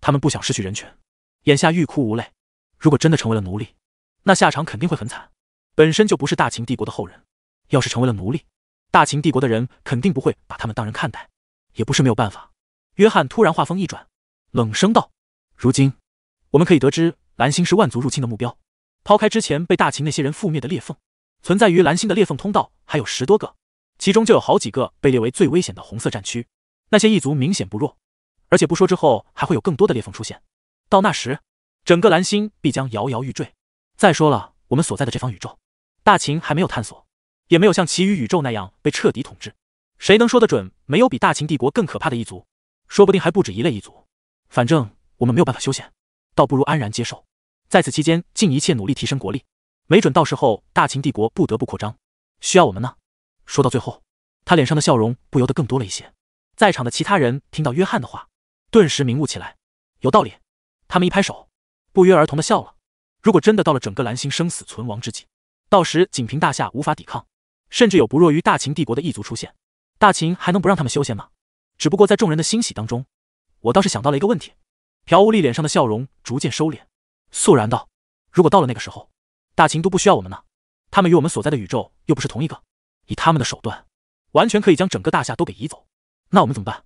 他们不想失去人权，眼下欲哭无泪。如果真的成为了奴隶，那下场肯定会很惨。本身就不是大秦帝国的后人，要是成为了奴隶。大秦帝国的人肯定不会把他们当人看待，也不是没有办法。约翰突然话锋一转，冷声道：“如今，我们可以得知蓝星是万族入侵的目标。抛开之前被大秦那些人覆灭的裂缝，存在于蓝星的裂缝通道还有十多个，其中就有好几个被列为最危险的红色战区。那些异族明显不弱，而且不说之后还会有更多的裂缝出现，到那时，整个蓝星必将摇摇欲坠。再说了，我们所在的这方宇宙，大秦还没有探索。”也没有像其余宇宙那样被彻底统治，谁能说得准？没有比大秦帝国更可怕的异族，说不定还不止一类异族。反正我们没有办法修仙，倒不如安然接受。在此期间，尽一切努力提升国力，没准到时候大秦帝国不得不扩张，需要我们呢。说到最后，他脸上的笑容不由得更多了一些。在场的其他人听到约翰的话，顿时明悟起来，有道理。他们一拍手，不约而同的笑了。如果真的到了整个蓝星生死存亡之际，到时仅凭大夏无法抵抗。甚至有不弱于大秦帝国的异族出现，大秦还能不让他们修仙吗？只不过在众人的欣喜当中，我倒是想到了一个问题。朴无力脸上的笑容逐渐收敛，肃然道：“如果到了那个时候，大秦都不需要我们呢？他们与我们所在的宇宙又不是同一个，以他们的手段，完全可以将整个大夏都给移走。那我们怎么办？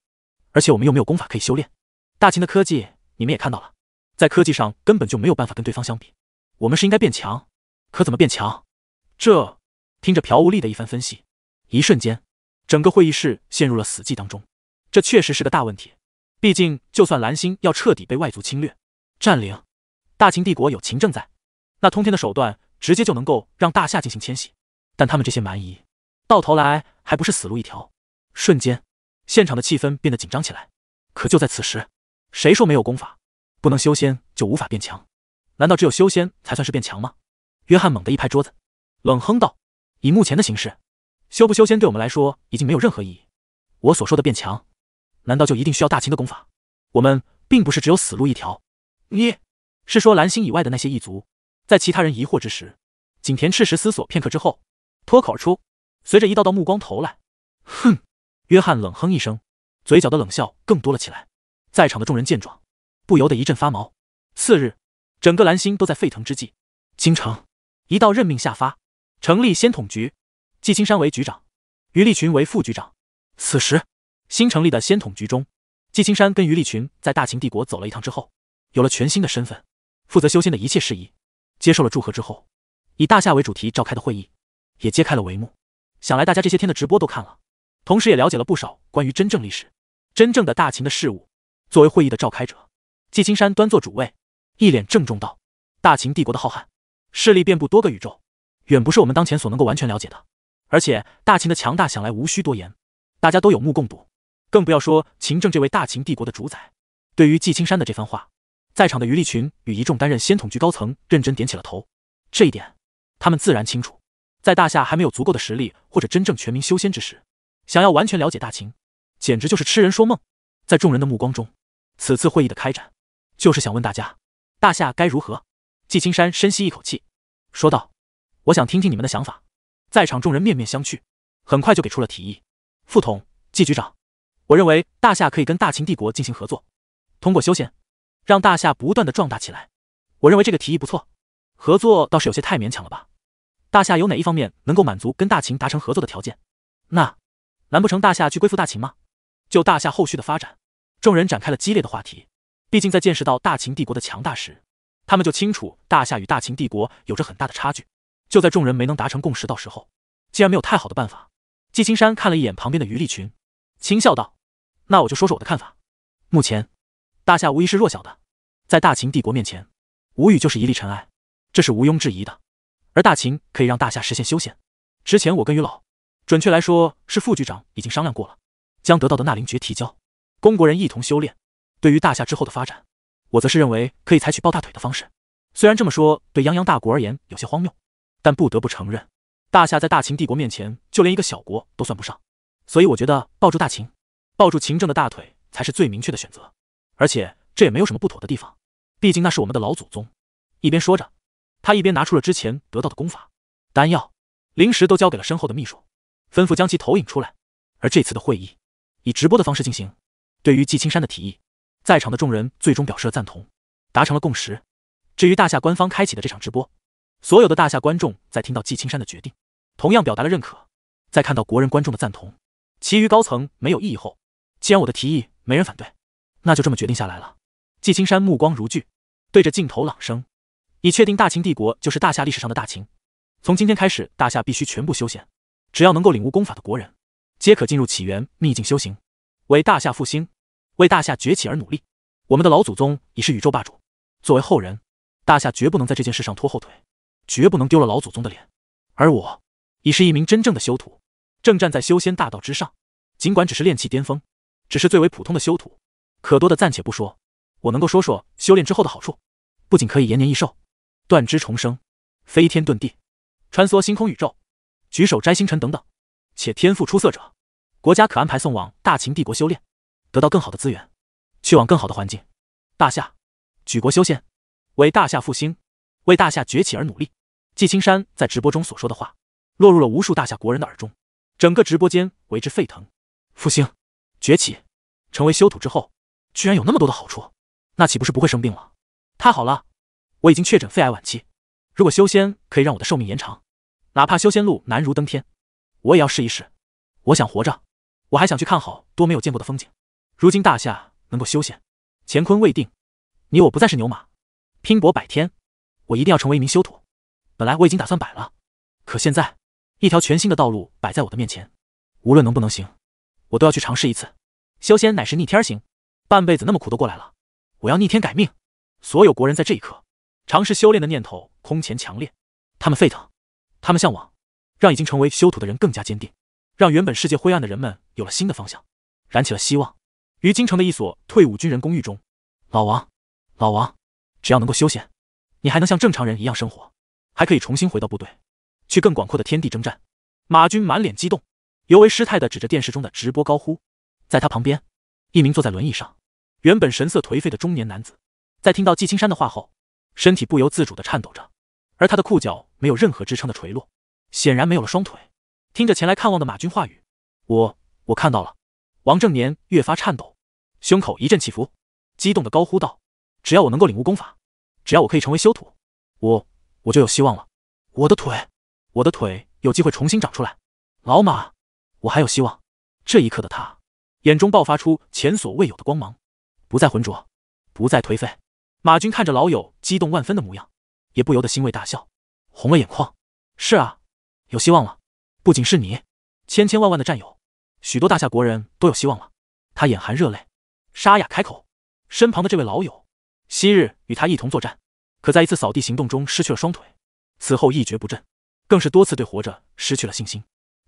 而且我们又没有功法可以修炼，大秦的科技你们也看到了，在科技上根本就没有办法跟对方相比。我们是应该变强，可怎么变强？这……”听着朴无力的一番分析，一瞬间，整个会议室陷入了死寂当中。这确实是个大问题，毕竟就算蓝星要彻底被外族侵略占领，大秦帝国有秦政在，那通天的手段直接就能够让大夏进行迁徙。但他们这些蛮夷，到头来还不是死路一条？瞬间，现场的气氛变得紧张起来。可就在此时，谁说没有功法不能修仙就无法变强？难道只有修仙才算是变强吗？约翰猛地一拍桌子，冷哼道。以目前的形势，修不修仙对我们来说已经没有任何意义。我所说的变强，难道就一定需要大秦的功法？我们并不是只有死路一条。你是说蓝星以外的那些异族？在其他人疑惑之时，景田赤石思索片刻之后，脱口而出。随着一道道目光投来，哼！约翰冷哼一声，嘴角的冷笑更多了起来。在场的众人见状，不由得一阵发毛。次日，整个蓝星都在沸腾之际，京城一道任命下发。成立仙统局，季青山为局长，于立群为副局长。此时，新成立的仙统局中，季青山跟于立群在大秦帝国走了一趟之后，有了全新的身份，负责修仙的一切事宜。接受了祝贺之后，以大夏为主题召开的会议，也揭开了帷幕。想来大家这些天的直播都看了，同时也了解了不少关于真正历史、真正的大秦的事物。作为会议的召开者，季青山端坐主位，一脸郑重道：“大秦帝国的浩瀚势力遍布多个宇宙。”远不是我们当前所能够完全了解的，而且大秦的强大，想来无需多言，大家都有目共睹，更不要说秦政这位大秦帝国的主宰。对于季青山的这番话，在场的余立群与一众担任仙统局高层认真点起了头，这一点他们自然清楚。在大夏还没有足够的实力或者真正全民修仙之时，想要完全了解大秦，简直就是痴人说梦。在众人的目光中，此次会议的开展，就是想问大家，大夏该如何？季青山深吸一口气，说道。我想听听你们的想法。在场众人面面相觑，很快就给出了提议。副统季局长，我认为大夏可以跟大秦帝国进行合作，通过修仙，让大夏不断的壮大起来。我认为这个提议不错。合作倒是有些太勉强了吧？大夏有哪一方面能够满足跟大秦达成合作的条件？那难不成大夏去归附大秦吗？就大夏后续的发展，众人展开了激烈的话题。毕竟在见识到大秦帝国的强大时，他们就清楚大夏与大秦帝国有着很大的差距。就在众人没能达成共识，到时候既然没有太好的办法，季青山看了一眼旁边的余立群，轻笑道：“那我就说说我的看法。目前，大夏无疑是弱小的，在大秦帝国面前，吴语就是一粒尘埃，这是毋庸置疑的。而大秦可以让大夏实现修仙。之前我跟于老，准确来说是副局长，已经商量过了，将得到的纳灵诀提交，公国人一同修炼。对于大夏之后的发展，我则是认为可以采取抱大腿的方式。虽然这么说，对泱泱大国而言有些荒谬。”但不得不承认，大夏在大秦帝国面前，就连一个小国都算不上。所以我觉得抱住大秦，抱住秦政的大腿，才是最明确的选择。而且这也没有什么不妥的地方，毕竟那是我们的老祖宗。一边说着，他一边拿出了之前得到的功法、丹药、灵石，都交给了身后的秘书，吩咐将其投影出来。而这次的会议以直播的方式进行。对于季青山的提议，在场的众人最终表示了赞同，达成了共识。至于大夏官方开启的这场直播，所有的大夏观众在听到季青山的决定，同样表达了认可。在看到国人观众的赞同，其余高层没有异议后，既然我的提议没人反对，那就这么决定下来了。季青山目光如炬，对着镜头朗声：“以确定大秦帝国就是大夏历史上的大秦。从今天开始，大夏必须全部修宪，只要能够领悟功法的国人，皆可进入起源秘境修行，为大夏复兴，为大夏崛起而努力。我们的老祖宗已是宇宙霸主，作为后人，大夏绝不能在这件事上拖后腿。”绝不能丢了老祖宗的脸，而我已是一名真正的修徒，正站在修仙大道之上。尽管只是炼气巅峰，只是最为普通的修徒，可多的暂且不说，我能够说说修炼之后的好处：不仅可以延年益寿、断肢重生、飞天遁地、穿梭星空宇宙、举手摘星辰等等。且天赋出色者，国家可安排送往大秦帝国修炼，得到更好的资源，去往更好的环境。大夏，举国修仙，为大夏复兴，为大夏崛起而努力。季青山在直播中所说的话，落入了无数大夏国人的耳中，整个直播间为之沸腾。复兴，崛起，成为修土之后，居然有那么多的好处，那岂不是不会生病了？太好了！我已经确诊肺癌晚期，如果修仙可以让我的寿命延长，哪怕修仙路难如登天，我也要试一试。我想活着，我还想去看好多没有见过的风景。如今大夏能够修仙，乾坤未定，你我不再是牛马，拼搏百天，我一定要成为一名修土。本来我已经打算摆了，可现在，一条全新的道路摆在我的面前，无论能不能行，我都要去尝试一次。修仙乃是逆天行，半辈子那么苦都过来了，我要逆天改命。所有国人在这一刻，尝试修炼的念头空前强烈，他们沸腾，他们向往，让已经成为修土的人更加坚定，让原本世界灰暗的人们有了新的方向，燃起了希望。于京城的一所退伍军人公寓中，老王，老王，只要能够修仙，你还能像正常人一样生活。还可以重新回到部队，去更广阔的天地征战。马军满脸激动，尤为失态的指着电视中的直播高呼。在他旁边，一名坐在轮椅上，原本神色颓废的中年男子，在听到季青山的话后，身体不由自主的颤抖着，而他的裤脚没有任何支撑的垂落，显然没有了双腿。听着前来看望的马军话语，我我看到了。王正年越发颤抖，胸口一阵起伏，激动的高呼道：“只要我能够领悟功法，只要我可以成为修徒，我。”我就有希望了，我的腿，我的腿有机会重新长出来。老马，我还有希望。这一刻的他，眼中爆发出前所未有的光芒，不再浑浊，不再颓废。马军看着老友激动万分的模样，也不由得欣慰大笑，红了眼眶。是啊，有希望了。不仅是你，千千万万的战友，许多大夏国人都有希望了。他眼含热泪，沙哑开口：“身旁的这位老友，昔日与他一同作战。”可在一次扫地行动中失去了双腿，此后一蹶不振，更是多次对活着失去了信心。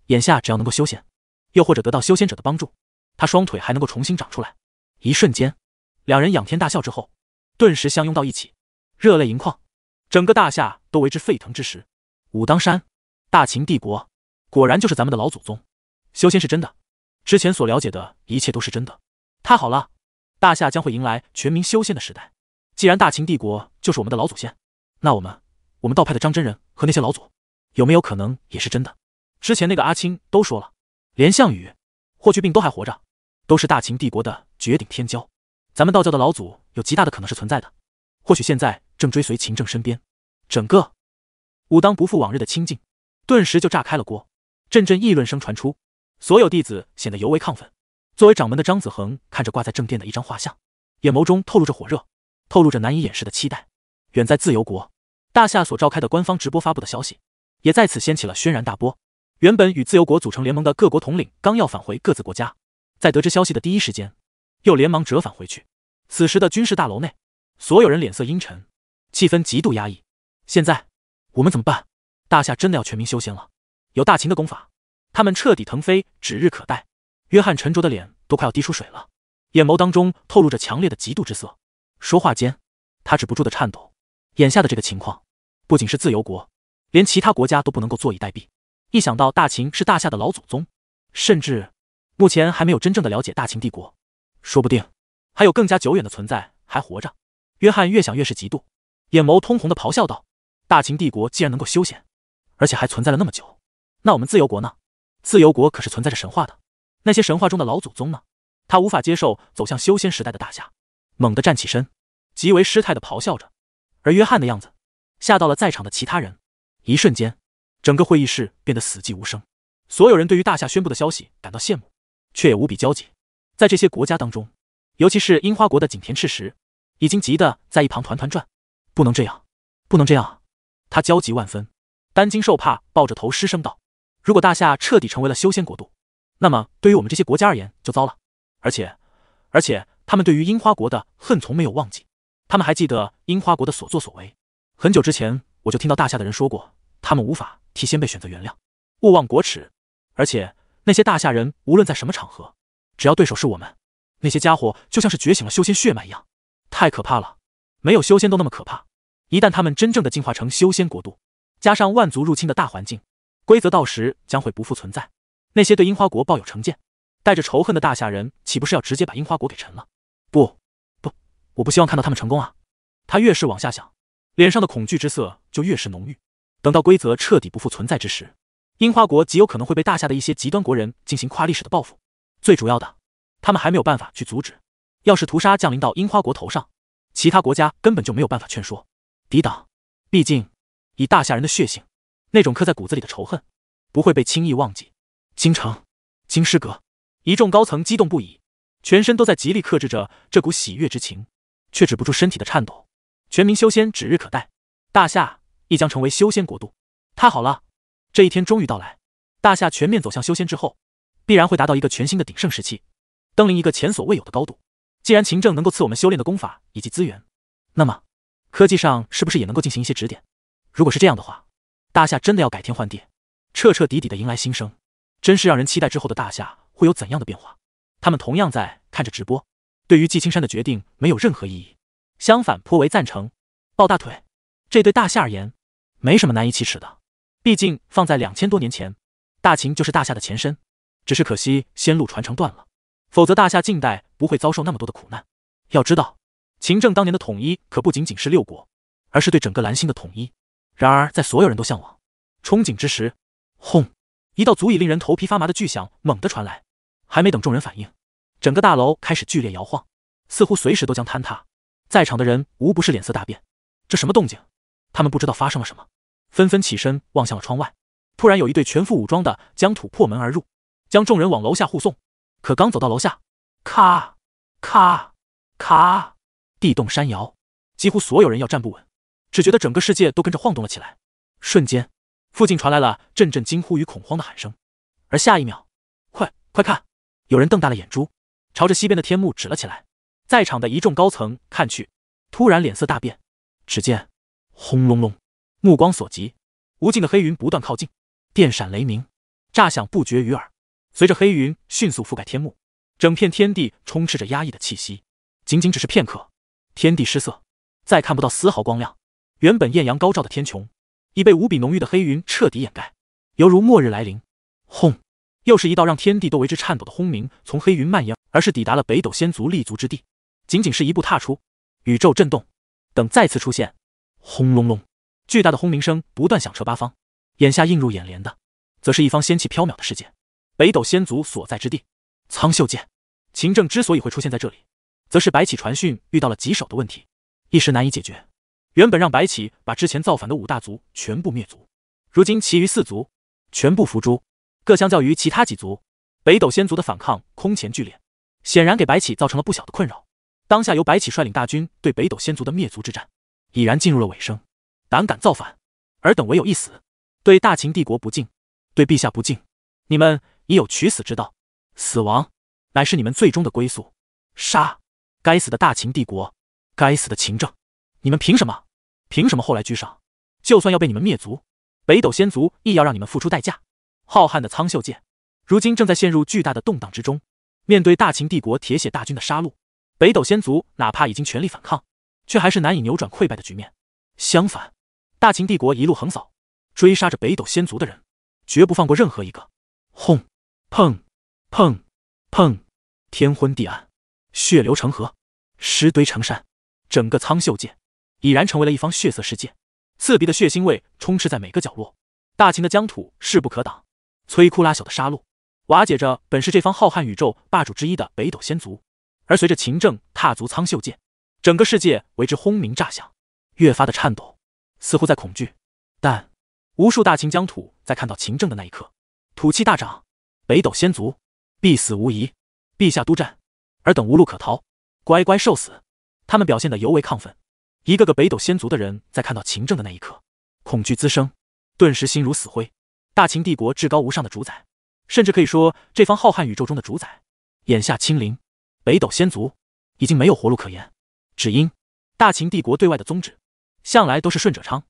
眼下只要能够修仙，又或者得到修仙者的帮助，他双腿还能够重新长出来。一瞬间，两人仰天大笑之后，顿时相拥到一起，热泪盈眶。整个大夏都为之沸腾之时，武当山，大秦帝国，果然就是咱们的老祖宗。修仙是真的，之前所了解的一切都是真的。太好了，大夏将会迎来全民修仙的时代。既然大秦帝国就是我们的老祖先，那我们我们道派的张真人和那些老祖，有没有可能也是真的？之前那个阿青都说了，连项羽、霍去病都还活着，都是大秦帝国的绝顶天骄，咱们道教的老祖有极大的可能是存在的，或许现在正追随秦政身边。整个武当不复往日的清静，顿时就炸开了锅，阵阵议论声传出，所有弟子显得尤为亢奋。作为掌门的张子恒看着挂在正殿的一张画像，眼眸中透露着火热。透露着难以掩饰的期待。远在自由国，大夏所召开的官方直播发布的消息，也在此掀起了轩然大波。原本与自由国组成联盟的各国统领，刚要返回各自国家，在得知消息的第一时间，又连忙折返回去。此时的军事大楼内，所有人脸色阴沉，气氛极度压抑。现在我们怎么办？大夏真的要全民修仙了？有大秦的功法，他们彻底腾飞指日可待。约翰沉着的脸都快要滴出水了，眼眸当中透露着强烈的嫉妒之色。说话间，他止不住的颤抖。眼下的这个情况，不仅是自由国，连其他国家都不能够坐以待毙。一想到大秦是大夏的老祖宗，甚至目前还没有真正的了解大秦帝国，说不定还有更加久远的存在还活着。约翰越想越是嫉妒，眼眸通红的咆哮道：“大秦帝国既然能够修仙，而且还存在了那么久，那我们自由国呢？自由国可是存在着神话的，那些神话中的老祖宗呢？他无法接受走向修仙时代的大夏。”猛地站起身，极为失态的咆哮着，而约翰的样子吓到了在场的其他人。一瞬间，整个会议室变得死寂无声。所有人对于大夏宣布的消息感到羡慕，却也无比焦急。在这些国家当中，尤其是樱花国的景田赤石，已经急得在一旁团团转。不能这样，不能这样！他焦急万分，担惊受怕，抱着头失声道：“如果大夏彻底成为了修仙国度，那么对于我们这些国家而言就糟了。而且，而且……”他们对于樱花国的恨从没有忘记，他们还记得樱花国的所作所为。很久之前，我就听到大夏的人说过，他们无法替先辈选择原谅，勿忘国耻。而且那些大夏人，无论在什么场合，只要对手是我们，那些家伙就像是觉醒了修仙血脉一样，太可怕了！没有修仙都那么可怕，一旦他们真正的进化成修仙国度，加上万族入侵的大环境，规则到时将会不复存在。那些对樱花国抱有成见、带着仇恨的大夏人，岂不是要直接把樱花国给沉了？不，不，我不希望看到他们成功啊！他越是往下想，脸上的恐惧之色就越是浓郁。等到规则彻底不复存在之时，樱花国极有可能会被大夏的一些极端国人进行跨历史的报复。最主要的，他们还没有办法去阻止。要是屠杀降临到樱花国头上，其他国家根本就没有办法劝说、抵挡。毕竟，以大夏人的血性，那种刻在骨子里的仇恨不会被轻易忘记。京城，京师阁，一众高层激动不已。全身都在极力克制着这股喜悦之情，却止不住身体的颤抖。全民修仙指日可待，大夏亦将成为修仙国度。太好了，这一天终于到来。大夏全面走向修仙之后，必然会达到一个全新的鼎盛时期，登临一个前所未有的高度。既然秦政能够赐我们修炼的功法以及资源，那么科技上是不是也能够进行一些指点？如果是这样的话，大夏真的要改天换地，彻彻底底的迎来新生。真是让人期待之后的大夏会有怎样的变化。他们同样在看着直播，对于季青山的决定没有任何异议，相反颇为赞成。抱大腿，这对大夏而言没什么难以启齿的，毕竟放在两千多年前，大秦就是大夏的前身。只是可惜仙路传承断了，否则大夏近代不会遭受那么多的苦难。要知道，秦政当年的统一可不仅仅是六国，而是对整个蓝星的统一。然而，在所有人都向往、憧憬之时，轰，一道足以令人头皮发麻的巨响猛地传来。还没等众人反应，整个大楼开始剧烈摇晃，似乎随时都将坍塌。在场的人无不是脸色大变，这什么动静？他们不知道发生了什么，纷纷起身望向了窗外。突然，有一队全副武装的将土破门而入，将众人往楼下护送。可刚走到楼下，咔咔咔，地动山摇，几乎所有人要站不稳，只觉得整个世界都跟着晃动了起来。瞬间，附近传来了阵阵惊呼与恐慌的喊声。而下一秒，快快看！有人瞪大了眼珠，朝着西边的天幕指了起来。在场的一众高层看去，突然脸色大变。只见，轰隆隆，目光所及，无尽的黑云不断靠近，电闪雷鸣，炸响不绝于耳。随着黑云迅速覆盖天幕，整片天地充斥着压抑的气息。仅仅只是片刻，天地失色，再看不到丝毫光亮。原本艳阳高照的天穹，已被无比浓郁的黑云彻底掩盖，犹如末日来临。轰！又是一道让天地都为之颤抖的轰鸣从黑云蔓延，而是抵达了北斗仙族立足之地。仅仅是一步踏出，宇宙震动。等再次出现，轰隆隆，巨大的轰鸣声不断响彻八方。眼下映入眼帘的，则是一方仙气飘渺的世界——北斗仙族所在之地，苍秀剑。秦政之所以会出现在这里，则是白起传讯遇到了棘手的问题，一时难以解决。原本让白起把之前造反的五大族全部灭族，如今其余四族全部伏诛。各相较于其他几族，北斗仙族的反抗空前剧烈，显然给白起造成了不小的困扰。当下由白起率领大军对北斗仙族的灭族之战，已然进入了尾声。胆敢造反，尔等唯有一死！对大秦帝国不敬，对陛下不敬，你们已有取死之道，死亡乃是你们最终的归宿。杀！该死的大秦帝国，该死的秦政，你们凭什么？凭什么后来居上？就算要被你们灭族，北斗仙族亦要让你们付出代价！浩瀚的苍秀界，如今正在陷入巨大的动荡之中。面对大秦帝国铁血大军的杀戮，北斗仙族哪怕已经全力反抗，却还是难以扭转溃败的局面。相反，大秦帝国一路横扫，追杀着北斗仙族的人，绝不放过任何一个。轰！砰！砰！砰！天昏地暗，血流成河，尸堆成山，整个苍秀界已然成为了一方血色世界。刺鼻的血腥味充斥在每个角落，大秦的疆土势不可挡。摧枯拉朽的杀戮，瓦解着本是这方浩瀚宇宙霸主之一的北斗仙族。而随着秦政踏足苍秀界，整个世界为之轰鸣炸响，越发的颤抖，似乎在恐惧。但无数大秦疆土在看到秦政的那一刻，土气大涨。北斗仙族必死无疑！陛下督战，尔等无路可逃，乖乖受死！他们表现的尤为亢奋，一个个北斗仙族的人在看到秦政的那一刻，恐惧滋生，顿时心如死灰。大秦帝国至高无上的主宰，甚至可以说这方浩瀚宇宙中的主宰。眼下，清零，北斗仙族已经没有活路可言，只因大秦帝国对外的宗旨，向来都是顺者昌，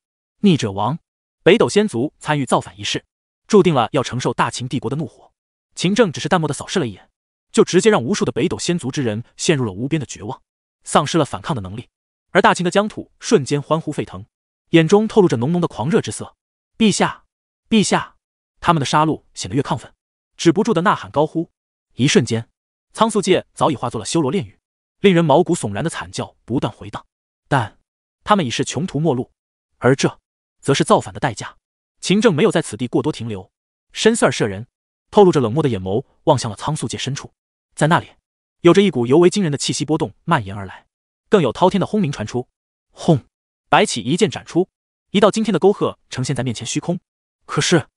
逆者亡。北斗仙族参与造反一事，注定了要承受大秦帝国的怒火。秦政只是淡漠的扫视了一眼，就直接让无数的北斗仙族之人陷入了无边的绝望，丧失了反抗的能力。而大秦的疆土瞬间欢呼沸腾，眼中透露着浓浓的狂热之色。陛下，陛下！他们的杀戮显得越亢奋，止不住的呐喊高呼。一瞬间，仓素界早已化作了修罗炼狱，令人毛骨悚然的惨叫不断回荡。但，他们已是穷途末路，而这，则是造反的代价。秦正没有在此地过多停留，深色射人，透露着冷漠的眼眸望向了仓素界深处，在那里，有着一股尤为惊人的气息波动蔓延而来，更有滔天的轰鸣传出。轰！白起一剑斩出，一道惊天的沟壑呈现在面前虚空。可是。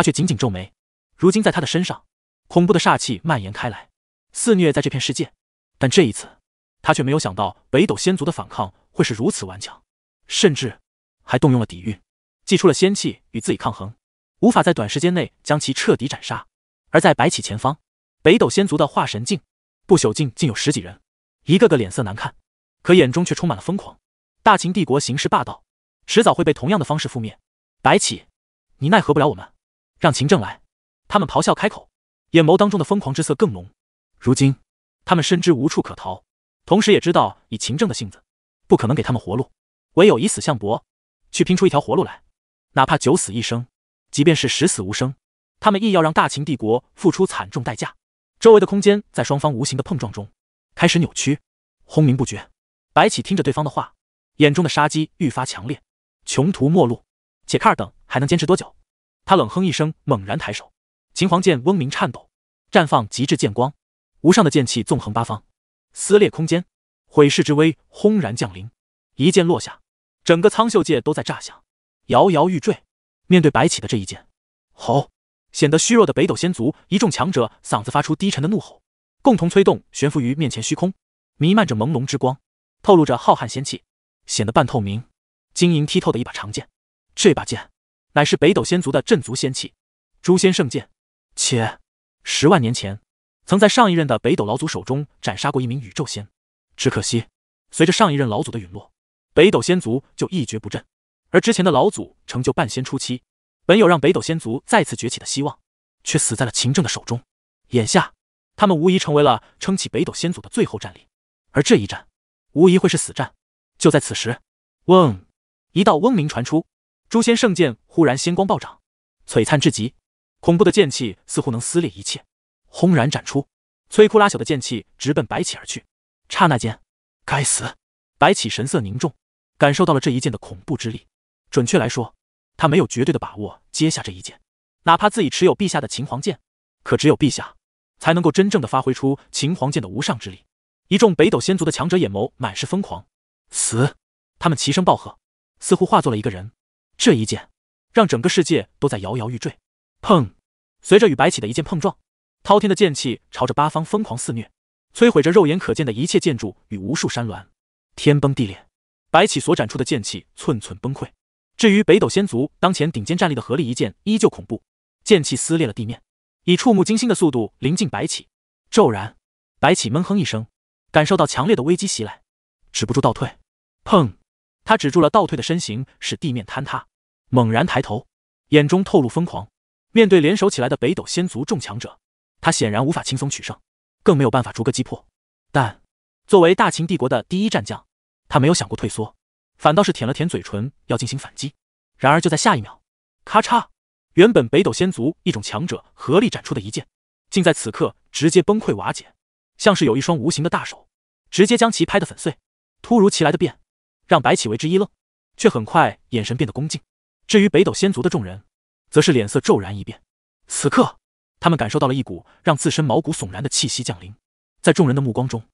他却紧紧皱眉，如今在他的身上，恐怖的煞气蔓延开来，肆虐在这片世界。但这一次，他却没有想到北斗仙族的反抗会是如此顽强，甚至还动用了底蕴，祭出了仙气与自己抗衡，无法在短时间内将其彻底斩杀。而在白起前方，北斗仙族的化神境、不朽境竟有十几人，一个个脸色难看，可眼中却充满了疯狂。大秦帝国行事霸道，迟早会被同样的方式覆灭。白起，你奈何不了我们。让秦政来，他们咆哮开口，眼眸当中的疯狂之色更浓。如今，他们深知无处可逃，同时也知道以秦政的性子，不可能给他们活路，唯有以死相搏，去拼出一条活路来，哪怕九死一生，即便是十死无生，他们亦要让大秦帝国付出惨重代价。周围的空间在双方无形的碰撞中开始扭曲，轰鸣不绝。白起听着对方的话，眼中的杀机愈发强烈。穷途末路，且卡尔等还能坚持多久。他冷哼一声，猛然抬手，秦皇剑嗡鸣颤抖，绽放极致剑光，无上的剑气纵横八方，撕裂空间，毁世之威轰然降临。一剑落下，整个苍秀界都在炸响，摇摇欲坠。面对白起的这一剑，吼！显得虚弱的北斗仙族一众强者嗓子发出低沉的怒吼，共同催动悬浮于面前虚空，弥漫着朦胧之光，透露着浩瀚仙气，显得半透明、晶莹剔透的一把长剑。这把剑。乃是北斗仙族的镇族仙器，诛仙圣剑，且十万年前曾在上一任的北斗老祖手中斩杀过一名宇宙仙。只可惜，随着上一任老祖的陨落，北斗仙族就一蹶不振。而之前的老祖成就半仙初期，本有让北斗仙族再次崛起的希望，却死在了秦政的手中。眼下，他们无疑成为了撑起北斗仙祖的最后战力，而这一战无疑会是死战。就在此时，嗡，一道嗡鸣传出。诛仙圣剑忽然仙光暴涨，璀璨至极，恐怖的剑气似乎能撕裂一切，轰然斩出，摧枯拉朽的剑气直奔白起而去。刹那间，该死！白起神色凝重，感受到了这一剑的恐怖之力。准确来说，他没有绝对的把握接下这一剑。哪怕自己持有陛下的秦皇剑，可只有陛下才能够真正的发挥出秦皇剑的无上之力。一众北斗仙族的强者眼眸满是疯狂，死！他们齐声暴喝，似乎化作了一个人。这一剑，让整个世界都在摇摇欲坠。砰！随着与白起的一剑碰撞，滔天的剑气朝着八方疯狂肆虐，摧毁着肉眼可见的一切建筑与无数山峦。天崩地裂，白起所展出的剑气寸寸崩溃。至于北斗仙族当前顶尖战力的合力一剑，依旧恐怖，剑气撕裂了地面，以触目惊心的速度临近白起。骤然，白起闷哼一声，感受到强烈的危机袭来，止不住倒退。砰！他止住了倒退的身形，使地面坍塌。猛然抬头，眼中透露疯狂。面对联手起来的北斗仙族众强者，他显然无法轻松取胜，更没有办法逐个击破。但作为大秦帝国的第一战将，他没有想过退缩，反倒是舔了舔嘴唇，要进行反击。然而就在下一秒，咔嚓！原本北斗仙族一种强者合力斩出的一剑，竟在此刻直接崩溃瓦解，像是有一双无形的大手，直接将其拍得粉碎。突如其来的变，让白起为之一愣，却很快眼神变得恭敬。至于北斗仙族的众人，则是脸色骤然一变。此刻，他们感受到了一股让自身毛骨悚然的气息降临。在众人的目光中，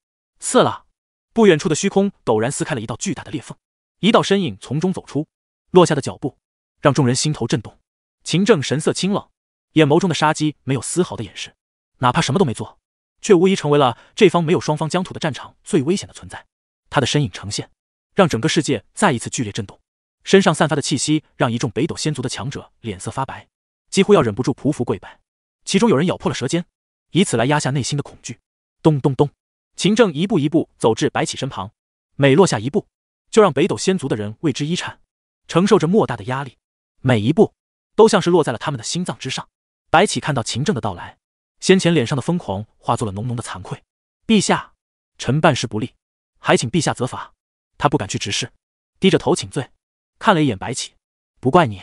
刺了。不远处的虚空陡然撕开了一道巨大的裂缝，一道身影从中走出，落下的脚步让众人心头震动。秦正神色清冷，眼眸中的杀机没有丝毫的掩饰。哪怕什么都没做，却无疑成为了这方没有双方疆土的战场最危险的存在。他的身影呈现，让整个世界再一次剧烈震动。身上散发的气息，让一众北斗仙族的强者脸色发白，几乎要忍不住匍匐跪拜。其中有人咬破了舌尖，以此来压下内心的恐惧。咚咚咚，秦正一步一步走至白起身旁，每落下一步，就让北斗仙族的人为之一颤，承受着莫大的压力。每一步，都像是落在了他们的心脏之上。白起看到秦正的到来，先前脸上的疯狂化作了浓浓的惭愧。陛下，臣办事不力，还请陛下责罚。他不敢去直视，低着头请罪。看了一眼白起，不怪你。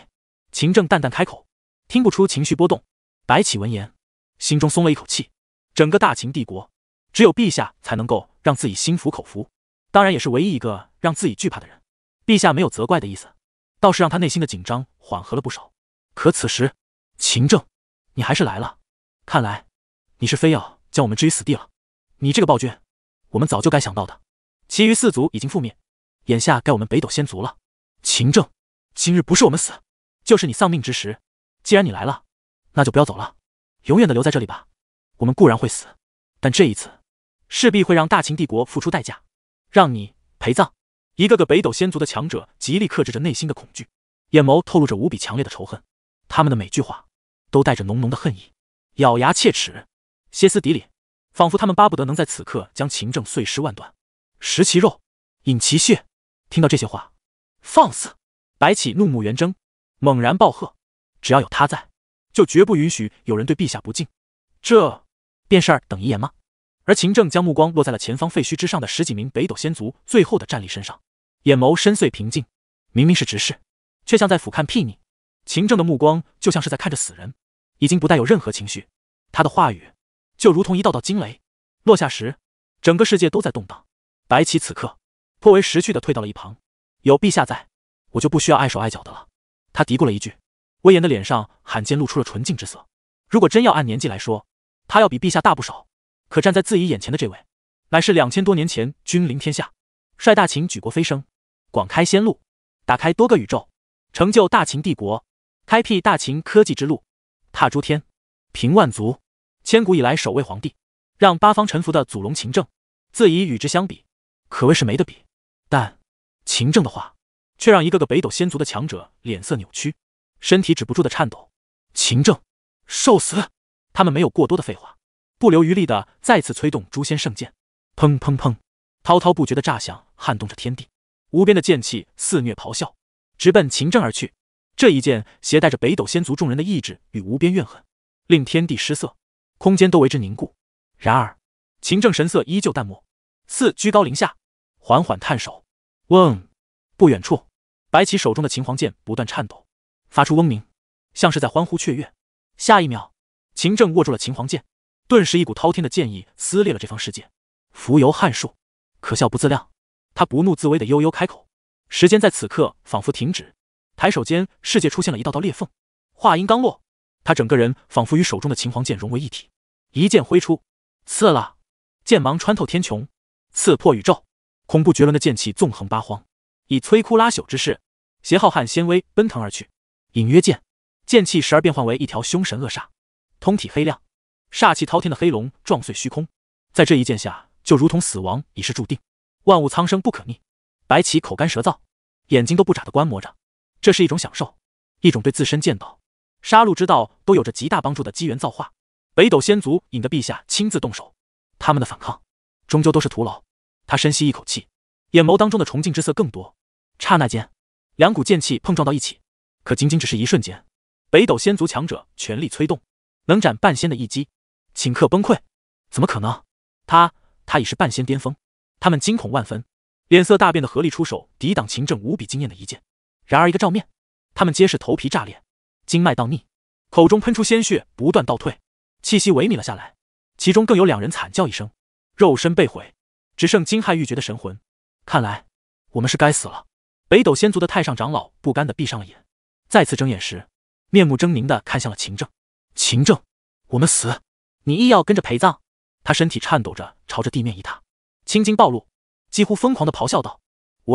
秦政淡淡开口，听不出情绪波动。白起闻言，心中松了一口气。整个大秦帝国，只有陛下才能够让自己心服口服，当然也是唯一一个让自己惧怕的人。陛下没有责怪的意思，倒是让他内心的紧张缓和了不少。可此时，秦政，你还是来了。看来你是非要将我们置于死地了。你这个暴君，我们早就该想到的。其余四族已经覆灭，眼下该我们北斗仙族了。秦政，今日不是我们死，就是你丧命之时。既然你来了，那就不要走了，永远的留在这里吧。我们固然会死，但这一次势必会让大秦帝国付出代价，让你陪葬。一个个北斗仙族的强者极力克制着内心的恐惧，眼眸透露着无比强烈的仇恨，他们的每句话都带着浓浓的恨意，咬牙切齿，歇斯底里，仿佛他们巴不得能在此刻将秦政碎尸万段，食其肉，饮其血。听到这些话。放肆！白起怒目圆睁，猛然暴喝：“只要有他在，就绝不允许有人对陛下不敬。”这便是等遗言吗？而秦政将目光落在了前方废墟之上的十几名北斗仙族最后的战力身上，眼眸深邃平静。明明是直视，却像在俯瞰睥睨。秦政的目光就像是在看着死人，已经不带有任何情绪。他的话语就如同一道道惊雷落下时，整个世界都在动荡。白起此刻颇为识趣的退到了一旁。有陛下在，我就不需要碍手碍脚的了。”他嘀咕了一句，威严的脸上罕见露出了纯净之色。如果真要按年纪来说，他要比陛下大不少。可站在自己眼前的这位，乃是两千多年前君临天下、率大秦举国飞升、广开仙路、打开多个宇宙、成就大秦帝国、开辟大秦科技之路、踏诸天、平万族、千古以来首位皇帝、让八方臣服的祖龙秦政。自己与之相比，可谓是没得比。但秦政的话，却让一个个北斗仙族的强者脸色扭曲，身体止不住的颤抖。秦政，受死！他们没有过多的废话，不留余力的再次催动诛仙圣剑，砰砰砰，滔滔不绝的炸响撼动着天地，无边的剑气肆虐咆哮，直奔秦政而去。这一剑携带着北斗仙族众人的意志与无边怨恨，令天地失色，空间都为之凝固。然而，秦政神色依旧淡漠，似居高临下，缓缓探手。嗡！不远处，白起手中的秦皇剑不断颤抖，发出嗡鸣，像是在欢呼雀跃。下一秒，秦正握住了秦皇剑，顿时一股滔天的剑意撕裂了这方世界。蜉蝣撼树，可笑不自量。他不怒自威的悠悠开口，时间在此刻仿佛停止。抬手间，世界出现了一道道裂缝。话音刚落，他整个人仿佛与手中的秦皇剑融为一体，一剑挥出，刺了。剑芒穿透天穹，刺破宇宙。恐怖绝伦的剑气纵横八荒，以摧枯拉朽之势，携浩瀚仙威奔腾而去。隐约见，剑气时而变幻为一条凶神恶煞、通体黑亮、煞气滔天的黑龙，撞碎虚空。在这一剑下，就如同死亡已是注定，万物苍生不可逆。白起口干舌燥，眼睛都不眨的观摩着，这是一种享受，一种对自身剑道、杀戮之道都有着极大帮助的机缘造化。北斗仙族引得陛下亲自动手，他们的反抗，终究都是徒劳。他深吸一口气，眼眸当中的崇敬之色更多。刹那间，两股剑气碰撞到一起。可仅仅只是一瞬间，北斗仙族强者全力催动，能斩半仙的一击，顷刻崩溃。怎么可能？他他已是半仙巅峰，他们惊恐万分，脸色大变的合力出手抵挡秦正无比惊艳的一剑。然而一个照面，他们皆是头皮炸裂，经脉倒逆，口中喷出鲜血，不断倒退，气息萎靡了下来。其中更有两人惨叫一声，肉身被毁。只剩惊骇欲绝的神魂，看来我们是该死了。北斗仙族的太上长老不甘的闭上了眼，再次睁眼时，面目狰狞的看向了秦正。秦正，我们死，你亦要跟着陪葬。他身体颤抖着朝着地面一踏，青筋暴露，几乎疯狂的咆哮道：“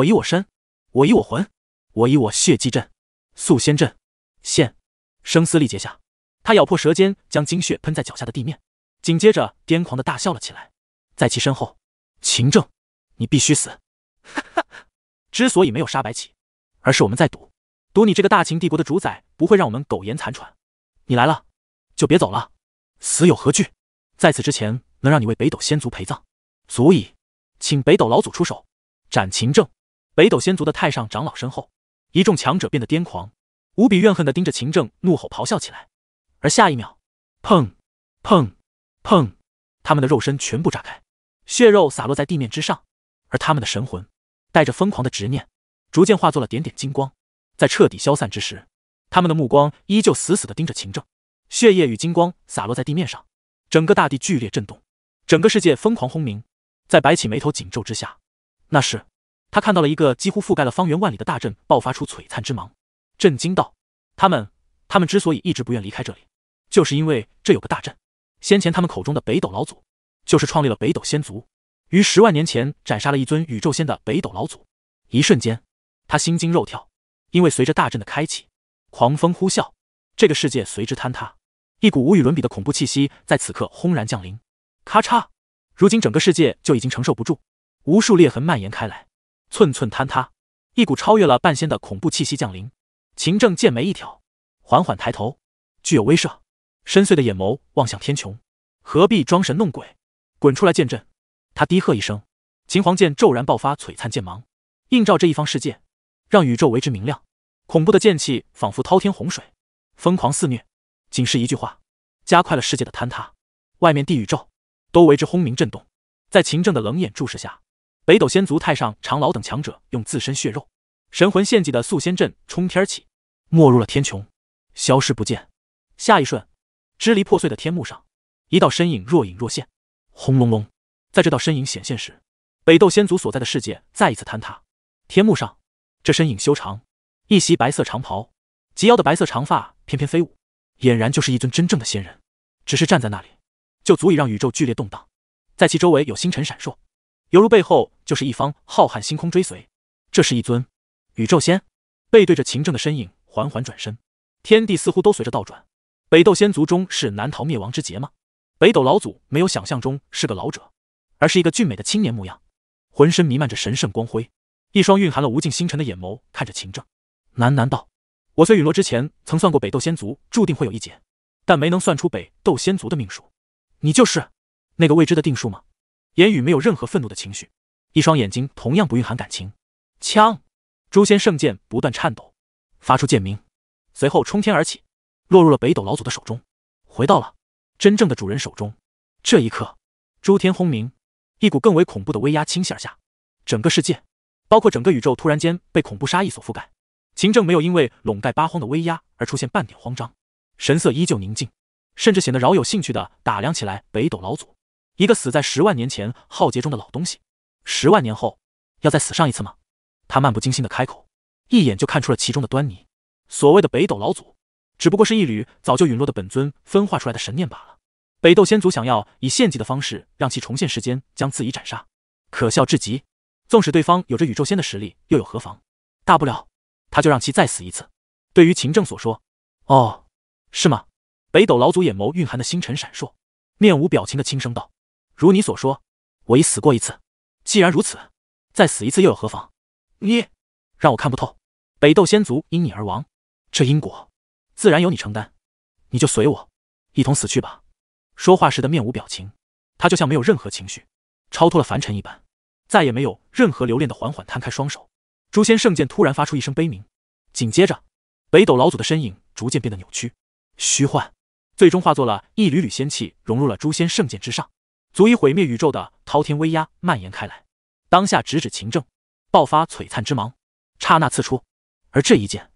我以我身，我以我魂，我以我血祭阵，素仙阵！”现，声嘶力竭下，他咬破舌尖，将精血喷在脚下的地面，紧接着癫狂的大笑了起来。在其身后。秦政，你必须死！哈哈，之所以没有杀白起，而是我们在赌，赌你这个大秦帝国的主宰不会让我们苟延残喘。你来了，就别走了，死有何惧？在此之前，能让你为北斗仙族陪葬，足以。请北斗老祖出手，斩秦政！北斗仙族的太上长老身后，一众强者变得癫狂，无比怨恨的盯着秦政，怒吼咆哮起来。而下一秒，砰砰砰，他们的肉身全部炸开。血肉洒落在地面之上，而他们的神魂，带着疯狂的执念，逐渐化作了点点金光，在彻底消散之时，他们的目光依旧死死地盯着秦政。血液与金光洒落在地面上，整个大地剧烈震动，整个世界疯狂轰鸣。在白起眉头紧皱之下，那是他看到了一个几乎覆盖了方圆万里的大阵爆发出璀璨之芒，震惊道：“他们，他们之所以一直不愿离开这里，就是因为这有个大阵。先前他们口中的北斗老祖。”就是创立了北斗仙族，于十万年前斩杀了一尊宇宙仙的北斗老祖。一瞬间，他心惊肉跳，因为随着大阵的开启，狂风呼啸，这个世界随之坍塌。一股无与伦比的恐怖气息在此刻轰然降临。咔嚓！如今整个世界就已经承受不住，无数裂痕蔓延开来，寸寸坍塌。一股超越了半仙的恐怖气息降临。秦正剑眉一挑，缓缓抬头，具有威慑。深邃的眼眸望向天穹，何必装神弄鬼？滚出来见朕！他低喝一声，秦皇剑骤然爆发璀璨剑芒，映照这一方世界，让宇宙为之明亮。恐怖的剑气仿佛滔天洪水，疯狂肆虐，仅是一句话，加快了世界的坍塌。外面地宇宙都为之轰鸣震动。在秦政的冷眼注视下，北斗仙族太上长老等强者用自身血肉、神魂献祭的素仙阵冲天起，没入了天穹，消失不见。下一瞬，支离破碎的天幕上，一道身影若隐若现。轰隆隆，在这道身影显现时，北斗仙族所在的世界再一次坍塌。天幕上，这身影修长，一袭白色长袍，及腰的白色长发翩翩飞舞，俨然就是一尊真正的仙人。只是站在那里，就足以让宇宙剧烈动荡。在其周围有星辰闪烁，犹如背后就是一方浩瀚星空追随。这是一尊宇宙仙。背对着秦正的身影缓缓转身，天地似乎都随着倒转。北斗仙族中是难逃灭亡之劫吗？北斗老祖没有想象中是个老者，而是一个俊美的青年模样，浑身弥漫着神圣光辉，一双蕴含了无尽星辰的眼眸看着秦正，喃喃道：“我虽陨落之前曾算过北斗仙族注定会有一劫，但没能算出北斗仙族的命数。你就是那个未知的定数吗？”言语没有任何愤怒的情绪，一双眼睛同样不蕴含感情。枪，诛仙圣剑不断颤抖，发出剑鸣，随后冲天而起，落入了北斗老祖的手中，回到了。真正的主人手中，这一刻，诸天轰鸣，一股更为恐怖的威压倾泻而下，整个世界，包括整个宇宙，突然间被恐怖杀意所覆盖。秦正没有因为笼盖八荒的威压而出现半点慌张，神色依旧宁静，甚至显得饶有兴趣的打量起来。北斗老祖，一个死在十万年前浩劫中的老东西，十万年后，要再死上一次吗？他漫不经心的开口，一眼就看出了其中的端倪。所谓的北斗老祖。只不过是一缕早就陨落的本尊分化出来的神念罢了。北斗仙族想要以献祭的方式让其重现，时间将自己斩杀，可笑至极。纵使对方有着宇宙仙的实力，又有何妨？大不了他就让其再死一次。对于秦正所说，哦，是吗？北斗老祖眼眸蕴含的星辰闪烁，面无表情的轻声道：“如你所说，我已死过一次。既然如此，再死一次又有何妨？”你让我看不透，北斗仙族因你而亡，这因果。自然由你承担，你就随我，一同死去吧。说话时的面无表情，他就像没有任何情绪，超脱了凡尘一般，再也没有任何留恋的，缓缓摊开双手。诛仙圣剑突然发出一声悲鸣，紧接着，北斗老祖的身影逐渐变得扭曲、虚幻，最终化作了一缕缕仙气，融入了诛仙圣剑之上，足以毁灭宇宙的滔天威压蔓延开来，当下直指秦政，爆发璀璨之芒，刹那刺出。而这一剑。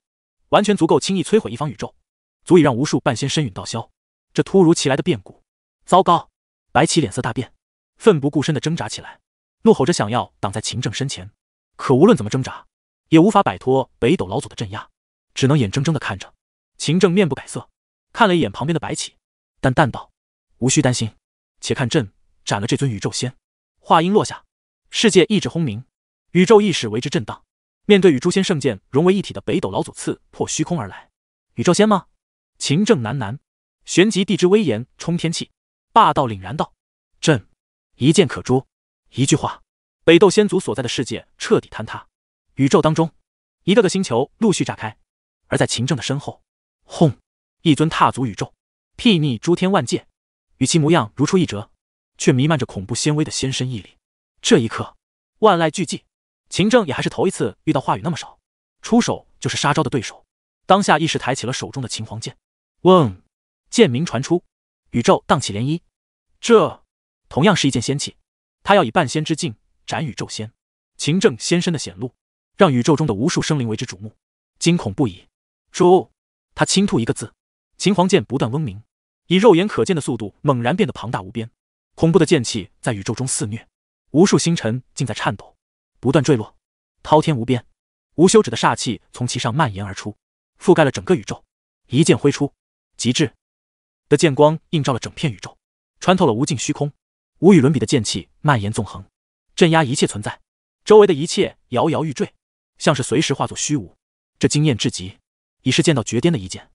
完全足够轻易摧毁一方宇宙，足以让无数半仙身陨道消。这突如其来的变故，糟糕！白起脸色大变，奋不顾身的挣扎起来，怒吼着想要挡在秦政身前。可无论怎么挣扎，也无法摆脱北斗老祖的镇压，只能眼睁睁的看着秦政面不改色，看了一眼旁边的白起，淡淡道：“无需担心，且看朕斩了这尊宇宙仙。”话音落下，世界意志轰鸣，宇宙意识为之震荡。面对与诛仙圣剑融为一体的北斗老祖刺破虚空而来，宇宙仙吗？秦正喃喃，旋即帝之威严冲天起，霸道凛然道：“朕一剑可诛。”一句话，北斗仙族所在的世界彻底坍塌，宇宙当中一个个星球陆续炸开。而在秦正的身后，轰！一尊踏足宇宙，睥睨诸天万界，与其模样如出一辙，却弥漫着恐怖仙威的仙身屹立。这一刻，万籁俱寂。秦政也还是头一次遇到话语那么少，出手就是杀招的对手，当下意识抬起了手中的秦皇剑，嗡，剑鸣传出，宇宙荡起涟漪。这同样是一件仙器，他要以半仙之境斩宇宙仙。秦政仙身的显露，让宇宙中的无数生灵为之瞩目，惊恐不已。主，他轻吐一个字，秦皇剑不断嗡鸣，以肉眼可见的速度猛然变得庞大无边，恐怖的剑气在宇宙中肆虐，无数星辰竟在颤抖。不断坠落，滔天无边、无休止的煞气从其上蔓延而出，覆盖了整个宇宙。一剑挥出，极致的剑光映照了整片宇宙，穿透了无尽虚空，无与伦比的剑气蔓延纵横，镇压一切存在。周围的一切摇摇欲坠，像是随时化作虚无。这惊艳至极，已是剑道绝巅的一剑。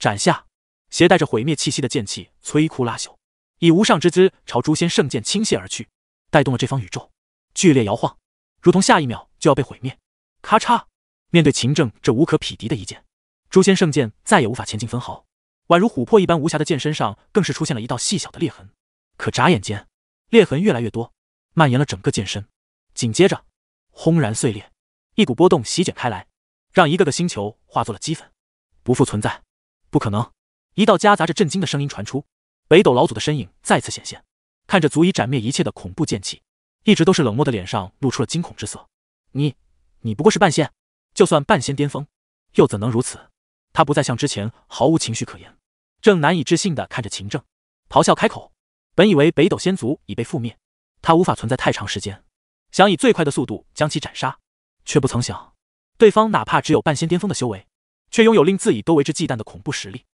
斩下，携带着毁灭气息的剑气摧枯拉朽，以无上之姿朝诛仙圣剑倾泻而去，带动了这方宇宙剧烈摇晃。如同下一秒就要被毁灭，咔嚓！面对秦政这无可匹敌的一剑，诛仙圣剑再也无法前进分毫，宛如琥珀一般无瑕的剑身上，更是出现了一道细小的裂痕。可眨眼间，裂痕越来越多，蔓延了整个剑身，紧接着，轰然碎裂，一股波动席卷开来，让一个个星球化作了齑粉，不复存在。不可能！一道夹杂着震惊的声音传出，北斗老祖的身影再次显现，看着足以斩灭一切的恐怖剑气。一直都是冷漠的脸上露出了惊恐之色。你，你不过是半仙，就算半仙巅峰，又怎能如此？他不再像之前毫无情绪可言，正难以置信的看着秦正，咆哮开口。本以为北斗仙族已被覆灭，他无法存在太长时间，想以最快的速度将其斩杀，却不曾想，对方哪怕只有半仙巅峰的修为，却拥有令自己都为之忌惮的恐怖实力。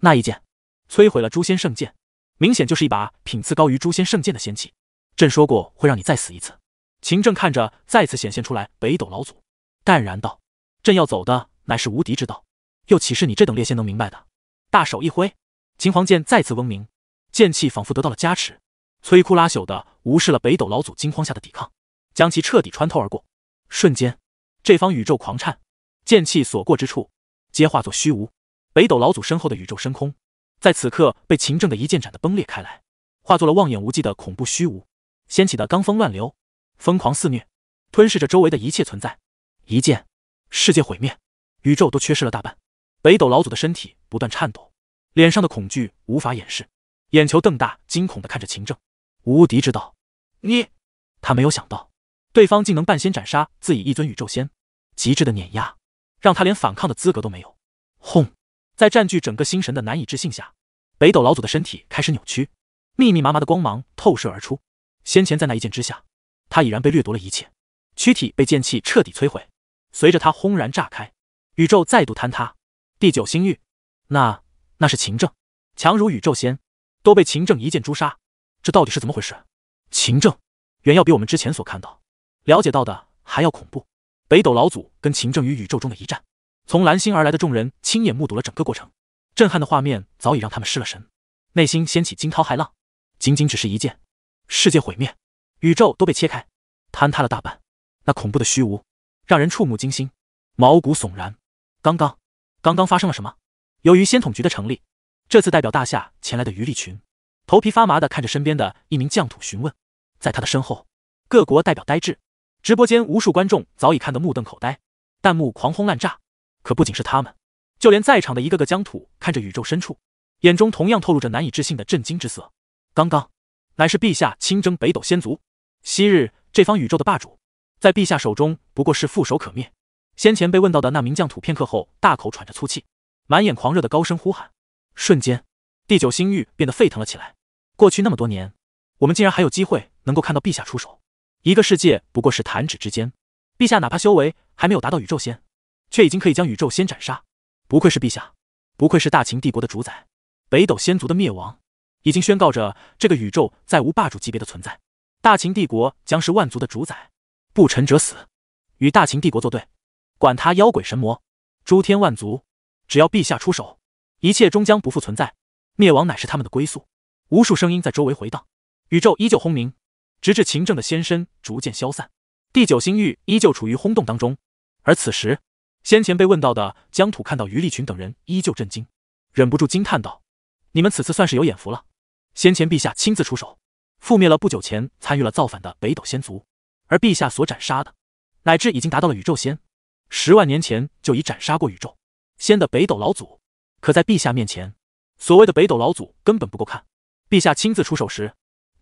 那一剑，摧毁了诛仙圣剑，明显就是一把品次高于诛仙圣剑的仙器。朕说过会让你再死一次。秦政看着再次显现出来北斗老祖，淡然道：“朕要走的乃是无敌之道，又岂是你这等列仙能明白的？”大手一挥，秦皇剑再次嗡鸣，剑气仿佛得到了加持，摧枯拉朽的无视了北斗老祖惊慌下的抵抗，将其彻底穿透而过。瞬间，这方宇宙狂颤，剑气所过之处皆化作虚无。北斗老祖身后的宇宙深空，在此刻被秦政的一剑斩得崩裂开来，化作了望眼无际的恐怖虚无。掀起的罡风乱流，疯狂肆虐，吞噬着周围的一切存在。一剑，世界毁灭，宇宙都缺失了大半。北斗老祖的身体不断颤抖，脸上的恐惧无法掩饰，眼球瞪大，惊恐的看着秦正。无敌之道，你！他没有想到，对方竟能半仙斩杀自己一尊宇宙仙，极致的碾压，让他连反抗的资格都没有。轰！在占据整个心神的难以置信下，北斗老祖的身体开始扭曲，密密麻麻的光芒透射而出。先前在那一剑之下，他已然被掠夺了一切，躯体被剑气彻底摧毁，随着他轰然炸开，宇宙再度坍塌。第九星域，那那是秦政，强如宇宙仙，都被秦政一剑诛杀，这到底是怎么回事？秦政远要比我们之前所看到、了解到的还要恐怖。北斗老祖跟秦政于宇宙中的一战，从蓝星而来的众人亲眼目睹了整个过程，震撼的画面早已让他们失了神，内心掀起惊涛骇浪。仅仅只是一剑。世界毁灭，宇宙都被切开，坍塌了大半。那恐怖的虚无，让人触目惊心，毛骨悚然。刚刚，刚刚发生了什么？由于仙统局的成立，这次代表大夏前来的余力群，头皮发麻的看着身边的一名将土询问。在他的身后，各国代表呆滞。直播间无数观众早已看得目瞪口呆，弹幕狂轰滥炸。可不仅是他们，就连在场的一个个疆土，看着宇宙深处，眼中同样透露着难以置信的震惊之色。刚刚。乃是陛下亲征北斗仙族，昔日这方宇宙的霸主，在陛下手中不过是覆手可灭。先前被问到的那名将土片刻后，大口喘着粗气，满眼狂热的高声呼喊。瞬间，第九星域变得沸腾了起来。过去那么多年，我们竟然还有机会能够看到陛下出手。一个世界不过是弹指之间，陛下哪怕修为还没有达到宇宙仙，却已经可以将宇宙仙斩杀。不愧是陛下，不愧是大秦帝国的主宰。北斗仙族的灭亡。已经宣告着这个宇宙再无霸主级别的存在，大秦帝国将是万族的主宰，不臣者死。与大秦帝国作对，管他妖鬼神魔，诸天万族，只要陛下出手，一切终将不复存在，灭亡乃是他们的归宿。无数声音在周围回荡，宇宙依旧轰鸣，直至秦政的仙身逐渐消散，第九星域依旧处于轰动当中。而此时，先前被问到的江土看到于立群等人依旧震惊，忍不住惊叹道：“你们此次算是有眼福了。”先前陛下亲自出手，覆灭了不久前参与了造反的北斗仙族，而陛下所斩杀的，乃至已经达到了宇宙仙。十万年前就已斩杀过宇宙仙的北斗老祖，可在陛下面前，所谓的北斗老祖根本不够看。陛下亲自出手时，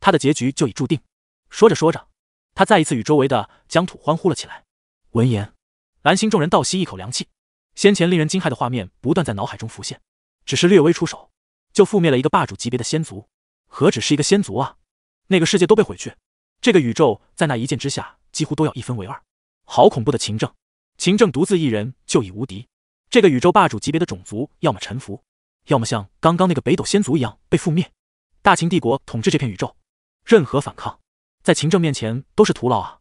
他的结局就已注定。说着说着，他再一次与周围的疆土欢呼了起来。闻言，蓝星众人倒吸一口凉气，先前令人惊骇的画面不断在脑海中浮现。只是略微出手，就覆灭了一个霸主级别的仙族。何止是一个仙族啊！那个世界都被毁去，这个宇宙在那一剑之下几乎都要一分为二。好恐怖的秦政！秦政独自一人就已无敌，这个宇宙霸主级别的种族，要么臣服，要么像刚刚那个北斗仙族一样被覆灭。大秦帝国统治这片宇宙，任何反抗在秦政面前都是徒劳啊！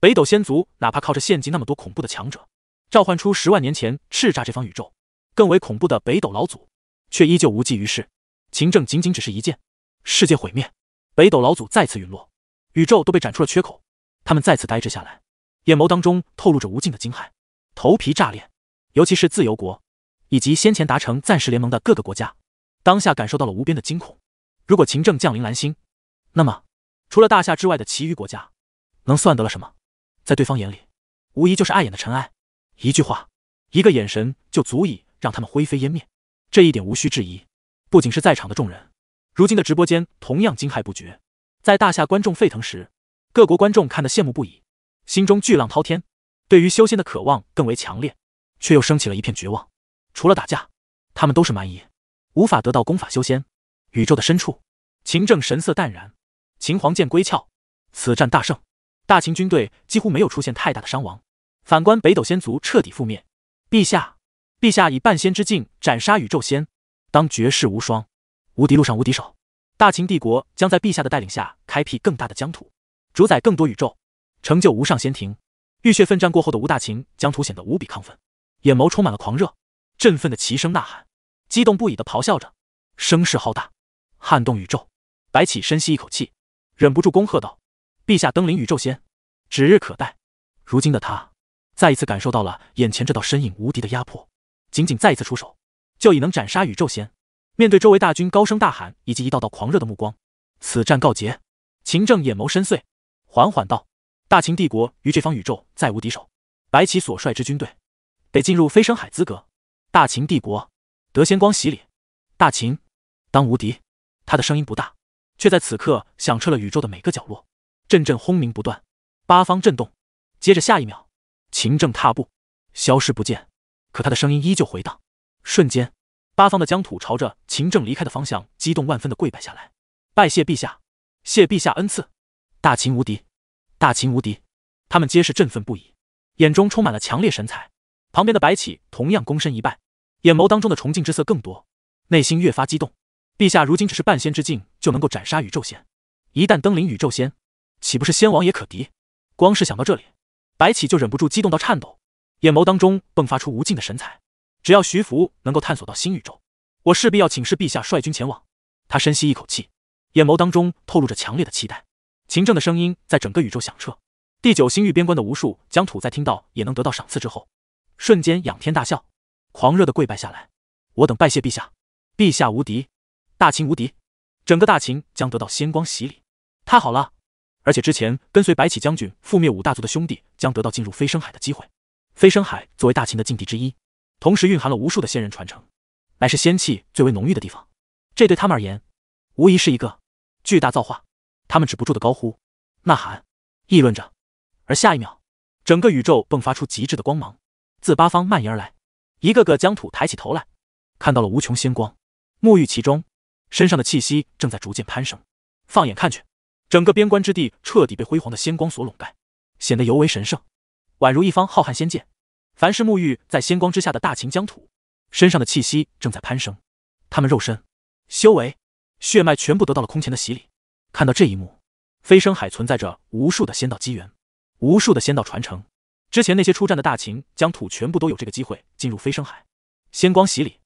北斗仙族哪怕靠着献祭那么多恐怖的强者，召唤出十万年前叱咤这方宇宙、更为恐怖的北斗老祖，却依旧无济于事。秦政仅仅只是一剑。世界毁灭，北斗老祖再次陨落，宇宙都被斩出了缺口。他们再次呆滞下来，眼眸当中透露着无尽的惊骇，头皮炸裂。尤其是自由国，以及先前达成暂时联盟的各个国家，当下感受到了无边的惊恐。如果秦政降临蓝星，那么除了大夏之外的其余国家，能算得了什么？在对方眼里，无疑就是碍眼的尘埃。一句话，一个眼神，就足以让他们灰飞烟灭。这一点无需质疑。不仅是在场的众人。如今的直播间同样惊骇不绝，在大夏观众沸腾时，各国观众看得羡慕不已，心中巨浪滔天，对于修仙的渴望更为强烈，却又升起了一片绝望。除了打架，他们都是蛮夷，无法得到功法修仙。宇宙的深处，秦政神色淡然，秦皇剑归鞘，此战大胜，大秦军队几乎没有出现太大的伤亡。反观北斗仙族彻底覆灭，陛下，陛下以半仙之境斩杀宇宙仙，当绝世无双。无敌路上无敌手，大秦帝国将在陛下的带领下开辟更大的疆土，主宰更多宇宙，成就无上仙庭。浴血奋战过后的吴大秦疆土显得无比亢奋，眼眸充满了狂热，振奋的齐声呐喊，激动不已的咆哮着，声势浩大，撼动宇宙。白起深吸一口气，忍不住恭贺道：“陛下登临宇宙仙，指日可待。”如今的他再一次感受到了眼前这道身影无敌的压迫，仅仅再一次出手就已能斩杀宇宙仙。面对周围大军高声大喊，以及一道道狂热的目光，此战告捷。秦政眼眸深邃，缓缓道：“大秦帝国于这方宇宙再无敌手。白起所率之军队，得进入飞升海资格。大秦帝国得仙光洗礼，大秦当无敌。”他的声音不大，却在此刻响彻了宇宙的每个角落，阵阵轰鸣不断，八方震动。接着下一秒，秦政踏步，消失不见。可他的声音依旧回荡，瞬间。八方的疆土朝着秦政离开的方向，激动万分的跪拜下来，拜谢陛下，谢陛下恩赐，大秦无敌，大秦无敌。他们皆是振奋不已，眼中充满了强烈神采。旁边的白起同样躬身一拜，眼眸当中的崇敬之色更多，内心越发激动。陛下如今只是半仙之境就能够斩杀宇宙仙，一旦登临宇宙仙，岂不是仙王也可敌？光是想到这里，白起就忍不住激动到颤抖，眼眸当中迸发出无尽的神采。只要徐福能够探索到新宇宙，我势必要请示陛下率军前往。他深吸一口气，眼眸当中透露着强烈的期待。秦政的声音在整个宇宙响彻，第九星域边关的无数疆土在听到也能得到赏赐之后，瞬间仰天大笑，狂热的跪拜下来：“我等拜谢陛下，陛下无敌，大秦无敌，整个大秦将得到仙光洗礼，太好了！而且之前跟随白起将军覆灭五大族的兄弟将得到进入飞升海的机会。飞升海作为大秦的禁地之一。”同时蕴含了无数的仙人传承，乃是仙气最为浓郁的地方。这对他们而言，无疑是一个巨大造化。他们止不住的高呼、呐喊、议论着。而下一秒，整个宇宙迸发出极致的光芒，自八方蔓延而来。一个个疆土抬起头来，看到了无穷仙光，沐浴其中，身上的气息正在逐渐攀升。放眼看去，整个边关之地彻底被辉煌的仙光所笼盖，显得尤为神圣，宛如一方浩瀚仙界。凡是沐浴在仙光之下的大秦疆土，身上的气息正在攀升，他们肉身、修为、血脉全部得到了空前的洗礼。看到这一幕，飞升海存在着无数的仙道机缘，无数的仙道传承。之前那些出战的大秦疆土，全部都有这个机会进入飞升海，仙光洗礼。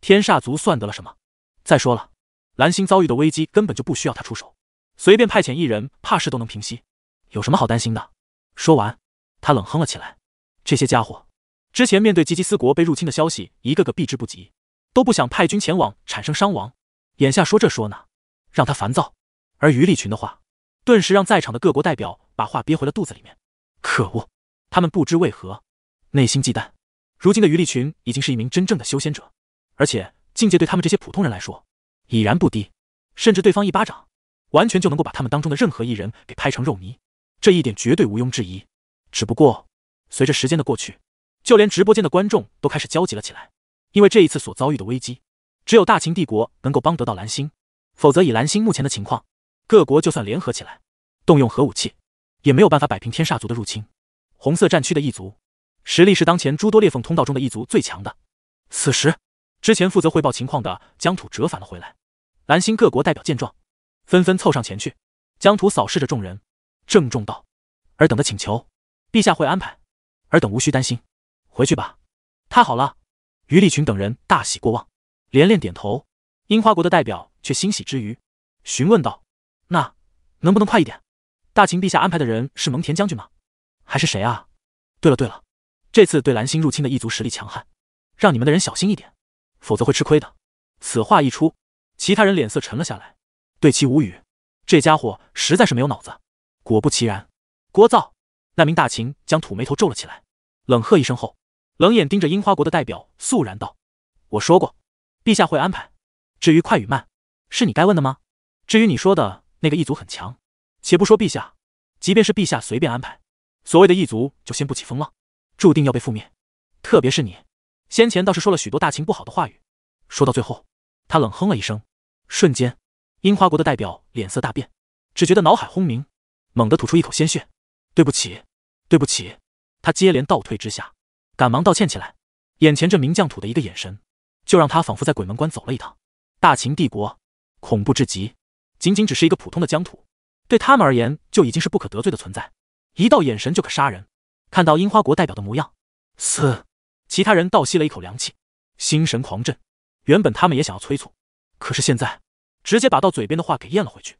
天煞族算得了什么？再说了，蓝星遭遇的危机根本就不需要他出手，随便派遣一人，怕是都能平息，有什么好担心的？说完，他冷哼了起来，这些家伙。之前面对吉吉斯国被入侵的消息，一个个避之不及，都不想派军前往产生伤亡。眼下说这说那，让他烦躁。而余立群的话，顿时让在场的各国代表把话憋回了肚子里面。可恶！他们不知为何内心忌惮。如今的余立群已经是一名真正的修仙者，而且境界对他们这些普通人来说已然不低，甚至对方一巴掌，完全就能够把他们当中的任何一人给拍成肉泥。这一点绝对毋庸置疑。只不过随着时间的过去，就连直播间的观众都开始焦急了起来，因为这一次所遭遇的危机，只有大秦帝国能够帮得到蓝星，否则以蓝星目前的情况，各国就算联合起来，动用核武器，也没有办法摆平天煞族的入侵。红色战区的异族，实力是当前诸多裂缝通道中的异族最强的。此时，之前负责汇报情况的疆土折返了回来，蓝星各国代表见状，纷纷凑上前去。疆土扫视着众人，郑重道：“尔等的请求，陛下会安排，尔等无需担心。”回去吧，太好了！于立群等人大喜过望，连连点头。樱花国的代表却欣喜之余，询问道：“那能不能快一点？大秦陛下安排的人是蒙恬将军吗？还是谁啊？”对了对了，这次对蓝星入侵的异族实力强悍，让你们的人小心一点，否则会吃亏的。此话一出，其他人脸色沉了下来，对其无语。这家伙实在是没有脑子。果不其然，聒噪！那名大秦将土眉头皱了起来，冷喝一声后。冷眼盯着樱花国的代表，肃然道：“我说过，陛下会安排。至于快与慢，是你该问的吗？至于你说的那个异族很强，且不说陛下，即便是陛下随便安排，所谓的异族就掀不起风浪，注定要被覆灭。特别是你，先前倒是说了许多大秦不好的话语。说到最后，他冷哼了一声，瞬间，樱花国的代表脸色大变，只觉得脑海轰鸣，猛地吐出一口鲜血。对不起，对不起，他接连倒退之下。”赶忙道歉起来，眼前这名将土的一个眼神，就让他仿佛在鬼门关走了一趟。大秦帝国恐怖至极，仅仅只是一个普通的疆土，对他们而言就已经是不可得罪的存在。一道眼神就可杀人。看到樱花国代表的模样，嘶！其他人倒吸了一口凉气，心神狂震。原本他们也想要催促，可是现在直接把到嘴边的话给咽了回去。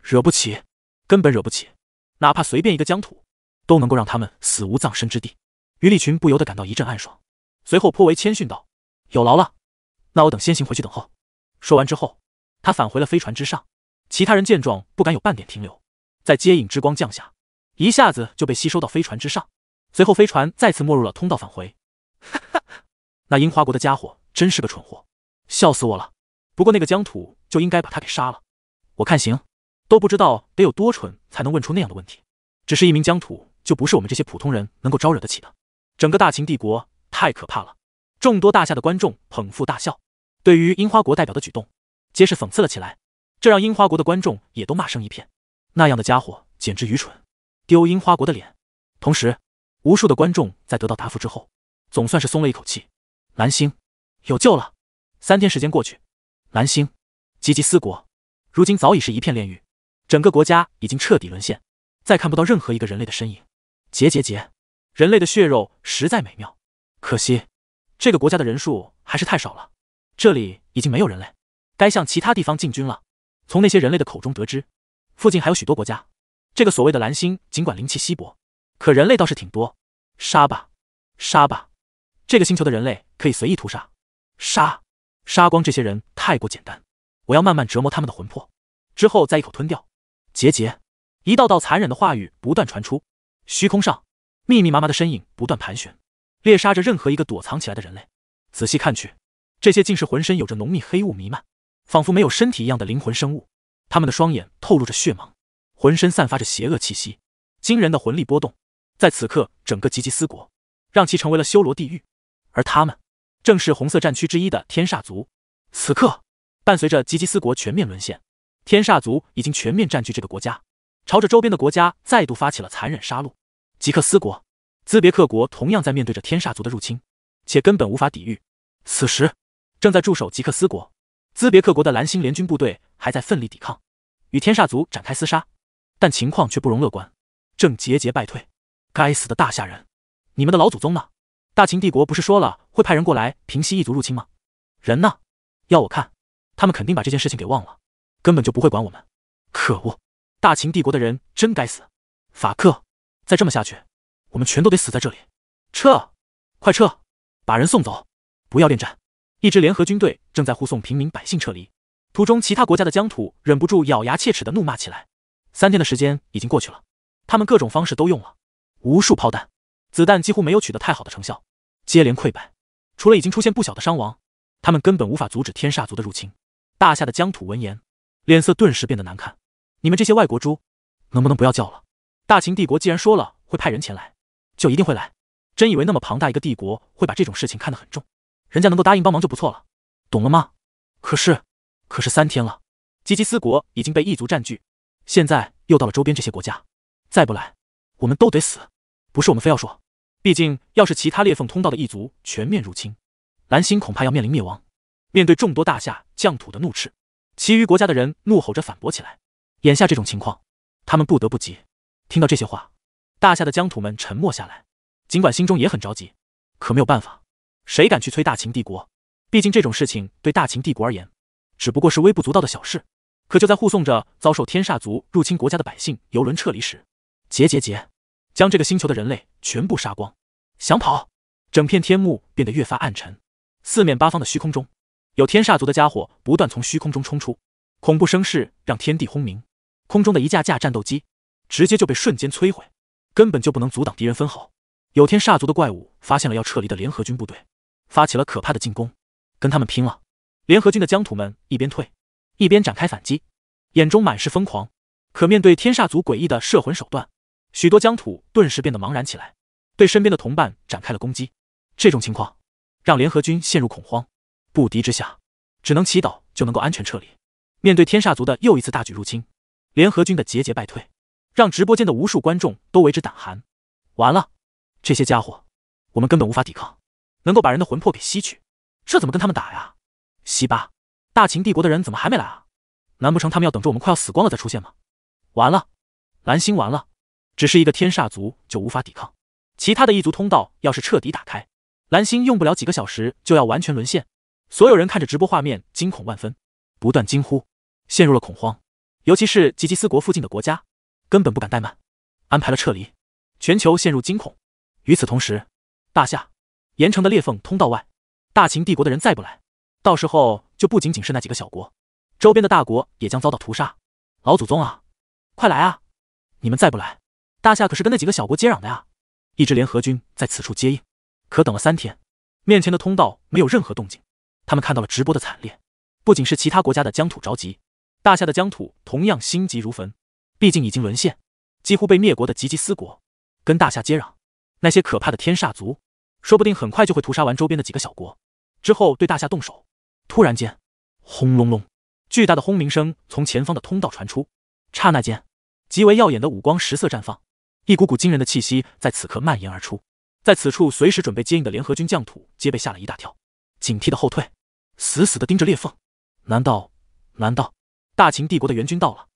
惹不起，根本惹不起。哪怕随便一个疆土，都能够让他们死无葬身之地。于立群不由得感到一阵暗爽，随后颇为谦逊道：“有劳了，那我等先行回去等候。”说完之后，他返回了飞船之上。其他人见状，不敢有半点停留，在接引之光降下，一下子就被吸收到飞船之上。随后，飞船再次没入了通道，返回。哈哈，那樱花国的家伙真是个蠢货，笑死我了！不过那个疆土就应该把他给杀了，我看行。都不知道得有多蠢才能问出那样的问题。只是一名疆土，就不是我们这些普通人能够招惹得起的。整个大秦帝国太可怕了，众多大夏的观众捧腹大笑，对于樱花国代表的举动，皆是讽刺了起来，这让樱花国的观众也都骂声一片。那样的家伙简直愚蠢，丢樱花国的脸。同时，无数的观众在得到答复之后，总算是松了一口气，蓝星有救了。三天时间过去，蓝星吉吉斯国如今早已是一片炼狱，整个国家已经彻底沦陷，再看不到任何一个人类的身影。结结结。人类的血肉实在美妙，可惜，这个国家的人数还是太少了。这里已经没有人类，该向其他地方进军了。从那些人类的口中得知，附近还有许多国家。这个所谓的蓝星，尽管灵气稀薄，可人类倒是挺多。杀吧，杀吧！这个星球的人类可以随意屠杀，杀，杀光这些人太过简单。我要慢慢折磨他们的魂魄，之后再一口吞掉。结杰，一道道残忍的话语不断传出，虚空上。密密麻麻的身影不断盘旋，猎杀着任何一个躲藏起来的人类。仔细看去，这些竟是浑身有着浓密黑雾弥漫，仿佛没有身体一样的灵魂生物。他们的双眼透露着血芒，浑身散发着邪恶气息，惊人的魂力波动，在此刻整个吉吉斯国，让其成为了修罗地狱。而他们，正是红色战区之一的天煞族。此刻，伴随着吉吉斯国全面沦陷，天煞族已经全面占据这个国家，朝着周边的国家再度发起了残忍杀戮。吉克斯国、兹别克国同样在面对着天煞族的入侵，且根本无法抵御。此时，正在驻守吉克斯国、兹别克国的蓝星联军部队还在奋力抵抗，与天煞族展开厮杀，但情况却不容乐观，正节节败退。该死的大夏人，你们的老祖宗呢？大秦帝国不是说了会派人过来平息异族入侵吗？人呢？要我看，他们肯定把这件事情给忘了，根本就不会管我们。可恶，大秦帝国的人真该死！法克。再这么下去，我们全都得死在这里！撤，快撤，把人送走，不要恋战！一支联合军队正在护送平民百姓撤离，途中其他国家的疆土忍不住咬牙切齿的怒骂起来。三天的时间已经过去了，他们各种方式都用了，无数炮弹、子弹几乎没有取得太好的成效，接连溃败。除了已经出现不小的伤亡，他们根本无法阻止天煞族的入侵。大夏的疆土闻言，脸色顿时变得难看。你们这些外国猪，能不能不要叫了？大秦帝国既然说了会派人前来，就一定会来。真以为那么庞大一个帝国会把这种事情看得很重？人家能够答应帮忙就不错了，懂了吗？可是，可是三天了，吉吉斯国已经被异族占据，现在又到了周边这些国家，再不来，我们都得死。不是我们非要说，毕竟要是其他裂缝通道的异族全面入侵，蓝星恐怕要面临灭亡。面对众多大夏疆土的怒斥，其余国家的人怒吼着反驳起来。眼下这种情况，他们不得不急。听到这些话，大夏的疆土们沉默下来，尽管心中也很着急，可没有办法，谁敢去催大秦帝国？毕竟这种事情对大秦帝国而言，只不过是微不足道的小事。可就在护送着遭受天煞族入侵国家的百姓游轮撤离时，劫劫劫，将这个星球的人类全部杀光！想跑？整片天幕变得越发暗沉，四面八方的虚空中，有天煞族的家伙不断从虚空中冲出，恐怖声势让天地轰鸣，空中的一架架战斗机。直接就被瞬间摧毁，根本就不能阻挡敌人分毫。有天煞族的怪物发现了要撤离的联合军部队，发起了可怕的进攻。跟他们拼了！联合军的疆土们一边退，一边展开反击，眼中满是疯狂。可面对天煞族诡异的摄魂手段，许多疆土顿时变得茫然起来，对身边的同伴展开了攻击。这种情况让联合军陷入恐慌，不敌之下，只能祈祷就能够安全撤离。面对天煞族的又一次大举入侵，联合军的节节败退。让直播间的无数观众都为之胆寒。完了，这些家伙，我们根本无法抵抗，能够把人的魂魄给吸取，这怎么跟他们打呀？西巴，大秦帝国的人怎么还没来啊？难不成他们要等着我们快要死光了再出现吗？完了，蓝星完了，只是一个天煞族就无法抵抗，其他的异族通道要是彻底打开，蓝星用不了几个小时就要完全沦陷。所有人看着直播画面，惊恐万分，不断惊呼，陷入了恐慌。尤其是吉吉斯国附近的国家。根本不敢怠慢，安排了撤离。全球陷入惊恐。与此同时，大夏盐城的裂缝通道外，大秦帝国的人再不来，到时候就不仅仅是那几个小国，周边的大国也将遭到屠杀。老祖宗啊，快来啊！你们再不来，大夏可是跟那几个小国接壤的呀！一支联合军在此处接应，可等了三天，面前的通道没有任何动静。他们看到了直播的惨烈，不仅是其他国家的疆土着急，大夏的疆土同样心急如焚。毕竟已经沦陷，几乎被灭国的吉吉斯国，跟大夏接壤，那些可怕的天煞族，说不定很快就会屠杀完周边的几个小国，之后对大夏动手。突然间，轰隆隆，巨大的轰鸣声从前方的通道传出，刹那间，极为耀眼的五光十色绽放，一股股惊人的气息在此刻蔓延而出，在此处随时准备接应的联合军将土皆被吓了一大跳，警惕的后退，死死的盯着裂缝。难道，难道大秦帝国的援军到了？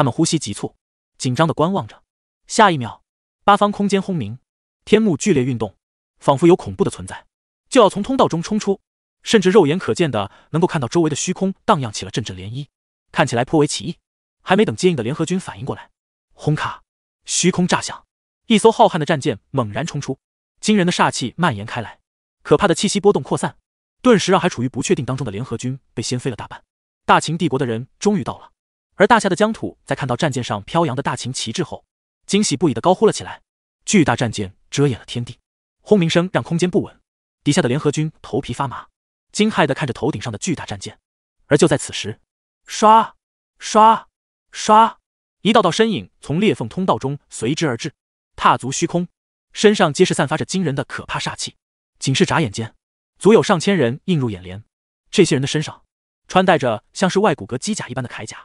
他们呼吸急促，紧张的观望着。下一秒，八方空间轰鸣，天幕剧烈运动，仿佛有恐怖的存在就要从通道中冲出，甚至肉眼可见的能够看到周围的虚空荡漾起了阵阵涟漪，看起来颇为奇异。还没等接应的联合军反应过来，轰卡，虚空炸响，一艘浩瀚的战舰猛然冲出，惊人的煞气蔓延开来，可怕的气息波动扩散，顿时让还处于不确定当中的联合军被掀飞了大半。大秦帝国的人终于到了。而大夏的疆土在看到战舰上飘扬的大秦旗帜后，惊喜不已的高呼了起来。巨大战舰遮掩了天地，轰鸣声让空间不稳，底下的联合军头皮发麻，惊骇的看着头顶上的巨大战舰。而就在此时，刷刷刷，一道道身影从裂缝通道中随之而至，踏足虚空，身上皆是散发着惊人的可怕煞气。仅是眨眼间，足有上千人映入眼帘。这些人的身上穿戴着像是外骨骼机甲一般的铠甲。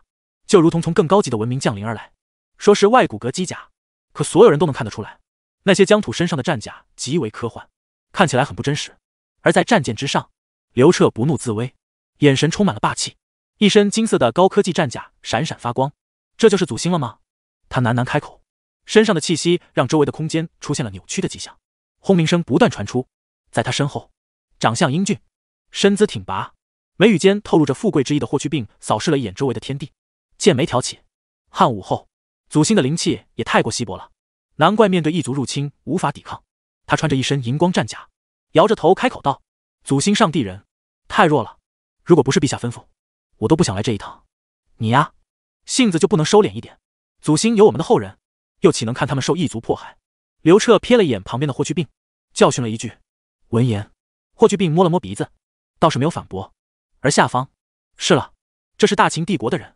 就如同从更高级的文明降临而来，说是外骨骼机甲，可所有人都能看得出来，那些疆土身上的战甲极为科幻，看起来很不真实。而在战舰之上，刘彻不怒自威，眼神充满了霸气，一身金色的高科技战甲闪闪发光。这就是祖星了吗？他喃喃开口，身上的气息让周围的空间出现了扭曲的迹象，轰鸣声不断传出。在他身后，长相英俊，身姿挺拔，眉宇间透露着富贵之意的霍去病扫视了一眼周围的天地。剑眉挑起，汉武后，祖星的灵气也太过稀薄了，难怪面对异族入侵无法抵抗。他穿着一身荧光战甲，摇着头开口道：“祖星上帝人太弱了，如果不是陛下吩咐，我都不想来这一趟。你呀，性子就不能收敛一点。祖星有我们的后人，又岂能看他们受异族迫害？”刘彻瞥了一眼旁边的霍去病，教训了一句。闻言，霍去病摸了摸鼻子，倒是没有反驳。而下方，是了，这是大秦帝国的人。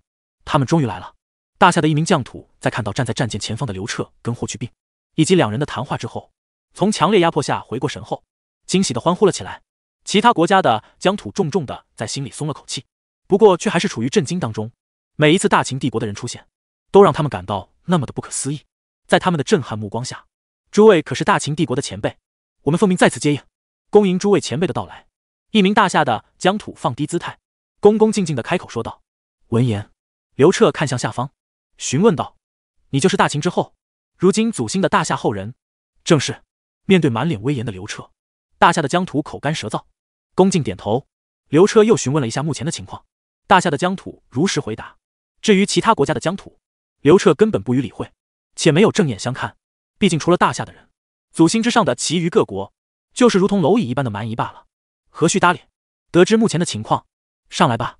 他们终于来了！大夏的一名将土在看到站在战舰前方的刘彻跟霍去病，以及两人的谈话之后，从强烈压迫下回过神后，惊喜的欢呼了起来。其他国家的疆土重重的在心里松了口气，不过却还是处于震惊当中。每一次大秦帝国的人出现，都让他们感到那么的不可思议。在他们的震撼目光下，诸位可是大秦帝国的前辈，我们奉命再次接应，恭迎诸位前辈的到来。一名大夏的疆土放低姿态，恭恭敬敬的开口说道。闻言。刘彻看向下方，询问道：“你就是大秦之后，如今祖星的大夏后人？”正是。面对满脸威严的刘彻，大夏的疆土口干舌燥，恭敬点头。刘彻又询问了一下目前的情况，大夏的疆土如实回答。至于其他国家的疆土，刘彻根本不予理会，且没有正眼相看。毕竟除了大夏的人，祖星之上的其余各国，就是如同蝼蚁一般的蛮夷罢了，何须搭理？得知目前的情况，上来吧！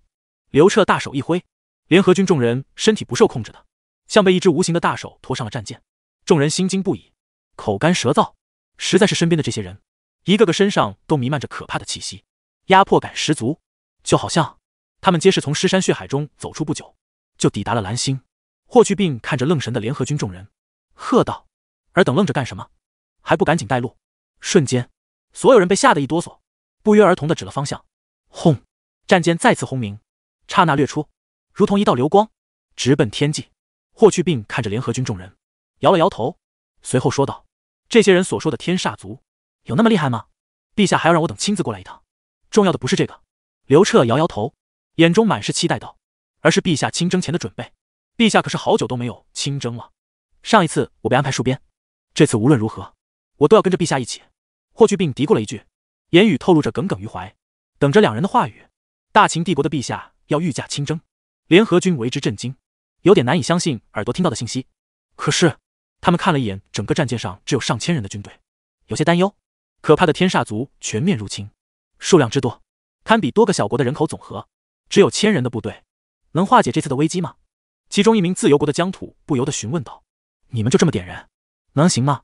刘彻大手一挥。联合军众人身体不受控制的，像被一只无形的大手拖上了战舰，众人心惊不已，口干舌燥，实在是身边的这些人，一个个身上都弥漫着可怕的气息，压迫感十足，就好像他们皆是从尸山血海中走出不久，就抵达了蓝星。霍去病看着愣神的联合军众人，喝道：“尔等愣着干什么？还不赶紧带路！”瞬间，所有人被吓得一哆嗦，不约而同的指了方向。轰，战舰再次轰鸣，刹那掠出。如同一道流光，直奔天际。霍去病看着联合军众人，摇了摇头，随后说道：“这些人所说的天煞族，有那么厉害吗？陛下还要让我等亲自过来一趟。重要的不是这个。”刘彻摇摇头，眼中满是期待道：“而是陛下亲征前的准备。陛下可是好久都没有亲征了。上一次我被安排戍边，这次无论如何，我都要跟着陛下一起。”霍去病嘀咕了一句，言语透露着耿耿于怀。等着两人的话语，大秦帝国的陛下要御驾亲征。联合军为之震惊，有点难以相信耳朵听到的信息。可是，他们看了一眼整个战舰上只有上千人的军队，有些担忧。可怕的天煞族全面入侵，数量之多，堪比多个小国的人口总和。只有千人的部队，能化解这次的危机吗？其中一名自由国的疆土不由得询问道：“你们就这么点人，能行吗？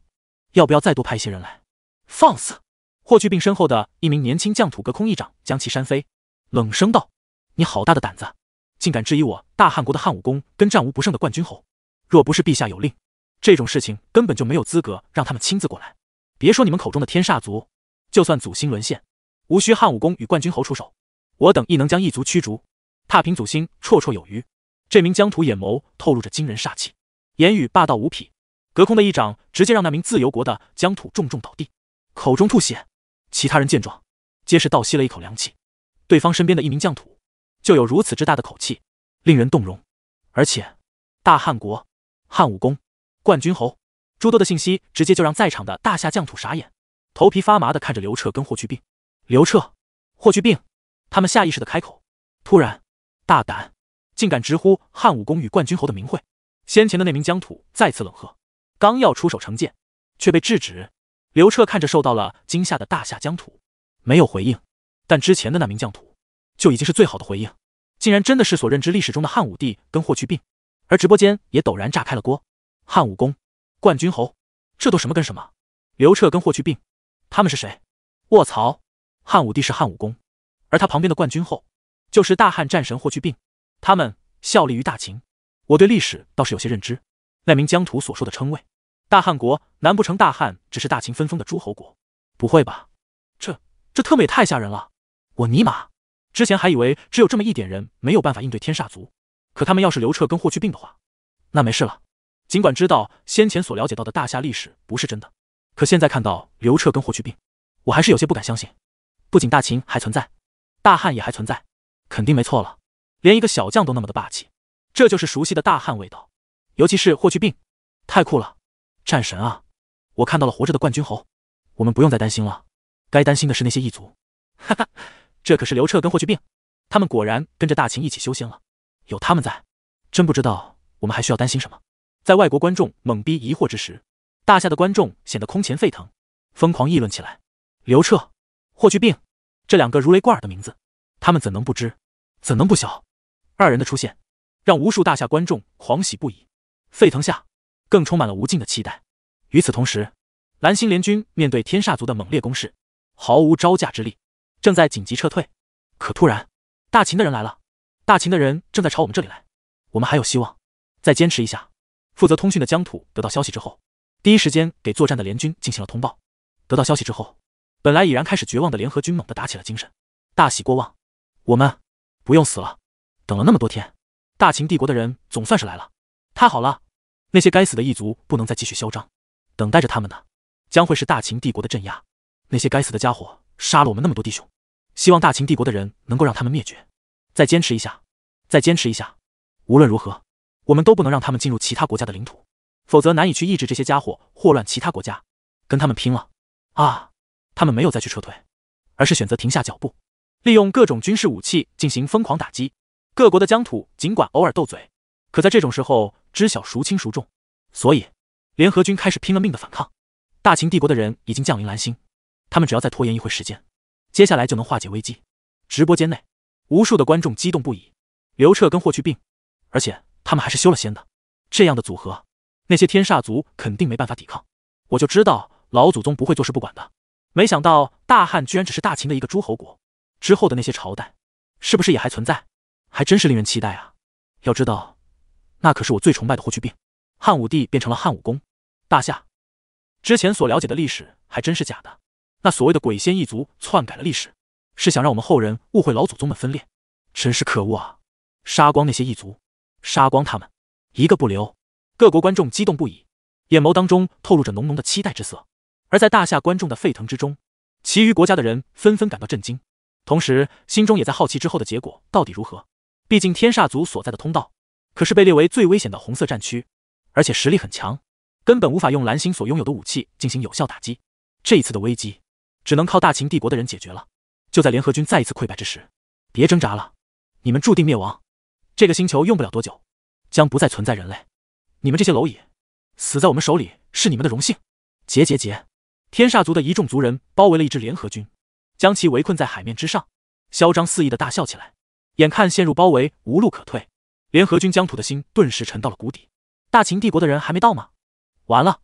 要不要再多派一些人来？”放肆！霍去病身后的一名年轻疆土隔空一掌将其扇飞，冷声道：“你好大的胆子！”竟敢质疑我大汉国的汉武功跟战无不胜的冠军侯！若不是陛下有令，这种事情根本就没有资格让他们亲自过来。别说你们口中的天煞族，就算祖星沦陷，无需汉武功与冠军侯出手，我等亦能将一族驱逐，踏平祖星绰绰有余。这名疆土眼眸透露着惊人煞气，言语霸道无匹，隔空的一掌直接让那名自由国的疆土重重倒地，口中吐血。其他人见状，皆是倒吸了一口凉气。对方身边的一名将土。就有如此之大的口气，令人动容。而且，大汉国、汉武功、冠军侯，诸多的信息直接就让在场的大夏将土傻眼，头皮发麻的看着刘彻跟霍去病。刘彻、霍去病，他们下意识的开口，突然大胆，竟敢直呼汉武功与冠军侯的名讳。先前的那名将土再次冷喝，刚要出手惩戒，却被制止。刘彻看着受到了惊吓的大夏将土，没有回应，但之前的那名将土。就已经是最好的回应，竟然真的是所认知历史中的汉武帝跟霍去病，而直播间也陡然炸开了锅。汉武功，冠军侯，这都什么跟什么？刘彻跟霍去病，他们是谁？卧槽！汉武帝是汉武功，而他旁边的冠军侯就是大汉战神霍去病，他们效力于大秦。我对历史倒是有些认知，那名疆土所说的称谓，大汉国，难不成大汉只是大秦分封的诸侯国？不会吧，这这特么也太吓人了！我尼玛！之前还以为只有这么一点人没有办法应对天煞族，可他们要是刘彻跟霍去病的话，那没事了。尽管知道先前所了解到的大夏历史不是真的，可现在看到刘彻跟霍去病，我还是有些不敢相信。不仅大秦还存在，大汉也还存在，肯定没错了。连一个小将都那么的霸气，这就是熟悉的大汉味道。尤其是霍去病，太酷了，战神啊！我看到了活着的冠军侯，我们不用再担心了。该担心的是那些异族。哈哈。这可是刘彻跟霍去病，他们果然跟着大秦一起修仙了。有他们在，真不知道我们还需要担心什么。在外国观众懵逼疑惑之时，大夏的观众显得空前沸腾，疯狂议论起来。刘彻、霍去病这两个如雷贯耳的名字，他们怎能不知，怎能不晓？二人的出现，让无数大夏观众狂喜不已，沸腾下更充满了无尽的期待。与此同时，蓝星联军面对天煞族的猛烈攻势，毫无招架之力。正在紧急撤退，可突然，大秦的人来了。大秦的人正在朝我们这里来，我们还有希望，再坚持一下。负责通讯的疆土得到消息之后，第一时间给作战的联军进行了通报。得到消息之后，本来已然开始绝望的联合军猛地打起了精神，大喜过望。我们不用死了，等了那么多天，大秦帝国的人总算是来了，太好了！那些该死的异族不能再继续嚣张，等待着他们的将会是大秦帝国的镇压。那些该死的家伙杀了我们那么多弟兄。希望大秦帝国的人能够让他们灭绝，再坚持一下，再坚持一下。无论如何，我们都不能让他们进入其他国家的领土，否则难以去抑制这些家伙祸乱其他国家。跟他们拼了啊！他们没有再去撤退，而是选择停下脚步，利用各种军事武器进行疯狂打击。各国的疆土尽管偶尔斗嘴，可在这种时候知晓孰轻孰重。所以，联合军开始拼了命的反抗。大秦帝国的人已经降临蓝星，他们只要再拖延一会时间。接下来就能化解危机。直播间内，无数的观众激动不已。刘彻跟霍去病，而且他们还是修了仙的，这样的组合，那些天煞族肯定没办法抵抗。我就知道老祖宗不会坐视不管的。没想到大汉居然只是大秦的一个诸侯国，之后的那些朝代是不是也还存在？还真是令人期待啊！要知道，那可是我最崇拜的霍去病。汉武帝变成了汉武公。大夏之前所了解的历史还真是假的。那所谓的鬼仙一族篡改了历史，是想让我们后人误会老祖宗们分裂，真是可恶啊！杀光那些异族，杀光他们一个不留！各国观众激动不已，眼眸当中透露着浓浓的期待之色。而在大夏观众的沸腾之中，其余国家的人纷纷感到震惊，同时心中也在好奇之后的结果到底如何。毕竟天煞族所在的通道可是被列为最危险的红色战区，而且实力很强，根本无法用蓝星所拥有的武器进行有效打击。这一次的危机。只能靠大秦帝国的人解决了。就在联合军再一次溃败之时，别挣扎了，你们注定灭亡。这个星球用不了多久，将不再存在人类。你们这些蝼蚁，死在我们手里是你们的荣幸。结结结！天煞族的一众族人包围了一支联合军，将其围困在海面之上，嚣张肆意的大笑起来。眼看陷入包围，无路可退，联合军将土的心顿时沉到了谷底。大秦帝国的人还没到吗？完了，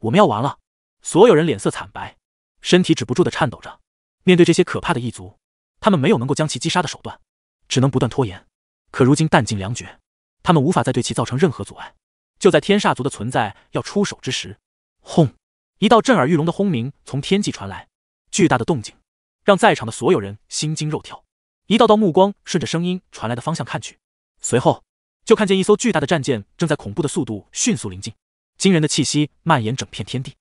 我们要完了！所有人脸色惨白。身体止不住的颤抖着，面对这些可怕的异族，他们没有能够将其击杀的手段，只能不断拖延。可如今弹尽粮绝，他们无法再对其造成任何阻碍。就在天煞族的存在要出手之时，轰！一道震耳欲聋的轰鸣从天际传来，巨大的动静让在场的所有人心惊肉跳。一道道目光顺着声音传来的方向看去，随后就看见一艘巨大的战舰正在恐怖的速度迅速临近，惊人的气息蔓延整片天地。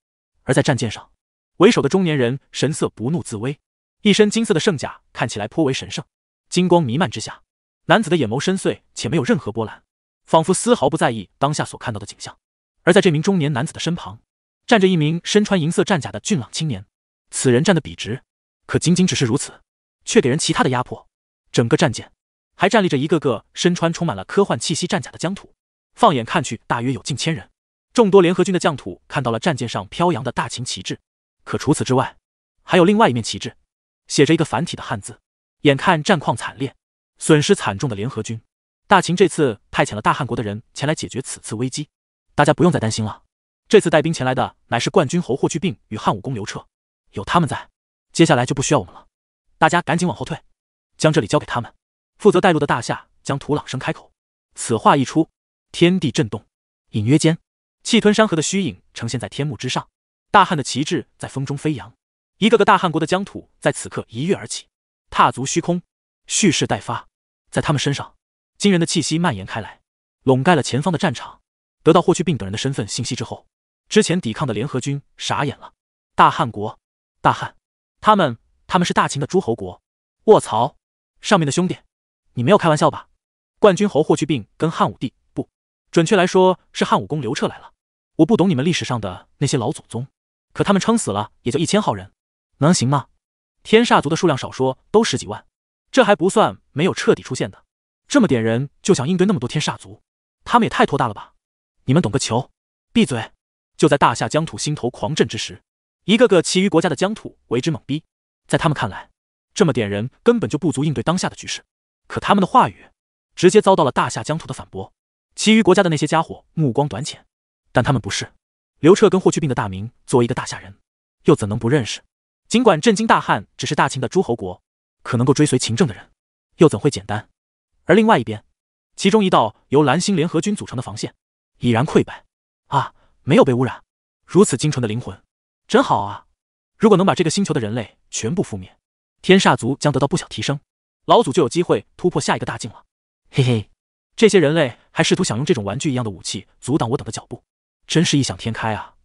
而在战舰上。为首的中年人神色不怒自威，一身金色的圣甲看起来颇为神圣，金光弥漫之下，男子的眼眸深邃且没有任何波澜，仿佛丝毫不在意当下所看到的景象。而在这名中年男子的身旁，站着一名身穿银色战甲的俊朗青年，此人站得笔直，可仅仅只是如此，却给人其他的压迫。整个战舰还站立着一个个身穿充满了科幻气息战甲的疆土，放眼看去，大约有近千人。众多联合军的将土看到了战舰上飘扬的大秦旗帜。可除此之外，还有另外一面旗帜，写着一个繁体的汉字。眼看战况惨烈，损失惨重的联合军，大秦这次派遣了大汉国的人前来解决此次危机。大家不用再担心了，这次带兵前来的乃是冠军侯霍去病与汉武公刘彻，有他们在，接下来就不需要我们了。大家赶紧往后退，将这里交给他们负责带路的大夏。将土朗生开口，此话一出，天地震动，隐约间，气吞山河的虚影呈现在天幕之上。大汉的旗帜在风中飞扬，一个个大汉国的疆土在此刻一跃而起，踏足虚空，蓄势待发。在他们身上，惊人的气息蔓延开来，笼盖了前方的战场。得到霍去病等人的身份信息之后，之前抵抗的联合军傻眼了。大汉国，大汉，他们，他们是大秦的诸侯国。卧槽，上面的兄弟，你没有开玩笑吧？冠军侯霍去病跟汉武帝，不，准确来说是汉武公刘彻来了。我不懂你们历史上的那些老祖宗。可他们撑死了也就一千号人，能行吗？天煞族的数量少说都十几万，这还不算没有彻底出现的。这么点人就想应对那么多天煞族，他们也太托大了吧？你们懂个球！闭嘴！就在大夏疆土心头狂震之时，一个个其余国家的疆土为之懵逼。在他们看来，这么点人根本就不足应对当下的局势。可他们的话语，直接遭到了大夏疆土的反驳。其余国家的那些家伙目光短浅，但他们不是。刘彻跟霍去病的大名，作为一个大夏人，又怎能不认识？尽管震惊大汉只是大秦的诸侯国，可能够追随秦政的人，又怎会简单？而另外一边，其中一道由蓝星联合军组成的防线已然溃败。啊，没有被污染，如此精纯的灵魂，真好啊！如果能把这个星球的人类全部覆灭，天煞族将得到不小提升，老祖就有机会突破下一个大境了。嘿嘿，这些人类还试图想用这种玩具一样的武器阻挡我等的脚步。真是异想天开啊！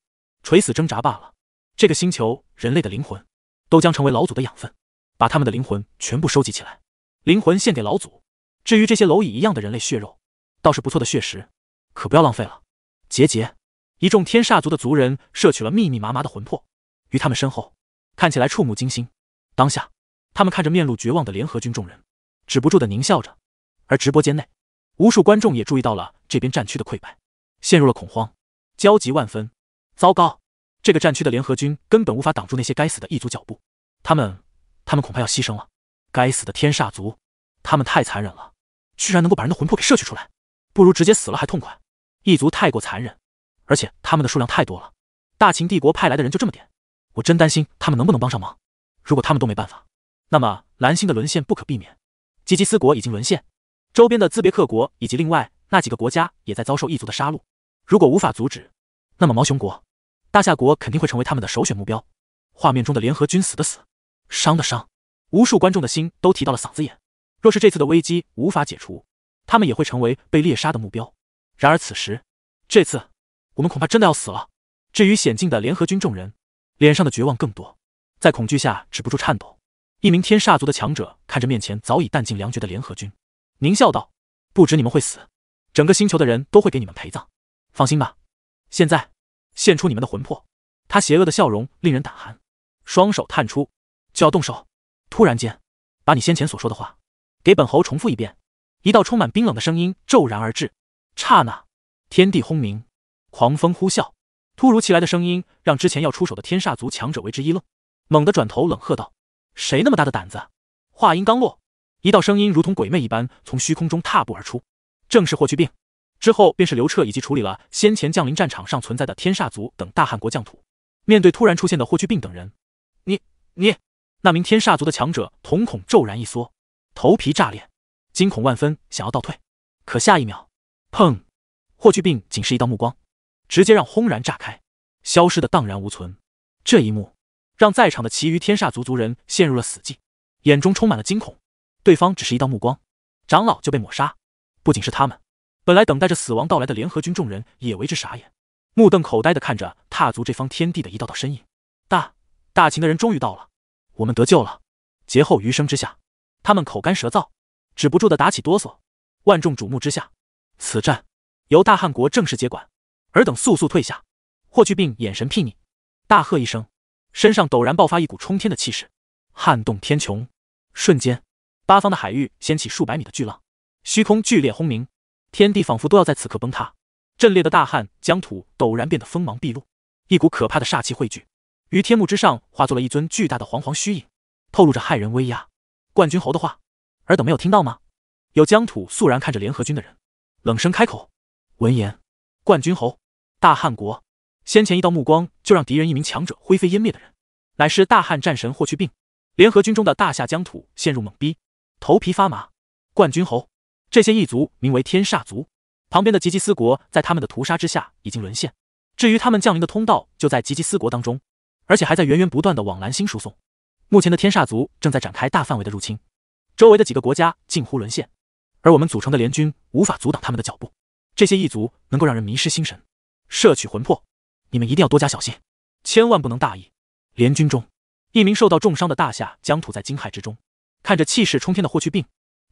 垂死挣扎罢了。这个星球人类的灵魂，都将成为老祖的养分。把他们的灵魂全部收集起来，灵魂献给老祖。至于这些蝼蚁一样的人类血肉，倒是不错的血食，可不要浪费了。结杰，一众天煞族的族人摄取了密密麻麻的魂魄，于他们身后看起来触目惊心。当下，他们看着面露绝望的联合军众人，止不住的狞笑着。而直播间内，无数观众也注意到了这边战区的溃败，陷入了恐慌。焦急万分，糟糕！这个战区的联合军根本无法挡住那些该死的异族脚步，他们，他们恐怕要牺牲了。该死的天煞族，他们太残忍了，居然能够把人的魂魄给摄取出来，不如直接死了还痛快。异族太过残忍，而且他们的数量太多了，大秦帝国派来的人就这么点，我真担心他们能不能帮上忙。如果他们都没办法，那么蓝星的沦陷不可避免。吉吉斯国已经沦陷，周边的兹别克国以及另外那几个国家也在遭受异族的杀戮。如果无法阻止，那么毛熊国、大夏国肯定会成为他们的首选目标。画面中的联合军死的死，伤的伤，无数观众的心都提到了嗓子眼。若是这次的危机无法解除，他们也会成为被猎杀的目标。然而此时，这次我们恐怕真的要死了。至于险境的联合军，众人脸上的绝望更多，在恐惧下止不住颤抖。一名天煞族的强者看着面前早已弹尽粮绝的联合军，狞笑道：“不止你们会死，整个星球的人都会给你们陪葬。”放心吧，现在献出你们的魂魄。他邪恶的笑容令人胆寒，双手探出就要动手。突然间，把你先前所说的话给本侯重复一遍。一道充满冰冷的声音骤然而至，刹那天地轰鸣，狂风呼啸。突如其来的声音让之前要出手的天煞族强者为之一愣，猛地转头冷喝道：“谁那么大的胆子？”话音刚落，一道声音如同鬼魅一般从虚空中踏步而出，正是霍去病。之后便是刘彻，以及处理了先前降临战场上存在的天煞族等大汉国将土。面对突然出现的霍去病等人，你你那名天煞族的强者瞳孔骤然一缩，头皮炸裂，惊恐万分，想要倒退。可下一秒，砰！霍去病仅是一道目光，直接让轰然炸开，消失的荡然无存。这一幕让在场的其余天煞族族人陷入了死寂，眼中充满了惊恐。对方只是一道目光，长老就被抹杀。不仅是他们。本来等待着死亡到来的联合军众人也为之傻眼，目瞪口呆的看着踏足这方天地的一道道身影。大大秦的人终于到了，我们得救了！劫后余生之下，他们口干舌燥，止不住的打起哆嗦。万众瞩目之下，此战由大汉国正式接管，尔等速速退下！霍去病眼神睥睨，大喝一声，身上陡然爆发一股冲天的气势，撼动天穹。瞬间，八方的海域掀起数百米的巨浪，虚空剧烈轰鸣。天地仿佛都要在此刻崩塌，阵列的大汉疆土陡然变得锋芒毕露，一股可怕的煞气汇聚于天幕之上，化作了一尊巨大的黄黄虚影，透露着骇人威压。冠军侯的话，尔等没有听到吗？有疆土肃然看着联合军的人，冷声开口。闻言，冠军侯，大汉国先前一道目光就让敌人一名强者灰飞烟灭的人，乃是大汉战神霍去病。联合军中的大夏疆土陷入懵逼，头皮发麻。冠军侯。这些异族名为天煞族，旁边的吉吉斯国在他们的屠杀之下已经沦陷。至于他们降临的通道就在吉吉斯国当中，而且还在源源不断的往蓝星输送。目前的天煞族正在展开大范围的入侵，周围的几个国家近乎沦陷，而我们组成的联军无法阻挡他们的脚步。这些异族能够让人迷失心神，摄取魂魄，你们一定要多加小心，千万不能大意。联军中，一名受到重伤的大夏将土在惊骇之中，看着气势冲天的霍去病。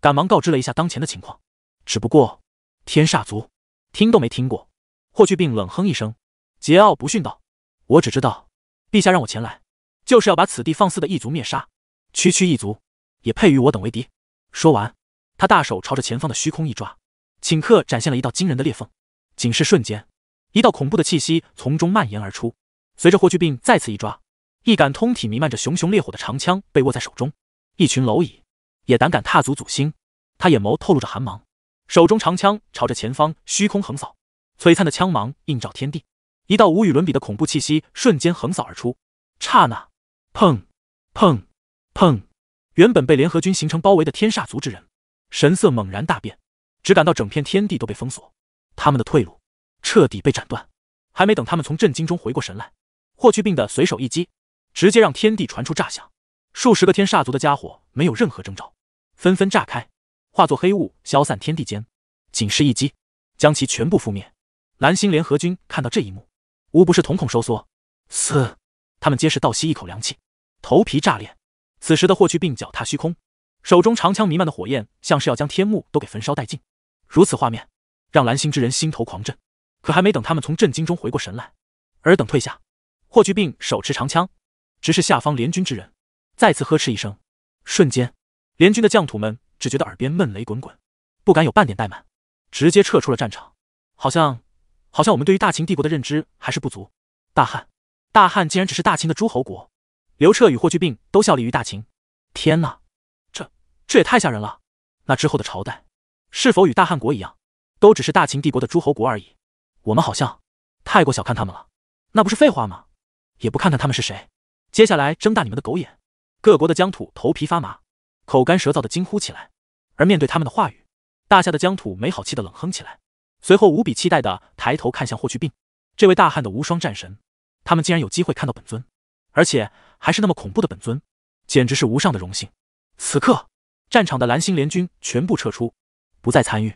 赶忙告知了一下当前的情况，只不过天煞族，听都没听过。霍去病冷哼一声，桀骜不驯道：“我只知道，陛下让我前来，就是要把此地放肆的异族灭杀。区区异族，也配与我等为敌？”说完，他大手朝着前方的虚空一抓，顷刻展现了一道惊人的裂缝。仅是瞬间，一道恐怖的气息从中蔓延而出。随着霍去病再次一抓，一杆通体弥漫着熊熊烈火的长枪被握在手中。一群蝼蚁。也胆敢踏足祖星，他眼眸透露着寒芒，手中长枪朝着前方虚空横扫，璀璨的枪芒映照天地，一道无与伦比的恐怖气息瞬间横扫而出。刹那，砰砰砰！原本被联合军形成包围的天煞族之人，神色猛然大变，只感到整片天地都被封锁，他们的退路彻底被斩断。还没等他们从震惊中回过神来，霍去病的随手一击，直接让天地传出炸响，数十个天煞族的家伙没有任何征兆。纷纷炸开，化作黑雾消散天地间，仅是一击，将其全部覆灭。蓝星联合军看到这一幕，无不是瞳孔收缩，嘶，他们皆是倒吸一口凉气，头皮炸裂。此时的霍去病脚踏虚空，手中长枪弥漫的火焰，像是要将天幕都给焚烧殆尽。如此画面，让蓝星之人心头狂震。可还没等他们从震惊中回过神来，尔等退下！霍去病手持长枪，直视下方联军之人，再次呵斥一声，瞬间。联军的将土们只觉得耳边闷雷滚滚，不敢有半点怠慢，直接撤出了战场。好像，好像我们对于大秦帝国的认知还是不足。大汉，大汉竟然只是大秦的诸侯国！刘彻与霍去病都效力于大秦。天哪，这，这也太吓人了！那之后的朝代，是否与大汉国一样，都只是大秦帝国的诸侯国而已？我们好像太过小看他们了。那不是废话吗？也不看看他们是谁！接下来，睁大你们的狗眼！各国的疆土，头皮发麻。口干舌燥的惊呼起来，而面对他们的话语，大夏的疆土没好气的冷哼起来，随后无比期待的抬头看向霍去病，这位大汉的无双战神，他们竟然有机会看到本尊，而且还是那么恐怖的本尊，简直是无上的荣幸。此刻，战场的蓝星联军全部撤出，不再参与，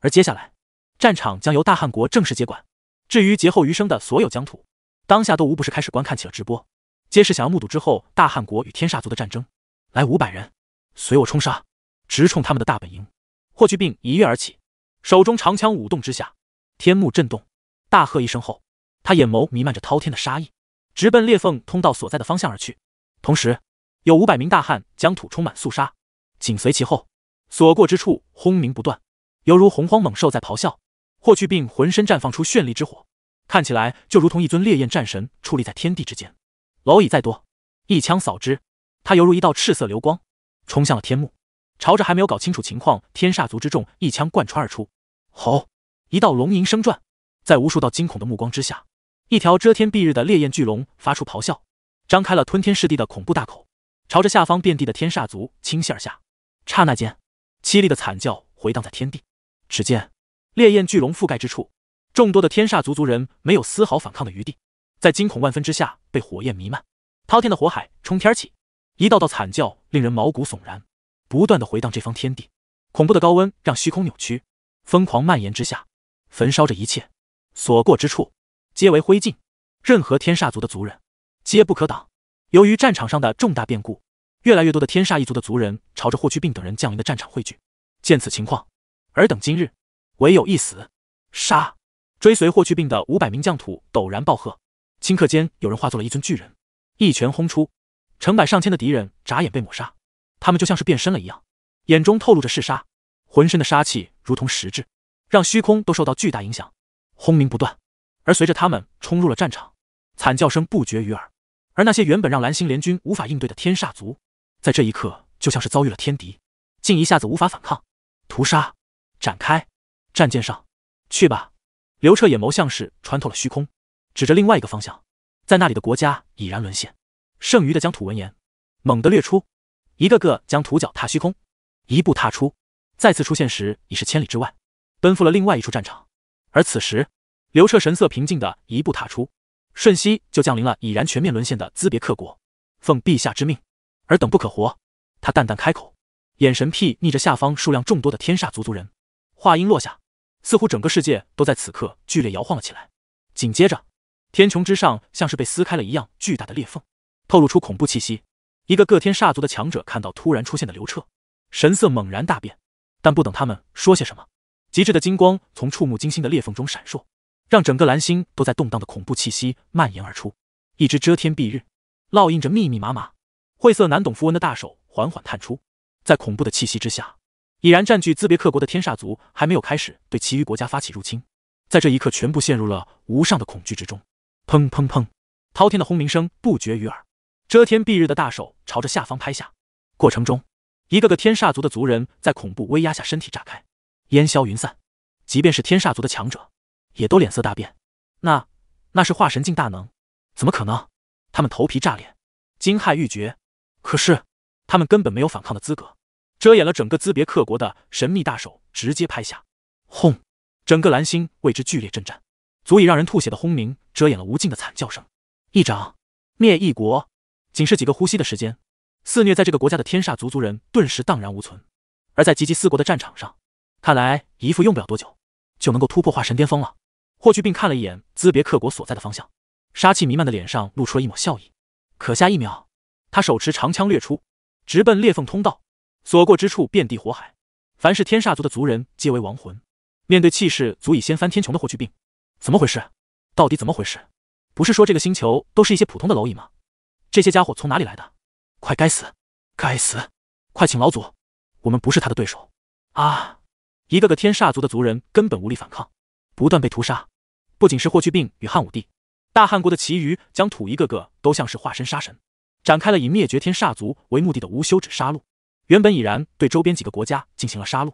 而接下来，战场将由大汉国正式接管。至于劫后余生的所有疆土，当下都无不是开始观看起了直播，皆是想要目睹之后大汉国与天煞族的战争。来五百人。随我冲杀，直冲他们的大本营！霍去病一跃而起，手中长枪舞动之下，天幕震动。大喝一声后，他眼眸弥漫着滔天的杀意，直奔裂缝通道所在的方向而去。同时，有五百名大汉将土充满肃杀，紧随其后，所过之处轰鸣不断，犹如洪荒猛兽在咆哮。霍去病浑身绽放出绚丽之火，看起来就如同一尊烈焰战神矗立在天地之间。蝼蚁再多，一枪扫之，他犹如一道赤色流光。冲向了天幕，朝着还没有搞清楚情况，天煞族之众一枪贯穿而出。吼！一道龙吟声传，在无数道惊恐的目光之下，一条遮天蔽日的烈焰巨龙发出咆哮，张开了吞天噬地的恐怖大口，朝着下方遍地的天煞族倾泻而下。刹那间，凄厉的惨叫回荡在天地。只见烈焰巨龙覆盖之处，众多的天煞族族人没有丝毫反抗的余地，在惊恐万分之下被火焰弥漫，滔天的火海冲天起。一道道惨叫令人毛骨悚然，不断的回荡这方天地。恐怖的高温让虚空扭曲，疯狂蔓延之下，焚烧着一切，所过之处皆为灰烬。任何天煞族的族人皆不可挡。由于战场上的重大变故，越来越多的天煞一族的族人朝着霍去病等人降临的战场汇聚。见此情况，尔等今日唯有一死！杀！追随霍去病的五百名将土陡然暴喝，顷刻间有人化作了一尊巨人，一拳轰出。成百上千的敌人眨眼被抹杀，他们就像是变身了一样，眼中透露着嗜杀，浑身的杀气如同实质，让虚空都受到巨大影响，轰鸣不断。而随着他们冲入了战场，惨叫声不绝于耳。而那些原本让蓝星联军无法应对的天煞族，在这一刻就像是遭遇了天敌，竟一下子无法反抗。屠杀展开，战舰上，去吧！刘彻眼眸像是穿透了虚空，指着另外一个方向，在那里的国家已然沦陷。剩余的将土闻言猛地掠出，一个个将土脚踏虚空，一步踏出，再次出现时已是千里之外，奔赴了另外一处战场。而此时，刘彻神色平静的一步踏出，瞬息就降临了已然全面沦陷的兹别克国。奉陛下之命，尔等不可活。他淡淡开口，眼神睥睨着下方数量众多的天煞族族人。话音落下，似乎整个世界都在此刻剧烈摇晃了起来。紧接着，天穹之上像是被撕开了一样巨大的裂缝。透露出恐怖气息，一个各天煞族的强者看到突然出现的刘彻，神色猛然大变。但不等他们说些什么，极致的金光从触目惊心的裂缝中闪烁，让整个蓝星都在动荡的恐怖气息蔓延而出。一只遮天蔽日、烙印着密密麻麻、晦涩难懂符文的大手缓缓探出，在恐怖的气息之下，已然占据兹别克国的天煞族还没有开始对其余国家发起入侵，在这一刻全部陷入了无上的恐惧之中。砰砰砰！滔天的轰鸣声不绝于耳。遮天蔽日的大手朝着下方拍下，过程中，一个个天煞族的族人在恐怖威压下身体炸开，烟消云散。即便是天煞族的强者，也都脸色大变。那，那是化神境大能？怎么可能？他们头皮炸裂，惊骇欲绝。可是，他们根本没有反抗的资格。遮掩了整个兹别克国的神秘大手直接拍下，轰！整个蓝星为之剧烈震颤，足以让人吐血的轰鸣遮掩了无尽的惨叫声。一掌灭一国。仅是几个呼吸的时间，肆虐在这个国家的天煞族族人顿时荡然无存。而在吉吉斯国的战场上，看来姨父用不了多久就能够突破化神巅峰了。霍去病看了一眼兹别克国所在的方向，杀气弥漫的脸上露出了一抹笑意。可下一秒，他手持长枪掠出，直奔裂缝通道，所过之处遍地火海，凡是天煞族的族人皆为亡魂。面对气势足以掀翻天穹的霍去病，怎么回事？到底怎么回事？不是说这个星球都是一些普通的蝼蚁吗？这些家伙从哪里来的？快该死！该死！快请老祖，我们不是他的对手！啊！一个个天煞族的族人根本无力反抗，不断被屠杀。不仅是霍去病与汉武帝，大汉国的其余疆土一个个都像是化身杀神，展开了以灭绝天煞族为目的的无休止杀戮。原本已然对周边几个国家进行了杀戮，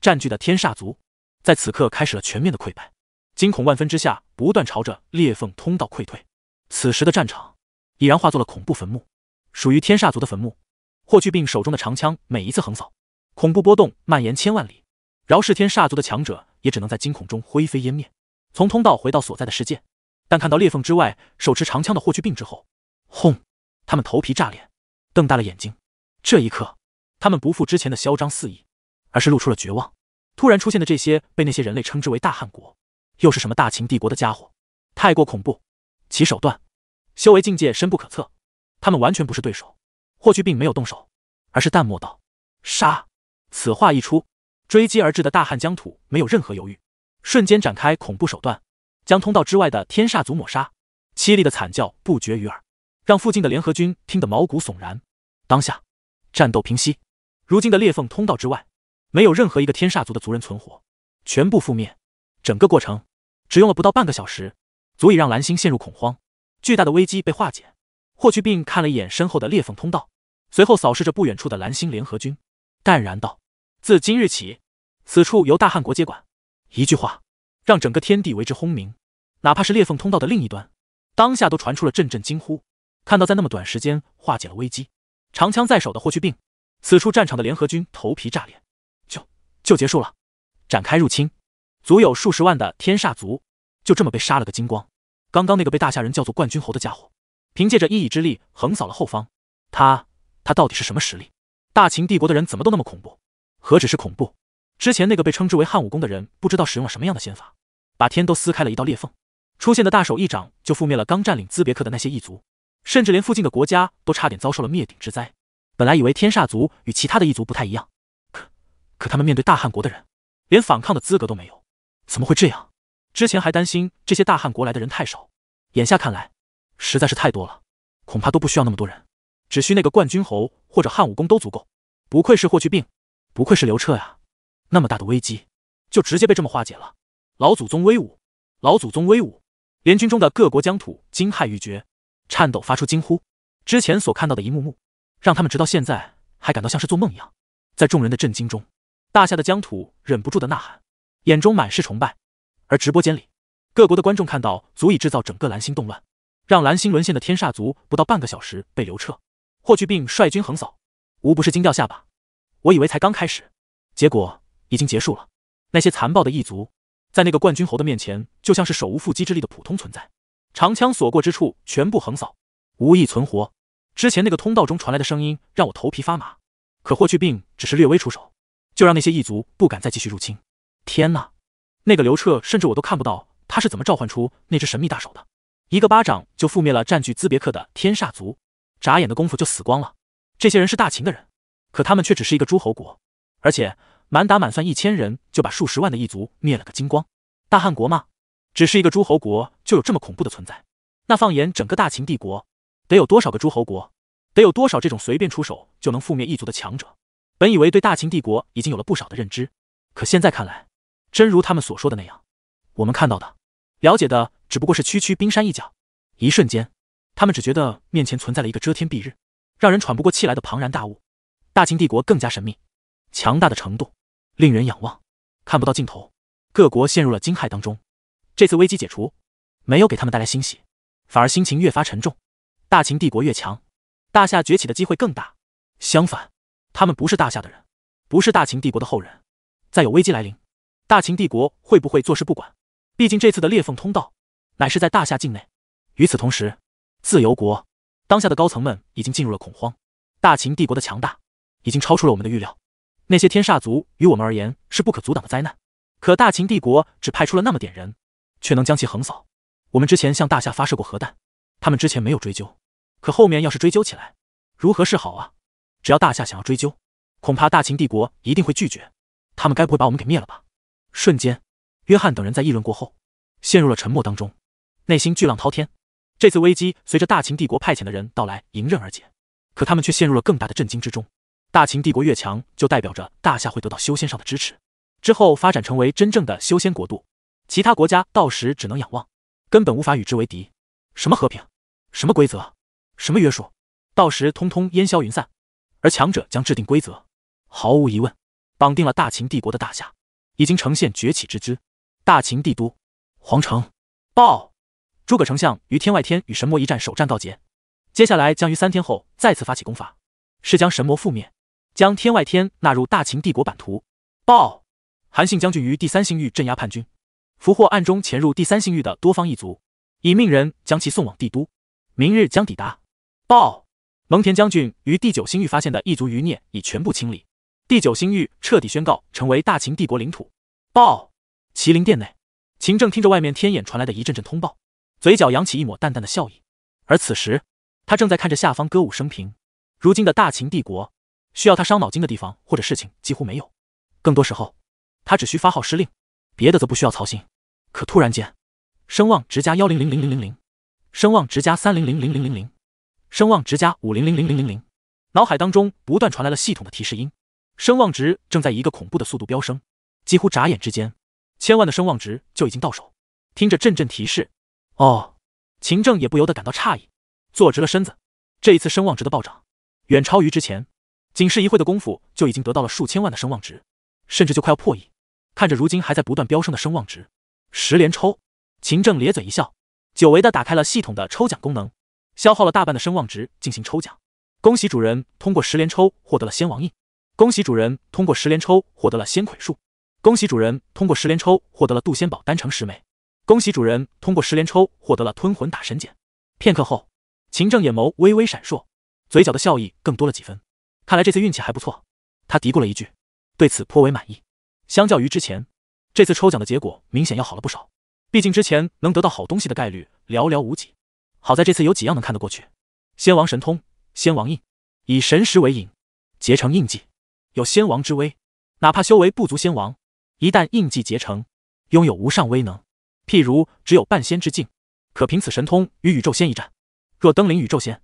占据的天煞族在此刻开始了全面的溃败，惊恐万分之下不断朝着裂缝通道溃退。此时的战场。已然化作了恐怖坟墓，属于天煞族的坟墓。霍去病手中的长枪每一次横扫，恐怖波动蔓延千万里，饶是天煞族的强者也只能在惊恐中灰飞烟灭。从通道回到所在的世界，但看到裂缝之外手持长枪的霍去病之后，轰！他们头皮炸裂，瞪大了眼睛。这一刻，他们不复之前的嚣张肆意，而是露出了绝望。突然出现的这些被那些人类称之为大汉国，又是什么大秦帝国的家伙？太过恐怖，其手段。修为境界深不可测，他们完全不是对手。霍去病没有动手，而是淡漠道：“杀！”此话一出，追击而至的大汉疆土没有任何犹豫，瞬间展开恐怖手段，将通道之外的天煞族抹杀。凄厉的惨叫不绝于耳，让附近的联合军听得毛骨悚然。当下，战斗平息。如今的裂缝通道之外，没有任何一个天煞族的族人存活，全部覆灭。整个过程只用了不到半个小时，足以让蓝星陷入恐慌。巨大的危机被化解。霍去病看了一眼身后的裂缝通道，随后扫视着不远处的蓝星联合军，淡然道：“自今日起，此处由大汉国接管。”一句话让整个天地为之轰鸣，哪怕是裂缝通道的另一端，当下都传出了阵阵惊呼。看到在那么短时间化解了危机，长枪在手的霍去病，此处战场的联合军头皮炸裂，就就结束了。展开入侵，足有数十万的天煞族，就这么被杀了个精光。刚刚那个被大夏人叫做冠军侯的家伙，凭借着一己之力横扫了后方，他他到底是什么实力？大秦帝国的人怎么都那么恐怖？何止是恐怖？之前那个被称之为汉武功的人，不知道使用了什么样的仙法，把天都撕开了一道裂缝，出现的大手一掌就覆灭了刚占领兹别克的那些异族，甚至连附近的国家都差点遭受了灭顶之灾。本来以为天煞族与其他的异族不太一样，可可他们面对大汉国的人，连反抗的资格都没有，怎么会这样？之前还担心这些大汉国来的人太少，眼下看来，实在是太多了，恐怕都不需要那么多人，只需那个冠军侯或者汉武功都足够。不愧是霍去病，不愧是刘彻呀！那么大的危机，就直接被这么化解了。老祖宗威武！老祖宗威武！联军中的各国疆土惊骇欲绝，颤抖发出惊呼。之前所看到的一幕幕，让他们直到现在还感到像是做梦一样。在众人的震惊中，大夏的疆土忍不住的呐喊，眼中满是崇拜。而直播间里，各国的观众看到足以制造整个蓝星动乱，让蓝星沦陷的天煞族，不到半个小时被刘彻、霍去病率军横扫，无不是惊掉下巴。我以为才刚开始，结果已经结束了。那些残暴的异族，在那个冠军侯的面前，就像是手无缚鸡之力的普通存在。长枪所过之处，全部横扫，无一存活。之前那个通道中传来的声音，让我头皮发麻。可霍去病只是略微出手，就让那些异族不敢再继续入侵。天哪！那个刘彻，甚至我都看不到他是怎么召唤出那只神秘大手的，一个巴掌就覆灭了占据兹别克的天煞族，眨眼的功夫就死光了。这些人是大秦的人，可他们却只是一个诸侯国，而且满打满算一千人就把数十万的异族灭了个精光。大汉国嘛，只是一个诸侯国就有这么恐怖的存在，那放眼整个大秦帝国，得有多少个诸侯国？得有多少这种随便出手就能覆灭异族的强者？本以为对大秦帝国已经有了不少的认知，可现在看来。真如他们所说的那样，我们看到的、了解的只不过是区区冰山一角。一瞬间，他们只觉得面前存在了一个遮天蔽日、让人喘不过气来的庞然大物。大秦帝国更加神秘、强大的程度，令人仰望，看不到尽头。各国陷入了惊骇当中。这次危机解除，没有给他们带来欣喜，反而心情越发沉重。大秦帝国越强，大夏崛起的机会更大。相反，他们不是大夏的人，不是大秦帝国的后人。再有危机来临。大秦帝国会不会坐视不管？毕竟这次的裂缝通道，乃是在大夏境内。与此同时，自由国当下的高层们已经进入了恐慌。大秦帝国的强大，已经超出了我们的预料。那些天煞族与我们而言是不可阻挡的灾难。可大秦帝国只派出了那么点人，却能将其横扫。我们之前向大夏发射过核弹，他们之前没有追究，可后面要是追究起来，如何是好啊？只要大夏想要追究，恐怕大秦帝国一定会拒绝。他们该不会把我们给灭了吧？瞬间，约翰等人在议论过后，陷入了沉默当中，内心巨浪滔天。这次危机随着大秦帝国派遣的人到来，迎刃而解，可他们却陷入了更大的震惊之中。大秦帝国越强，就代表着大夏会得到修仙上的支持，之后发展成为真正的修仙国度，其他国家到时只能仰望，根本无法与之为敌。什么和平？什么规则？什么约束？到时通通烟消云散，而强者将制定规则。毫无疑问，绑定了大秦帝国的大夏。已经呈现崛起之姿。大秦帝都，皇城报，诸葛丞相于天外天与神魔一战首战告捷，接下来将于三天后再次发起攻伐，是将神魔覆灭，将天外天纳入大秦帝国版图。报，韩信将军于第三星域镇压叛军，俘获暗中潜入第三星域的多方异族，已命人将其送往帝都，明日将抵达。报，蒙恬将军于第九星域发现的异族余孽已全部清理。第九星域彻底宣告成为大秦帝国领土。报，麒麟殿内，秦正听着外面天眼传来的一阵阵通报，嘴角扬起一抹淡淡的笑意。而此时，他正在看着下方歌舞升平。如今的大秦帝国，需要他伤脑筋的地方或者事情几乎没有。更多时候，他只需发号施令，别的则不需要操心。可突然间，声望值加幺零零零零零零，声望值加三零零零零零零，声望值加五零零零零零零，脑海当中不断传来了系统的提示音。声望值正在以一个恐怖的速度飙升，几乎眨眼之间，千万的声望值就已经到手。听着阵阵提示，哦，秦正也不由得感到诧异，坐直了身子。这一次声望值的暴涨，远超于之前，仅是一会的功夫就已经得到了数千万的声望值，甚至就快要破亿。看着如今还在不断飙升的声望值，十连抽，秦正咧嘴一笑，久违的打开了系统的抽奖功能，消耗了大半的声望值进行抽奖。恭喜主人通过十连抽获得了仙王印。恭喜主人通过十连抽获得了仙魁术！恭喜主人通过十连抽获得了渡仙宝丹成十枚！恭喜主人通过十连抽获得了吞魂打神简！片刻后，秦正眼眸微微闪烁，嘴角的笑意更多了几分。看来这次运气还不错，他嘀咕了一句，对此颇为满意。相较于之前，这次抽奖的结果明显要好了不少。毕竟之前能得到好东西的概率寥寥无几。好在这次有几样能看得过去：仙王神通、仙王印，以神石为引，结成印记。有先王之威，哪怕修为不足先王，一旦印记结成，拥有无上威能。譬如只有半仙之境，可凭此神通与宇宙仙一战。若登临宇宙仙，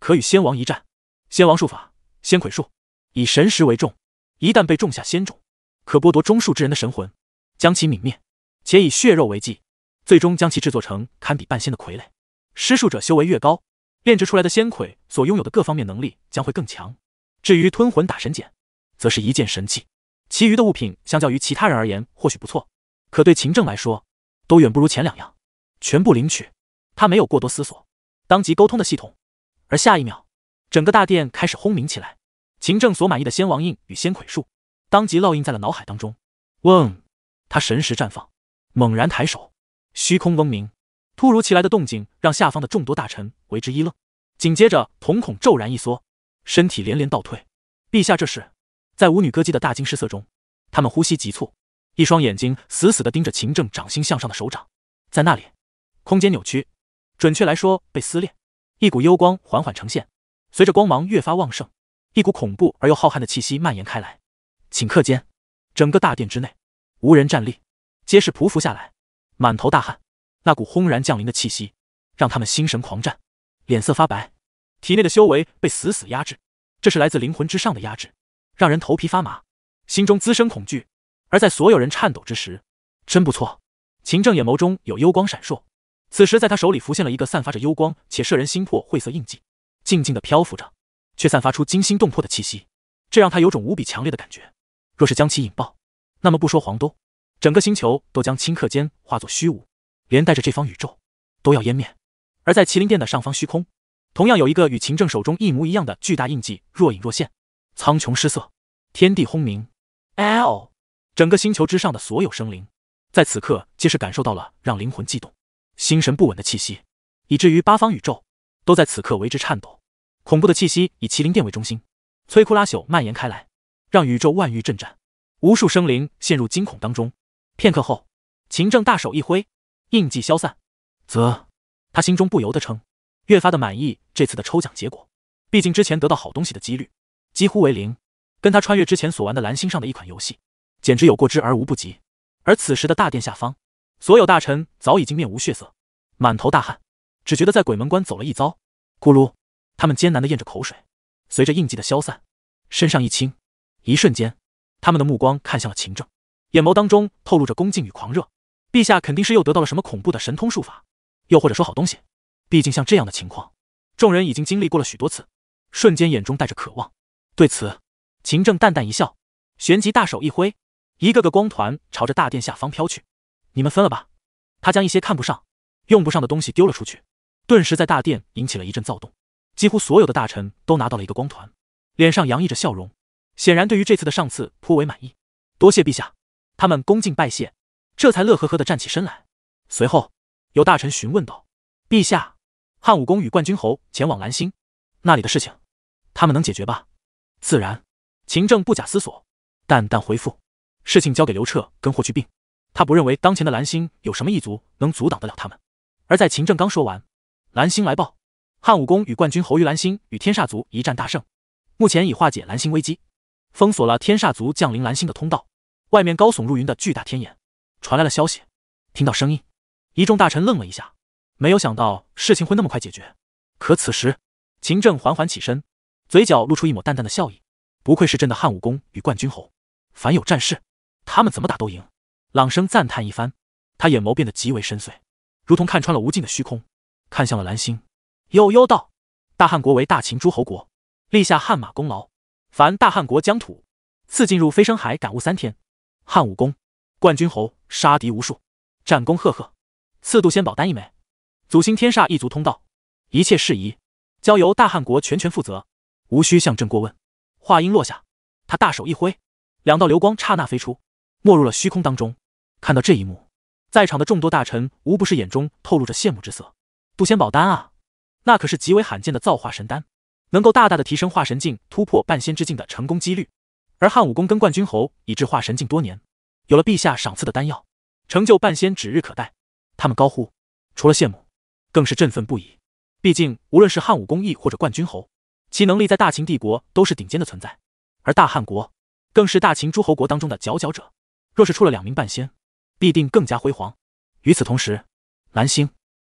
可与仙王一战。仙王术法，仙傀术以神识为重，一旦被种下仙种，可剥夺中术之人的神魂，将其泯灭，且以血肉为祭，最终将其制作成堪比半仙的傀儡。施术者修为越高，炼制出来的仙傀所拥有的各方面能力将会更强。至于吞魂打神简。则是一件神器，其余的物品相较于其他人而言或许不错，可对秦政来说，都远不如前两样。全部领取，他没有过多思索，当即沟通的系统。而下一秒，整个大殿开始轰鸣起来。秦正所满意的仙王印与仙魁术，当即烙印在了脑海当中。嗡，他神识绽放，猛然抬手，虚空嗡鸣。突如其来的动静让下方的众多大臣为之一愣，紧接着瞳孔骤然一缩，身体连连倒退。陛下，这是？在舞女歌姬的大惊失色中，他们呼吸急促，一双眼睛死死的盯着秦正掌心向上的手掌，在那里，空间扭曲，准确来说被撕裂，一股幽光缓缓呈现。随着光芒越发旺盛，一股恐怖而又浩瀚的气息蔓延开来。顷刻间，整个大殿之内，无人站立，皆是匍匐下来，满头大汗。那股轰然降临的气息，让他们心神狂颤，脸色发白，体内的修为被死死压制。这是来自灵魂之上的压制。让人头皮发麻，心中滋生恐惧。而在所有人颤抖之时，真不错。秦正眼眸中有幽光闪烁，此时在他手里浮现了一个散发着幽光且摄人心魄晦涩印记，静静的漂浮着，却散发出惊心动魄的气息。这让他有种无比强烈的感觉，若是将其引爆，那么不说黄都，整个星球都将顷刻间化作虚无，连带着这方宇宙都要湮灭。而在麒麟殿的上方虚空，同样有一个与秦正手中一模一样的巨大印记若隐若现。苍穹失色，天地轰鸣。L，整个星球之上的所有生灵，在此刻皆是感受到了让灵魂悸动、心神不稳的气息，以至于八方宇宙都在此刻为之颤抖。恐怖的气息以麒麟殿为中心，摧枯拉朽蔓延开来，让宇宙万域震颤，无数生灵陷入惊恐当中。片刻后，秦正大手一挥，印记消散，啧，他心中不由得称，越发的满意这次的抽奖结果。毕竟之前得到好东西的几率。几乎为零，跟他穿越之前所玩的蓝星上的一款游戏，简直有过之而无不及。而此时的大殿下方，所有大臣早已经面无血色，满头大汗，只觉得在鬼门关走了一遭。咕噜，他们艰难地咽着口水。随着印记的消散，身上一轻，一瞬间，他们的目光看向了秦政，眼眸当中透露着恭敬与狂热。陛下肯定是又得到了什么恐怖的神通术法，又或者说好东西。毕竟像这样的情况，众人已经经历过了许多次，瞬间眼中带着渴望。对此，秦正淡淡一笑，旋即大手一挥，一个个光团朝着大殿下方飘去。你们分了吧！他将一些看不上、用不上的东西丢了出去，顿时在大殿引起了一阵躁动。几乎所有的大臣都拿到了一个光团，脸上洋溢着笑容，显然对于这次的赏赐颇为满意。多谢陛下！他们恭敬拜谢，这才乐呵呵的站起身来。随后，有大臣询问道：“陛下，汉武公与冠军侯前往蓝星那里的事情，他们能解决吧？”自然，秦政不假思索，淡淡回复：“事情交给刘彻跟霍去病，他不认为当前的蓝星有什么异族能阻挡得了他们。”而在秦政刚说完，蓝星来报：汉武公与冠军侯于蓝星与天煞族一战大胜，目前已化解蓝星危机，封锁了天煞族降临蓝星的通道。外面高耸入云的巨大天眼传来了消息。听到声音，一众大臣愣了一下，没有想到事情会那么快解决。可此时，秦政缓缓起身。嘴角露出一抹淡淡的笑意，不愧是朕的汉武功与冠军侯，凡有战事，他们怎么打都赢。朗声赞叹一番，他眼眸变得极为深邃，如同看穿了无尽的虚空，看向了蓝星，悠悠道：“大汉国为大秦诸侯国，立下汗马功劳。凡大汉国疆土，赐进入飞升海感悟三天。汉武功冠军侯杀敌无数，战功赫赫，赐渡仙宝丹一枚，祖星天煞一族通道，一切事宜交由大汉国全权负责。”无需向朕过问。话音落下，他大手一挥，两道流光刹那飞出，没入了虚空当中。看到这一幕，在场的众多大臣无不是眼中透露着羡慕之色。杜仙宝丹啊，那可是极为罕见的造化神丹，能够大大的提升化神境突破半仙之境的成功几率。而汉武功跟冠军侯已至化神境多年，有了陛下赏赐的丹药，成就半仙指日可待。他们高呼，除了羡慕，更是振奋不已。毕竟无论是汉武功亦或者冠军侯。其能力在大秦帝国都是顶尖的存在，而大汉国更是大秦诸侯国当中的佼佼者。若是出了两名半仙，必定更加辉煌。与此同时，蓝星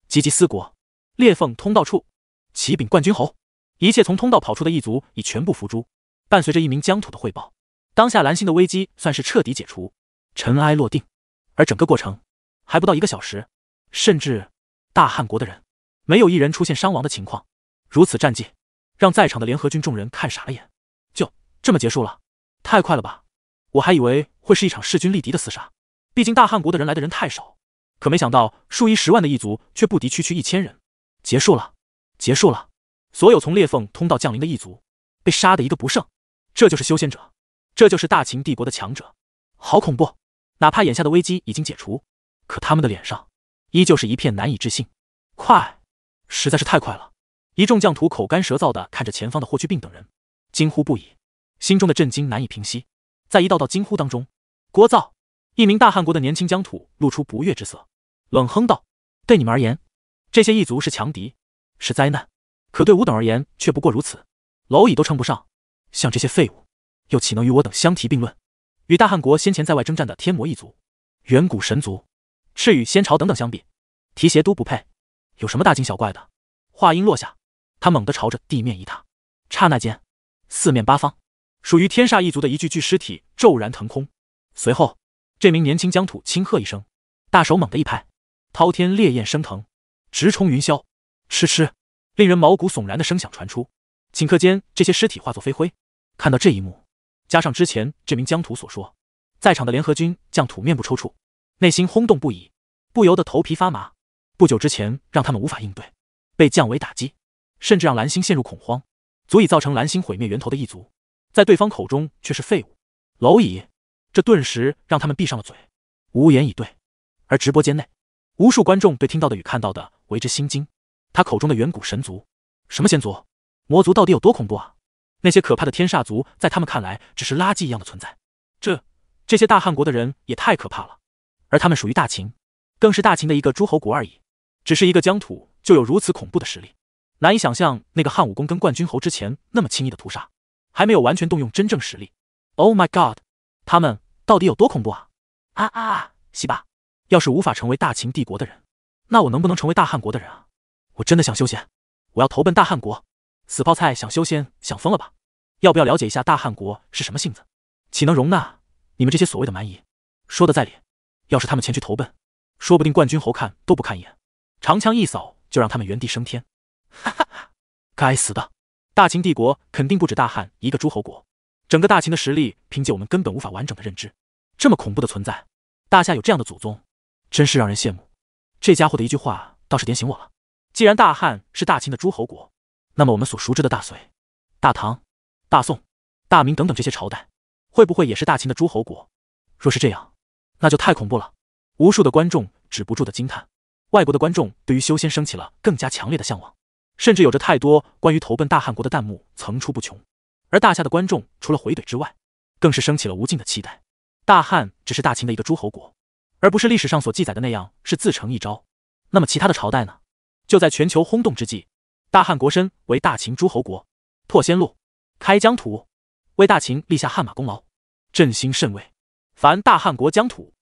吉吉斯国裂缝通道处，启禀冠军侯，一切从通道跑出的异族已全部伏诛。伴随着一名疆土的汇报，当下蓝星的危机算是彻底解除，尘埃落定。而整个过程还不到一个小时，甚至大汉国的人没有一人出现伤亡的情况。如此战绩。让在场的联合军众人看傻了眼，就这么结束了？太快了吧！我还以为会是一场势均力敌的厮杀，毕竟大汉国的人来的人太少，可没想到数以十万的异族却不敌区区一千人。结束了，结束了！所有从裂缝通道降临的异族被杀的一个不剩，这就是修仙者，这就是大秦帝国的强者，好恐怖！哪怕眼下的危机已经解除，可他们的脸上依旧是一片难以置信。快，实在是太快了！一众将土口干舌燥的看着前方的霍去病等人，惊呼不已，心中的震惊难以平息。在一道道惊呼当中，聒噪，一名大汉国的年轻疆土露出不悦之色，冷哼道：“对你们而言，这些异族是强敌，是灾难；可对吾等而言，却不过如此，蝼蚁都称不上。像这些废物，又岂能与我等相提并论？与大汉国先前在外征战的天魔一族、远古神族、赤羽仙朝等等相比，提鞋都不配。有什么大惊小怪的？”话音落下。他猛地朝着地面一踏，刹那间，四面八方属于天煞一族的一具具尸体骤然腾空。随后，这名年轻疆土轻喝一声，大手猛地一拍，滔天烈焰升腾，直冲云霄。嗤嗤，令人毛骨悚然的声响传出，顷刻间，这些尸体化作飞灰。看到这一幕，加上之前这名疆土所说，在场的联合军将土面部抽搐，内心轰动不已，不由得头皮发麻。不久之前，让他们无法应对，被降维打击。甚至让蓝星陷入恐慌，足以造成蓝星毁灭源头的异族，在对方口中却是废物、蝼蚁，这顿时让他们闭上了嘴，无言以对。而直播间内，无数观众对听到的与看到的为之心惊：他口中的远古神族、什么仙族、魔族到底有多恐怖啊？那些可怕的天煞族，在他们看来只是垃圾一样的存在。这，这些大汉国的人也太可怕了。而他们属于大秦，更是大秦的一个诸侯国而已，只是一个疆土就有如此恐怖的实力。难以想象那个汉武功跟冠军侯之前那么轻易的屠杀，还没有完全动用真正实力。Oh my god！他们到底有多恐怖啊？啊啊！西巴，要是无法成为大秦帝国的人，那我能不能成为大汉国的人啊？我真的想修仙，我要投奔大汉国。死泡菜想修仙想疯了吧？要不要了解一下大汉国是什么性子？岂能容纳你们这些所谓的蛮夷？说的在理，要是他们前去投奔，说不定冠军侯看都不看一眼，长枪一扫就让他们原地升天。哈哈哈！该死的，大秦帝国肯定不止大汉一个诸侯国，整个大秦的实力，凭借我们根本无法完整的认知。这么恐怖的存在，大夏有这样的祖宗，真是让人羡慕。这家伙的一句话倒是点醒我了，既然大汉是大秦的诸侯国，那么我们所熟知的大隋、大唐、大宋、大明等等这些朝代，会不会也是大秦的诸侯国？若是这样，那就太恐怖了。无数的观众止不住的惊叹，外国的观众对于修仙升起了更加强烈的向往。甚至有着太多关于投奔大汉国的弹幕层出不穷，而大夏的观众除了回怼之外，更是升起了无尽的期待。大汉只是大秦的一个诸侯国，而不是历史上所记载的那样是自成一朝。那么其他的朝代呢？就在全球轰动之际，大汉国身为大秦诸侯国，拓仙路，开疆土，为大秦立下汗马功劳，振兴甚位。凡大汉国疆土，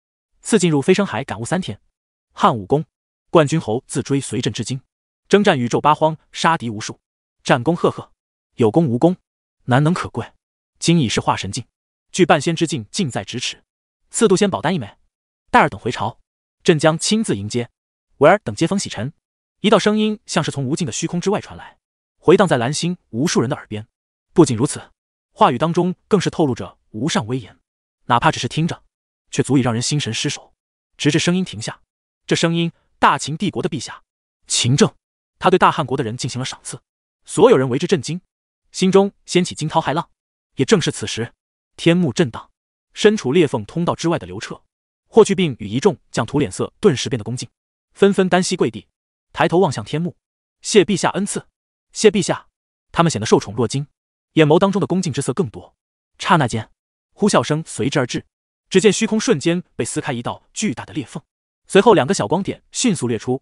次进入飞升海感悟三天，汉武功冠军侯自追随朕至今。征战宇宙八荒，杀敌无数，战功赫赫，有功无功，难能可贵。今已是化神境，距半仙之境近在咫尺。四度仙宝丹一枚，待尔等回朝，朕将亲自迎接。韦尔等接风洗尘。一道声音像是从无尽的虚空之外传来，回荡在蓝星无数人的耳边。不仅如此，话语当中更是透露着无上威严，哪怕只是听着，却足以让人心神失守。直至声音停下，这声音，大秦帝国的陛下，秦政。他对大汉国的人进行了赏赐，所有人为之震惊，心中掀起惊涛骇浪。也正是此时，天幕震荡，身处裂缝通道之外的刘彻、霍去病与一众将土脸色顿时变得恭敬，纷纷单膝跪地，抬头望向天幕，谢陛下恩赐，谢陛下。他们显得受宠若惊，眼眸当中的恭敬之色更多。刹那间，呼啸声随之而至，只见虚空瞬间被撕开一道巨大的裂缝，随后两个小光点迅速掠出。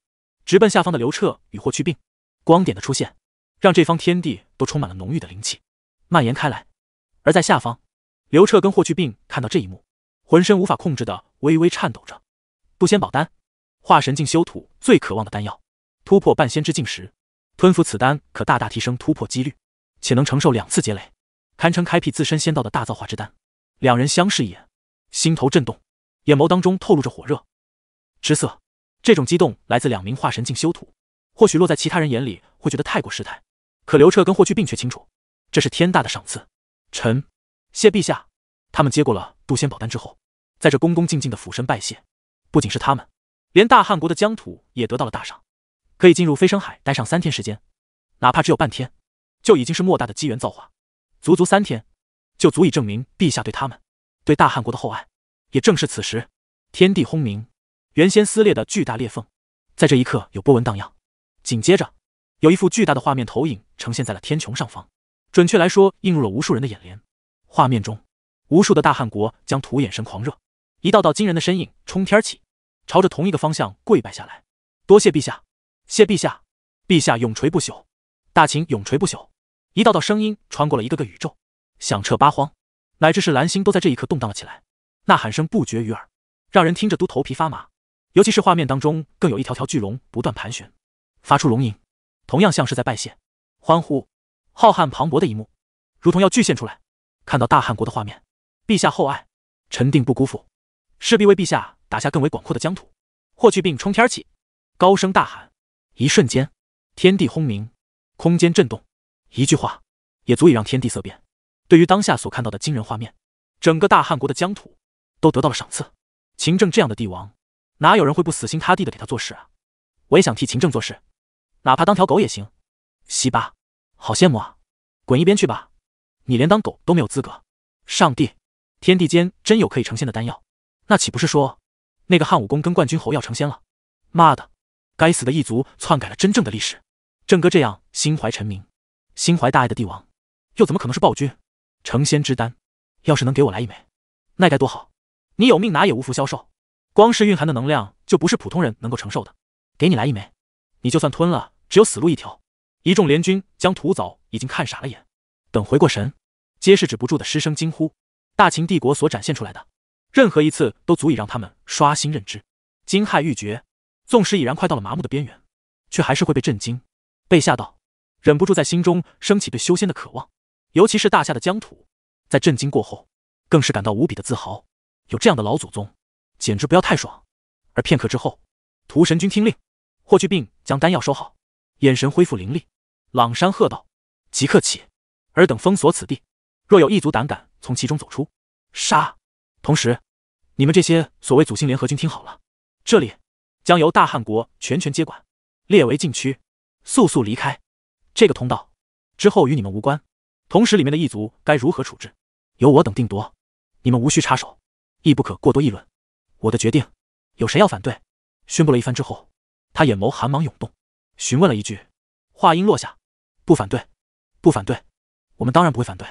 直奔下方的刘彻与霍去病，光点的出现，让这方天地都充满了浓郁的灵气，蔓延开来。而在下方，刘彻跟霍去病看到这一幕，浑身无法控制的微微颤抖着。不仙宝丹，化神境修土最渴望的丹药。突破半仙之境时，吞服此丹可大大提升突破几率，且能承受两次劫雷，堪称开辟自身仙道的大造化之丹。两人相视一眼，心头震动，眼眸当中透露着火热之色。这种激动来自两名化神境修徒，或许落在其他人眼里会觉得太过失态，可刘彻跟霍去病却清楚，这是天大的赏赐。臣谢陛下！他们接过了渡仙宝丹之后，在这恭恭敬敬的俯身拜谢。不仅是他们，连大汉国的疆土也得到了大赏，可以进入飞升海待上三天时间，哪怕只有半天，就已经是莫大的机缘造化。足足三天，就足以证明陛下对他们、对大汉国的厚爱。也正是此时，天地轰鸣。原先撕裂的巨大裂缝，在这一刻有波纹荡漾，紧接着，有一幅巨大的画面投影呈现在了天穹上方，准确来说，映入了无数人的眼帘。画面中，无数的大汉国将土眼神狂热，一道道惊人的身影冲天起，朝着同一个方向跪拜下来：“多谢陛下，谢陛下，陛下永垂不朽，大秦永垂不朽！”一道道声音穿过了一个个宇宙，响彻八荒，乃至是蓝星都在这一刻动荡了起来，呐喊声不绝于耳，让人听着都头皮发麻。尤其是画面当中，更有一条条巨龙不断盘旋，发出龙吟，同样像是在拜谢、欢呼，浩瀚磅礴的一幕，如同要巨献出来。看到大汉国的画面，陛下厚爱，臣定不辜负，势必为陛下打下更为广阔的疆土。霍去病冲天起，高声大喊，一瞬间，天地轰鸣，空间震动，一句话也足以让天地色变。对于当下所看到的惊人画面，整个大汉国的疆土都得到了赏赐。秦政这样的帝王。哪有人会不死心塌地的给他做事啊？我也想替秦政做事，哪怕当条狗也行。西巴，好羡慕啊！滚一边去吧！你连当狗都没有资格。上帝，天地间真有可以成仙的丹药？那岂不是说，那个汉武功跟冠军侯要成仙了？妈的，该死的异族篡改了真正的历史！正哥这样心怀臣民、心怀大爱的帝王，又怎么可能是暴君？成仙之丹，要是能给我来一枚，那该多好！你有命拿也无福消受。光是蕴含的能量，就不是普通人能够承受的。给你来一枚，你就算吞了，只有死路一条。一众联军将土早已经看傻了眼，等回过神，皆是止不住的失声惊呼。大秦帝国所展现出来的，任何一次都足以让他们刷新认知，惊骇欲绝。纵使已然快到了麻木的边缘，却还是会被震惊、被吓到，忍不住在心中升起对修仙的渴望。尤其是大夏的疆土，在震惊过后，更是感到无比的自豪，有这样的老祖宗。简直不要太爽！而片刻之后，屠神君听令，霍去病将丹药收好，眼神恢复凌厉。朗山喝道：“即刻起，尔等封锁此地，若有异族胆敢从其中走出，杀！同时，你们这些所谓祖星联合军听好了，这里将由大汉国全权接管，列为禁区，速速离开这个通道，之后与你们无关。同时，里面的异族该如何处置，由我等定夺，你们无需插手，亦不可过多议论。”我的决定，有谁要反对？宣布了一番之后，他眼眸寒芒涌动，询问了一句。话音落下，不反对，不反对，我们当然不会反对，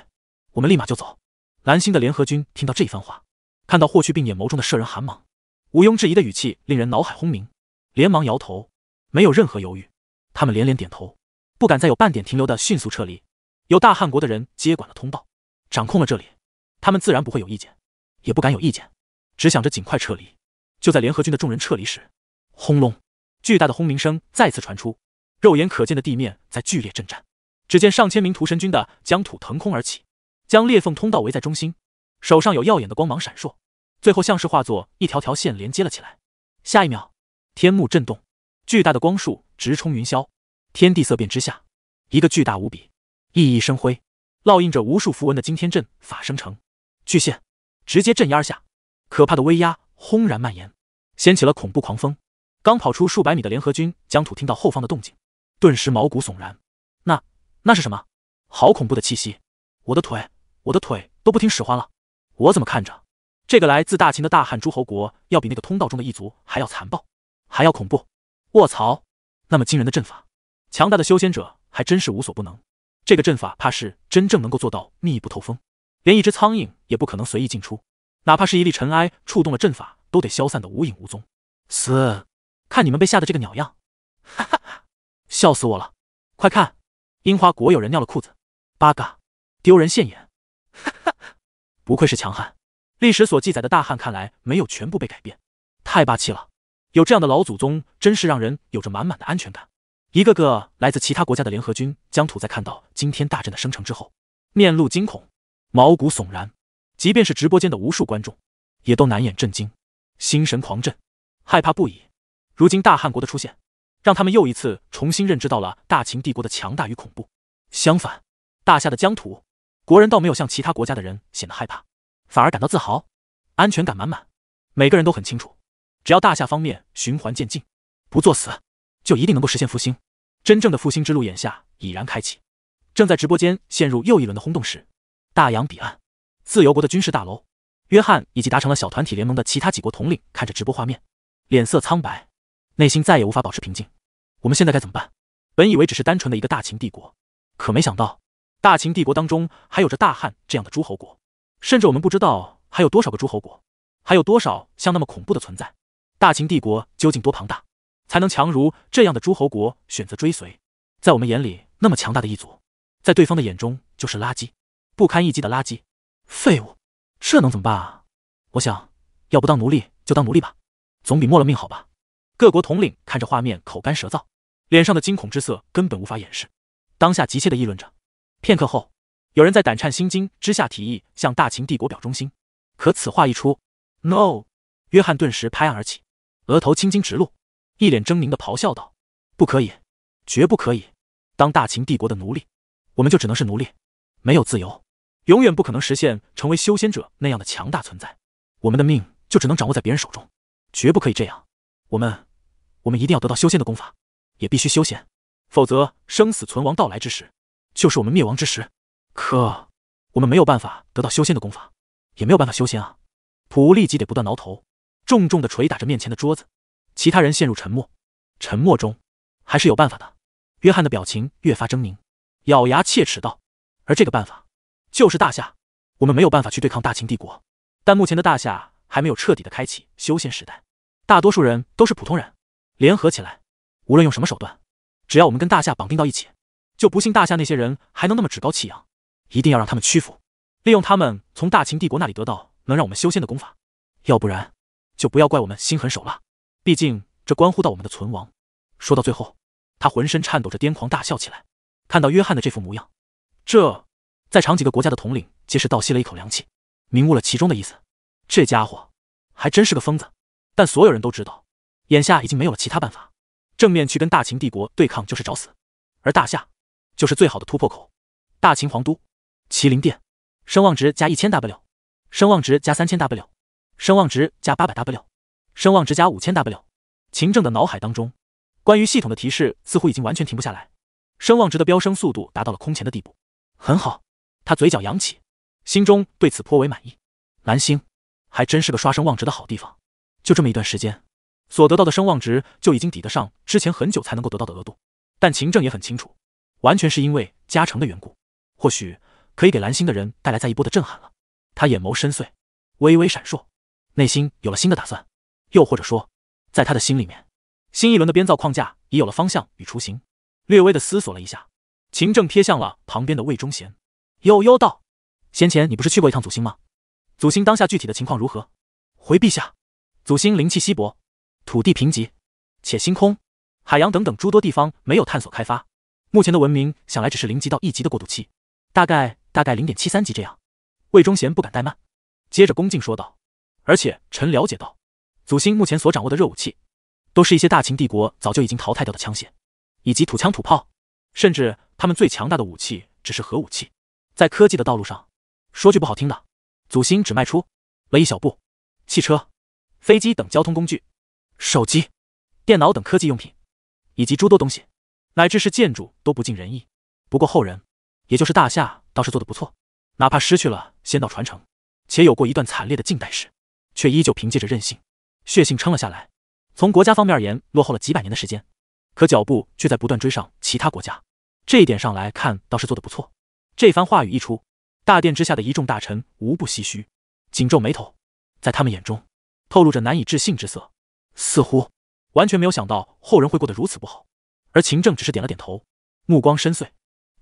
我们立马就走。蓝星的联合军听到这一番话，看到霍去病眼眸中的摄人寒芒，毋庸置疑的语气令人脑海轰鸣，连忙摇头，没有任何犹豫，他们连连点头，不敢再有半点停留的迅速撤离。有大汉国的人接管了通报，掌控了这里，他们自然不会有意见，也不敢有意见。只想着尽快撤离。就在联合军的众人撤离时，轰隆！巨大的轰鸣声再次传出，肉眼可见的地面在剧烈震颤。只见上千名屠神军的疆土腾空而起，将裂缝通道围在中心，手上有耀眼的光芒闪烁。最后，像是化作一条条线连接了起来。下一秒，天幕震动，巨大的光束直冲云霄，天地色变之下，一个巨大无比、熠熠生辉、烙印着无数符文的惊天阵法生成，巨线直接镇压而下。可怕的威压轰然蔓延，掀起了恐怖狂风。刚跑出数百米的联合军将土听到后方的动静，顿时毛骨悚然。那、那是什么？好恐怖的气息！我的腿，我的腿都不听使唤了。我怎么看着这个来自大秦的大汉诸侯国，要比那个通道中的异族还要残暴，还要恐怖？卧槽！那么惊人的阵法，强大的修仙者还真是无所不能。这个阵法怕是真正能够做到密不透风，连一只苍蝇也不可能随意进出。哪怕是一粒尘埃触动了阵法，都得消散的无影无踪。死！看你们被吓得这个鸟样，哈哈哈！笑死我了！快看，樱花国有人尿了裤子！八嘎！丢人现眼！哈哈！不愧是强悍！历史所记载的大汉看来没有全部被改变，太霸气了！有这样的老祖宗，真是让人有着满满的安全感。一个个来自其他国家的联合军将土在看到惊天大阵的生成之后，面露惊恐，毛骨悚然。即便是直播间的无数观众，也都难掩震惊，心神狂震，害怕不已。如今大汉国的出现，让他们又一次重新认知到了大秦帝国的强大与恐怖。相反，大夏的疆土，国人倒没有像其他国家的人显得害怕，反而感到自豪，安全感满满。每个人都很清楚，只要大夏方面循环渐进，不作死，就一定能够实现复兴。真正的复兴之路，眼下已然开启。正在直播间陷入又一轮的轰动时，大洋彼岸。自由国的军事大楼，约翰以及达成了小团体联盟的其他几国统领看着直播画面，脸色苍白，内心再也无法保持平静。我们现在该怎么办？本以为只是单纯的一个大秦帝国，可没想到大秦帝国当中还有着大汉这样的诸侯国，甚至我们不知道还有多少个诸侯国，还有多少像那么恐怖的存在。大秦帝国究竟多庞大，才能强如这样的诸侯国选择追随？在我们眼里那么强大的一族，在对方的眼中就是垃圾，不堪一击的垃圾。废物，这能怎么办啊？我想要不当奴隶就当奴隶吧，总比没了命好吧。各国统领看着画面，口干舌燥，脸上的惊恐之色根本无法掩饰。当下急切的议论着。片刻后，有人在胆颤心惊之下提议向大秦帝国表忠心，可此话一出，no！约翰顿时拍案而起，额头青筋直露，一脸狰狞的咆哮道：“不可以，绝不可以！当大秦帝国的奴隶，我们就只能是奴隶，没有自由。”永远不可能实现成为修仙者那样的强大存在，我们的命就只能掌握在别人手中，绝不可以这样。我们，我们一定要得到修仙的功法，也必须修仙，否则生死存亡到来之时，就是我们灭亡之时。可我们没有办法得到修仙的功法，也没有办法修仙啊！普无立即得不断挠头，重重的捶打着面前的桌子。其他人陷入沉默，沉默中还是有办法的。约翰的表情越发狰狞，咬牙切齿道：“而这个办法。”就是大夏，我们没有办法去对抗大秦帝国，但目前的大夏还没有彻底的开启修仙时代，大多数人都是普通人。联合起来，无论用什么手段，只要我们跟大夏绑定到一起，就不信大夏那些人还能那么趾高气扬。一定要让他们屈服，利用他们从大秦帝国那里得到能让我们修仙的功法，要不然就不要怪我们心狠手辣。毕竟这关乎到我们的存亡。说到最后，他浑身颤抖着癫狂大笑起来。看到约翰的这副模样，这……在场几个国家的统领皆是倒吸了一口凉气，明悟了其中的意思。这家伙还真是个疯子，但所有人都知道，眼下已经没有了其他办法，正面去跟大秦帝国对抗就是找死，而大夏就是最好的突破口。大秦皇都，麒麟殿，声望值加一千 W，声望值加三千 W，声望值加八百 W，声望值加五千 W。秦政的脑海当中，关于系统的提示似乎已经完全停不下来，声望值的飙升速度达到了空前的地步。很好。他嘴角扬起，心中对此颇为满意。蓝星还真是个刷声望值的好地方，就这么一段时间，所得到的声望值就已经抵得上之前很久才能够得到的额度。但秦正也很清楚，完全是因为加成的缘故。或许可以给蓝星的人带来再一波的震撼了。他眼眸深邃，微微闪烁，内心有了新的打算。又或者说，在他的心里面，新一轮的编造框架已有了方向与雏形。略微的思索了一下，秦正瞥向了旁边的魏忠贤。悠悠道：“先前你不是去过一趟祖星吗？祖星当下具体的情况如何？”回陛下，祖星灵气稀薄，土地贫瘠，且星空、海洋等等诸多地方没有探索开发。目前的文明想来只是零级到一级的过渡期，大概大概零点七三级这样。魏忠贤不敢怠慢，接着恭敬说道：“而且臣了解到，祖星目前所掌握的热武器，都是一些大秦帝国早就已经淘汰掉的枪械，以及土枪土炮，甚至他们最强大的武器只是核武器。”在科技的道路上，说句不好听的，祖星只迈出了一小步。汽车、飞机等交通工具，手机、电脑等科技用品，以及诸多东西，乃至是建筑都不尽人意。不过后人，也就是大夏倒是做得不错。哪怕失去了仙道传承，且有过一段惨烈的近代史，却依旧凭借着韧性、血性撑了下来。从国家方面而言，落后了几百年的时间，可脚步却在不断追上其他国家。这一点上来看，倒是做得不错。这番话语一出，大殿之下的一众大臣无不唏嘘，紧皱眉头，在他们眼中透露着难以置信之色，似乎完全没有想到后人会过得如此不好。而秦政只是点了点头，目光深邃：“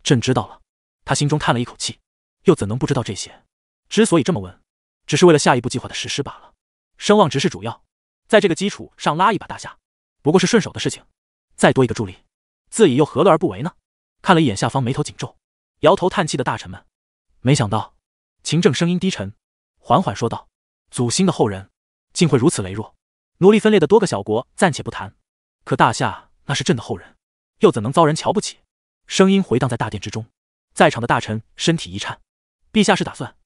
朕知道了。”他心中叹了一口气，又怎能不知道这些？之所以这么问，只是为了下一步计划的实施罢了。声望值是主要，在这个基础上拉一把大夏，不过是顺手的事情。再多一个助力，自己又何乐而不为呢？看了一眼下方，眉头紧皱。摇头叹气的大臣们，没想到，秦政声音低沉，缓缓说道：“祖星的后人，竟会如此羸弱。奴隶分裂的多个小国暂且不谈，可大夏那是朕的后人，又怎能遭人瞧不起？”声音回荡在大殿之中，在场的大臣身体一颤。陛下是打算？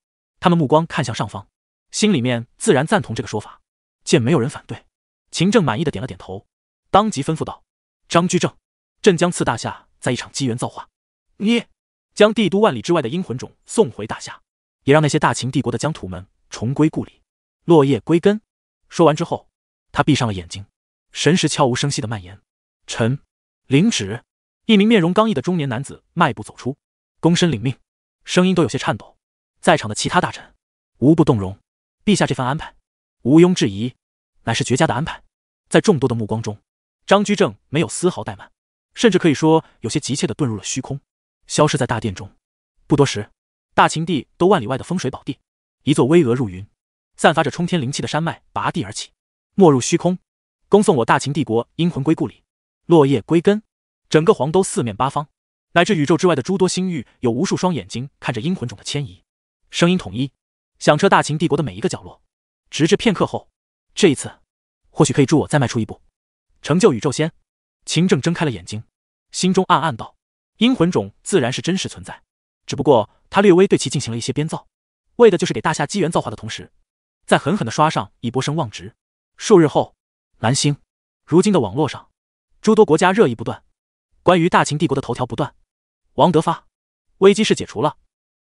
他们目光看向上方，心里面自然赞同这个说法。见没有人反对，秦政满意的点了点头，当即吩咐道：“张居正，朕将赐大夏在一场机缘造化，你。”将帝都万里之外的阴魂冢送回大夏，也让那些大秦帝国的疆土们重归故里，落叶归根。说完之后，他闭上了眼睛，神识悄无声息的蔓延。臣领旨。一名面容刚毅的中年男子迈步走出，躬身领命，声音都有些颤抖。在场的其他大臣无不动容。陛下这番安排，毋庸置疑，乃是绝佳的安排。在众多的目光中，张居正没有丝毫怠慢，甚至可以说有些急切的遁入了虚空。消失在大殿中。不多时，大秦帝都万里外的风水宝地，一座巍峨入云、散发着冲天灵气的山脉拔地而起，没入虚空，恭送我大秦帝国阴魂归故里，落叶归根。整个黄都四面八方，乃至宇宙之外的诸多星域，有无数双眼睛看着阴魂种的迁移，声音统一，响彻大秦帝国的每一个角落。直至片刻后，这一次，或许可以助我再迈出一步，成就宇宙仙。秦正睁开了眼睛，心中暗暗道。阴魂种自然是真实存在，只不过他略微对其进行了一些编造，为的就是给大夏机缘造化的同时，在狠狠的刷上一波声望值。数日后，蓝星，如今的网络上，诸多国家热议不断，关于大秦帝国的头条不断。王德发，危机是解除了，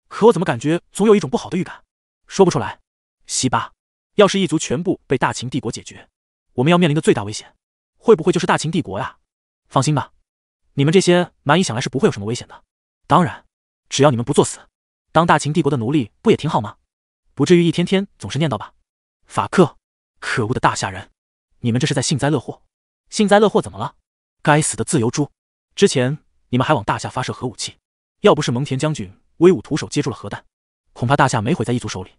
可我怎么感觉总有一种不好的预感，说不出来。西巴，要是异族全部被大秦帝国解决，我们要面临的最大危险，会不会就是大秦帝国呀？放心吧。你们这些蛮夷，想来是不会有什么危险的。当然，只要你们不作死，当大秦帝国的奴隶不也挺好吗？不至于一天天总是念叨吧？法克，可恶的大夏人，你们这是在幸灾乐祸！幸灾乐祸怎么了？该死的自由猪！之前你们还往大夏发射核武器，要不是蒙恬将军威武徒手接住了核弹，恐怕大夏没毁在异族手里，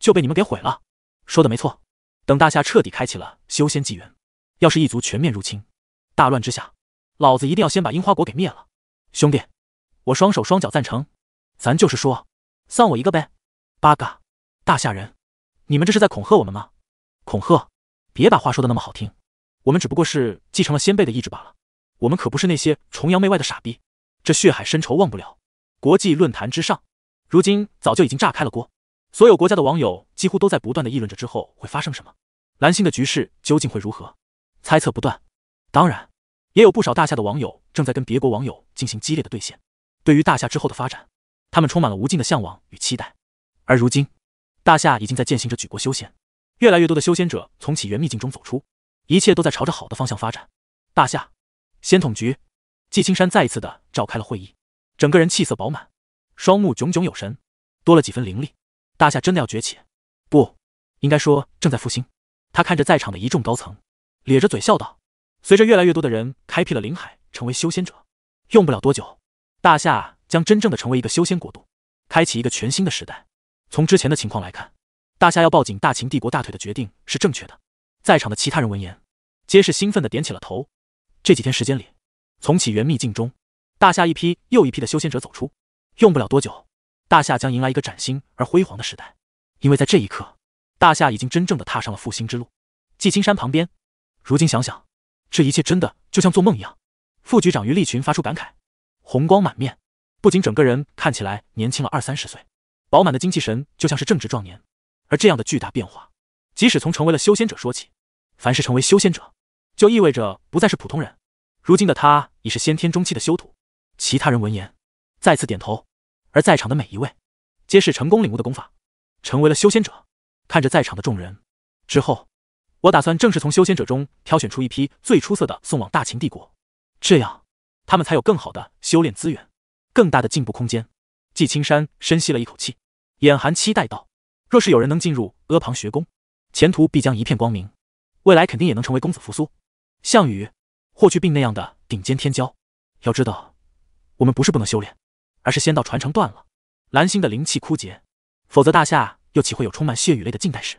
就被你们给毁了。说的没错，等大夏彻底开启了修仙纪元，要是异族全面入侵，大乱之下……老子一定要先把樱花国给灭了，兄弟，我双手双脚赞成，咱就是说，算我一个呗！八嘎！大吓人，你们这是在恐吓我们吗？恐吓？别把话说的那么好听，我们只不过是继承了先辈的意志罢了。我们可不是那些崇洋媚外的傻逼，这血海深仇忘不了。国际论坛之上，如今早就已经炸开了锅，所有国家的网友几乎都在不断的议论着之后会发生什么，蓝星的局势究竟会如何？猜测不断。当然。也有不少大夏的网友正在跟别国网友进行激烈的对线，对于大夏之后的发展，他们充满了无尽的向往与期待。而如今，大夏已经在践行着举国修仙，越来越多的修仙者从起源秘境中走出，一切都在朝着好的方向发展。大夏仙统局季青山再一次的召开了会议，整个人气色饱满，双目炯炯有神，多了几分凌厉。大夏真的要崛起，不应该说正在复兴。他看着在场的一众高层，咧着嘴笑道。随着越来越多的人开辟了灵海，成为修仙者，用不了多久，大夏将真正的成为一个修仙国度，开启一个全新的时代。从之前的情况来看，大夏要抱紧大秦帝国大腿的决定是正确的。在场的其他人闻言，皆是兴奋的点起了头。这几天时间里，从起源秘境中，大夏一批又一批的修仙者走出，用不了多久，大夏将迎来一个崭新而辉煌的时代。因为在这一刻，大夏已经真正的踏上了复兴之路。季青山旁边，如今想想。这一切真的就像做梦一样，副局长于立群发出感慨，红光满面，不仅整个人看起来年轻了二三十岁，饱满的精气神就像是正值壮年。而这样的巨大变化，即使从成为了修仙者说起，凡是成为修仙者，就意味着不再是普通人。如今的他已是先天中期的修徒。其他人闻言，再次点头。而在场的每一位，皆是成功领悟的功法，成为了修仙者。看着在场的众人，之后。我打算正式从修仙者中挑选出一批最出色的，送往大秦帝国，这样他们才有更好的修炼资源，更大的进步空间。季青山深吸了一口气，眼含期待道：“若是有人能进入阿旁学宫，前途必将一片光明，未来肯定也能成为公子扶苏、项羽、霍去病那样的顶尖天骄。要知道，我们不是不能修炼，而是仙道传承断了，蓝星的灵气枯竭，否则大夏又岂会有充满血与泪的近代史？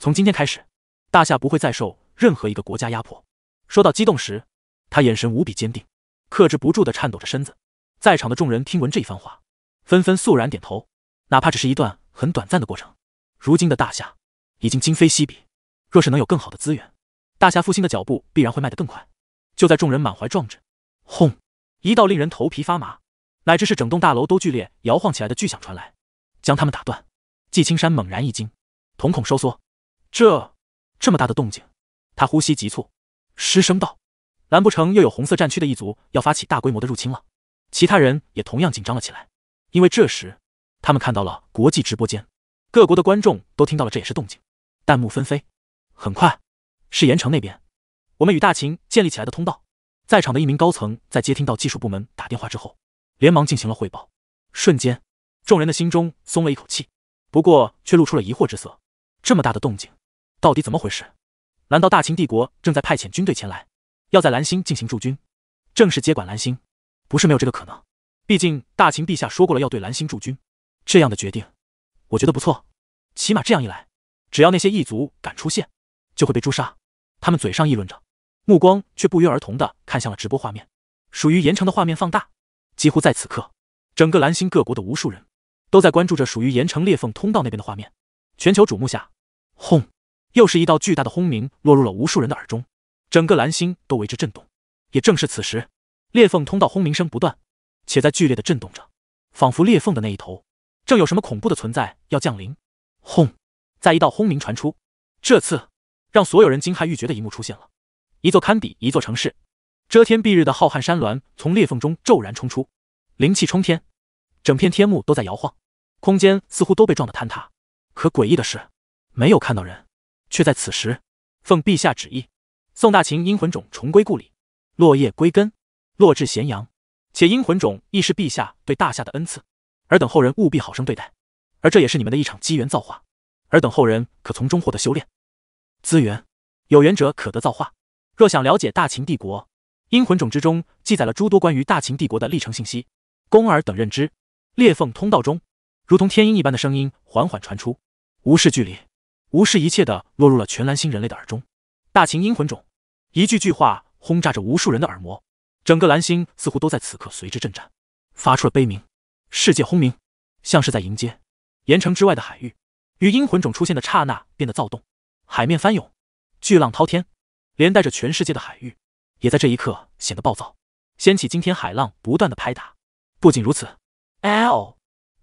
从今天开始。”大夏不会再受任何一个国家压迫。说到激动时，他眼神无比坚定，克制不住的颤抖着身子。在场的众人听闻这番话，纷纷肃然点头。哪怕只是一段很短暂的过程，如今的大夏已经今非昔比。若是能有更好的资源，大夏复兴的脚步必然会迈得更快。就在众人满怀壮志，轰！一道令人头皮发麻，乃至是整栋大楼都剧烈摇晃起来的巨响传来，将他们打断。季青山猛然一惊，瞳孔收缩。这。这么大的动静，他呼吸急促，失声道：“难不成又有红色战区的一族要发起大规模的入侵了？”其他人也同样紧张了起来，因为这时他们看到了国际直播间，各国的观众都听到了这也是动静，弹幕纷飞。很快，是盐城那边，我们与大秦建立起来的通道。在场的一名高层在接听到技术部门打电话之后，连忙进行了汇报。瞬间，众人的心中松了一口气，不过却露出了疑惑之色：这么大的动静。到底怎么回事？难道大秦帝国正在派遣军队前来，要在蓝星进行驻军，正式接管蓝星？不是没有这个可能，毕竟大秦陛下说过了要对蓝星驻军。这样的决定，我觉得不错，起码这样一来，只要那些异族敢出现，就会被诛杀。他们嘴上议论着，目光却不约而同的看向了直播画面，属于盐城的画面放大。几乎在此刻，整个蓝星各国的无数人都在关注着属于盐城裂缝通道那边的画面。全球瞩目下，轰！又是一道巨大的轰鸣落入了无数人的耳中，整个蓝星都为之震动。也正是此时，裂缝通道轰鸣声不断，且在剧烈的震动着，仿佛裂缝的那一头正有什么恐怖的存在要降临。轰！在一道轰鸣传出，这次让所有人惊骇欲绝的一幕出现了：一座堪比一座城市、遮天蔽日的浩瀚山峦从裂缝中骤然冲出，灵气冲天，整片天幕都在摇晃，空间似乎都被撞得坍塌。可诡异的是，没有看到人。却在此时，奉陛下旨意，宋大秦阴魂种重归故里，落叶归根，落至咸阳。且阴魂种亦是陛下对大夏的恩赐，尔等后人务必好生对待。而这也是你们的一场机缘造化，尔等后人可从中获得修炼资源，有缘者可得造化。若想了解大秦帝国，阴魂种之中记载了诸多关于大秦帝国的历程信息，宫尔等认知。裂缝通道中，如同天音一般的声音缓缓传出，无视距离。无视一切的落入了全蓝星人类的耳中，大秦阴魂种，一句句话轰炸着无数人的耳膜，整个蓝星似乎都在此刻随之震颤，发出了悲鸣。世界轰鸣，像是在迎接。盐城之外的海域，与阴魂种出现的刹那变得躁动，海面翻涌，巨浪滔天，连带着全世界的海域也在这一刻显得暴躁，掀起惊天海浪不断的拍打。不仅如此，L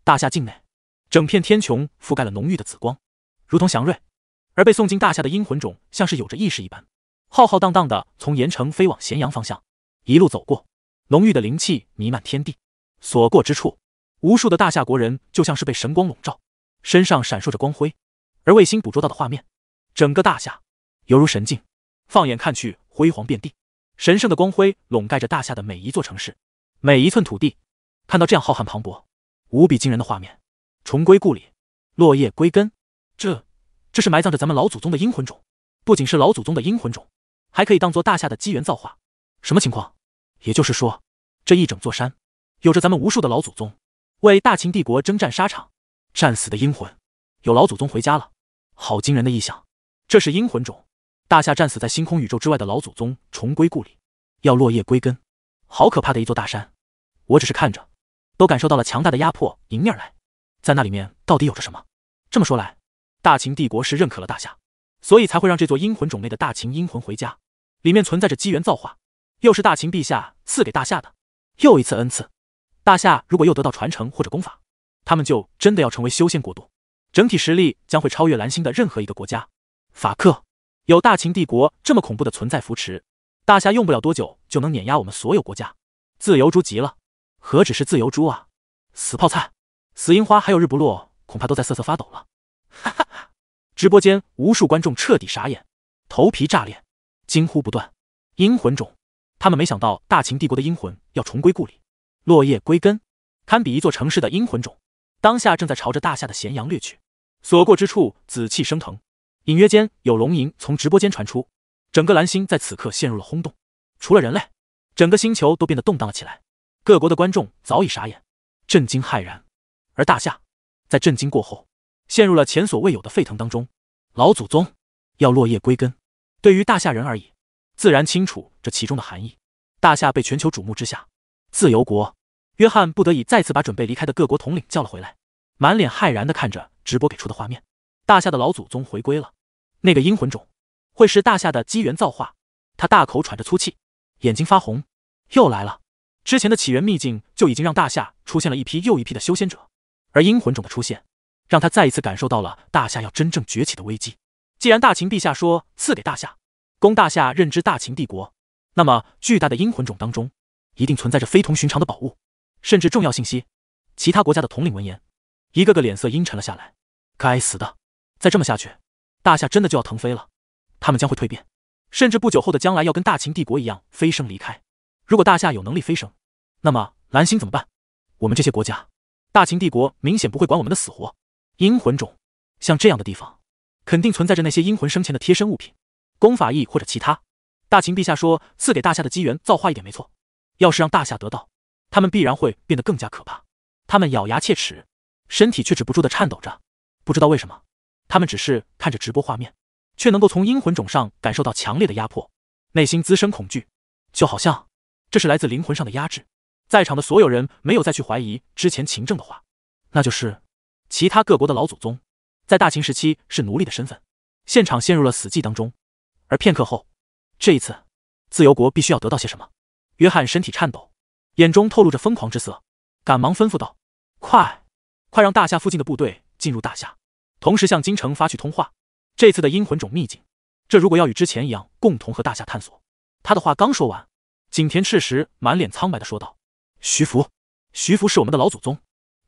大夏境内，整片天穹覆盖了浓郁的紫光。如同祥瑞，而被送进大夏的阴魂种，像是有着意识一般，浩浩荡荡的从盐城飞往咸阳方向，一路走过，浓郁的灵气弥漫天地，所过之处，无数的大夏国人就像是被神光笼罩，身上闪烁着光辉。而卫星捕捉到的画面，整个大夏犹如神境，放眼看去，辉煌遍地，神圣的光辉笼盖着大夏的每一座城市，每一寸土地。看到这样浩瀚磅礴、无比惊人的画面，重归故里，落叶归根。这，这是埋葬着咱们老祖宗的阴魂种，不仅是老祖宗的阴魂种，还可以当做大夏的机缘造化。什么情况？也就是说，这一整座山，有着咱们无数的老祖宗为大秦帝国征战沙场战死的阴魂，有老祖宗回家了。好惊人的异象！这是阴魂种，大夏战死在星空宇宙之外的老祖宗重归故里，要落叶归根。好可怕的一座大山！我只是看着，都感受到了强大的压迫迎面来。在那里面到底有着什么？这么说来。大秦帝国是认可了大夏，所以才会让这座阴魂种内的大秦阴魂回家。里面存在着机缘造化，又是大秦陛下赐给大夏的又一次恩赐。大夏如果又得到传承或者功法，他们就真的要成为修仙国度，整体实力将会超越蓝星的任何一个国家。法克，有大秦帝国这么恐怖的存在扶持，大夏用不了多久就能碾压我们所有国家。自由猪急了，何止是自由猪啊！死泡菜、死樱花还有日不落，恐怕都在瑟瑟发抖了。哈哈哈！直播间无数观众彻底傻眼，头皮炸裂，惊呼不断。阴魂种，他们没想到大秦帝国的阴魂要重归故里，落叶归根，堪比一座城市的阴魂种，当下正在朝着大夏的咸阳掠去，所过之处紫气升腾，隐约间有龙吟从直播间传出，整个蓝星在此刻陷入了轰动，除了人类，整个星球都变得动荡了起来。各国的观众早已傻眼，震惊骇然，而大夏在震惊过后。陷入了前所未有的沸腾当中。老祖宗要落叶归根，对于大夏人而已，自然清楚这其中的含义。大夏被全球瞩目之下，自由国约翰不得已再次把准备离开的各国统领叫了回来，满脸骇然的看着直播给出的画面。大夏的老祖宗回归了，那个阴魂种会是大夏的机缘造化？他大口喘着粗气，眼睛发红，又来了。之前的起源秘境就已经让大夏出现了一批又一批的修仙者，而阴魂种的出现。让他再一次感受到了大夏要真正崛起的危机。既然大秦陛下说赐给大夏，供大夏认知大秦帝国，那么巨大的阴魂种当中一定存在着非同寻常的宝物，甚至重要信息。其他国家的统领闻言，一个个脸色阴沉了下来。该死的！再这么下去，大夏真的就要腾飞了。他们将会蜕变，甚至不久后的将来要跟大秦帝国一样飞升离开。如果大夏有能力飞升，那么蓝星怎么办？我们这些国家，大秦帝国明显不会管我们的死活。阴魂种，像这样的地方，肯定存在着那些阴魂生前的贴身物品、功法、意或者其他。大秦陛下说赐给大夏的机缘造化一点没错，要是让大夏得到，他们必然会变得更加可怕。他们咬牙切齿，身体却止不住的颤抖着。不知道为什么，他们只是看着直播画面，却能够从阴魂种上感受到强烈的压迫，内心滋生恐惧，就好像这是来自灵魂上的压制。在场的所有人没有再去怀疑之前秦政的话，那就是。其他各国的老祖宗，在大秦时期是奴隶的身份。现场陷入了死寂当中，而片刻后，这一次，自由国必须要得到些什么？约翰身体颤抖，眼中透露着疯狂之色，赶忙吩咐道：“快，快让大夏附近的部队进入大夏，同时向京城发去通话。这次的阴魂种秘境，这如果要与之前一样，共同和大夏探索。”他的话刚说完，景田赤石满脸苍白的说道：“徐福，徐福是我们的老祖宗。”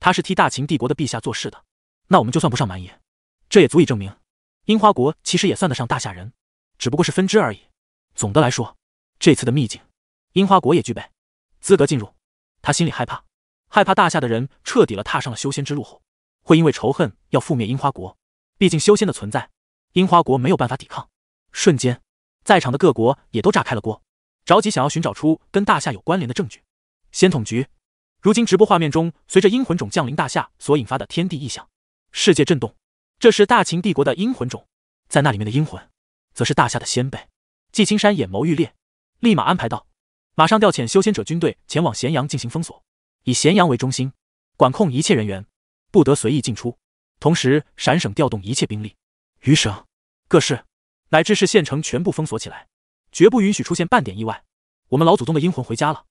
他是替大秦帝国的陛下做事的，那我们就算不上蛮夷，这也足以证明，樱花国其实也算得上大夏人，只不过是分支而已。总的来说，这次的秘境，樱花国也具备资格进入。他心里害怕，害怕大夏的人彻底了踏上了修仙之路后，会因为仇恨要覆灭樱花国。毕竟修仙的存在，樱花国没有办法抵抗。瞬间，在场的各国也都炸开了锅，着急想要寻找出跟大夏有关联的证据。仙统局。如今直播画面中，随着阴魂种降临大夏所引发的天地异象，世界震动。这是大秦帝国的阴魂种，在那里面的阴魂，则是大夏的先辈。季青山眼眸欲裂，立马安排道：“马上调遣修仙者军队前往咸阳进行封锁，以咸阳为中心，管控一切人员，不得随意进出。同时，陕省调动一切兵力，余省、各市乃至是县城全部封锁起来，绝不允许出现半点意外。我们老祖宗的阴魂回家了，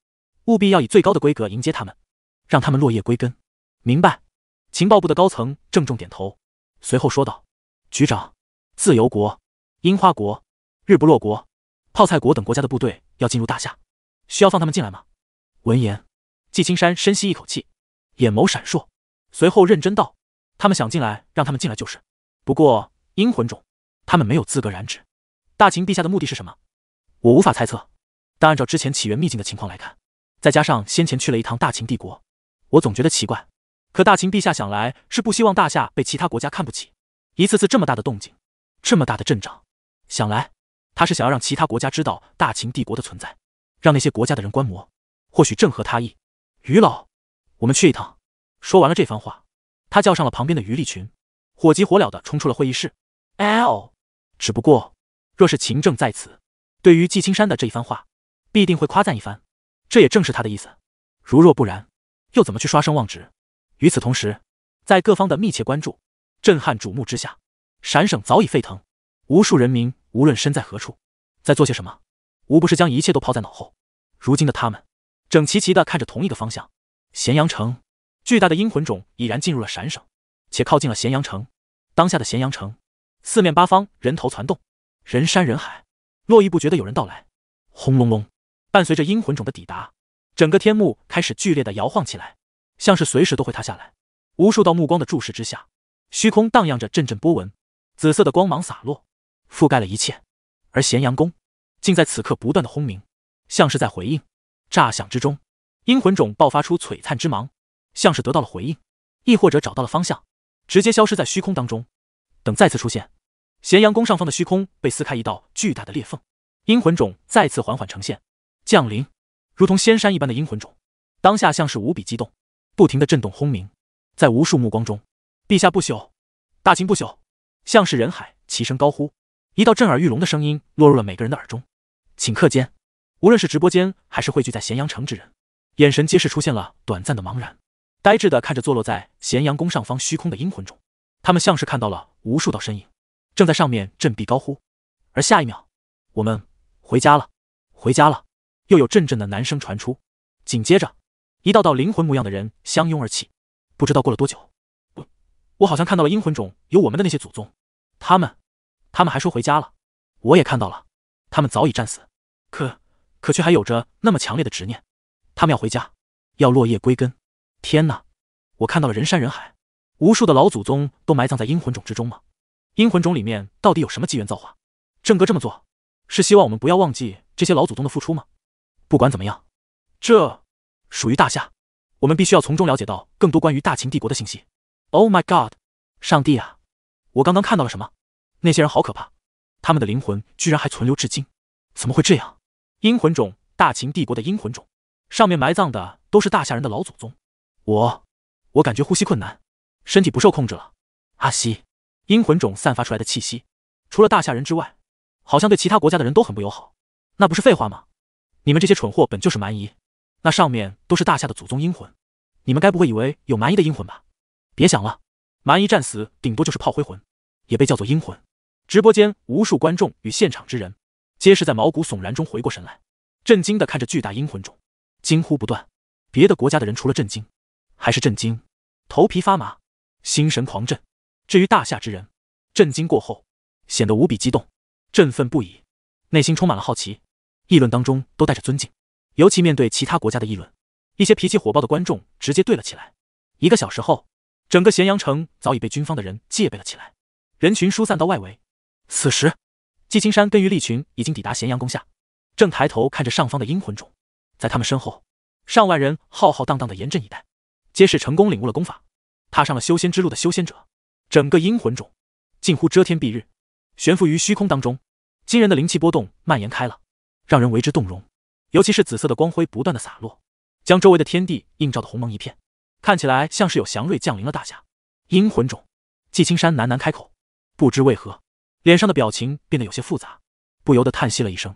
务必要以最高的规格迎接他们。”让他们落叶归根，明白？情报部的高层郑重点头，随后说道：“局长，自由国、樱花国、日不落国、泡菜国等国家的部队要进入大夏，需要放他们进来吗？”闻言，季青山深吸一口气，眼眸闪烁，随后认真道：“他们想进来，让他们进来就是。不过阴魂种，他们没有资格染指。大秦陛下的目的是什么？我无法猜测，但按照之前起源秘境的情况来看，再加上先前去了一趟大秦帝国。”我总觉得奇怪，可大秦陛下想来是不希望大夏被其他国家看不起。一次次这么大的动静，这么大的阵仗，想来他是想要让其他国家知道大秦帝国的存在，让那些国家的人观摩，或许正合他意。于老，我们去一趟。说完了这番话，他叫上了旁边的于立群，火急火燎的冲出了会议室。哎只不过若是秦政在此，对于季青山的这一番话，必定会夸赞一番。这也正是他的意思。如若不然。又怎么去刷声望值？与此同时，在各方的密切关注、震撼瞩目之下，陕省早已沸腾。无数人民无论身在何处，在做些什么，无不是将一切都抛在脑后。如今的他们，整齐齐的看着同一个方向。咸阳城，巨大的阴魂种已然进入了陕省，且靠近了咸阳城。当下的咸阳城，四面八方人头攒动，人山人海，络绎不绝的有人到来。轰隆隆，伴随着阴魂种的抵达。整个天幕开始剧烈的摇晃起来，像是随时都会塌下来。无数道目光的注视之下，虚空荡漾着阵阵波纹，紫色的光芒洒落，覆盖了一切。而咸阳宫竟在此刻不断的轰鸣，像是在回应。炸响之中，阴魂种爆发出璀璨之芒，像是得到了回应，亦或者找到了方向，直接消失在虚空当中。等再次出现，咸阳宫上方的虚空被撕开一道巨大的裂缝，阴魂种再次缓缓呈现，降临。如同仙山一般的阴魂种，当下像是无比激动，不停的震动轰鸣，在无数目光中，陛下不朽，大秦不朽，像是人海齐声高呼。一道震耳欲聋的声音落入了每个人的耳中，顷刻间，无论是直播间还是汇聚在咸阳城之人，眼神皆是出现了短暂的茫然，呆滞的看着坐落在咸阳宫上方虚空的阴魂种，他们像是看到了无数道身影，正在上面振臂高呼。而下一秒，我们回家了，回家了。又有阵阵的男声传出，紧接着，一道道灵魂模样的人相拥而泣。不知道过了多久，我我好像看到了阴魂种有我们的那些祖宗，他们，他们还说回家了。我也看到了，他们早已战死，可可却还有着那么强烈的执念，他们要回家，要落叶归根。天哪，我看到了人山人海，无数的老祖宗都埋葬在阴魂种之中吗？阴魂种里面到底有什么机缘造化？正哥这么做，是希望我们不要忘记这些老祖宗的付出吗？不管怎么样，这属于大夏，我们必须要从中了解到更多关于大秦帝国的信息。Oh my god，上帝啊！我刚刚看到了什么？那些人好可怕，他们的灵魂居然还存留至今，怎么会这样？阴魂种，大秦帝国的阴魂种，上面埋葬的都是大夏人的老祖宗。我，我感觉呼吸困难，身体不受控制了。阿西，阴魂种散发出来的气息，除了大夏人之外，好像对其他国家的人都很不友好。那不是废话吗？你们这些蠢货本就是蛮夷，那上面都是大夏的祖宗阴魂，你们该不会以为有蛮夷的阴魂吧？别想了，蛮夷战死顶多就是炮灰魂，也被叫做阴魂。直播间无数观众与现场之人皆是在毛骨悚然中回过神来，震惊的看着巨大阴魂中，惊呼不断。别的国家的人除了震惊，还是震惊，头皮发麻，心神狂震。至于大夏之人，震惊过后显得无比激动，振奋不已，内心充满了好奇。议论当中都带着尊敬，尤其面对其他国家的议论，一些脾气火爆的观众直接怼了起来。一个小时后，整个咸阳城早已被军方的人戒备了起来，人群疏散到外围。此时，季青山跟于立群已经抵达咸阳宫下，正抬头看着上方的阴魂冢。在他们身后，上万人浩浩荡荡的严阵以待，皆是成功领悟了功法，踏上了修仙之路的修仙者。整个阴魂冢近乎遮天蔽日，悬浮于虚空当中，惊人的灵气波动蔓延开了。让人为之动容，尤其是紫色的光辉不断的洒落，将周围的天地映照的鸿蒙一片，看起来像是有祥瑞降临了大夏。阴魂种，季青山喃喃开口，不知为何，脸上的表情变得有些复杂，不由得叹息了一声。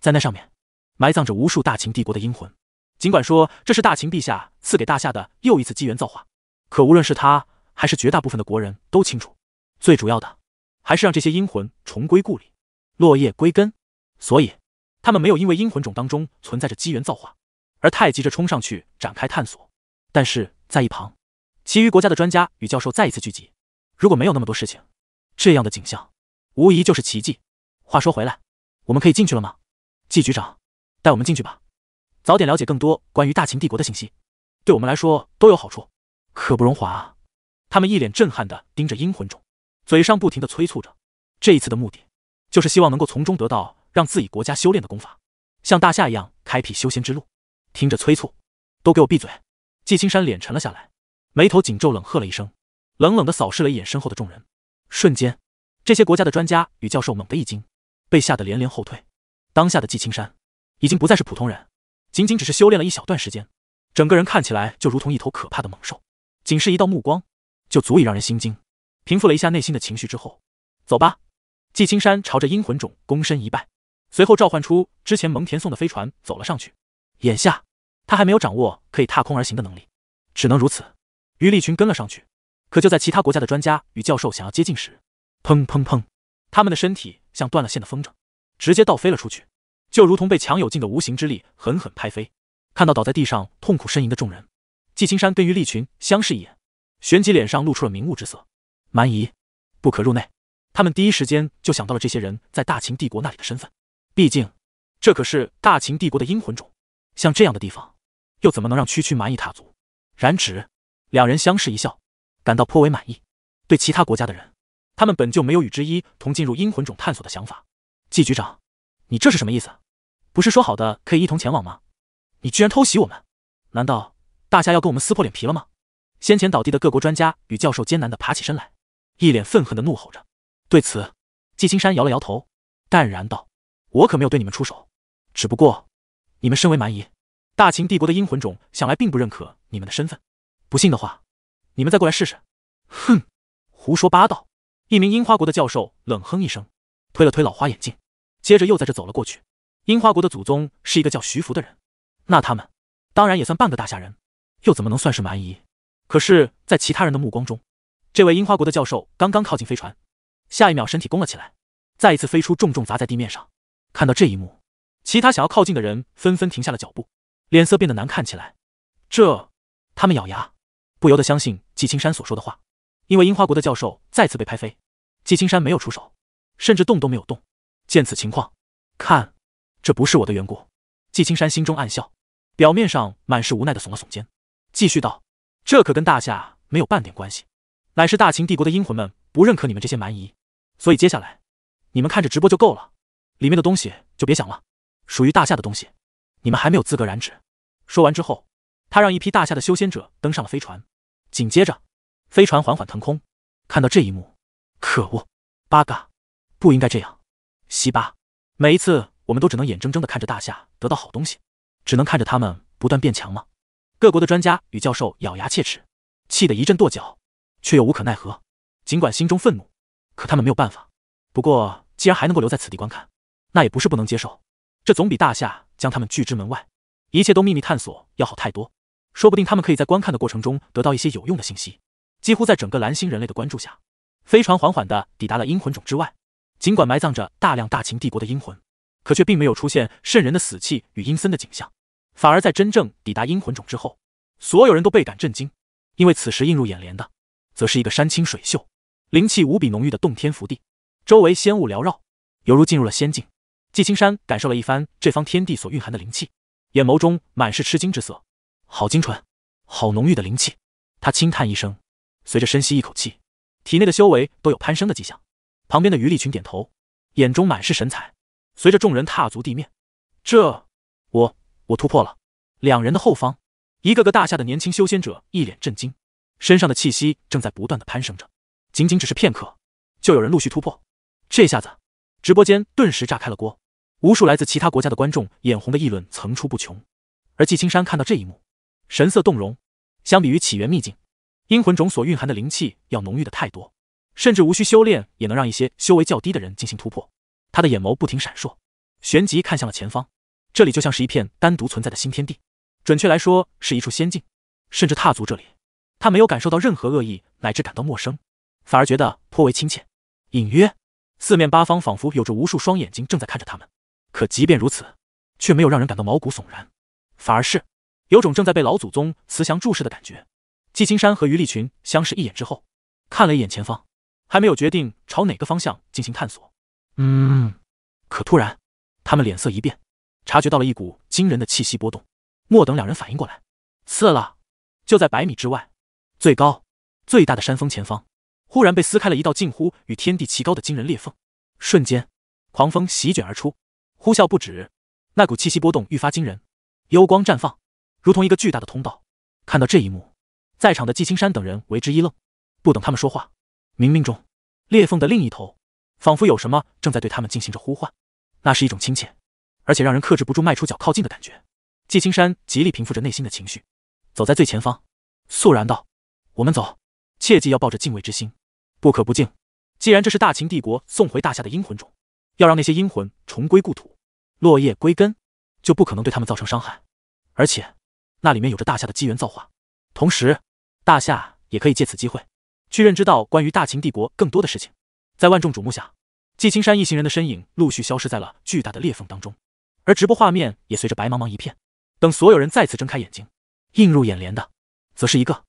在那上面，埋葬着无数大秦帝国的阴魂。尽管说这是大秦陛下赐给大夏的又一次机缘造化，可无论是他还是绝大部分的国人都清楚，最主要的，还是让这些阴魂重归故里，落叶归根。所以。他们没有因为阴魂种当中存在着机缘造化，而太急着冲上去展开探索。但是在一旁，其余国家的专家与教授再一次聚集。如果没有那么多事情，这样的景象，无疑就是奇迹。话说回来，我们可以进去了吗？季局长，带我们进去吧，早点了解更多关于大秦帝国的信息，对我们来说都有好处，可不容缓啊！他们一脸震撼的盯着阴魂种，嘴上不停的催促着。这一次的目的，就是希望能够从中得到。让自己国家修炼的功法，像大夏一样开辟修仙之路。听着催促，都给我闭嘴！季青山脸沉了下来，眉头紧皱，冷喝了一声，冷冷的扫视了一眼身后的众人。瞬间，这些国家的专家与教授猛地一惊，被吓得连连后退。当下的季青山已经不再是普通人，仅仅只是修炼了一小段时间，整个人看起来就如同一头可怕的猛兽，仅是一道目光就足以让人心惊。平复了一下内心的情绪之后，走吧。季青山朝着阴魂种躬身一拜。随后召唤出之前蒙恬送的飞船走了上去。眼下他还没有掌握可以踏空而行的能力，只能如此。于立群跟了上去。可就在其他国家的专家与教授想要接近时，砰砰砰！他们的身体像断了线的风筝，直接倒飞了出去，就如同被强有劲的无形之力狠狠拍飞。看到倒在地上痛苦呻吟的众人，季青山跟于立群相视一眼，旋即脸上露出了明悟之色：蛮夷不可入内。他们第一时间就想到了这些人在大秦帝国那里的身份。毕竟，这可是大秦帝国的阴魂种，像这样的地方，又怎么能让区区蛮夷踏足、然直，两人相视一笑，感到颇为满意。对其他国家的人，他们本就没有与之一同进入阴魂种探索的想法。季局长，你这是什么意思？不是说好的可以一同前往吗？你居然偷袭我们！难道大夏要跟我们撕破脸皮了吗？先前倒地的各国专家与教授艰难地爬起身来，一脸愤恨地怒吼着。对此，季青山摇了摇头，淡然道。我可没有对你们出手，只不过，你们身为蛮夷，大秦帝国的阴魂种想来并不认可你们的身份。不信的话，你们再过来试试。哼，胡说八道！一名樱花国的教授冷哼一声，推了推老花眼镜，接着又在这走了过去。樱花国的祖宗是一个叫徐福的人，那他们当然也算半个大夏人，又怎么能算是蛮夷？可是，在其他人的目光中，这位樱花国的教授刚刚靠近飞船，下一秒身体弓了起来，再一次飞出，重重砸在地面上。看到这一幕，其他想要靠近的人纷纷停下了脚步，脸色变得难看起来。这，他们咬牙，不由得相信季青山所说的话。因为樱花国的教授再次被拍飞，季青山没有出手，甚至动都没有动。见此情况，看，这不是我的缘故。季青山心中暗笑，表面上满是无奈的耸了耸肩，继续道：“这可跟大夏没有半点关系，乃是大秦帝国的阴魂们不认可你们这些蛮夷，所以接下来，你们看着直播就够了。”里面的东西就别想了，属于大夏的东西，你们还没有资格染指。说完之后，他让一批大夏的修仙者登上了飞船，紧接着飞船缓缓腾空。看到这一幕，可恶，八嘎，不应该这样！西巴，每一次我们都只能眼睁睁的看着大夏得到好东西，只能看着他们不断变强吗？各国的专家与教授咬牙切齿，气得一阵跺脚，却又无可奈何。尽管心中愤怒，可他们没有办法。不过既然还能够留在此地观看。那也不是不能接受，这总比大夏将他们拒之门外，一切都秘密探索要好太多。说不定他们可以在观看的过程中得到一些有用的信息。几乎在整个蓝星人类的关注下，飞船缓缓的抵达了阴魂冢之外。尽管埋葬着大量大秦帝国的阴魂，可却并没有出现渗人的死气与阴森的景象，反而在真正抵达阴魂冢之后，所有人都倍感震惊，因为此时映入眼帘的，则是一个山清水秀、灵气无比浓郁的洞天福地，周围仙雾缭绕，犹如进入了仙境。季青山感受了一番这方天地所蕴含的灵气，眼眸中满是吃惊之色。好精纯，好浓郁的灵气！他轻叹一声，随着深吸一口气，体内的修为都有攀升的迹象。旁边的余立群点头，眼中满是神采。随着众人踏足地面，这我我突破了！两人的后方，一个个大夏的年轻修仙者一脸震惊，身上的气息正在不断的攀升着。仅仅只是片刻，就有人陆续突破。这下子，直播间顿时炸开了锅。无数来自其他国家的观众眼红的议论层出不穷，而季青山看到这一幕，神色动容。相比于起源秘境，阴魂种所蕴含的灵气要浓郁的太多，甚至无需修炼也能让一些修为较低的人进行突破。他的眼眸不停闪烁，旋即看向了前方。这里就像是一片单独存在的新天地，准确来说是一处仙境。甚至踏足这里，他没有感受到任何恶意，乃至感到陌生，反而觉得颇为亲切。隐约，四面八方仿佛有着无数双眼睛正在看着他们。可即便如此，却没有让人感到毛骨悚然，反而是有种正在被老祖宗慈祥注视的感觉。季青山和于立群相视一眼之后，看了一眼前方，还没有决定朝哪个方向进行探索。嗯，可突然，他们脸色一变，察觉到了一股惊人的气息波动。莫等两人反应过来，刺了！就在百米之外，最高、最大的山峰前方，忽然被撕开了一道近乎与天地齐高的惊人裂缝，瞬间，狂风席卷而出。呼啸不止，那股气息波动愈发惊人，幽光绽放，如同一个巨大的通道。看到这一幕，在场的季青山等人为之一愣。不等他们说话，冥冥中，裂缝的另一头，仿佛有什么正在对他们进行着呼唤。那是一种亲切，而且让人克制不住迈出脚靠近的感觉。季青山极力平复着内心的情绪，走在最前方，肃然道：“我们走，切记要抱着敬畏之心，不可不敬。既然这是大秦帝国送回大夏的阴魂种。”要让那些阴魂重归故土，落叶归根，就不可能对他们造成伤害。而且，那里面有着大夏的机缘造化，同时，大夏也可以借此机会去认知到关于大秦帝国更多的事情。在万众瞩目下，季青山一行人的身影陆续消失在了巨大的裂缝当中，而直播画面也随着白茫茫一片。等所有人再次睁开眼睛，映入眼帘的，则是一个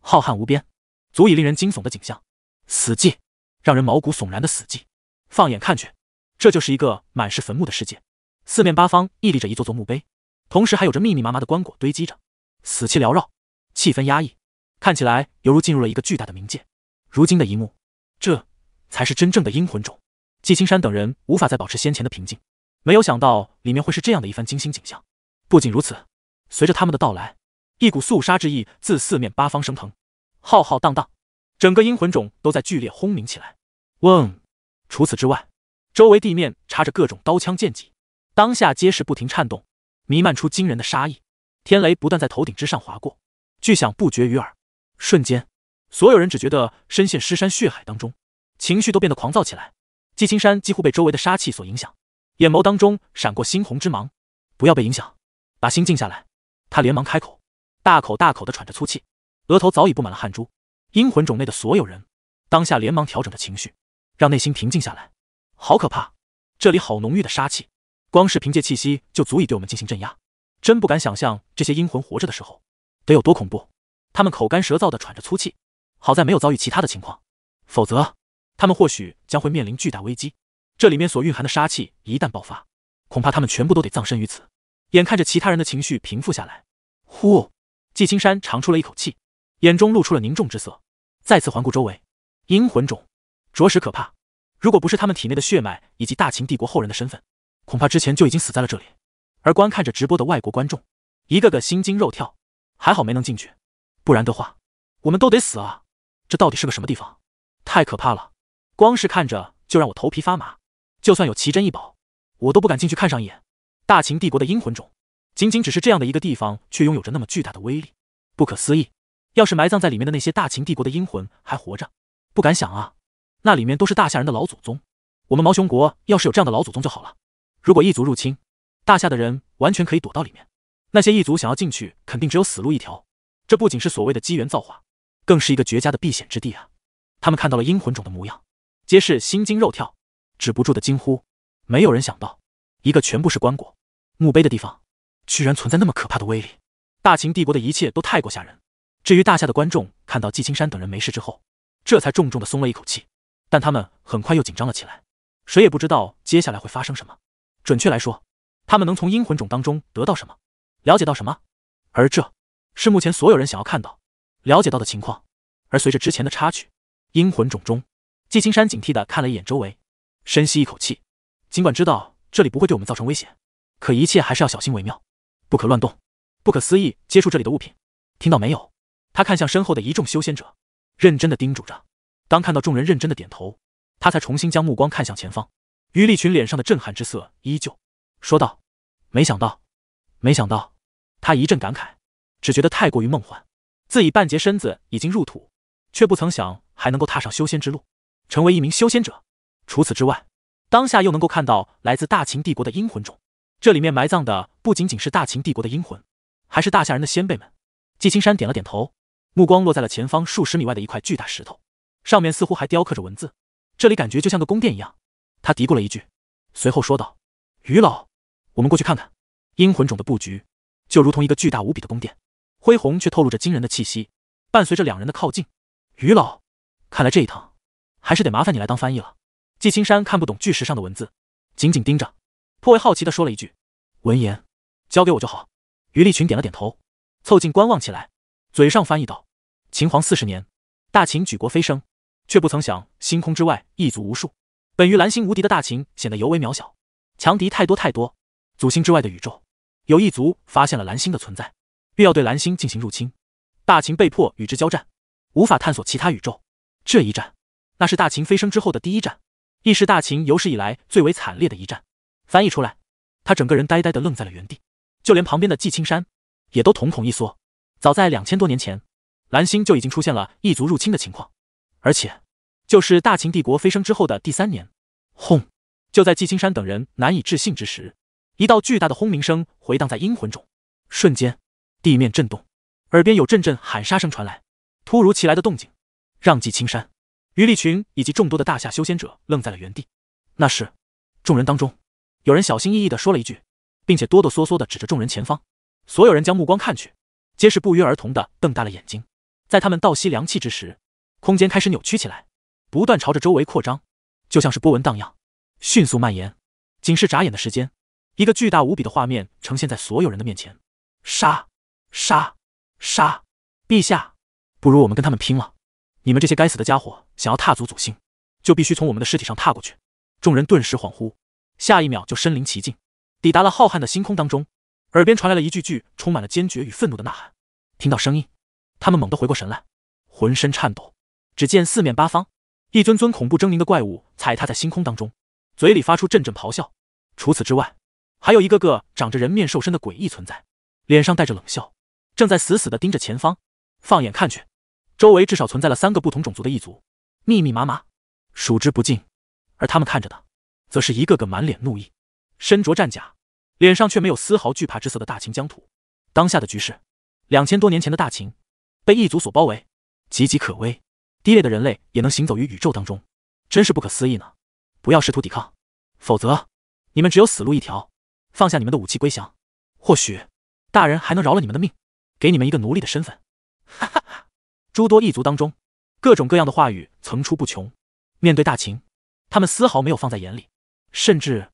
浩瀚无边、足以令人惊悚的景象——死寂，让人毛骨悚然的死寂。放眼看去。这就是一个满是坟墓的世界，四面八方屹立着一座座墓碑，同时还有着密密麻麻的棺椁堆积着，死气缭绕，气氛压抑，看起来犹如进入了一个巨大的冥界。如今的一幕，这才是真正的阴魂种。季青山等人无法再保持先前的平静，没有想到里面会是这样的一番惊心景象。不仅如此，随着他们的到来，一股肃杀之意自四面八方升腾，浩浩荡荡，整个阴魂种都在剧烈轰鸣起来。嗡。除此之外。周围地面插着各种刀枪剑戟，当下皆是不停颤动，弥漫出惊人的杀意。天雷不断在头顶之上划过，巨响不绝于耳。瞬间，所有人只觉得身陷尸山血海当中，情绪都变得狂躁起来。季青山几乎被周围的杀气所影响，眼眸当中闪过猩红之芒。不要被影响，把心静下来。他连忙开口，大口大口的喘着粗气，额头早已布满了汗珠。阴魂种内的所有人，当下连忙调整着情绪，让内心平静下来。好可怕，这里好浓郁的杀气，光是凭借气息就足以对我们进行镇压，真不敢想象这些阴魂活着的时候得有多恐怖。他们口干舌燥的喘着粗气，好在没有遭遇其他的情况，否则他们或许将会面临巨大危机。这里面所蕴含的杀气一旦爆发，恐怕他们全部都得葬身于此。眼看着其他人的情绪平复下来，呼，季青山长出了一口气，眼中露出了凝重之色，再次环顾周围，阴魂种着实可怕。如果不是他们体内的血脉以及大秦帝国后人的身份，恐怕之前就已经死在了这里。而观看着直播的外国观众，一个个心惊肉跳，还好没能进去，不然的话，我们都得死啊！这到底是个什么地方？太可怕了，光是看着就让我头皮发麻。就算有奇珍异宝，我都不敢进去看上一眼。大秦帝国的阴魂冢，仅仅只是这样的一个地方，却拥有着那么巨大的威力，不可思议。要是埋葬在里面的那些大秦帝国的阴魂还活着，不敢想啊！那里面都是大夏人的老祖宗，我们毛熊国要是有这样的老祖宗就好了。如果异族入侵，大夏的人完全可以躲到里面。那些异族想要进去，肯定只有死路一条。这不仅是所谓的机缘造化，更是一个绝佳的避险之地啊！他们看到了阴魂种的模样，皆是心惊肉跳，止不住的惊呼。没有人想到，一个全部是棺椁、墓碑的地方，居然存在那么可怕的威力。大秦帝国的一切都太过吓人。至于大夏的观众看到纪青山等人没事之后，这才重重的松了一口气。但他们很快又紧张了起来，谁也不知道接下来会发生什么。准确来说，他们能从阴魂种当中得到什么，了解到什么，而这是目前所有人想要看到、了解到的情况。而随着之前的插曲，阴魂种中，季青山警惕的看了一眼周围，深吸一口气，尽管知道这里不会对我们造成危险，可一切还是要小心为妙，不可乱动，不可思议接触这里的物品，听到没有？他看向身后的一众修仙者，认真的叮嘱着。当看到众人认真的点头，他才重新将目光看向前方。于立群脸上的震撼之色依旧，说道：“没想到，没想到！”他一阵感慨，只觉得太过于梦幻。自己半截身子已经入土，却不曾想还能够踏上修仙之路，成为一名修仙者。除此之外，当下又能够看到来自大秦帝国的阴魂冢，这里面埋葬的不仅仅是大秦帝国的阴魂，还是大夏人的先辈们。季青山点了点头，目光落在了前方数十米外的一块巨大石头。上面似乎还雕刻着文字，这里感觉就像个宫殿一样。他嘀咕了一句，随后说道：“于老，我们过去看看。”阴魂冢的布局就如同一个巨大无比的宫殿，恢宏却透露着惊人的气息。伴随着两人的靠近，于老，看来这一趟，还是得麻烦你来当翻译了。季青山看不懂巨石上的文字，紧紧盯着，颇为好奇地说了一句：“闻言，交给我就好。”于立群点了点头，凑近观望起来，嘴上翻译道：“秦皇四十年，大秦举国飞升。”却不曾想，星空之外异族无数，本于蓝星无敌的大秦显得尤为渺小，强敌太多太多。祖星之外的宇宙，有异族发现了蓝星的存在，欲要对蓝星进行入侵，大秦被迫与之交战，无法探索其他宇宙。这一战，那是大秦飞升之后的第一战，亦是大秦有史以来最为惨烈的一战。翻译出来，他整个人呆呆的愣在了原地，就连旁边的纪青山，也都瞳孔一缩。早在两千多年前，蓝星就已经出现了异族入侵的情况。而且，就是大秦帝国飞升之后的第三年，轰！就在纪青山等人难以置信之时，一道巨大的轰鸣声回荡在阴魂中，瞬间地面震动，耳边有阵阵喊杀声传来。突如其来的动静，让纪青山、于立群以及众多的大夏修仙者愣在了原地。那是，众人当中，有人小心翼翼地说了一句，并且哆哆嗦嗦地指着众人前方。所有人将目光看去，皆是不约而同地瞪大了眼睛。在他们倒吸凉气之时，空间开始扭曲起来，不断朝着周围扩张，就像是波纹荡漾，迅速蔓延。仅是眨眼的时间，一个巨大无比的画面呈现在所有人的面前。杀！杀！杀！陛下，不如我们跟他们拼了！你们这些该死的家伙，想要踏足祖星，就必须从我们的尸体上踏过去。众人顿时恍惚，下一秒就身临其境，抵达了浩瀚的星空当中。耳边传来了一句句充满了坚决与愤怒的呐喊。听到声音，他们猛地回过神来，浑身颤抖。只见四面八方，一尊尊恐怖狰狞的怪物踩踏在星空当中，嘴里发出阵阵咆哮。除此之外，还有一个个长着人面兽身的诡异存在，脸上带着冷笑，正在死死的盯着前方。放眼看去，周围至少存在了三个不同种族的异族，密密麻麻，数之不尽。而他们看着的，则是一个个满脸怒意、身着战甲、脸上却没有丝毫惧怕之色的大秦疆土。当下的局势，两千多年前的大秦，被异族所包围，岌岌可危。低劣的人类也能行走于宇宙当中，真是不可思议呢！不要试图抵抗，否则你们只有死路一条。放下你们的武器归降，或许大人还能饶了你们的命，给你们一个奴隶的身份。哈哈哈！诸多异族当中，各种各样的话语层出不穷。面对大秦，他们丝毫没有放在眼里，甚至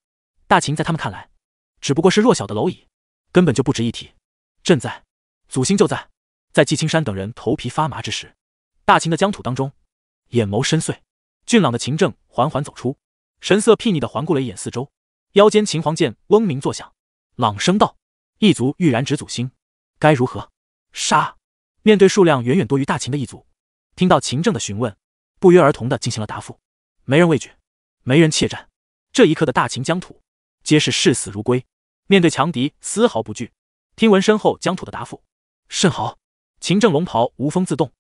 大秦在他们看来，只不过是弱小的蝼蚁，根本就不值一提。朕在，祖星就在。在纪青山等人头皮发麻之时。大秦的疆土当中，眼眸深邃、俊朗的秦政缓缓走出，神色睥睨的环顾了一眼四周，腰间秦皇剑嗡鸣作响，朗声道：“异族欲然指祖星，该如何？杀！”面对数量远远多于大秦的异族，听到秦政的询问，不约而同的进行了答复，没人畏惧，没人怯战。这一刻的大秦疆土，皆是视死如归，面对强敌丝毫不惧。听闻身后疆土的答复，甚好。秦政龙袍无风自动。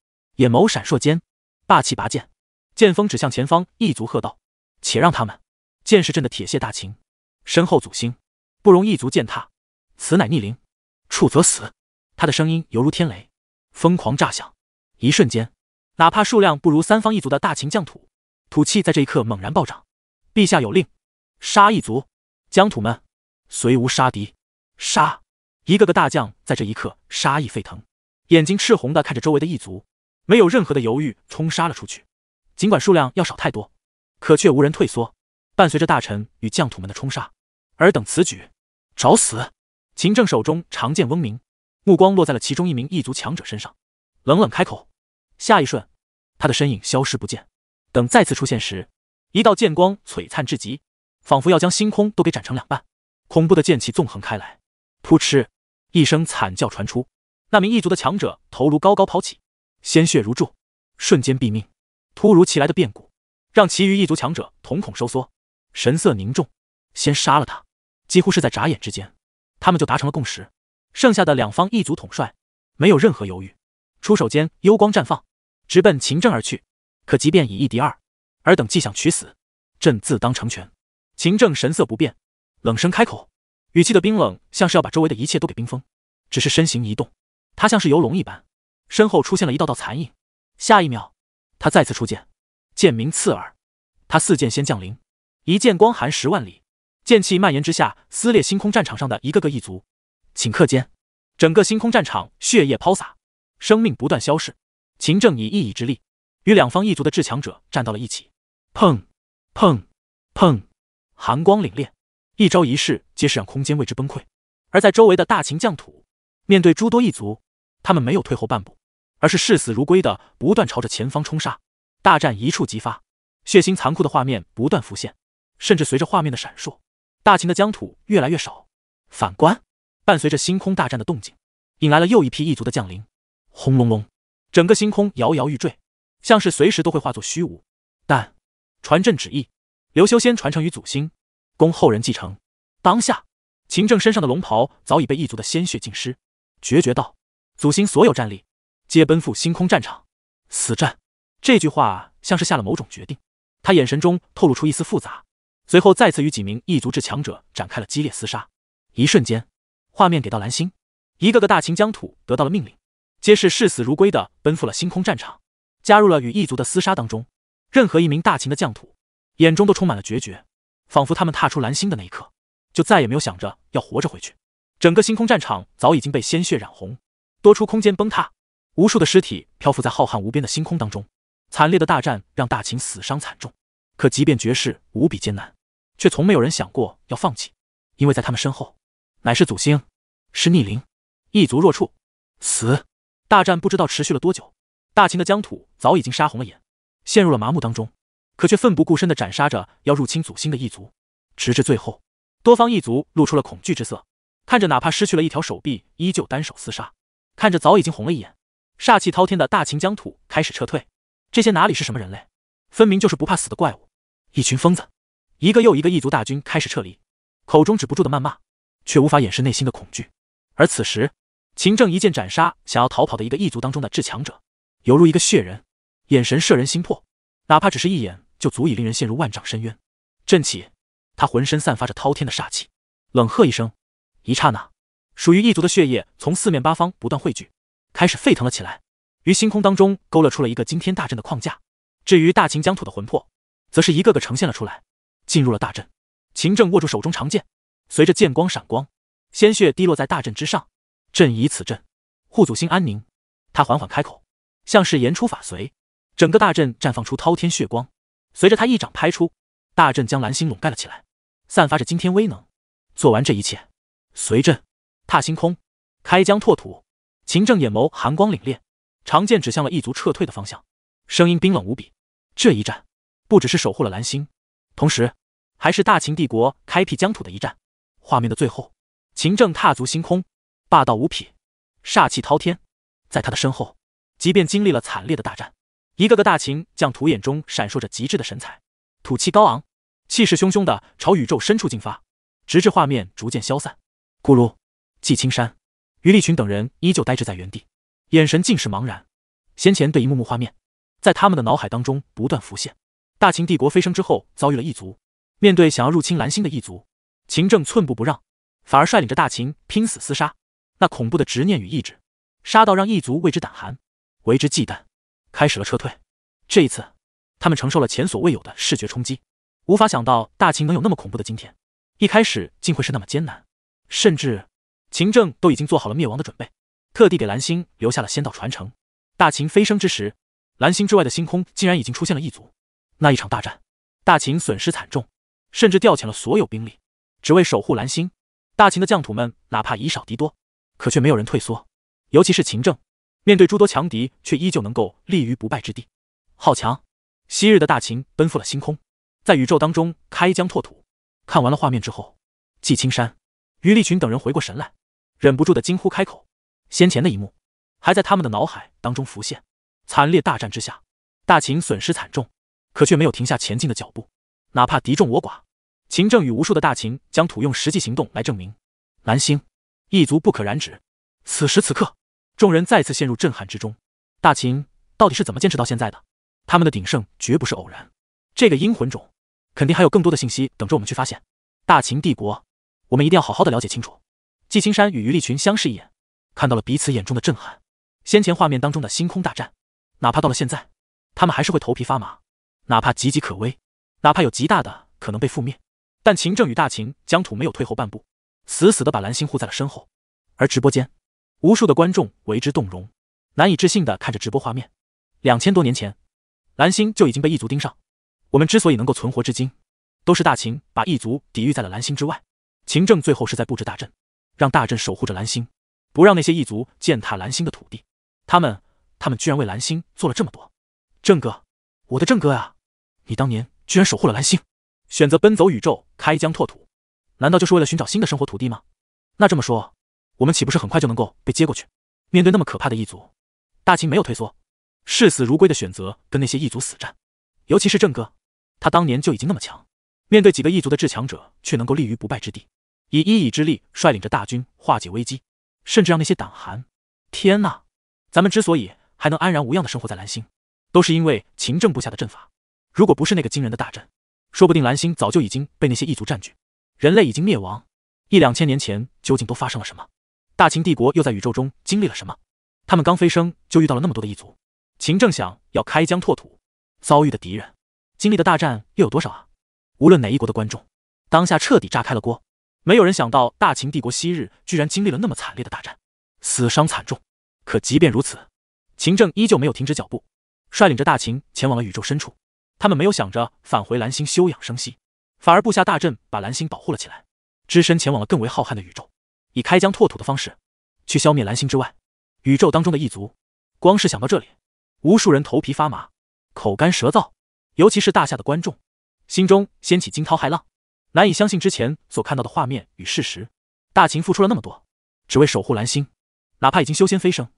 眼眸闪烁间，霸气拔剑，剑锋指向前方异族，喝道：“且让他们剑是朕的铁血大秦！”身后祖星，不容异族践踏，此乃逆鳞，触则死。他的声音犹如天雷，疯狂炸响。一瞬间，哪怕数量不如三方一族的大秦将土，土气在这一刻猛然暴涨。陛下有令，杀异族！将土们，随吾杀敌！杀！一个个大将在这一刻杀意沸腾，眼睛赤红的看着周围的异族。没有任何的犹豫，冲杀了出去。尽管数量要少太多，可却无人退缩。伴随着大臣与将土们的冲杀，尔等此举找死！秦政手中长剑嗡鸣，目光落在了其中一名异族强者身上，冷冷开口。下一瞬，他的身影消失不见。等再次出现时，一道剑光璀璨至极，仿佛要将星空都给斩成两半。恐怖的剑气纵横开来，扑哧一声惨叫传出，那名异族的强者头颅高高抛起。鲜血如注，瞬间毙命。突如其来的变故，让其余异族强者瞳孔收缩，神色凝重。先杀了他！几乎是在眨眼之间，他们就达成了共识。剩下的两方异族统帅没有任何犹豫，出手间幽光绽放，直奔秦政而去。可即便以一敌二，尔等既想取死，朕自当成全。秦政神色不变，冷声开口，语气的冰冷像是要把周围的一切都给冰封。只是身形一动，他像是游龙一般。身后出现了一道道残影，下一秒，他再次出剑，剑鸣刺耳，他似剑仙降临，一剑光寒十万里，剑气蔓延之下撕裂星空战场上的一个个异族，顷刻间，整个星空战场血液抛洒，生命不断消逝。秦正以一己之力与两方异族的至强者站到了一起，砰，砰，砰，寒光凛冽，一招一式皆是让空间为之崩溃。而在周围的大秦将土，面对诸多异族，他们没有退后半步。而是视死如归的，不断朝着前方冲杀，大战一触即发，血腥残酷的画面不断浮现，甚至随着画面的闪烁，大秦的疆土越来越少。反观，伴随着星空大战的动静，引来了又一批异族的降临。轰隆隆，整个星空摇摇欲坠，像是随时都会化作虚无。但传朕旨意，刘修仙传承于祖星，供后人继承。当下，秦政身上的龙袍早已被异族的鲜血浸湿，决绝道：“祖星所有战力。”皆奔赴星空战场，死战。这句话像是下了某种决定，他眼神中透露出一丝复杂，随后再次与几名异族至强者展开了激烈厮杀。一瞬间，画面给到蓝星，一个个大秦疆土得到了命令，皆是视死如归的奔赴了星空战场，加入了与异族的厮杀当中。任何一名大秦的疆土，眼中都充满了决绝，仿佛他们踏出蓝星的那一刻，就再也没有想着要活着回去。整个星空战场早已经被鲜血染红，多处空间崩塌。无数的尸体漂浮在浩瀚无边的星空当中，惨烈的大战让大秦死伤惨重。可即便绝世无比艰难，却从没有人想过要放弃，因为在他们身后，乃是祖星，是逆鳞，异族若处死。大战不知道持续了多久，大秦的疆土早已经杀红了眼，陷入了麻木当中，可却奋不顾身地斩杀着要入侵祖星的异族，直至最后，多方异族露出了恐惧之色，看着哪怕失去了一条手臂依旧单手厮杀，看着早已经红了一眼。煞气滔天的大秦疆土开始撤退，这些哪里是什么人类，分明就是不怕死的怪物，一群疯子。一个又一个异族大军开始撤离，口中止不住的谩骂，却无法掩饰内心的恐惧。而此时，秦正一剑斩杀想要逃跑的一个异族当中的至强者，犹如一个血人，眼神摄人心魄，哪怕只是一眼，就足以令人陷入万丈深渊。震起，他浑身散发着滔天的煞气，冷喝一声，一刹那，属于异族的血液从四面八方不断汇聚。开始沸腾了起来，于星空当中勾勒出了一个惊天大阵的框架。至于大秦疆土的魂魄，则是一个个呈现了出来，进入了大阵。秦正握住手中长剑，随着剑光闪光，鲜血滴落在大阵之上。朕以此阵护祖星安宁。他缓缓开口，像是言出法随。整个大阵绽放出滔天血光，随着他一掌拍出，大阵将蓝星笼盖了起来，散发着惊天威能。做完这一切，随朕踏星空，开疆拓土。秦政眼眸寒光凛冽，长剑指向了异族撤退的方向，声音冰冷无比。这一战，不只是守护了蓝星，同时还是大秦帝国开辟疆土的一战。画面的最后，秦政踏足星空，霸道无匹，煞气滔天。在他的身后，即便经历了惨烈的大战，一个个大秦将土眼中闪烁着极致的神采，吐气高昂，气势汹汹的朝宇宙深处进发，直至画面逐渐消散。咕噜，季青山。于立群等人依旧呆滞在原地，眼神尽是茫然。先前的一幕幕画面，在他们的脑海当中不断浮现。大秦帝国飞升之后，遭遇了异族，面对想要入侵蓝星的异族，秦政寸步不让，反而率领着大秦拼死厮杀。那恐怖的执念与意志，杀到让异族为之胆寒，为之忌惮。开始了撤退。这一次，他们承受了前所未有的视觉冲击。无法想到大秦能有那么恐怖的今天，一开始竟会是那么艰难，甚至……秦政都已经做好了灭亡的准备，特地给蓝星留下了仙道传承。大秦飞升之时，蓝星之外的星空竟然已经出现了异族。那一场大战，大秦损失惨重，甚至调遣了所有兵力，只为守护蓝星。大秦的将土们哪怕以少敌多，可却没有人退缩。尤其是秦政，面对诸多强敌，却依旧能够立于不败之地。好强！昔日的大秦奔赴了星空，在宇宙当中开疆拓土。看完了画面之后，季青山、于立群等人回过神来。忍不住的惊呼开口，先前的一幕还在他们的脑海当中浮现。惨烈大战之下，大秦损失惨重，可却没有停下前进的脚步，哪怕敌众我寡，秦政与无数的大秦疆土用实际行动来证明：蓝星异族不可染指。此时此刻，众人再次陷入震撼之中。大秦到底是怎么坚持到现在的？他们的鼎盛绝不是偶然。这个阴魂种，肯定还有更多的信息等着我们去发现。大秦帝国，我们一定要好好的了解清楚。季青山与余立群相视一眼，看到了彼此眼中的震撼。先前画面当中的星空大战，哪怕到了现在，他们还是会头皮发麻。哪怕岌岌可危，哪怕有极大的可能被覆灭，但秦政与大秦疆土没有退后半步，死死的把蓝星护在了身后。而直播间，无数的观众为之动容，难以置信的看着直播画面。两千多年前，蓝星就已经被异族盯上。我们之所以能够存活至今，都是大秦把异族抵御在了蓝星之外。秦政最后是在布置大阵。让大阵守护着蓝星，不让那些异族践踏蓝星的土地。他们，他们居然为蓝星做了这么多。正哥，我的正哥啊，你当年居然守护了蓝星，选择奔走宇宙开疆拓土，难道就是为了寻找新的生活土地吗？那这么说，我们岂不是很快就能够被接过去？面对那么可怕的异族，大秦没有退缩，视死如归的选择跟那些异族死战。尤其是正哥，他当年就已经那么强，面对几个异族的至强者，却能够立于不败之地。以一己之力率领着大军化解危机，甚至让那些胆寒。天呐，咱们之所以还能安然无恙的生活在蓝星，都是因为秦政布下的阵法。如果不是那个惊人的大阵，说不定蓝星早就已经被那些异族占据，人类已经灭亡。一两千年前究竟都发生了什么？大秦帝国又在宇宙中经历了什么？他们刚飞升就遇到了那么多的异族，秦政想要开疆拓土，遭遇的敌人、经历的大战又有多少啊？无论哪一国的观众，当下彻底炸开了锅。没有人想到，大秦帝国昔日居然经历了那么惨烈的大战，死伤惨重。可即便如此，秦政依旧没有停止脚步，率领着大秦前往了宇宙深处。他们没有想着返回蓝星休养生息，反而布下大阵，把蓝星保护了起来，只身前往了更为浩瀚的宇宙，以开疆拓土的方式，去消灭蓝星之外宇宙当中的异族。光是想到这里，无数人头皮发麻，口干舌燥，尤其是大夏的观众，心中掀起惊涛骇浪。难以相信之前所看到的画面与事实，大秦付出了那么多，只为守护蓝星，哪怕已经修仙飞升，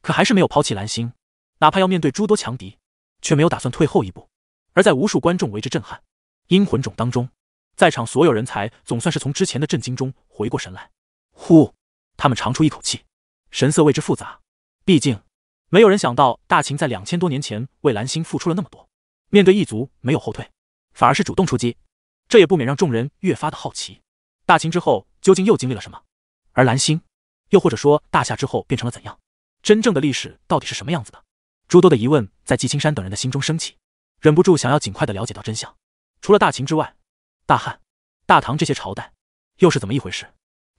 可还是没有抛弃蓝星，哪怕要面对诸多强敌，却没有打算退后一步。而在无数观众为之震撼，阴魂冢当中，在场所有人才总算是从之前的震惊中回过神来，呼，他们长出一口气，神色为之复杂。毕竟，没有人想到大秦在两千多年前为蓝星付出了那么多，面对异族没有后退，反而是主动出击。这也不免让众人越发的好奇，大秦之后究竟又经历了什么？而蓝星，又或者说大夏之后变成了怎样？真正的历史到底是什么样子的？诸多的疑问在季青山等人的心中升起，忍不住想要尽快的了解到真相。除了大秦之外，大汉、大唐这些朝代又是怎么一回事？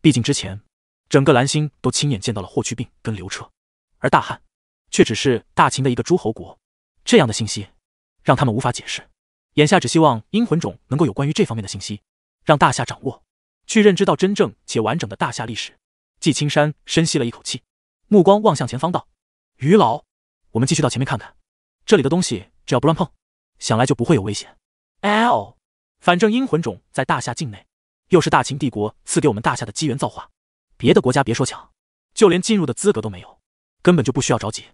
毕竟之前，整个蓝星都亲眼见到了霍去病跟刘彻，而大汉却只是大秦的一个诸侯国，这样的信息让他们无法解释。眼下只希望阴魂种能够有关于这方面的信息，让大夏掌握，去认知到真正且完整的大夏历史。季青山深吸了一口气，目光望向前方道：“于老，我们继续到前面看看，这里的东西只要不乱碰，想来就不会有危险。l 反正阴魂种在大夏境内，又是大秦帝国赐给我们大夏的机缘造化，别的国家别说抢，就连进入的资格都没有，根本就不需要着急。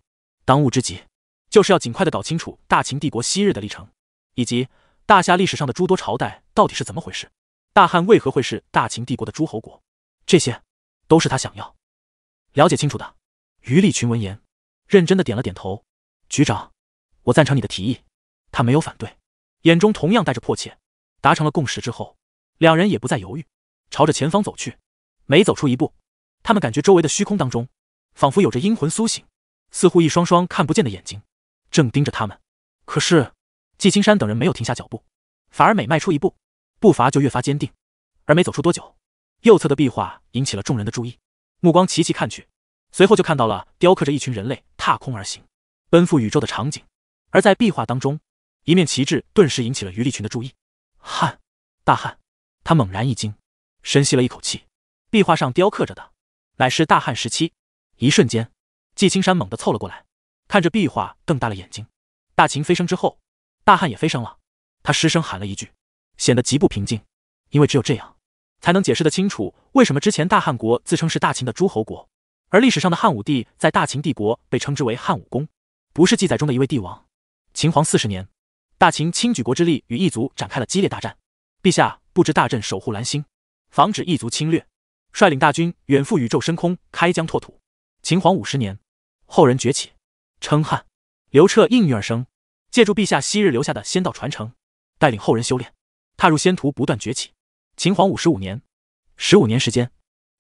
当务之急就是要尽快的搞清楚大秦帝国昔日的历程。”以及大夏历史上的诸多朝代到底是怎么回事？大汉为何会是大秦帝国的诸侯国？这些，都是他想要了解清楚的。于立群闻言，认真的点了点头。局长，我赞成你的提议，他没有反对，眼中同样带着迫切。达成了共识之后，两人也不再犹豫，朝着前方走去。每走出一步，他们感觉周围的虚空当中，仿佛有着阴魂苏醒，似乎一双双看不见的眼睛，正盯着他们。可是。季青山等人没有停下脚步，反而每迈出一步，步伐就越发坚定。而没走出多久，右侧的壁画引起了众人的注意，目光齐齐看去，随后就看到了雕刻着一群人类踏空而行，奔赴宇宙的场景。而在壁画当中，一面旗帜顿时引起了于立群的注意。汉，大汉！他猛然一惊，深吸了一口气。壁画上雕刻着的乃是大汉时期。一瞬间，季青山猛地凑了过来，看着壁画，瞪大了眼睛。大秦飞升之后。大汉也飞升了，他失声喊了一句，显得极不平静，因为只有这样，才能解释得清楚为什么之前大汉国自称是大秦的诸侯国，而历史上的汉武帝在大秦帝国被称之为汉武公，不是记载中的一位帝王。秦皇四十年，大秦倾举国之力与异族展开了激烈大战，陛下布置大阵守护蓝星，防止异族侵略，率领大军远赴宇宙深空开疆拓土。秦皇五十年，后人崛起，称汉，刘彻应运而生。借助陛下昔日留下的仙道传承，带领后人修炼，踏入仙途，不断崛起。秦皇五十五年，十五年时间，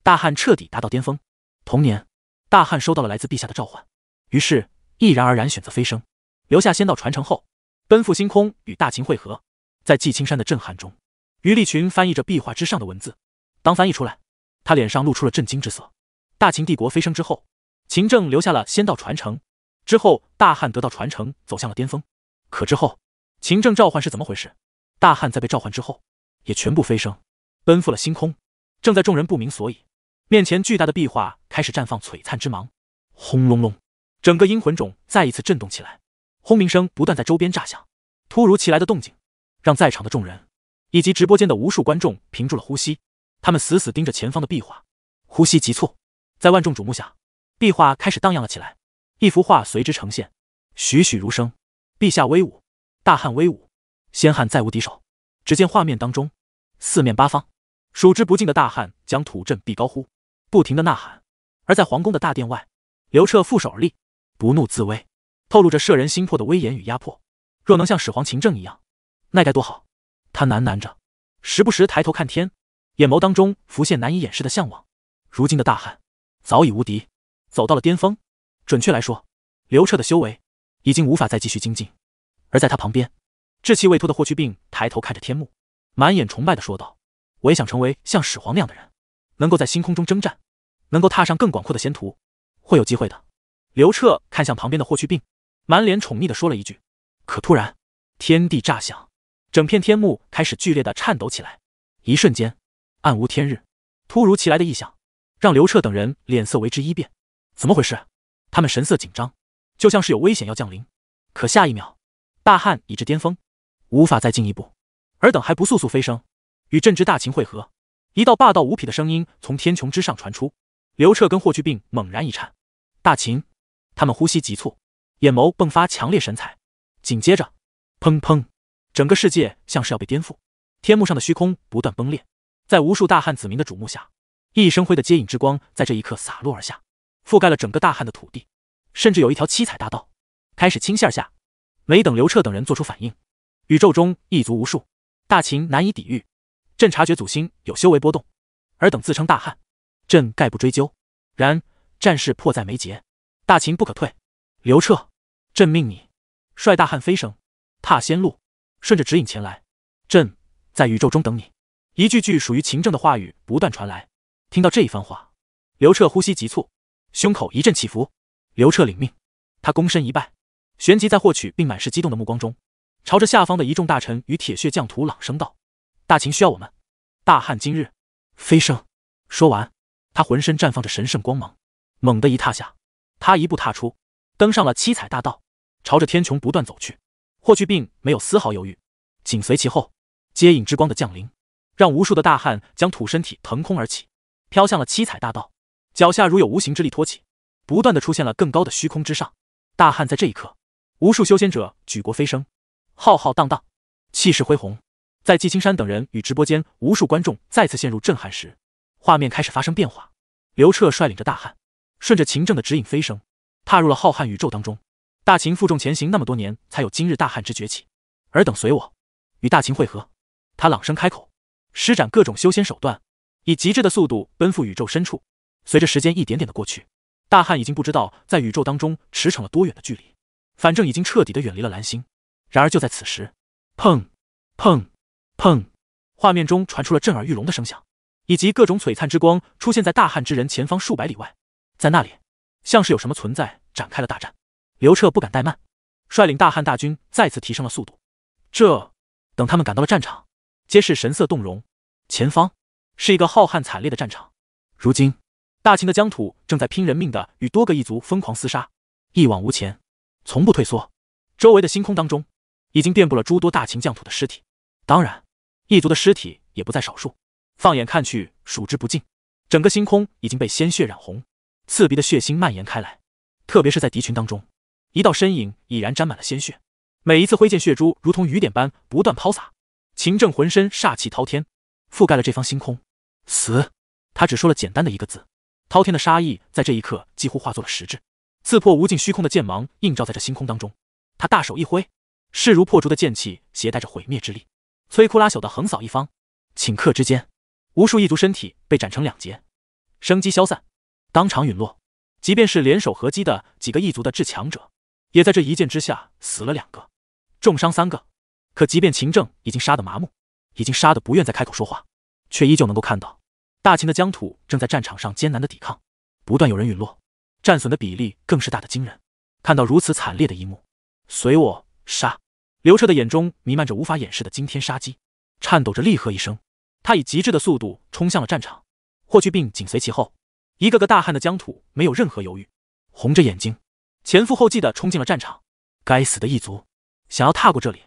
大汉彻底达到巅峰。同年，大汉收到了来自陛下的召唤，于是毅然而然选择飞升，留下仙道传承后，奔赴星空与大秦汇合。在纪青山的震撼中，于立群翻译着壁画之上的文字，当翻译出来，他脸上露出了震惊之色。大秦帝国飞升之后，秦政留下了仙道传承，之后大汉得到传承，走向了巅峰。可之后，秦政召唤是怎么回事？大汉在被召唤之后，也全部飞升，奔赴了星空。正在众人不明所以，面前巨大的壁画开始绽放璀璨之芒，轰隆隆，整个阴魂冢再一次震动起来，轰鸣声不断在周边炸响。突如其来的动静，让在场的众人以及直播间的无数观众屏住了呼吸，他们死死盯着前方的壁画，呼吸急促。在万众瞩目下，壁画开始荡漾了起来，一幅画随之呈现，栩栩如生。陛下威武，大汉威武，先汉再无敌手。只见画面当中，四面八方，数之不尽的大汉将土阵壁高呼，不停的呐喊。而在皇宫的大殿外，刘彻负手而立，不怒自威，透露着摄人心魄的威严与压迫。若能像始皇秦政一样，那该多好！他喃喃着，时不时抬头看天，眼眸当中浮现难以掩饰的向往。如今的大汉早已无敌，走到了巅峰。准确来说，刘彻的修为。已经无法再继续精进，而在他旁边，稚气未脱的霍去病抬头看着天幕，满眼崇拜的说道：“我也想成为像始皇那样的人，能够在星空中征战，能够踏上更广阔的仙途，会有机会的。”刘彻看向旁边的霍去病，满脸宠溺的说了一句。可突然，天地炸响，整片天幕开始剧烈的颤抖起来，一瞬间，暗无天日。突如其来的异象，让刘彻等人脸色为之一变，怎么回事？他们神色紧张。就像是有危险要降临，可下一秒，大汉已至巅峰，无法再进一步。尔等还不速速飞升，与朕之大秦汇合！一道霸道无匹的声音从天穹之上传出。刘彻跟霍去病猛然一颤，大秦，他们呼吸急促，眼眸迸发强烈神采。紧接着，砰砰，整个世界像是要被颠覆。天幕上的虚空不断崩裂，在无数大汉子民的瞩目下，熠熠生辉的接引之光在这一刻洒落而下，覆盖了整个大汉的土地。甚至有一条七彩大道，开始倾泻下。没等刘彻等人做出反应，宇宙中异族无数，大秦难以抵御。朕察觉祖星有修为波动，尔等自称大汉，朕概不追究。然战事迫在眉睫，大秦不可退。刘彻，朕命你率大汉飞升，踏仙路，顺着指引前来。朕在宇宙中等你。一句句属于秦政的话语不断传来。听到这一番话，刘彻呼吸急促，胸口一阵起伏。刘彻领命，他躬身一拜，旋即在霍取并满是激动的目光中，朝着下方的一众大臣与铁血将徒朗声道：“大秦需要我们，大汉今日飞升。”说完，他浑身绽放着神圣光芒，猛地一踏下，他一步踏出，登上了七彩大道，朝着天穹不断走去。霍去病没有丝毫犹豫，紧随其后。接引之光的降临，让无数的大汉将土身体腾空而起，飘向了七彩大道，脚下如有无形之力托起。不断的出现了更高的虚空之上，大汉在这一刻，无数修仙者举国飞升，浩浩荡荡，气势恢宏。在纪青山等人与直播间无数观众再次陷入震撼时，画面开始发生变化。刘彻率领着大汉，顺着秦政的指引飞升，踏入了浩瀚宇宙当中。大秦负重前行那么多年，才有今日大汉之崛起。尔等随我，与大秦会合。他朗声开口，施展各种修仙手段，以极致的速度奔赴宇宙深处。随着时间一点点的过去。大汉已经不知道在宇宙当中驰骋了多远的距离，反正已经彻底的远离了蓝星。然而就在此时，砰砰砰，画面中传出了震耳欲聋的声响，以及各种璀璨之光出现在大汉之人前方数百里外。在那里，像是有什么存在展开了大战。刘彻不敢怠慢，率领大汉大军再次提升了速度。这等他们赶到了战场，皆是神色动容。前方是一个浩瀚惨烈的战场，如今。大秦的疆土正在拼人命的与多个异族疯狂厮杀，一往无前，从不退缩。周围的星空当中，已经遍布了诸多大秦疆土的尸体，当然，异族的尸体也不在少数。放眼看去，数之不尽。整个星空已经被鲜血染红，刺鼻的血腥蔓延开来。特别是在敌群当中，一道身影已然沾满了鲜血，每一次挥剑，血珠如同雨点般不断抛洒。秦正浑身煞气滔天，覆盖了这方星空。死，他只说了简单的一个字。滔天的杀意在这一刻几乎化作了实质，刺破无尽虚空的剑芒映照在这星空当中。他大手一挥，势如破竹的剑气携带着毁灭之力，摧枯拉朽的横扫一方。顷刻之间，无数异族身体被斩成两截，生机消散，当场陨落。即便是联手合击的几个异族的至强者，也在这一剑之下死了两个，重伤三个。可即便秦政已经杀得麻木，已经杀得不愿再开口说话，却依旧能够看到。大秦的疆土正在战场上艰难的抵抗，不断有人陨落，战损的比例更是大的惊人。看到如此惨烈的一幕，随我杀！刘彻的眼中弥漫着无法掩饰的惊天杀机，颤抖着厉喝一声，他以极致的速度冲向了战场。霍去病紧随其后，一个个大汉的疆土没有任何犹豫，红着眼睛，前赴后继的冲进了战场。该死的异族，想要踏过这里，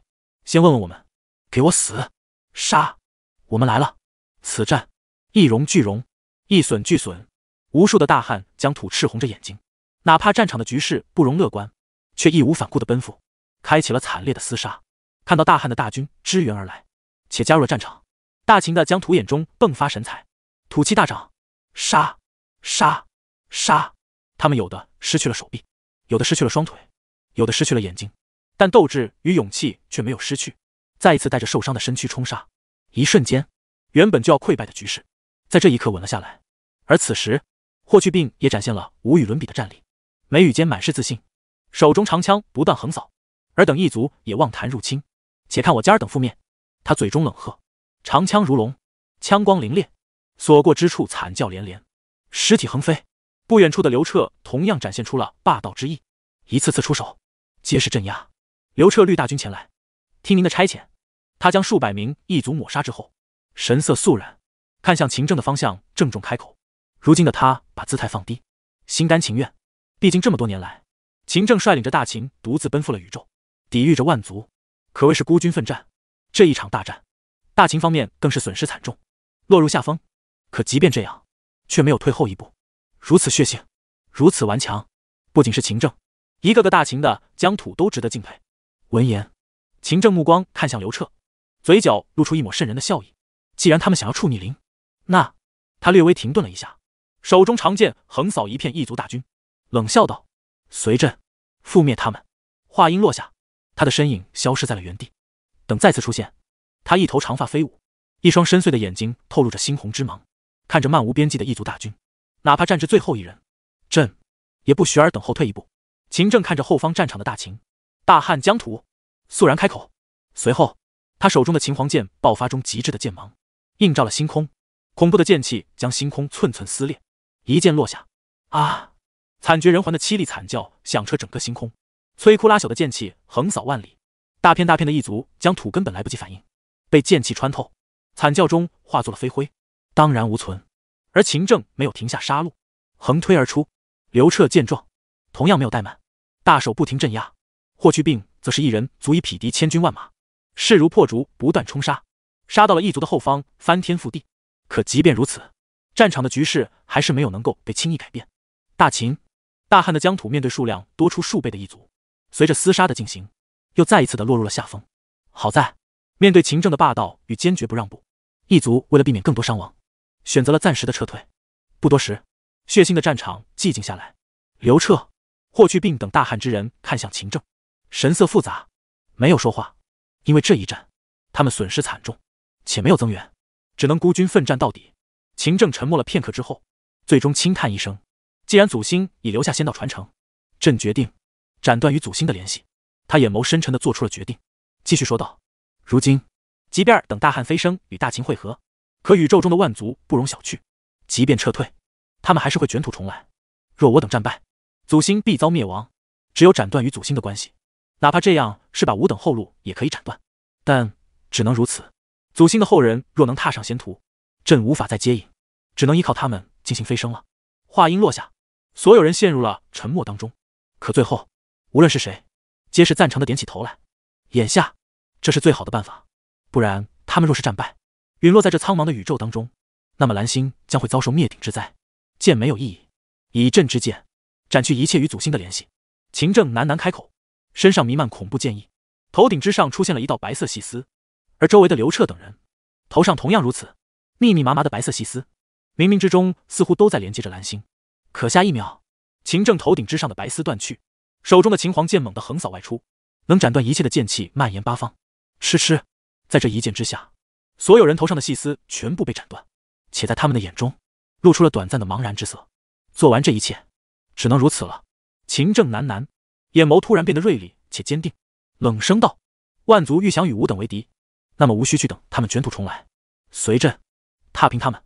先问问我们，给我死杀！我们来了，此战！一荣俱荣，一损俱损。无数的大汉将土赤红着眼睛，哪怕战场的局势不容乐观，却义无反顾的奔赴，开启了惨烈的厮杀。看到大汉的大军支援而来，且加入了战场，大秦的将土眼中迸发神采，土气大涨。杀！杀！杀！他们有的失去了手臂，有的失去了双腿，有的失去了眼睛，但斗志与勇气却没有失去，再一次带着受伤的身躯冲杀。一瞬间，原本就要溃败的局势。在这一刻稳了下来，而此时，霍去病也展现了无与伦比的战力，眉宇间满是自信，手中长枪不断横扫，尔等异族也妄谈入侵，且看我加儿等覆灭。他嘴中冷喝，长枪如龙，枪光凌冽，所过之处惨叫连连，尸体横飞。不远处的刘彻同样展现出了霸道之意，一次次出手，皆是镇压。刘彻率大军前来，听您的差遣。他将数百名异族抹杀之后，神色肃然。看向秦政的方向，郑重开口：“如今的他把姿态放低，心甘情愿。毕竟这么多年来，秦政率领着大秦独自奔赴了宇宙，抵御着万族，可谓是孤军奋战。这一场大战，大秦方面更是损失惨重，落入下风。可即便这样，却没有退后一步，如此血性，如此顽强。不仅是秦政，一个个大秦的疆土都值得敬佩。”闻言，秦政目光看向刘彻，嘴角露出一抹渗人的笑意：“既然他们想要处逆鳞。”那，他略微停顿了一下，手中长剑横扫一片异族大军，冷笑道：“随朕覆灭他们。”话音落下，他的身影消失在了原地。等再次出现，他一头长发飞舞，一双深邃的眼睛透露着猩红之芒，看着漫无边际的异族大军，哪怕战至最后一人，朕也不许尔等后退一步。秦政看着后方战场的大秦、大汉疆土，肃然开口。随后，他手中的秦皇剑爆发中极致的剑芒，映照了星空。恐怖的剑气将星空寸寸撕裂，一剑落下，啊！惨绝人寰的凄厉惨叫响彻整个星空，摧枯拉朽的剑气横扫万里，大片大片的异族将土根本来不及反应，被剑气穿透，惨叫中化作了飞灰，荡然无存。而秦政没有停下杀戮，横推而出。刘彻见状，同样没有怠慢，大手不停镇压。霍去病则是一人足以匹敌千军万马，势如破竹，不断冲杀，杀到了异族的后方，翻天覆地。可即便如此，战场的局势还是没有能够被轻易改变。大秦、大汉的疆土面对数量多出数倍的异族，随着厮杀的进行，又再一次的落入了下风。好在，面对秦政的霸道与坚决不让步，异族为了避免更多伤亡，选择了暂时的撤退。不多时，血腥的战场寂静下来。刘彻、霍去病等大汉之人看向秦政，神色复杂，没有说话，因为这一战，他们损失惨重，且没有增援。只能孤军奋战到底。秦政沉默了片刻之后，最终轻叹一声：“既然祖星已留下仙道传承，朕决定斩断与祖星的联系。”他眼眸深沉地做出了决定，继续说道：“如今，即便等大汉飞升与大秦汇合，可宇宙中的万族不容小觑。即便撤退，他们还是会卷土重来。若我等战败，祖星必遭灭亡。只有斩断与祖星的关系，哪怕这样是把吾等后路也可以斩断，但只能如此。”祖星的后人若能踏上仙途，朕无法再接引，只能依靠他们进行飞升了。话音落下，所有人陷入了沉默当中。可最后，无论是谁，皆是赞成的，点起头来。眼下，这是最好的办法。不然，他们若是战败，陨落在这苍茫的宇宙当中，那么蓝星将会遭受灭顶之灾。剑没有意义，以朕之剑，斩去一切与祖星的联系。秦正喃喃开口，身上弥漫恐怖剑意，头顶之上出现了一道白色细丝。而周围的刘彻等人，头上同样如此，密密麻麻的白色细丝，冥冥之中似乎都在连接着蓝星。可下一秒，秦正头顶之上的白丝断去，手中的秦皇剑猛地横扫外出，能斩断一切的剑气蔓延八方。嗤嗤，在这一剑之下，所有人头上的细丝全部被斩断，且在他们的眼中露出了短暂的茫然之色。做完这一切，只能如此了。秦正喃喃，眼眸突然变得锐利且坚定，冷声道：“万族欲想与吾等为敌。”那么无需去等他们卷土重来，随朕，踏平他们！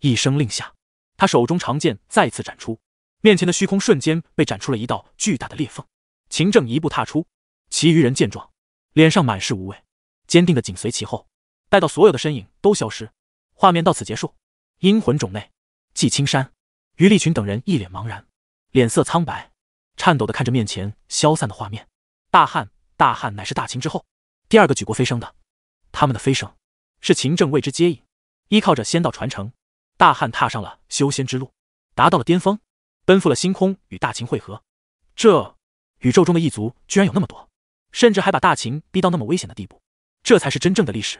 一声令下，他手中长剑再次斩出，面前的虚空瞬间被斩出了一道巨大的裂缝。秦正一步踏出，其余人见状，脸上满是无畏，坚定的紧随其后。待到所有的身影都消失，画面到此结束。阴魂冢内，季青山、于立群等人一脸茫然，脸色苍白，颤抖的看着面前消散的画面。大汉，大汉乃是大秦之后第二个举国飞升的。他们的飞升，是秦政为之接引，依靠着仙道传承，大汉踏上了修仙之路，达到了巅峰，奔赴了星空与大秦汇合。这宇宙中的异族居然有那么多，甚至还把大秦逼到那么危险的地步，这才是真正的历史。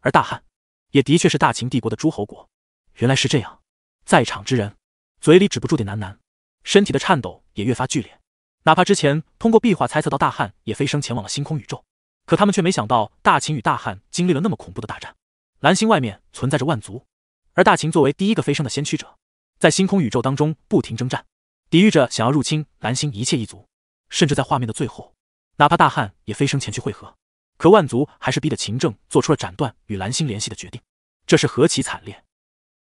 而大汉，也的确是大秦帝国的诸侯国。原来是这样，在场之人嘴里止不住的喃喃，身体的颤抖也越发剧烈。哪怕之前通过壁画猜测到大汉也飞升前往了星空宇宙。可他们却没想到，大秦与大汉经历了那么恐怖的大战。蓝星外面存在着万族，而大秦作为第一个飞升的先驱者，在星空宇宙当中不停征战，抵御着想要入侵蓝星一切异族。甚至在画面的最后，哪怕大汉也飞升前去汇合，可万族还是逼得秦政做出了斩断与蓝星联系的决定。这是何其惨烈！